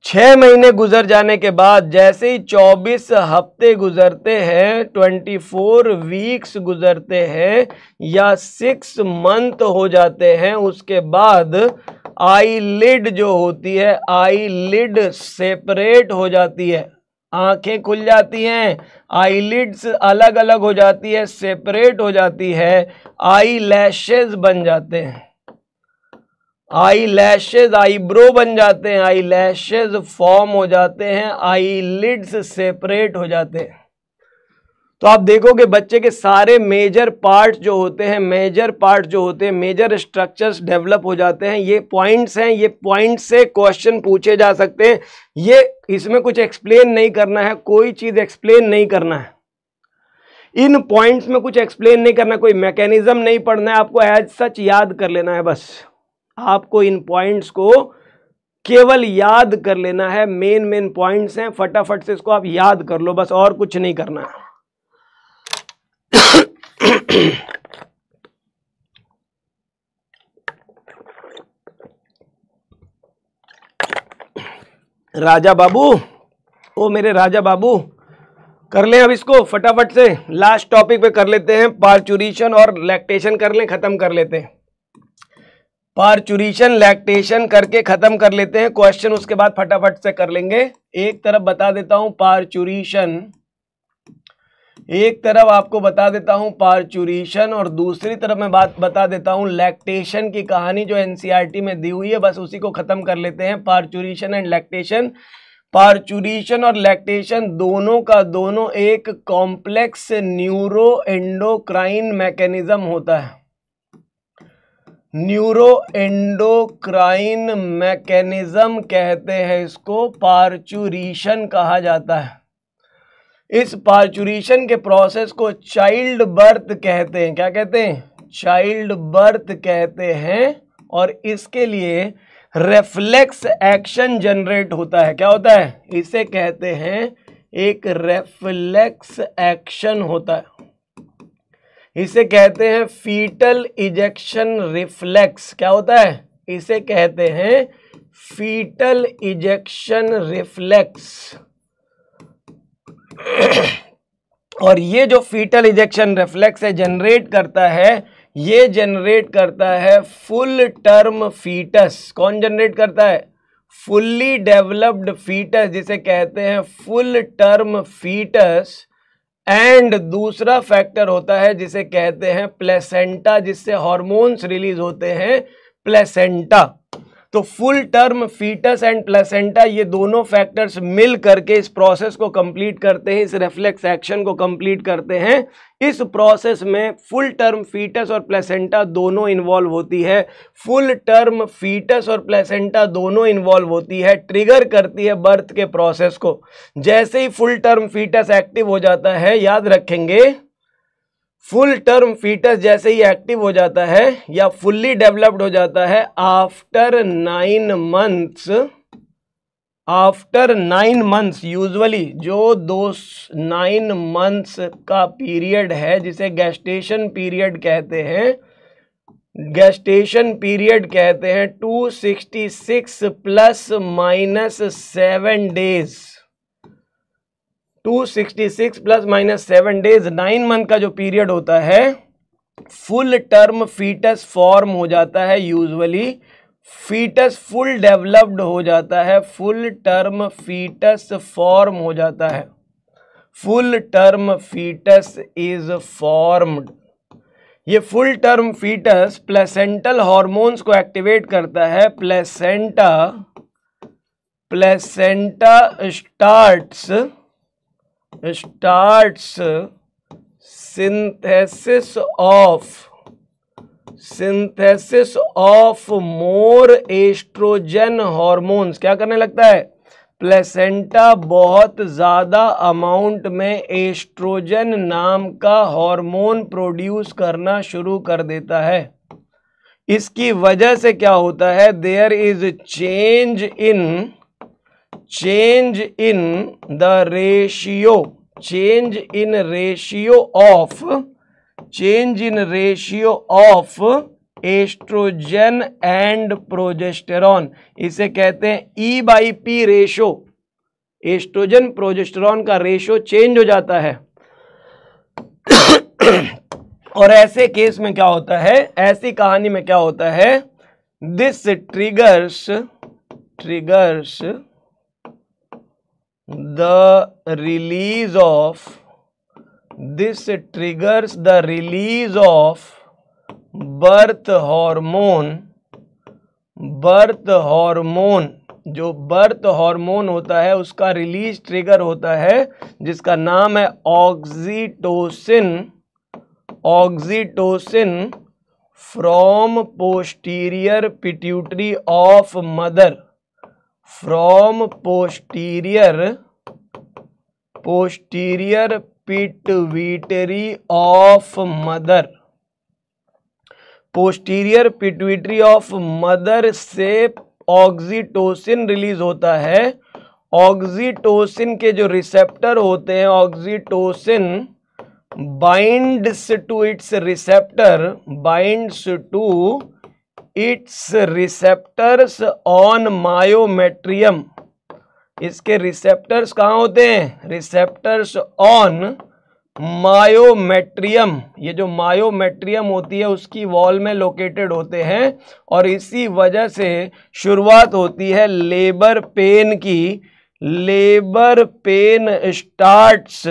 छः महीने गुजर जाने के बाद जैसे ही चौबीस हफ्ते गुजरते हैं ट्वेंटी फोर वीक्स गुजरते हैं या सिक्स मंथ हो जाते हैं उसके बाद आई लिड जो होती है आई लिड सेपरेट हो जाती है आंखें खुल जाती हैं आईलिड्स अलग अलग हो जाती है सेपरेट हो जाती है आई लैशेज बन जाते हैं आई लैशेज आईब्रो बन जाते हैं आई लैशेज फॉर्म हो जाते हैं आई लिड्स सेपरेट हो जाते हैं तो आप देखोगे बच्चे के सारे मेजर पार्ट जो होते हैं मेजर पार्ट जो होते हैं मेजर स्ट्रक्चर्स डेवलप हो जाते हैं ये पॉइंट्स हैं ये पॉइंट से क्वेश्चन पूछे जा सकते हैं ये इसमें कुछ एक्सप्लेन नहीं करना है कोई चीज़ एक्सप्लेन नहीं करना है इन पॉइंट्स में कुछ एक्सप्लेन नहीं करना कोई मैकेनिज्म नहीं पढ़ना है आपको एज सच याद कर लेना है बस आपको इन पॉइंट्स को केवल याद कर लेना है मेन मेन पॉइंट्स हैं फटाफट से इसको आप याद कर लो बस और कुछ नहीं करना है राजा बाबू ओ मेरे राजा बाबू कर लें अब इसको फटाफट से लास्ट टॉपिक पे कर लेते हैं पार्चुरेशन और लैक्टेशन कर लें ख़त्म कर लेते हैं पार्चुरीशन लैक्टेशन करके खत्म कर लेते हैं क्वेश्चन उसके बाद फटाफट से कर लेंगे एक तरफ बता देता हूं पार्चुरीशन एक तरफ आपको बता देता हूं पार्चुरीशन और दूसरी तरफ मैं बात बता देता हूं लैक्टेशन की कहानी जो एनसीईआरटी e में दी हुई है बस उसी को खत्म कर लेते हैं पार्चुरीशन एंड लैक्टेशन पार्चुरीशन और लैक्टेशन दोनों का दोनों एक कॉम्प्लेक्स न्यूरो एंडोक्राइन मैकेनिज्म होता है न्यूरो एंडोक्राइन मैकेनिज्म कहते हैं इसको पार्चुरीशन कहा जाता है इस पार्चुरीशन के प्रोसेस को चाइल्ड बर्थ कहते हैं क्या कहते हैं चाइल्ड बर्थ कहते हैं और इसके लिए रेफ्लेक्स एक्शन जनरेट होता है क्या होता है इसे कहते हैं एक रेफ्लेक्स एक्शन होता है इसे कहते हैं फीटल इजेक्शन रिफ्लेक्स क्या होता है इसे कहते हैं फीटल इजेक्शन रिफ्लेक्स और ये जो फीटल इजेक्शन रिफ्लेक्स है जनरेट करता है ये जनरेट करता है फुल टर्म फीटस कौन जनरेट करता है फुल्ली डेवलप्ड फीटस जिसे कहते हैं फुल टर्म फीटस एंड दूसरा फैक्टर होता है जिसे कहते हैं प्लेसेंटा जिससे हॉर्मोन्स रिलीज होते हैं प्लेसेंटा तो full term foetus and placenta ये दोनों फैक्टर्स मिल करके इस प्रोसेस को कंप्लीट करते हैं इस रिफ्लेक्स एक्शन को कंप्लीट करते हैं इस प्रोसेस में फुल टर्म फीटस और प्लेसेंटा दोनों इन्वॉल्व होती है फुल टर्म फीटस और प्लेसेंटा दोनों इन्वॉल्व होती है ट्रिगर करती है बर्थ के प्रोसेस को जैसे ही फुल टर्म फीटस एक्टिव हो जाता है याद रखेंगे फुल टर्म फीटस जैसे ही एक्टिव हो जाता है या फुल्ली डेवलप्ड हो जाता है after nine months after nine months usually जो दो नाइन मंथ्स का पीरियड है जिसे गैस्टेशन पीरियड कहते हैं गैस्टेशन पीरियड कहते हैं 266 plus minus seven days two sixty six plus minus seven days nine month का जो पीरियड होता है फुल टर्म फीटस फॉर्म हो जाता है यूजुअली फीटस फुल डेवलप्ड हो जाता है फुल टर्म फीटस फॉर्म हो जाता है full term fetus is formed ये full term fetus placental hormones को एक्टिवेट करता है placenta placenta starts starts synthesis of synthesis of more estrogen hormones क्या करने लगता है प्लेसेंटा बहुत ज़्यादा अमाउंट में एस्ट्रोजन नाम का हार्मोन प्रोड्यूस करना शुरू कर देता है इसकी वजह से क्या होता है there is change in change in the ratio change in ratio of change in ratio of estrogen and progesterone इसे कहते हैं E by P ratio estrogen progesterone का रेशो चेंज हो जाता है और ऐसे केस में क्या होता है ऐसी कहानी में क्या होता है this triggers triggers the release of this triggers the release of birth hormone birth hormone जो बर्थ हार्मोन होता है उसका रिलीज ट्रिगर होता है जिसका नाम है oxytocin oxytocin from posterior pituitary of mother from posterior posterior pituitary of mother posterior pituitary of mother से ऑक्सीटोसिन रिलीज होता है ऑक्सीटोसिन के जो रिसेप्टर होते हैं oxytocin binds to its receptor binds to its receptors on myometrium इसके receptors कहाँ होते हैं रिसेप्टर्स ऑन मायोमेट्रियम ये जो मायोमेट्रियम होती है उसकी वॉल में लोकेटेड होते हैं और इसी वजह से शुरुआत होती है लेबर पेन की labour pain starts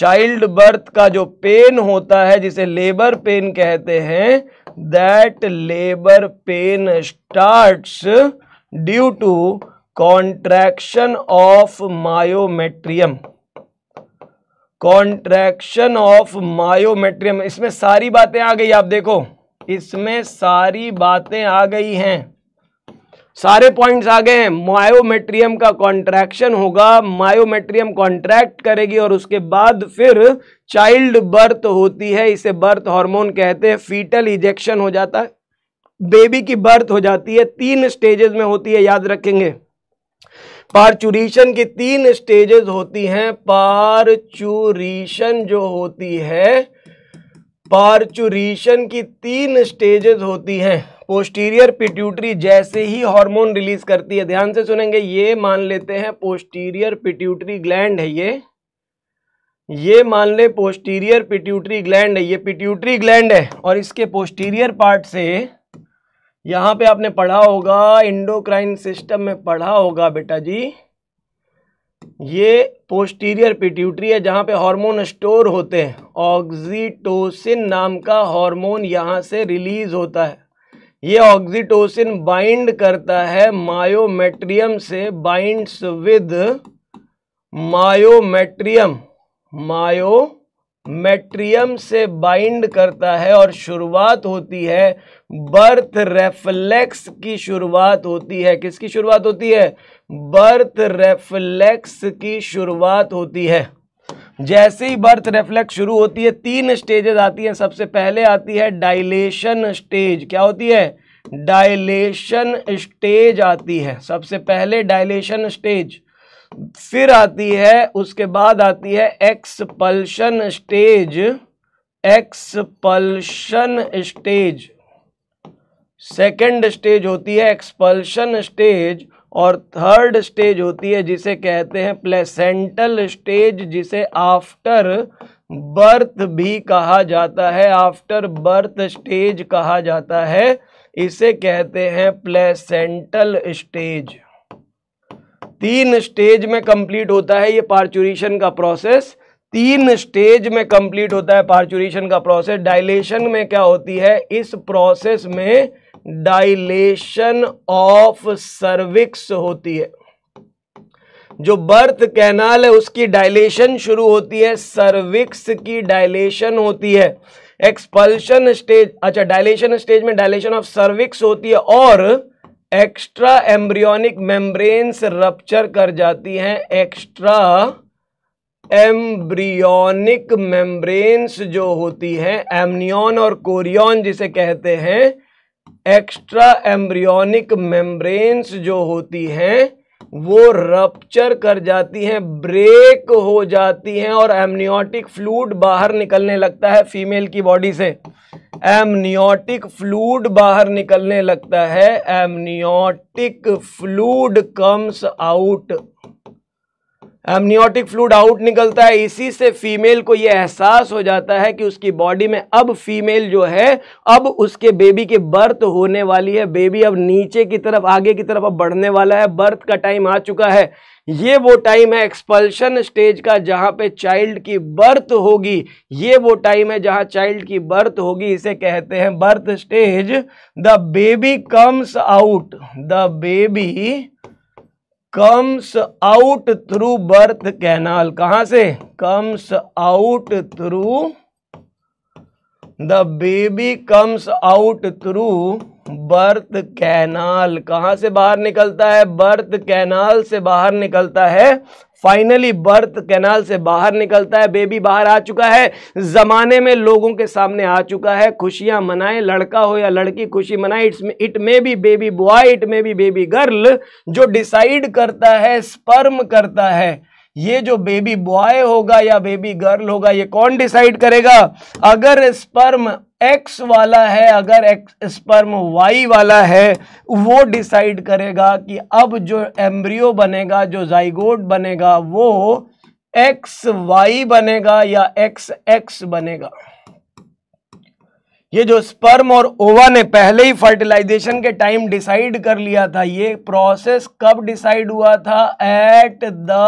child birth का जो पेन होता है जिसे लेबर पेन कहते हैं that labour pain starts due to contraction of myometrium contraction of myometrium इसमें सारी बातें आ गई आप देखो इसमें सारी बातें आ गई हैं सारे पॉइंट्स आ गए हैं मायोमेट्रियम का कॉन्ट्रैक्शन होगा मायोमेट्रियम कॉन्ट्रैक्ट करेगी और उसके बाद फिर चाइल्ड बर्थ होती है इसे बर्थ हार्मोन कहते हैं फीटल इजेक्शन हो जाता है बेबी की बर्थ हो जाती है तीन स्टेजेस में होती है याद रखेंगे पारचुरीशन की तीन स्टेजेस होती हैं पारचुरीशन जो होती है पारचुरीशन की तीन स्टेजेस होती हैं पोस्टीरियर पिट्यूटरी जैसे ही हार्मोन रिलीज करती है ध्यान से सुनेंगे ये मान लेते हैं पोस्टीरियर पिट्यूटरी ग्लैंड है ये ये मान ले पोस्टीरियर पिट्यूटरी ग्लैंड है ये पिट्यूटरी ग्लैंड है और इसके पोस्टीरियर पार्ट से यहाँ पे आपने पढ़ा होगा इंडोक्राइन सिस्टम में पढ़ा होगा बेटा जी ये पोस्टीरियर पिट्यूटरी है जहाँ पे हार्मोन स्टोर होते हैं ऑक्सीटोसिन नाम का हार्मोन यहाँ से रिलीज होता है ये ऑक्सीटोसिन बाइंड करता है मायोमेट्रियम से बाइंड्स विद मायोमेट्रियम मायोमेट्रियम से बाइंड करता है और शुरुआत होती है बर्थ रेफ्लेक्स की शुरुआत होती है किसकी शुरुआत होती है बर्थ रेफ्लेक्स की शुरुआत होती है जैसे ही बर्थ रिफ्लेक्स शुरू होती है तीन स्टेजेस आती हैं सबसे पहले आती है डाइलेशन स्टेज क्या होती है डाइलेशन स्टेज आती है सबसे पहले डाइलेशन स्टेज फिर आती है उसके बाद आती है expulsion stage expulsion stage second stage होती है एक्सपल्शन स्टेज और थर्ड स्टेज होती है जिसे कहते हैं प्लेसेंटल स्टेज जिसे आफ्टर बर्थ भी कहा जाता है आफ्टर बर्थ स्टेज कहा जाता है इसे कहते हैं प्लेसेंटल स्टेज तीन स्टेज में कंप्लीट होता है ये पार्चुरेशन का प्रोसेस तीन स्टेज में कंप्लीट होता है पार्चुरेशन का प्रोसेस डायलेशन में क्या होती है इस प्रोसेस में डाइलेशन ऑफ सर्विक्स होती है जो बर्थ कैनाल है उसकी डायलेशन शुरू होती है सर्विक्स की डायलेशन होती है एक्सपल्शन स्टेज अच्छा डायलेशन स्टेज में डायलेशन ऑफ सर्विक्स होती है और एक्स्ट्रा एम्ब्रियोनिक मेम्ब्रेन्स रप्चर कर जाती हैं एक्स्ट्रा एम्ब्रियोनिक मेम्ब्रेन्स जो होती हैं एमनियन और कोरियन जिसे कहते हैं एक्स्ट्रा एम्ब्रियोनिक मेम्ब्रेन्स जो होती हैं वो रप्चर कर जाती हैं ब्रेक हो जाती हैं और एमनियोटिक फ्लूड बाहर निकलने लगता है फीमेल की बॉडी से एमनियोटिक फ्लूड बाहर निकलने लगता है amniotic fluid comes out amniotic fluid out निकलता है इसी से फीमेल को यह एहसास हो जाता है कि उसकी बॉडी में अब फीमेल जो है अब उसके बेबी के बर्थ होने वाली है बेबी अब नीचे की तरफ आगे की तरफ अब बढ़ने वाला है बर्थ का टाइम आ चुका है ये वो टाइम है एक्सपल्शन स्टेज का जहाँ पे चाइल्ड की बर्थ होगी ये वो टाइम है जहाँ चाइल्ड की बर्थ होगी इसे कहते हैं birth stage the baby comes out the baby comes out through birth canal कहा से comes out through the baby comes out through birth canal कहाँ से बाहर निकलता है बर्थ कैनाल से बाहर निकलता है फाइनली बर्थ कैनाल से बाहर निकलता है बेबी बाहर आ चुका है ज़माने में लोगों के सामने आ चुका है खुशियां मनाएं लड़का हो या लड़की खुशी मनाए it's it may be baby boy it may be baby girl जो डिसाइड करता है स्पर्म करता है ये जो बेबी बॉय होगा या बेबी गर्ल होगा ये कौन डिसाइड करेगा अगर स्पर्म एक्स वाला है अगर एक्स स्पर्म वाई वाला है वो डिसाइड करेगा कि अब जो एम्ब्रियो बनेगा जो जाइगोट बनेगा वो एक्स वाई बनेगा या एक्स एक्स बनेगा ये जो स्पर्म और ओवा ने पहले ही फर्टिलाइजेशन के टाइम डिसाइड कर लिया था ये प्रोसेस कब डिसाइड हुआ था at the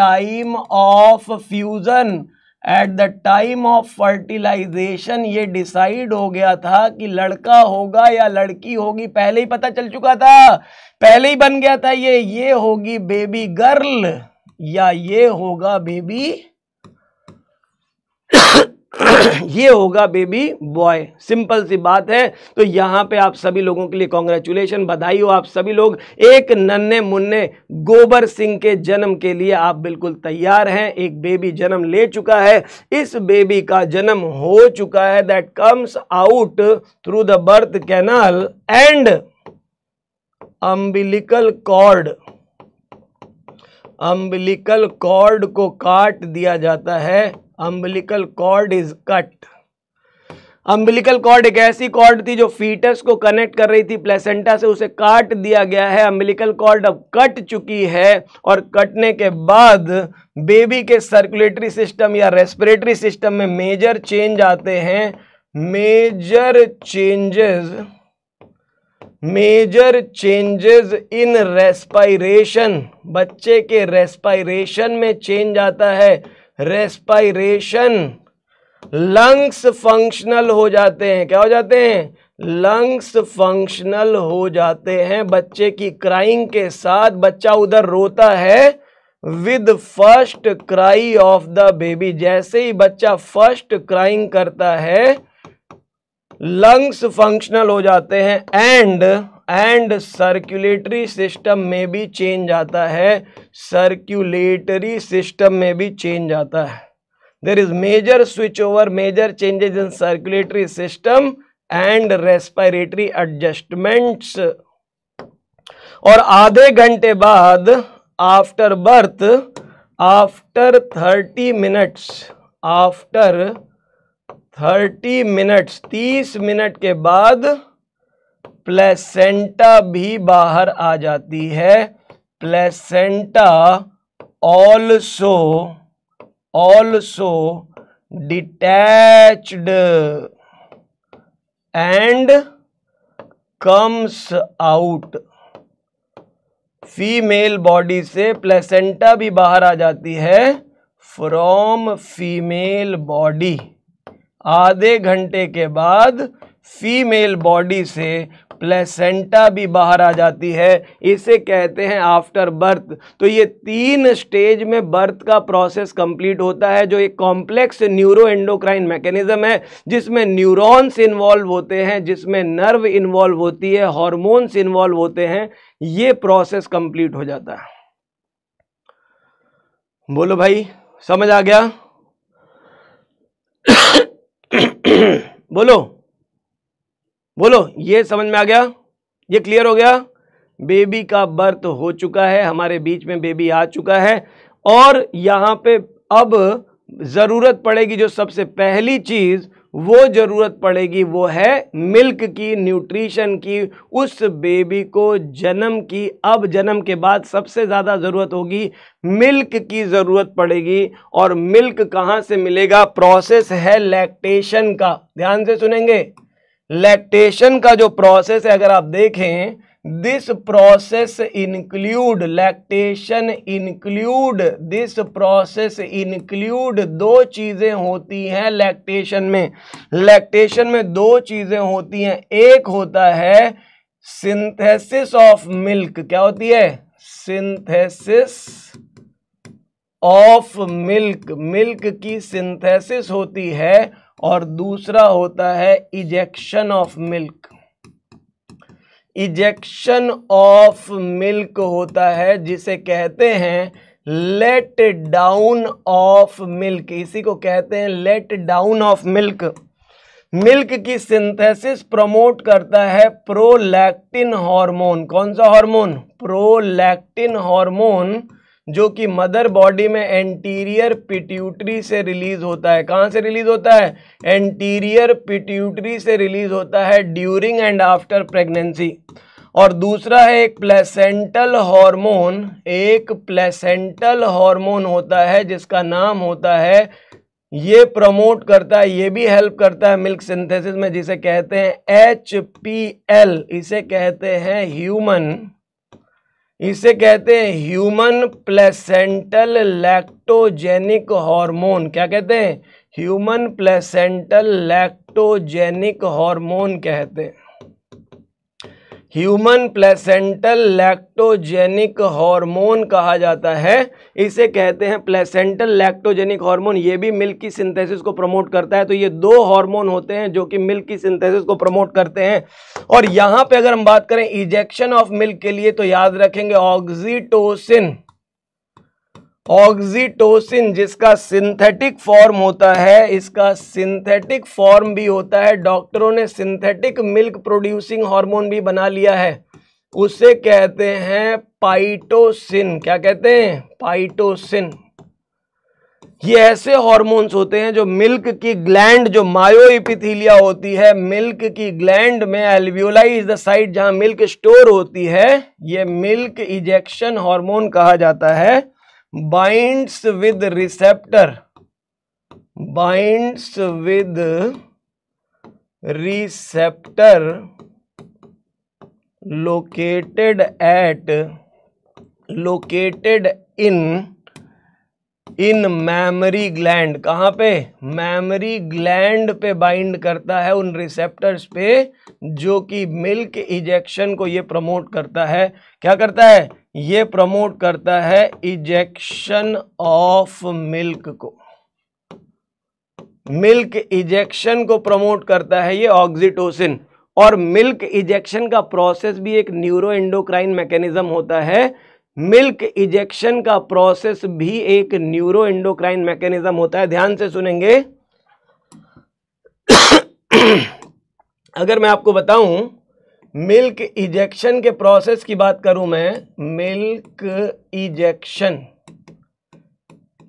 time of fusion at the time of fertilisation ये डिसाइड हो गया था कि लड़का होगा या लड़की होगी पहले ही पता चल चुका था पहले ही बन गया था ये ये होगी बेबी गर्ल या ये होगा बेबी <coughs> ये होगा बेबी बॉय सिंपल सी बात है तो यहां पे आप सभी लोगों के लिए कॉन्ग्रेचुलेशन बधाई हो आप सभी लोग एक नन्हे मुन्ने गोबर सिंह के जन्म के लिए आप बिल्कुल तैयार हैं एक बेबी जन्म ले चुका है इस बेबी का जन्म हो चुका है that comes out through the birth canal and umbilical cord umbilical cord को काट दिया जाता है umbilical cord is cut umbilical cord एक ऐसी कॉर्ड थी जो फीटस को कनेक्ट कर रही थी प्लेसेंटा से उसे काट दिया गया है अम्बिलिकल कॉर्ड अब कट चुकी है और कटने के बाद बेबी के सर्कुलेटरी सिस्टम या रेस्पिरेटरी सिस्टम में मेजर चेंज आते हैं major changes major changes in respiration बच्चे के रेस्पायरेशन में चेंज आता है रेस्पायरेशन लंग्स फंक्शनल हो जाते हैं क्या हो जाते हैं लंग्स फंक्शनल हो जाते हैं बच्चे की क्राइंग के साथ बच्चा उधर रोता है with first cry of the baby जैसे ही बच्चा फर्स्ट क्राइंग करता है लंग्स फंक्शनल हो जाते हैं एंड एंड सर्कुलेटरी सिस्टम में भी चेंज आता है सर्कुलेटरी सिस्टम में भी चेंज आता है there is major switch over major changes in circulatory system and respiratory adjustments और आधे घंटे बाद after birth after thirty minutes after thirty minutes तीस मिनट के बाद प्लेसेंटा भी बाहर आ जाती है placenta also also detached and comes out female body से प्लेसेंटा भी बाहर आ जाती है फ्रॉम फीमेल बॉडी आधे घंटे के बाद फीमेल बॉडी से प्लेसेंटा भी बाहर आ जाती है इसे कहते हैं आफ्टर बर्थ तो ये तीन स्टेज में बर्थ का प्रोसेस कंप्लीट होता है जो एक कॉम्प्लेक्स न्यूरो एंडोक्राइन मैकेनिज्म है जिसमें न्यूरॉन्स इन्वॉल्व होते हैं जिसमें नर्व इन्वॉल्व होती है हॉर्मोन्स इन्वॉल्व होते हैं ये प्रोसेस कंप्लीट हो जाता है बोलो भाई समझ आ गया <coughs> बोलो बोलो ये समझ में आ गया ये क्लियर हो गया बेबी का बर्थ हो चुका है हमारे बीच में बेबी आ चुका है और यहाँ पे अब ज़रूरत पड़ेगी जो सबसे पहली चीज़ वो ज़रूरत पड़ेगी वो है मिल्क की न्यूट्रिशन की उस बेबी को जन्म की अब जन्म के बाद सबसे ज़्यादा ज़रूरत होगी मिल्क की ज़रूरत पड़ेगी और मिल्क कहाँ से मिलेगा प्रोसेस है लैक्टेशन का ध्यान से सुनेंगे लैक्टेशन का जो प्रोसेस है अगर आप देखें this process include lactation include this process include दो चीज़ें होती हैं लैक्टेशन में लैक्टेशन में दो चीज़ें होती हैं एक होता है सिंथेसिस ऑफ मिल्क क्या होती है सिंथेसिस ऑफ मिल्क मिल्क की सिंथेसिस होती है और दूसरा होता है ejection of milk ejection of milk होता है जिसे कहते हैं लेट डाउन ऑफ मिल्क इसी को कहते हैं let down of milk milk की सिंथेसिस प्रमोट करता है प्रोलैक्टिन हार्मोन कौन सा हार्मोन प्रोलैक्टिन हार्मोन जो कि मदर बॉडी में एंटीरियर पिट्यूटरी से रिलीज होता है कहाँ से रिलीज होता है एंटीरियर पिट्यूटरी से रिलीज होता है ड्यूरिंग एंड आफ्टर प्रेगनेंसी और दूसरा है एक प्लेसेंटल हार्मोन एक प्लेसेंटल हार्मोन होता है जिसका नाम होता है ये प्रमोट करता है ये भी हेल्प करता है मिल्क सिंथेसिस में जिसे कहते हैं एच पी एल इसे कहते हैं ह्यूमन इसे कहते हैं ह्यूमन प्लेसेंटल लैक्टोजेनिक हार्मोन क्या कहते हैं ह्यूमन प्लेसेंटल लैक्टोजेनिक हार्मोन कहते हैं ह्यूमन प्लेसेंटल लैक्टोजेनिक हार्मोन कहा जाता है इसे कहते हैं प्लेसेंटल लैक्टोजेनिक हार्मोन ये भी मिल्क की सिंथेसिस को प्रमोट करता है तो ये दो हार्मोन होते हैं जो कि मिल्क की सिंथेसिस को प्रमोट करते हैं और यहाँ पे अगर हम बात करें इजेक्शन ऑफ मिल्क के लिए तो याद रखेंगे ऑक्सीटोसिन ऑक्सीटोसिन जिसका सिंथेटिक फॉर्म होता है इसका सिंथेटिक फॉर्म भी होता है डॉक्टरों ने सिंथेटिक मिल्क प्रोड्यूसिंग हार्मोन भी बना लिया है उसे कहते हैं पाइटोसिन क्या कहते हैं पाइटोसिन ये ऐसे हॉर्मोन्स होते हैं जो मिल्क की ग्लैंड जो मायो इपिथीलिया होती है मिल्क की ग्लैंड में एल्वियोलाई इज द साइट जहां मिल्क स्टोर होती है ये मिल्क इजेक्शन हार्मोन कहा जाता है binds with receptor binds with receptor located at located in in mammary gland कहाँ पे मेमरी ग्लैंड पे बाइंड करता है उन रिसेप्टर्स पे जो कि मिल्क इजेक्शन को ये प्रमोट करता है क्या करता है ये प्रमोट करता है इजेक्शन ऑफ मिल्क को मिल्क इजेक्शन को प्रमोट करता है ये ऑक्सीटोसिन और मिल्क इजेक्शन का प्रोसेस भी एक न्यूरो इंडोक्राइन मैकेनिज्म होता है मिल्क इजेक्शन का प्रोसेस भी एक न्यूरो इंडोक्राइन मैकेनिज्म होता है ध्यान से सुनेंगे <coughs> अगर मैं आपको बताऊं मिल्क इजेक्शन के प्रोसेस की बात करूं मैं मिल्क इजेक्शन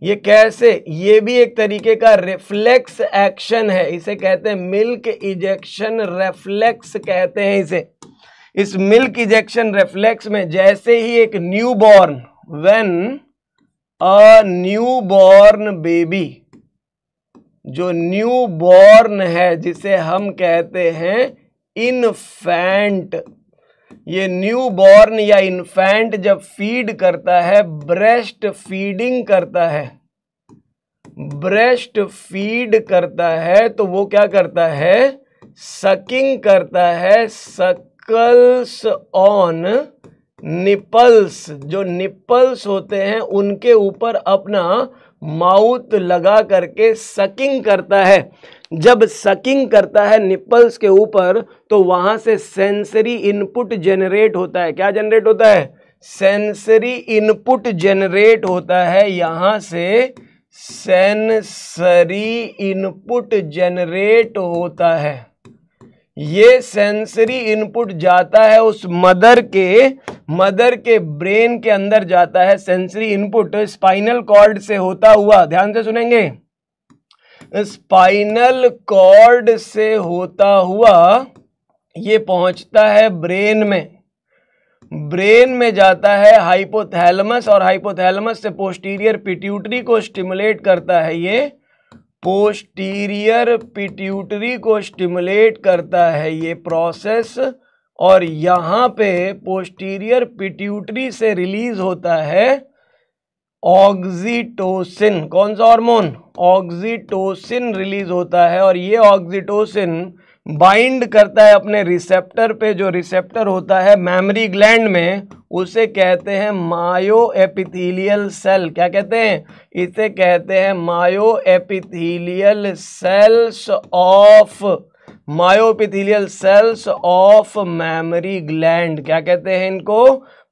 ये कैसे ये भी एक तरीके का रिफ्लेक्स एक्शन है इसे कहते हैं मिल्क इजेक्शन रेफ्लेक्स कहते हैं इसे इस मिल्क इजेक्शन रेफ्लेक्स में जैसे ही एक new born when a new born baby जो न्यू बॉर्न है जिसे हम कहते हैं इनफैंट ये न्यू बॉर्न या इन्फेंट जब फीड करता है ब्रेस्ट फीडिंग करता है ब्रेस्ट फीड करता है तो वो क्या करता है सकिंग करता है सकल्स ऑन निपल्स जो निपल्स होते हैं उनके ऊपर अपना माउथ लगा करके सकिंग करता है जब सकिंग करता है निप्पल्स के ऊपर तो वहां से सेंसरी इनपुट जनरेट होता है क्या जनरेट होता है सेंसरी इनपुट जनरेट होता है यहां से सेंसरी इनपुट जनरेट होता है ये सेंसरी इनपुट जाता है उस मदर के मदर के ब्रेन के अंदर जाता है सेंसरी इनपुट स्पाइनल कॉर्ड से होता हुआ ध्यान से सुनेंगे स्पाइनल कॉर्ड से होता हुआ ये पहुंचता है ब्रेन में ब्रेन में जाता है हाइपोथैलमस और हाइपोथैलमस से पोस्टीरियर पिट्यूटरी को स्टिमुलेट करता है ये पोस्टीरियर पिट्यूटरी को स्टिमुलेट करता है ये प्रोसेस और यहाँ पे पोस्टीरियर पिट्यूटरी से रिलीज होता है ऑक्सीटोसिन कौन सा हार्मोन ऑक्सीटोसिन रिलीज होता है और ये ऑक्सीटोसिन बाइंड करता है अपने रिसेप्टर पे जो रिसेप्टर होता है मेमोरी ग्लैंड में उसे कहते हैं मायो एपिथीलियल सेल क्या कहते हैं इसे कहते हैं myo epithelial cells of myoepithelial cells of mammary gland क्या कहते हैं इनको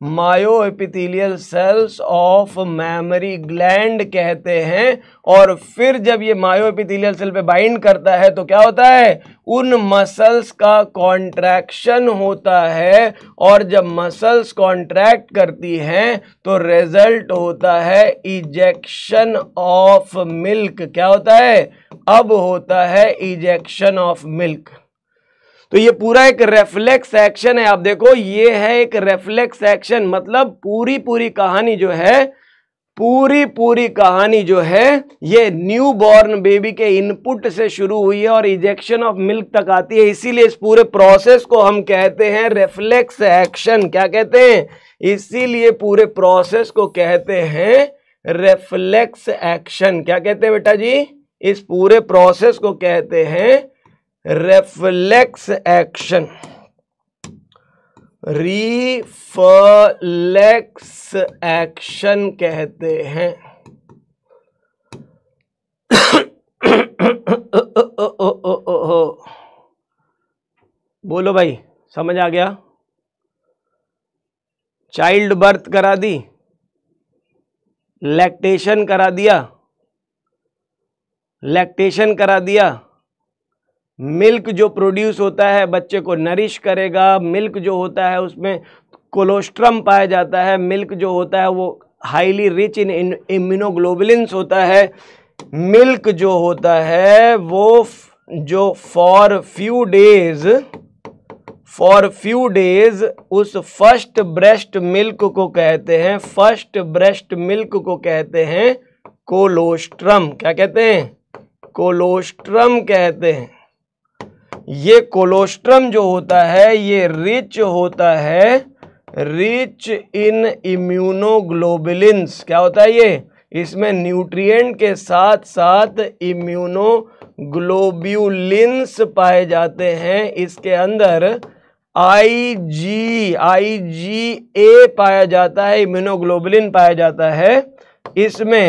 epithelial cells of mammary gland कहते हैं और फिर जब ये एपिथीलियल सेल पे बाइंड करता है तो क्या होता है उन मसल्स का कॉन्ट्रैक्शन होता है और जब मसल्स कॉन्ट्रैक्ट करती हैं तो रिजल्ट होता है इजेक्शन ऑफ मिल्क क्या होता है अब होता है इजेक्शन ऑफ मिल्क तो ये पूरा एक रेफ्लेक्स एक्शन है आप देखो ये है एक रेफ्लेक्स एक्शन मतलब पूरी पूरी कहानी जो है पूरी पूरी कहानी जो है ये न्यू बॉर्न बेबी के इनपुट से शुरू हुई है और इजेक्शन ऑफ मिल्क तक आती है इसीलिए इस पूरे प्रोसेस को हम कहते हैं रेफ्लेक्स एक्शन क्या कहते हैं इसीलिए पूरे प्रोसेस को कहते हैं रेफ्लेक्स एक्शन क्या कहते हैं बेटा जी इस पूरे प्रोसेस को कहते हैं रेफ्लेक्स एक्शन रिफ्लेक्स एक्शन कहते हैं बोलो भाई समझ आ गया चाइल्ड बर्थ करा दी लैक्टेशन करा दिया लैक्टेशन करा दिया मिल्क जो प्रोड्यूस होता है बच्चे को नरिश करेगा मिल्क जो होता है उसमें कोलोस्ट्रम पाया जाता है मिल्क जो होता है वो हाईली रिच इन इम्यूनोग्लोबुलिन्स होता है मिल्क जो होता है वो जो for few days for few days उस फर्स्ट ब्रेस्ट मिल्क को कहते हैं फर्स्ट ब्रेस्ट मिल्क को कहते हैं कोलोस्ट्रम क्या कहते हैं कोलोस्ट्रम कहते हैं ये कोलोस्ट्रम जो होता है ये रिच होता है रिच इन इम्यूनोग्लोबिलिन्स क्या होता है ये इसमें न्यूट्रिएंट के साथ साथ इम्यूनोग्लोब्यूलिन्स पाए जाते हैं इसके अंदर आई जी आई जी ए पाया जाता है इम्यूनोग्लोबुलिन पाया जाता है इसमें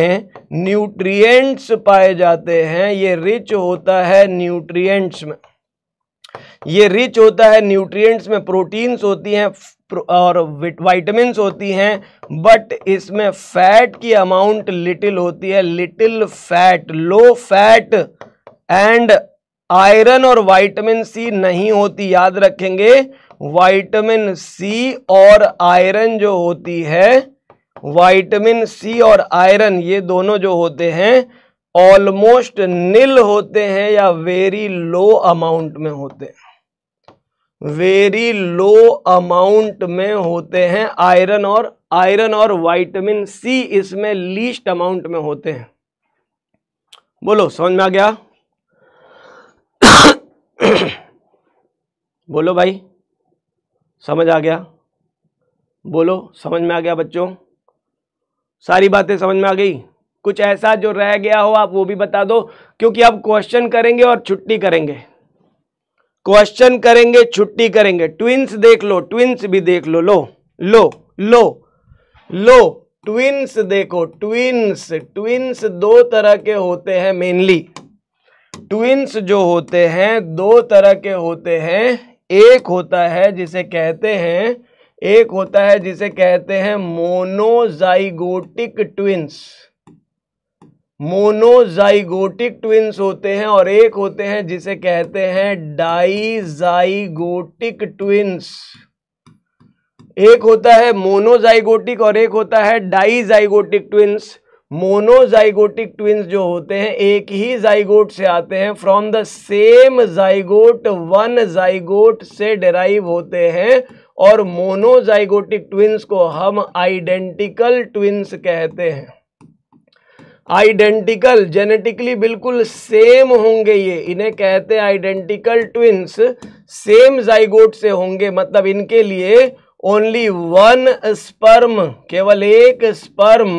न्यूट्रिएंट्स पाए जाते हैं ये रिच होता है न्यूट्रिएंट्स में ये रिच होता है न्यूट्रिएंट्स में प्रोटीन्स होती हैं और वाइटमिन होती हैं बट इसमें फैट की अमाउंट लिटिल होती है little fat low fat and iron और वाइटमिन सी नहीं होती याद रखेंगे वाइटमिन सी और आयरन जो होती है वाइटमिन सी और आयरन ये दोनों जो होते हैं ऑलमोस्ट नील होते हैं या वेरी लो अमाउंट में होते हैं वेरी लो अमाउंट में होते हैं आयरन और आयरन और वाइटमिन सी इसमें लीस्ट अमाउंट में होते हैं बोलो समझ में आ गया <coughs> बोलो भाई समझ आ गया बोलो समझ में आ गया बच्चों सारी बातें समझ में आ गई कुछ ऐसा जो रह गया हो आप वो भी बता दो क्योंकि आप क्वेश्चन करेंगे और छुट्टी करेंगे क्वेश्चन करेंगे छुट्टी करेंगे ट्विंस देख लो ट्विंस भी देख लो लो लो लो लो ट्विंस देखो ट्विंस ट्विंस दो तरह के होते हैं मेनली ट्विंस जो होते हैं दो तरह के होते हैं एक होता है जिसे कहते हैं एक होता है जिसे कहते हैं मोनोजाइगोटिक ट्विंस मोनोजाइगोटिक ट्विन्स होते हैं और एक होते हैं जिसे कहते हैं डाइजाइगोटिक ट्विन्स एक होता है मोनोजाइगोटिक और एक होता है डाइजाइगोटिक ट्विन्स मोनोजाइगोटिक ट्विन्स जो होते हैं एक ही जाइगोट से आते हैं from the same zygote one zygote से डेराइव होते हैं और मोनोजाइगोटिक ट्विन्स को हम आइडेंटिकल ट्विन्स कहते हैं आइडेंटिकल जेनेटिकली बिल्कुल सेम होंगे ये इन्हें कहते हैं आइडेंटिकल ट्विंस सेम जाइगोट से होंगे मतलब इनके लिए ओनली वन स्पर्म केवल एक स्पर्म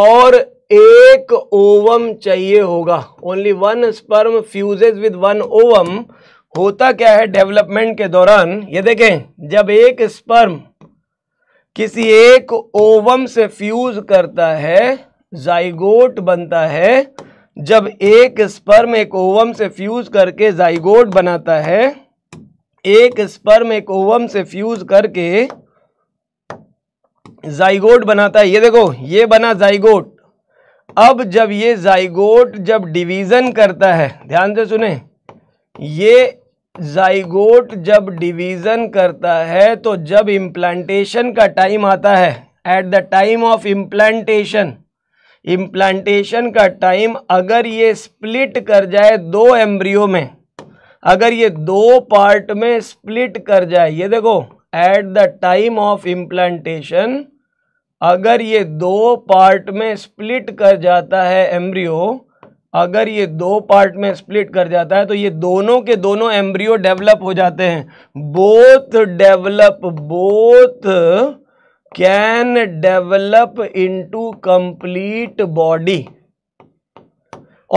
और एक ओवम चाहिए होगा only one sperm fuses with one ovum होता क्या है डेवलपमेंट के दौरान ये देखें जब एक स्पर्म किसी एक ओवम से फ्यूज करता है जाइगोट बनता है जब एक स्पर्म एक ओवम से फ्यूज करके जाइगोट बनाता है एक स्पर्म एक ओवम से फ्यूज करके जाइगोट बनाता है ये देखो ये बना जाइगोट अब जब ये जाइगोट जब डिवीजन करता है ध्यान से सुने ये जाइगोट जब डिवीजन करता है तो जब इम्प्लांटेशन का टाइम आता है at the time of implantation implantation का टाइम अगर ये स्प्लिट कर जाए दो एम्ब्रियो में अगर ये दो पार्ट में स्प्लिट कर जाए ये देखो at the time of implantation अगर ये दो पार्ट में स्प्लिट कर जाता है एम्ब्रियो अगर ये दो पार्ट में स्प्लिट कर जाता है तो ये दोनों के दोनों एम्ब्रियो डेवलप हो जाते हैं both develop both can develop into complete body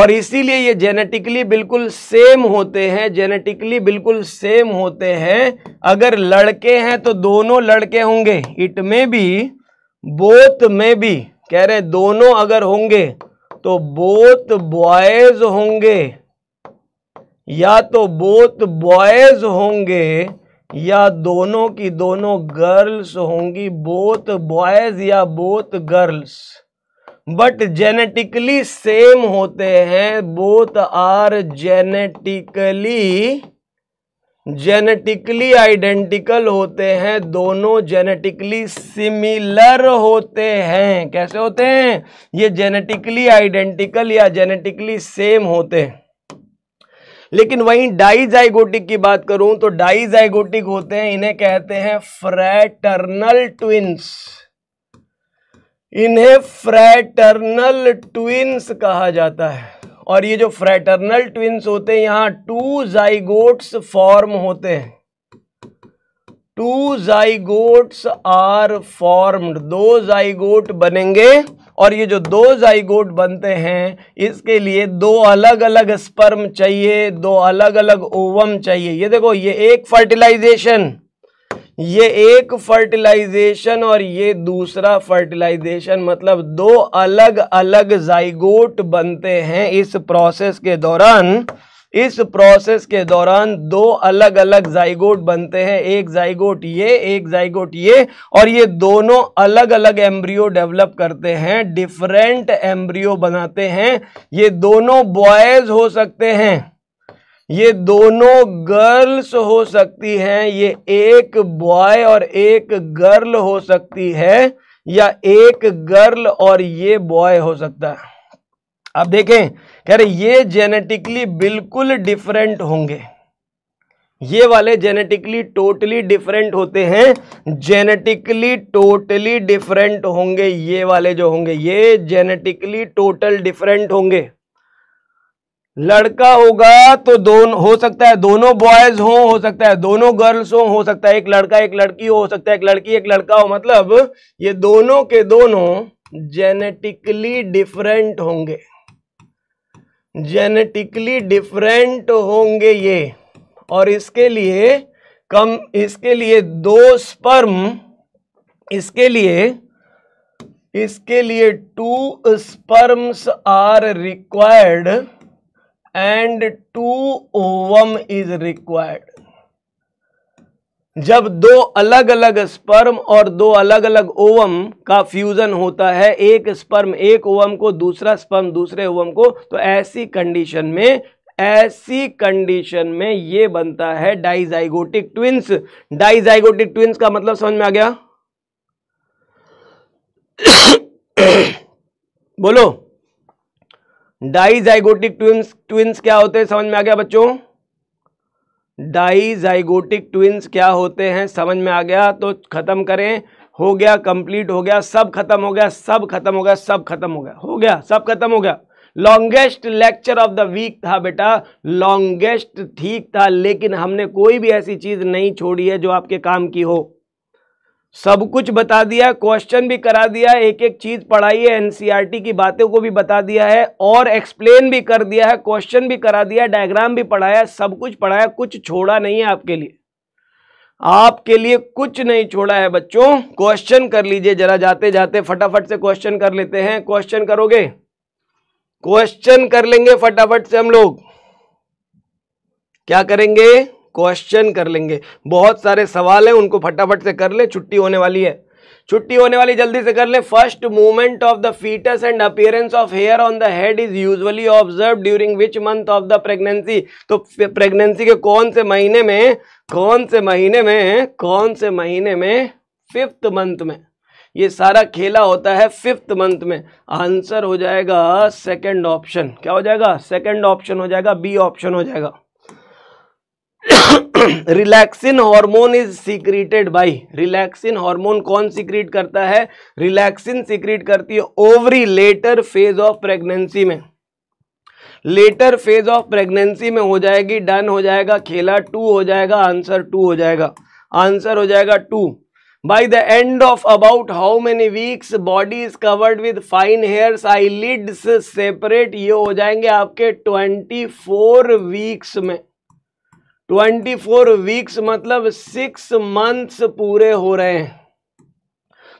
और इसीलिए ये जेनेटिकली बिल्कुल सेम होते हैं जेनेटिकली बिल्कुल सेम होते हैं अगर लड़के हैं तो दोनों लड़के होंगे इट में भी बोथ में भी कह रहे दोनों अगर होंगे तो बोथ बॉयज होंगे या तो बोथ बॉयज होंगे या दोनों की दोनों गर्ल्स होंगी बोथ बॉयज या both girls but genetically same होते हैं both are genetically genetically identical होते हैं दोनों जेनेटिकली सिमिलर होते हैं कैसे होते हैं ये जेनेटिकली आइडेंटिकल या जेनेटिकली सेम होते हैं लेकिन वहीं डाइजाइगोटिक की बात करूं तो डाइजाइगोटिक होते हैं इन्हें कहते हैं फ्रैटर्नल ट्विंस इन्हें फ्रैटर्नल ट्विंस कहा जाता है और ये जो फ्रैटर्नल ट्विंस होते हैं यहां टू जाइगोट्स फॉर्म होते हैं टू जाइगोट्स आर फॉर्म्ड दो जाइगोट बनेंगे और ये जो दो जाइगोट बनते हैं इसके लिए दो अलग अलग स्पर्म चाहिए दो अलग अलग ओवम चाहिए ये देखो ये एक फर्टिलाइजेशन ये एक फर्टिलाइजेशन और ये दूसरा फर्टिलाइजेशन मतलब दो अलग अलग जाइगोट बनते हैं इस प्रोसेस के दौरान इस प्रोसेस के दौरान दो अलग अलग जाइगोट बनते हैं एक जाइगोट ये एक जाइगोट ये और ये दोनों अलग अलग एम्ब्रियो डेवलप करते हैं डिफरेंट एम्ब्रियो बनाते हैं ये दोनों बॉयज हो सकते हैं ये दोनों गर्ल्स हो सकती हैं ये एक बॉय और एक गर्ल हो सकती है या एक गर्ल और ये बॉय हो सकता है अब देखें कह रहे ये जेनेटिकली बिल्कुल डिफरेंट होंगे ये वाले जेनेटिकली टोटली डिफरेंट होते हैं जेनेटिकली टोटली डिफरेंट होंगे ये वाले जो होंगे ये जेनेटिकली टोटल डिफरेंट होंगे लड़का होगा तो दोनों हो सकता है दोनों बॉयज हो हो सकता है दोनों गर्ल्स हो हो सकता है एक लड़का एक लड़की हो हो सकता है एक लड़की एक लड़का हो मतलब ये दोनों के दोनों जेनेटिकली डिफरेंट होंगे जेनेटिकली डिफरेंट होंगे ये और इसके लिए कम इसके लिए दो स्पर्म इसके लिए इसके लिए two sperms are required and two ovum is required जब दो अलग अलग स्पर्म और दो अलग अलग ओवम का फ्यूज़न होता है एक स्पर्म एक ओवम को दूसरा स्पर्म दूसरे ओवम को तो ऐसी कंडीशन में ऐसी कंडीशन में ये बनता है डाइजाइगोटिक ट्विंस डाइजाइगोटिक ट्विंस का मतलब समझ में आ गया <coughs> बोलो डाइजाइगोटिक ट्विंस ट्विंस क्या होते हैं समझ में आ गया बच्चों डाईजाइगोटिक ट्विन्स क्या होते हैं समझ में आ गया तो ख़त्म करें हो गया कंप्लीट हो गया सब खत्म हो गया सब खत्म हो गया सब खत्म हो गया हो गया सब खत्म हो गया longest lecture of the week था बेटा लॉन्गेस्ट ठीक था लेकिन हमने कोई भी ऐसी चीज़ नहीं छोड़ी है जो आपके काम की हो सब कुछ बता दिया क्वेश्चन भी करा दिया एक एक चीज पढ़ाई है एनसीईआरटी e की बातों को भी बता दिया है और एक्सप्लेन भी कर दिया है क्वेश्चन भी करा दिया डायग्राम भी पढ़ाया सब कुछ पढ़ाया कुछ छोड़ा नहीं है आपके लिए आपके लिए कुछ नहीं छोड़ा है बच्चों क्वेश्चन कर लीजिए जरा जाते जाते फटाफट से क्वेश्चन कर लेते हैं क्वेश्चन करोगे क्वेश्चन कर लेंगे फटाफट से हम लोग क्या करेंगे क्वेश्चन कर लेंगे बहुत सारे सवाल हैं उनको फटाफट से कर ले छुट्टी होने वाली है छुट्टी होने वाली जल्दी से कर ले first movement of the foetus and appearance of hair on the head is usually observe during which month of the pregnancy तो प्रेगनेंसी के कौन से महीने में कौन से महीने में कौन से महीने में फिफ्थ मंथ में ये सारा खेला होता है फिफ्थ मंथ में आंसर हो जाएगा सेकंड ऑप्शन क्या हो जाएगा सेकंड ऑप्शन हो जाएगा बी ऑप्शन हो जाएगा relaxin hormone is secreted by relaxin hormone कौन सीक्रेट करता है रिलैक्सिन सीक्रेट करती है ovary later phase of pregnancy में लेटर फेज ऑफ प्रेगनेंसी में हो जाएगी डन हो जाएगा खेला टू हो जाएगा आंसर टू हो जाएगा आंसर हो जाएगा two by the end of about how many weeks body is covered with fine hairs eyelids separate ये हो जाएंगे आपके ट्वेंटी फोर वीक्स में ट्वेंटी फोर वीक्स मतलब सिक्स मंथ्स पूरे हो रहे हैं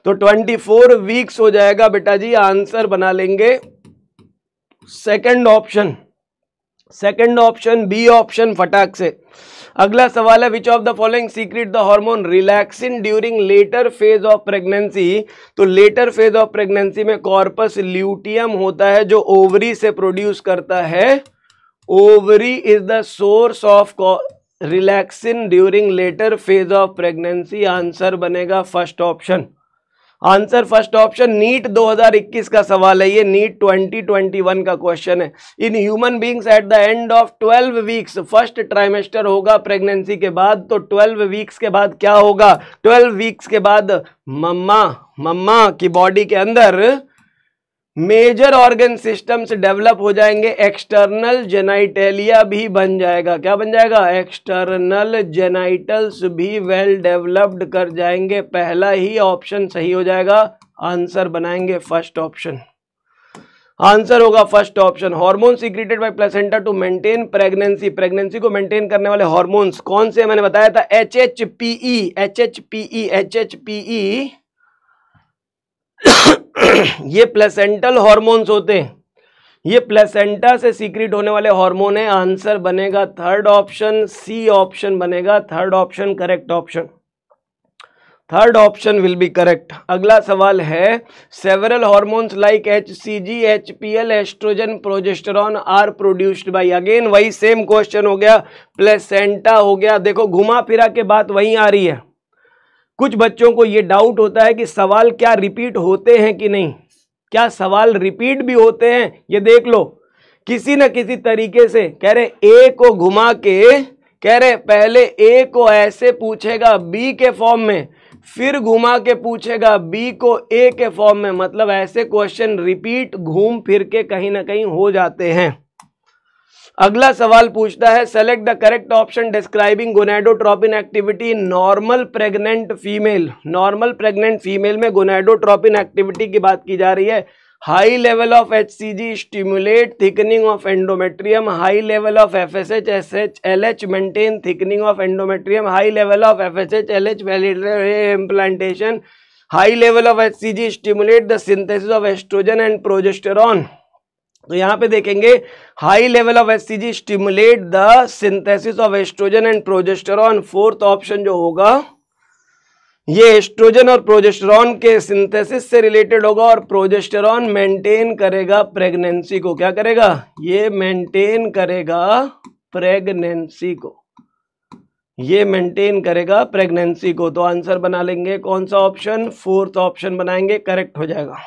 तो ट्वेंटी फोर वीक्स हो जाएगा बेटा जी आंसर बना लेंगे second option second option B option फटाक से अगला सवाल है which of the following secrete the hormone relaxing during later phase of pregnancy तो लेटर फेज ऑफ प्रेगनेंसी में कॉर्पस ल्यूटियम होता है जो ओवरी से प्रोड्यूस करता है ovary is the source of relaxin during later phase of pregnancy answer बनेगा first option answer first option NEET 2021 का सवाल है ये नीट 2021 का क्वेश्चन है in human beings at the end of 12 weeks first trimester होगा प्रेगनेंसी के बाद तो 12 वीक्स के बाद क्या होगा 12 वीक्स के बाद मम्मा मम्मा की बॉडी के अंदर मेजर ऑर्गन सिस्टम्स डेवलप हो जाएंगे एक्सटर्नल जेनाइटेलिया भी बन जाएगा क्या बन जाएगा एक्सटर्नल जेनाइटल्स भी वेल डेवलप्ड कर जाएंगे पहला ही ऑप्शन सही हो जाएगा आंसर बनाएंगे फर्स्ट ऑप्शन आंसर होगा first option hormone secreted by placenta to maintain pregnancy pregnancy को मेंटेन करने वाले हार्मोन्स कौन से मैंने बताया था H H PE H H PE H H P E <clears throat> ये प्लेसेंटल हॉर्मोन्स होते हैं ये प्लेसेंटा से सीक्रेट होने वाले हार्मोन है आंसर बनेगा थर्ड ऑप्शन सी ऑप्शन बनेगा third option correct option third option will be correct अगला सवाल है several hormones like H C G H P L estrogen progesterone are produced by again वही same question हो गया placenta हो गया देखो घुमा फिरा के बात वही आ रही है कुछ बच्चों को ये डाउट होता है कि सवाल क्या रिपीट होते हैं कि नहीं क्या सवाल रिपीट भी होते हैं ये देख लो किसी न किसी तरीके से कह रहे ए को घुमा के कह रहे पहले ए को ऐसे पूछेगा बी के फॉर्म में फिर घुमा के पूछेगा बी को ए के फॉर्म में मतलब ऐसे क्वेश्चन रिपीट घूम फिर के कहीं ना कहीं हो जाते हैं अगला सवाल पूछता है select the correct option describing gonadotropin activity normal pregnant female normal pregnant female में गोनेडोट्रॉपिन एक्टिविटी की बात की जा रही है high level of H C G stimulate thickening of endometrium high level of F S H S H L H maintain thickening of endometrium high level of F S H L H implantation high level of H C G stimulate the synthesis of estrogen and progesterone तो यहां पे देखेंगे high level of HCG stimulate the synthesis of estrogen and progesterone fourth option जो होगा ये oestrogen और progesterone के synthesis से रिलेटेड होगा और प्रोजेस्टेरॉन मेंटेन करेगा प्रेगनेंसी को क्या करेगा ये मेंटेन करेगा प्रेगनेंसी को ये मेंटेन करेगा प्रेगनेंसी को तो आंसर बना लेंगे कौन सा ऑप्शन फोर्थ ऑप्शन बनाएंगे करेक्ट हो जाएगा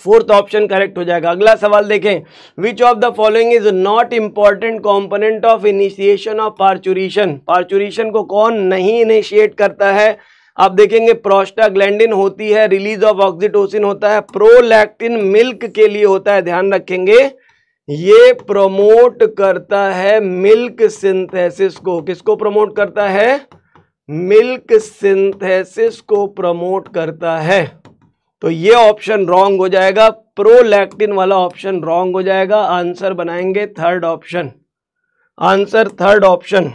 फोर्थ ऑप्शन करेक्ट हो जाएगा अगला सवाल देखें which of the following is not important component of initiation of parturition parturition को कौन नहीं इनिशिएट करता है आप देखेंगे प्रोस्टाग्लैंडिन होती है रिलीज ऑफ ऑक्सीटोसिन होता है प्रोलैक्टिन मिल्क के लिए होता है ध्यान रखेंगे ये प्रमोट करता है मिल्क सिंथेसिस को किसको प्रमोट करता है मिल्क सिंथेसिस को प्रमोट करता है तो ये ऑप्शन रॉन्ग हो जाएगा प्रोलैक्टिन वाला ऑप्शन रॉन्ग हो जाएगा आंसर बनाएंगे third option answer third option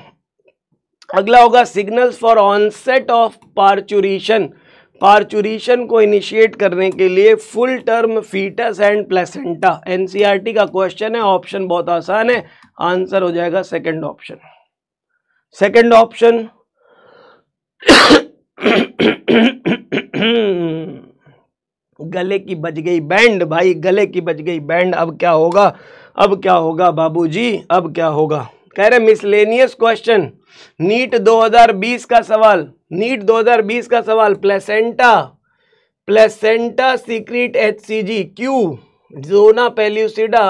अगला होगा signals for onset of parturition parturition को इनिशिएट करने के लिए full term foetus and placenta NCERT का क्वेश्चन है ऑप्शन बहुत आसान है आंसर हो जाएगा सेकंड ऑप्शन सेकंड ऑप्शन गले की बज गई बैंड भाई गले की बज गई बैंड अब क्या होगा अब क्या होगा बाबूजी अब क्या होगा कह रहे मिसलेनियस क्वेश्चन नीट 2020 का सवाल नीट 2020 का सवाल placenta placenta secrete H C G Q zona pellucida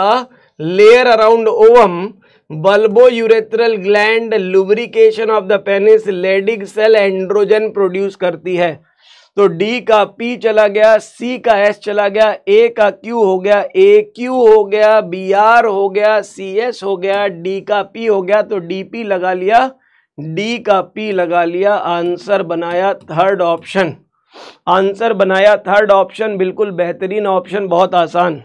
layer around ovum bulbourethral gland lubrication of the penis Leydig cell androgen produce करती है तो डी का पी चला गया सी का एस चला गया ए का क्यू हो गया ए क्यू हो गया बी आर हो गया सी एस हो गया डी का पी हो गया तो डी पी लगा लिया डी का पी लगा लिया आंसर बनाया थर्ड ऑप्शन आंसर बनाया थर्ड ऑप्शन बिल्कुल बेहतरीन ऑप्शन बहुत आसान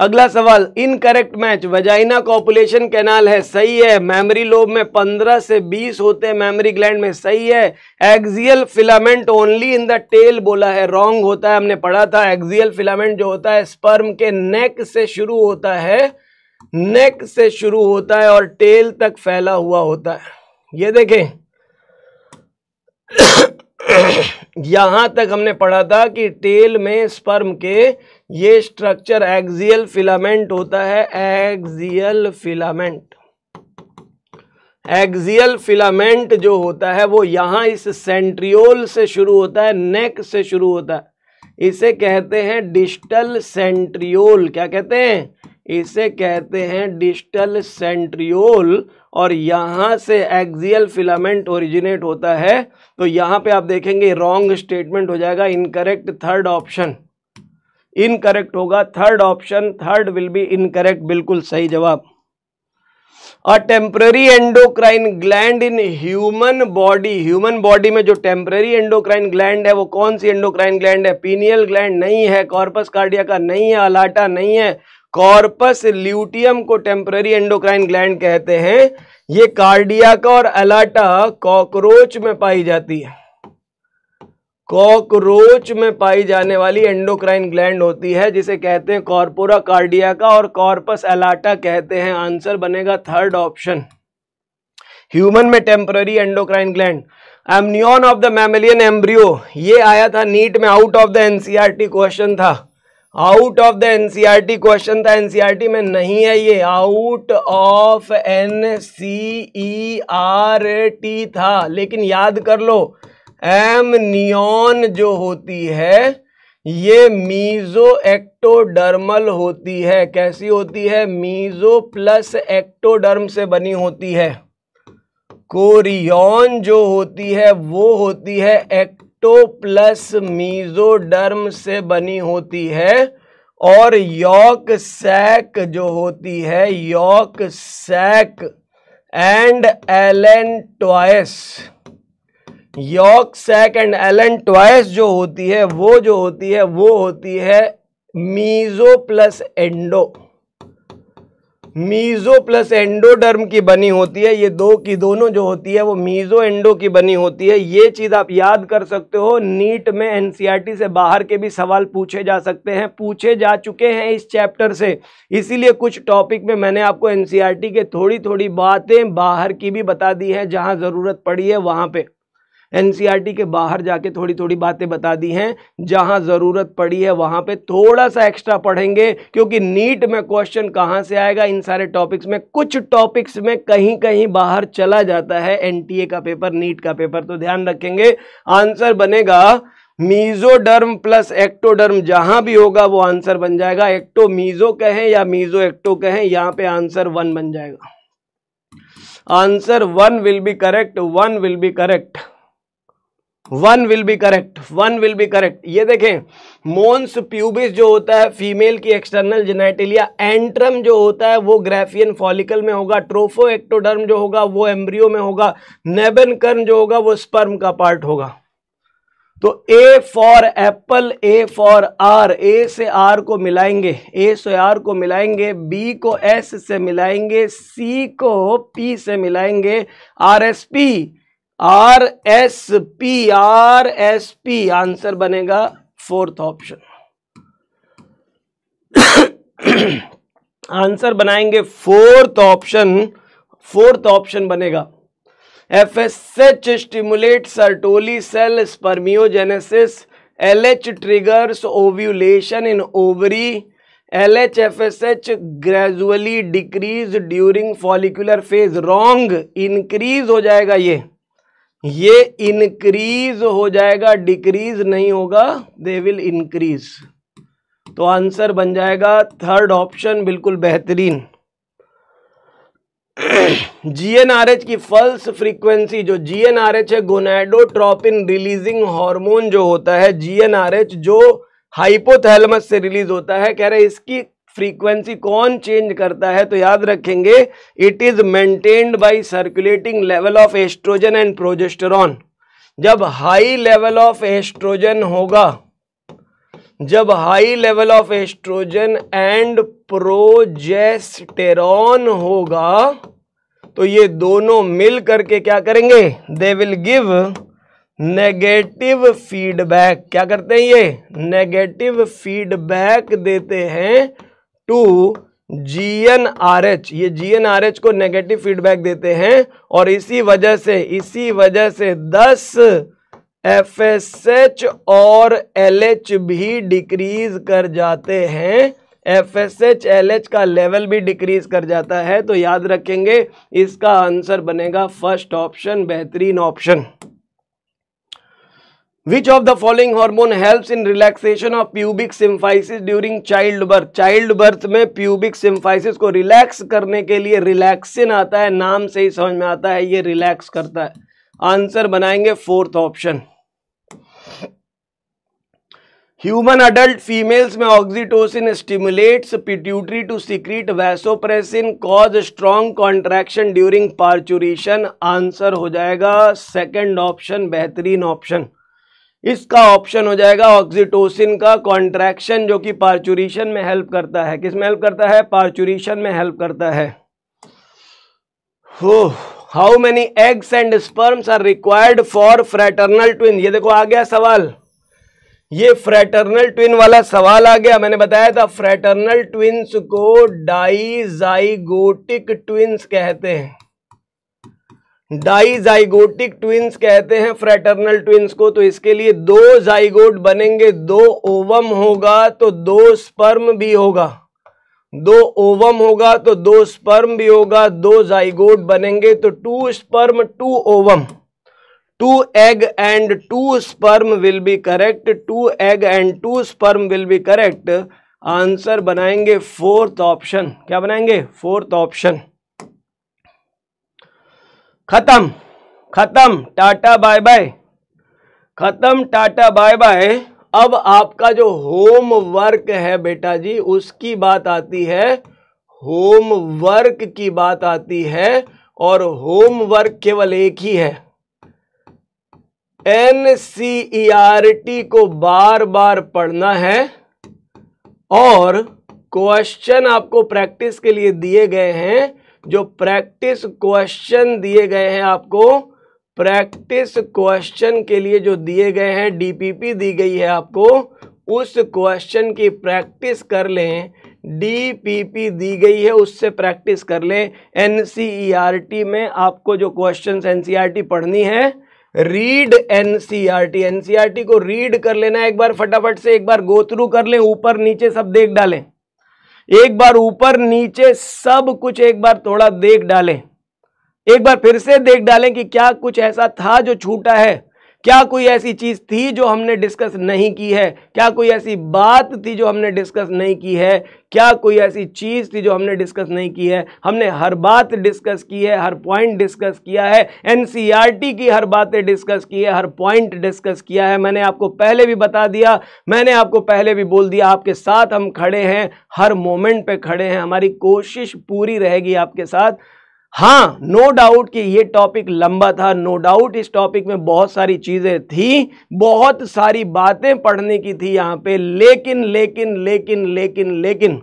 अगला सवाल incorrect match vagina copulation canal है सही है मेमोरी लोब में 15 से 20 होते हैं मेमोरी ग्लैंड में सही है axial filament only in the tail बोला है रॉन्ग होता है हमने पढ़ा था एक्सियल फिलामेंट जो होता है स्पर्म के नेक से शुरू होता है नेक से शुरू होता है और टेल तक फैला हुआ होता है ये देखें यहाँ तक हमने पढ़ा था कि टेल में स्पर्म के ये स्ट्रक्चर एक्सियल फिलामेंट होता है एक्सियल फिलामेंट एक्सियल फिलामेंट जो होता है वो यहाँ इस सेंट्रियोल से शुरू होता है नेक से शुरू होता है इसे कहते हैं डिस्टल सेंट्रियोल क्या कहते हैं इसे कहते हैं डिस्टल सेंट्रियोल और यहाँ से एक्सियल फिलामेंट ओरिजिनेट होता है तो यहाँ पे आप देखेंगे रॉन्ग स्टेटमेंट हो जाएगा इनकरेक्ट थर्ड ऑप्शन इनकरेक्ट होगा third option third will be incorrect बिल्कुल सही जवाब a temporary endocrine gland in human body human body में जो टेम्प्ररी एंडोक्राइन ग्लैंड है वो कौन सी एंडोक्राइन ग्लैंड है पीनियल ग्लैंड नहीं है कॉर्पस कार्डिया का नहीं है अलाटा नहीं है कॉर्पस ल्यूटियम को टेम्पररी एंडोक्राइन ग्लैंड कहते हैं ये का और अलाटा कॉकरोच में पाई जाती है कॉकरोच में पाई जाने वाली एंडोक्राइन ग्लैंड होती है जिसे कहते हैं कॉर्पोरा कार्डियाका और कॉर्पस अलाटा कहते हैं आंसर बनेगा थर्ड ऑप्शन ह्यूमन में temporary endocrine gland amnion of the mammalian embryo ये आया था नीट में out of the NCERT question था out of the NCERT question था एनसीईआरटी में नहीं है ये out of N C E R T था लेकिन याद कर लो एम नियोन जो होती है ये मीजो एक्टोडर्मल होती है कैसी होती है मीजो प्लस एक्टोडर्म से बनी होती है कोरियन जो होती है वो होती है एक्ट एक्टो प्लस मीजोडर्म से बनी होती है और यॉक सैक जो होती है yolk sac and allantois yolk sac and allantois जो होती है वो जो होती है वो होती है meso plus endo meso plus endoderm की बनी होती है ये दो की दोनों जो होती है वो मीज़ो एंडो की बनी होती है ये चीज़ आप याद कर सकते हो नीट में एनसीईआरटी से बाहर के भी सवाल पूछे जा सकते हैं पूछे जा चुके हैं इस चैप्टर से इसीलिए कुछ टॉपिक में मैंने आपको एनसीईआरटी के थोड़ी थोड़ी बातें बाहर की भी बता दी हैं जहाँ ज़रूरत पड़ी है वहाँ पर एनसीईआरटी के बाहर जाके थोड़ी थोड़ी बातें बता दी हैं जहां ज़रूरत पड़ी है वहां पे थोड़ा सा एक्स्ट्रा पढ़ेंगे क्योंकि नीट में क्वेश्चन कहां से आएगा इन सारे टॉपिक्स में कुछ टॉपिक्स में कहीं कहीं बाहर चला जाता है एनटीए का पेपर नीट का पेपर तो ध्यान रखेंगे आंसर बनेगा मीजोडर्म प्लस एक्टोडर्म जहां भी होगा वो आंसर बन जाएगा एक्टो मीजो कहें या मीजो एक्टो कहें यहां पे आंसर वन बन जाएगा answer one will be correct one will be correct one will be correct one will be correct ये देखें मोन्स प्यूबिस जो होता है फीमेल की एक्सटर्नल जेनेटिलिया एंट्रम जो होता है वो ग्रेफियन फॉलिकल में होगा ट्रोफो एक्टोडर्म जो होगा वो एम्ब्रियो में होगा नेबन कर्म जो होगा वो स्पर्म का पार्ट होगा तो A for apple A for R A से आर को मिलाएंगे ए से आर को मिलाएंगे बी को एस से मिलाएंगे सी को पी से मिलाएंगे R S P R S P R S P answer बनेगा फोर्थ ऑप्शन आंसर बनाएंगे फोर्थ ऑप्शन फोर्थ ऑप्शन बनेगा F S H stimulate Sertoli cell spermiogenesis L H triggers ovulation in ovary L H F S H gradually decrease during follicular phase wrong increase हो जाएगा ये ये increase हो जाएगा decrease नहीं होगा they will increase तो आंसर बन जाएगा थर्ड ऑप्शन बिल्कुल बेहतरीन जीएनआरएच <clears throat> की फल्स फ्रीक्वेंसी जो जीएनआरएच है गोनाइडोट्रोपिन रिलीजिंग हार्मोन जो होता है जीएनआरएच जो हाइपोथैलमस से रिलीज होता है कह रहे इसकी फ्रीक्वेंसी कौन चेंज करता है तो याद रखेंगे it is maintained by circulating level of estrogen and progesterone जब हाई लेवल ऑफ एस्ट्रोजन होगा जब high level of estrogen and progesterone होगा तो ये दोनों मिल करके क्या करेंगे they will give negative feedback क्या करते हैं ये नेगेटिव फीडबैक देते हैं to G N R H ये जी एन आर एच को नेगेटिव फीडबैक देते हैं और इसी वजह से इसी वजह से दस एफ एस एच और एल एच भी डिक्रीज कर जाते हैं F S H L H का लेवल भी डिक्रीज कर जाता है तो याद रखेंगे इसका आंसर बनेगा फर्स्ट ऑप्शन बेहतरीन option of the following hormone help in relaxation of pubic symphysis during child birth child childbirth में प्यूबिक सिंफाइसिस को रिलैक्स करने के लिए रिलैक्सिन आता है नाम से ही समझ में आता है ये रिलैक्स करता है आंसर बनाएंगे fourth option human adult females में oxytocin stimulates pituitary to secrete vasopressin cause strong contraction during parturition answer हो जाएगा सेकेंड ऑप्शन बेहतरीन ऑप्शन इसका ऑप्शन हो जाएगा ऑक्सीटोसिन का कॉन्ट्रैक्शन जो कि पार्चुरेशन में हेल्प करता है किस में हेल्प करता है पार्चुरेशन में हेल्प करता है हो how many eggs and sperms are required for fraternal twin ये देखो आ गया सवाल ये फ्रेटर्नल ट्विन वाला सवाल आ गया मैंने बताया था फ्रेटर्नल ट्विन्स को डाइजाइगोटिक ट्विन्स कहते हैं डाइजाइगोटिक ट्विंस कहते हैं फ्रेटरनल ट्विंस को तो इसके लिए दो जाइगोट बनेंगे दो ओवम होगा तो दो स्पर्म भी होगा दो ओवम होगा तो दो स्पर्म भी होगा दो जाइगोट बनेंगे तो two sperm two ovum two egg and two sperm will be correct two egg and two sperm will be correct answer बनाएंगे फोर्थ ऑप्शन क्या बनाएंगे फोर्थ ऑप्शन खत्म खत्म टाटा बाय बाय खत्म टाटा बाय बाय अब आपका जो homework है बेटा जी उसकी बात आती है होमवर्क की बात आती है और होमवर्क केवल एक ही है N C E R T को बार बार पढ़ना है और क्वेश्चन आपको प्रैक्टिस के लिए दिए गए हैं जो प्रैक्टिस क्वेश्चन दिए गए हैं आपको प्रैक्टिस क्वेश्चन के लिए जो दिए गए हैं डीपीपी दी गई है आपको उस क्वेश्चन की प्रैक्टिस कर लें डीपीपी दी गई है उससे प्रैक्टिस कर लें एनसीईआरटी e में आपको जो क्वेश्चंस एनसीईआरटी e पढ़नी है रीड एनसीईआरटी एनसीईआरटी को रीड कर लेना एक बार फटाफट से एक बार गो कर लें ऊपर नीचे सब देख डालें एक बार ऊपर नीचे सब कुछ एक बार थोड़ा देख डालें एक बार फिर से देख डालें कि क्या कुछ ऐसा था जो छूटा है क्या कोई ऐसी चीज़ थी जो हमने डिस्कस नहीं की है क्या कोई ऐसी बात थी जो हमने डिस्कस नहीं की है क्या कोई ऐसी चीज़ थी जो हमने डिस्कस नहीं की है हमने हर बात डिस्कस की है हर पॉइंट डिस्कस किया है एनसीईआरटी e की हर बातें डिस्कस की है हर पॉइंट डिस्कस किया है मैंने आपको पहले भी बता दिया मैंने आपको पहले भी बोल दिया आपके साथ हम खड़े हैं हर मोमेंट पे खड़े हैं हमारी कोशिश पूरी रहेगी आपके साथ हाँ नो डाउट कि ये टॉपिक लंबा था नो डाउट इस टॉपिक में बहुत सारी चीज़ें थी बहुत सारी बातें पढ़ने की थी यहाँ पे लेकिन लेकिन लेकिन लेकिन लेकिन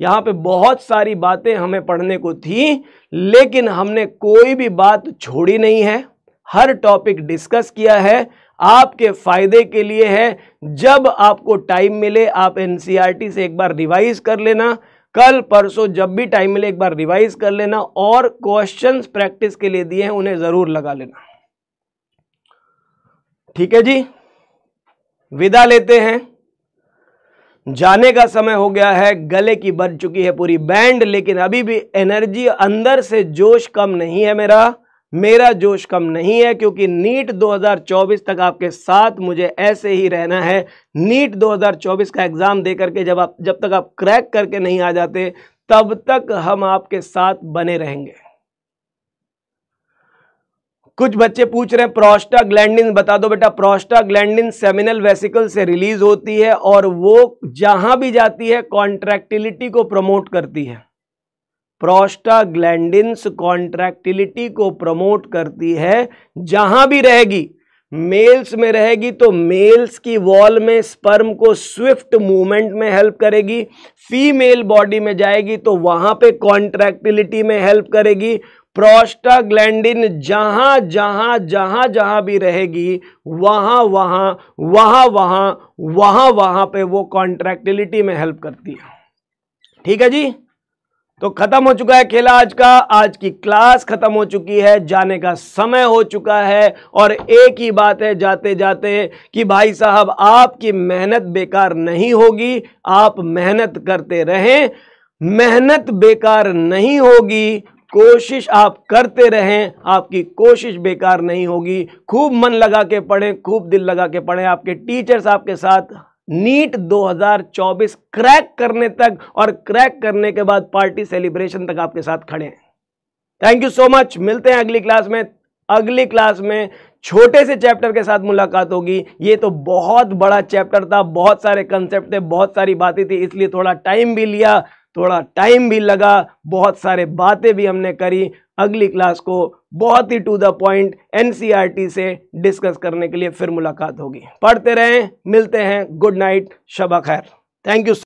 यहाँ पे बहुत सारी बातें हमें पढ़ने को थी लेकिन हमने कोई भी बात छोड़ी नहीं है हर टॉपिक डिस्कस किया है आपके फ़ायदे के लिए है जब आपको टाइम मिले आप एन e से एक बार रिवाइज कर लेना कल परसों जब भी टाइम मिले एक बार रिवाइज कर लेना और क्वेश्चंस प्रैक्टिस के लिए दिए हैं उन्हें जरूर लगा लेना ठीक है जी विदा लेते हैं जाने का समय हो गया है गले की बन चुकी है पूरी बैंड लेकिन अभी भी एनर्जी अंदर से जोश कम नहीं है मेरा मेरा जोश कम नहीं है क्योंकि नीट 2024 तक आपके साथ मुझे ऐसे ही रहना है नीट 2024 का एग्ज़ाम दे करके जब आप जब तक आप क्रैक करके नहीं आ जाते तब तक हम आपके साथ बने रहेंगे कुछ बच्चे पूछ रहे हैं प्रोस्टा ग्लैंड बता दो बेटा प्रोस्टा ग्लैंड सेमिनल वेसिकल से रिलीज होती है और वो जहां भी जाती है कॉन्ट्रैक्टिलिटी को प्रमोट करती है प्रोस्टाग्लैंडिन्स कॉन्ट्रैक्टिलिटी को प्रमोट करती है जहां भी रहेगी मेल्स में रहेगी तो मेल्स की वॉल में स्पर्म को स्विफ्ट मूवमेंट में हेल्प करेगी फीमेल बॉडी में जाएगी तो वहां पे कॉन्ट्रैक्टिलिटी में हेल्प करेगी प्रोस्टाग्लैंडिन जहां जहां जहां जहां भी रहेगी वहां वहां वहां वहां वहां वहां पे वो कॉन्ट्रैक्टिलिटी में हेल्प करती है ठीक है जी तो खत्म हो चुका है खेला आज का आज की क्लास खत्म हो चुकी है जाने का समय हो चुका है और एक ही बात है जाते जाते कि भाई साहब आपकी मेहनत बेकार नहीं होगी आप मेहनत करते रहें मेहनत बेकार नहीं होगी कोशिश आप करते रहें आपकी कोशिश बेकार नहीं होगी खूब मन लगा के पढ़ें खूब दिल लगा के पढ़ें आपके टीचर्स आपके साथ नीट 2024 क्रैक करने तक और क्रैक करने के बाद पार्टी सेलिब्रेशन तक आपके साथ खड़े हैं थैंक यू सो मच मिलते हैं अगली क्लास में अगली क्लास में छोटे से चैप्टर के साथ मुलाकात होगी ये तो बहुत बड़ा चैप्टर था बहुत सारे कंसेप्ट थे बहुत सारी बातें थी इसलिए थोड़ा टाइम भी लिया थोड़ा टाइम भी लगा बहुत सारे बातें भी हमने करी अगली क्लास को बहुत ही टू द पॉइंट एनसीईआरटी से डिस्कस करने के लिए फिर मुलाकात होगी पढ़ते रहें मिलते हैं गुड नाइट शबा खैर थैंक यू